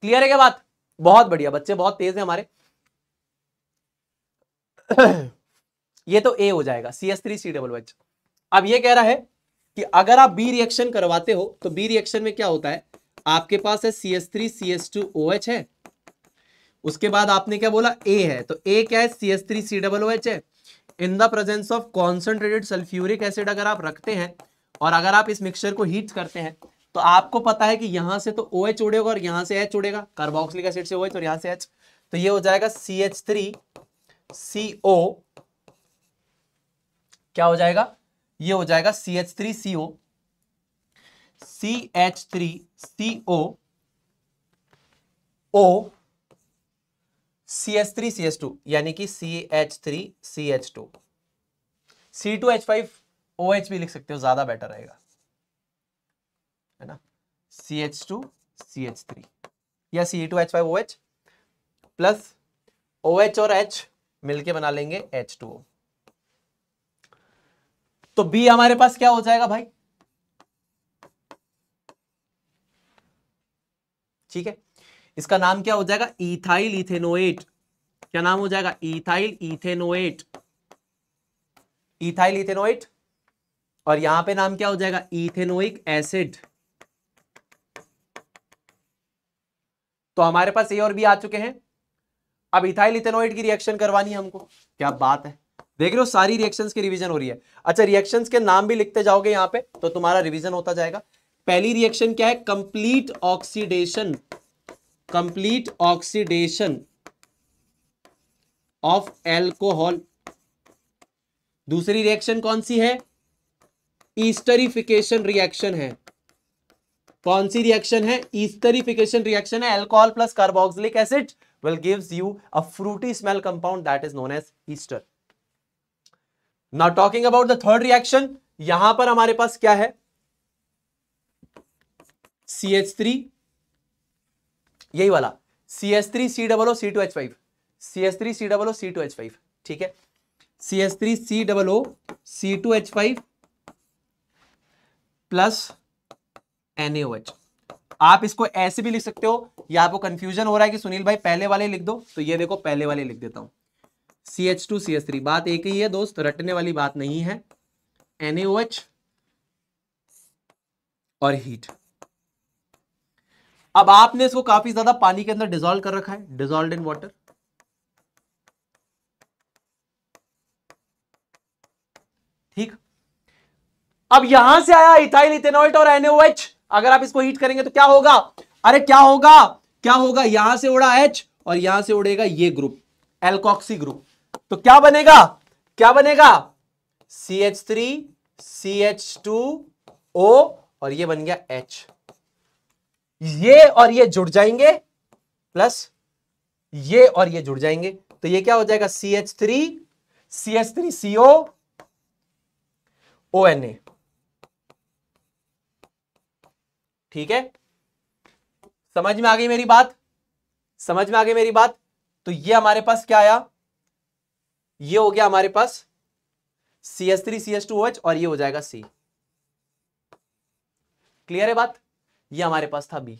क्लियर है क्या बात बहुत बढ़िया बच्चे बहुत तेज है हमारे ये तो ए हो जाएगा C S three C W H अब ये कह रहा है कि अगर आप बी रिएक्शन करवाते हो तो बी रिएक्शन में क्या होता है आपके पास है C S three C S two O H है उसके बाद आपने क्या बोला ए है तो ए क्या है C S three C double O H है in the presence of concentrated sulphuric acid अगर आप रखते हैं और अगर आप इस मिक्सचर को हीट करते हैं तो आपको पता है कि यहां से तो ओ एच उड़ेगा और यहां से एच उड़ेगा कार्बोक्सिलिक एसिड से ओ एच और यहां से एच तो ये हो जाएगा सी एच थ्री सी ओ क्या हो जाएगा ये हो जाएगा C H three C O C H three C O O C H three C H two यानी कि C H three C H two C two H five O H भी लिख सकते हो ज्यादा बेटर रहेगा है ना C H two C H three या C two H five O H plus O H और एच मिलके बना लेंगे एच टू ओ तो बी हमारे पास क्या हो जाएगा भाई ठीक है इसका नाम क्या हो जाएगा इथाइल इथेनोएट क्या नाम हो जाएगा इथाइल इथेनोएट इथाइल इथेनोएट और यहां पे नाम क्या हो जाएगा इथेनोइक एसिड तो हमारे पास ये और भी आ चुके हैं अब इथाइल इथेनोइट की रिएक्शन करवानी है हमको क्या बात है देख रहे हो सारी रिएक्शंस की रिवीजन हो रही है अच्छा रिएक्शंस के नाम भी लिखते जाओगे यहां पे तो तुम्हारा रिवीजन होता जाएगा पहली रिएक्शन क्या है complete oxidation complete oxidation of alcohol दूसरी रिएक्शन कौन सी है ईस्टरीफिकेशन रिएक्शन है कौन सी रिएक्शन है ईस्टरीफिकेशन रिएक्शन है alcohol plus carboxylic acid will gives you a fruity smell compound that is known as ester now talking about the third reaction यहां पर हमारे पास क्या है सी एच थ्री यही वाला C S three C double O C two H five C S three C double O C two H five ठीक है C S three C double O C two H five plus N H आप इसको ऐसे भी लिख सकते हो या आपको कंफ्यूजन हो रहा है कि सुनील भाई पहले वाले लिख दो तो ये देखो पहले वाले लिख देता हूं C H two C S three बात एक ही है दोस्त रटने वाली बात नहीं है एन एच और हीट अब आपने इसको काफी ज्यादा पानी के अंदर डिजोल्व कर रखा है डिजोल्व इन वाटर ठीक अब यहां से आया इथाइल इथेनॉल्ट और एनओएच अगर आप इसको हीट करेंगे तो क्या होगा अरे क्या होगा क्या होगा यहां से उड़ा एच और यहां से उड़ेगा ये ग्रुप एल्कोक्सी ग्रुप तो क्या बनेगा क्या बनेगा C H three C H two O और ये बन गया एच ये और ये जुड़ जाएंगे प्लस ये और ये जुड़ जाएंगे तो ये क्या हो जाएगा C H three C H three CO O N A ठीक है समझ में आ गई मेरी बात समझ में आ गई मेरी बात तो ये हमारे पास क्या आया ये हो गया हमारे पास C S three C S two H और ये हो जाएगा सी क्लियर है बात ये हमारे पास था बी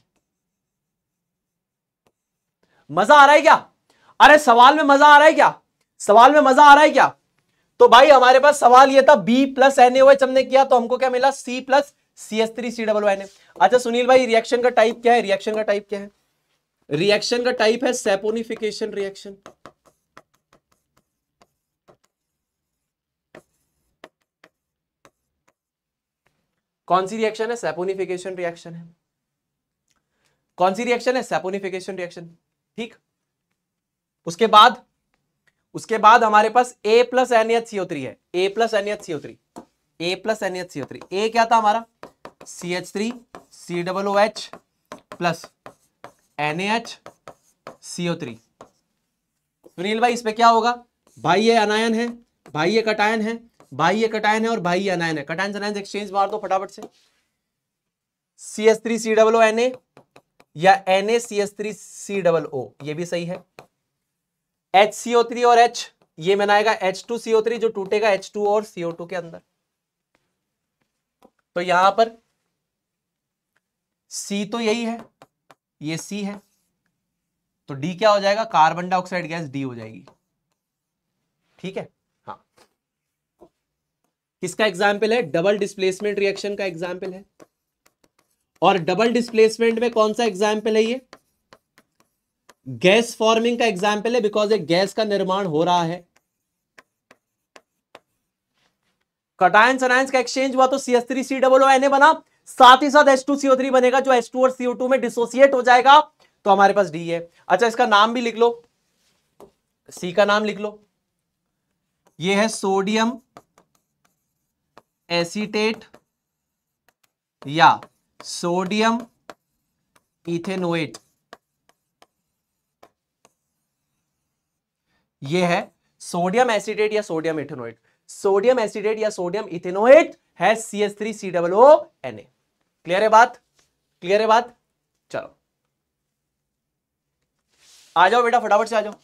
मजा आ रहा है क्या अरे सवाल में मजा आ रहा है क्या सवाल में मजा आ रहा है क्या तो भाई हमारे पास सवाल ये था बी प्लस एन एच हमने किया तो हमको क्या मिला C plus C S three C double अच्छा सुनील भाई रिएक्शन का टाइप क्या है रिएक्शन का टाइप क्या है रिएक्शन का टाइप है सेपोनिफिकेशन रिएक्शन कौन सी रिएक्शन है सेपोनिफिकेशन रिएक्शन है कौन सी रिएक्शन है सेपोनिफिकेशन रिएक्शन ठीक उसके बाद उसके बाद हमारे पास A plus N H C three है A plus N H C three A plus N H C three A क्या था हमारा C H three C double O H plus N H C three Sunil भाई इस पे क्या होगा भाई ये अनायन है भाई ये कटायन है भाई ये कटायन है और भाई ये अनायन है कटायन अनायन एक्सचेंज मार दो फटाफट से C S three C double O N A या N A C S three C double O ये भी सही है एच सी ओ थ्री और एच ये मैंने आएगा H two C O three जो टूटेगा एच टू और सीओ टू के अंदर तो यहां पर सी तो यही है ये सी है तो डी क्या हो जाएगा कार्बन डाइऑक्साइड गैस डी हो जाएगी ठीक है किसका एग्जाम्पल है डबल डिस्प्लेसमेंट रिएक्शन का एग्जाम्पल है और डबल डिस्प्लेसमेंट में कौन सा एग्जाम्पल है ये गैस फॉर्मिंग का एग्जाम्पल है बिकॉज एक गैस का निर्माण हो रहा है कटायन सनायंस का एक्सचेंज हुआ तो C S three C double बना साथ ही साथ एस टू सीओ थ्री बनेगा जो एस टू और सीओ टू में डिसोसिएट हो जाएगा तो हमारे पास डी है अच्छा इसका नाम भी लिख लो सी का नाम लिख लो ये है सोडियम एसीटेट या सोडियम इथेनोएट ये है सोडियम एसिडेट या सोडियम इथेनोएट सोडियम एसिडेट या सोडियम इथेनोएट है C S three C double N A clear है बात क्लियर है बात चलो आ जाओ बेटा फटाफट से आ जाओ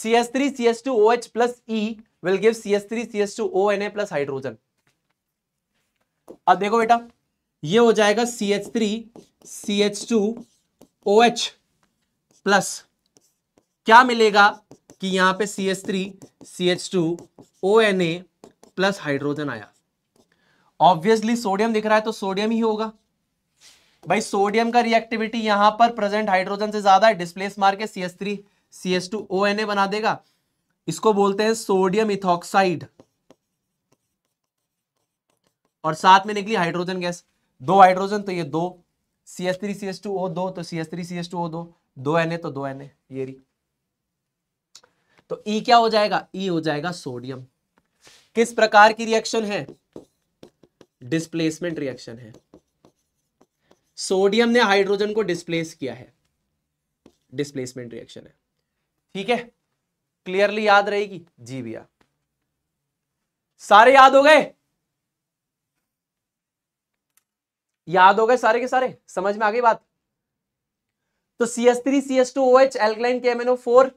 C S three C S two O H plus E will give C S three C S two O N A plus hydrogen अब देखो बेटा ये हो जाएगा C H three C H two O H plus क्या मिलेगा कि यहां पे C H three C H two O N A plus hydrogen आया ऑब्वियसली सोडियम दिख रहा है तो सोडियम ही होगा भाई सोडियम का रिएक्टिविटी यहां पर प्रेजेंट हाइड्रोजन से ज्यादा है डिस्प्लेस मार के C S three C S two O N A बना देगा इसको बोलते हैं सोडियम इथॉक्साइड और साथ में निकली हाइड्रोजन गैस दो हाइड्रोजन तो ये दो C S three C S two O दो तो C S three C S two O दो दो एन ए तो दो एन ए ये री. तो ई e क्या हो जाएगा ई e हो जाएगा सोडियम किस प्रकार की रिएक्शन है डिस्प्लेसमेंट रिएक्शन है सोडियम ने हाइड्रोजन को डिस्प्लेस किया है डिस्प्लेसमेंट रिएक्शन है ठीक है क्लियरली याद रहेगी जी भैया सारे याद हो गए याद हो गए सारे के सारे समझ में आ गई बात तो C S three C S two O H alkaline K M O four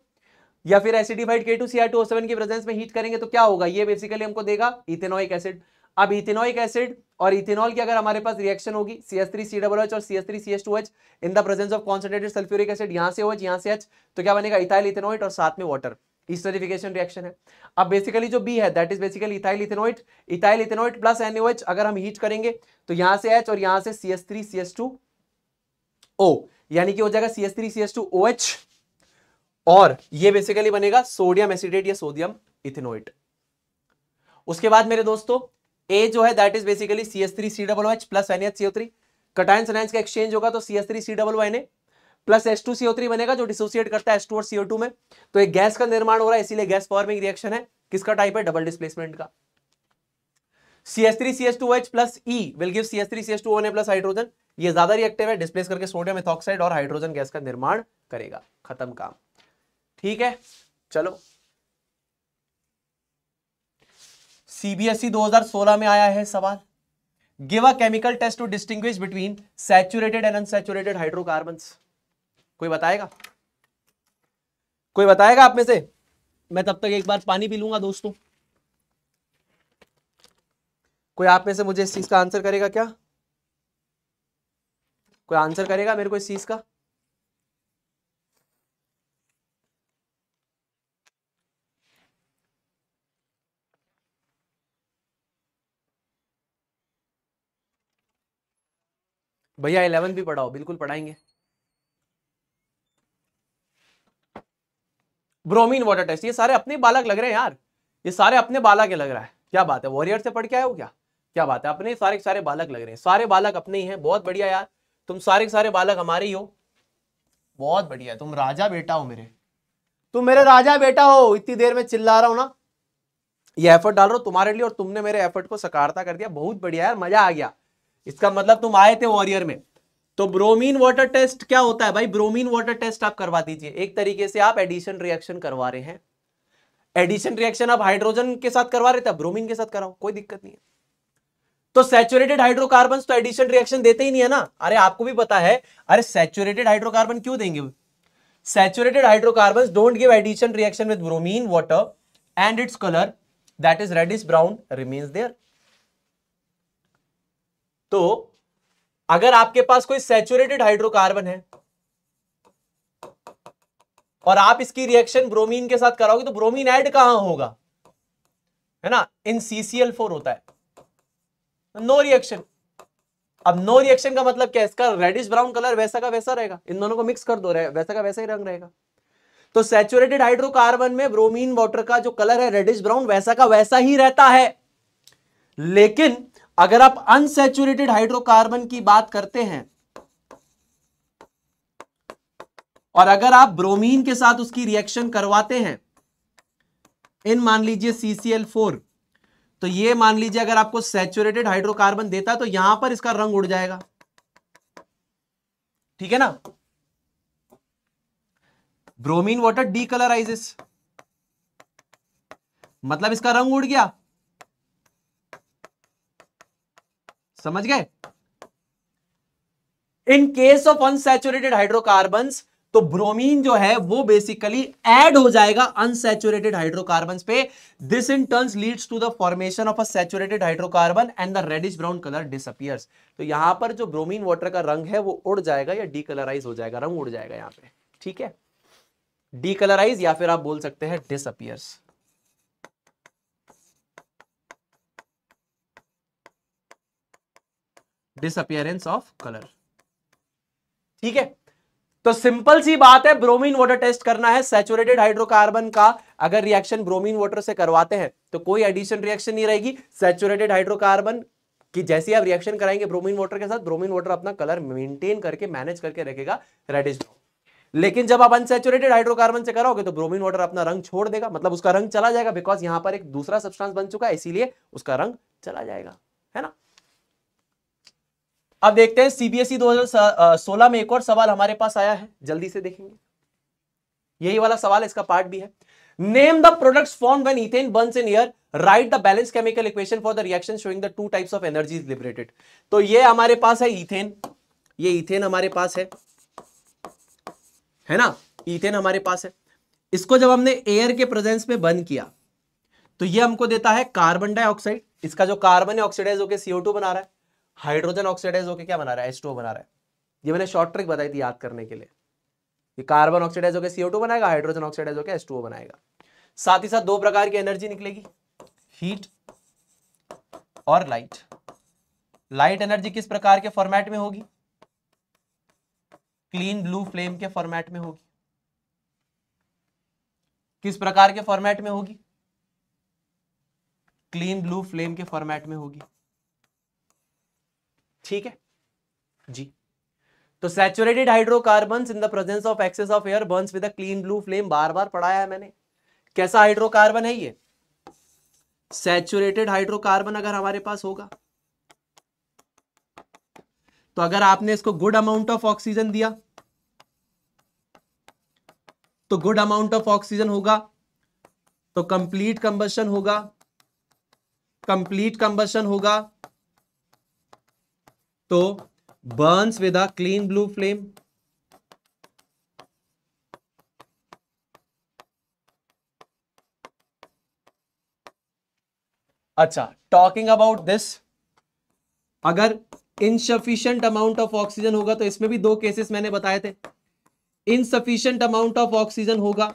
या फिर acidified K two C R two O seven की प्रेजेंस में हीट करेंगे तो क्या होगा ये बेसिकली हमको देगा इथेनोइक एसिड अब इथेनोइक एसिड और इथेनॉल की अगर हमारे पास रिएक्शन होगी C S three C double H और C S three C S two H in the presence of concentrated sulphuric acid यहाँ से ओ एच यहां से एच तो क्या बनेगा इथाइल इथेनोइट और साथ में वाटर ईस्टरिफिकेशन रिएक्शन है अब बेसिकली जो बी है that is basically ethyl ethanoate ethyl ethanoate plus NOH अगर हम हीट करेंगे तो यहां से एच और यहां से C S three C S two O यानी कि हो जाएगा C S three C S two O H और ये बेसिकली बनेगा सोडियम एसिडेट या सोडियम इथेनोइट उसके बाद मेरे दोस्तों ए जो है that is basically C S three C double H plus N H C O three cation का एक्सचेंज होगा तो C S three C double N A plus S two CO three बनेगा जो डिसोसिएट करता है S two और CO two में तो एक गैस का निर्माण हो रहा है इसीलिए गैस फॉर्मिंग रिएक्शन है किसका टाइप है डबल डिस्प्लेसमेंट का C S three C S two H plus E will give C S three C S two O A plus hydrogen ये ज्यादा रिएक्टिव है डिस्प्लेस करके सोडियम एथॉक्साइड और hydrogen gas का निर्माण करेगा खत्म काम ठीक है चलो e सीबीएसई 2016 में आया है सवाल give a chemical test to distinguish between saturated and unsaturated hydrocarbons कोई बताएगा कोई बताएगा आप में से मैं तब तक एक बार पानी पी लूंगा दोस्तों कोई आप में से मुझे इस चीज का आंसर करेगा क्या कोई आंसर करेगा मेरे को इस चीज का भैया इलेवन भी पढ़ाओ बिल्कुल पढ़ाएंगे ब्रोमीन वाटर टेस्ट ये सारे अपने बालक लग रहे हैं यार ये सारे अपने बालक के लग रहा है क्या बात है वॉरियर से पढ़ के आए हो क्या क्या बात है अपने सारे सारे बालक लग रहे हैं सारे बालक अपने ही हैं बहुत बढ़िया यार तुम सारे सारे बालक हमारे ही हो बहुत बढ़िया तुम राजा बेटा हो मेरे तुम मेरे राजा बेटा हो इतनी देर में चिल्ला रहा हूं ना ये एफर्ट डाल रहा हूं तुम्हारे लिए और तुमने मेरे एफर्ट को सकारता कर दिया बहुत बढ़िया यार मजा आ गया इसका मतलब तुम आए थे वॉरियर में तो ब्रोमीन वाटर टेस्ट क्या होता है भाई ब्रोमीन वाटर टेस्ट आप करवा दीजिए एक तरीके से आप एडिशन रिएक्शन करवा रहे हैं एडिशन रिएक्शन आप हाइड्रोजन के साथ करवा रहे थे ब्रोमीन के साथ कराओ कोई दिक्कत नहीं है तो सैचुरेटेड हाइड्रोकार्बन तो एडिशन रिएक्शन देते ही नहीं है ना अरे आपको भी पता है अरे सैचुरेटेड हाइड्रोकार्बन क्यों देंगे saturated hydrocarbon don't give addition reaction with bromine water and its colour that is red is brown remains there तो अगर आपके पास कोई सेचुरेटेड हाइड्रोकार्बन है और आप इसकी रिएक्शन ब्रोमीन के साथ कराओगे तो ब्रोमीन ऐड कहां होगा है ना इन CCl4 होता है नो रिएक्शन अब नो रिएक्शन का मतलब क्या है इसका रेडिश ब्राउन कलर वैसा का वैसा रहेगा इन दोनों को मिक्स कर दो रहे वैसा का वैसा ही रंग रहेगा तो सेचुरेटेड हाइड्रोकार्बन में ब्रोमीन वाटर का जो कलर है रेडिश ब्राउन वैसा का वैसा ही रहता है लेकिन अगर आप अनसेचुरेटेड हाइड्रोकार्बन की बात करते हैं और अगर आप ब्रोमीन के साथ उसकी रिएक्शन करवाते हैं इन मान लीजिए सीसीएल फोर तो ये मान लीजिए अगर आपको सेचुरेटेड हाइड्रोकार्बन देता तो यहां पर इसका रंग उड़ जाएगा ठीक है ना ब्रोमीन वाटर डी मतलब इसका रंग उड़ गया समझ गए in case of unsaturated hydrocarbon तो ब्रोमीन जो है वो बेसिकली एड हो जाएगा अनसेचुरेटेड हाइड्रोकार्बन पे this in turns leads to the formation of a saturated hydrocarbon and the reddish brown colour disappears तो यहां पर जो ब्रोमीन वाटर का रंग है वो उड़ जाएगा या डीकलराइज हो जाएगा रंग उड़ जाएगा यहां पे ठीक है डीकलराइज या फिर आप बोल सकते हैं डिसअपियर्स डिसअपियरेंस ऑफ कलर ठीक है तो सिंपल सी बात है ब्रोमीन वाटर टेस्ट करना है सैचुरेटेड हाइड्रोकार्बन का अगर रिएक्शन ब्रोमीन वाटर से करवाते हैं तो कोई एडिशन रिएक्शन नहीं रहेगी सैचुरेटेड हाइड्रोकार्बन कि जैसे आप रिएक्शन कराएंगे ब्रोमीन वाटर के साथ ब्रोमीन वाटर अपना कलर मेंटेन करके मैनेज करके रखेगा रेडिश लेकिन जब आप अनसेचुरेटेड हाइड्रोकार्बन से कराओगे तो ब्रोमीन वाटर अपना रंग छोड़ देगा मतलब उसका रंग चला जाएगा बिकॉज यहां पर एक दूसरा सब्सटेंस बन चुका है इसीलिए उसका रंग चला जाएगा है ना अब देखते हैं e सीबीएसई 2016 में एक और सवाल हमारे पास आया है जल्दी से देखेंगे यही वाला सवाल इसका पार्ट भी है name the products form when ethane burn in air write the balance chemical equation for the reaction showing the two types of energy is liberated तो ये हमारे पास है इथेन ये इथेन हमारे पास है है ना इथेन हमारे पास है इसको जब हमने एयर के प्रेजेंस में बंद किया तो ये हमको देता है कार्बन डाइऑक्साइड इसका जो कार्बन है ऑक्सीडाइज होकर सीओ बना रहा है हाइड्रोजन ऑक्सीडाइज होकर क्या बना रहा है एच बना रहा है ये मैंने शॉर्ट ट्रिक बताई थी याद करने के लिए ये कार्बन ऑक्सीडाइज होकर सीओ बनाएगा हाइड्रोजन ऑक्सीडाइज होकर एच बनाएगा साथ ही साथ दो प्रकार की एनर्जी निकलेगी हीट और लाइट लाइट एनर्जी किस प्रकार के फॉर्मेट में होगी क्लीन ब्लू फ्लेम के फॉर्मेट में होगी किस प्रकार के फॉर्मेट में होगी क्लीन ब्लू फ्लेम के फॉर्मेट में होगी ठीक है जी तो saturated hydrocarbon in the presence of excess of air burns with clean blue flame बार बार पढ़ाया है मैंने कैसा हाइड्रोकार्बन है ये सैचुरेटेड हाइड्रोकार्बन अगर हमारे पास होगा तो अगर आपने इसको गुड अमाउंट ऑफ ऑक्सीजन दिया तो गुड अमाउंट ऑफ ऑक्सीजन होगा तो कंप्लीट कंबशन होगा कंप्लीट कंबशन होगा तो burns with a clean blue flame अच्छा टॉकिंग अबाउट दिस अगर इनसफिशियंट अमाउंट ऑफ ऑक्सीजन होगा तो इसमें भी दो केसेस मैंने बताए थे इनसफिशियंट अमाउंट ऑफ ऑक्सीजन होगा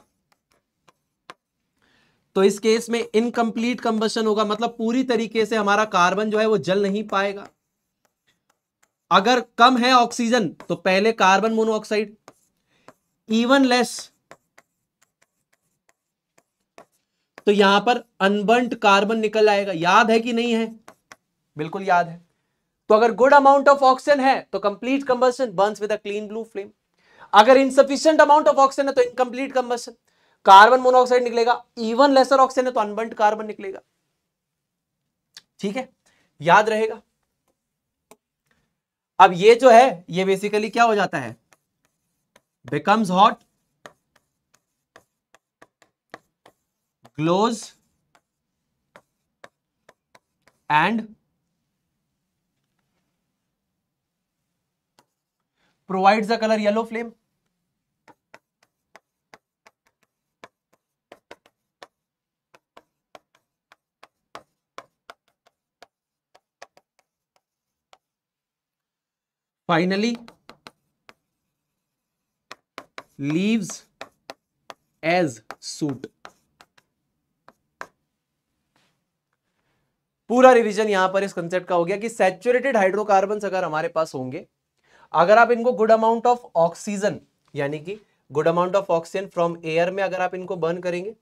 तो इस केस में इनकम्प्लीट कंबशन होगा मतलब पूरी तरीके से हमारा कार्बन जो है वो जल नहीं पाएगा अगर कम है ऑक्सीजन तो पहले कार्बन मोनोऑक्साइड इवन लेस तो यहां पर अनबंट कार्बन निकल आएगा याद है कि नहीं है बिल्कुल याद है तो अगर गुड अमाउंट ऑफ ऑक्सीजन है तो complete combustion burn with a clean blue flame अगर इनसफिशियंट अमाउंट ऑफ ऑक्सीजन है तो इनकम्प्लीट कंबर्सन कार्बन मोनोऑक्साइड निकलेगा इवन लेसर ऑक्सीजन है तो अनबंट कार्बन निकलेगा ठीक है याद रहेगा अब ये जो है ये बेसिकली क्या हो जाता है becomes hot glows and provides the colour yellow flame finally leaves as soot पूरा रिवीजन यहां पर इस कंसेप्ट का हो गया कि सैचुरेटेड हाइड्रोकार्बन अगर हमारे पास होंगे अगर आप इनको गुड अमाउंट ऑफ ऑक्सीजन यानी कि good amount of oxygen from air में अगर आप इनको बर्न करेंगे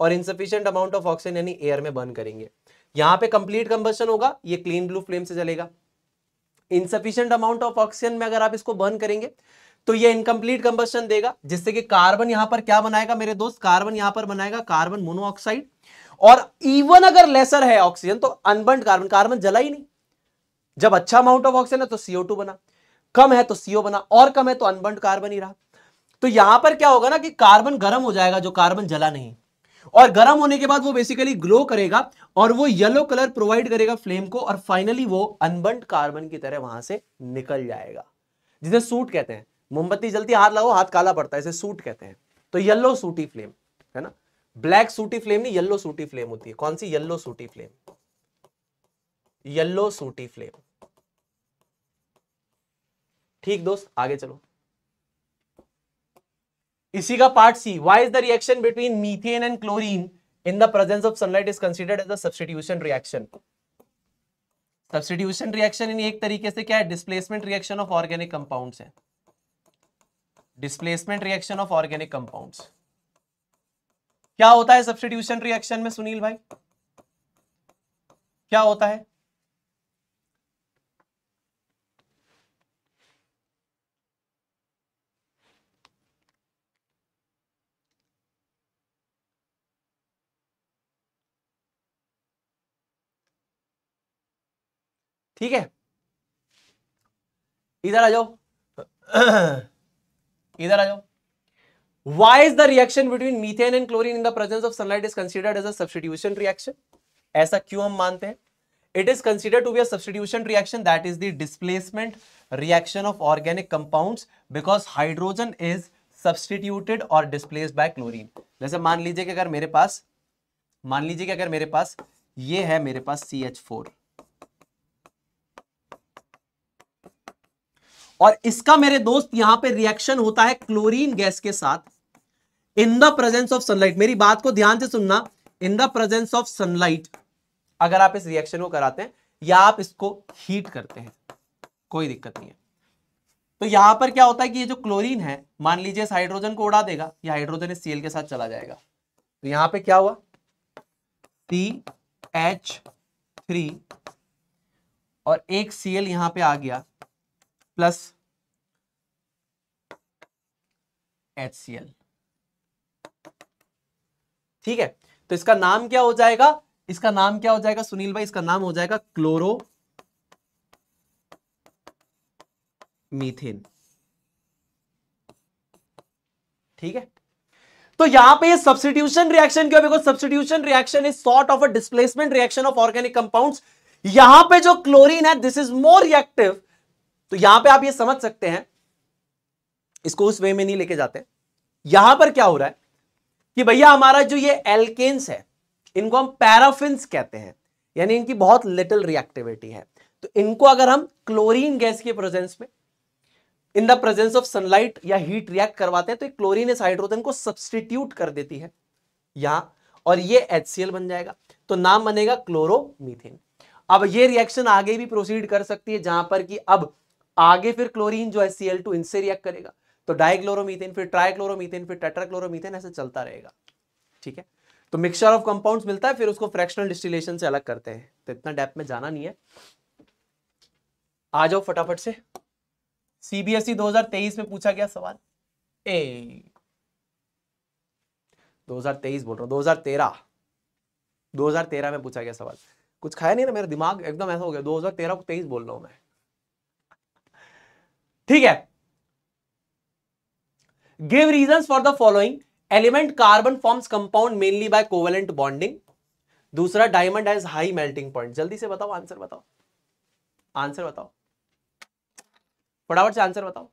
और इनसफिशियंट अमाउंट ऑफ ऑक्सीजन यानी एयर में बर्न करेंगे यहां पे कंप्लीट कंबशन होगा ये क्लीन ब्लू फ्लेम से चलेगा इनसफिशियंट अमाउंट ऑफ ऑक्सीजन में अगर आप इसको बर्न करेंगे तो ये इनकम्प्लीट कंबस्टन देगा जिससे कि कार्बन यहां पर क्या बनाएगा मेरे दोस्त कार्बन यहां पर बनाएगा कार्बन मोनोऑक्साइड और इवन अगर लेसर है ऑक्सीजन तो अनबर्न कार्बन कार्बन जला ही नहीं जब अच्छा अमाउंट ऑफ ऑक्सीजन है तो सीओ बना कम है तो सीओ बना और कम है तो अनबर्न कार्बन ही रहा तो यहां पर क्या होगा ना कि कार्बन गर्म हो जाएगा जो कार्बन जला नहीं और गर्म होने के बाद वो बेसिकली ग्लो करेगा और वो येलो कलर प्रोवाइड करेगा फ्लेम को और फाइनली वो अनबन कार्बन की तरह वहां से निकल जाएगा जिसे सूट कहते हैं मोमबत्ती जल्दी हाथ लाओ हाथ काला पड़ता है इसे सूट कहते हैं तो येल्लो सूटी फ्लेम है ना ब्लैक सूटी फ्लेम नहीं येल्लो सूटी फ्लेम होती है कौन सी yellow sooty flame yellow sooty flame ठीक दोस्त आगे चलो इसी का part C why is the reaction between methane and chlorine in the presence of sunlight is considered as a substitution reaction substitution reaction in एक तरीके से क्या है displacement reaction of organic compound है displacement reaction of organic compound क्या होता है substitution reaction में सुनील भाई क्या होता है ठीक है इधर आ जाओ इधर आ जाओ why is the reaction between methane and chlorine in the presence of sunlight is considered as substitution reaction ऐसा क्यों हम मानते हैं it is consider to be substitution reaction that is the displacement reaction of organic compound because hydrogen is substituted और displace by chlorine जैसे मान लीजिए कि अगर मेरे पास मान लीजिए कि अगर मेरे पास ये है मेरे पास सी एच फोर और इसका मेरे दोस्त यहां पे रिएक्शन होता है क्लोरीन गैस के साथ in the presence of sunlight मेरी बात को ध्यान से सुनना in the presence of sunlight अगर आप इस रिएक्शन को कराते हैं या आप इसको हीट करते हैं कोई दिक्कत नहीं है तो यहां पर क्या होता है कि ये जो क्लोरीन है मान लीजिए इस हाइड्रोजन को उड़ा देगा या हाइड्रोजन इस सीएल के साथ चला जाएगा तो यहां पर क्या हुआ सी एच थ्री और एक सीएल यहां पर आ गया प्लस एच सी एल ठीक है तो इसका नाम क्या हो जाएगा इसका नाम क्या हो जाएगा सुनील भाई इसका नाम हो जाएगा क्लोरो मीथेन ठीक है तो यहां पे सब्सटीट्यूशन रिएक्शन क्यों because substitution reaction is sort of a displacement reaction of organic compounds यहां पे जो क्लोरीन है दिस इज मोर रिएक्टिव तो यहां पे आप ये समझ सकते हैं इसको उस वे में नहीं लेके जाते यहां पर क्या हो रहा है कि भैया हमारा जो ये एल्केन्स है इनको हम पैराफिन कहते हैं यानी इनकी बहुत लिटिल रिएक्टिविटी है तो इनको अगर हम क्लोरीन गैस के प्रेजेंस में in the presence of sunlight या हीट रिएक्ट करवाते हैं तो क्लोरीन इस हाइड्रोजन को सब्सटीट्यूट कर देती है यहां और ये एच बन जाएगा तो नाम बनेगा क्लोरोमीथेन अब ये रिएक्शन आगे भी प्रोसीड कर सकती है जहां पर कि अब आगे फिर क्लोरीन जो है सी एल टू इनसे रिएक्ट करेगा तो डाइक्लोरोमीथेन फिर ट्राइक्लोरोमीथेन फिर टेट्राक्लोरोमीथेन ऐसे चलता रहेगा ठीक है तो मिक्सचर ऑफ कंपाउंड्स मिलता है फिर उसको फ्रैक्शनल डिस्टिलेशन से अलग करते हैं तो इतना डेप में जाना नहीं है आ जाओ फटाफट से e सीबीएसई 2023 में पूछा गया सवाल ए 2023 बोल रहा हूं 2013 2013 में पूछा गया सवाल कुछ खाया नहीं ना मेरा दिमाग एकदम ऐसा हो गया 2013 को 23 बोल रहा हूं मैं ठीक है give reason for the following element carbon forms compound mainly by covalent bonding दूसरा diamond has high melting point जल्दी से बताओ आंसर बताओ आंसर बताओ फटाफट से आंसर बताओ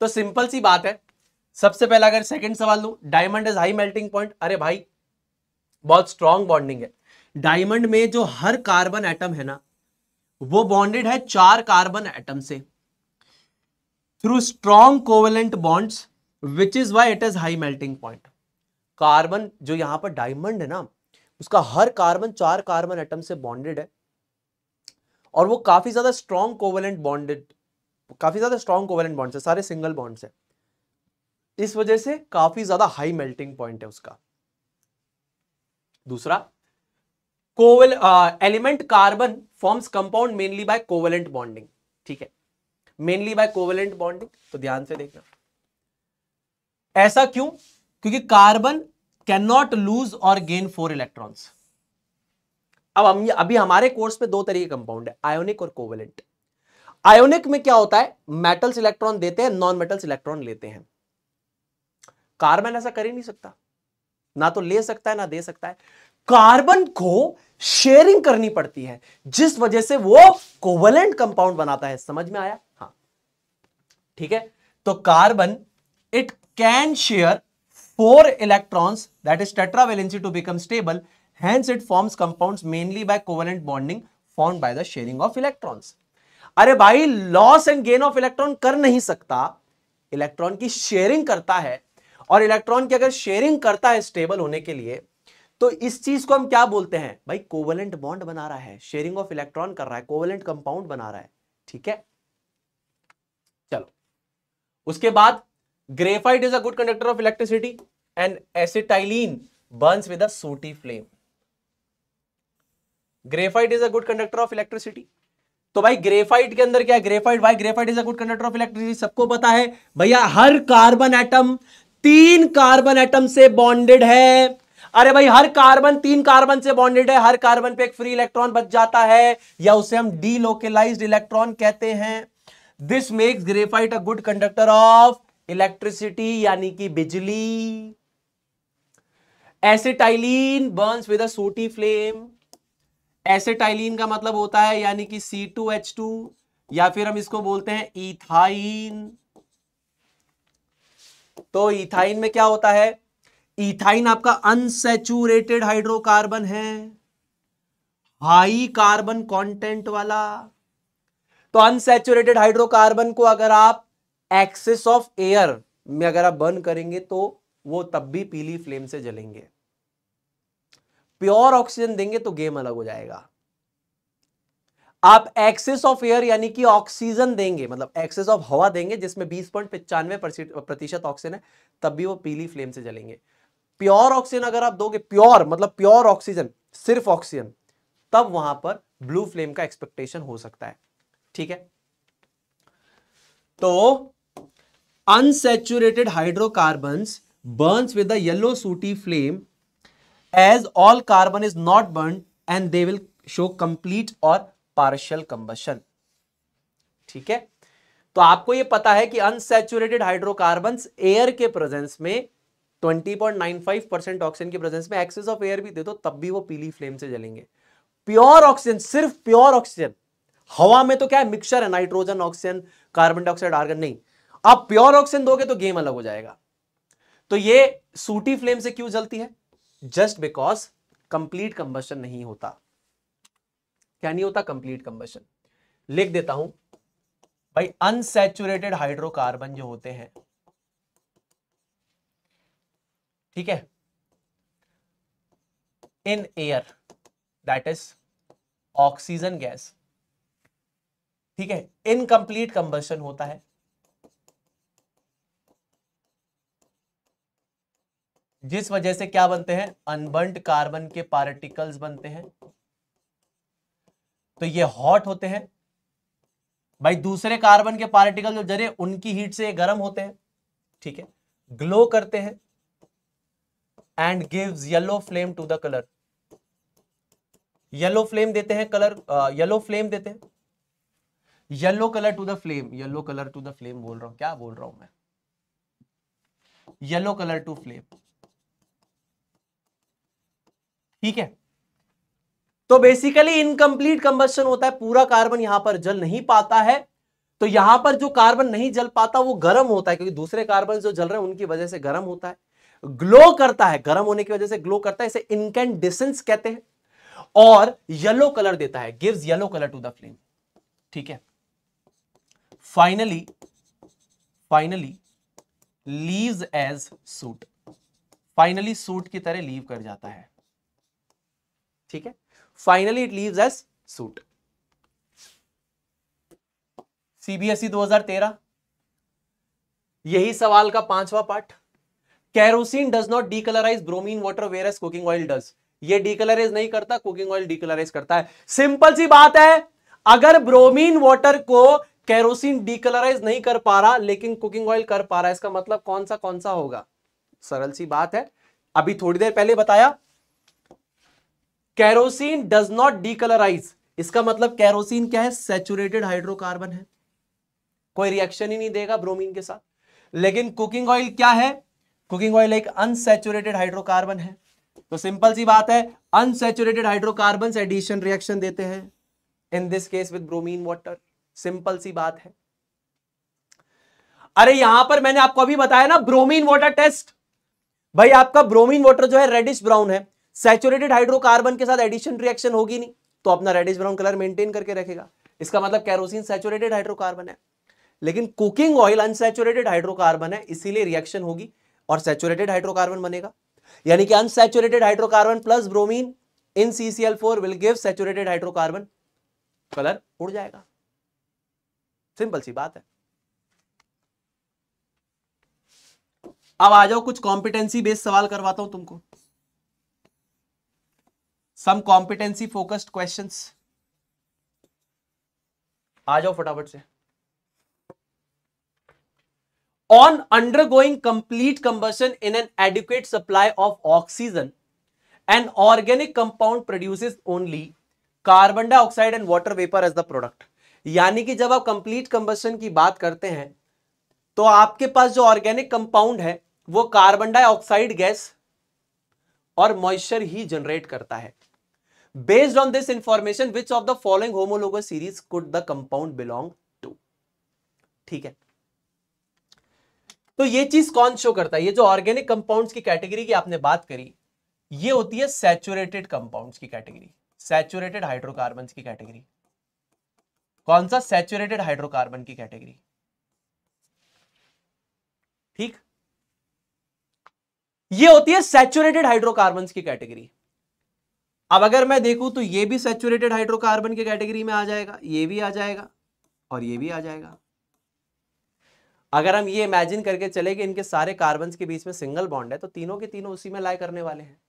तो सिंपल सी बात है सबसे पहला अगर सेकंड सवाल लू diamond is high melting point अरे भाई बहुत स्ट्रॉन्ग बॉन्डिंग है डायमंड में जो हर कार्बन एटम है ना वो बॉन्डेड है चार कार्बन एटम से through strong covalent bonds which is why it is high melting point carbon जो यहां पर डायमंड है ना उसका हर कार्बन चार कार्बन एटम से बॉन्डेड है और वो काफी ज्यादा स्ट्रॉन्ग कोवेलेंट बॉन्डेड काफ़ी ज़्यादा स्ट्रॉन्ग कोवेलेंट बॉन्ड्स है सारे सिंगल बॉन्ड्स है इस वजह से काफ़ी ज़्यादा हाई मेल्टिंग पॉइंट है उसका दूसरा कोवेल element carbon forms compound mainly by covalent bonding ठीक है मेनली बाय कोवेलेंट बॉन्डिंग तो ध्यान से देखना ऐसा क्यों क्योंकि कार्बन कैन नॉट लूज और गेन फोर इलेक्ट्रॉन्स अब हम अभी हमारे कोर्स में दो तरीके कंपाउंड है आयोनिक और कोवेलेंट आयोनिक में क्या होता है मेटल्स इलेक्ट्रॉन देते हैं नॉन मेटल्स इलेक्ट्रॉन लेते हैं कार्बन ऐसा कर ही नहीं सकता ना तो ले सकता है ना दे सकता है कार्बन को शेयरिंग करनी पड़ती है जिस वजह से वो कोवलेंट कंपाउंड बनाता है समझ में आया हाँ ठीक है तो carbon it can share four that is tetra valency to become stable hence it forms compounds mainly by covalent bonding form by the sharing of electrons अरे भाई loss and gain of electron कर नहीं सकता electron की sharing करता है और electron की अगर शेयरिंग करता है स्टेबल होने के लिए तो इस चीज को हम क्या बोलते हैं भाई कोवलेंट बॉन्ड बना रहा है शेयरिंग ऑफ इलेक्ट्रॉन कर रहा है कोवलेंट कंपाउंड बना रहा है ठीक है चलो उसके बाद graphite is a good conductor of electricity and acetylene burn with a sooty flame. Graphite is a good conductor तो भाई ग्रेफाइट के अंदर क्या ग्रेफाइट भाई graphite is a good conductor of electricity सबको पता है भैया हर कार्बन एटम तीन कार्बन एटम से बॉन्डेड है अरे भाई हर कार्बन तीन कार्बन से बॉन्डेड है हर कार्बन पे एक फ्री इलेक्ट्रॉन बच जाता है या उसे हम डीलोकेलाइज इलेक्ट्रॉन कहते हैं this makes graphite a good conductor of electricity यानी कि बिजली एसिटाइलीन बर्न्स विद अ सूटी फ्लेम एसेटाइलिन का मतलब होता है यानी कि सी टू एच टू या फिर हम इसको बोलते हैं इथाइन तो इथाइन में क्या होता है इथाइन आपका अनसेचुरेटेड हाइड्रोकार्बन है हाई कार्बन कंटेंट वाला तो अनसेचुरेटेड हाइड्रोकार्बन को अगर आप एक्सेस ऑफ एयर में अगर आप बर्न करेंगे तो वो तब भी पीली फ्लेम से जलेंगे प्योर ऑक्सीजन देंगे तो गेम अलग हो जाएगा आप एक्सेस ऑफ एयर यानी कि ऑक्सीजन देंगे मतलब एक्सेस ऑफ हवा देंगे जिसमें बीस पॉइंट पचानवे प्रतिशत ऑक्सीजन है तब भी वो पीली फ्लेम से जलेंगे प्योर ऑक्सीजन अगर आप दोगे प्योर मतलब प्योर ऑक्सीजन सिर्फ ऑक्सीजन तब वहां पर ब्लू फ्लेम का एक्सपेक्टेशन हो सकता है ठीक है तो unsaturated hydrocarbon burns with yellow sooty flame as all carbon is not burn and they will show complete और पार्शल कंबशन ठीक है तो आपको ये पता है कि अनसेचुरेटेड हाइड्रोकार्बन एयर के प्रेजेंस में 20.95 परसेंट ऑक्सीजन के प्रेजेंस में एक्सेस ऑफ एयर भी दे दो तब भी वो पीली फ्लेम से जलेंगे प्योर ऑक्सीजन सिर्फ प्योर ऑक्सीजन हवा में तो क्या है मिक्सचर है nitrogen oxygen carbon dioxide argon नहीं आप प्योर ऑक्सीजन दोगे तो गेम अलग हो जाएगा तो ये सूटी फ्लेम से क्यों जलती है जस्ट बिकॉज कंप्लीट कंबशन नहीं होता क्या नहीं होता कंप्लीट कंबशन लिख देता हूं भाई अनसेचुरेटेड हाइड्रोकार्बन जो होते हैं ठीक है in air that is oxygen gas ठीक है इनकंप्लीट कंबशन होता है जिस वजह से क्या बनते हैं अनबंट कार्बन के पार्टिकल्स बनते हैं तो ये हॉट होते हैं भाई दूसरे कार्बन के पार्टिकल जो जरे उनकी हीट से ये गर्म होते हैं ठीक है ग्लो करते हैं and gives yellow flame to the colour yellow flame देते हैं कलर येलो फ्लेम देते हैं yellow colour to the flame yellow colour to the flame बोल रहा हूं क्या बोल रहा हूं मैं येलो कलर टू फ्लेम ठीक है तो बेसिकली इनकम्प्लीट कंबस्टन होता है पूरा कार्बन यहां पर जल नहीं पाता है तो यहां पर जो कार्बन नहीं जल पाता वो गर्म होता है क्योंकि दूसरे कार्बन जो जल रहे हैं उनकी वजह से गर्म होता है ग्लो करता है गर्म होने की वजह से ग्लो करता है इसे इनकेंडिसेंस कहते हैं और येलो कलर देता है gives yellow colour to the flame ठीक है finally finally leaves as soot finally soot की तरह लीव कर जाता है ठीक है finally it leaves as soot CBSE 2013 यही सवाल का पांचवा part kerosene does not decolourise bromine water whereas cooking oil does ये डीकलराइज नहीं करता कुकिंग ऑयल डीकलराइज करता है सिंपल सी बात है अगर ब्रोमीन वाटर को कैरोसिन डीकलराइज नहीं कर पा रहा लेकिन कुकिंग ऑयल कर पा रहा है इसका मतलब कौन सा कौन सा होगा सरल सी बात है अभी थोड़ी देर पहले बताया कैरोसिन डज नॉट डीकलराइज इसका मतलब कैरोसिन क्या है सेचुरेटेड हाइड्रोकार्बन है कोई रिएक्शन ही नहीं देगा ब्रोमीन के साथ लेकिन कुकिंग ऑयल क्या है कुकिंग ऑयल एक अनसेचुरेटेड हाइड्रोकार्बन है तो सिंपल सी बात है अनसेचुरेटेड हाइड्रोकार्बन एडिशन रिएक्शन देते हैं in this case with bromine water simple सी बात है अरे यहां पर मैंने आपको अभी बताया ना ब्रोमीन वाटर टेस्ट भाई आपका ब्रोमीन वाटर जो है रेडिश ब्राउन है सैचुरेटेड हाइड्रोकार्बन के साथ एडिशन रिएक्शन होगी नहीं तो अपना रेडिश ब्राउन कलर मेंटेन करके रखेगा इसका मतलब कैरोसिन सैचुरेटेड हाइड्रोकार्बन है लेकिन कुकिंग ऑयल अनसेचुरेटेड हाइड्रोकार्बन है इसीलिए रिएक्शन होगी और सैचुरेटेड हाइड्रोकार्बन बनेगा यानी कि unsaturated hydrocarbon plus bromine in four will give saturated hydrocarbon colour उड़ जाएगा सिंपल सी बात है अब आ जाओ कुछ कॉम्पिटेंसी बेस्ड सवाल करवाता हूं तुमको सम कॉम्पिटेंसी फोकस्ड क्वेश्चन आ जाओ फटाफट से on undergoing complete combustion in an adequate supply of oxygen an organic compound produce only carbon dioxide and water vapour as the product यानी कि जब आप कंप्लीट कंबर्शन की बात करते हैं तो आपके पास जो ऑर्गेनिक कंपाउंड है वो कार्बन डाइऑक्साइड गैस और मॉइस्चर ही जनरेट करता है based on this information which of the following homologous series could the compound belong to ठीक है तो ये चीज कौन शो करता है ये जो ऑर्गेनिक कंपाउंड्स की कैटेगरी की आपने बात करी ये होती है सैचुरेटेड कंपाउंड्स की कैटेगरी सैचुरेटेड हाइड्रोकार्बन की कैटेगरी कौन सा सैचुरेटेड हाइड्रोकार्बन की कैटेगरी ठीक ये होती है सैचुरेटेड हाइड्रोकार्बन की कैटेगरी अब अगर मैं देखूं तो ये भी सेचुरेटेड हाइड्रोकार्बन के कैटेगरी में आ जाएगा ये भी आ जाएगा और ये भी आ जाएगा अगर हम ये इमेजिन करके चले कि इनके सारे कार्बन के बीच में सिंगल बॉन्ड है तो तीनों के तीनों उसी में लाई करने वाले हैं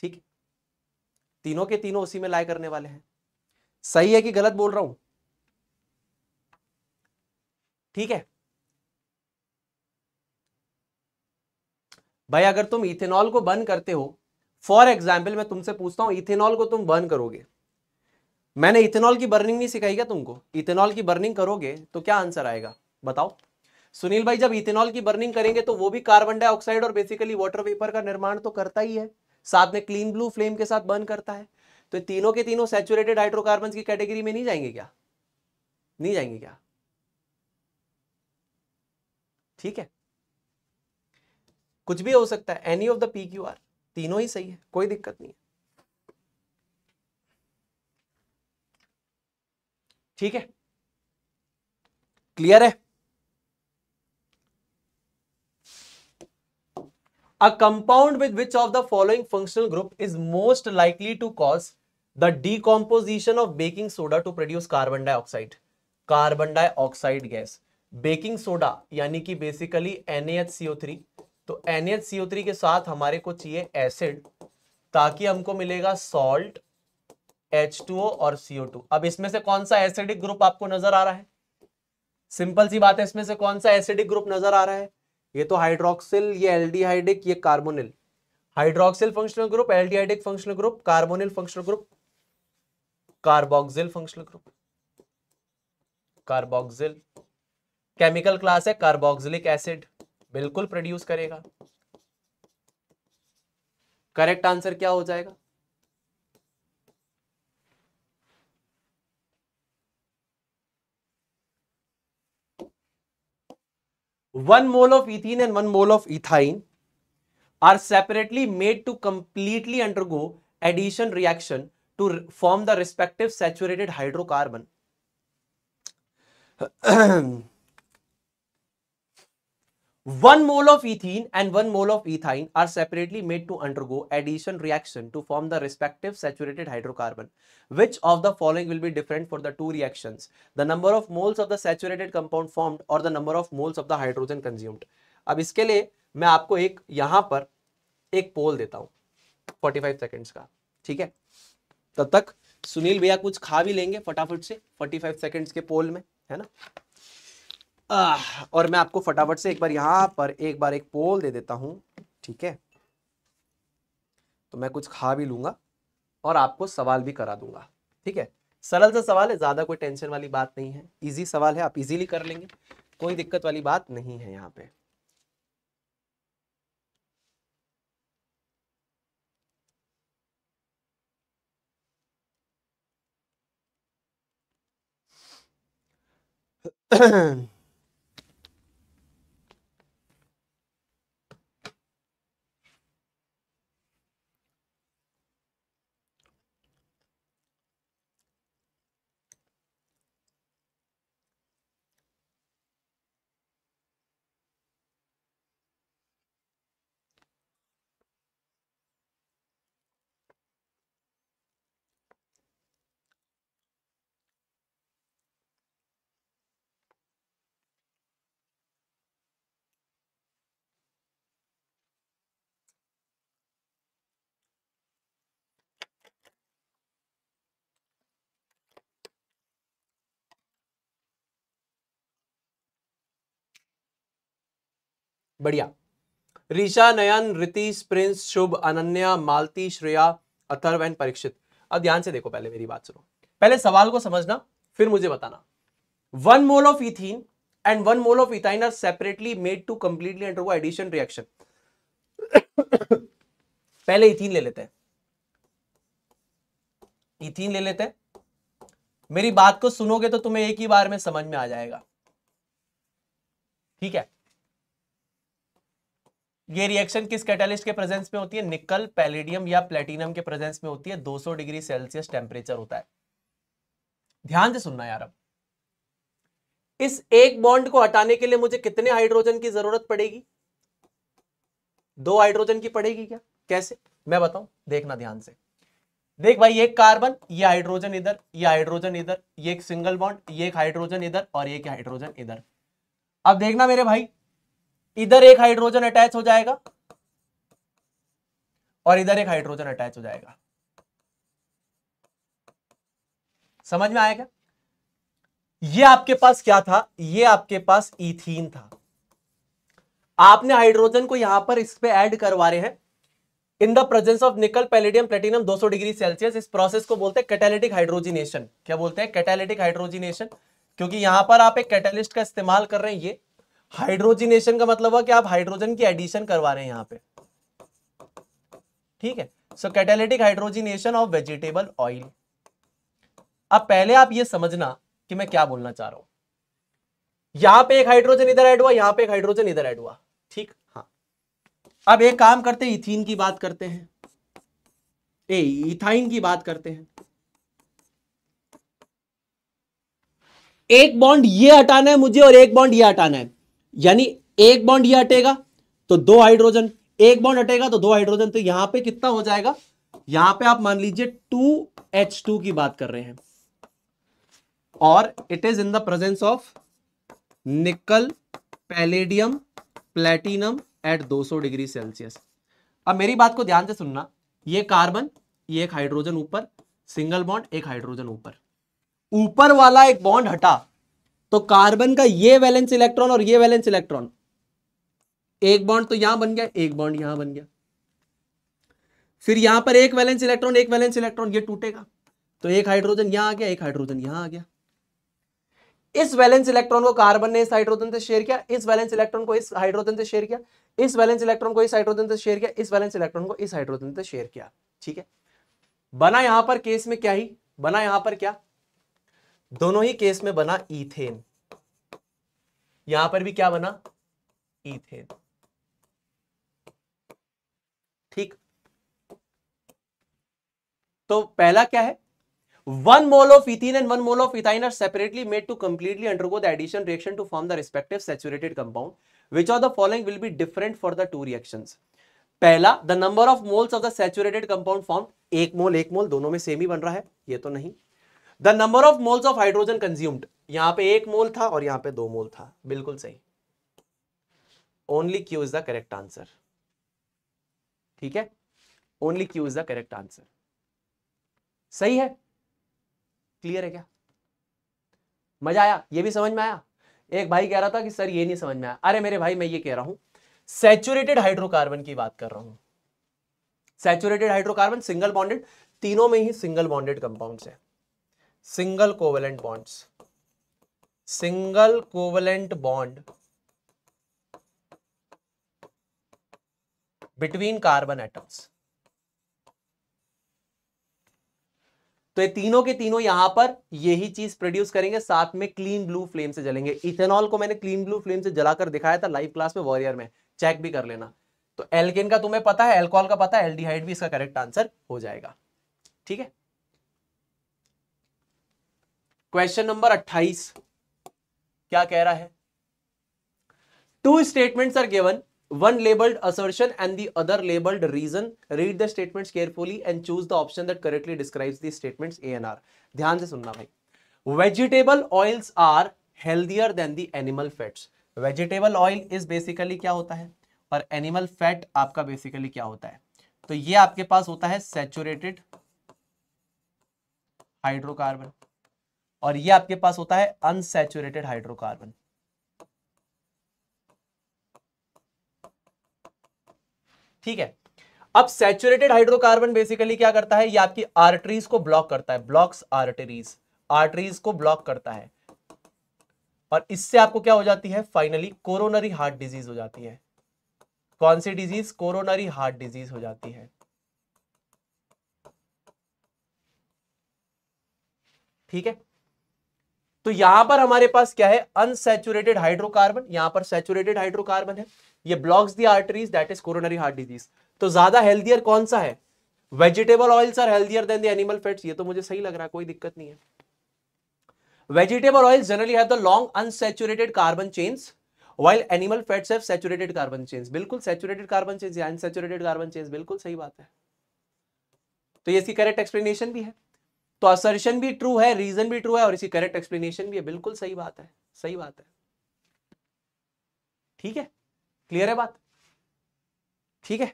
ठीक है तीनों के तीनों उसी में लाई करने वाले हैं सही है कि गलत बोल रहा हूं ठीक है भाई अगर तुम इथेनॉल को बंद करते हो फॉर एग्जाम्पल मैं तुमसे पूछता हूं इथेनॉल को तुम बर्न करोगे मैंने इथेनॉल की बर्निंग नहीं सिखाई क्या तुमको इथेनॉल की बर्निंग करोगे तो क्या आंसर आएगा बताओ सुनील भाई जब इथेनॉल की बर्निंग करेंगे तो वो भी कार्बन डाइऑक्साइड और बेसिकली वाटर वेपर का निर्माण तो करता ही है साथ में क्लीन ब्लू फ्लेम के साथ बर्न करता है तो तीनों के तीनों सेचुरेटेड हाइड्रोकार्बन की कैटेगरी में नहीं जाएंगे क्या नहीं जाएंगे क्या ठीक है कुछ भी हो सकता है any of the P Q R तीनों ही सही है कोई दिक्कत नहीं है ठीक है क्लियर है a compound with which of the following functional group is most likely to cause the decomposition of baking soda to produce carbon dioxide carbon dioxide gas baking soda यानी कि बेसिकली थ्री तो three के साथ हमारे को चाहिए acid ताकि हमको मिलेगा सॉल्ट H2O और CO2 अब इसमें से कौन सा एसिडिक ग्रुप आपको नजर आ रहा है सिंपल सी बात है इसमें से कौन सा एसिडिक ग्रुप नजर आ रहा है ये तो हाइड्रोक्सिल ये एल्डिहाइडिक ये carbonyl hydroxyl functional group aldehydic functional group carbonyl functional group carboxyl functional group carboxyl chemical class है कार्बोक्सिलिक एसिड बिल्कुल प्रोड्यूस करेगा करेक्ट आंसर क्या हो जाएगा one mole of ethene and one mole of ethyne are separately made to completely undergo addition reaction to form the respective saturated hydrocarbon one mole of ethene and one mole of ethyne are separately made to undergo addition reaction to form the respective saturated hydrocarbon which of the following will be different for the two reaction the number of moles of the saturated compound formed और the number of moles of the hydrogen consumed अब इसके लिए मैं आपको एक यहां पर एक पोल देता हूं 45 फाइव सेकेंड्स का ठीक है तब तक सुनील भैया कुछ खा भी लेंगे फटाफट से फोर्टी फाइव सेकेंड्स के पोल में है ना और मैं आपको फटाफट से एक बार यहां पर एक बार एक पोल दे देता हूं ठीक है तो मैं कुछ खा भी लूंगा और आपको सवाल भी करा दूंगा ठीक है सरल सा सवाल है ज़्यादा कोई टेंशन वाली बात नहीं है इजी सवाल है आप इजीली कर लेंगे कोई दिक्कत वाली बात नहीं है यहाँ पे बढ़िया ऋषा नयन रितीश प्रिंस शुभ अनन्या मालती श्रेया अथर्व एंड परीक्षित अब ध्यान से देखो पहले मेरी बात सुनो पहले सवाल को समझना फिर मुझे बताना one mole of ethene and one mole of ethyne are separately made to completely undergo addition reaction पहले इथिन ले लेते हैं इथिन ले लेते हैं मेरी बात को सुनोगे तो तुम्हें एक ही बार में समझ में आ जाएगा ठीक है ये रिएक्शन किस कैटालिस्ट के प्रेजेंस में होती है निकल पैलेडियम या प्लेटिनम के प्रेजेंस में होती है 200 डिग्री सेल्सियस टेम्परेचर होता है ध्यान से सुनना यार अब इस एक बॉन्ड को हटाने के लिए मुझे कितने हाइड्रोजन की जरूरत पड़ेगी दो हाइड्रोजन की पड़ेगी क्या कैसे मैं बताऊं देखना ध्यान से देख भाई एक कार्बन ये हाइड्रोजन इधर ये हाइड्रोजन इधर ये एक सिंगल बॉन्ड ये एक हाइड्रोजन इधर और एक हाइड्रोजन इधर अब देखना मेरे भाई इधर एक हाइड्रोजन अटैच हो जाएगा और इधर एक हाइड्रोजन अटैच हो जाएगा समझ में आएगा ये आपके पास क्या था ये आपके पास इथीन था आपने हाइड्रोजन को यहां पर इस पे ऐड करवा रहे हैं in the presence of nickel palladium platinum 200 degree Celsius इस प्रोसेस को बोलते हैं कैटेलिटिक हाइड्रोजिनेशन क्या बोलते हैं कैटेलिटिक हाइड्रोजिनेशन क्योंकि यहां पर आप एक कैटेलिस्ट का इस्तेमाल कर रहे हैं ये हाइड्रोजिनेशन का मतलब हुआ कि आप हाइड्रोजन की एडिशन करवा रहे हैं यहां पे ठीक है so catalytic hydrogenation of vegetable oil अब पहले आप ये समझना कि मैं क्या बोलना चाह रहा हूं यहां पे एक हाइड्रोजन इधर ऐड हुआ यहां पे एक हाइड्रोजन इधर ऐड हुआ ठीक हाँ अब एक काम करते हैं इथिन की बात करते हैं ए इथाइन की बात करते हैं एक बॉन्ड ये हटाना है मुझे और एक बॉन्ड ये हटाना है यानी एक बॉन्ड ये हटेगा तो दो हाइड्रोजन एक बॉन्ड हटेगा तो दो हाइड्रोजन तो यहां पे कितना हो जाएगा यहां पे आप मान लीजिए टू एच टू की बात कर रहे हैं और it is in the presence of nickel palladium platinum at 200 degree Celsius अब मेरी बात को ध्यान से सुनना ये कार्बन ये एक हाइड्रोजन ऊपर सिंगल बॉन्ड एक हाइड्रोजन ऊपर ऊपर वाला एक बॉन्ड हटा तो कार्बन का ये वैलेंस इलेक्ट्रॉन और ये वैलेंस इलेक्ट्रॉन एक बॉन्ड तो यहां बन गया एक बॉन्ड यहां बन गया फिर यहां पर एक वैलेंस इलेक्ट्रॉन एक वैलेंस इलेक्ट्रॉन ये टूटेगा तो एक हाइड्रोजन यहां आ गया एक हाइड्रोजन यहां आ गया इस वैलेंस इलेक्ट्रॉन को कार्बन ने इस हाइड्रोजन से शेयर किया इस वैलेंस इलेक्ट्रॉन को इस हाइड्रोजन से शेयर किया इस वैलेंस इलेक्ट्रॉन को इस हाइड्रोजन से शेयर किया इस वैलेंस इलेक्ट्रॉन को इस हाइड्रोजन से शेयर किया ठीक है बना यहां पर केस में क्या ही बना यहां पर क्या दोनों ही केस में बना इथेन यहां पर भी क्या बना इथेन ठीक तो पहला क्या है one mole of ethene and one mole of ethyne are separately made to completely undergo the addition reaction to form the respective saturated compound which are the following will be different for the two reaction पहला the number of moles of the saturated compound form एक mole एक मोल दोनों में same ही बन रहा है ये तो नहीं the number of moles of hydrogen consumed यहां पे एक मोल था और यहां पे दो मोल था बिल्कुल सही only Q is the correct answer ठीक है only Q is the correct answer सही है क्लियर है क्या मजा आया ये भी समझ में आया एक भाई कह रहा था कि सर ये नहीं समझ में आया अरे मेरे भाई मैं ये कह रहा हूं सैचुरेटेड हाइड्रोकार्बन की बात कर रहा हूं सैचुरेटेड हाइड्रोकार्बन सिंगल बॉन्डेड तीनों में ही सिंगल बॉन्डेड कंपाउंड्स हैं single covalent bonds single covalent bond between carbon atoms तो ये तीनों के तीनों यहां पर यही चीज प्रोड्यूस करेंगे साथ में क्लीन ब्लू फ्लेम से जलेंगे इथेनॉल को मैंने क्लीन ब्लू फ्लेम से जलाकर दिखाया था लाइव क्लास में वॉरियर में चेक भी कर लेना तो एल्केन का तुम्हें पता है एल्कोहल का पता है एल्डिहाइड भी इसका करेक्ट आंसर हो जाएगा ठीक है क्वेश्चन नंबर 28 क्या कह रहा है two statements are given one labelled assertion and the other labelled reason read the statement carefully and choose the option that correctly describes the statement A and R ध्यान से सुनना भाई vegetable oils are healthier than the animal fats vegetable oil is basically क्या होता है और animal fat आपका basically क्या होता है तो ये आपके पास होता है सेचुरेटेड हाइड्रोकार्बन और ये आपके पास होता है अनसेचुरेटेड हाइड्रोकार्बन ठीक है अब सैचुरेटेड हाइड्रोकार्बन बेसिकली क्या करता है ये आपकी आर्टरीज को ब्लॉक करता है ब्लॉक्स आर्टरीज आर्टरीज को ब्लॉक करता है और इससे आपको क्या हो जाती है फाइनली कोरोनरी हार्ट डिजीज हो जाती है कौन सी डिजीज कोरोनरी हार्ट डिजीज हो जाती है ठीक है तो यहां पर हमारे पास क्या है अनसेचुरेटेड हाइड्रोकार्बन यहां पर सेचुरेटेड हाइड्रोकार्बन है ये blocks the arteries that is coronary heart disease तो ज्यादा हेल्थियर कौन सा है vegetable oils are healthier than the animal fats ये तो मुझे सही लग रहा है कोई दिक्कत नहीं है vegetable oils generally have the long unsaturated carbon chains while animal fats have saturated carbon chains बिल्कुल saturated कार्बन चेन्स या अनसेचुरेटेड कार्बन चेन्स बिल्कुल सही बात है तो ये इसकी करेक्ट एक्सप्लेनेशन भी है तो असर्शन भी ट्रू है रीजन भी ट्रू है और इसकी करेक्ट एक्सप्लेनेशन भी है बिल्कुल सही बात है सही बात है ठीक है क्लियर है बात ठीक है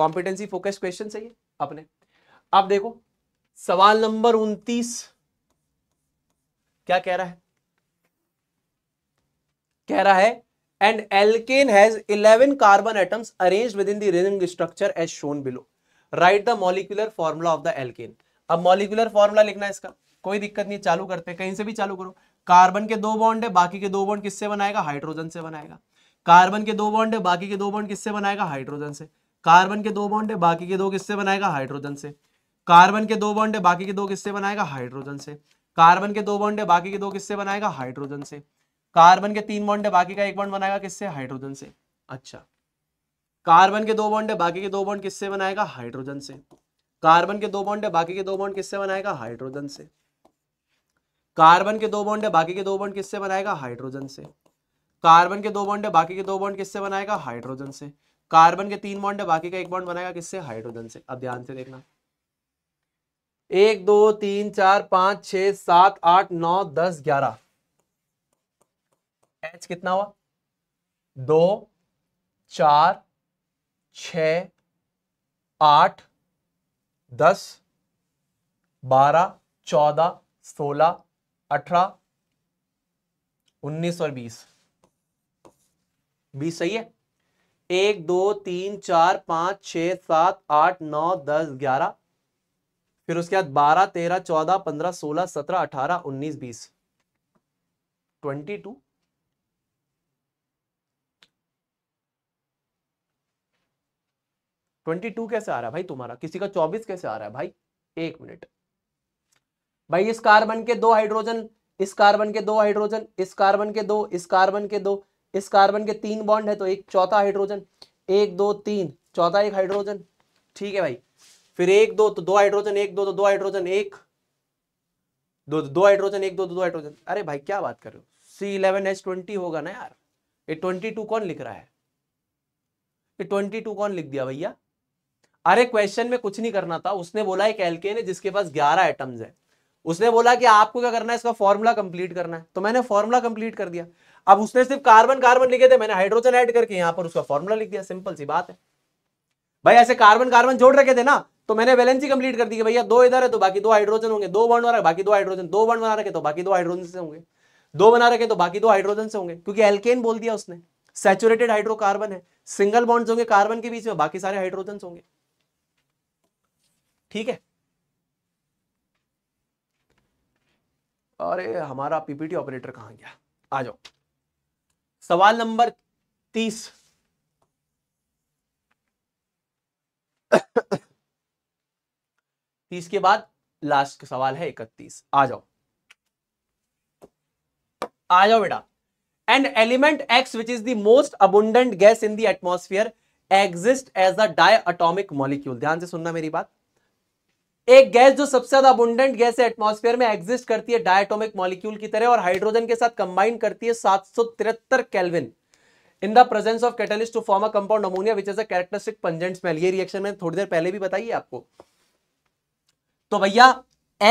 कॉम्पिटेंसी फोकस क्वेश्चन सही है अपने अब देखो सवाल नंबर उन्तीस क्या कह रहा है कह रहा है and alkane has 11 carbon atoms arranged with in the ring structure as shown below right the molecular formula of the alkane अब मॉलिकुलर फॉर्मूला लिखना है इसका कोई दिक्कत नहीं चालू करते कहीं से भी चालू करो कार्बन के दो बॉन्ड है बाकी के दो बॉन्ड किससे बनाएगा हाइड्रोजन से बनाएगा कार्बन के दो बॉन्ड है बाकी के दो बॉन्ड किससे बनाएगा हाइड्रोजन से कार्बन के दो बॉन्ड है बाकी के दो किससे बनाएगा हाइड्रोजन से कार्बन के दो बॉन्ड है बाकी के दो किससे बनाएगा हाइड्रोजन से कार्बन के दो बॉन्ड है बाकी के दो किससे बनाएगा हाइड्रोजन से कार्बन के तीन बॉन्ड है बाकी का एक बॉन्ड बनाएगा किससे हाइड्रोजन से अच्छा कार्बन के दो बॉन्ड है बाकी के दो बॉन्ड किससे बनाएगा हाइड्रोजन से कार्बन के दो बॉन्ड है बाकी के दो बॉन्ड किससे बनाएगा हाइड्रोजन से कार्बन के दो बॉन्ड है बाकी के दो बॉन्ड किससे बनाएगा हाइड्रोजन से कार्बन के दो बॉन्ड है बाकी के दो बॉन्ड किससे बनाएगा हाइड्रोजन से कार्बन के तीन बॉन्ड है बाकी का एक बॉन्ड बनाएगा किससे हाइड्रोजन से अब ध्यान से देखना एक दो तीन चार पांच छ सात आठ नौ दस ग्यारह एच कितना हुआ दो चार छ आठ दस बारह चौदह सोलह अठारह उन्नीस और बीस बीस सही है एक दो तीन चार पाँच छ सात आठ नौ दस ग्यारह फिर उसके बाद बारह तेरह चौदह पंद्रह सोलह सत्रह अठारह उन्नीस बीस ट्वेंटी टू ट्वेंटी टू कैसे आ रहा है भाई तुम्हारा किसी का चौबीस कैसे आ रहा है भाई एक मिनट भाई इस कार्बन के दो हाइड्रोजन इस कार्बन के दो हाइड्रोजन इस कार्बन के दो इस कार्बन के दो इस कार्बन के तीन बॉन्ड है तो एक चौथा हाइड्रोजन एक दो तीन चौथा एक हाइड्रोजन ठीक है भाई फिर एक दो तो दो हाइड्रोजन एक दो तो दो हाइड्रोजन एक दो तो दो हाइड्रोजन एक दो तो दो हाइड्रोजन अरे भाई क्या बात कर रहे हो सी इलेवन एच ट्वेंटी होगा ना यार ये ट्वेंटी टू कौन लिख रहा है ये ट्वेंटी टू कौन लिख दिया भैया अरे क्वेश्चन में कुछ नहीं करना था उसने बोला एक एल्केन है जिसके पास ग्यारह आइटम्स है उसने बोला कि आपको क्या करना है इसका फॉर्मूला कंप्लीट करना है तो मैंने फॉर्मूला कंप्लीट कर दिया अब उसने सिर्फ कार्बन कार्बन लिखे थे मैंने हाइड्रोजन ऐड करके यहां पर उसका फॉर्मूला लिख दिया सिंपल सी बात है भाई ऐसे कार्बन कार्बन जोड़ रखे थे ना तो मैंने वैलेंसी कंप्लीट कर दी भैया दो इधर है तो बाकी दो हाइड्रोजन होंगे दो बन बना बाकी दो हाइड्रोजन दो बन बना रखे तो बाकी दो हाइड्रोजन से होंगे दो बना रखे तो बाकी दो हाइड्रोजन से होंगे क्योंकि एल्केन बोल दिया उसने सेचुरेटेड हाइड्रोकार्बन है सिंगल बॉन्ड्स होंगे कार्बन के बीच में बाकी सारे हाइड्रोजन होंगे ठीक है अरे हमारा पीपीटी ऑपरेटर कहां गया आ जाओ सवाल नंबर तीस तीस के बाद लास्ट सवाल है इकतीस आ जाओ आ जाओ बेटा and element X which is the most abundant gas in the atmosphere exist as a diatomic molecule ध्यान से सुनना मेरी बात एक गैस जो सबसे ज्यादा अबुंडेंट गैस है एटमॉस्फेयर में एग्जिस्ट करती है डायटोमिक मॉलिक्यूल की तरह और हाइड्रोजन के साथ कंबाइन करती है सात सौ तिरहत्तर kelvin in the presence of catalyst to form a compound ammonia which as a characteristic pungent smell ये रिएक्शन मैंने थोड़ी देर पहले भी बताई आपको तो भैया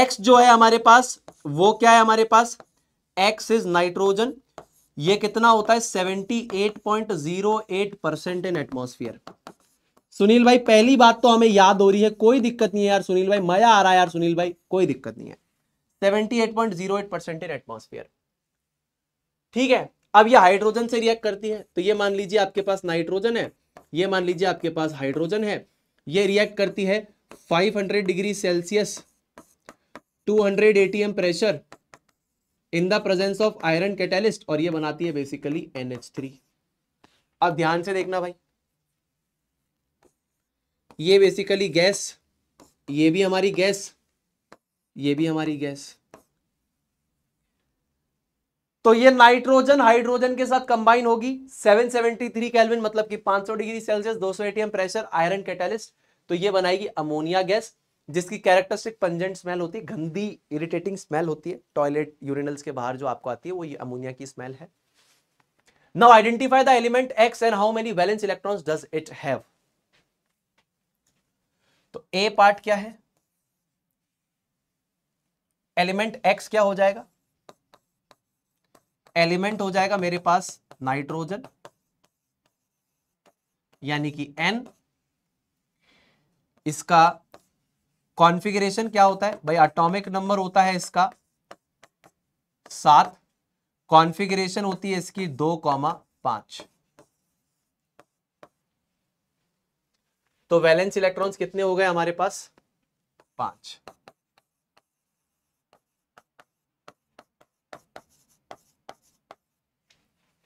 एक्स जो है हमारे पास वो क्या है हमारे पास एक्स इज नाइट्रोजन ये कितना होता है seventy eight point zero eight percent in atmosphere Sunil भाई पहली बात तो हमें याद हो रही है कोई दिक्कत नहीं है यार सुनील भाई मजा आ रहा है यार सुनील भाई कोई दिक्कत नहीं है seventy eight point zero eight percent in atmosphere ठीक है अब ये हाइड्रोजन से रिएक्ट करती है तो ये मान लीजिए आपके पास नाइट्रोजन है ये मान लीजिए आपके पास हाइड्रोजन है ये रिएक्ट करती है 500 degree Celsius 200 ATM pressure in the presence of iron catalyst और ये बनाती है बेसिकली एनएच थ्री अब ध्यान से देखना भाई ये बेसिकली गैस ये भी हमारी गैस ये भी हमारी गैस तो ये नाइट्रोजन हाइड्रोजन के साथ कंबाइन होगी 773 केल्विन मतलब कि 500 degree Celsius 200 ATM pressure iron catalyst तो ये बनाएगी अमोनिया गैस जिसकी कैरेक्टरिस्टिक पंजेंट स्मेल होती है गंदी इरिटेटिंग स्मेल होती है टॉयलेट यूरिनल्स के बाहर जो आपको आती है वो ये अमोनिया की स्मेल है now identify the element X and how many valence electron does it have तो ए पार्ट क्या है एलिमेंट एक्स क्या हो जाएगा एलिमेंट हो जाएगा मेरे पास नाइट्रोजन यानी कि एन इसका कॉन्फ़िगरेशन क्या होता है भाई अटोमिक नंबर होता है इसका सात कॉन्फ़िगरेशन होती है इसकी दो कॉमा पांच तो वैलेंस इलेक्ट्रॉन्स कितने हो गए हमारे पास पांच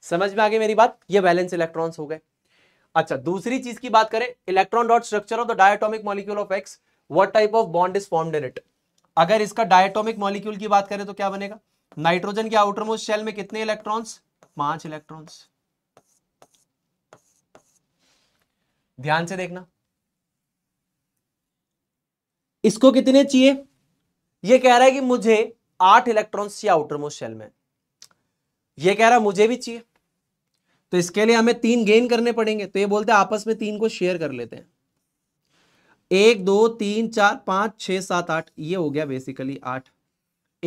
समझ में आ गई मेरी बात ये वैलेंस इलेक्ट्रॉन्स हो गए अच्छा दूसरी चीज की बात करें electron dot structure of the diatomic molecule of X what type of bond is formed in it अगर इसका डायटोमिक मॉलिक्यूल की बात करें तो क्या बनेगा नाइट्रोजन के आउटरमोस्ट शेल में कितने इलेक्ट्रॉन्स पांच इलेक्ट्रॉन्स ध्यान से देखना इसको कितने चाहिए ये कह रहा है कि मुझे आठ इलेक्ट्रॉन चाहिए आउटर मोस्ट शेल में ये कह रहा है मुझे भी चाहिए तो इसके लिए हमें तीन गेन करने पड़ेंगे तो ये बोलते हैं आपस में तीन को शेयर कर लेते हैं एक दो तीन चार पांच छ सात आठ ये हो गया बेसिकली आठ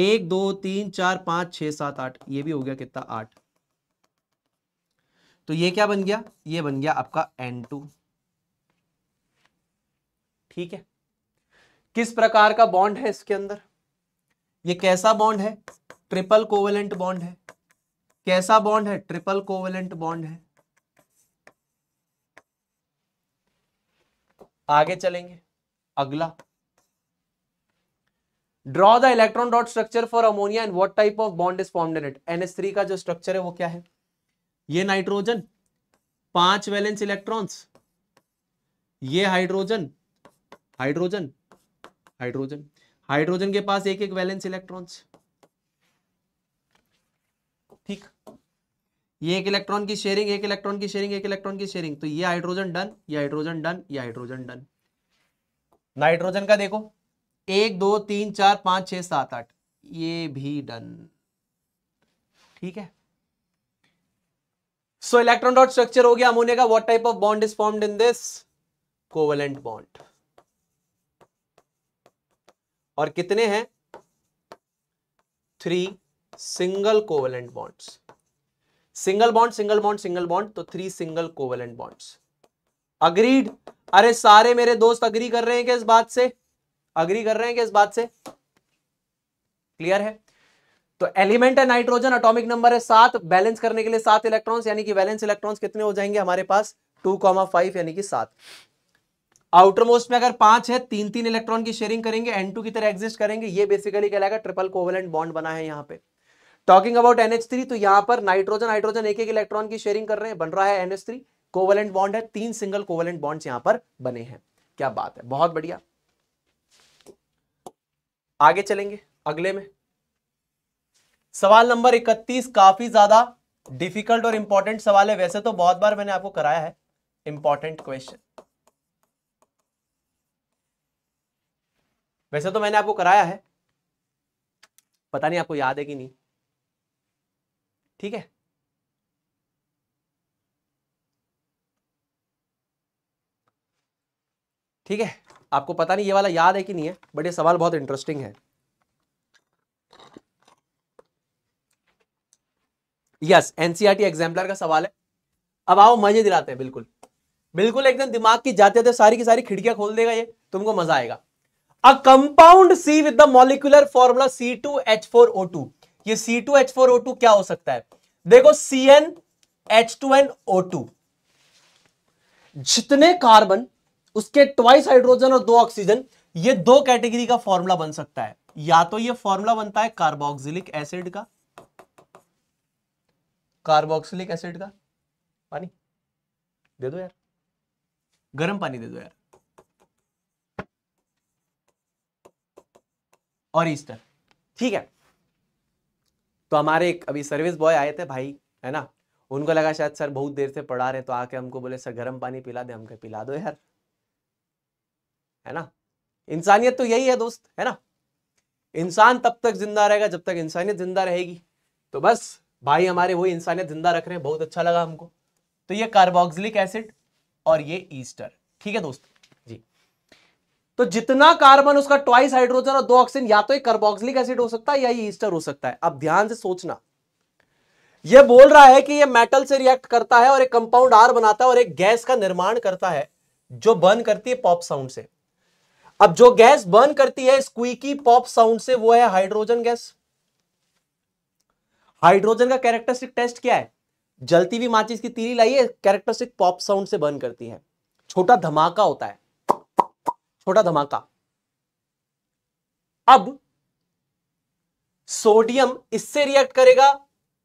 एक दो तीन चार पांच छ सात आठ ये भी हो गया कितना आठ तो ये क्या बन गया ये बन गया आपका एन टू ठीक है किस प्रकार का बॉन्ड है इसके अंदर ये कैसा बॉन्ड है ट्रिपल कोवेलेंट बॉन्ड है कैसा बॉन्ड है ट्रिपल कोवेलेंट बॉन्ड है आगे चलेंगे अगला draw the electron dot structure for ammonia and what type of bond is formed in it N H three का जो स्ट्रक्चर है वो क्या है ये नाइट्रोजन पांच वैलेंस इलेक्ट्रॉन्स ये हाइड्रोजन हाइड्रोजन हाइड्रोजन हाइड्रोजन के पास एक एक वैलेंस इलेक्ट्रॉन्स ठीक ये एक इलेक्ट्रॉन की शेयरिंग एक इलेक्ट्रॉन की शेयरिंग एक इलेक्ट्रॉन की शेयरिंग तो ये हाइड्रोजन डन ये हाइड्रोजन डन ये हाइड्रोजन डन नाइट्रोजन का देखो एक दो तीन चार पांच छह सात आठ ये भी डन ठीक है सो इलेक्ट्रॉन डॉट स्ट्रक्चर हो गया अमोनिया का what type of bond is formed in this covalent bond और कितने हैं three single covalent bonds single bond single bond single bond तो three single covalent bonds agreed अरे सारे मेरे दोस्त अग्री कर रहे हैं क्या इस बात से अग्री कर रहे हैं क्या इस बात से क्लियर है तो एलिमेंट है नाइट्रोजन अटोमिक नंबर है सात बैलेंस करने के लिए सात इलेक्ट्रॉन्स यानी कि बैलेंस इलेक्ट्रॉन्स कितने हो जाएंगे हमारे पास टू कॉमा फाइव यानी कि सात आउटर मोस्ट में अगर पांच है तीन तीन इलेक्ट्रॉन की शेयरिंग करेंगे एन टू की तरह एग्जिस्ट करेंगे ये बेसिकली कहलाएगा ट्रिपल कोवलेंट बॉन्ड बना है यहाँ पे टॉकिंग अबाउट थ्री तो यहाँ पर नाइट्रोजन हाइड्रोजन एक एक इलेक्ट्रॉन की शेयरिंग कर रहे हैं बन रहा है थ्री कोवलेंट बॉन्ड है तीन सिंगल कोवलेंट बॉन्ड्स यहाँ पर बने हैं क्या बात है बहुत बढ़िया आगे चलेंगे अगले में सवाल नंबर इकतीस काफी ज्यादा डिफिकल्ट और इंपॉर्टेंट सवाल है वैसे तो बहुत बार मैंने आपको कराया है इंपॉर्टेंट क्वेश्चन वैसे तो मैंने आपको कराया है पता नहीं आपको याद है कि नहीं ठीक है ठीक है आपको पता नहीं ये वाला याद है कि नहीं है बट ये सवाल बहुत इंटरेस्टिंग है यस एनसीईआरटी एग्जाम्पलर का सवाल है अब आओ मजे दिलाते हैं बिल्कुल बिल्कुल एकदम दिमाग की जाते थे तो सारी की सारी खिड़कियां खोल देगा ये तुमको मजा आएगा a compound C with the molecular formula C two H four O two ये C two H four O two क्या हो सकता है देखो C N H two N O two जितने कार्बन उसके ट्वाइस हाइड्रोजन और दो ऑक्सीजन ये दो कैटेगरी का फॉर्मूला बन सकता है या तो ये फॉर्मूला बनता है कार्बोक्सिलिक एसिड का कार्बोक्सिलिक एसिड का पानी दे दो यार गर्म पानी दे दो यार और ईस्टर ठीक है तो हमारे एक अभी सर्विस बॉय आए थे भाई है ना उनको लगा शायद सर बहुत देर से पढ़ा रहे तो आके हमको बोले सर गर्म पानी पिला दे हमको पिला दो यार है ना इंसानियत तो यही है दोस्त है ना इंसान तब तक जिंदा रहेगा जब तक इंसानियत जिंदा रहेगी तो बस भाई हमारे वही इंसानियत जिंदा रख रहे हैं बहुत अच्छा लगा हमको तो ये कार्बोक्सिलिक एसिड और ये ईस्टर ठीक है दोस्त तो जितना कार्बन उसका ट्वाइस हाइड्रोजन और दो ऑक्सीजन या तो एक कार्बोक्सिलिक एसिड हो सकता है या ईस्टर हो सकता है अब ध्यान से सोचना यह बोल रहा है कि यह मेटल से रिएक्ट करता है और एक कंपाउंड आर बनाता है और एक गैस का निर्माण करता है जो बर्न करती है पॉप साउंड से अब जो गैस बर्न करती है स्क्वीकी पॉप साउंड से वो है हाइड्रोजन गैस हाइड्रोजन का कैरेक्टरिस्टिक टेस्ट क्या है जलती हुई माचिस की तीली लाइए कैरेक्टरिस्टिक पॉप साउंड से बर्न करती है छोटा धमाका होता है छोटा धमाका अब सोडियम इससे रिएक्ट करेगा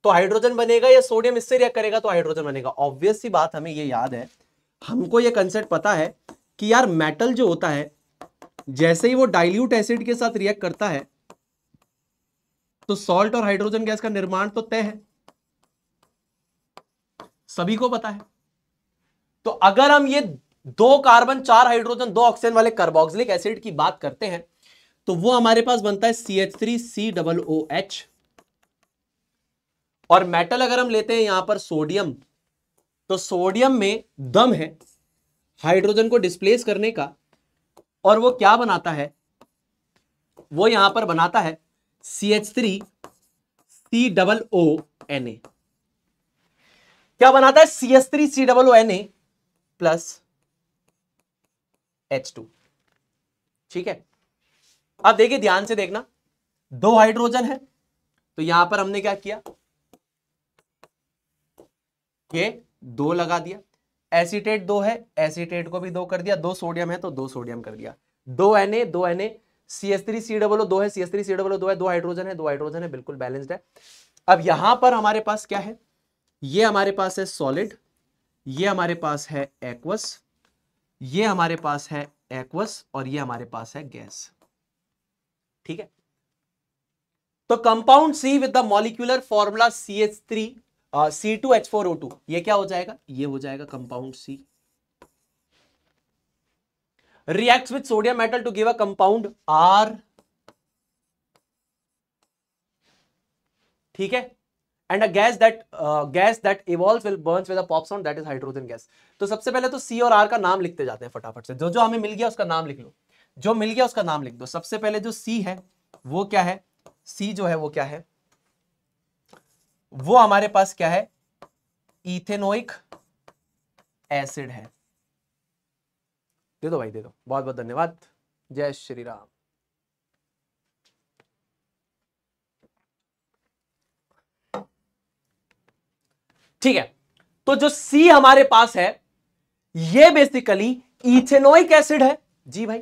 तो हाइड्रोजन बनेगा या सोडियम इससे रिएक्ट करेगा तो हाइड्रोजन बनेगा ऑब्वियस सी बात हमें ये याद है हमको ये कंसेप्ट पता है कि यार मेटल जो होता है जैसे ही वो डाइल्यूट एसिड के साथ रिएक्ट करता है तो सॉल्ट और हाइड्रोजन गैस का निर्माण तो तय है सभी को पता है तो अगर हम ये दो कार्बन चार हाइड्रोजन दो ऑक्सीजन वाले कार्बोक्सिलिक एसिड की बात करते हैं तो वो हमारे पास बनता है C H three C double O H और मेटल अगर हम लेते हैं यहां पर सोडियम तो सोडियम में दम है हाइड्रोजन को डिस्प्लेस करने का और वो क्या बनाता है वो यहां पर बनाता है C H three C double O N A क्या बनाता है C H three C double O N A plus H two ठीक है अब देखिए ध्यान से देखना दो हाइड्रोजन है तो यहां पर हमने क्या किया ये दो लगा दिया एसिटेट दो है एसिटेट को भी दो कर दिया दो सोडियम है तो दो सोडियम कर दिया दो एन ए दो N A C S three C double दो है C S three C double दो है दो हाइड्रोजन है दो हाइड्रोजन है बिल्कुल बैलेंस्ड है अब यहां पर हमारे पास क्या है ये हमारे पास है सॉलिड ये हमारे पास है एक्वस ये हमारे पास है एक्वस और ये हमारे पास है गैस ठीक है तो compound C with the molecular formula C H three C two H four O two ये क्या हो जाएगा ये हो जाएगा compound C react with sodium metal to give a compound R ठीक है and a gas that gas that evolve will burns with a pop sound that is hydrogen gas तो सबसे पहले तो सी और आर का नाम लिखते जाते हैं फटाफट से जो जो हमें मिल गया उसका नाम लिख लो जो मिल गया उसका नाम लिख दो सबसे पहले जो सी है वो क्या है सी जो है वो क्या है वो हमारे पास क्या है इथेनोइक एसिड है दे दो भाई दे दो बहुत बहुत धन्यवाद जय श्री राम ठीक है तो जो सी हमारे पास है ये बेसिकली इथेनोइक एसिड है जी भाई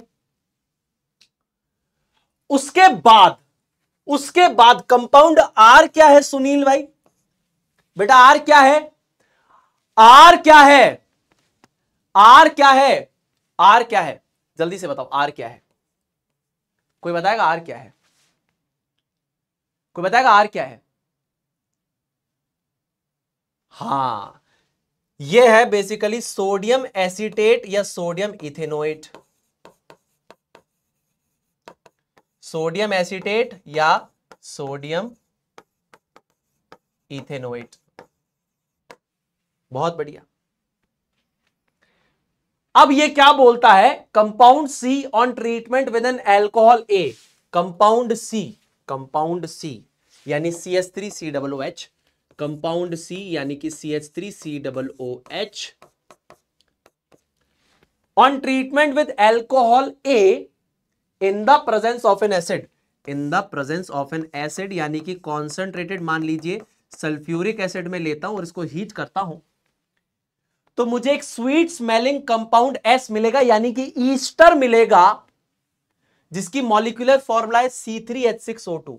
उसके बाद उसके बाद कंपाउंड आर क्या है सुनील भाई बेटा आर क्या है आर क्या है आर क्या है आर क्या है जल्दी से बताओ आर क्या है कोई बताएगा आर क्या है कोई बताएगा आर क्या है हाँ ये है बेसिकली सोडियम एसिटेट या सोडियम इथेनोएट सोडियम एसिटेट या सोडियम इथेनोएट बहुत बढ़िया अब ये क्या बोलता है compound C on treatment with an alcohol A compound C compound C यानी C S three C W H compound C यानी कि C H three C double O H on treatment with alcohol A in the presence of an acid in the presence of an acid यानी कि concentrated मान लीजिए sulphuric acid में लेता हूं और इसको हीट करता हूं तो मुझे एक स्वीट स्मेलिंग कंपाउंड एस मिलेगा यानी कि ईस्टर मिलेगा जिसकी मॉलिकुलर फॉर्मूला है C3H6O2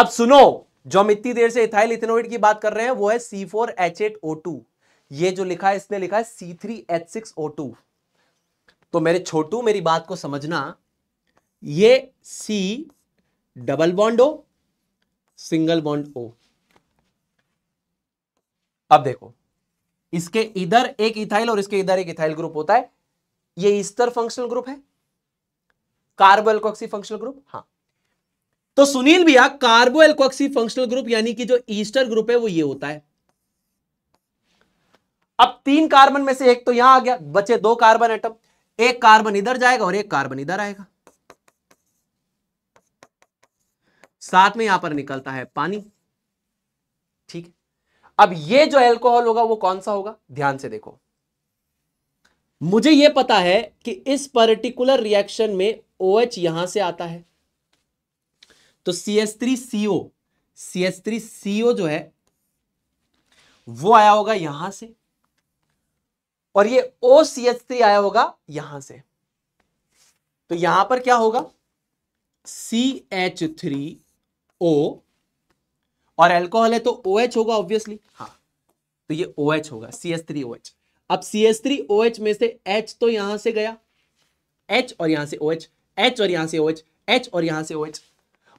अब सुनो जो हम इतनी देर से इथाइल इथेनोइड की बात कर रहे हैं वो है C four H eight O two ये जो लिखा है इसने लिखा है C three H six O two तो मेरे छोटू मेरी बात को समझना ये C double bond O single bond O अब देखो इसके इधर एक इथाइल और इसके इधर एक इथाइल ग्रुप होता है ये ईस्टर फंक्शनल ग्रुप है कार्बल कॉक्सी फंक्शनल ग्रुप हाँ तो सुनील भैया कार्बो एल्कोक्सी फंक्शनल ग्रुप यानी कि जो ईस्टर ग्रुप है वो ये होता है अब तीन कार्बन में से एक तो यहां आ गया बचे दो कार्बन एटम एक कार्बन इधर जाएगा और एक कार्बन इधर आएगा साथ में यहां पर निकलता है पानी ठीक है अब ये जो एल्कोहल होगा वो कौन सा होगा ध्यान से देखो मुझे ये पता है कि इस पर्टिकुलर रिएक्शन में ओ OH यहां से आता है तो C S three C O C S three C O जो है वो आया होगा यहां से और ये ओ सी एच थ्री आया होगा यहां से तो यहां पर क्या होगा सी एच थ्री ओ और एल्कोहल है तो ओ OH एच होगा ऑब्वियसली हाँ तो ये ओ OH एच होगा C S three O H अब C S three O H में से एच तो यहां से गया एच और यहां से ओ एच एच और यहां से ओ एच एच और यहां से ओ OH, एच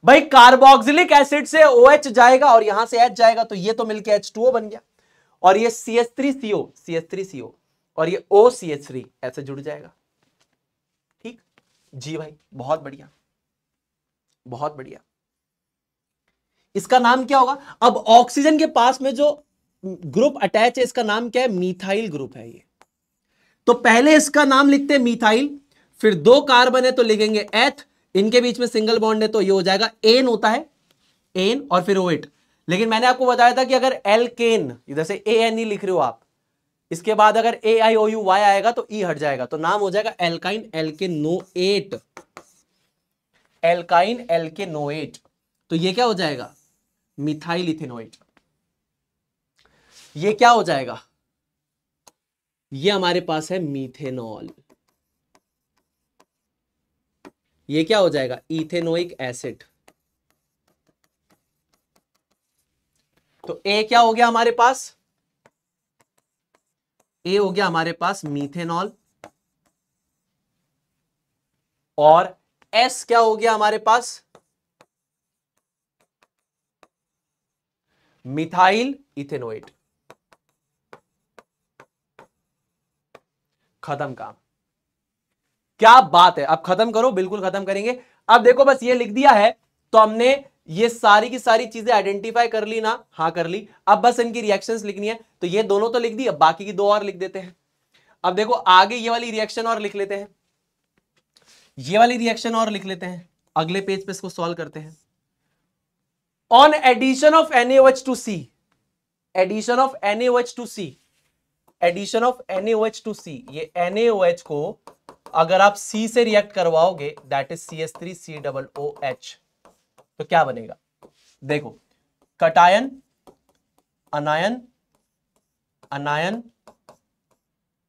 भाई कार्बोक्सिलिक एसिड से ओ OH जाएगा और यहां से एच जाएगा तो ये तो मिलकर एच टू ओ बन गया और ये C S three C O C S three C O और ये ओ सी एच थ्री ऐसे जुड़ जाएगा ठीक जी भाई बहुत बढ़िया बहुत बढ़िया इसका नाम क्या होगा अब ऑक्सीजन के पास में जो ग्रुप अटैच है इसका नाम क्या है मिथाइल ग्रुप है ये तो पहले इसका नाम लिखते हैं मिथाइल फिर दो कार्बन है तो लिखेंगे एथ इनके बीच में सिंगल बॉन्ड है तो ये हो जाएगा एन होता है एन और फिर एट लेकिन मैंने आपको बताया था कि अगर एल केन इधर से ए एन ई लिख रहे हो आप इसके बाद अगर ए आई ओ यू वाई आएगा तो ई e हट जाएगा तो नाम हो जाएगा एलकाइन एल के नो एट एलकाइन एल के नो एट तो ये क्या हो जाएगा मिथाइल इथेनोइट ये क्या हो जाएगा ये हमारे पास है मिथेनॉल ये क्या हो जाएगा इथेनोइक एसिड तो ए क्या हो गया हमारे पास ए हो गया हमारे पास मीथेनॉल और एस क्या हो गया हमारे पास मिथाइल इथेनोइट खत्म काम क्या बात है अब खत्म करो बिल्कुल खत्म करेंगे अब देखो बस ये लिख दिया है तो हमने ये सारी की सारी चीजें आइडेंटिफाई कर ली ना हाँ कर ली अब बस इनकी रिएक्शंस लिखनी है तो ये दोनों तो लिख दी अब बाकी की दो और लिख देते हैं अब देखो आगे ये वाली रिएक्शन और लिख लेते हैं ये वाली रिएक्शन और लिख लेते हैं अगले पेज पे इसको सॉल्व करते हैं on addition of N H two C addition of N H two C addition of N H two C ये एन को अगर आप सी से रिएक्ट करवाओगे that is C S three C double O H तो क्या बनेगा देखो cation anion anion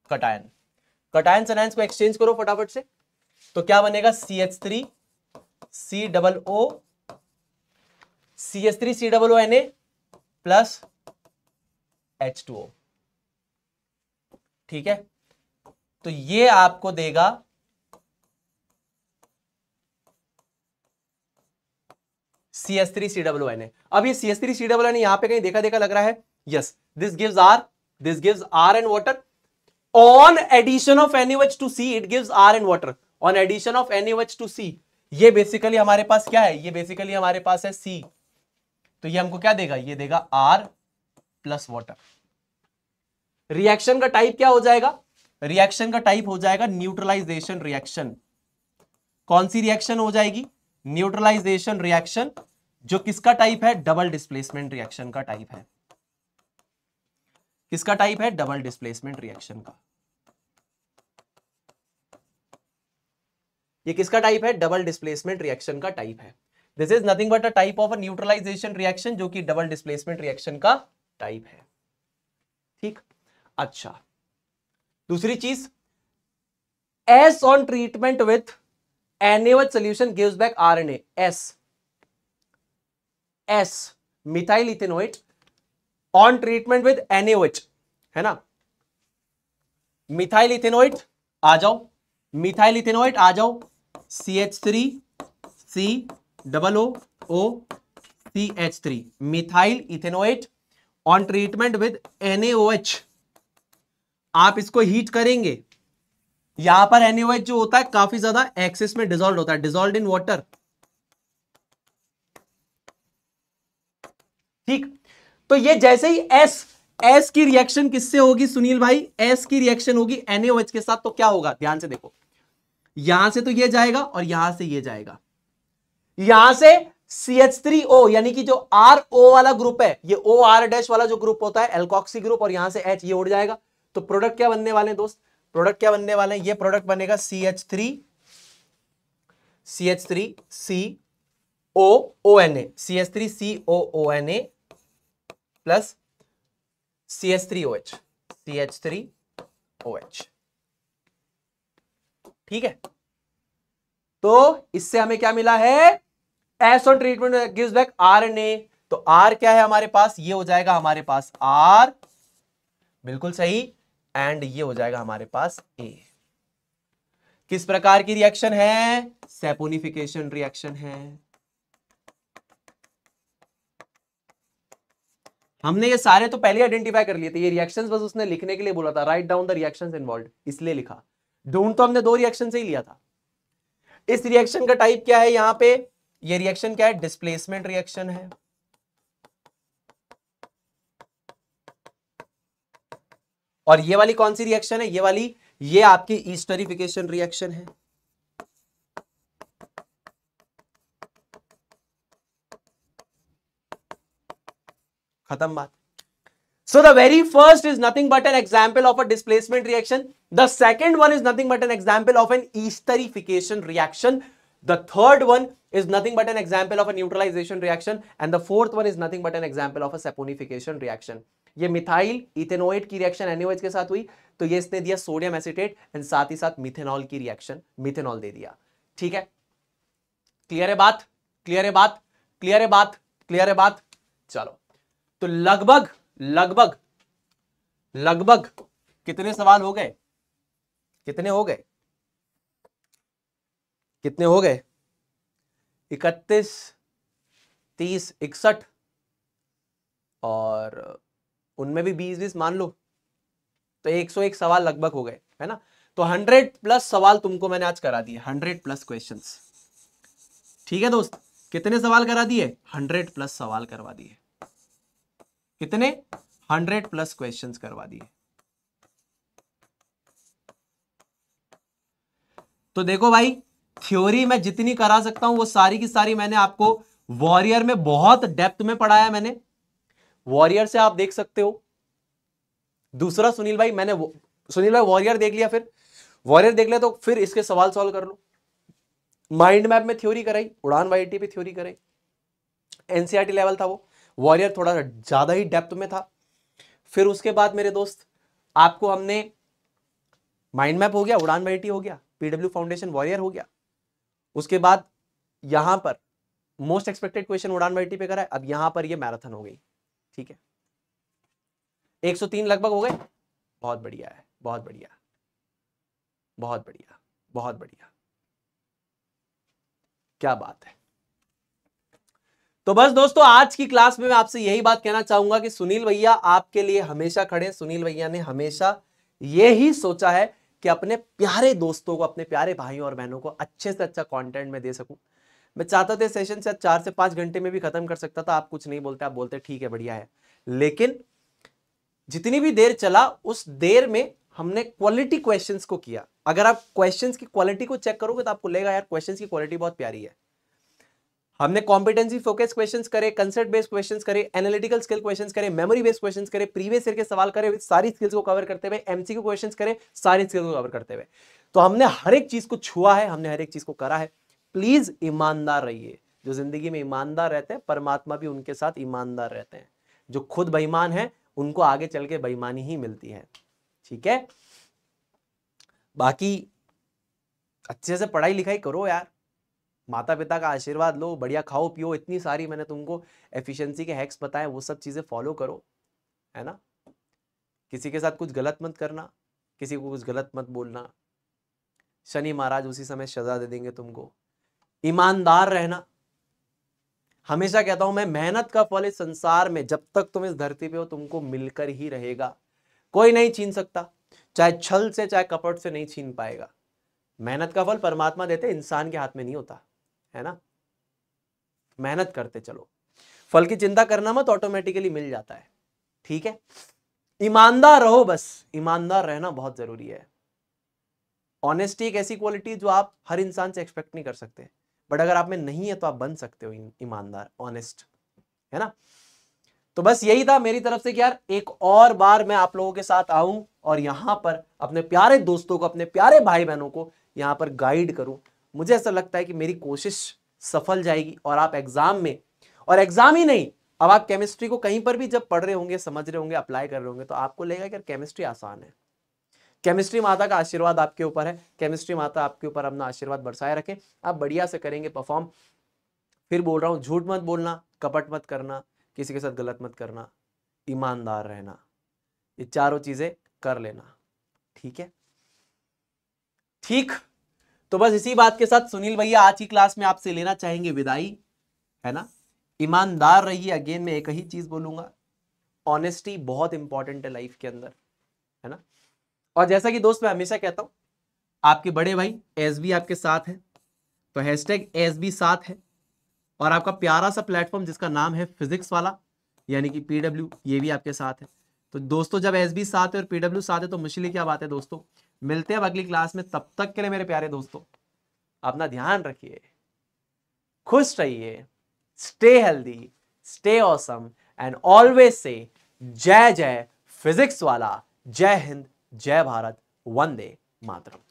cation cation anions को एक्सचेंज करो फटाफट से तो क्या बनेगा C H three C double O C S three C double O N A plus H two O ठीक है तो ये आपको देगा C S three C W N A अब ये C S three C W N यहां पर कहीं देखा देखा लग रहा है yes this gives R this gives R and water on addition of O H to C it gives R and water on addition of any O H to C ये basically हमारे पास क्या है ये बेसिकली हमारे पास है सी तो ये हमको क्या देगा ये देगा आर प्लस वाटर रिएक्शन का टाइप क्या हो जाएगा रिएक्शन का टाइप हो जाएगा न्यूट्रलाइजेशन रिएक्शन कौन सी रिएक्शन हो जाएगी न्यूट्रलाइजेशन रिएक्शन जो किसका टाइप है डबल डिस्प्लेसमेंट रिएक्शन का टाइप है किसका टाइप है डबल डिस्प्लेसमेंट रिएक्शन का ये किसका टाइप है डबल डिस्प्लेसमेंट रिएक्शन का टाइप है this is nothing but a type of a neutralization reaction जो कि डबल डिस्प्लेसमेंट रिएक्शन का टाइप है ठीक अच्छा दूसरी चीज S on treatment with N A O H solution gives back R and S S methyl ethanoate on treatment an N H है ना मिथाइल इथेनोइट आ जाओ मिथाइल इथेनोइट आ जाओ C H three C double O O C H three methyl ethanoate on treatment with N H आप इसको heat करेंगे यहां पर एनिवाइज जो होता है काफी ज्यादा एक्सेस में डिजोल्व होता है डिजोल्व इन वाटर ठीक तो ये जैसे ही एस एस की रिएक्शन किससे होगी सुनील भाई एस की रिएक्शन होगी एनएच के साथ तो क्या होगा ध्यान से देखो यहां से तो ये जाएगा और यहां से ये जाएगा यहां से CH3O यानी कि जो RO वाला ग्रुप है ये ओ आर डैश वाला जो ग्रुप होता है एलकॉक्सी ग्रुप और यहां से H ये उड़ जाएगा तो प्रोडक्ट क्या बनने वाले हैं दोस्त प्रोडक्ट क्या बनने वाले हैं ये प्रोडक्ट बनेगा C H three C H three C O O N A C H three C O O N A plus C H three O H C H three O H ठीक है तो इससे हमें क्या मिला है S on treatment gives back R N A तो R क्या है हमारे पास ये हो जाएगा हमारे पास आर बिल्कुल सही एंड ये हो जाएगा हमारे पास ए किस प्रकार की रिएक्शन है सेपोनिफिकेशन रिएक्शन है हमने ये सारे तो पहले आइडेंटिफाई कर लिए थे ये रिएक्शंस बस उसने लिखने के लिए बोला था write down the reactions involve इसलिए लिखा ढूंढ तो हमने दो रिएक्शन से ही लिया था इस रिएक्शन का टाइप क्या है यहां पे ये रिएक्शन क्या है डिस्प्लेसमेंट रिएक्शन है और ये वाली कौन सी रिएक्शन है ये वाली ये आपकी ईस्टरिफिकेशन रिएक्शन है खत्म बात so the very first is nothing but an example of a displacement reaction the second one is nothing but an example of an esterification reaction the third one is nothing but an example of a neutralization reaction and the fourth one is nothing but an example of a saponification reaction ये methyl ethanoate की reaction anyways के साथ हुई तो ये इसने दिया sodium acetate and साथ ही साथ मिथेनॉल की रिएक्शन मिथेनॉल दे दिया ठीक है क्लियर है बात क्लियर है बात क्लियर है बात क्लियर है बात चलो तो लगभग लगभग लगभग कितने सवाल हो गए कितने हो गए कितने हो गए इकतीस तीस इकसठ और उनमें भी बीस बीस मान लो तो एक सौ एक सवाल लगभग हो गए है ना तो हंड्रेड प्लस सवाल तुमको मैंने आज करा दिए हंड्रेड प्लस क्वेश्चन ठीक है दोस्त कितने सवाल करा दिए हंड्रेड प्लस सवाल करवा दिए कितने हंड्रेड प्लस क्वेश्चन करवा दिए तो देखो भाई थ्योरी मैं जितनी करा सकता हूं वो सारी की सारी मैंने आपको वॉरियर में बहुत डेप्थ में पढ़ाया मैंने वॉरियर से आप देख सकते हो दूसरा सुनील भाई मैंने सुनील भाई वॉरियर देख लिया फिर वॉरियर देख लिया तो फिर इसके सवाल सॉल्व कर लो माइंड मैप में थ्योरी कराई उड़ान वाई पे थ्योरी कराई एनसीआर लेवल था वो वॉरियर थोड़ा ज़्यादा ही डेप्थ में था फिर उसके बाद मेरे दोस्त आपको हमने माइंड मैप हो गया उड़ान वाई हो गया पीडब्ल्यू फाउंडेशन वॉरियर हो गया उसके बाद यहां पर मोस्ट एक्सपेक्टेड क्वेश्चन उड़ान वाई पे करा अब यहां पर ये मैराथन हो गई ठीक है 103 लगभग हो गए बहुत बढ़िया है बहुत बढ़िया बहुत बढ़िया बहुत बढ़िया क्या बात है तो बस दोस्तों आज की क्लास में मैं आपसे यही बात कहना चाहूंगा कि सुनील भैया आपके लिए हमेशा खड़े सुनील भैया ने हमेशा ये ही सोचा है कि अपने प्यारे दोस्तों को अपने प्यारे भाइयों और बहनों को अच्छे से अच्छा कंटेंट में दे सकूं मैं चाहता था सेशन से चार से पांच घंटे में भी खत्म कर सकता था आप कुछ नहीं बोलते आप बोलते ठीक है बढ़िया है लेकिन जितनी भी देर चला उस देर में हमने क्वालिटी क्वेश्चंस को किया अगर आप क्वेश्चंस की क्वालिटी को चेक करोगे तो आपको लगेगा यार क्वेश्चंस की क्वालिटी बहुत प्यारी है हमने कॉम्पिटेंसी फोकस क्वेश्चंस करे कंसेप्ट बेस्ड क्वेश्चंस करे एनालिटिकल स्किल क्वेश्चंस करे मेमोरी बेस्ड क्वेश्चंस करे प्रीवियस ईयर के सवाल करे सारी स्किल्स को कवर करते हुए एमसी क्वेश्चन करे सारी स्किल्स को कवर करते हुए तो हमने हर एक चीज को छुआ है हमने हर एक चीज को करा है प्लीज ईमानदार रहिए जो जिंदगी में ईमानदार रहते हैं परमात्मा भी उनके साथ ईमानदार रहते हैं जो खुद बेईमान है उनको आगे चल के बेईमानी ही मिलती है ठीक है बाकी अच्छे से पढ़ाई लिखाई करो यार माता पिता का आशीर्वाद लो बढ़िया खाओ पियो इतनी सारी मैंने तुमको एफिशिएंसी के हैक्स बताए वो सब चीज़ें फॉलो करो है ना किसी के साथ कुछ गलत मत करना किसी को कुछ गलत मत बोलना शनि महाराज उसी समय सजा दे देंगे तुमको ईमानदार रहना हमेशा कहता हूं मैं मेहनत का फल इस संसार में जब तक तुम इस धरती पे हो तुमको मिलकर ही रहेगा कोई नहीं छीन सकता चाहे छल से चाहे कपट से नहीं छीन पाएगा मेहनत का फल परमात्मा देते इंसान के हाथ में नहीं होता है ना मेहनत करते चलो फल की चिंता करना मत ऑटोमेटिकली मिल जाता है ठीक है ईमानदार रहो बस ईमानदार रहना बहुत जरूरी है ऑनेस्टी एक ऐसी क्वालिटी जो आप हर इंसान से एक्सपेक्ट नहीं कर सकते बट अगर आप में नहीं है तो आप बन सकते हो ईमानदार ऑनेस्ट है ना तो बस यही था मेरी तरफ से कि यार एक और बार मैं आप लोगों के साथ आऊं और यहां पर अपने प्यारे दोस्तों को अपने प्यारे भाई बहनों को यहां पर गाइड करूं मुझे ऐसा लगता है कि मेरी कोशिश सफल जाएगी और आप एग्जाम में और एग्जाम ही नहीं अब आप केमिस्ट्री को कहीं पर भी जब पढ़ रहे होंगे समझ रहे होंगे अप्लाई कर रहे होंगे तो आपको लगेगा कि केमिस्ट्री आसान है केमिस्ट्री माता का आशीर्वाद आपके ऊपर है केमिस्ट्री माता आपके ऊपर अपना आशीर्वाद बरसाए रखें आप बढ़िया से करेंगे परफॉर्म फिर बोल रहा हूँ झूठ मत बोलना कपट मत करना किसी के साथ गलत मत करना ईमानदार रहना ये चारों चीजें कर लेना ठीक है ठीक तो बस इसी बात के साथ सुनील भैया आज की क्लास में आपसे लेना चाहेंगे विदाई है ना ईमानदार रहिए अगेन मैं एक ही चीज बोलूंगा ऑनेस्टी बहुत इंपॉर्टेंट है लाइफ के अंदर है ना और जैसा कि दोस्त मैं हमेशा कहता हूँ आपके बड़े भाई एस आपके साथ है तो हैश टैग एस साथ है और आपका प्यारा सा प्लेटफॉर्म जिसका नाम है फिजिक्स वाला यानी कि पी ये भी आपके साथ है तो दोस्तों जब एस बी साथ है और पी साथ है तो मुश्किल क्या बात है दोस्तों मिलते हैं अब अगली क्लास में तब तक के लिए मेरे प्यारे दोस्तों अपना ध्यान रखिए खुश रहिए stay healthy stay awesome and always say जय जय फिजिक्स वाला जय हिंद जय भारत वंदे मातरम